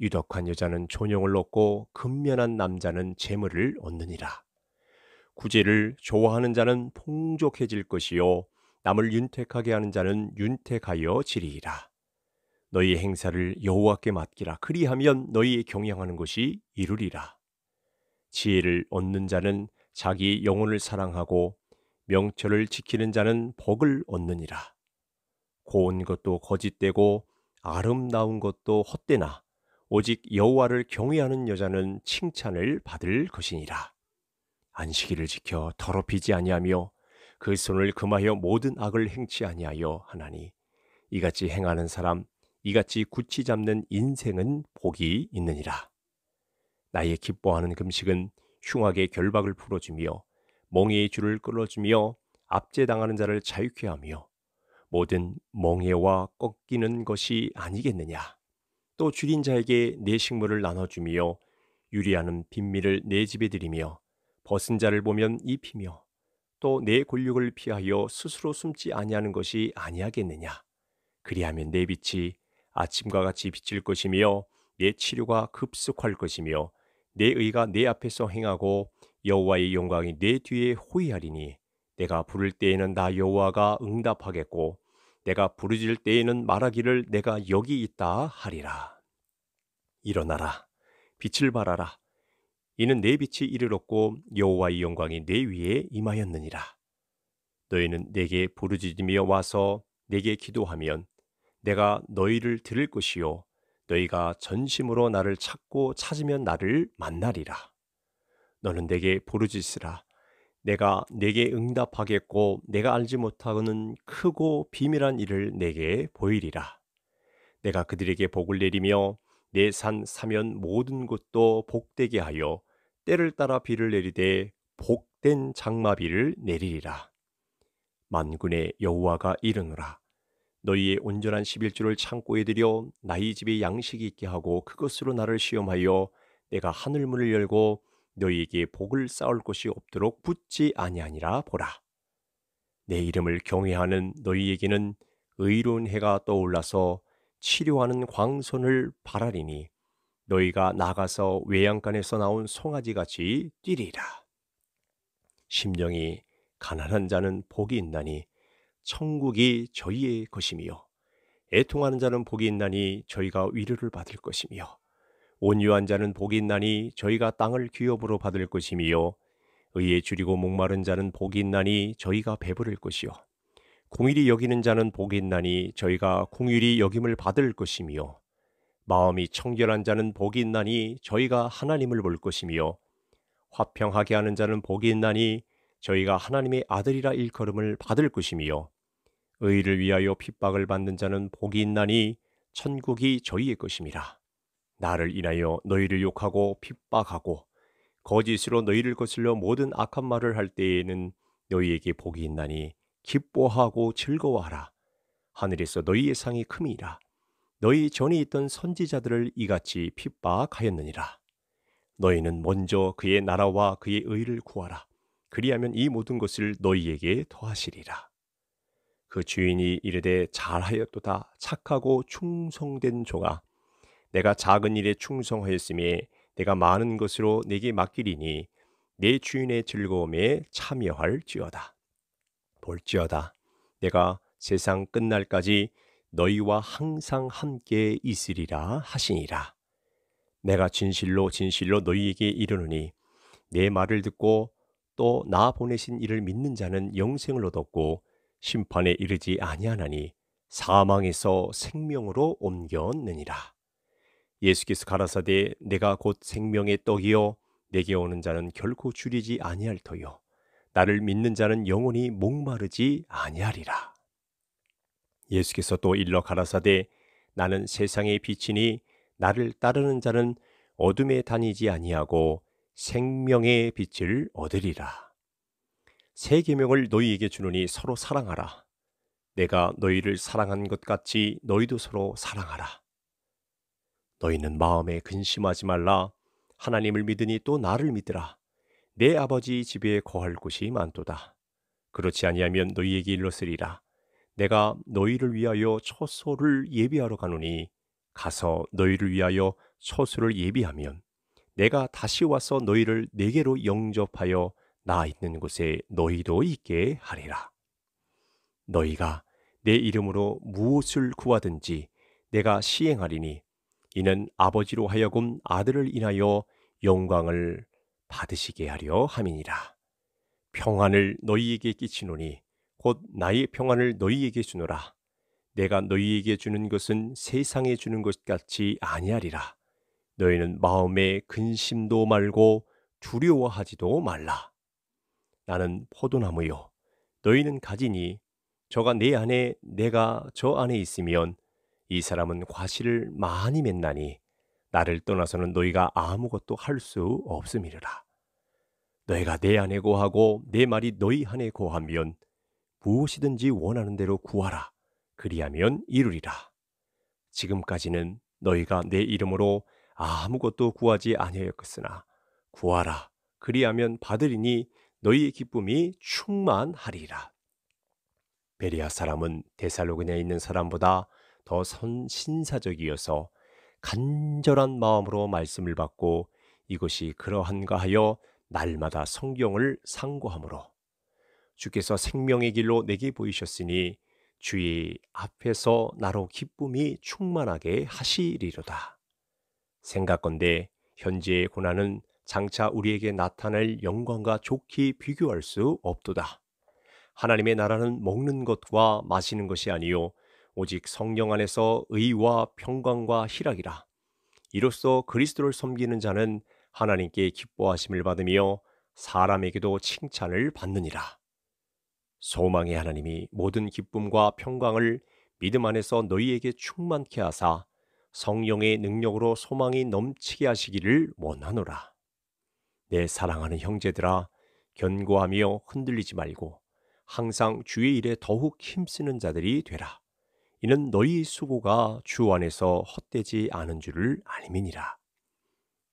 유덕한 여자는 존영을 얻고 근면한 남자는 재물을 얻느니라. 구제를 좋아하는 자는 풍족해질 것이요 남을 윤택하게 하는 자는 윤택하여 지리이라. 너희 행사를 여호와께 맡기라. 그리하면 너희 경영하는 것이 이루리라. 지혜를 얻는 자는 자기 영혼을 사랑하고 명철을 지키는 자는 복을 얻느니라. 고운 것도 거짓되고 아름다운 것도 헛되나 오직 여호와를 경외하는 여자는 칭찬을 받을 것이니라. 안식일을 지켜 더럽히지 아니하며 그 손을 금하여 모든 악을 행치 아니하여 하나니 이같이 행하는 사람 이같이 굳히 잡는 인생은 복이 있느니라. 나의 기뻐하는 금식은 흉악의 결박을 풀어주며 멍에의 줄을 끌어주며 압제당하는 자를 자유케 하며 모든 멍에와 꺾이는 것이 아니겠느냐. 또 줄인 자에게 내 식물을 나눠주며 유리하는 빈미를 내 집에 들이며 벗은 자를 보면 입히며 또내 곤욕을 피하여 스스로 숨지 아니하는 것이 아니하겠느냐. 그리하면 내 빛이 아침과 같이 비칠 것이며 내 치료가 급속할 것이며 내 의가 내 앞에서 행하고 여호와의 영광이 내 뒤에 호위하리니 내가 부를 때에는 나 여호와가 응답하겠고 내가 부르질 때에는 말하기를 내가 여기 있다 하리라. 일어나라 빛을 발하라 이는 내 빛이 이르렀고 여호와의 영광이 내 위에 임하였느니라. 너희는 내게 부르짖으며 와서 내게 기도하면 내가 너희를 들을 것이요 너희가 전심으로 나를 찾고 찾으면 나를 만나리라. 너는 내게 부르짖으라. 내가 내게 응답하겠고 내가 알지 못하는 고 크고 비밀한 일을 내게 보이리라. 내가 그들에게 복을 내리며 내 산 사면 모든 곳도 복되게 하여 때를 따라 비를 내리되 복된 장마비를 내리리라. 만군의 여호와가 이르노라. 너희의 온전한 십일주를 창고에 들여 나의 집에 양식이 있게 하고 그것으로 나를 시험하여 내가 하늘문을 열고 너희에게 복을 쌓을 곳이 없도록 붙지 아니하니라 보라. 내 이름을 경외하는 너희에게는 의로운 해가 떠올라서 치료하는 광선을 바라리니 너희가 나가서 외양간에서 나온 송아지같이 뛰리라. 심령이 가난한 자는 복이 있나니 천국이 저희의 것이며 애통하는 자는 복이 있나니 저희가 위로를 받을 것이며 온유한 자는 복이 있나니 저희가 땅을 기업으로 받을 것이며 의에 줄이고 목마른 자는 복이 있나니 저희가 배부를 것이요 공일이 여기는 자는 복이 있나니 저희가 공일이 여김을 받을 것이며 마음이 청결한 자는 복이 있나니 저희가 하나님을 볼 것이며 화평하게 하는 자는 복이 있나니 저희가 하나님의 아들이라 일컬음을 받을 것이며 의를 위하여 핍박을 받는 자는 복이 있나니 천국이 저희의 것임이라. 나를 인하여 너희를 욕하고 핍박하고 거짓으로 너희를 거슬러 모든 악한 말을 할 때에는 너희에게 복이 있나니 기뻐하고 즐거워하라. 하늘에서 너희의 상이 큼이라. 너희 전에 있던 선지자들을 이같이 핍박하였느니라. 너희는 먼저 그의 나라와 그의 의를 구하라. 그리하면 이 모든 것을 너희에게 더하시리라. 그 주인이 이르되 잘하였도다 착하고 충성된 종아 내가 작은 일에 충성하였음에 내가 많은 것으로 내게 맡기리니 내 주인의 즐거움에 참여할지어다. 볼지어다. 내가 세상 끝날까지 너희와 항상 함께 있으리라 하시니라. 내가 진실로 진실로 너희에게 이르노니 내 말을 듣고 또 나 보내신 이를 믿는 자는 영생을 얻었고 심판에 이르지 아니하나니 사망에서 생명으로 옮겼느니라. 예수께서 가라사대 내가 곧 생명의 떡이요 내게 오는 자는 결코 줄이지 아니할 터요 나를 믿는 자는 영원히 목마르지 아니하리라. 예수께서 또 일러 가라사대 나는 세상의 빛이니 나를 따르는 자는 어둠에 다니지 아니하고 생명의 빛을 얻으리라. 세 계명을 너희에게 주느니 서로 사랑하라. 내가 너희를 사랑한 것 같이 너희도 서로 사랑하라. 너희는 마음에 근심하지 말라. 하나님을 믿으니 또 나를 믿으라. 내 아버지 집에 거할 곳이 많도다. 그렇지 아니하면 너희에게 일러으리라 내가 너희를 위하여 처소를 예비하러 가노니 가서 너희를 위하여 처소를 예비하면 내가 다시 와서 너희를 내게로 영접하여 나 있는 곳에 너희도 있게 하리라. 너희가 내 이름으로 무엇을 구하든지 내가 시행하리니 이는 아버지로 하여금 아들을 인하여 영광을 받으시게 하려 함이니라. 평안을 너희에게 끼치노니 곧 나의 평안을 너희에게 주노라. 내가 너희에게 주는 것은 세상에 주는 것 같이 아니하리라. 너희는 마음에 근심도 말고 두려워하지도 말라. 나는 포도나무요. 너희는 가지니 저가 내 안에 내가 저 안에 있으면 이 사람은 과실을 많이 맺나니 나를 떠나서는 너희가 아무것도 할 수 없음이라 너희가 내 안에 고하고 내 말이 너희 안에 고하면 무엇이든지 원하는 대로 구하라. 그리하면 이루리라. 지금까지는 너희가 내 이름으로 아무것도 구하지 아니하였으나 구하라. 그리하면 받으리니 너희의 기쁨이 충만하리라. 베리아 사람은 데살로그냐에 있는 사람보다 더 선, 신사적이어서 간절한 마음으로 말씀을 받고 이것이 그러한가 하여 날마다 성경을 상고함으로 주께서 생명의 길로 내게 보이셨으니 주의 앞에서 나로 기쁨이 충만하게 하시리로다. 생각건대 현재의 고난은 장차 우리에게 나타날 영광과 좋게 비교할 수 없도다. 하나님의 나라는 먹는 것과 마시는 것이 아니요 오직 성령 안에서 의와 평강과 희락이라. 이로써 그리스도를 섬기는 자는 하나님께 기뻐하심을 받으며 사람에게도 칭찬을 받느니라. 소망의 하나님이 모든 기쁨과 평강을 믿음 안에서 너희에게 충만케 하사 성령의 능력으로 소망이 넘치게 하시기를 원하노라. 내 사랑하는 형제들아, 견고하며 흔들리지 말고 항상 주의 일에 더욱 힘쓰는 자들이 되라. 이는 너희 수고가 주 안에서 헛되지 않은 줄을 알미니라.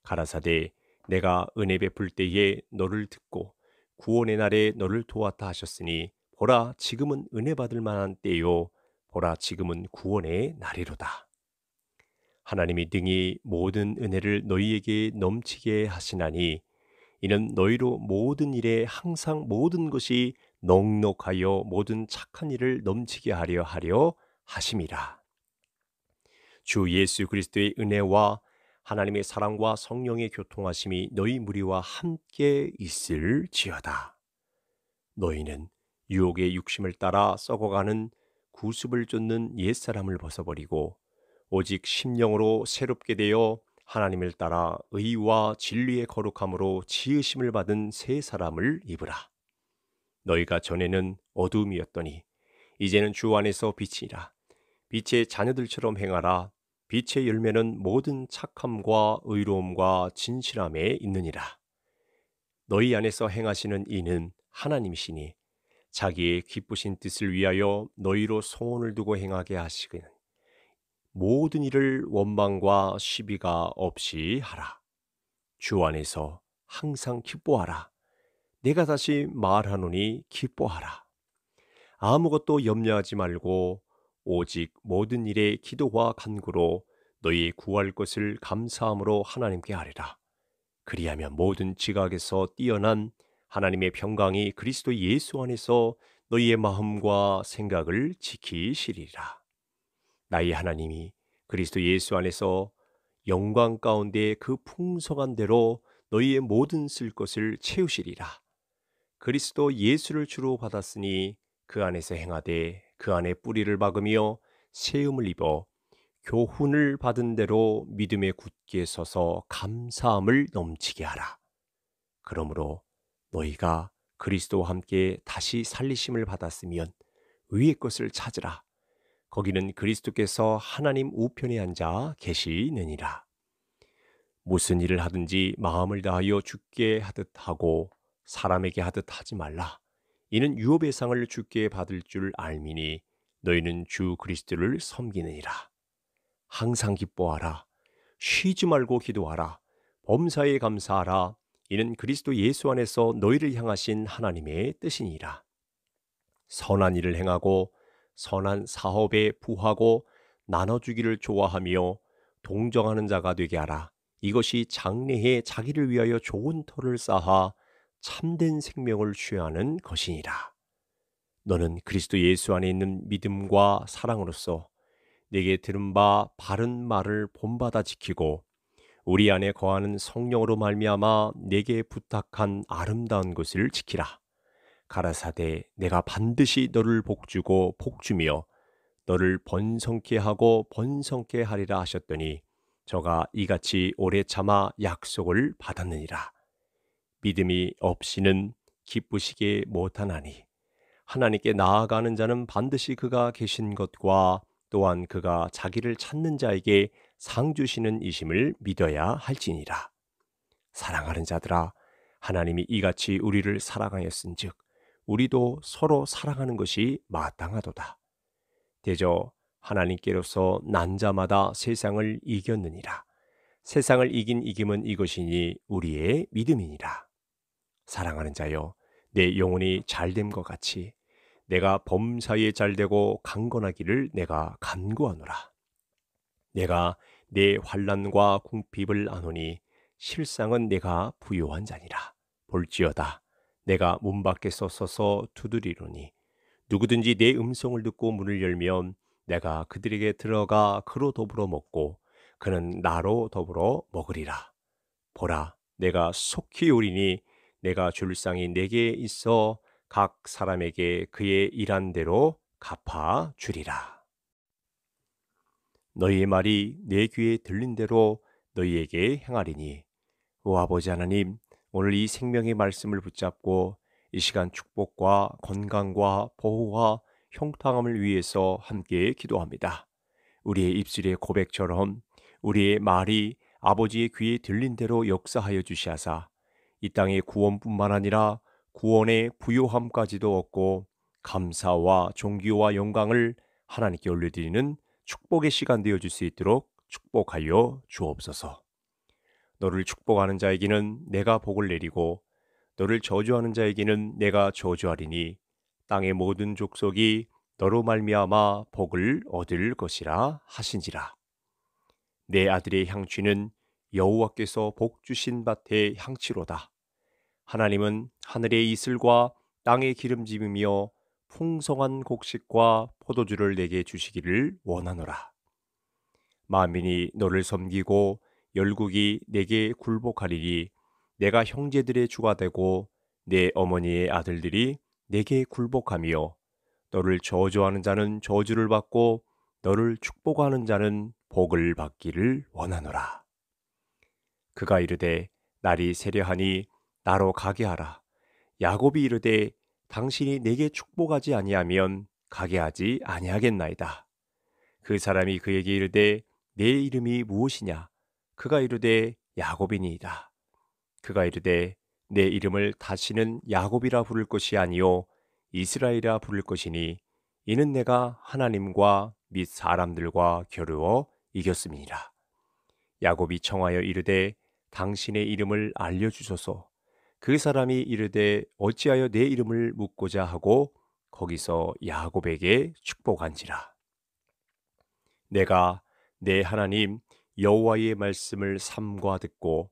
가라사대 내가 은혜 베풀 때에 너를 듣고 구원의 날에 너를 도왔다 하셨으니 보라 지금은 은혜 받을 만한 때요 보라 지금은 구원의 날이로다. 하나님이 등이 모든 은혜를 너희에게 넘치게 하시나니 이는 너희로 모든 일에 항상 모든 것이 넉넉하여 모든 착한 일을 넘치게 하려 하려 하심이라. 주 예수 그리스도의 은혜와 하나님의 사랑과 성령의 교통하심이 너희 무리와 함께 있을지어다. 너희는 유혹의 육심을 따라 썩어가는 구습을 쫓는 옛사람을 벗어버리고 오직 심령으로 새롭게 되어 하나님을 따라 의와 진리의 거룩함으로 지으심을 받은 새 사람을 입으라. 너희가 전에는 어둠이었더니 이제는 주 안에서 빛이라. 빛의 자녀들처럼 행하라. 빛의 열매는 모든 착함과 의로움과 진실함에 있느니라. 너희 안에서 행하시는 이는 하나님이시니 자기의 기쁘신 뜻을 위하여 너희로 소원을 두고 행하게 하시는 모든 일을 원망과 시비가 없이 하라. 주 안에서 항상 기뻐하라. 내가 다시 말하노니 기뻐하라. 아무것도 염려하지 말고 오직 모든 일에 기도와 간구로 너희 구할 것을 감사함으로 하나님께 아뢰라 그리하면 모든 지각에서 뛰어난 하나님의 평강이 그리스도 예수 안에서 너희의 마음과 생각을 지키시리라. 나의 하나님이 그리스도 예수 안에서 영광 가운데 그 풍성한 대로 너희의 모든 쓸 것을 채우시리라. 그리스도 예수를 주로 받았으니 그 안에서 행하되 그 안에 뿌리를 박으며 세움을 입어 교훈을 받은 대로 믿음에 굳게 서서 감사함을 넘치게 하라. 그러므로 너희가 그리스도와 함께 다시 살리심을 받았으면 위의 것을 찾으라. 거기는 그리스도께서 하나님 우편에 앉아 계시느니라. 무슨 일을 하든지 마음을 다하여 죽게 하듯 하고 사람에게 하듯 하지 말라. 이는 유업의 상을 주께 받을 줄 알미니 너희는 주 그리스도를 섬기느니라. 항상 기뻐하라. 쉬지 말고 기도하라. 범사에 감사하라. 이는 그리스도 예수 안에서 너희를 향하신 하나님의 뜻이니라. 선한 일을 행하고 선한 사업에 부하고 나눠주기를 좋아하며 동정하는 자가 되게 하라. 이것이 장래에 자기를 위하여 좋은 터를 쌓아 참된 생명을 취하는 것이니라. 너는 그리스도 예수 안에 있는 믿음과 사랑으로서 내게 들은 바 바른 말을 본받아 지키고 우리 안에 거하는 성령으로 말미암아 내게 부탁한 아름다운 것을 지키라. 가라사대 내가 반드시 너를 복주고 복주며 너를 번성케 하고 번성케 하리라 하셨더니 저가 이같이 오래 참아 약속을 받았느니라. 믿음이 없이는 기쁘시게 못하나니 하나님께 나아가는 자는 반드시 그가 계신 것과 또한 그가 자기를 찾는 자에게 상 주시는 이심을 믿어야 할지니라. 사랑하는 자들아 하나님이 이같이 우리를 사랑하였은즉 우리도 서로 사랑하는 것이 마땅하도다. 대저 하나님께로서 난자마다 세상을 이겼느니라. 세상을 이긴 이김은 이것이니 우리의 믿음이니라. 사랑하는 자여, 내 영혼이 잘됨과 같이 내가 범사에 잘되고 강건하기를 내가 간구하노라. 내가 내 환란과 궁핍을 아노니 실상은 내가 부요한 자니라. 볼지어다 내가 문 밖에서 서서 두드리노니 누구든지 내 음성을 듣고 문을 열면 내가 그들에게 들어가 그로 더불어 먹고 그는 나로 더불어 먹으리라. 보라, 내가 속히 오리니 내가 줄 상이 내게 있어 각 사람에게 그의 일한 대로 갚아 주리라. 너희의 말이 내 귀에 들린 대로 너희에게 행하리니 오 아버지 하나님 오늘 이 생명의 말씀을 붙잡고 이 시간 축복과 건강과 보호와 형통함을 위해서 함께 기도합니다. 우리의 입술의 고백처럼 우리의 말이 아버지의 귀에 들린 대로 역사하여 주시하사 이 땅의 구원뿐만 아니라 구원의 부요함까지도 얻고 감사와 존귀와 영광을 하나님께 올려드리는 축복의 시간 되어줄 수 있도록 축복하여 주옵소서. 너를 축복하는 자에게는 내가 복을 내리고 너를 저주하는 자에게는 내가 저주하리니 땅의 모든 족속이 너로 말미암아 복을 얻을 것이라 하신지라. 내 아들의 향취는 여호와께서 복 주신 밭의 향치로다. 하나님은 하늘의 이슬과 땅의 기름짐이며 풍성한 곡식과 포도주를 내게 주시기를 원하노라. 만민이 너를 섬기고 열국이 내게 굴복하리니 내가 형제들의 주가 되고 내 어머니의 아들들이 내게 굴복하며 너를 저주하는 자는 저주를 받고 너를 축복하는 자는 복을 받기를 원하노라. 그가 이르되 날이 세려하니 나로 가게 하라. 야곱이 이르되 당신이 내게 축복하지 아니하면 가게 하지 아니하겠나이다. 그 사람이 그에게 이르되 내 이름이 무엇이냐? 그가 이르되 야곱이니이다. 그가 이르되 내 이름을 다시는 야곱이라 부를 것이 아니요 이스라엘이라 부를 것이니 이는 내가 하나님과 및 사람들과 겨루어 이겼습니다. 야곱이 청하여 이르되 당신의 이름을 알려주소서. 그 사람이 이르되 어찌하여 내 이름을 묻고자 하고 거기서 야곱에게 축복한지라. 내가 내 하나님 여호와의 말씀을 삼과 듣고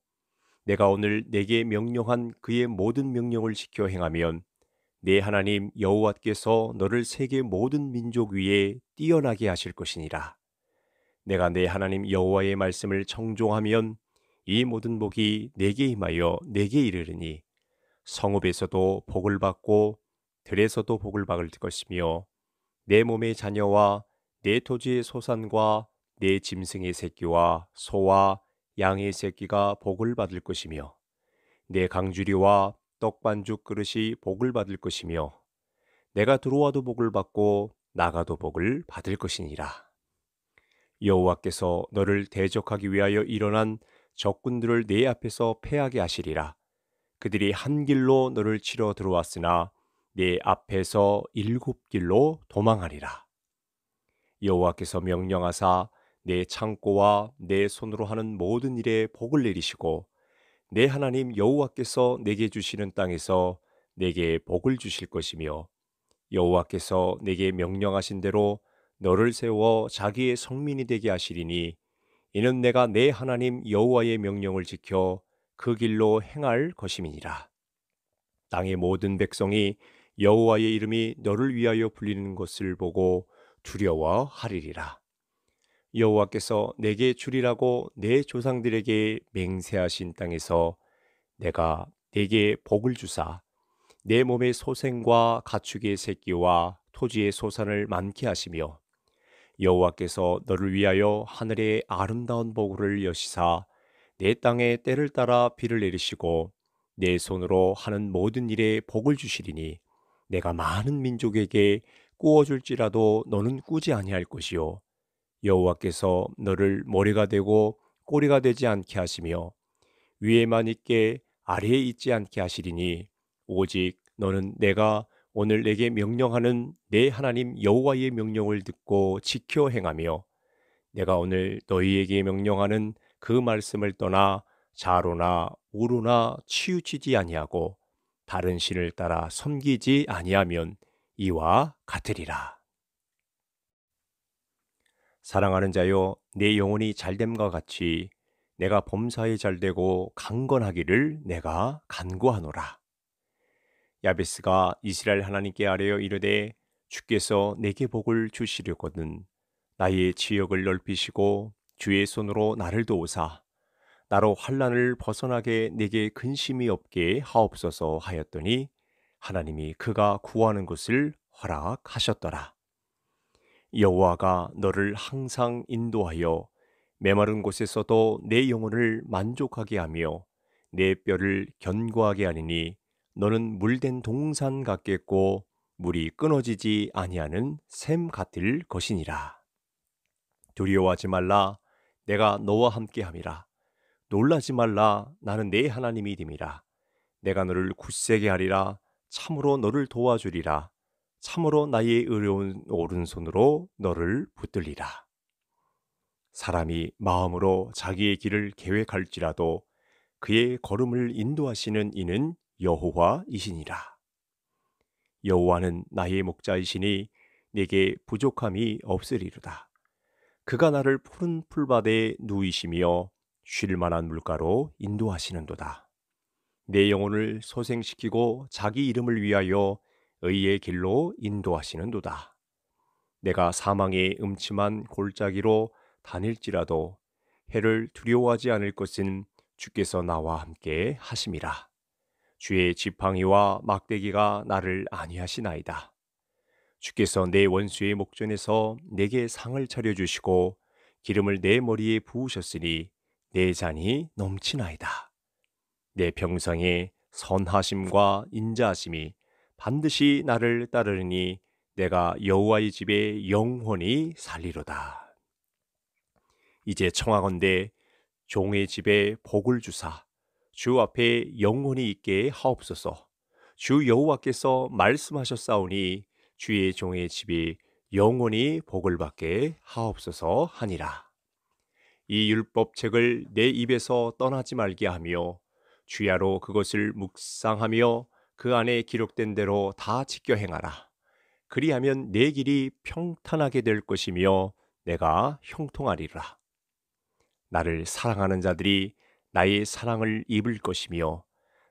내가 오늘 내게 명령한 그의 모든 명령을 지켜 행하면 내 하나님 여호와께서 너를 세계 모든 민족 위에 뛰어나게 하실 것이니라. 내가 내 하나님 여호와의 말씀을 청종하면 이 모든 복이 내게 임하여 내게 이르르니 성읍에서도 복을 받고 들에서도 복을 받을 것이며 내 몸의 자녀와 내 토지의 소산과 내 짐승의 새끼와 소와 양의 새끼가 복을 받을 것이며 내 강주리와 떡반죽 그릇이 복을 받을 것이며 내가 들어와도 복을 받고 나가도 복을 받을 것이니라. 여호와께서 너를 대적하기 위하여 일어난 적군들을 내 앞에서 패하게 하시리라. 그들이 한 길로 너를 치러 들어왔으나 내 앞에서 일곱 길로 도망하리라. 여호와께서 명령하사 내 창고와 내 손으로 하는 모든 일에 복을 내리시고 내 하나님 여호와께서 내게 주시는 땅에서 내게 복을 주실 것이며 여호와께서 내게 명령하신 대로 너를 세워 자기의 성민이 되게 하시리니 이는 내가 내 하나님 여호와의 명령을 지켜 그 길로 행할 것임이니라. 땅의 모든 백성이 여호와의 이름이 너를 위하여 불리는 것을 보고 두려워하리리라. 여호와께서 내게 주리라고 내 조상들에게 맹세하신 땅에서 내가 내게 복을 주사 내 몸의 소생과 가축의 새끼와 토지의 소산을 많게 하시며 여호와께서 너를 위하여 하늘의 아름다운 보고를 여시사 내 땅에 때를 따라 비를 내리시고 내 손으로 하는 모든 일에 복을 주시리니 내가 많은 민족에게 꾸어줄지라도 너는 꾸지 아니할 것이요 여호와께서 너를 머리가 되고 꼬리가 되지 않게 하시며 위에만 있게 아래에 있지 않게 하시리니 오직 너는 내가 오늘 내게 명령하는 내 하나님 여호와의 명령을 듣고 지켜 행하며 내가 오늘 너희에게 명령하는 그 말씀을 떠나 자로나 우로나 치우치지 아니하고 다른 신을 따라 섬기지 아니하면 이와 같으리라. 사랑하는 자여 내 영혼이 잘됨과 같이 내가 범사에 잘되고 강건하기를 내가 간구하노라. 야베스가 이스라엘 하나님께 아뢰어 이르되 주께서 내게 복을 주시려거든 나의 지역을 넓히시고 주의 손으로 나를 도우사 나로 환란을 벗어나게 내게 근심이 없게 하옵소서 하였더니 하나님이 그가 구하는 것을 허락하셨더라. 여호와가 너를 항상 인도하여 메마른 곳에서도 내 영혼을 만족하게 하며 내 뼈를 견고하게 하리니 너는 물된 동산 같겠고 물이 끊어지지 아니하는 샘 같을 것이니라. 두려워하지 말라 내가 너와 함께 함이라. 놀라지 말라 나는 내 하나님이 됨이라. 내가 너를 굳세게 하리라 참으로 너를 도와주리라. 참으로 나의 의로운 오른손으로 너를 붙들리라. 사람이 마음으로 자기의 길을 계획할지라도 그의 걸음을 인도하시는 이는 여호와이시니라. 여호와는 나의 목자이시니 내게 부족함이 없으리로다. 그가 나를 푸른 풀밭에 누이시며 쉴 만한 물가로 인도하시는도다. 내 영혼을 소생시키고 자기 이름을 위하여 의의 길로 인도하시는도다. 내가 사망의 음침한 골짜기로 다닐지라도 해를 두려워하지 않을 것은 주께서 나와 함께 하심이라. 주의 지팡이와 막대기가 나를 안위하시나이다. 주께서 내 원수의 목전에서 내게 상을 차려 주시고 기름을 내 머리에 부으셨으니 내 잔이 넘치나이다. 내 평상에 선하심과 인자하심이 반드시 나를 따르니 내가 여호와의 집에 영원히 살리로다. 이제 청하건대 종의 집에 복을 주사 주 앞에 영혼이 있게 하옵소서. 주 여호와께서 말씀하셨사오니 주의 종의 집이 영원히 복을 받게 하옵소서 하니라. 이 율법책을 내 입에서 떠나지 말게 하며 주야로 그것을 묵상하며 그 안에 기록된 대로 다 지켜 행하라. 그리하면 내 길이 평탄하게 될 것이며 내가 형통하리라. 나를 사랑하는 자들이 나의 사랑을 입을 것이며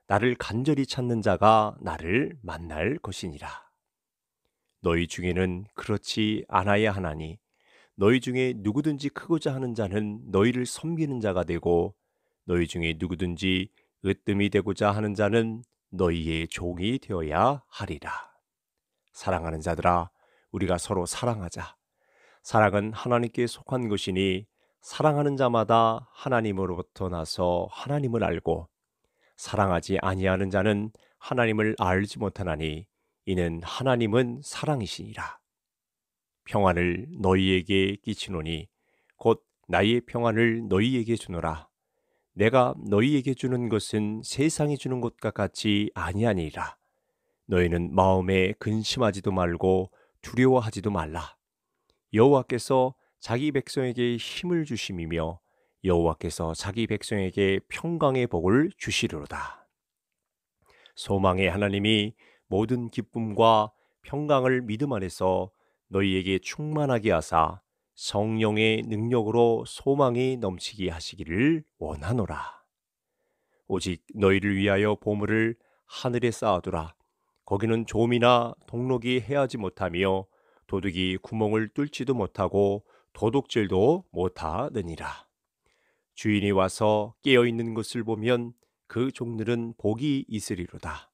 나를 간절히 찾는 자가 나를 만날 것이니라. 너희 중에는 그렇지 않아야 하나니 너희 중에 누구든지 크고자 하는 자는 너희를 섬기는 자가 되고 너희 중에 누구든지 으뜸이 되고자 하는 자는 너희의 종이 되어야 하리라. 사랑하는 자들아, 우리가 서로 사랑하자. 사랑은 하나님께 속한 것이니 사랑하는 자마다 하나님으로부터 나서 하나님을 알고 사랑하지 아니하는 자는 하나님을 알지 못하나니 이는 하나님은 사랑이시니라. 평안을 너희에게 끼치노니 곧 나의 평안을 너희에게 주노라. 내가 너희에게 주는 것은 세상이 주는 것과 같이 아니하니라. 너희는 마음에 근심하지도 말고 두려워하지도 말라. 여호와께서 자기 백성에게 힘을 주심이며 여호와께서 자기 백성에게 평강의 복을 주시리로다. 소망의 하나님이 모든 기쁨과 평강을 믿음 안에서 너희에게 충만하게 하사 성령의 능력으로 소망이 넘치게 하시기를 원하노라. 오직 너희를 위하여 보물을 하늘에 쌓아두라. 거기는 조미나 동록이 해하지 못하며 도둑이 구멍을 뚫지도 못하고 도둑질도 못하느니라. 주인이 와서 깨어 있는 것을 보면 그 종들은 복이 있으리로다.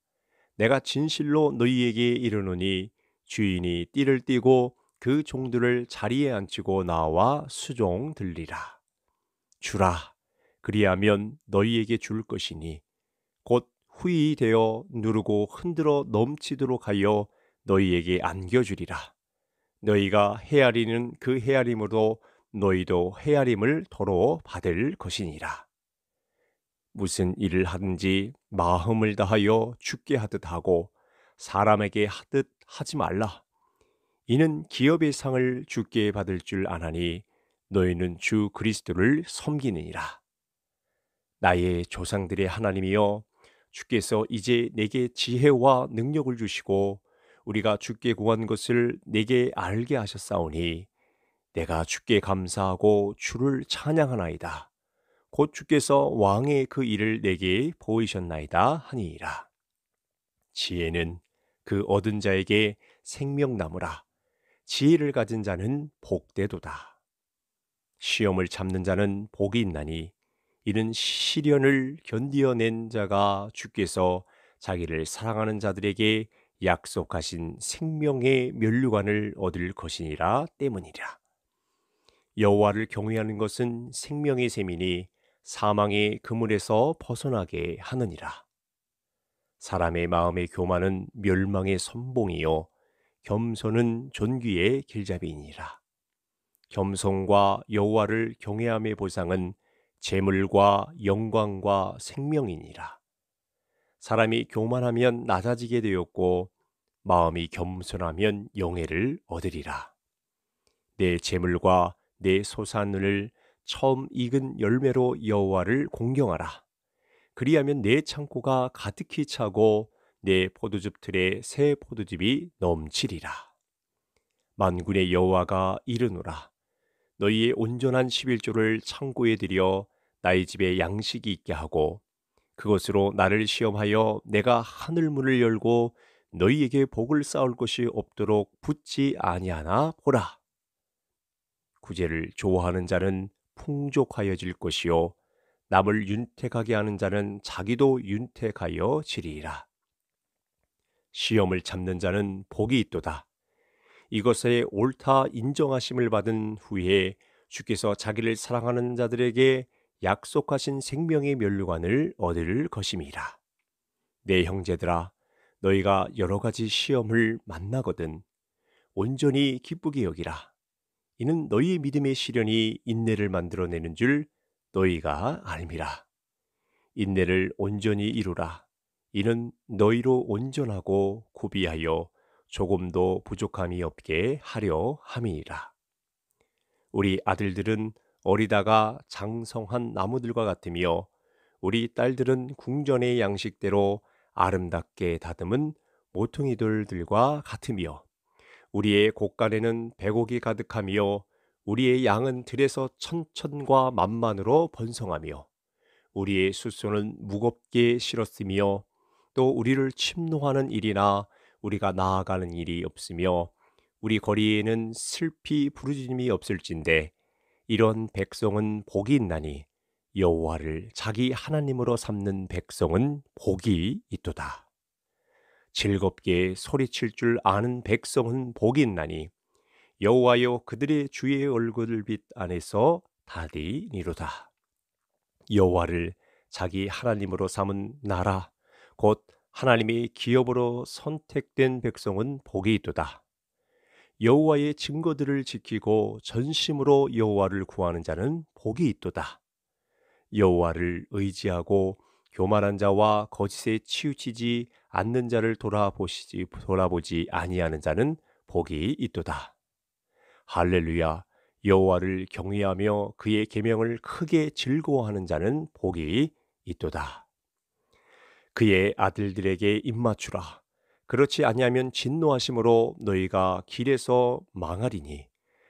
내가 진실로 너희에게 이르노니 주인이 띠를 띠고 그 종들을 자리에 앉히고 나와 수종 들리라. 주라. 그리하면 너희에게 줄 것이니 곧 후이 되어 누르고 흔들어 넘치도록 하여 너희에게 안겨주리라. 너희가 헤아리는 그 헤아림으로 너희도 헤아림을 도로 받을 것이니라. 무슨 일을 하든지 마음을 다하여 죽게 하듯 하고 사람에게 하듯 하지 말라. 이는 기업의 상을 죽게 받을 줄 아나니 너희는 주 그리스도를 섬기느니라. 나의 조상들의 하나님이여 주께서 이제 내게 지혜와 능력을 주시고 우리가 주께 구한 것을 내게 알게 하셨사오니 내가 주께 감사하고 주를 찬양하나이다. 곧 주께서 왕의 그 일을 내게 보이셨나이다 하니이라. 지혜는 그 얻은 자에게 생명나무라. 지혜를 가진 자는 복되도다. 시험을 잡는 자는 복이 있나니 이는 시련을 견디어낸 자가 주께서 자기를 사랑하는 자들에게 약속하신 생명의 면류관을 얻을 것이니라 때문이라. 여호와를 경외하는 것은 생명의 셈이니 사망의 그물에서 벗어나게 하느니라. 사람의 마음의 교만은 멸망의 선봉이요 겸손은 존귀의 길잡이니라. 겸손과 여호와를 경외함의 보상은 재물과 영광과 생명이니라. 사람이 교만하면 낮아지게 되었고 마음이 겸손하면 영예를 얻으리라. 내 재물과 내 소산을 처음 익은 열매로 여호와를 공경하라. 그리하면 내 창고가 가득히 차고 내 포도즙 틀에 새 포도즙이 넘치리라. 만군의 여호와가 이르노라. 너희의 온전한 1 1조를 창고에 들여 나의 집에 양식이 있게 하고 그것으로 나를 시험하여 내가 하늘문을 열고 너희에게 복을 쌓을 것이 없도록 붙지 아니하나 보라. 구제를 좋아하는 자는 풍족하여질 것이요 남을 윤택하게 하는 자는 자기도 윤택하여 지리라. 시험을 참는 자는 복이 있도다. 이것에 옳다 인정하심을 받은 후에 주께서 자기를 사랑하는 자들에게 약속하신 생명의 면류관을 얻을 것임이라. 내 네, 형제들아, 너희가 여러 가지 시험을 만나거든 온전히 기쁘게 여기라. 이는 너희의 믿음의 시련이 인내를 만들어내는 줄 너희가 알미라. 인내를 온전히 이루라. 이는 너희로 온전하고 고비하여 조금도 부족함이 없게 하려 함이니라. 우리 아들들은 어리다가 장성한 나무들과 같으며 우리 딸들은 궁전의 양식대로 아름답게 다듬은 모퉁이돌들과 같으며 우리의 곳간에는 백옥이 가득하며 우리의 양은 들에서 천천과 만만으로 번성하며 우리의 숫소는 무겁게 실었으며 또 우리를 침노하는 일이나 우리가 나아가는 일이 없으며 우리 거리에는 슬피 부르짖음이 없을진데 이런 백성은 복이 있나니 여호와를 자기 하나님으로 삼는 백성은 복이 있도다. 즐겁게 소리칠 줄 아는 백성은 복이 있나니 여호와여 그들의 주의 얼굴빛 안에서 다디니로다. 여호와를 자기 하나님으로 삼은 나라 곧 하나님이 기업으로 선택된 백성은 복이 있도다. 여호와의 증거들을 지키고 전심으로 여호와를 구하는 자는 복이 있도다. 여호와를 의지하고 교만한 자와 거짓에 치우치지 않는 자를 돌아보시지 돌아보지 아니하는 자는 복이 있도다. 할렐루야. 여호와를 경외하며 그의 계명을 크게 즐거워하는 자는 복이 있도다. 그의 아들들에게 입맞추라. 그렇지 아니하면 진노하심으로 너희가 길에서 망하리니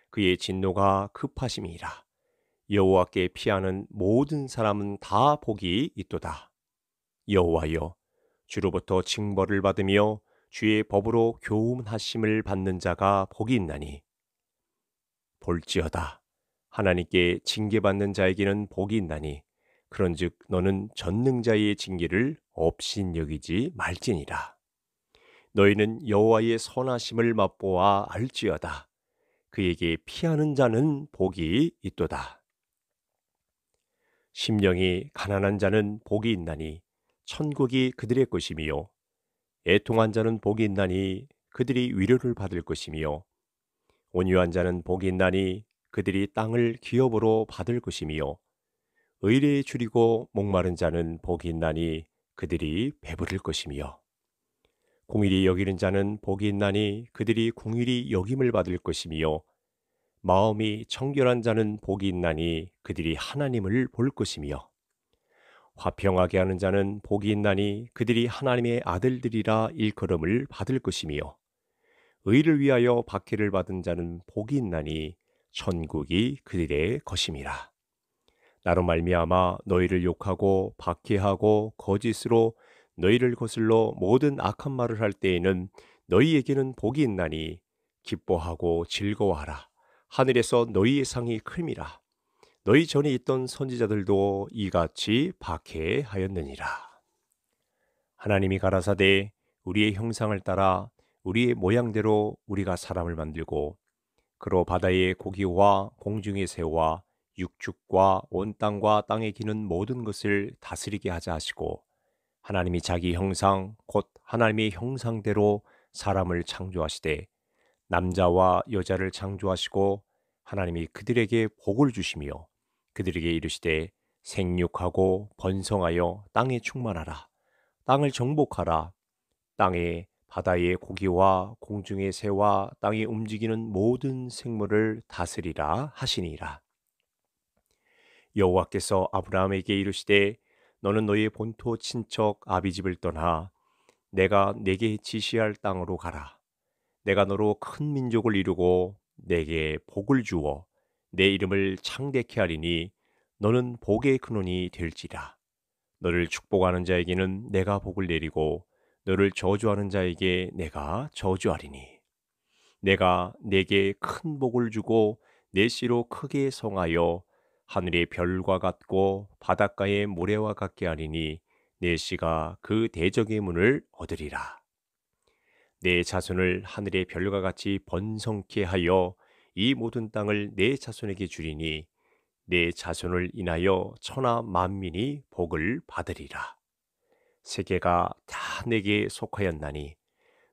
그의 진노가 급하심이라. 여호와께 피하는 모든 사람은 다 복이 있도다. 여호와여, 주로부터 징벌을 받으며 주의 법으로 교훈하심을 받는 자가 복이 있나니. 볼지어다. 하나님께 징계받는 자에게는 복이 있나니. 그런즉 너는 전능자의 징계를 없인 여기지 말지니라. 너희는 여호와의 선하심을 맛보아 알지어다. 그에게 피하는 자는 복이 있도다. 심령이 가난한 자는 복이 있나니 천국이 그들의 것이며 애통한 자는 복이 있나니 그들이 위로를 받을 것이며 온유한 자는 복이 있나니 그들이 땅을 기업으로 받을 것이며 의뢰에 줄이고 목마른 자는 복이 있나니 그들이 배부를 것이며 공일이 여기는 자는 복이 있나니 그들이 공일이 여김을 받을 것이며 마음이 청결한 자는 복이 있나니 그들이 하나님을 볼 것이며 화평하게 하는 자는 복이 있나니 그들이 하나님의 아들들이라 일컬음을 받을 것이며 의를 위하여 박해를 받은 자는 복이 있나니 천국이 그들의 것임이라 나로 말미암아 너희를 욕하고 박해하고 거짓으로 너희를 거슬러 모든 악한 말을 할 때에는 너희에게는 복이 있나니 기뻐하고 즐거워하라. 하늘에서 너희의 상이 큼이라. 너희 전에 있던 선지자들도 이같이 박해하였느니라. 하나님이 가라사대 우리의 형상을 따라 우리의 모양대로 우리가 사람을 만들고 그로 바다의 고기와 공중의 새와 육축과 온 땅과 땅에 기는 모든 것을 다스리게 하자 하시고 하나님이 자기 형상 곧 하나님의 형상대로 사람을 창조하시되 남자와 여자를 창조하시고 하나님이 그들에게 복을 주시며 그들에게 이르시되 생육하고 번성하여 땅에 충만하라 땅을 정복하라 땅에 바다의 고기와 공중의 새와 땅에 움직이는 모든 생물을 다스리라 하시니라 여호와께서 아브라함에게 이르시되 너는 너의 본토 친척 아비집을 떠나 내가 내게 지시할 땅으로 가라. 내가 너로 큰 민족을 이루고 내게 복을 주어 내 이름을 창대케 하리니 너는 복의 근원이 될지라. 너를 축복하는 자에게는 내가 복을 내리고 너를 저주하는 자에게 내가 저주하리니 내가 내게 큰 복을 주고 내 씨로 크게 성하여 하늘의 별과 같고 바닷가의 모래와 같게 하리니 내 씨가 그 대적의 문을 얻으리라. 내 자손을 하늘의 별과 같이 번성케 하여 이 모든 땅을 내 자손에게 주리니 내 자손을 인하여 천하 만민이 복을 받으리라. 세계가 다 내게 속하였나니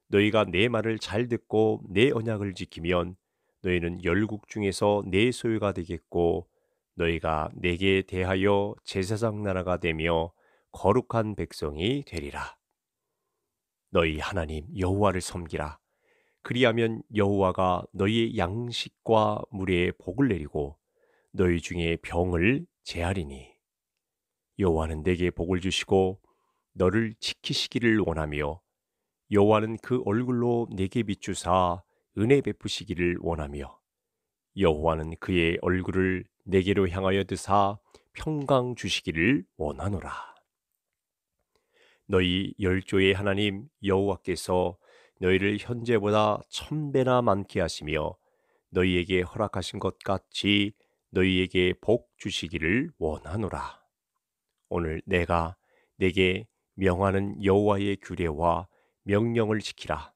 너희가 내 말을 잘 듣고 내 언약을 지키면 너희는 열국 중에서 내 소유가 되겠고 너희가 내게 대하여 제사장 나라가 되며 거룩한 백성이 되리라. 너희 하나님 여호와를 섬기라. 그리하면 여호와가 너희의 양식과 물에 복을 내리고 너희 중에 병을 제하리니 여호와는 내게 복을 주시고 너를 지키시기를 원하며 여호와는 그 얼굴로 내게 비추사 은혜 베푸시기를 원하며 여호와는 그의 얼굴을 내게로 향하여 드사 평강 주시기를 원하노라. 너희 열조의 하나님 여호와께서 너희를 현재보다 천배나 많게 하시며 너희에게 허락하신 것 같이 너희에게 복 주시기를 원하노라. 오늘 내가 내게 명하는 여호와의 규례와 명령을 지키라.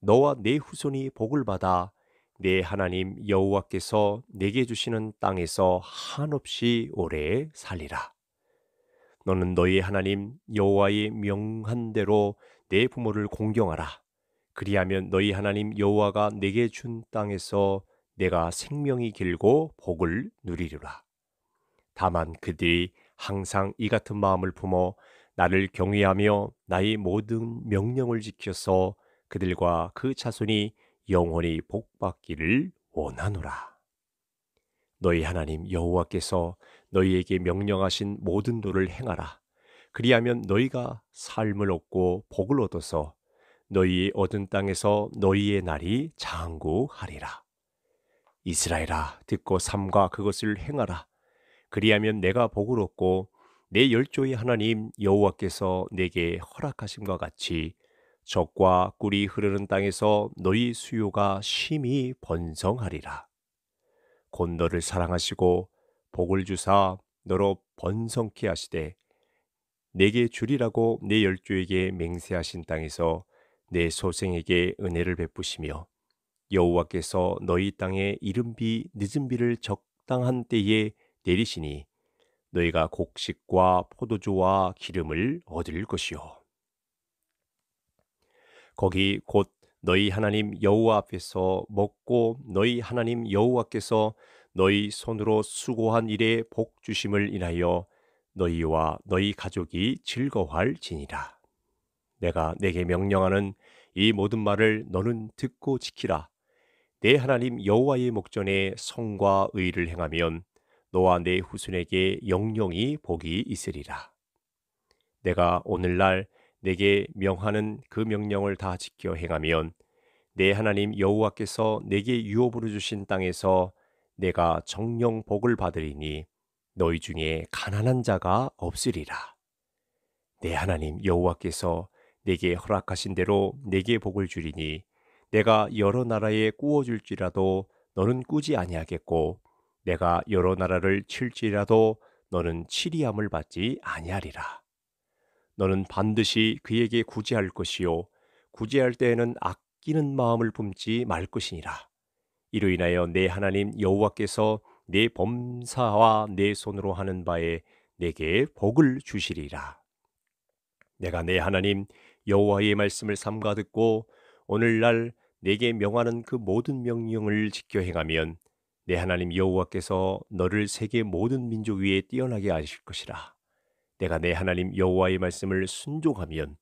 너와 내 후손이 복을 받아 내 하나님 여호와께서 내게 주시는 땅에서 한없이 오래 살리라. 너는 너희 하나님 여호와의 명한 대로 내 부모를 공경하라. 그리하면 너희 하나님 여호와가 내게 준 땅에서 내가 생명이 길고 복을 누리리라. 다만 그들이 항상 이 같은 마음을 품어 나를 경외하며 나의 모든 명령을 지켜서 그들과 그 자손이 영원히 복받기를 원하노라. 너희 하나님 여호와께서 너희에게 명령하신 모든 도를 행하라. 그리하면 너희가 삶을 얻고 복을 얻어서 너희의 얻은 땅에서 너희의 날이 장구하리라. 이스라엘아 듣고 삶과 그것을 행하라. 그리하면 내가 복을 얻고 내 열조의 하나님 여호와께서 내게 허락하심과 같이 적과 꿀이 흐르는 땅에서 너희 수요가 심히 번성하리라. 곧 너를 사랑하시고 복을 주사 너로 번성케 하시되 내게 주리라고 내 열조에게 맹세하신 땅에서 내 소생에게 은혜를 베푸시며 여호와께서 너희 땅에 이른비 늦은비를 적당한 때에 내리시니 너희가 곡식과 포도주와 기름을 얻을 것이요 거기 곧 너희 하나님 여호와 앞에서 먹고 너희 하나님 여호와께서 너희 손으로 수고한 일에 복 주심을 인하여 너희와 너희 가족이 즐거워할지니라. 내가 내게 명령하는 이 모든 말을 너는 듣고 지키라. 내 하나님 여호와의 목전에 성과 의를 행하면 너와 내 후손에게 영영이 복이 있으리라. 내가 오늘날 내게 명하는 그 명령을 다 지켜 행하면 내 하나님 여호와께서 내게 유업으로 주신 땅에서 내가 정령 복을 받으리니 너희 중에 가난한 자가 없으리라. 내 하나님 여호와께서 내게 허락하신 대로 내게 복을 주리니 내가 여러 나라에 꾸어줄지라도 너는 꾸지 아니하겠고 내가 여러 나라를 칠지라도 너는 치리함을 받지 아니하리라. 너는 반드시 그에게 구제할 것이요 구제할 때에는 아끼는 마음을 품지 말 것이니라. 이로 인하여 내 하나님 여호와께서 내 범사와 내 손으로 하는 바에 내게 복을 주시리라. 내가 내 하나님 여호와의 말씀을 삼가 듣고 오늘날 내게 명하는 그 모든 명령을 지켜 행하면 내 하나님 여호와께서 너를 세계 모든 민족 위에 뛰어나게 하실 것이라. 내가 내 하나님 여호와의 말씀을 순종하면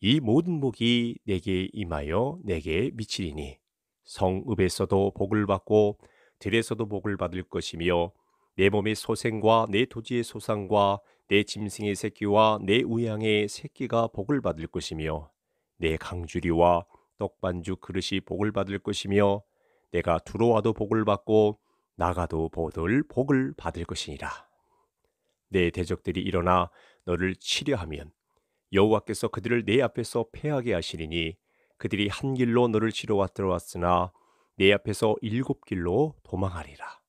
이 모든 복이 내게 임하여 내게 미치리니 성읍에서도 복을 받고 들에서도 복을 받을 것이며 내 몸의 소생과 내 토지의 소상과 내 짐승의 새끼와 내 우양의 새끼가 복을 받을 것이며 내 강주리와 떡반죽 그릇이 복을 받을 것이며 내가 들어와도 복을 받고 나가도 보들 복을 받을 것이니라. 내 대적들이 일어나 너를 치려하면 여호와께서 그들을 내 앞에서 패하게 하시리니 그들이 한 길로 너를 치러 왔들어왔으나 내 앞에서 일곱 길로 도망하리라.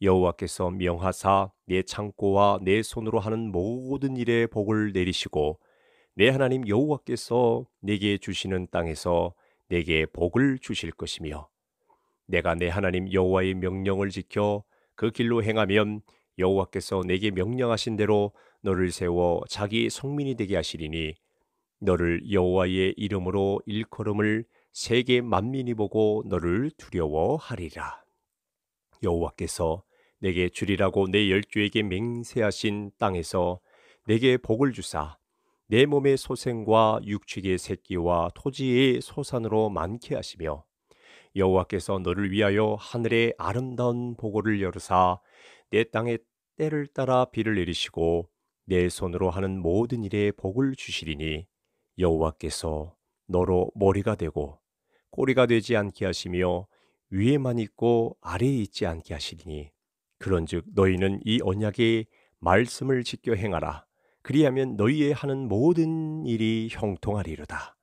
여호와께서 명하사 내 창고와 내 손으로 하는 모든 일에 복을 내리시고 내 하나님 여호와께서 내게 주시는 땅에서 내게 복을 주실 것이며 내가 내 하나님 여호와의 명령을 지켜 그 길로 행하면 여호와께서 내게 명령하신 대로 너를 세워 자기 성민이 되게 하시리니 너를 여호와의 이름으로 일컬음을 세계 만민이 보고 너를 두려워하리라. 여호와께서 내게 주리라고 내 열주에게 맹세하신 땅에서 내게 복을 주사 내 몸의 소생과 육축의 새끼와 토지의 소산으로 많게 하시며 여호와께서 너를 위하여 하늘의 아름다운 보고를 열으사 내 땅의 때를 따라 비를 내리시고 내 손으로 하는 모든 일에 복을 주시리니 여호와께서 너로 머리가 되고 꼬리가 되지 않게 하시며 위에만 있고 아래에 있지 않게 하시리니 그런즉 너희는 이 언약의 말씀을 지켜 행하라 그리하면 너희의 하는 모든 일이 형통하리로다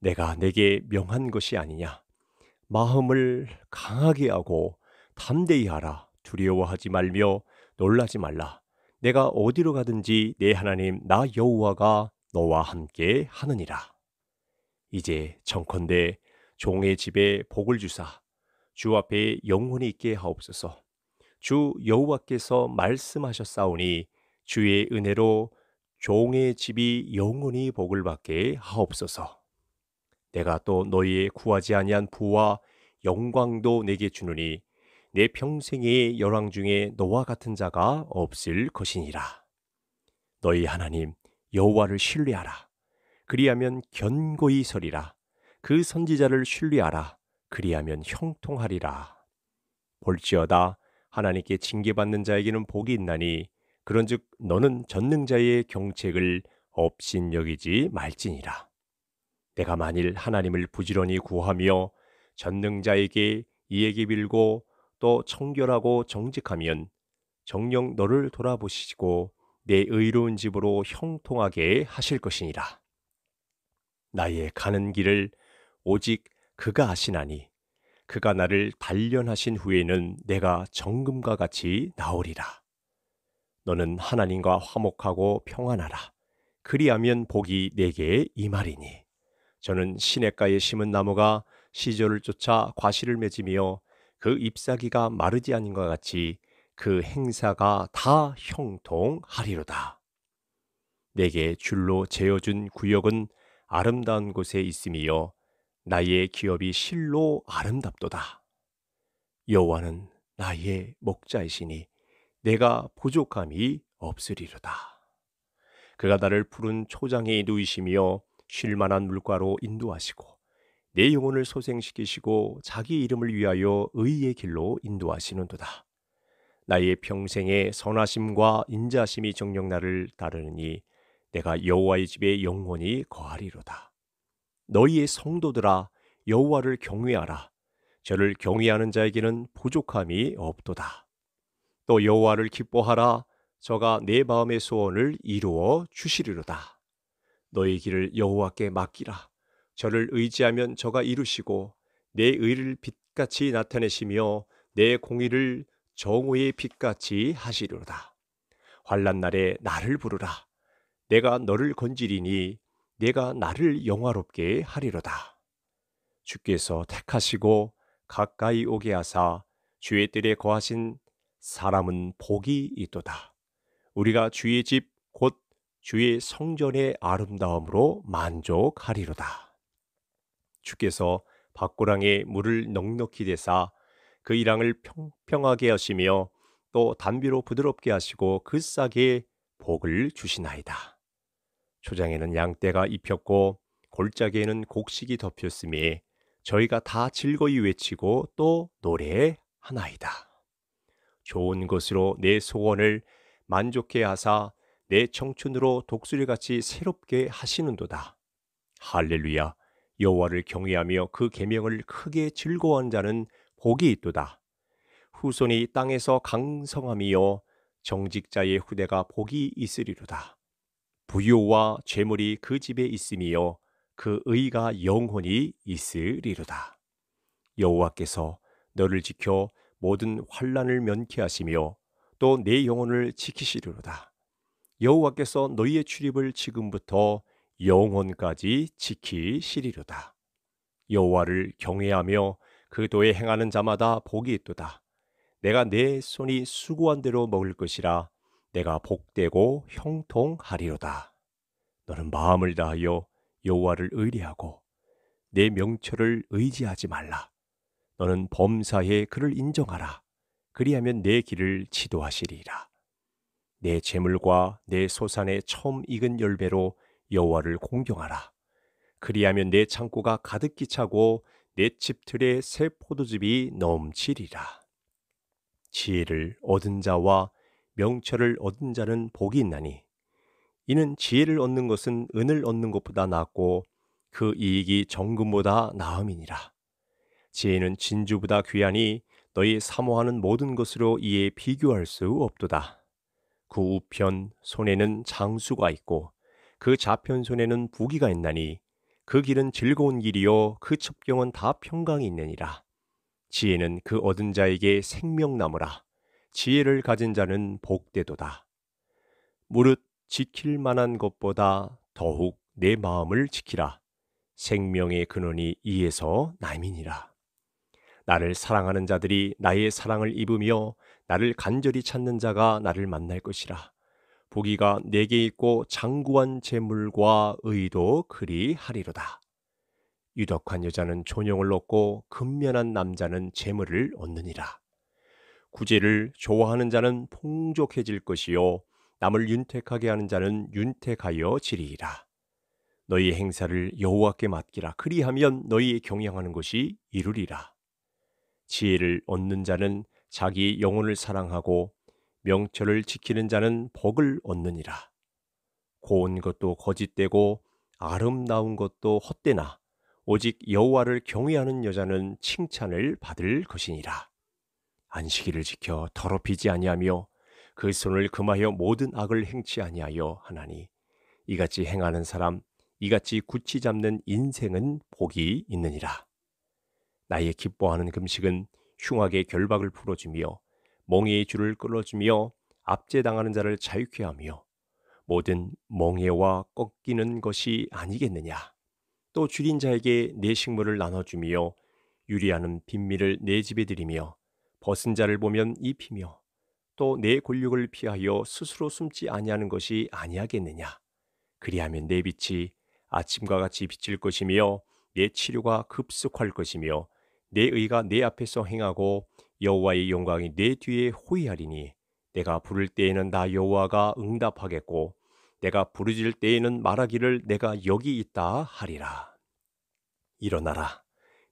내가 내게 명한 것이 아니냐 마음을 강하게 하고 담대히 하라 두려워하지 말며 놀라지 말라. 내가 어디로 가든지 내 하나님 나 여호와가 너와 함께 하느니라. 이제 정컨대 종의 집에 복을 주사 주 앞에 영혼이 있게 하옵소서. 주 여호와께서 말씀하셨사오니 주의 은혜로 종의 집이 영원히 복을 받게 하옵소서. 내가 또 너희의 구하지 아니한 부와 영광도 내게 주느니 내 평생의 열왕 중에 너와 같은 자가 없을 것이니라. 너희 하나님 여호와를 신뢰하라. 그리하면 견고히 서리라. 그 선지자를 신뢰하라. 그리하면 형통하리라. 볼지어다 하나님께 징계받는 자에게는 복이 있나니 그런즉 너는 전능자의 경책을 업신여기지 말지니라. 내가 만일 하나님을 부지런히 구하며 전능자에게 이에게 빌고 또 청결하고 정직하면 정령 너를 돌아보시고 내 의로운 집으로 형통하게 하실 것이니라. 나의 가는 길을 오직 그가 아시나니 그가 나를 단련하신 후에는 내가 정금과 같이 나오리라. 너는 하나님과 화목하고 평안하라. 그리하면 복이 내게 이말이니 저는 시냇가에 심은 나무가 시절을 쫓아 과실을 맺으며 그 잎사귀가 마르지 않은 것 같이 그 행사가 다 형통하리로다. 내게 줄로 재어준 구역은 아름다운 곳에 있음이요 나의 기업이 실로 아름답도다. 여호와는 나의 목자이시니 내가 부족함이 없으리로다. 그가 나를 푸른 초장에 누이시며 쉴만한 물가로 인도하시고 내 영혼을 소생시키시고 자기 이름을 위하여 의의 길로 인도하시는도다. 나의 평생에 선하심과 인자심이 정령 나를 따르니 내가 여호와의 집에 영원히 거하리로다. 너희의 성도들아 여호와를 경외하라. 저를 경외하는 자에게는 부족함이 없도다. 또 여호와를 기뻐하라. 저가 내 마음의 소원을 이루어 주시리로다. 너의 길을 여호와께 맡기라. 저를 의지하면 저가 이루시고 내 의를 빛같이 나타내시며 내 공의를 정오의 빛같이 하시리로다. 환란 날에 나를 부르라. 내가 너를 건지리니 내가 나를 영화롭게 하리로다. 주께서 택하시고 가까이 오게 하사 주의 뜰에 거하신 사람은 복이 있도다. 우리가 주의 집 곧 주의 성전의 아름다움으로 만족하리로다. 주께서 밭고랑에 물을 넉넉히 대사 그 이랑을 평평하게 하시며 또 단비로 부드럽게 하시고 그 싹에 복을 주시나이다. 초장에는 양떼가 입혔고 골짜기에는 곡식이 덮였으니 저희가 다 즐거이 외치고 또노래 하나이다. 좋은 것으로 내 소원을 만족해 하사 내 청춘으로 독수리같이 새롭게 하시는도다. 할렐루야. 여호와를 경외하며 그 계명을 크게 즐거워한 자는 복이 있도다. 후손이 땅에서 강성함이요 정직자의 후대가 복이 있으리로다. 부요와 죄물이 그 집에 있음이요 그 의가 영혼이 있으리로다. 여호와께서 너를 지켜 모든 환란을 면케하시며 또 내 영혼을 지키시리로다. 여호와께서 너희의 출입을 지금부터 영혼까지 지키시리로다. 여호와를 경외하며 그 도에 행하는 자마다 복이 있도다. 내가 내 손이 수고한 대로 먹을 것이라 내가 복되고 형통하리로다. 너는 마음을 다하여 여호와를 의뢰하고 내 명철을 의지하지 말라. 너는 범사에 그를 인정하라. 그리하면 내 길을 지도하시리라. 내 재물과 내 소산의 처음 익은 열배로 여호와를 공경하라. 그리하면 내 창고가 가득히 차고 내 집틀에 새 포도즙이 넘치리라. 지혜를 얻은 자와 명철을 얻은 자는 복이 있나니 이는 지혜를 얻는 것은 은을 얻는 것보다 낫고 그 이익이 정금보다 나음이니라. 지혜는 진주보다 귀하니 너희 사모하는 모든 것으로 이에 비교할 수 없도다. 그 우편 손에는 장수가 있고 그 좌편손에는 부기가 있나니 그 길은 즐거운 길이요 그 첩경은 다 평강이 있느니라. 지혜는 그 얻은 자에게 생명나무라. 지혜를 가진 자는 복되도다. 무릇 지킬 만한 것보다 더욱 내 마음을 지키라. 생명의 근원이 이에서 남이니라. 나를 사랑하는 자들이 나의 사랑을 입으며 나를 간절히 찾는 자가 나를 만날 것이라. 보기가 내게 있고 장구한 재물과 의도 그리하리로다. 유덕한 여자는 존영을 얻고 근면한 남자는 재물을 얻느니라. 구제를 좋아하는 자는 풍족해질 것이요 남을 윤택하게 하는 자는 윤택하여 지리이라. 너희 행사를 여호와께 맡기라. 그리하면 너희 의 경영하는 것이 이루리라. 지혜를 얻는 자는 자기 영혼을 사랑하고 명철을 지키는 자는 복을 얻느니라. 고운 것도 거짓되고 아름다운 것도 헛되나 오직 여호와를 경외하는 여자는 칭찬을 받을 것이니라. 안식일을 지켜 더럽히지 아니하며 그 손을 금하여 모든 악을 행치 아니하여 하나니 이같이 행하는 사람 이같이 굳이 잡는 인생은 복이 있느니라. 나의 기뻐하는 금식은 흉악의 결박을 풀어주며 멍에의 줄을 끌어주며 압제당하는 자를 자유케 하며 모든 멍에와 꺾이는 것이 아니겠느냐. 또 줄인 자에게 내 식물을 나눠주며 유리하는 빈미를 내 집에 들이며 벗은 자를 보면 입히며 또내 골육을 피하여 스스로 숨지 아니하는 것이 아니하겠느냐. 그리하면 내 빛이 아침과 같이 비칠 것이며 내 치료가 급속할 것이며 내 의가 내 앞에서 행하고 여호와의 영광이 내 뒤에 호위하리니 내가 부를 때에는 나 여호와가 응답하겠고 내가 부르질 때에는 말하기를 내가 여기 있다 하리라. 일어나라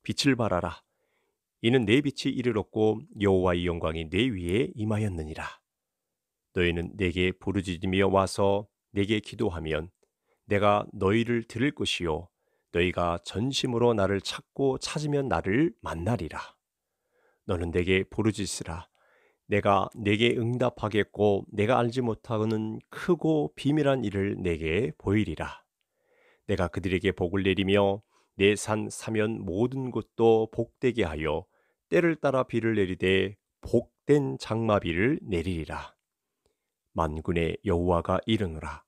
빛을 발하라 이는 내 빛이 이르렀고 여호와의 영광이 내 위에 임하였느니라. 너희는 내게 부르짖으며 와서 내게 기도하면 내가 너희를 들을 것이요 너희가 전심으로 나를 찾고 찾으면 나를 만나리라. 너는 내게 부르짖으라. 내가 내게 응답하겠고 내가 알지 못하는 고 크고 비밀한 일을 내게 보이리라. 내가 그들에게 복을 내리며 내 산 사면 모든 곳도 복되게 하여 때를 따라 비를 내리되 복된 장마비를 내리리라. 만군의 여호와가 이르노라.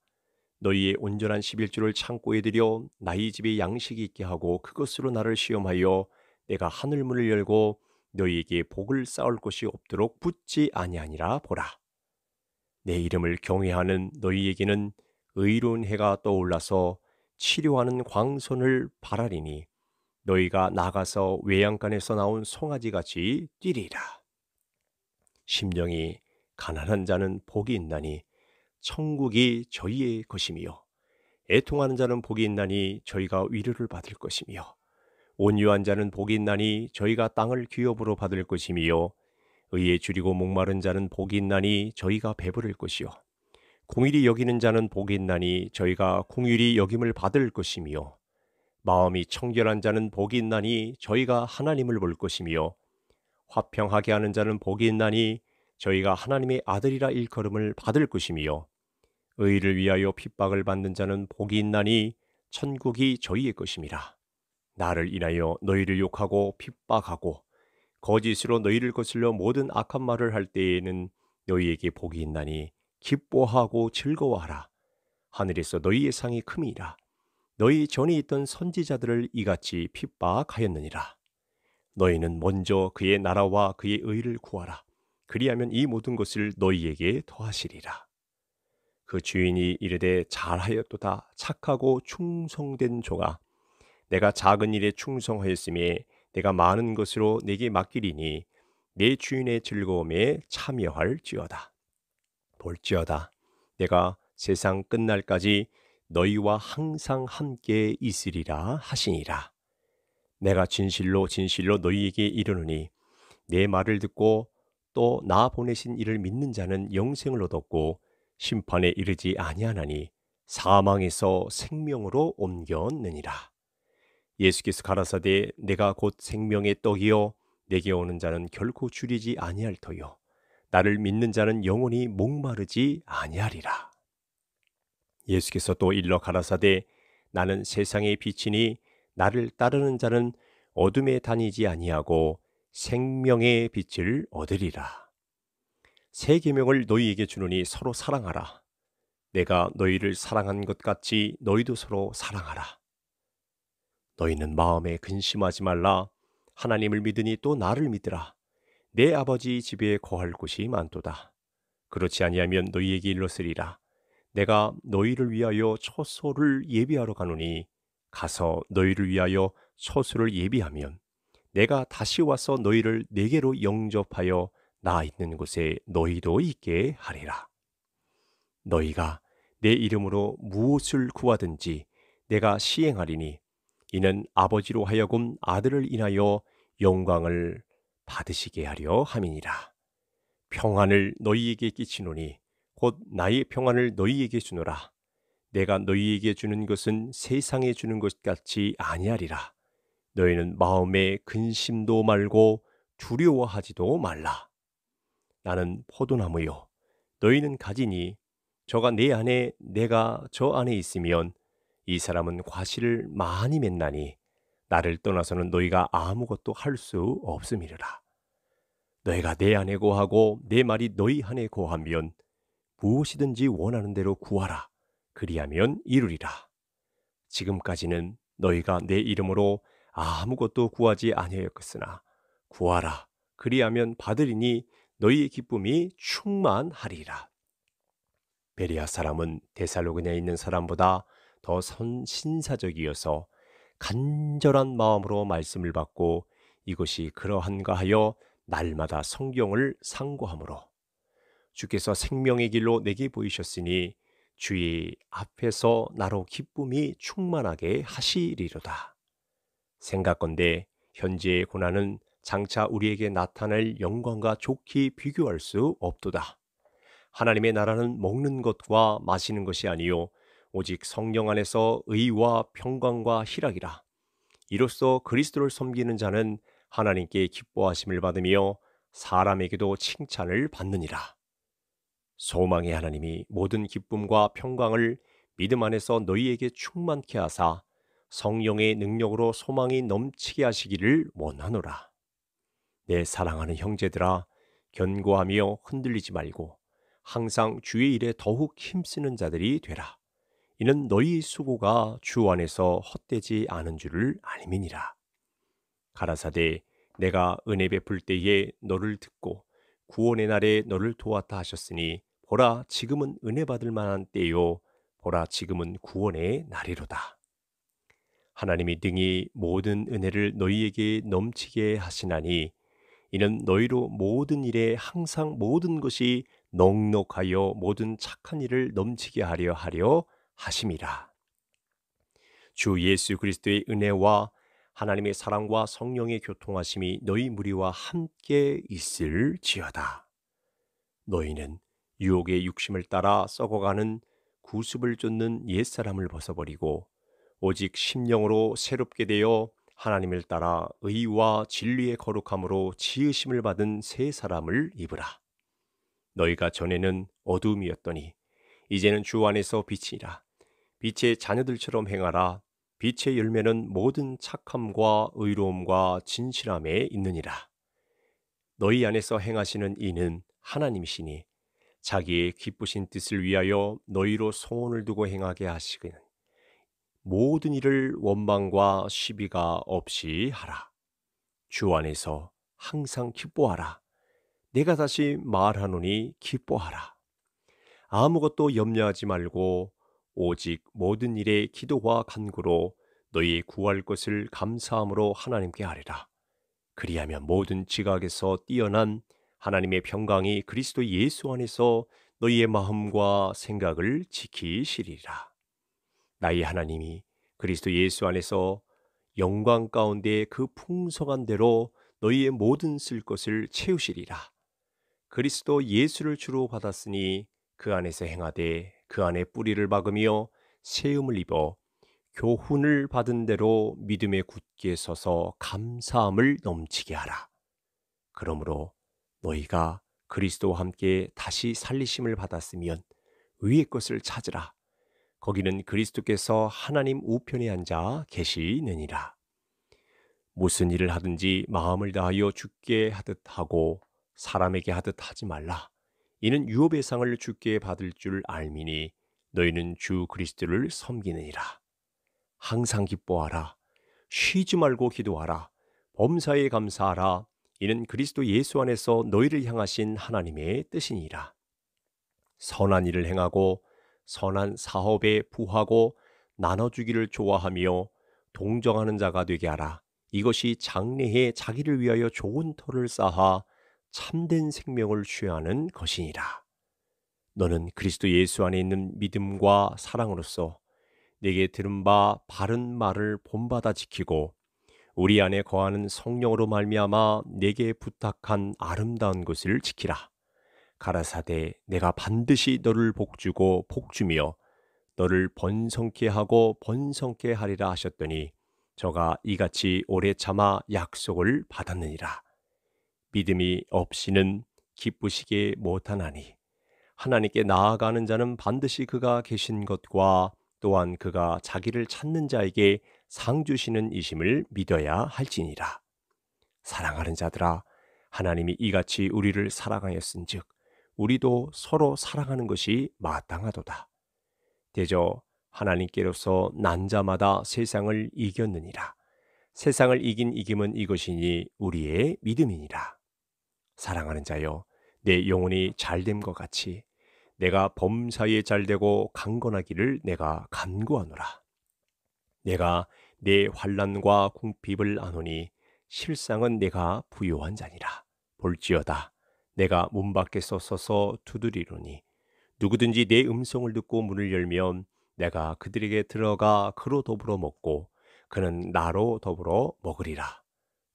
너희의 온전한 십일주를 창고에 들여 나의 집에 양식이 있게 하고 그것으로 나를 시험하여 내가 하늘 문을 열고 너희에게 복을 쌓을 곳이 없도록 붙지 아니하니라 보라. 내 이름을 경외하는 너희에게는 의로운 해가 떠올라서 치료하는 광선을 바라리니 너희가 나가서 외양간에서 나온 송아지같이 뛰리라. 심령이 가난한 자는 복이 있나니 천국이 저희의 것이며 애통하는 자는 복이 있나니 저희가 위로를 받을 것이며 온유한 자는 복이 있나니 저희가 땅을 기업으로 받을 것이며 의에 줄이고 목마른 자는 복이 있나니 저희가 배부를 것이요 공일이 여기는 자는 복이 있나니 저희가 공일이 여김을 받을 것이며 마음이 청결한 자는 복이 있나니 저희가 하나님을 볼 것이며 화평하게 하는 자는 복이 있나니 저희가 하나님의 아들이라 일컬음을 받을 것이며 의를 위하여 핍박을 받는 자는 복이 있나니 천국이 저희의 것임이라 나를 인하여 너희를 욕하고 핍박하고 거짓으로 너희를 거슬려 모든 악한 말을 할 때에는 너희에게 복이 있나니 기뻐하고 즐거워하라. 하늘에서 너희의 상이 큼이라. 너희 전에 있던 선지자들을 이같이 핍박하였느니라. 너희는 먼저 그의 나라와 그의 의를 구하라. 그리하면 이 모든 것을 너희에게 더하시리라. 그 주인이 이르되 잘하였도다 착하고 충성된 종아 내가 작은 일에 충성하였음에 내가 많은 것으로 내게 맡기리니 내 주인의 즐거움에 참여할지어다. 볼지어다. 내가 세상 끝날까지 너희와 항상 함께 있으리라 하시니라. 내가 진실로 진실로 너희에게 이르노니 내 말을 듣고 또 나 보내신 이를 믿는 자는 영생을 얻었고 심판에 이르지 아니하나니 사망에서 생명으로 옮겼느니라. 예수께서 가라사대 내가 곧 생명의 떡이요 내게 오는 자는 결코 줄이지 아니할 터요 나를 믿는 자는 영원히 목마르지 아니하리라. 예수께서 또 일러 가라사대 나는 세상의 빛이니 나를 따르는 자는 어둠에 다니지 아니하고 생명의 빛을 얻으리라. 새 계명을 너희에게 주노니 서로 사랑하라. 내가 너희를 사랑한 것 같이 너희도 서로 사랑하라. 너희는 마음에 근심하지 말라. 하나님을 믿으니 또 나를 믿으라. 내 아버지 집에 거할 곳이 많도다. 그렇지 아니하면 너희에게 일러으리라 내가 너희를 위하여 처소를 예비하러 가노니 가서 너희를 위하여 처소를 예비하면 내가 다시 와서 너희를 내게로 영접하여 나 있는 곳에 너희도 있게 하리라. 너희가 내 이름으로 무엇을 구하든지 내가 시행하리니 이는 아버지로 하여금 아들을 인하여 영광을 받으시게 하려 함이니라. 평안을 너희에게 끼치노니 곧 나의 평안을 너희에게 주노라. 내가 너희에게 주는 것은 세상에 주는 것 같이 아니하리라. 너희는 마음에 근심도 말고 두려워하지도 말라. 나는 포도나무요. 너희는 가지니 저가 내 안에 내가 저 안에 있으면 이 사람은 과실을 많이 맺나니 나를 떠나서는 너희가 아무것도 할 수 없음이라 너희가 내 안에 고하고 내 말이 너희 안에 고하면 무엇이든지 원하는 대로 구하라. 그리하면 이루리라. 지금까지는 너희가 내 이름으로 아무것도 구하지 아니하였으나 구하라. 그리하면 받으리니 너희의 기쁨이 충만하리라. 베리아 사람은 데살로그냐에 있는 사람보다 더 선, 신사적이어서 간절한 마음으로 말씀을 받고 이것이 그러한가 하여 날마다 성경을 상고하므로 주께서 생명의 길로 내게 보이셨으니 주의 앞에서 나로 기쁨이 충만하게 하시리로다. 생각건대 현재의 고난은 장차 우리에게 나타날 영광과 좋게 비교할 수 없도다. 하나님의 나라는 먹는 것과 마시는 것이 아니요 오직 성령 안에서 의와 평강과 희락이라. 이로써 그리스도를 섬기는 자는 하나님께 기뻐하심을 받으며 사람에게도 칭찬을 받느니라. 소망의 하나님이 모든 기쁨과 평강을 믿음 안에서 너희에게 충만케 하사 성령의 능력으로 소망이 넘치게 하시기를 원하노라. 내 사랑하는 형제들아 견고하며 흔들리지 말고 항상 주의 일에 더욱 힘쓰는 자들이 되라. 이는 너희 수고가 주 안에서 헛되지 않은 줄을 알미니라. 가라사대 내가 은혜 베풀 때에 너를 듣고 구원의 날에 너를 도왔다 하셨으니 보라 지금은 은혜 받을 만한 때요 보라 지금은 구원의 날이로다. 하나님이 등이 모든 은혜를 너희에게 넘치게 하시나니 이는 너희로 모든 일에 항상 모든 것이 넉넉하여 모든 착한 일을 넘치게 하려 하려 하심이라. 주 예수 그리스도의 은혜와 하나님의 사랑과 성령의 교통하심이 너희 무리와 함께 있을지어다. 너희는 유혹의 육심을 따라 썩어가는 구습을 쫓는 옛사람을 벗어버리고 오직 심령으로 새롭게 되어 하나님을 따라 의와 진리의 거룩함으로 지으심을 받은 새 사람을 입으라. 너희가 전에는 어둠이었더니 이제는 주 안에서 빛이라. 빛의 자녀들처럼 행하라. 빛의 열매는 모든 착함과 의로움과 진실함에 있느니라. 너희 안에서 행하시는 이는 하나님이시니 자기의 기쁘신 뜻을 위하여 너희로 소원을 두고 행하게 하시기는 모든 일을 원망과 시비가 없이 하라. 주 안에서 항상 기뻐하라. 내가 다시 말하노니 기뻐하라. 아무것도 염려하지 말고 오직 모든 일에 기도와 간구로 너희 구할 것을 감사함으로 하나님께 아뢰라. 그리하면 모든 지각에서 뛰어난 하나님의 평강이 그리스도 예수 안에서 너희의 마음과 생각을 지키시리라. 나의 하나님이 그리스도 예수 안에서 영광 가운데 그 풍성한 대로 너희의 모든 쓸 것을 채우시리라. 그리스도 예수를 주로 받았으니 그 안에서 행하되 그 안에 뿌리를 박으며 세움을 입어 교훈을 받은 대로 믿음에 굳게 서서 감사함을 넘치게 하라. 그러므로 너희가 그리스도와 함께 다시 살리심을 받았으면 위의 것을 찾으라. 거기는 그리스도께서 하나님 우편에 앉아 계시느니라. 무슨 일을 하든지 마음을 다하여 죽게 하듯 하고 사람에게 하듯 하지 말라. 이는 유업의 상을 주께 받을 줄 알미니 너희는 주 그리스도를 섬기느니라. 항상 기뻐하라. 쉬지 말고 기도하라. 범사에 감사하라. 이는 그리스도 예수 안에서 너희를 향하신 하나님의 뜻이니라. 선한 일을 행하고 선한 사업에 부하고 나눠주기를 좋아하며 동정하는 자가 되게 하라. 이것이 장래에 자기를 위하여 좋은 터를 쌓아 참된 생명을 취하는 것이니라. 너는 그리스도 예수 안에 있는 믿음과 사랑으로서 내게 들은 바 바른 말을 본받아 지키고 우리 안에 거하는 성령으로 말미암아 내게 부탁한 아름다운 것을 지키라. 가라사대 내가 반드시 너를 복주고 복주며 너를 번성케 하고 번성케 하리라 하셨더니 저가 이같이 오래 참아 약속을 받았느니라. 믿음이 없이는 기쁘시게 못하나니 하나님께 나아가는 자는 반드시 그가 계신 것과 또한 그가 자기를 찾는 자에게 상 주시는 이심을 믿어야 할지니라. 사랑하는 자들아 하나님이 이같이 우리를 사랑하였은즉 우리도 서로 사랑하는 것이 마땅하도다. 대저 하나님께로서 난 자마다 세상을 이겼느니라. 세상을 이긴 이김은 이것이니 우리의 믿음이니라. 사랑하는 자여, 내 영혼이 잘됨과 같이 내가 범사에 잘되고 강건하기를 내가 간구하노라. 내가 내 환란과 궁핍을 아노니 실상은 내가 부요한 자니라. 볼지어다. 내가 문 밖에서 서서 두드리로니 누구든지 내 음성을 듣고 문을 열면 내가 그들에게 들어가 그로 더불어 먹고 그는 나로 더불어 먹으리라.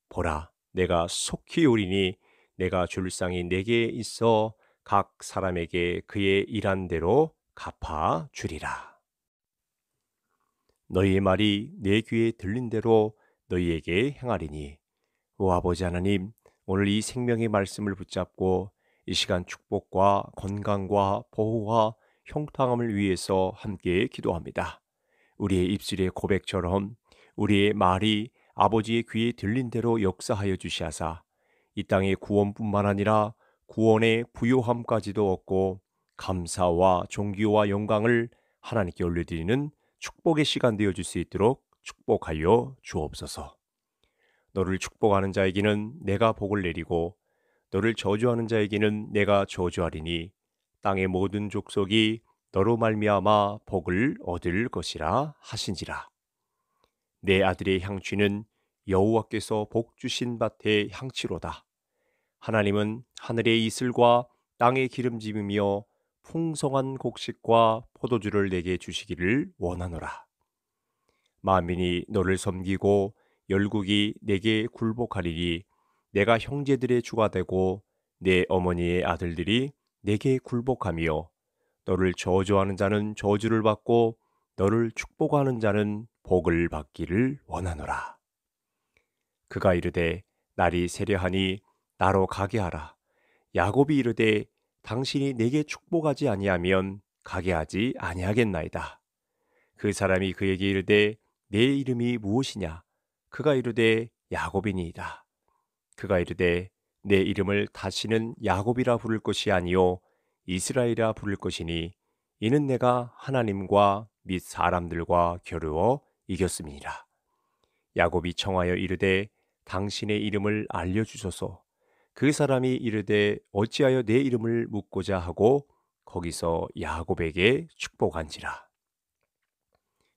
보라, 내가 속히 오리니 내가 줄 상이 내게 네 있어 각 사람에게 그의 일한 대로 갚아 주리라. 너희의 말이 내 귀에 들린 대로 너희에게 행하리니 오 아버지 하나님 오늘 이 생명의 말씀을 붙잡고 이 시간 축복과 건강과 보호와 형통함을 위해서 함께 기도합니다. 우리의 입술의 고백처럼 우리의 말이 아버지의 귀에 들린 대로 역사하여 주시하사 이 땅의 구원뿐만 아니라 구원의 부요함까지도 얻고 감사와 존귀와 영광을 하나님께 올려드리는 축복의 시간 되어줄 수 있도록 축복하여 주옵소서. 너를 축복하는 자에게는 내가 복을 내리고 너를 저주하는 자에게는 내가 저주하리니 땅의 모든 족속이 너로 말미암아 복을 얻을 것이라 하신지라. 내 아들의 향취는 여호와께서 복 주신 밭의 향취로다. 하나님은 하늘의 이슬과 땅의 기름짐이며 풍성한 곡식과 포도주를 내게 주시기를 원하노라. 만민이 너를 섬기고 열국이 내게 굴복하리니 내가 형제들의 주가 되고 내 어머니의 아들들이 내게 굴복하며 너를 저주하는 자는 저주를 받고 너를 축복하는 자는 복을 받기를 원하노라. 그가 이르되 날이 세려하니 나로 가게 하라. 야곱이 이르되 당신이 내게 축복하지 아니하면 가게 하지 아니하겠나이다. 그 사람이 그에게 이르되 내 이름이 무엇이냐? 그가 이르되 야곱이니이다. 그가 이르되 내 이름을 다시는 야곱이라 부를 것이 아니요 이스라엘이라 부를 것이니 이는 내가 하나님과 및 사람들과 겨루어 이겼음이니라. 야곱이 청하여 이르되 당신의 이름을 알려 주소서. 그 사람이 이르되 어찌하여 내 이름을 묻고자 하고 거기서 야곱에게 축복한지라.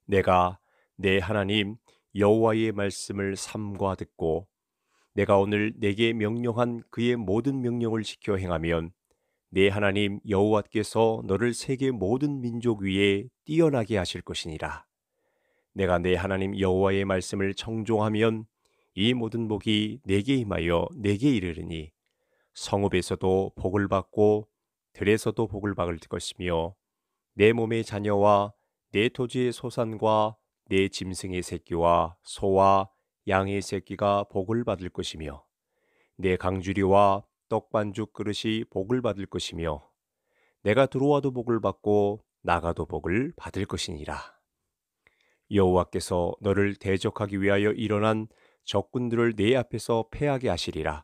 내가 내 하나님 여호와의 말씀을 삼과 듣고 내가 오늘 내게 명령한 그의 모든 명령을 지켜 행하면 내 하나님 여호와께서 너를 세계 모든 민족 위에 뛰어나게 하실 것이니라. 내가 내 하나님 여호와의 말씀을 청종하면 이 모든 복이 내게 임하여 내게 이르르니 성읍에서도 복을 받고 들에서도 복을 받을 것이며 내 몸의 자녀와 내 토지의 소산과 내 짐승의 새끼와 소와 양의 새끼가 복을 받을 것이며 내 강주리와 떡반죽 그릇이 복을 받을 것이며 내가 들어와도 복을 받고 나가도 복을 받을 것이니라. 여호와께서 너를 대적하기 위하여 일어난 적군들을 내 앞에서 패하게 하시리라.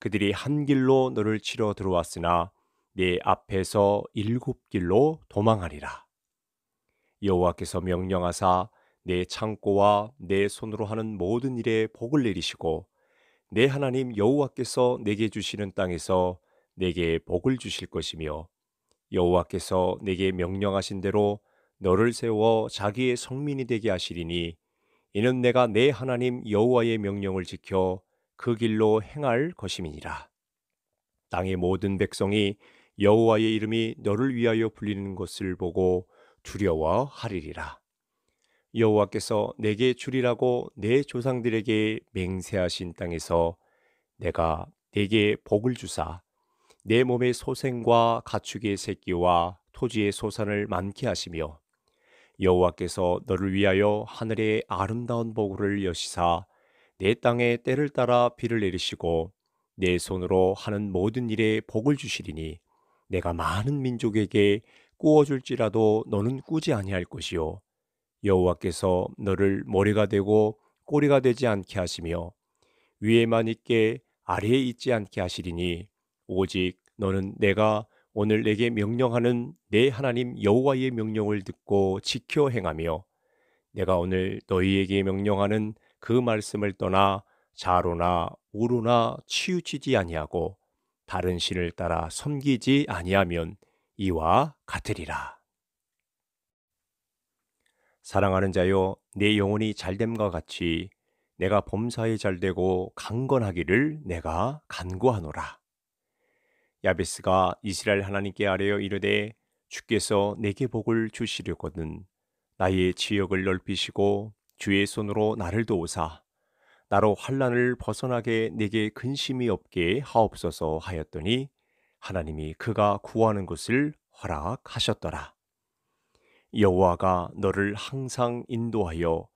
그들이 한 길로 너를 치러 들어왔으나 내 앞에서 일곱 길로 도망하리라. 여호와께서 명령하사 내 창고와 내 손으로 하는 모든 일에 복을 내리시고 내 하나님 여호와께서 내게 주시는 땅에서 내게 복을 주실 것이며 여호와께서 내게 명령하신 대로 너를 세워 자기의 성민이 되게 하시리니 이는 내가 내 하나님 여호와의 명령을 지켜 그 길로 행할 것임이니라. 땅의 모든 백성이 여호와의 이름이 너를 위하여 불리는 것을 보고 두려워하리리라. 여호와께서 내게 주리라고 내 조상들에게 맹세하신 땅에서 내가 내게 복을 주사 내 몸의 소생과 가축의 새끼와 토지의 소산을 많게 하시며 여호와께서 너를 위하여 하늘의 아름다운 보고를 여시사 내 땅에 때를 따라 비를 내리시고 내 손으로 하는 모든 일에 복을 주시리니 내가 많은 민족에게 꾸어줄지라도 너는 꾸지 아니할 것이요 여호와께서 너를 머리가 되고 꼬리가 되지 않게 하시며 위에만 있게 아래에 있지 않게 하시리니 오직 너는 내가 오늘 내게 명령하는 내 하나님 여호와의 명령을 듣고 지켜 행하며 내가 오늘 너희에게 명령하는 그 말씀을 떠나 자로나 우로나 치우치지 아니하고 다른 신을 따라 섬기지 아니하면 이와 같으리라. 사랑하는 자여 내 영혼이 잘됨과 같이 내가 범사에 잘되고 강건하기를 내가 간구하노라. 야베스가 이스라엘 하나님께 아뢰어 이르되 주께서 내게 복을 주시려거든 나의 지역을 넓히시고 주의 손으로 나를 도우사 나로 환란을 벗어나게 내게 근심이 없게 하옵소서 하였더니 하나님이 그가 구하는 것을 허락하셨더라. 여호와가 너를 항상 인도하여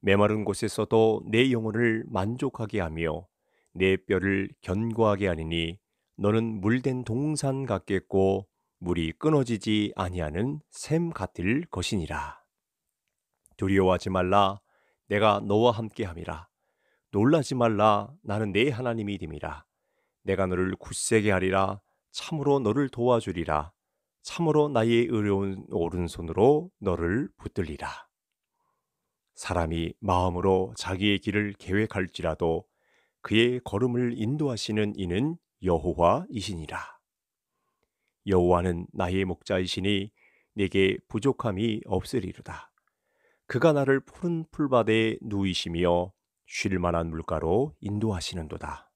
메마른 곳에서도 내 영혼을 만족하게 하며 내 뼈를 견고하게 하니니 너는 물된 동산 같겠고 물이 끊어지지 아니하는 샘 같을 것이니라. 두려워하지 말라 내가 너와 함께 함이라. 놀라지 말라 나는 내 하나님이 됨이라. 내가 너를 굳세게 하리라 참으로 너를 도와주리라. 참으로 나의 의로운 오른손으로 너를 붙들리라. 사람이 마음으로 자기의 길을 계획할지라도 그의 걸음을 인도하시는 이는 여호와이시니라. 여호와는 나의 목자이시니 내게 부족함이 없으리로다. 그가 나를 푸른 풀밭에 누이시며 쉴 만한 물가로 인도하시는도다.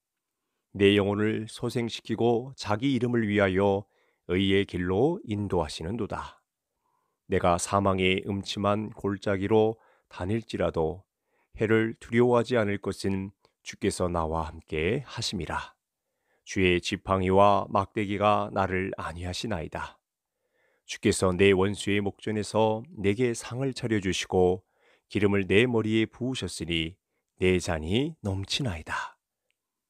내 영혼을 소생시키고 자기 이름을 위하여 의의 길로 인도하시는도다. 내가 사망의 음침한 골짜기로 다닐지라도 해를 두려워하지 않을 것은 주께서 나와 함께 하심이라. 주의 지팡이와 막대기가 나를 안위하시나이다. 주께서 내 원수의 목전에서 내게 상을 차려 주시고 기름을 내 머리에 부으셨으니 내 잔이 넘치나이다.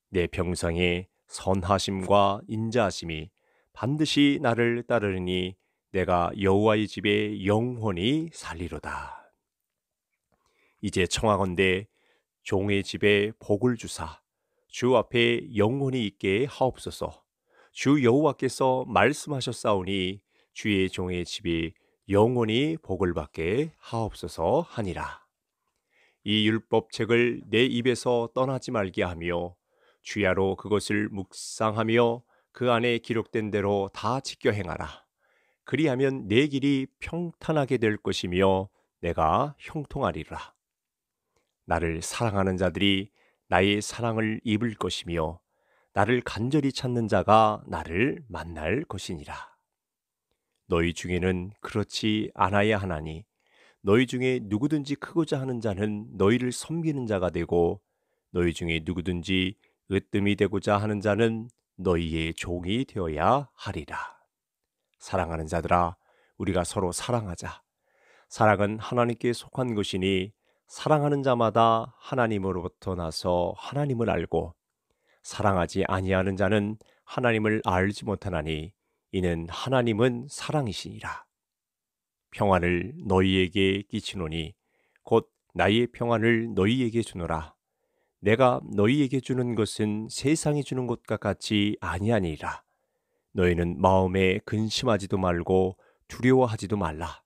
내 평상에 선하심과 인자하심이 반드시 나를 따르니 내가 여호와의 집에 영원히 살리로다. 이제 청하건대 종의 집에 복을 주사 주 앞에 영혼이 있게 하옵소서. 주 여호와께서 말씀하셨사오니 주의 종의 집이 영원히 복을 받게 하옵소서 하니라. 이 율법책을 내 입에서 떠나지 말게 하며 주야로 그것을 묵상하며 그 안에 기록된 대로 다 지켜 행하라. 그리하면 내 길이 평탄하게 될 것이며 내가 형통하리라. 나를 사랑하는 자들이 나의 사랑을 입을 것이며 나를 간절히 찾는 자가 나를 만날 것이니라. 너희 중에는 그렇지 않아야 하나니 너희 중에 누구든지 크고자 하는 자는 너희를 섬기는 자가 되고 너희 중에 누구든지 으뜸이 되고자 하는 자는 너희의 종이 되어야 하리라. 사랑하는 자들아 우리가 서로 사랑하자. 사랑은 하나님께 속한 것이니 사랑하는 자마다 하나님으로부터 나서 하나님을 알고 사랑하지 아니하는 자는 하나님을 알지 못하나니 이는 하나님은 사랑이시니라. 평안을 너희에게 끼치노니 곧 나의 평안을 너희에게 주노라. 내가 너희에게 주는 것은 세상이 주는 것과 같이 아니하니라. 너희는 마음에 근심하지도 말고 두려워하지도 말라.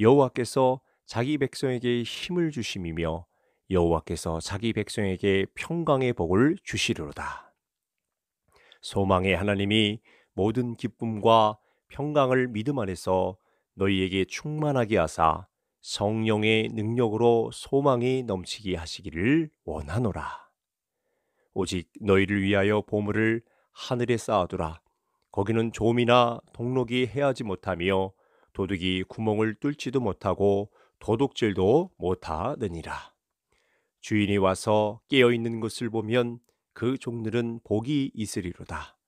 여호와께서 자기 백성에게 힘을 주심이며 여호와께서 자기 백성에게 평강의 복을 주시리로다. 소망의 하나님이 모든 기쁨과 평강을 믿음 안에서 너희에게 충만하게 하사 성령의 능력으로 소망이 넘치게 하시기를 원하노라. 오직 너희를 위하여 보물을 하늘에 쌓아두라. 거기는 조미나 동록이 해하지 못하며 도둑이 구멍을 뚫지도 못하고 도둑질도 못하느니라. 주인이 와서 깨어 있는 것을 보면 그 종들은 복이 있으리로다.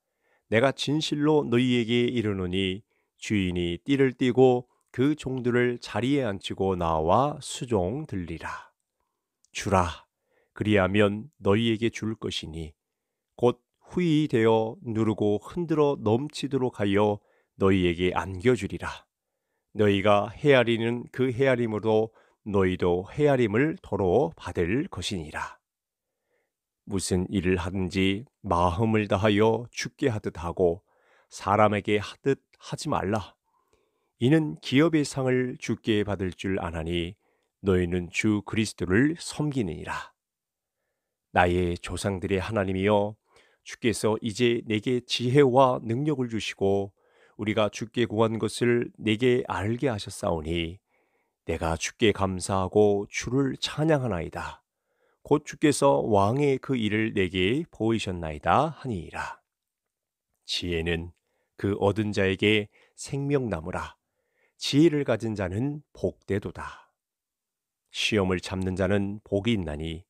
내가 진실로 너희에게 이르노니 주인이 띠를 띠고 그 종들을 자리에 앉히고 나와 수종 들리라. 주라. 그리하면 너희에게 줄 것이니 곧 후이 되어 누르고 흔들어 넘치도록 하여 너희에게 안겨주리라. 너희가 헤아리는 그 헤아림으로 너희도 헤아림을 도로 받을 것이니라. 무슨 일을 하든지 마음을 다하여 죽게 하듯 하고 사람에게 하듯 하지 말라. 이는 기업의 상을 주께 받을 줄 아나니 너희는 주 그리스도를 섬기느니라. 나의 조상들의 하나님이여 주께서 이제 내게 지혜와 능력을 주시고 우리가 주께 구한 것을 내게 알게 하셨사오니 내가 주께 감사하고 주를 찬양하나이다. 곧 주께서 왕의 그 일을 내게 보이셨나이다 하니이라. 지혜는 그 얻은 자에게 생명나무라. 지혜를 가진 자는 복되도다. 시험을 잡는 자는 복이 있나니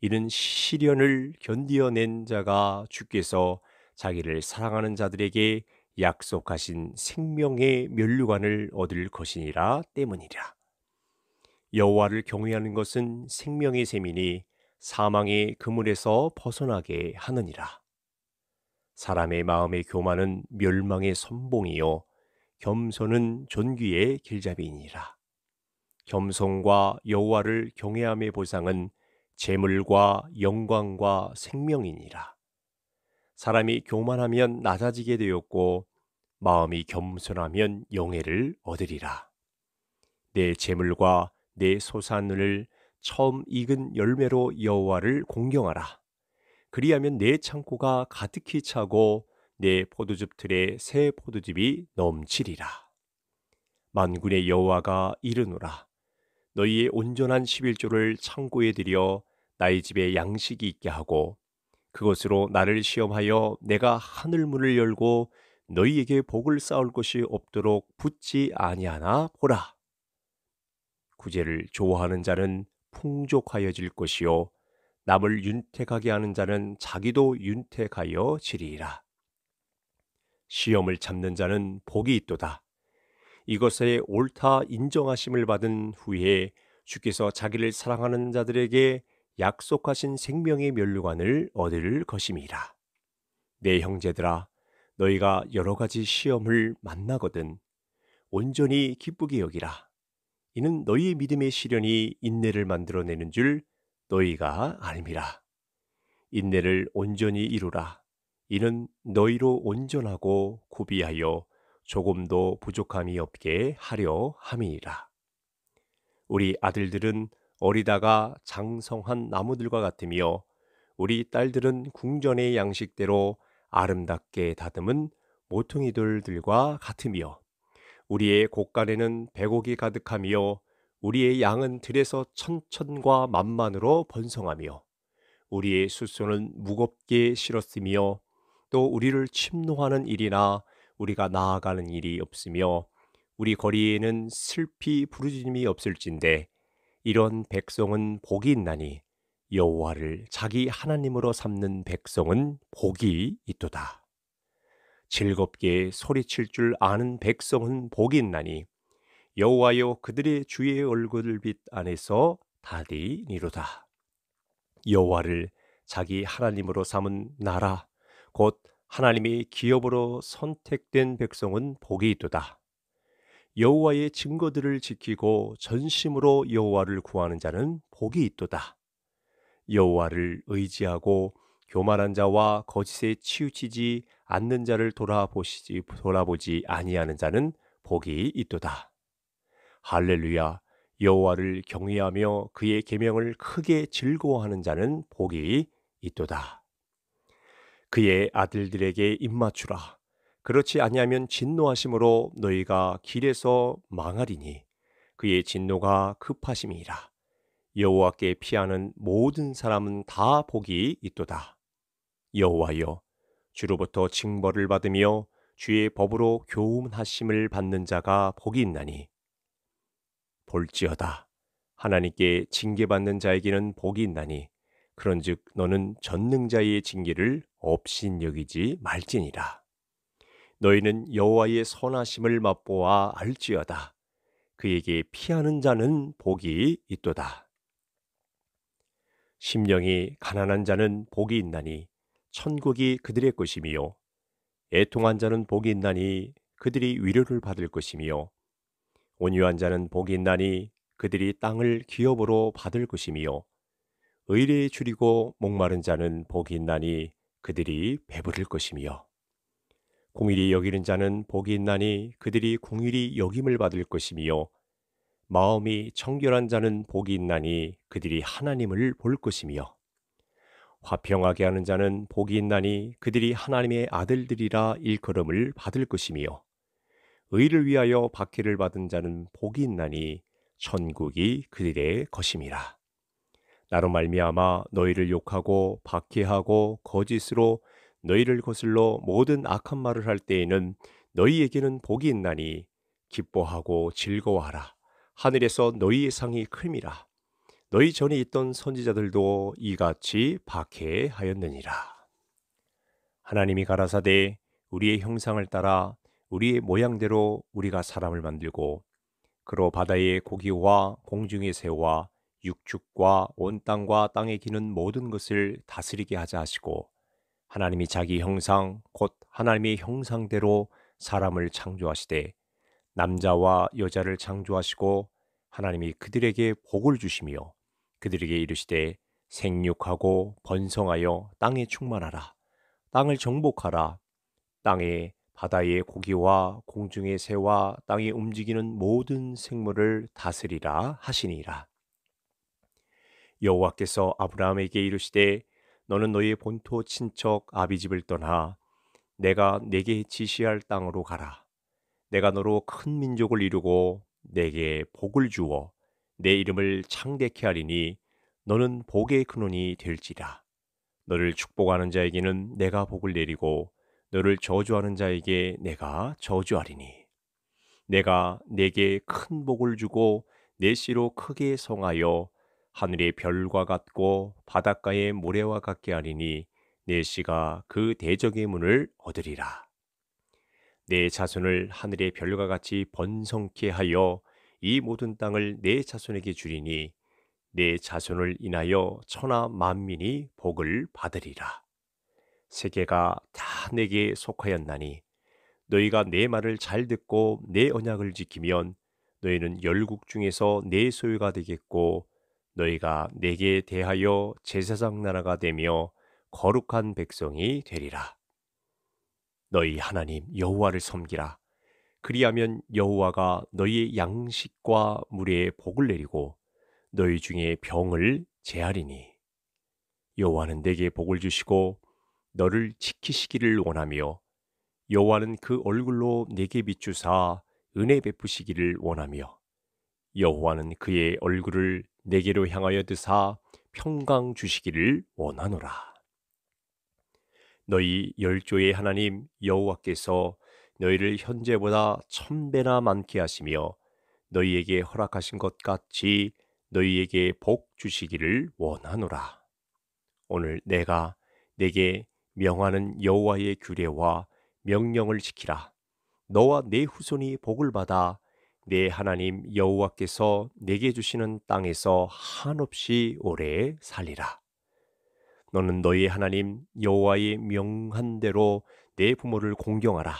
이는 시련을 견디어낸 자가 주께서 자기를 사랑하는 자들에게 약속하신 생명의 면류관을 얻을 것이니라 때문이라. 여호와를 경외하는 것은 생명의 셈이 사망의 그물에서 벗어나게 하느니라. 사람의 마음의 교만은 멸망의 선봉이요 겸손은 존귀의 길잡이니라. 겸손과 여호와를 경외함의 보상은 재물과 영광과 생명이니라. 사람이 교만하면 낮아지게 되었고 마음이 겸손하면 영예를 얻으리라. 내 재물과 내 소산을 처음 익은 열매로 여호와를 공경하라. 그리하면 내 창고가 가득히 차고 내 포도즙 틀에 새 포도즙이 넘치리라. 만군의 여호와가 이르노라. 너희의 온전한 1 1조를 창고에 들여 나의 집에 양식이 있게 하고 그것으로 나를 시험하여 내가 하늘 문을 열고 너희에게 복을 쌓을 것이 없도록 붙지 아니하나 보라. 구제를 좋아하는 자는 풍족하여질 것이요 남을 윤택하게 하는 자는 자기도 윤택하여 지리라. 시험을 참는 자는 복이 있도다. 이것에 옳다 인정하심을 받은 후에 주께서 자기를 사랑하는 자들에게 약속하신 생명의 면류관을 얻을 것임이라. 내 네 형제들아, 너희가 여러 가지 시험을 만나거든 온전히 기쁘게 여기라. 이는 너희의 믿음의 시련이 인내를 만들어내는 줄 너희가 알미라. 인내를 온전히 이루라. 이는 너희로 온전하고 구비하여 조금도 부족함이 없게 하려 함이니라. 우리 아들들은 어리다가 장성한 나무들과 같으며 우리 딸들은 궁전의 양식대로 아름답게 다듬은 모퉁이돌들과 같으며 우리의 곳간에는 백옥이 가득하며 우리의 양은 들에서 천천과 만만으로 번성하며 우리의 숫소는 무겁게 실었으며 또 우리를 침노하는 일이나 우리가 나아가는 일이 없으며 우리 거리에는 슬피 부르짖음이 없을진데 이런 백성은 복이 있나니 여호와를 자기 하나님으로 삼는 백성은 복이 있도다. 즐겁게 소리칠 줄 아는 백성은 복이 있나니 여호와여 그들의 주의 얼굴빛 안에서 다리니로다. 여호와를 자기 하나님으로 삼은 나라 곧 하나님의 기업으로 선택된 백성은 복이 있도다. 여호와의 증거들을 지키고 전심으로 여호와를 구하는 자는 복이 있도다. 여호와를 의지하고 교만한 자와 거짓에 치우치지 않는 자를 돌아보시지 돌아보지 아니하는 자는 복이 있도다. 할렐루야. 여호와를 경외하며 그의 계명을 크게 즐거워하는 자는 복이 있도다. 그의 아들들에게 입맞추라. 그렇지 아니하면 진노하심으로 너희가 길에서 망하리니 그의 진노가 급하심이라. 여호와께 피하는 모든 사람은 다 복이 있도다. 여호와여, 주로부터 징벌을 받으며 주의 법으로 교훈하심을 받는 자가 복이 있나니. 볼지어다. 하나님께 징계받는 자에게는 복이 있나니. 그런즉 너는 전능자의 징계를 없인 여기지 말지니라. 너희는 여호와의 선하심을 맛보아 알지어다. 그에게 피하는 자는 복이 있도다. 심령이 가난한 자는 복이 있나니 천국이 그들의 것이며 애통한 자는 복이 있나니 그들이 위로를 받을 것이며 온유한 자는 복이 있나니 그들이 땅을 기업으로 받을 것이며 의뢰에 줄이고 목마른 자는 복이 있나니 그들이 배부를 것이며 공일이 여기는 자는 복이 있나니 그들이 공일이 여김을 받을 것이며 마음이 청결한 자는 복이 있나니 그들이 하나님을 볼 것이며 화평하게 하는 자는 복이 있나니 그들이 하나님의 아들들이라 일컬음을 받을 것이며 의를 위하여 박해를 받은 자는 복이 있나니 천국이 그들의 것임이라. 나로 말미암아 너희를 욕하고 박해하고 거짓으로 너희를 거슬러 모든 악한 말을 할 때에는 너희에게는 복이 있나니 기뻐하고 즐거워하라. 하늘에서 너희의 상이 큼이라. 너희 전에 있던 선지자들도 이같이 박해하였느니라. 하나님이 가라사대 우리의 형상을 따라 우리의 모양대로 우리가 사람을 만들고 그로 바다의 고기와 공중의 새와 육축과 온 땅과 땅에 기는 모든 것을 다스리게 하자 하시고 하나님이 자기 형상 곧 하나님의 형상대로 사람을 창조하시되 남자와 여자를 창조하시고 하나님이 그들에게 복을 주시며 그들에게 이르시되 생육하고 번성하여 땅에 충만하라 땅을 정복하라 땅에 바다의 고기와 공중의 새와 땅에 움직이는 모든 생물을 다스리라 하시니라 여호와께서 아브라함에게 이르시되 너는 너희 본토 친척 아비 집을 떠나 내가 내게 지시할 땅으로 가라. 내가 너로 큰 민족을 이루고 내게 복을 주어 내 이름을 창대케 하리니 너는 복의 근원이 될지라. 너를 축복하는 자에게는 내가 복을 내리고 너를 저주하는 자에게 내가 저주하리니 내가 내게 큰 복을 주고 내 씨로 크게 성하여 하늘의 별과 같고 바닷가의 모래와 같게 하리니 내 씨가 그 대적의 문을 얻으리라. 내 자손을 하늘의 별과 같이 번성케 하여 이 모든 땅을 내 자손에게 주리니 내 자손을 인하여 천하 만민이 복을 받으리라. 세계가 다 내게 속하였나니 너희가 내 말을 잘 듣고 내 언약을 지키면 너희는 열국 중에서 내 소유가 되겠고 너희가 내게 대하여 제사장 나라가 되며 거룩한 백성이 되리라. 너희 하나님 여호와를 섬기라. 그리하면 여호와가 너희의 양식과 물에 복을 내리고 너희 중에 병을 제하리니 여호와는 내게 복을 주시고 너를 지키시기를 원하며 여호와는 그 얼굴로 내게 비추사 은혜 베푸시기를 원하며 여호와는 그의 얼굴을 내게로 향하여 드사 평강 주시기를 원하노라. 너희 열조의 하나님 여호와께서 너희를 현재보다 천배나 많게 하시며 너희에게 허락하신 것 같이 너희에게 복 주시기를 원하노라. 오늘 내가 내게 명하는 여호와의 규례와 명령을 지키라. 너와 내 후손이 복을 받아 내 하나님 여호와께서 내게 주시는 땅에서 한없이 오래 살리라. 너는 너희 하나님 여호와의 명한 대로 내 부모를 공경하라.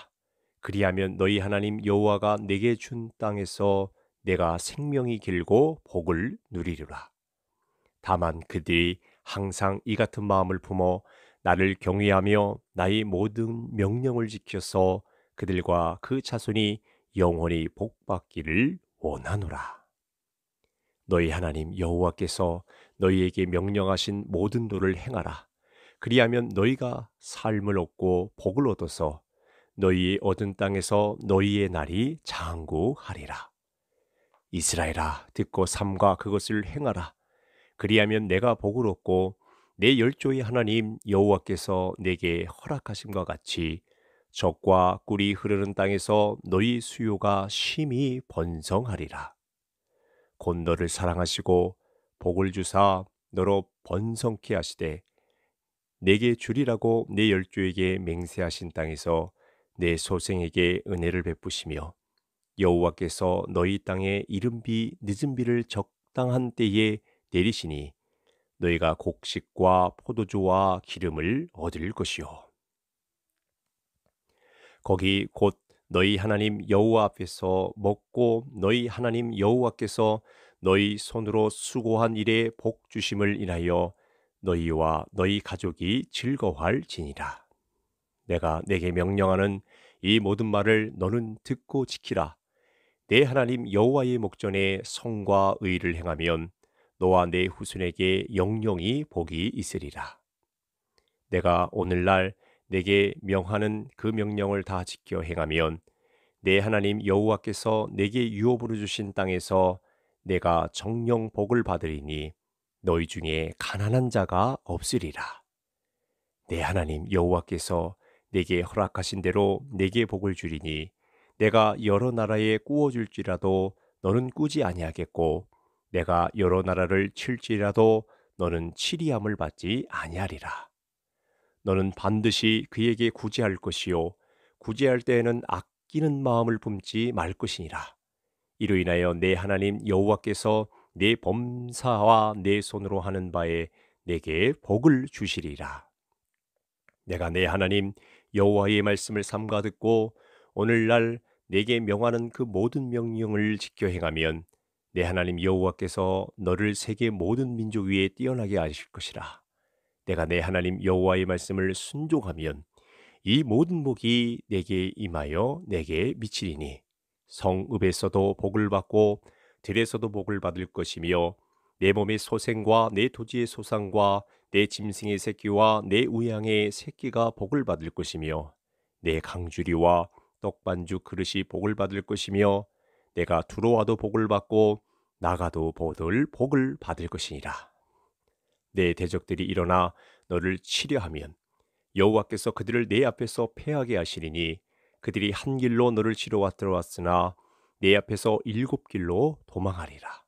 그리하면 너희 하나님 여호와가 내게 준 땅에서 내가 생명이 길고 복을 누리리라. 다만 그들이 항상 이 같은 마음을 품어 나를 경외하며 나의 모든 명령을 지켜서 그들과 그 자손이 영원히 복받기를 원하노라. 너희 하나님 여호와께서 너희에게 명령하신 모든 도를 행하라. 그리하면 너희가 삶을 얻고 복을 얻어서 너희의 얻은 땅에서 너희의 날이 장구하리라. 이스라엘아 듣고 삼가 그것을 행하라. 그리하면 내가 복을 얻고 내 열조의 하나님 여호와께서 내게 허락하심과 같이 적과 꿀이 흐르는 땅에서 너희 수요가 심히 번성하리라. 곧 너를 사랑하시고 복을 주사 너로 번성케 하시되 내게 주리라고 내 열조에게 맹세하신 땅에서 내 소생에게 은혜를 베푸시며 여호와께서 너희 땅에 이른비 늦은비를 적당한 때에 내리시니 너희가 곡식과 포도주와 기름을 얻을 것이요 거기 곧 너희 하나님 여호와 앞에서 먹고 너희 하나님 여호와께서 너희 손으로 수고한 일에 복 주심을 인하여 너희와 너희 가족이 즐거워할지니라. 내가 내게 명령하는 이 모든 말을 너는 듣고 지키라. 내 하나님 여호와의 목전에 성과 의를 행하면 너와 내 후손에게 영영이 복이 있으리라. 내가 오늘날 내게 명하는 그 명령을 다 지켜 행하면 내 하나님 여호와께서 내게 유업으로 주신 땅에서 내가 정령 복을 받으리니 너희 중에 가난한 자가 없으리라. 내 하나님 여호와께서 내게 허락하신 대로 내게 복을 주리니 내가 여러 나라에 꾸어 줄지라도 너는 꾸지 아니하겠고 내가 여러 나라를 칠지라도 너는 치리함을 받지 아니하리라. 너는 반드시 그에게 구제할 것이요 구제할 때에는 아끼는 마음을 품지 말 것이니라. 이로 인하여 내 하나님 여호와께서 내 범사와 내 손으로 하는 바에 내게 복을 주시리라. 내가 내 하나님 여호와의 말씀을 삼가 듣고 오늘날 내게 명하는 그 모든 명령을 지켜 행하면 내 하나님 여호와께서 너를 세계 모든 민족 위에 뛰어나게 하실 것이라. 내가 내 하나님 여호와의 말씀을 순종하면 이 모든 복이 내게 임하여 내게 미치리니 성읍에서도 복을 받고 들에서도 복을 받을 것이며 내 몸의 소생과 내 토지의 소상과 내 짐승의 새끼와 내 우양의 새끼가 복을 받을 것이며 내 강주리와 떡반죽 그릇이 복을 받을 것이며 내가 들어와도 복을 받고 나가도 보들 복을 받을 것이니라. 내 대적들이 일어나 너를 치려하면 여호와께서 그들을 내 앞에서 패하게 하시리니 그들이 한 길로 너를 치러 왔들어왔으나 내 앞에서 일곱 길로 도망하리라.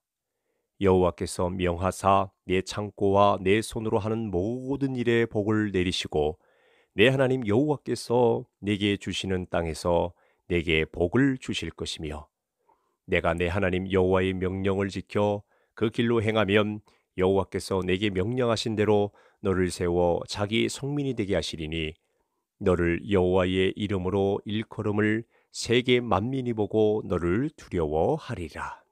여호와께서 명하사 내 창고와 내 손으로 하는 모든 일에 복을 내리시고 내 하나님 여호와께서 내게 주시는 땅에서 내게 복을 주실 것이며 내가 내 하나님 여호와의 명령을 지켜 그 길로 행하면 여호와께서 내게 명령하신 대로 너를 세워 자기 성민이 되게 하시리니 너를 여호와의 이름으로 일컬음을 세계 만민이 보고 너를 두려워하리라.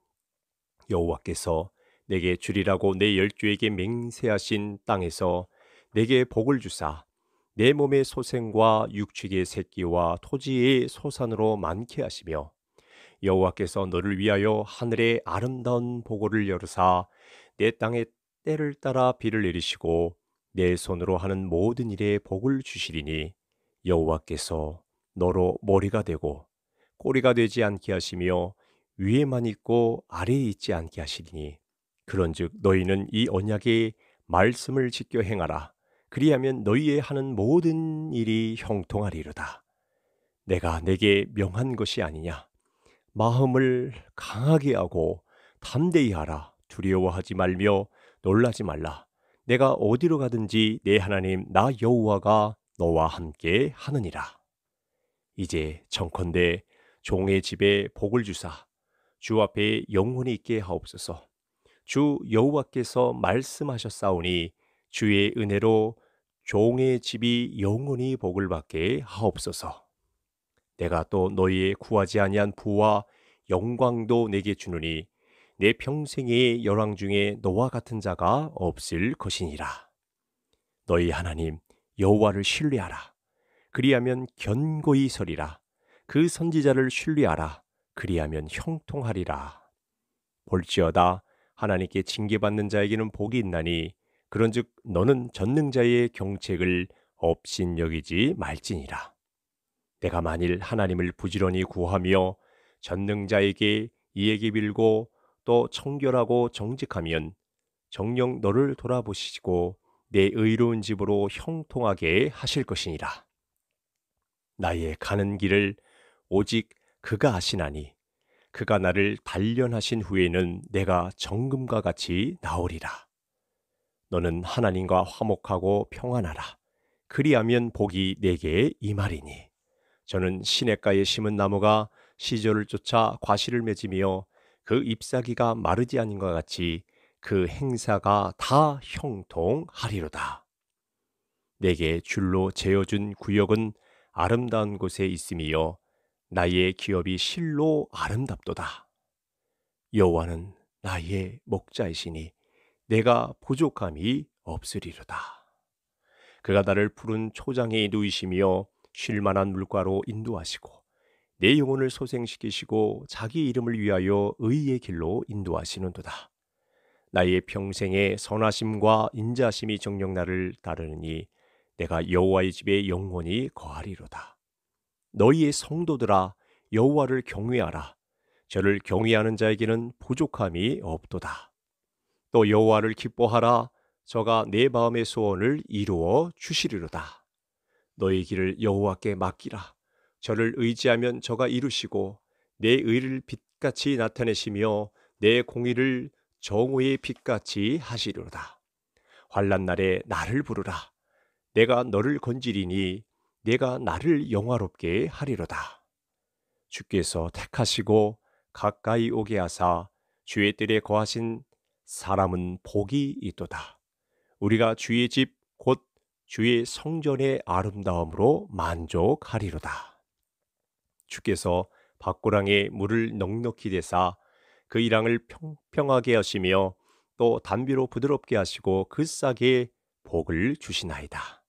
여호와께서 내게 주리라고 내 열주에게 맹세하신 땅에서 내게 복을 주사 내 몸의 소생과 육축의 새끼와 토지의 소산으로 많게 하시며 여호와께서 너를 위하여 하늘의 아름다운 보고를 열으사 내 땅에 때를 따라 비를 내리시고 내 손으로 하는 모든 일에 복을 주시리니 여호와께서 너로 머리가 되고 꼬리가 되지 않게 하시며 위에만 있고 아래에 있지 않게 하시리니 그런즉 너희는 이 언약의 말씀을 지켜 행하라 그리하면 너희의 하는 모든 일이 형통하리로다 내가 내게 명한 것이 아니냐 마음을 강하게 하고 담대히 하라 두려워하지 말며 놀라지 말라. 내가 어디로 가든지 내 하나님 나 여호와가 너와 함께 하느니라. 이제 정컨대 종의 집에 복을 주사 주 앞에 영혼이 있게 하옵소서. 주 여호와께서 말씀하셨사오니 주의 은혜로 종의 집이 영원히 복을 받게 하옵소서. 내가 또 너희의 구하지 아니한 부와 영광도 내게 주느니 내 평생의 열왕 중에 너와 같은 자가 없을 것이니라. 너희 하나님 여호와를 신뢰하라. 그리하면 견고히 서리라. 그 선지자를 신뢰하라. 그리하면 형통하리라. 볼지어다 하나님께 징계받는 자에게는 복이 있나니 그런즉 너는 전능자의 경책을 업신여기지 말지니라. 내가 만일 하나님을 부지런히 구하며 전능자에게 이에게 빌고 또 청결하고 정직하면 정령 너를 돌아보시고 내 의로운 집으로 형통하게 하실 것이니라. 나의 가는 길을 오직 그가 하시나니 그가 나를 단련하신 후에는 내가 정금과 같이 나오리라. 너는 하나님과 화목하고 평안하라. 그리하면 복이 내게 임하리니. 저는 시냇가에 심은 나무가 시절을 쫓아 과실을 맺으며 그 잎사귀가 마르지 않은 것 같이 그 행사가 다 형통하리로다. 내게 줄로 재어준 구역은 아름다운 곳에 있음이요 나의 기업이 실로 아름답도다. 여호와는 나의 목자이시니 내가 부족함이 없으리로다. 그가 나를 푸른 초장에 누이시며 쉴만한 물가로 인도하시고 내 영혼을 소생시키시고 자기 이름을 위하여 의의 길로 인도하시는도다. 나의 평생에 선하심과 인자심이 정령 나를 따르니 내가 여호와의 집에 영원히 거하리로다. 너희의 성도들아 여호와를 경외하라. 저를 경외하는 자에게는 부족함이 없도다. 또 여호와를 기뻐하라. 저가 내 마음의 소원을 이루어 주시리로다. 너희 길을 여호와께 맡기라. 저를 의지하면 저가 이루시고 내 의를 빛같이 나타내시며 내 공의를 정오의 빛같이 하시리로다. 환란 날에 나를 부르라. 내가 너를 건지리니 내가 나를 영화롭게 하리로다. 주께서 택하시고 가까이 오게 하사 주의 뜰에 거하신 사람은 복이 있도다. 우리가 주의 집 곧 주의 성전의 아름다움으로 만족하리로다. 주께서 밭고랑에 물을 넉넉히 대사 그일랑을 평평하게 하시며 또 단비로 부드럽게 하시고 그 싹에 복을 주시나이다.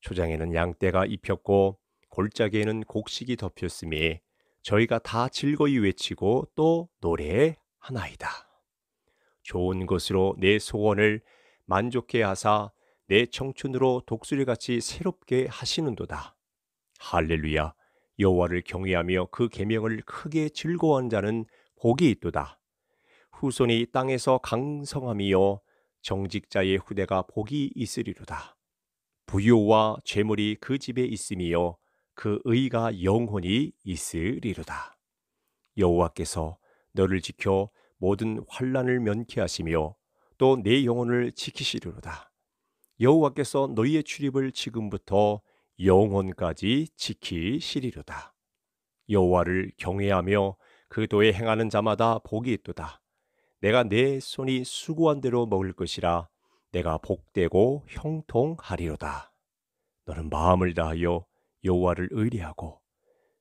초장에는 양떼가 입혔고 골짜기에는 곡식이 덮였으니 저희가 다 즐거이 외치고 또 노래하나이다. 좋은 것으로 내 소원을 만족해 하사 내 청춘으로 독수리같이 새롭게 하시는도다. 할렐루야. 여호와를 경외하며 그 계명을 크게 즐거워한 자는 복이 있도다. 후손이 땅에서 강성함이요 정직자의 후대가 복이 있으리로다. 부요와 재물이 그 집에 있음이요 그 의가 영혼이 있으리로다. 여호와께서 너를 지켜 모든 환란을 면케하시며 또 내 영혼을 지키시리로다. 여호와께서 너희의 출입을 지금부터 영혼까지 지키시리로다. 여호와를 경외하며 그도에 행하는 자마다 복이 있도다. 내가 내 손이 수고한 대로 먹을 것이라 내가 복되고 형통하리로다. 너는 마음을 다하여 여호와를 의뢰하고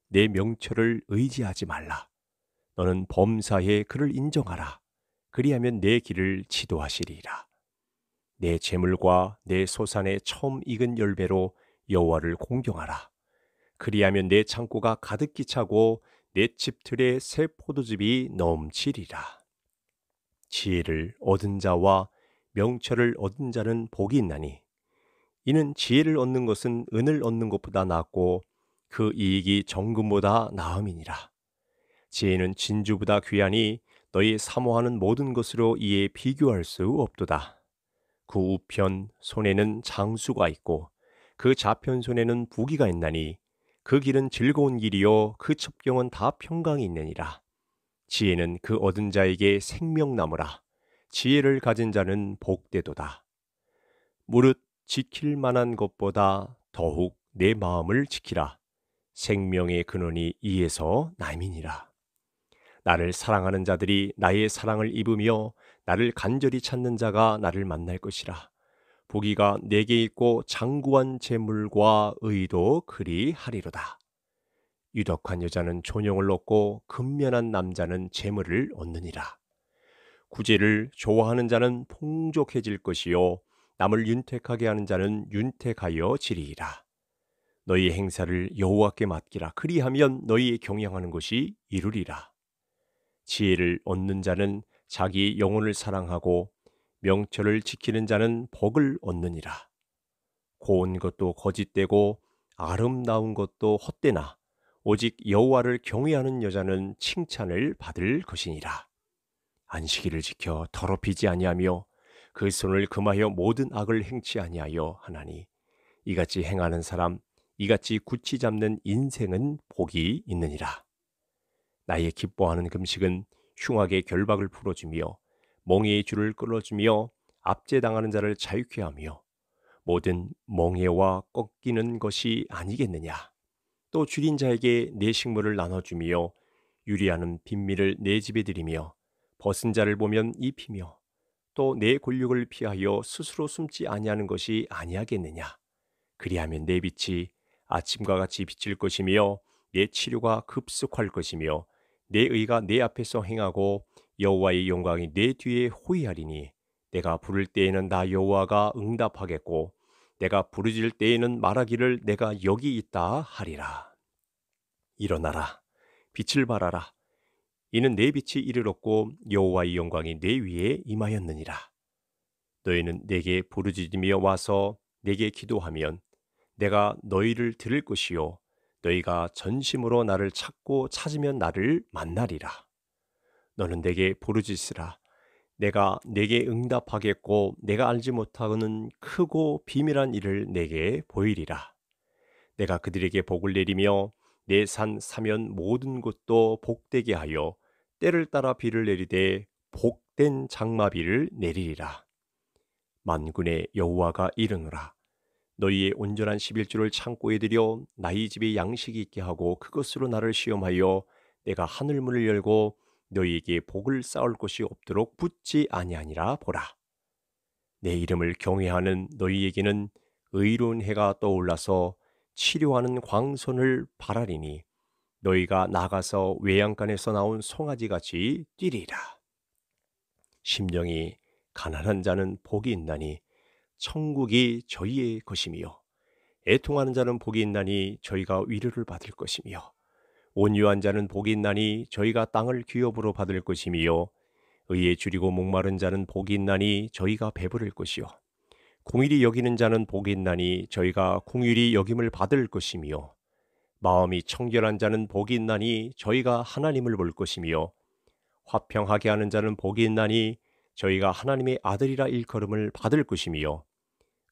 내 명철을 의지하지 말라. 너는 범사에 그를 인정하라. 그리하면 내 길을 지도하시리라. 내 재물과 내 소산의 처음 익은 열매로 여호와를 공경하라. 그리하면 내 창고가 가득히 차고 내 집틀에 새 포도즙이 넘치리라. 지혜를 얻은 자와 명철을 얻은 자는 복이 있나니 이는 지혜를 얻는 것은 은을 얻는 것보다 낫고 그 이익이 정금보다 나음이니라. 지혜는 진주보다 귀하니 너희 사모하는 모든 것으로 이에 비교할 수 없도다. 그 우편 손에는 장수가 있고 그 좌편손에는 부기가 있나니 그 길은 즐거운 길이요 그 첩경은 다 평강이 있느니라. 지혜는 그 얻은 자에게 생명나무라. 지혜를 가진 자는 복되도다. 무릇 지킬 만한 것보다 더욱 내 마음을 지키라. 생명의 근원이 이에서 남이니라. 나를 사랑하는 자들이 나의 사랑을 입으며 나를 간절히 찾는 자가 나를 만날 것이라. 보기가 내게 있고 장구한 재물과 의도 그리 하리로다. 유덕한 여자는 존영을 얻고 근면한 남자는 재물을 얻느니라. 구제를 좋아하는 자는 풍족해질 것이요 남을 윤택하게 하는 자는 윤택하여 지리이라. 너희 행사를 여호와께 맡기라. 그리하면 너희의 경향하는 것이 이루리라. 지혜를 얻는 자는 자기 영혼을 사랑하고 명철을 지키는 자는 복을 얻느니라. 고운 것도 거짓되고 아름다운 것도 헛되나 오직 여호와를 경외하는 여자는 칭찬을 받을 것이니라. 안식일을 지켜 더럽히지 아니하며 그 손을 금하여 모든 악을 행치 아니하여 하나니 이같이 행하는 사람 이같이 굳이 잡는 인생은 복이 있느니라. 나의 기뻐하는 금식은 흉악의 결박을 풀어주며 멍에의 줄을 끊어주며 압제당하는 자를 자유케 하며 모든 멍에와 꺾이는 것이 아니겠느냐. 또 줄인 자에게 내 식물을 나눠주며 유리하는 빈미를 내 집에 들이며 벗은 자를 보면 입히며 또내 곤육을 피하여 스스로 숨지 아니하는 것이 아니하겠느냐. 그리하면 내 빛이 아침과 같이 비칠 것이며 내 치료가 급속할 것이며 내 의가 내 앞에서 행하고 여호와의 영광이 내 뒤에 호위하리니 내가 부를 때에는 나 여호와가 응답하겠고 내가 부르질 때에는 말하기를 내가 여기 있다 하리라. 일어나라 빛을 발하라 이는 내 빛이 이르렀고 여호와의 영광이 내 위에 임하였느니라. 너희는 내게 부르짖으며 와서 내게 기도하면 내가 너희를 들을 것이요 너희가 전심으로 나를 찾고 찾으면 나를 만나리라. 너는 내게 부르짖으라. 내가 내게 응답하겠고 내가 알지 못하는 크고 비밀한 일을 내게 보이리라. 내가 그들에게 복을 내리며 내 산 사면 모든 곳도 복되게 하여 때를 따라 비를 내리되 복된 장마비를 내리리라. 만군의 여호와가 이르노라. 너희의 온전한 십일주를 창고에 들여 나의 집에 양식이 있게 하고 그것으로 나를 시험하여 내가 하늘문을 열고 너희에게 복을 쌓을 곳이 없도록 붙지 아니하니라 보라. 내 이름을 경외하는 너희에게는 의로운 해가 떠올라서 치료하는 광선을 바라리니 너희가 나가서 외양간에서 나온 송아지같이 뛰리라. 심령이 가난한 자는 복이 있나니 천국이 저희의 것이며 애통하는 자는 복이 있나니 저희가 위로를 받을 것이며 온유한 자는 복이 있나니 저희가 땅을 기업으로 받을 것이며 의에 줄이고 목마른 자는 복이 있나니 저희가 배부를 것이요 공일이 여기는 자는 복이 있나니 저희가 공일이 여김을 받을 것이며 마음이 청결한 자는 복이 있나니 저희가 하나님을 볼 것이며 화평하게 하는 자는 복이 있나니 저희가 하나님의 아들이라 일컬음을 받을 것이며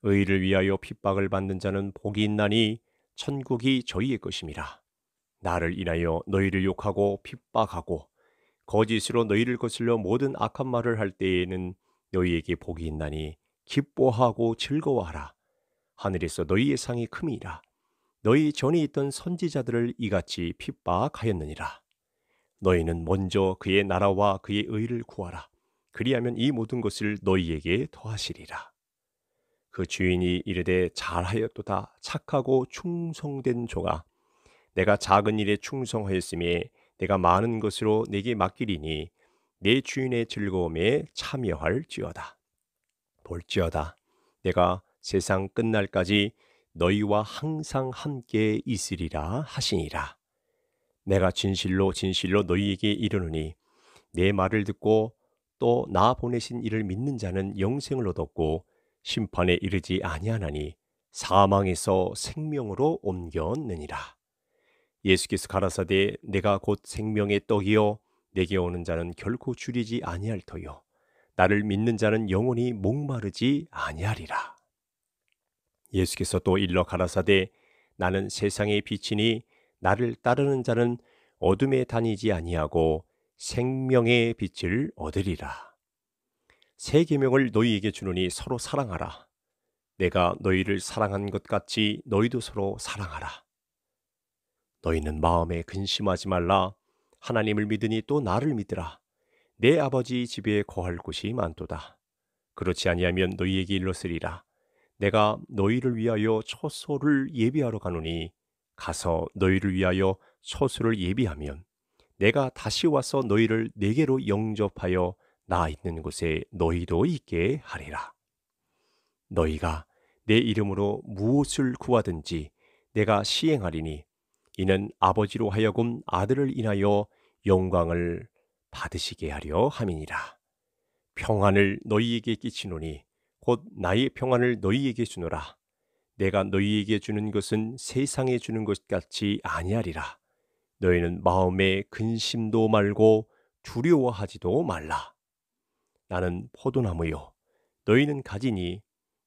의를 위하여 핍박을 받는 자는 복이 있나니 천국이 저희의 것임이라. 나를 인하여 너희를 욕하고 핍박하고 거짓으로 너희를 거슬려 모든 악한 말을 할 때에는 너희에게 복이 있나니 기뻐하고 즐거워하라. 하늘에서 너희의 상이 큼이라. 너희 전에 있던 선지자들을 이같이 핍박하였느니라. 너희는 먼저 그의 나라와 그의 의를 구하라. 그리하면 이 모든 것을 너희에게 더하시리라. 그 주인이 이르되 잘하였도다 착하고 충성된 종아 내가 작은 일에 충성하였음에 내가 많은 것으로 내게 맡기리니 내 주인의 즐거움에 참여할지어다. 볼지어다. 내가 세상 끝날까지 너희와 항상 함께 있으리라 하시니라. 내가 진실로 진실로 너희에게 이르노니 내 말을 듣고 또 나 보내신 이를 믿는 자는 영생을 얻었고 심판에 이르지 아니하나니 사망에서 생명으로 옮겼느니라. 예수께서 가라사대 내가 곧 생명의 떡이요 내게 오는 자는 결코 줄이지 아니할 터요 나를 믿는 자는 영원히 목마르지 아니하리라. 예수께서 또 일러 가라사대 나는 세상의 빛이니 나를 따르는 자는 어둠에 다니지 아니하고 생명의 빛을 얻으리라. 세 계명을 너희에게 주노니 서로 사랑하라. 내가 너희를 사랑한 것 같이 너희도 서로 사랑하라. 너희는 마음에 근심하지 말라. 하나님을 믿으니 또 나를 믿으라. 내 아버지 집에 거할 곳이 많도다. 그렇지 아니하면 너희에게 일러으리라 내가 너희를 위하여 처소를 예비하러 가노니 가서 너희를 위하여 처소를 예비하면 내가 다시 와서 너희를 내게로 영접하여 나 있는 곳에 너희도 있게 하리라. 너희가 내 이름으로 무엇을 구하든지 내가 시행하리니 이는 아버지로 하여금 아들을 인하여 영광을 받으시게 하려 함이니라. 평안을 너희에게 끼치노니 곧 나의 평안을 너희에게 주노라. 내가 너희에게 주는 것은 세상에 주는 것 같이 아니하리라. 너희는 마음에 근심도 말고 두려워하지도 말라. 나는 포도나무요. 너희는 가지니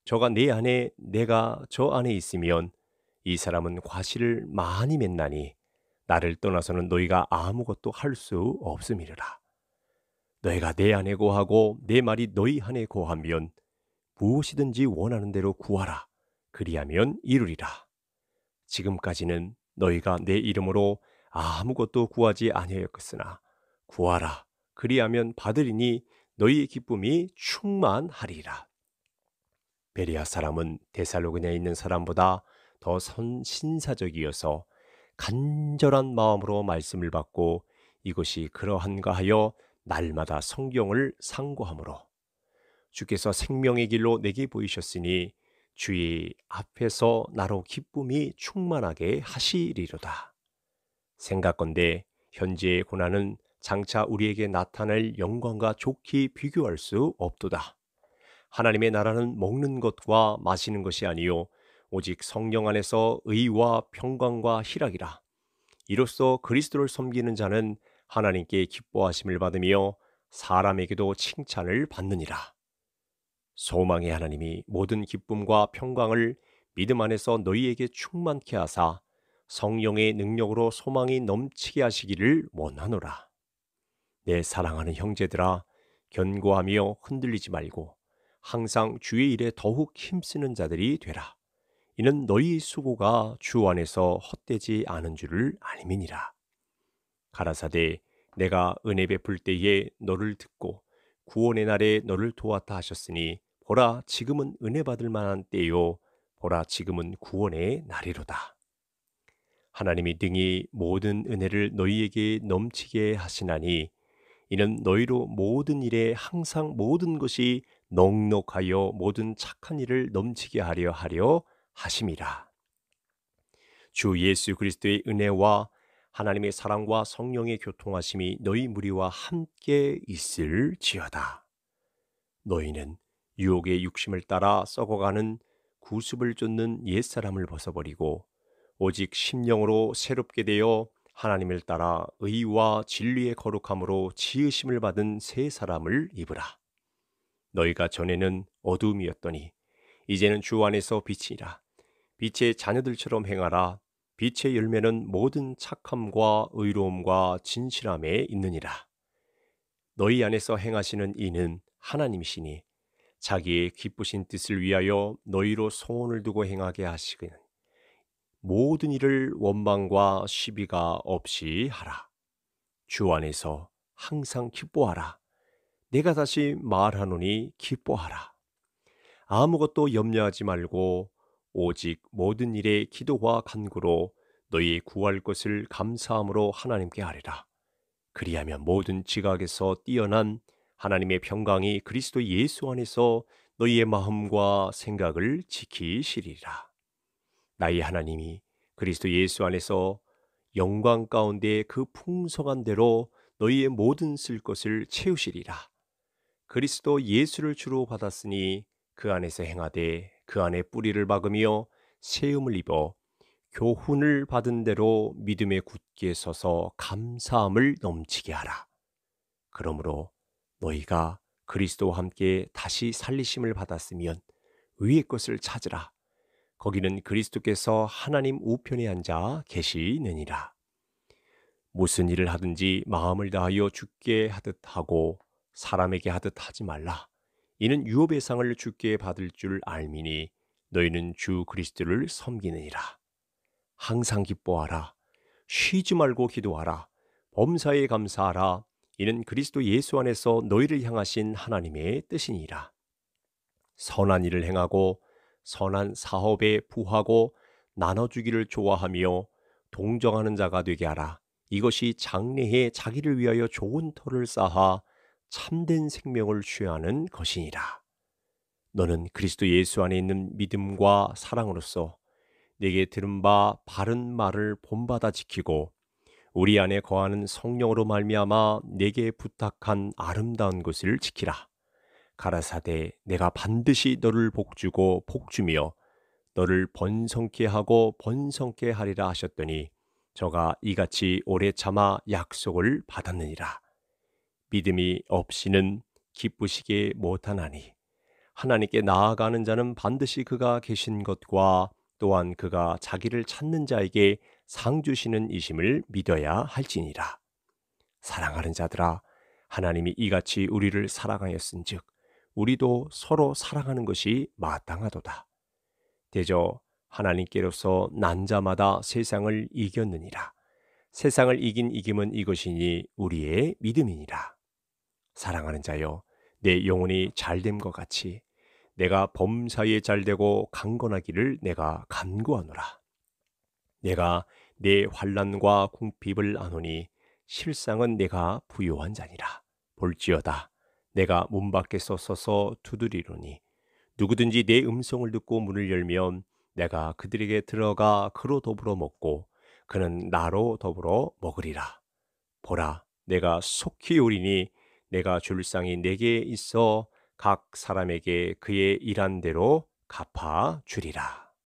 저가 내 안에 내가 저 안에 있으면 이 사람은 과실을 많이 맺나니 나를 떠나서는 너희가 아무것도 할 수 없음이라 너희가 내 안에 고하고 내 말이 너희 안에 고하면 무엇이든지 원하는 대로 구하라. 그리하면 이루리라. 지금까지는 너희가 내 이름으로 아무것도 구하지 아니하였으나 구하라. 그리하면 받으리니 너희의 기쁨이 충만하리라. 베리아 사람은 데살로그냐에 있는 사람보다 더 선, 신사적이어서 간절한 마음으로 말씀을 받고 이것이 그러한가 하여 날마다 성경을 상고함으로 주께서 생명의 길로 내게 보이셨으니 주의 앞에서 나로 기쁨이 충만하게 하시리로다. 생각건대 현재의 고난은 장차 우리에게 나타날 영광과 좋게 비교할 수 없도다. 하나님의 나라는 먹는 것과 마시는 것이 아니요 오직 성령 안에서 의와 평강과 희락이라. 이로써 그리스도를 섬기는 자는 하나님께 기뻐하심을 받으며 사람에게도 칭찬을 받느니라. 소망의 하나님이 모든 기쁨과 평강을 믿음 안에서 너희에게 충만케 하사 성령의 능력으로 소망이 넘치게 하시기를 원하노라. 내 사랑하는 형제들아, 견고하며 흔들리지 말고 항상 주의 일에 더욱 힘쓰는 자들이 되라. 이는 너희 수고가 주 안에서 헛되지 않은 줄을 알미니라. 가라사대 내가 은혜 베풀 때에 너를 듣고 구원의 날에 너를 도왔다 하셨으니 보라 지금은 은혜 받을 만한 때요 보라 지금은 구원의 날이로다. 하나님이 등이 모든 은혜를 너희에게 넘치게 하시나니 이는 너희로 모든 일에 항상 모든 것이 넉넉하여 모든 착한 일을 넘치게 하려 하려 하심이라. 주 예수 그리스도의 은혜와 하나님의 사랑과 성령의 교통하심이 너희 무리와 함께 있을지어다. 너희는 유혹의 육심을 따라 썩어가는 구습을 쫓는 옛사람을 벗어버리고 오직 심령으로 새롭게 되어 하나님을 따라 의와 진리의 거룩함으로 지으심을 받은 새 사람을 입으라. 너희가 전에는 어둠이었더니 이제는 주 안에서 빛이라. 빛의 자녀들처럼 행하라. 빛의 열매는 모든 착함과 의로움과 진실함에 있느니라. 너희 안에서 행하시는 이는 하나님이시니 자기의 기쁘신 뜻을 위하여 너희로 소원을 두고 행하게 하시는 모든 일을 원망과 시비가 없이 하라. 주 안에서 항상 기뻐하라. 내가 다시 말하노니 기뻐하라. 아무것도 염려하지 말고 오직 모든 일에 기도와 간구로 너희 구할 것을 감사함으로 하나님께 아뢰라. 그리하면 모든 지각에서 뛰어난 하나님의 평강이 그리스도 예수 안에서 너희의 마음과 생각을 지키시리라. 나의 하나님이 그리스도 예수 안에서 영광 가운데 그 풍성한 대로 너희의 모든 쓸 것을 채우시리라. 그리스도 예수를 주로 받았으니 그 안에서 행하되 그 안에 뿌리를 박으며 세움을 입어 교훈을 받은 대로 믿음에 굳게 서서 감사함을 넘치게 하라. 그러므로 너희가 그리스도와 함께 다시 살리심을 받았으면 위의 것을 찾으라. 거기는 그리스도께서 하나님 우편에 앉아 계시느니라. 무슨 일을 하든지 마음을 다하여 죽게 하듯 하고 사람에게 하듯 하지 말라. 이는 유업의 상을 주께 받을 줄 알미니 너희는 주 그리스도를 섬기느니라. 항상 기뻐하라. 쉬지 말고 기도하라. 범사에 감사하라. 이는 그리스도 예수 안에서 너희를 향하신 하나님의 뜻이니라. 선한 일을 행하고 선한 사업에 부하고 나눠주기를 좋아하며 동정하는 자가 되게 하라. 이것이 장래에 자기를 위하여 좋은 터를 쌓아 참된 생명을 취하는 것이니라. 너는 그리스도 예수 안에 있는 믿음과 사랑으로서 내게 들은 바 바른 말을 본받아 지키고 우리 안에 거하는 성령으로 말미암아 내게 부탁한 아름다운 것을 지키라. 가라사대 내가 반드시 너를 복주고 복주며 너를 번성케 하고 번성케 하리라 하셨더니 저가 이같이 오래 참아 약속을 받았느니라. 믿음이 없이는 기쁘시게 못하나니 하나님께 나아가는 자는 반드시 그가 계신 것과 또한 그가 자기를 찾는 자에게 상 주시는 이심을 믿어야 할지니라. 사랑하는 자들아, 하나님이 이같이 우리를 사랑하였은즉 우리도 서로 사랑하는 것이 마땅하도다. 대저 하나님께로서 난자마다 세상을 이겼느니라. 세상을 이긴 이김은 이것이니 우리의 믿음이니라. 사랑하는 자여, 내 영혼이 잘됨과 같이 내가 범사에 잘되고 강건하기를 내가 간구하노라. 내가 내 환란과 궁핍을 아노니 실상은 내가 부요한 자니라. 볼지어다 내가 문 밖에서 서서 두드리로니 누구든지 내 음성을 듣고 문을 열면 내가 그들에게 들어가 그로 더불어 먹고 그는 나로 더불어 먹으리라. 보라 내가 속히 오리니 내가 줄 상이 내게 있어 각 사람에게 그의 일한 대로 갚아 주리라.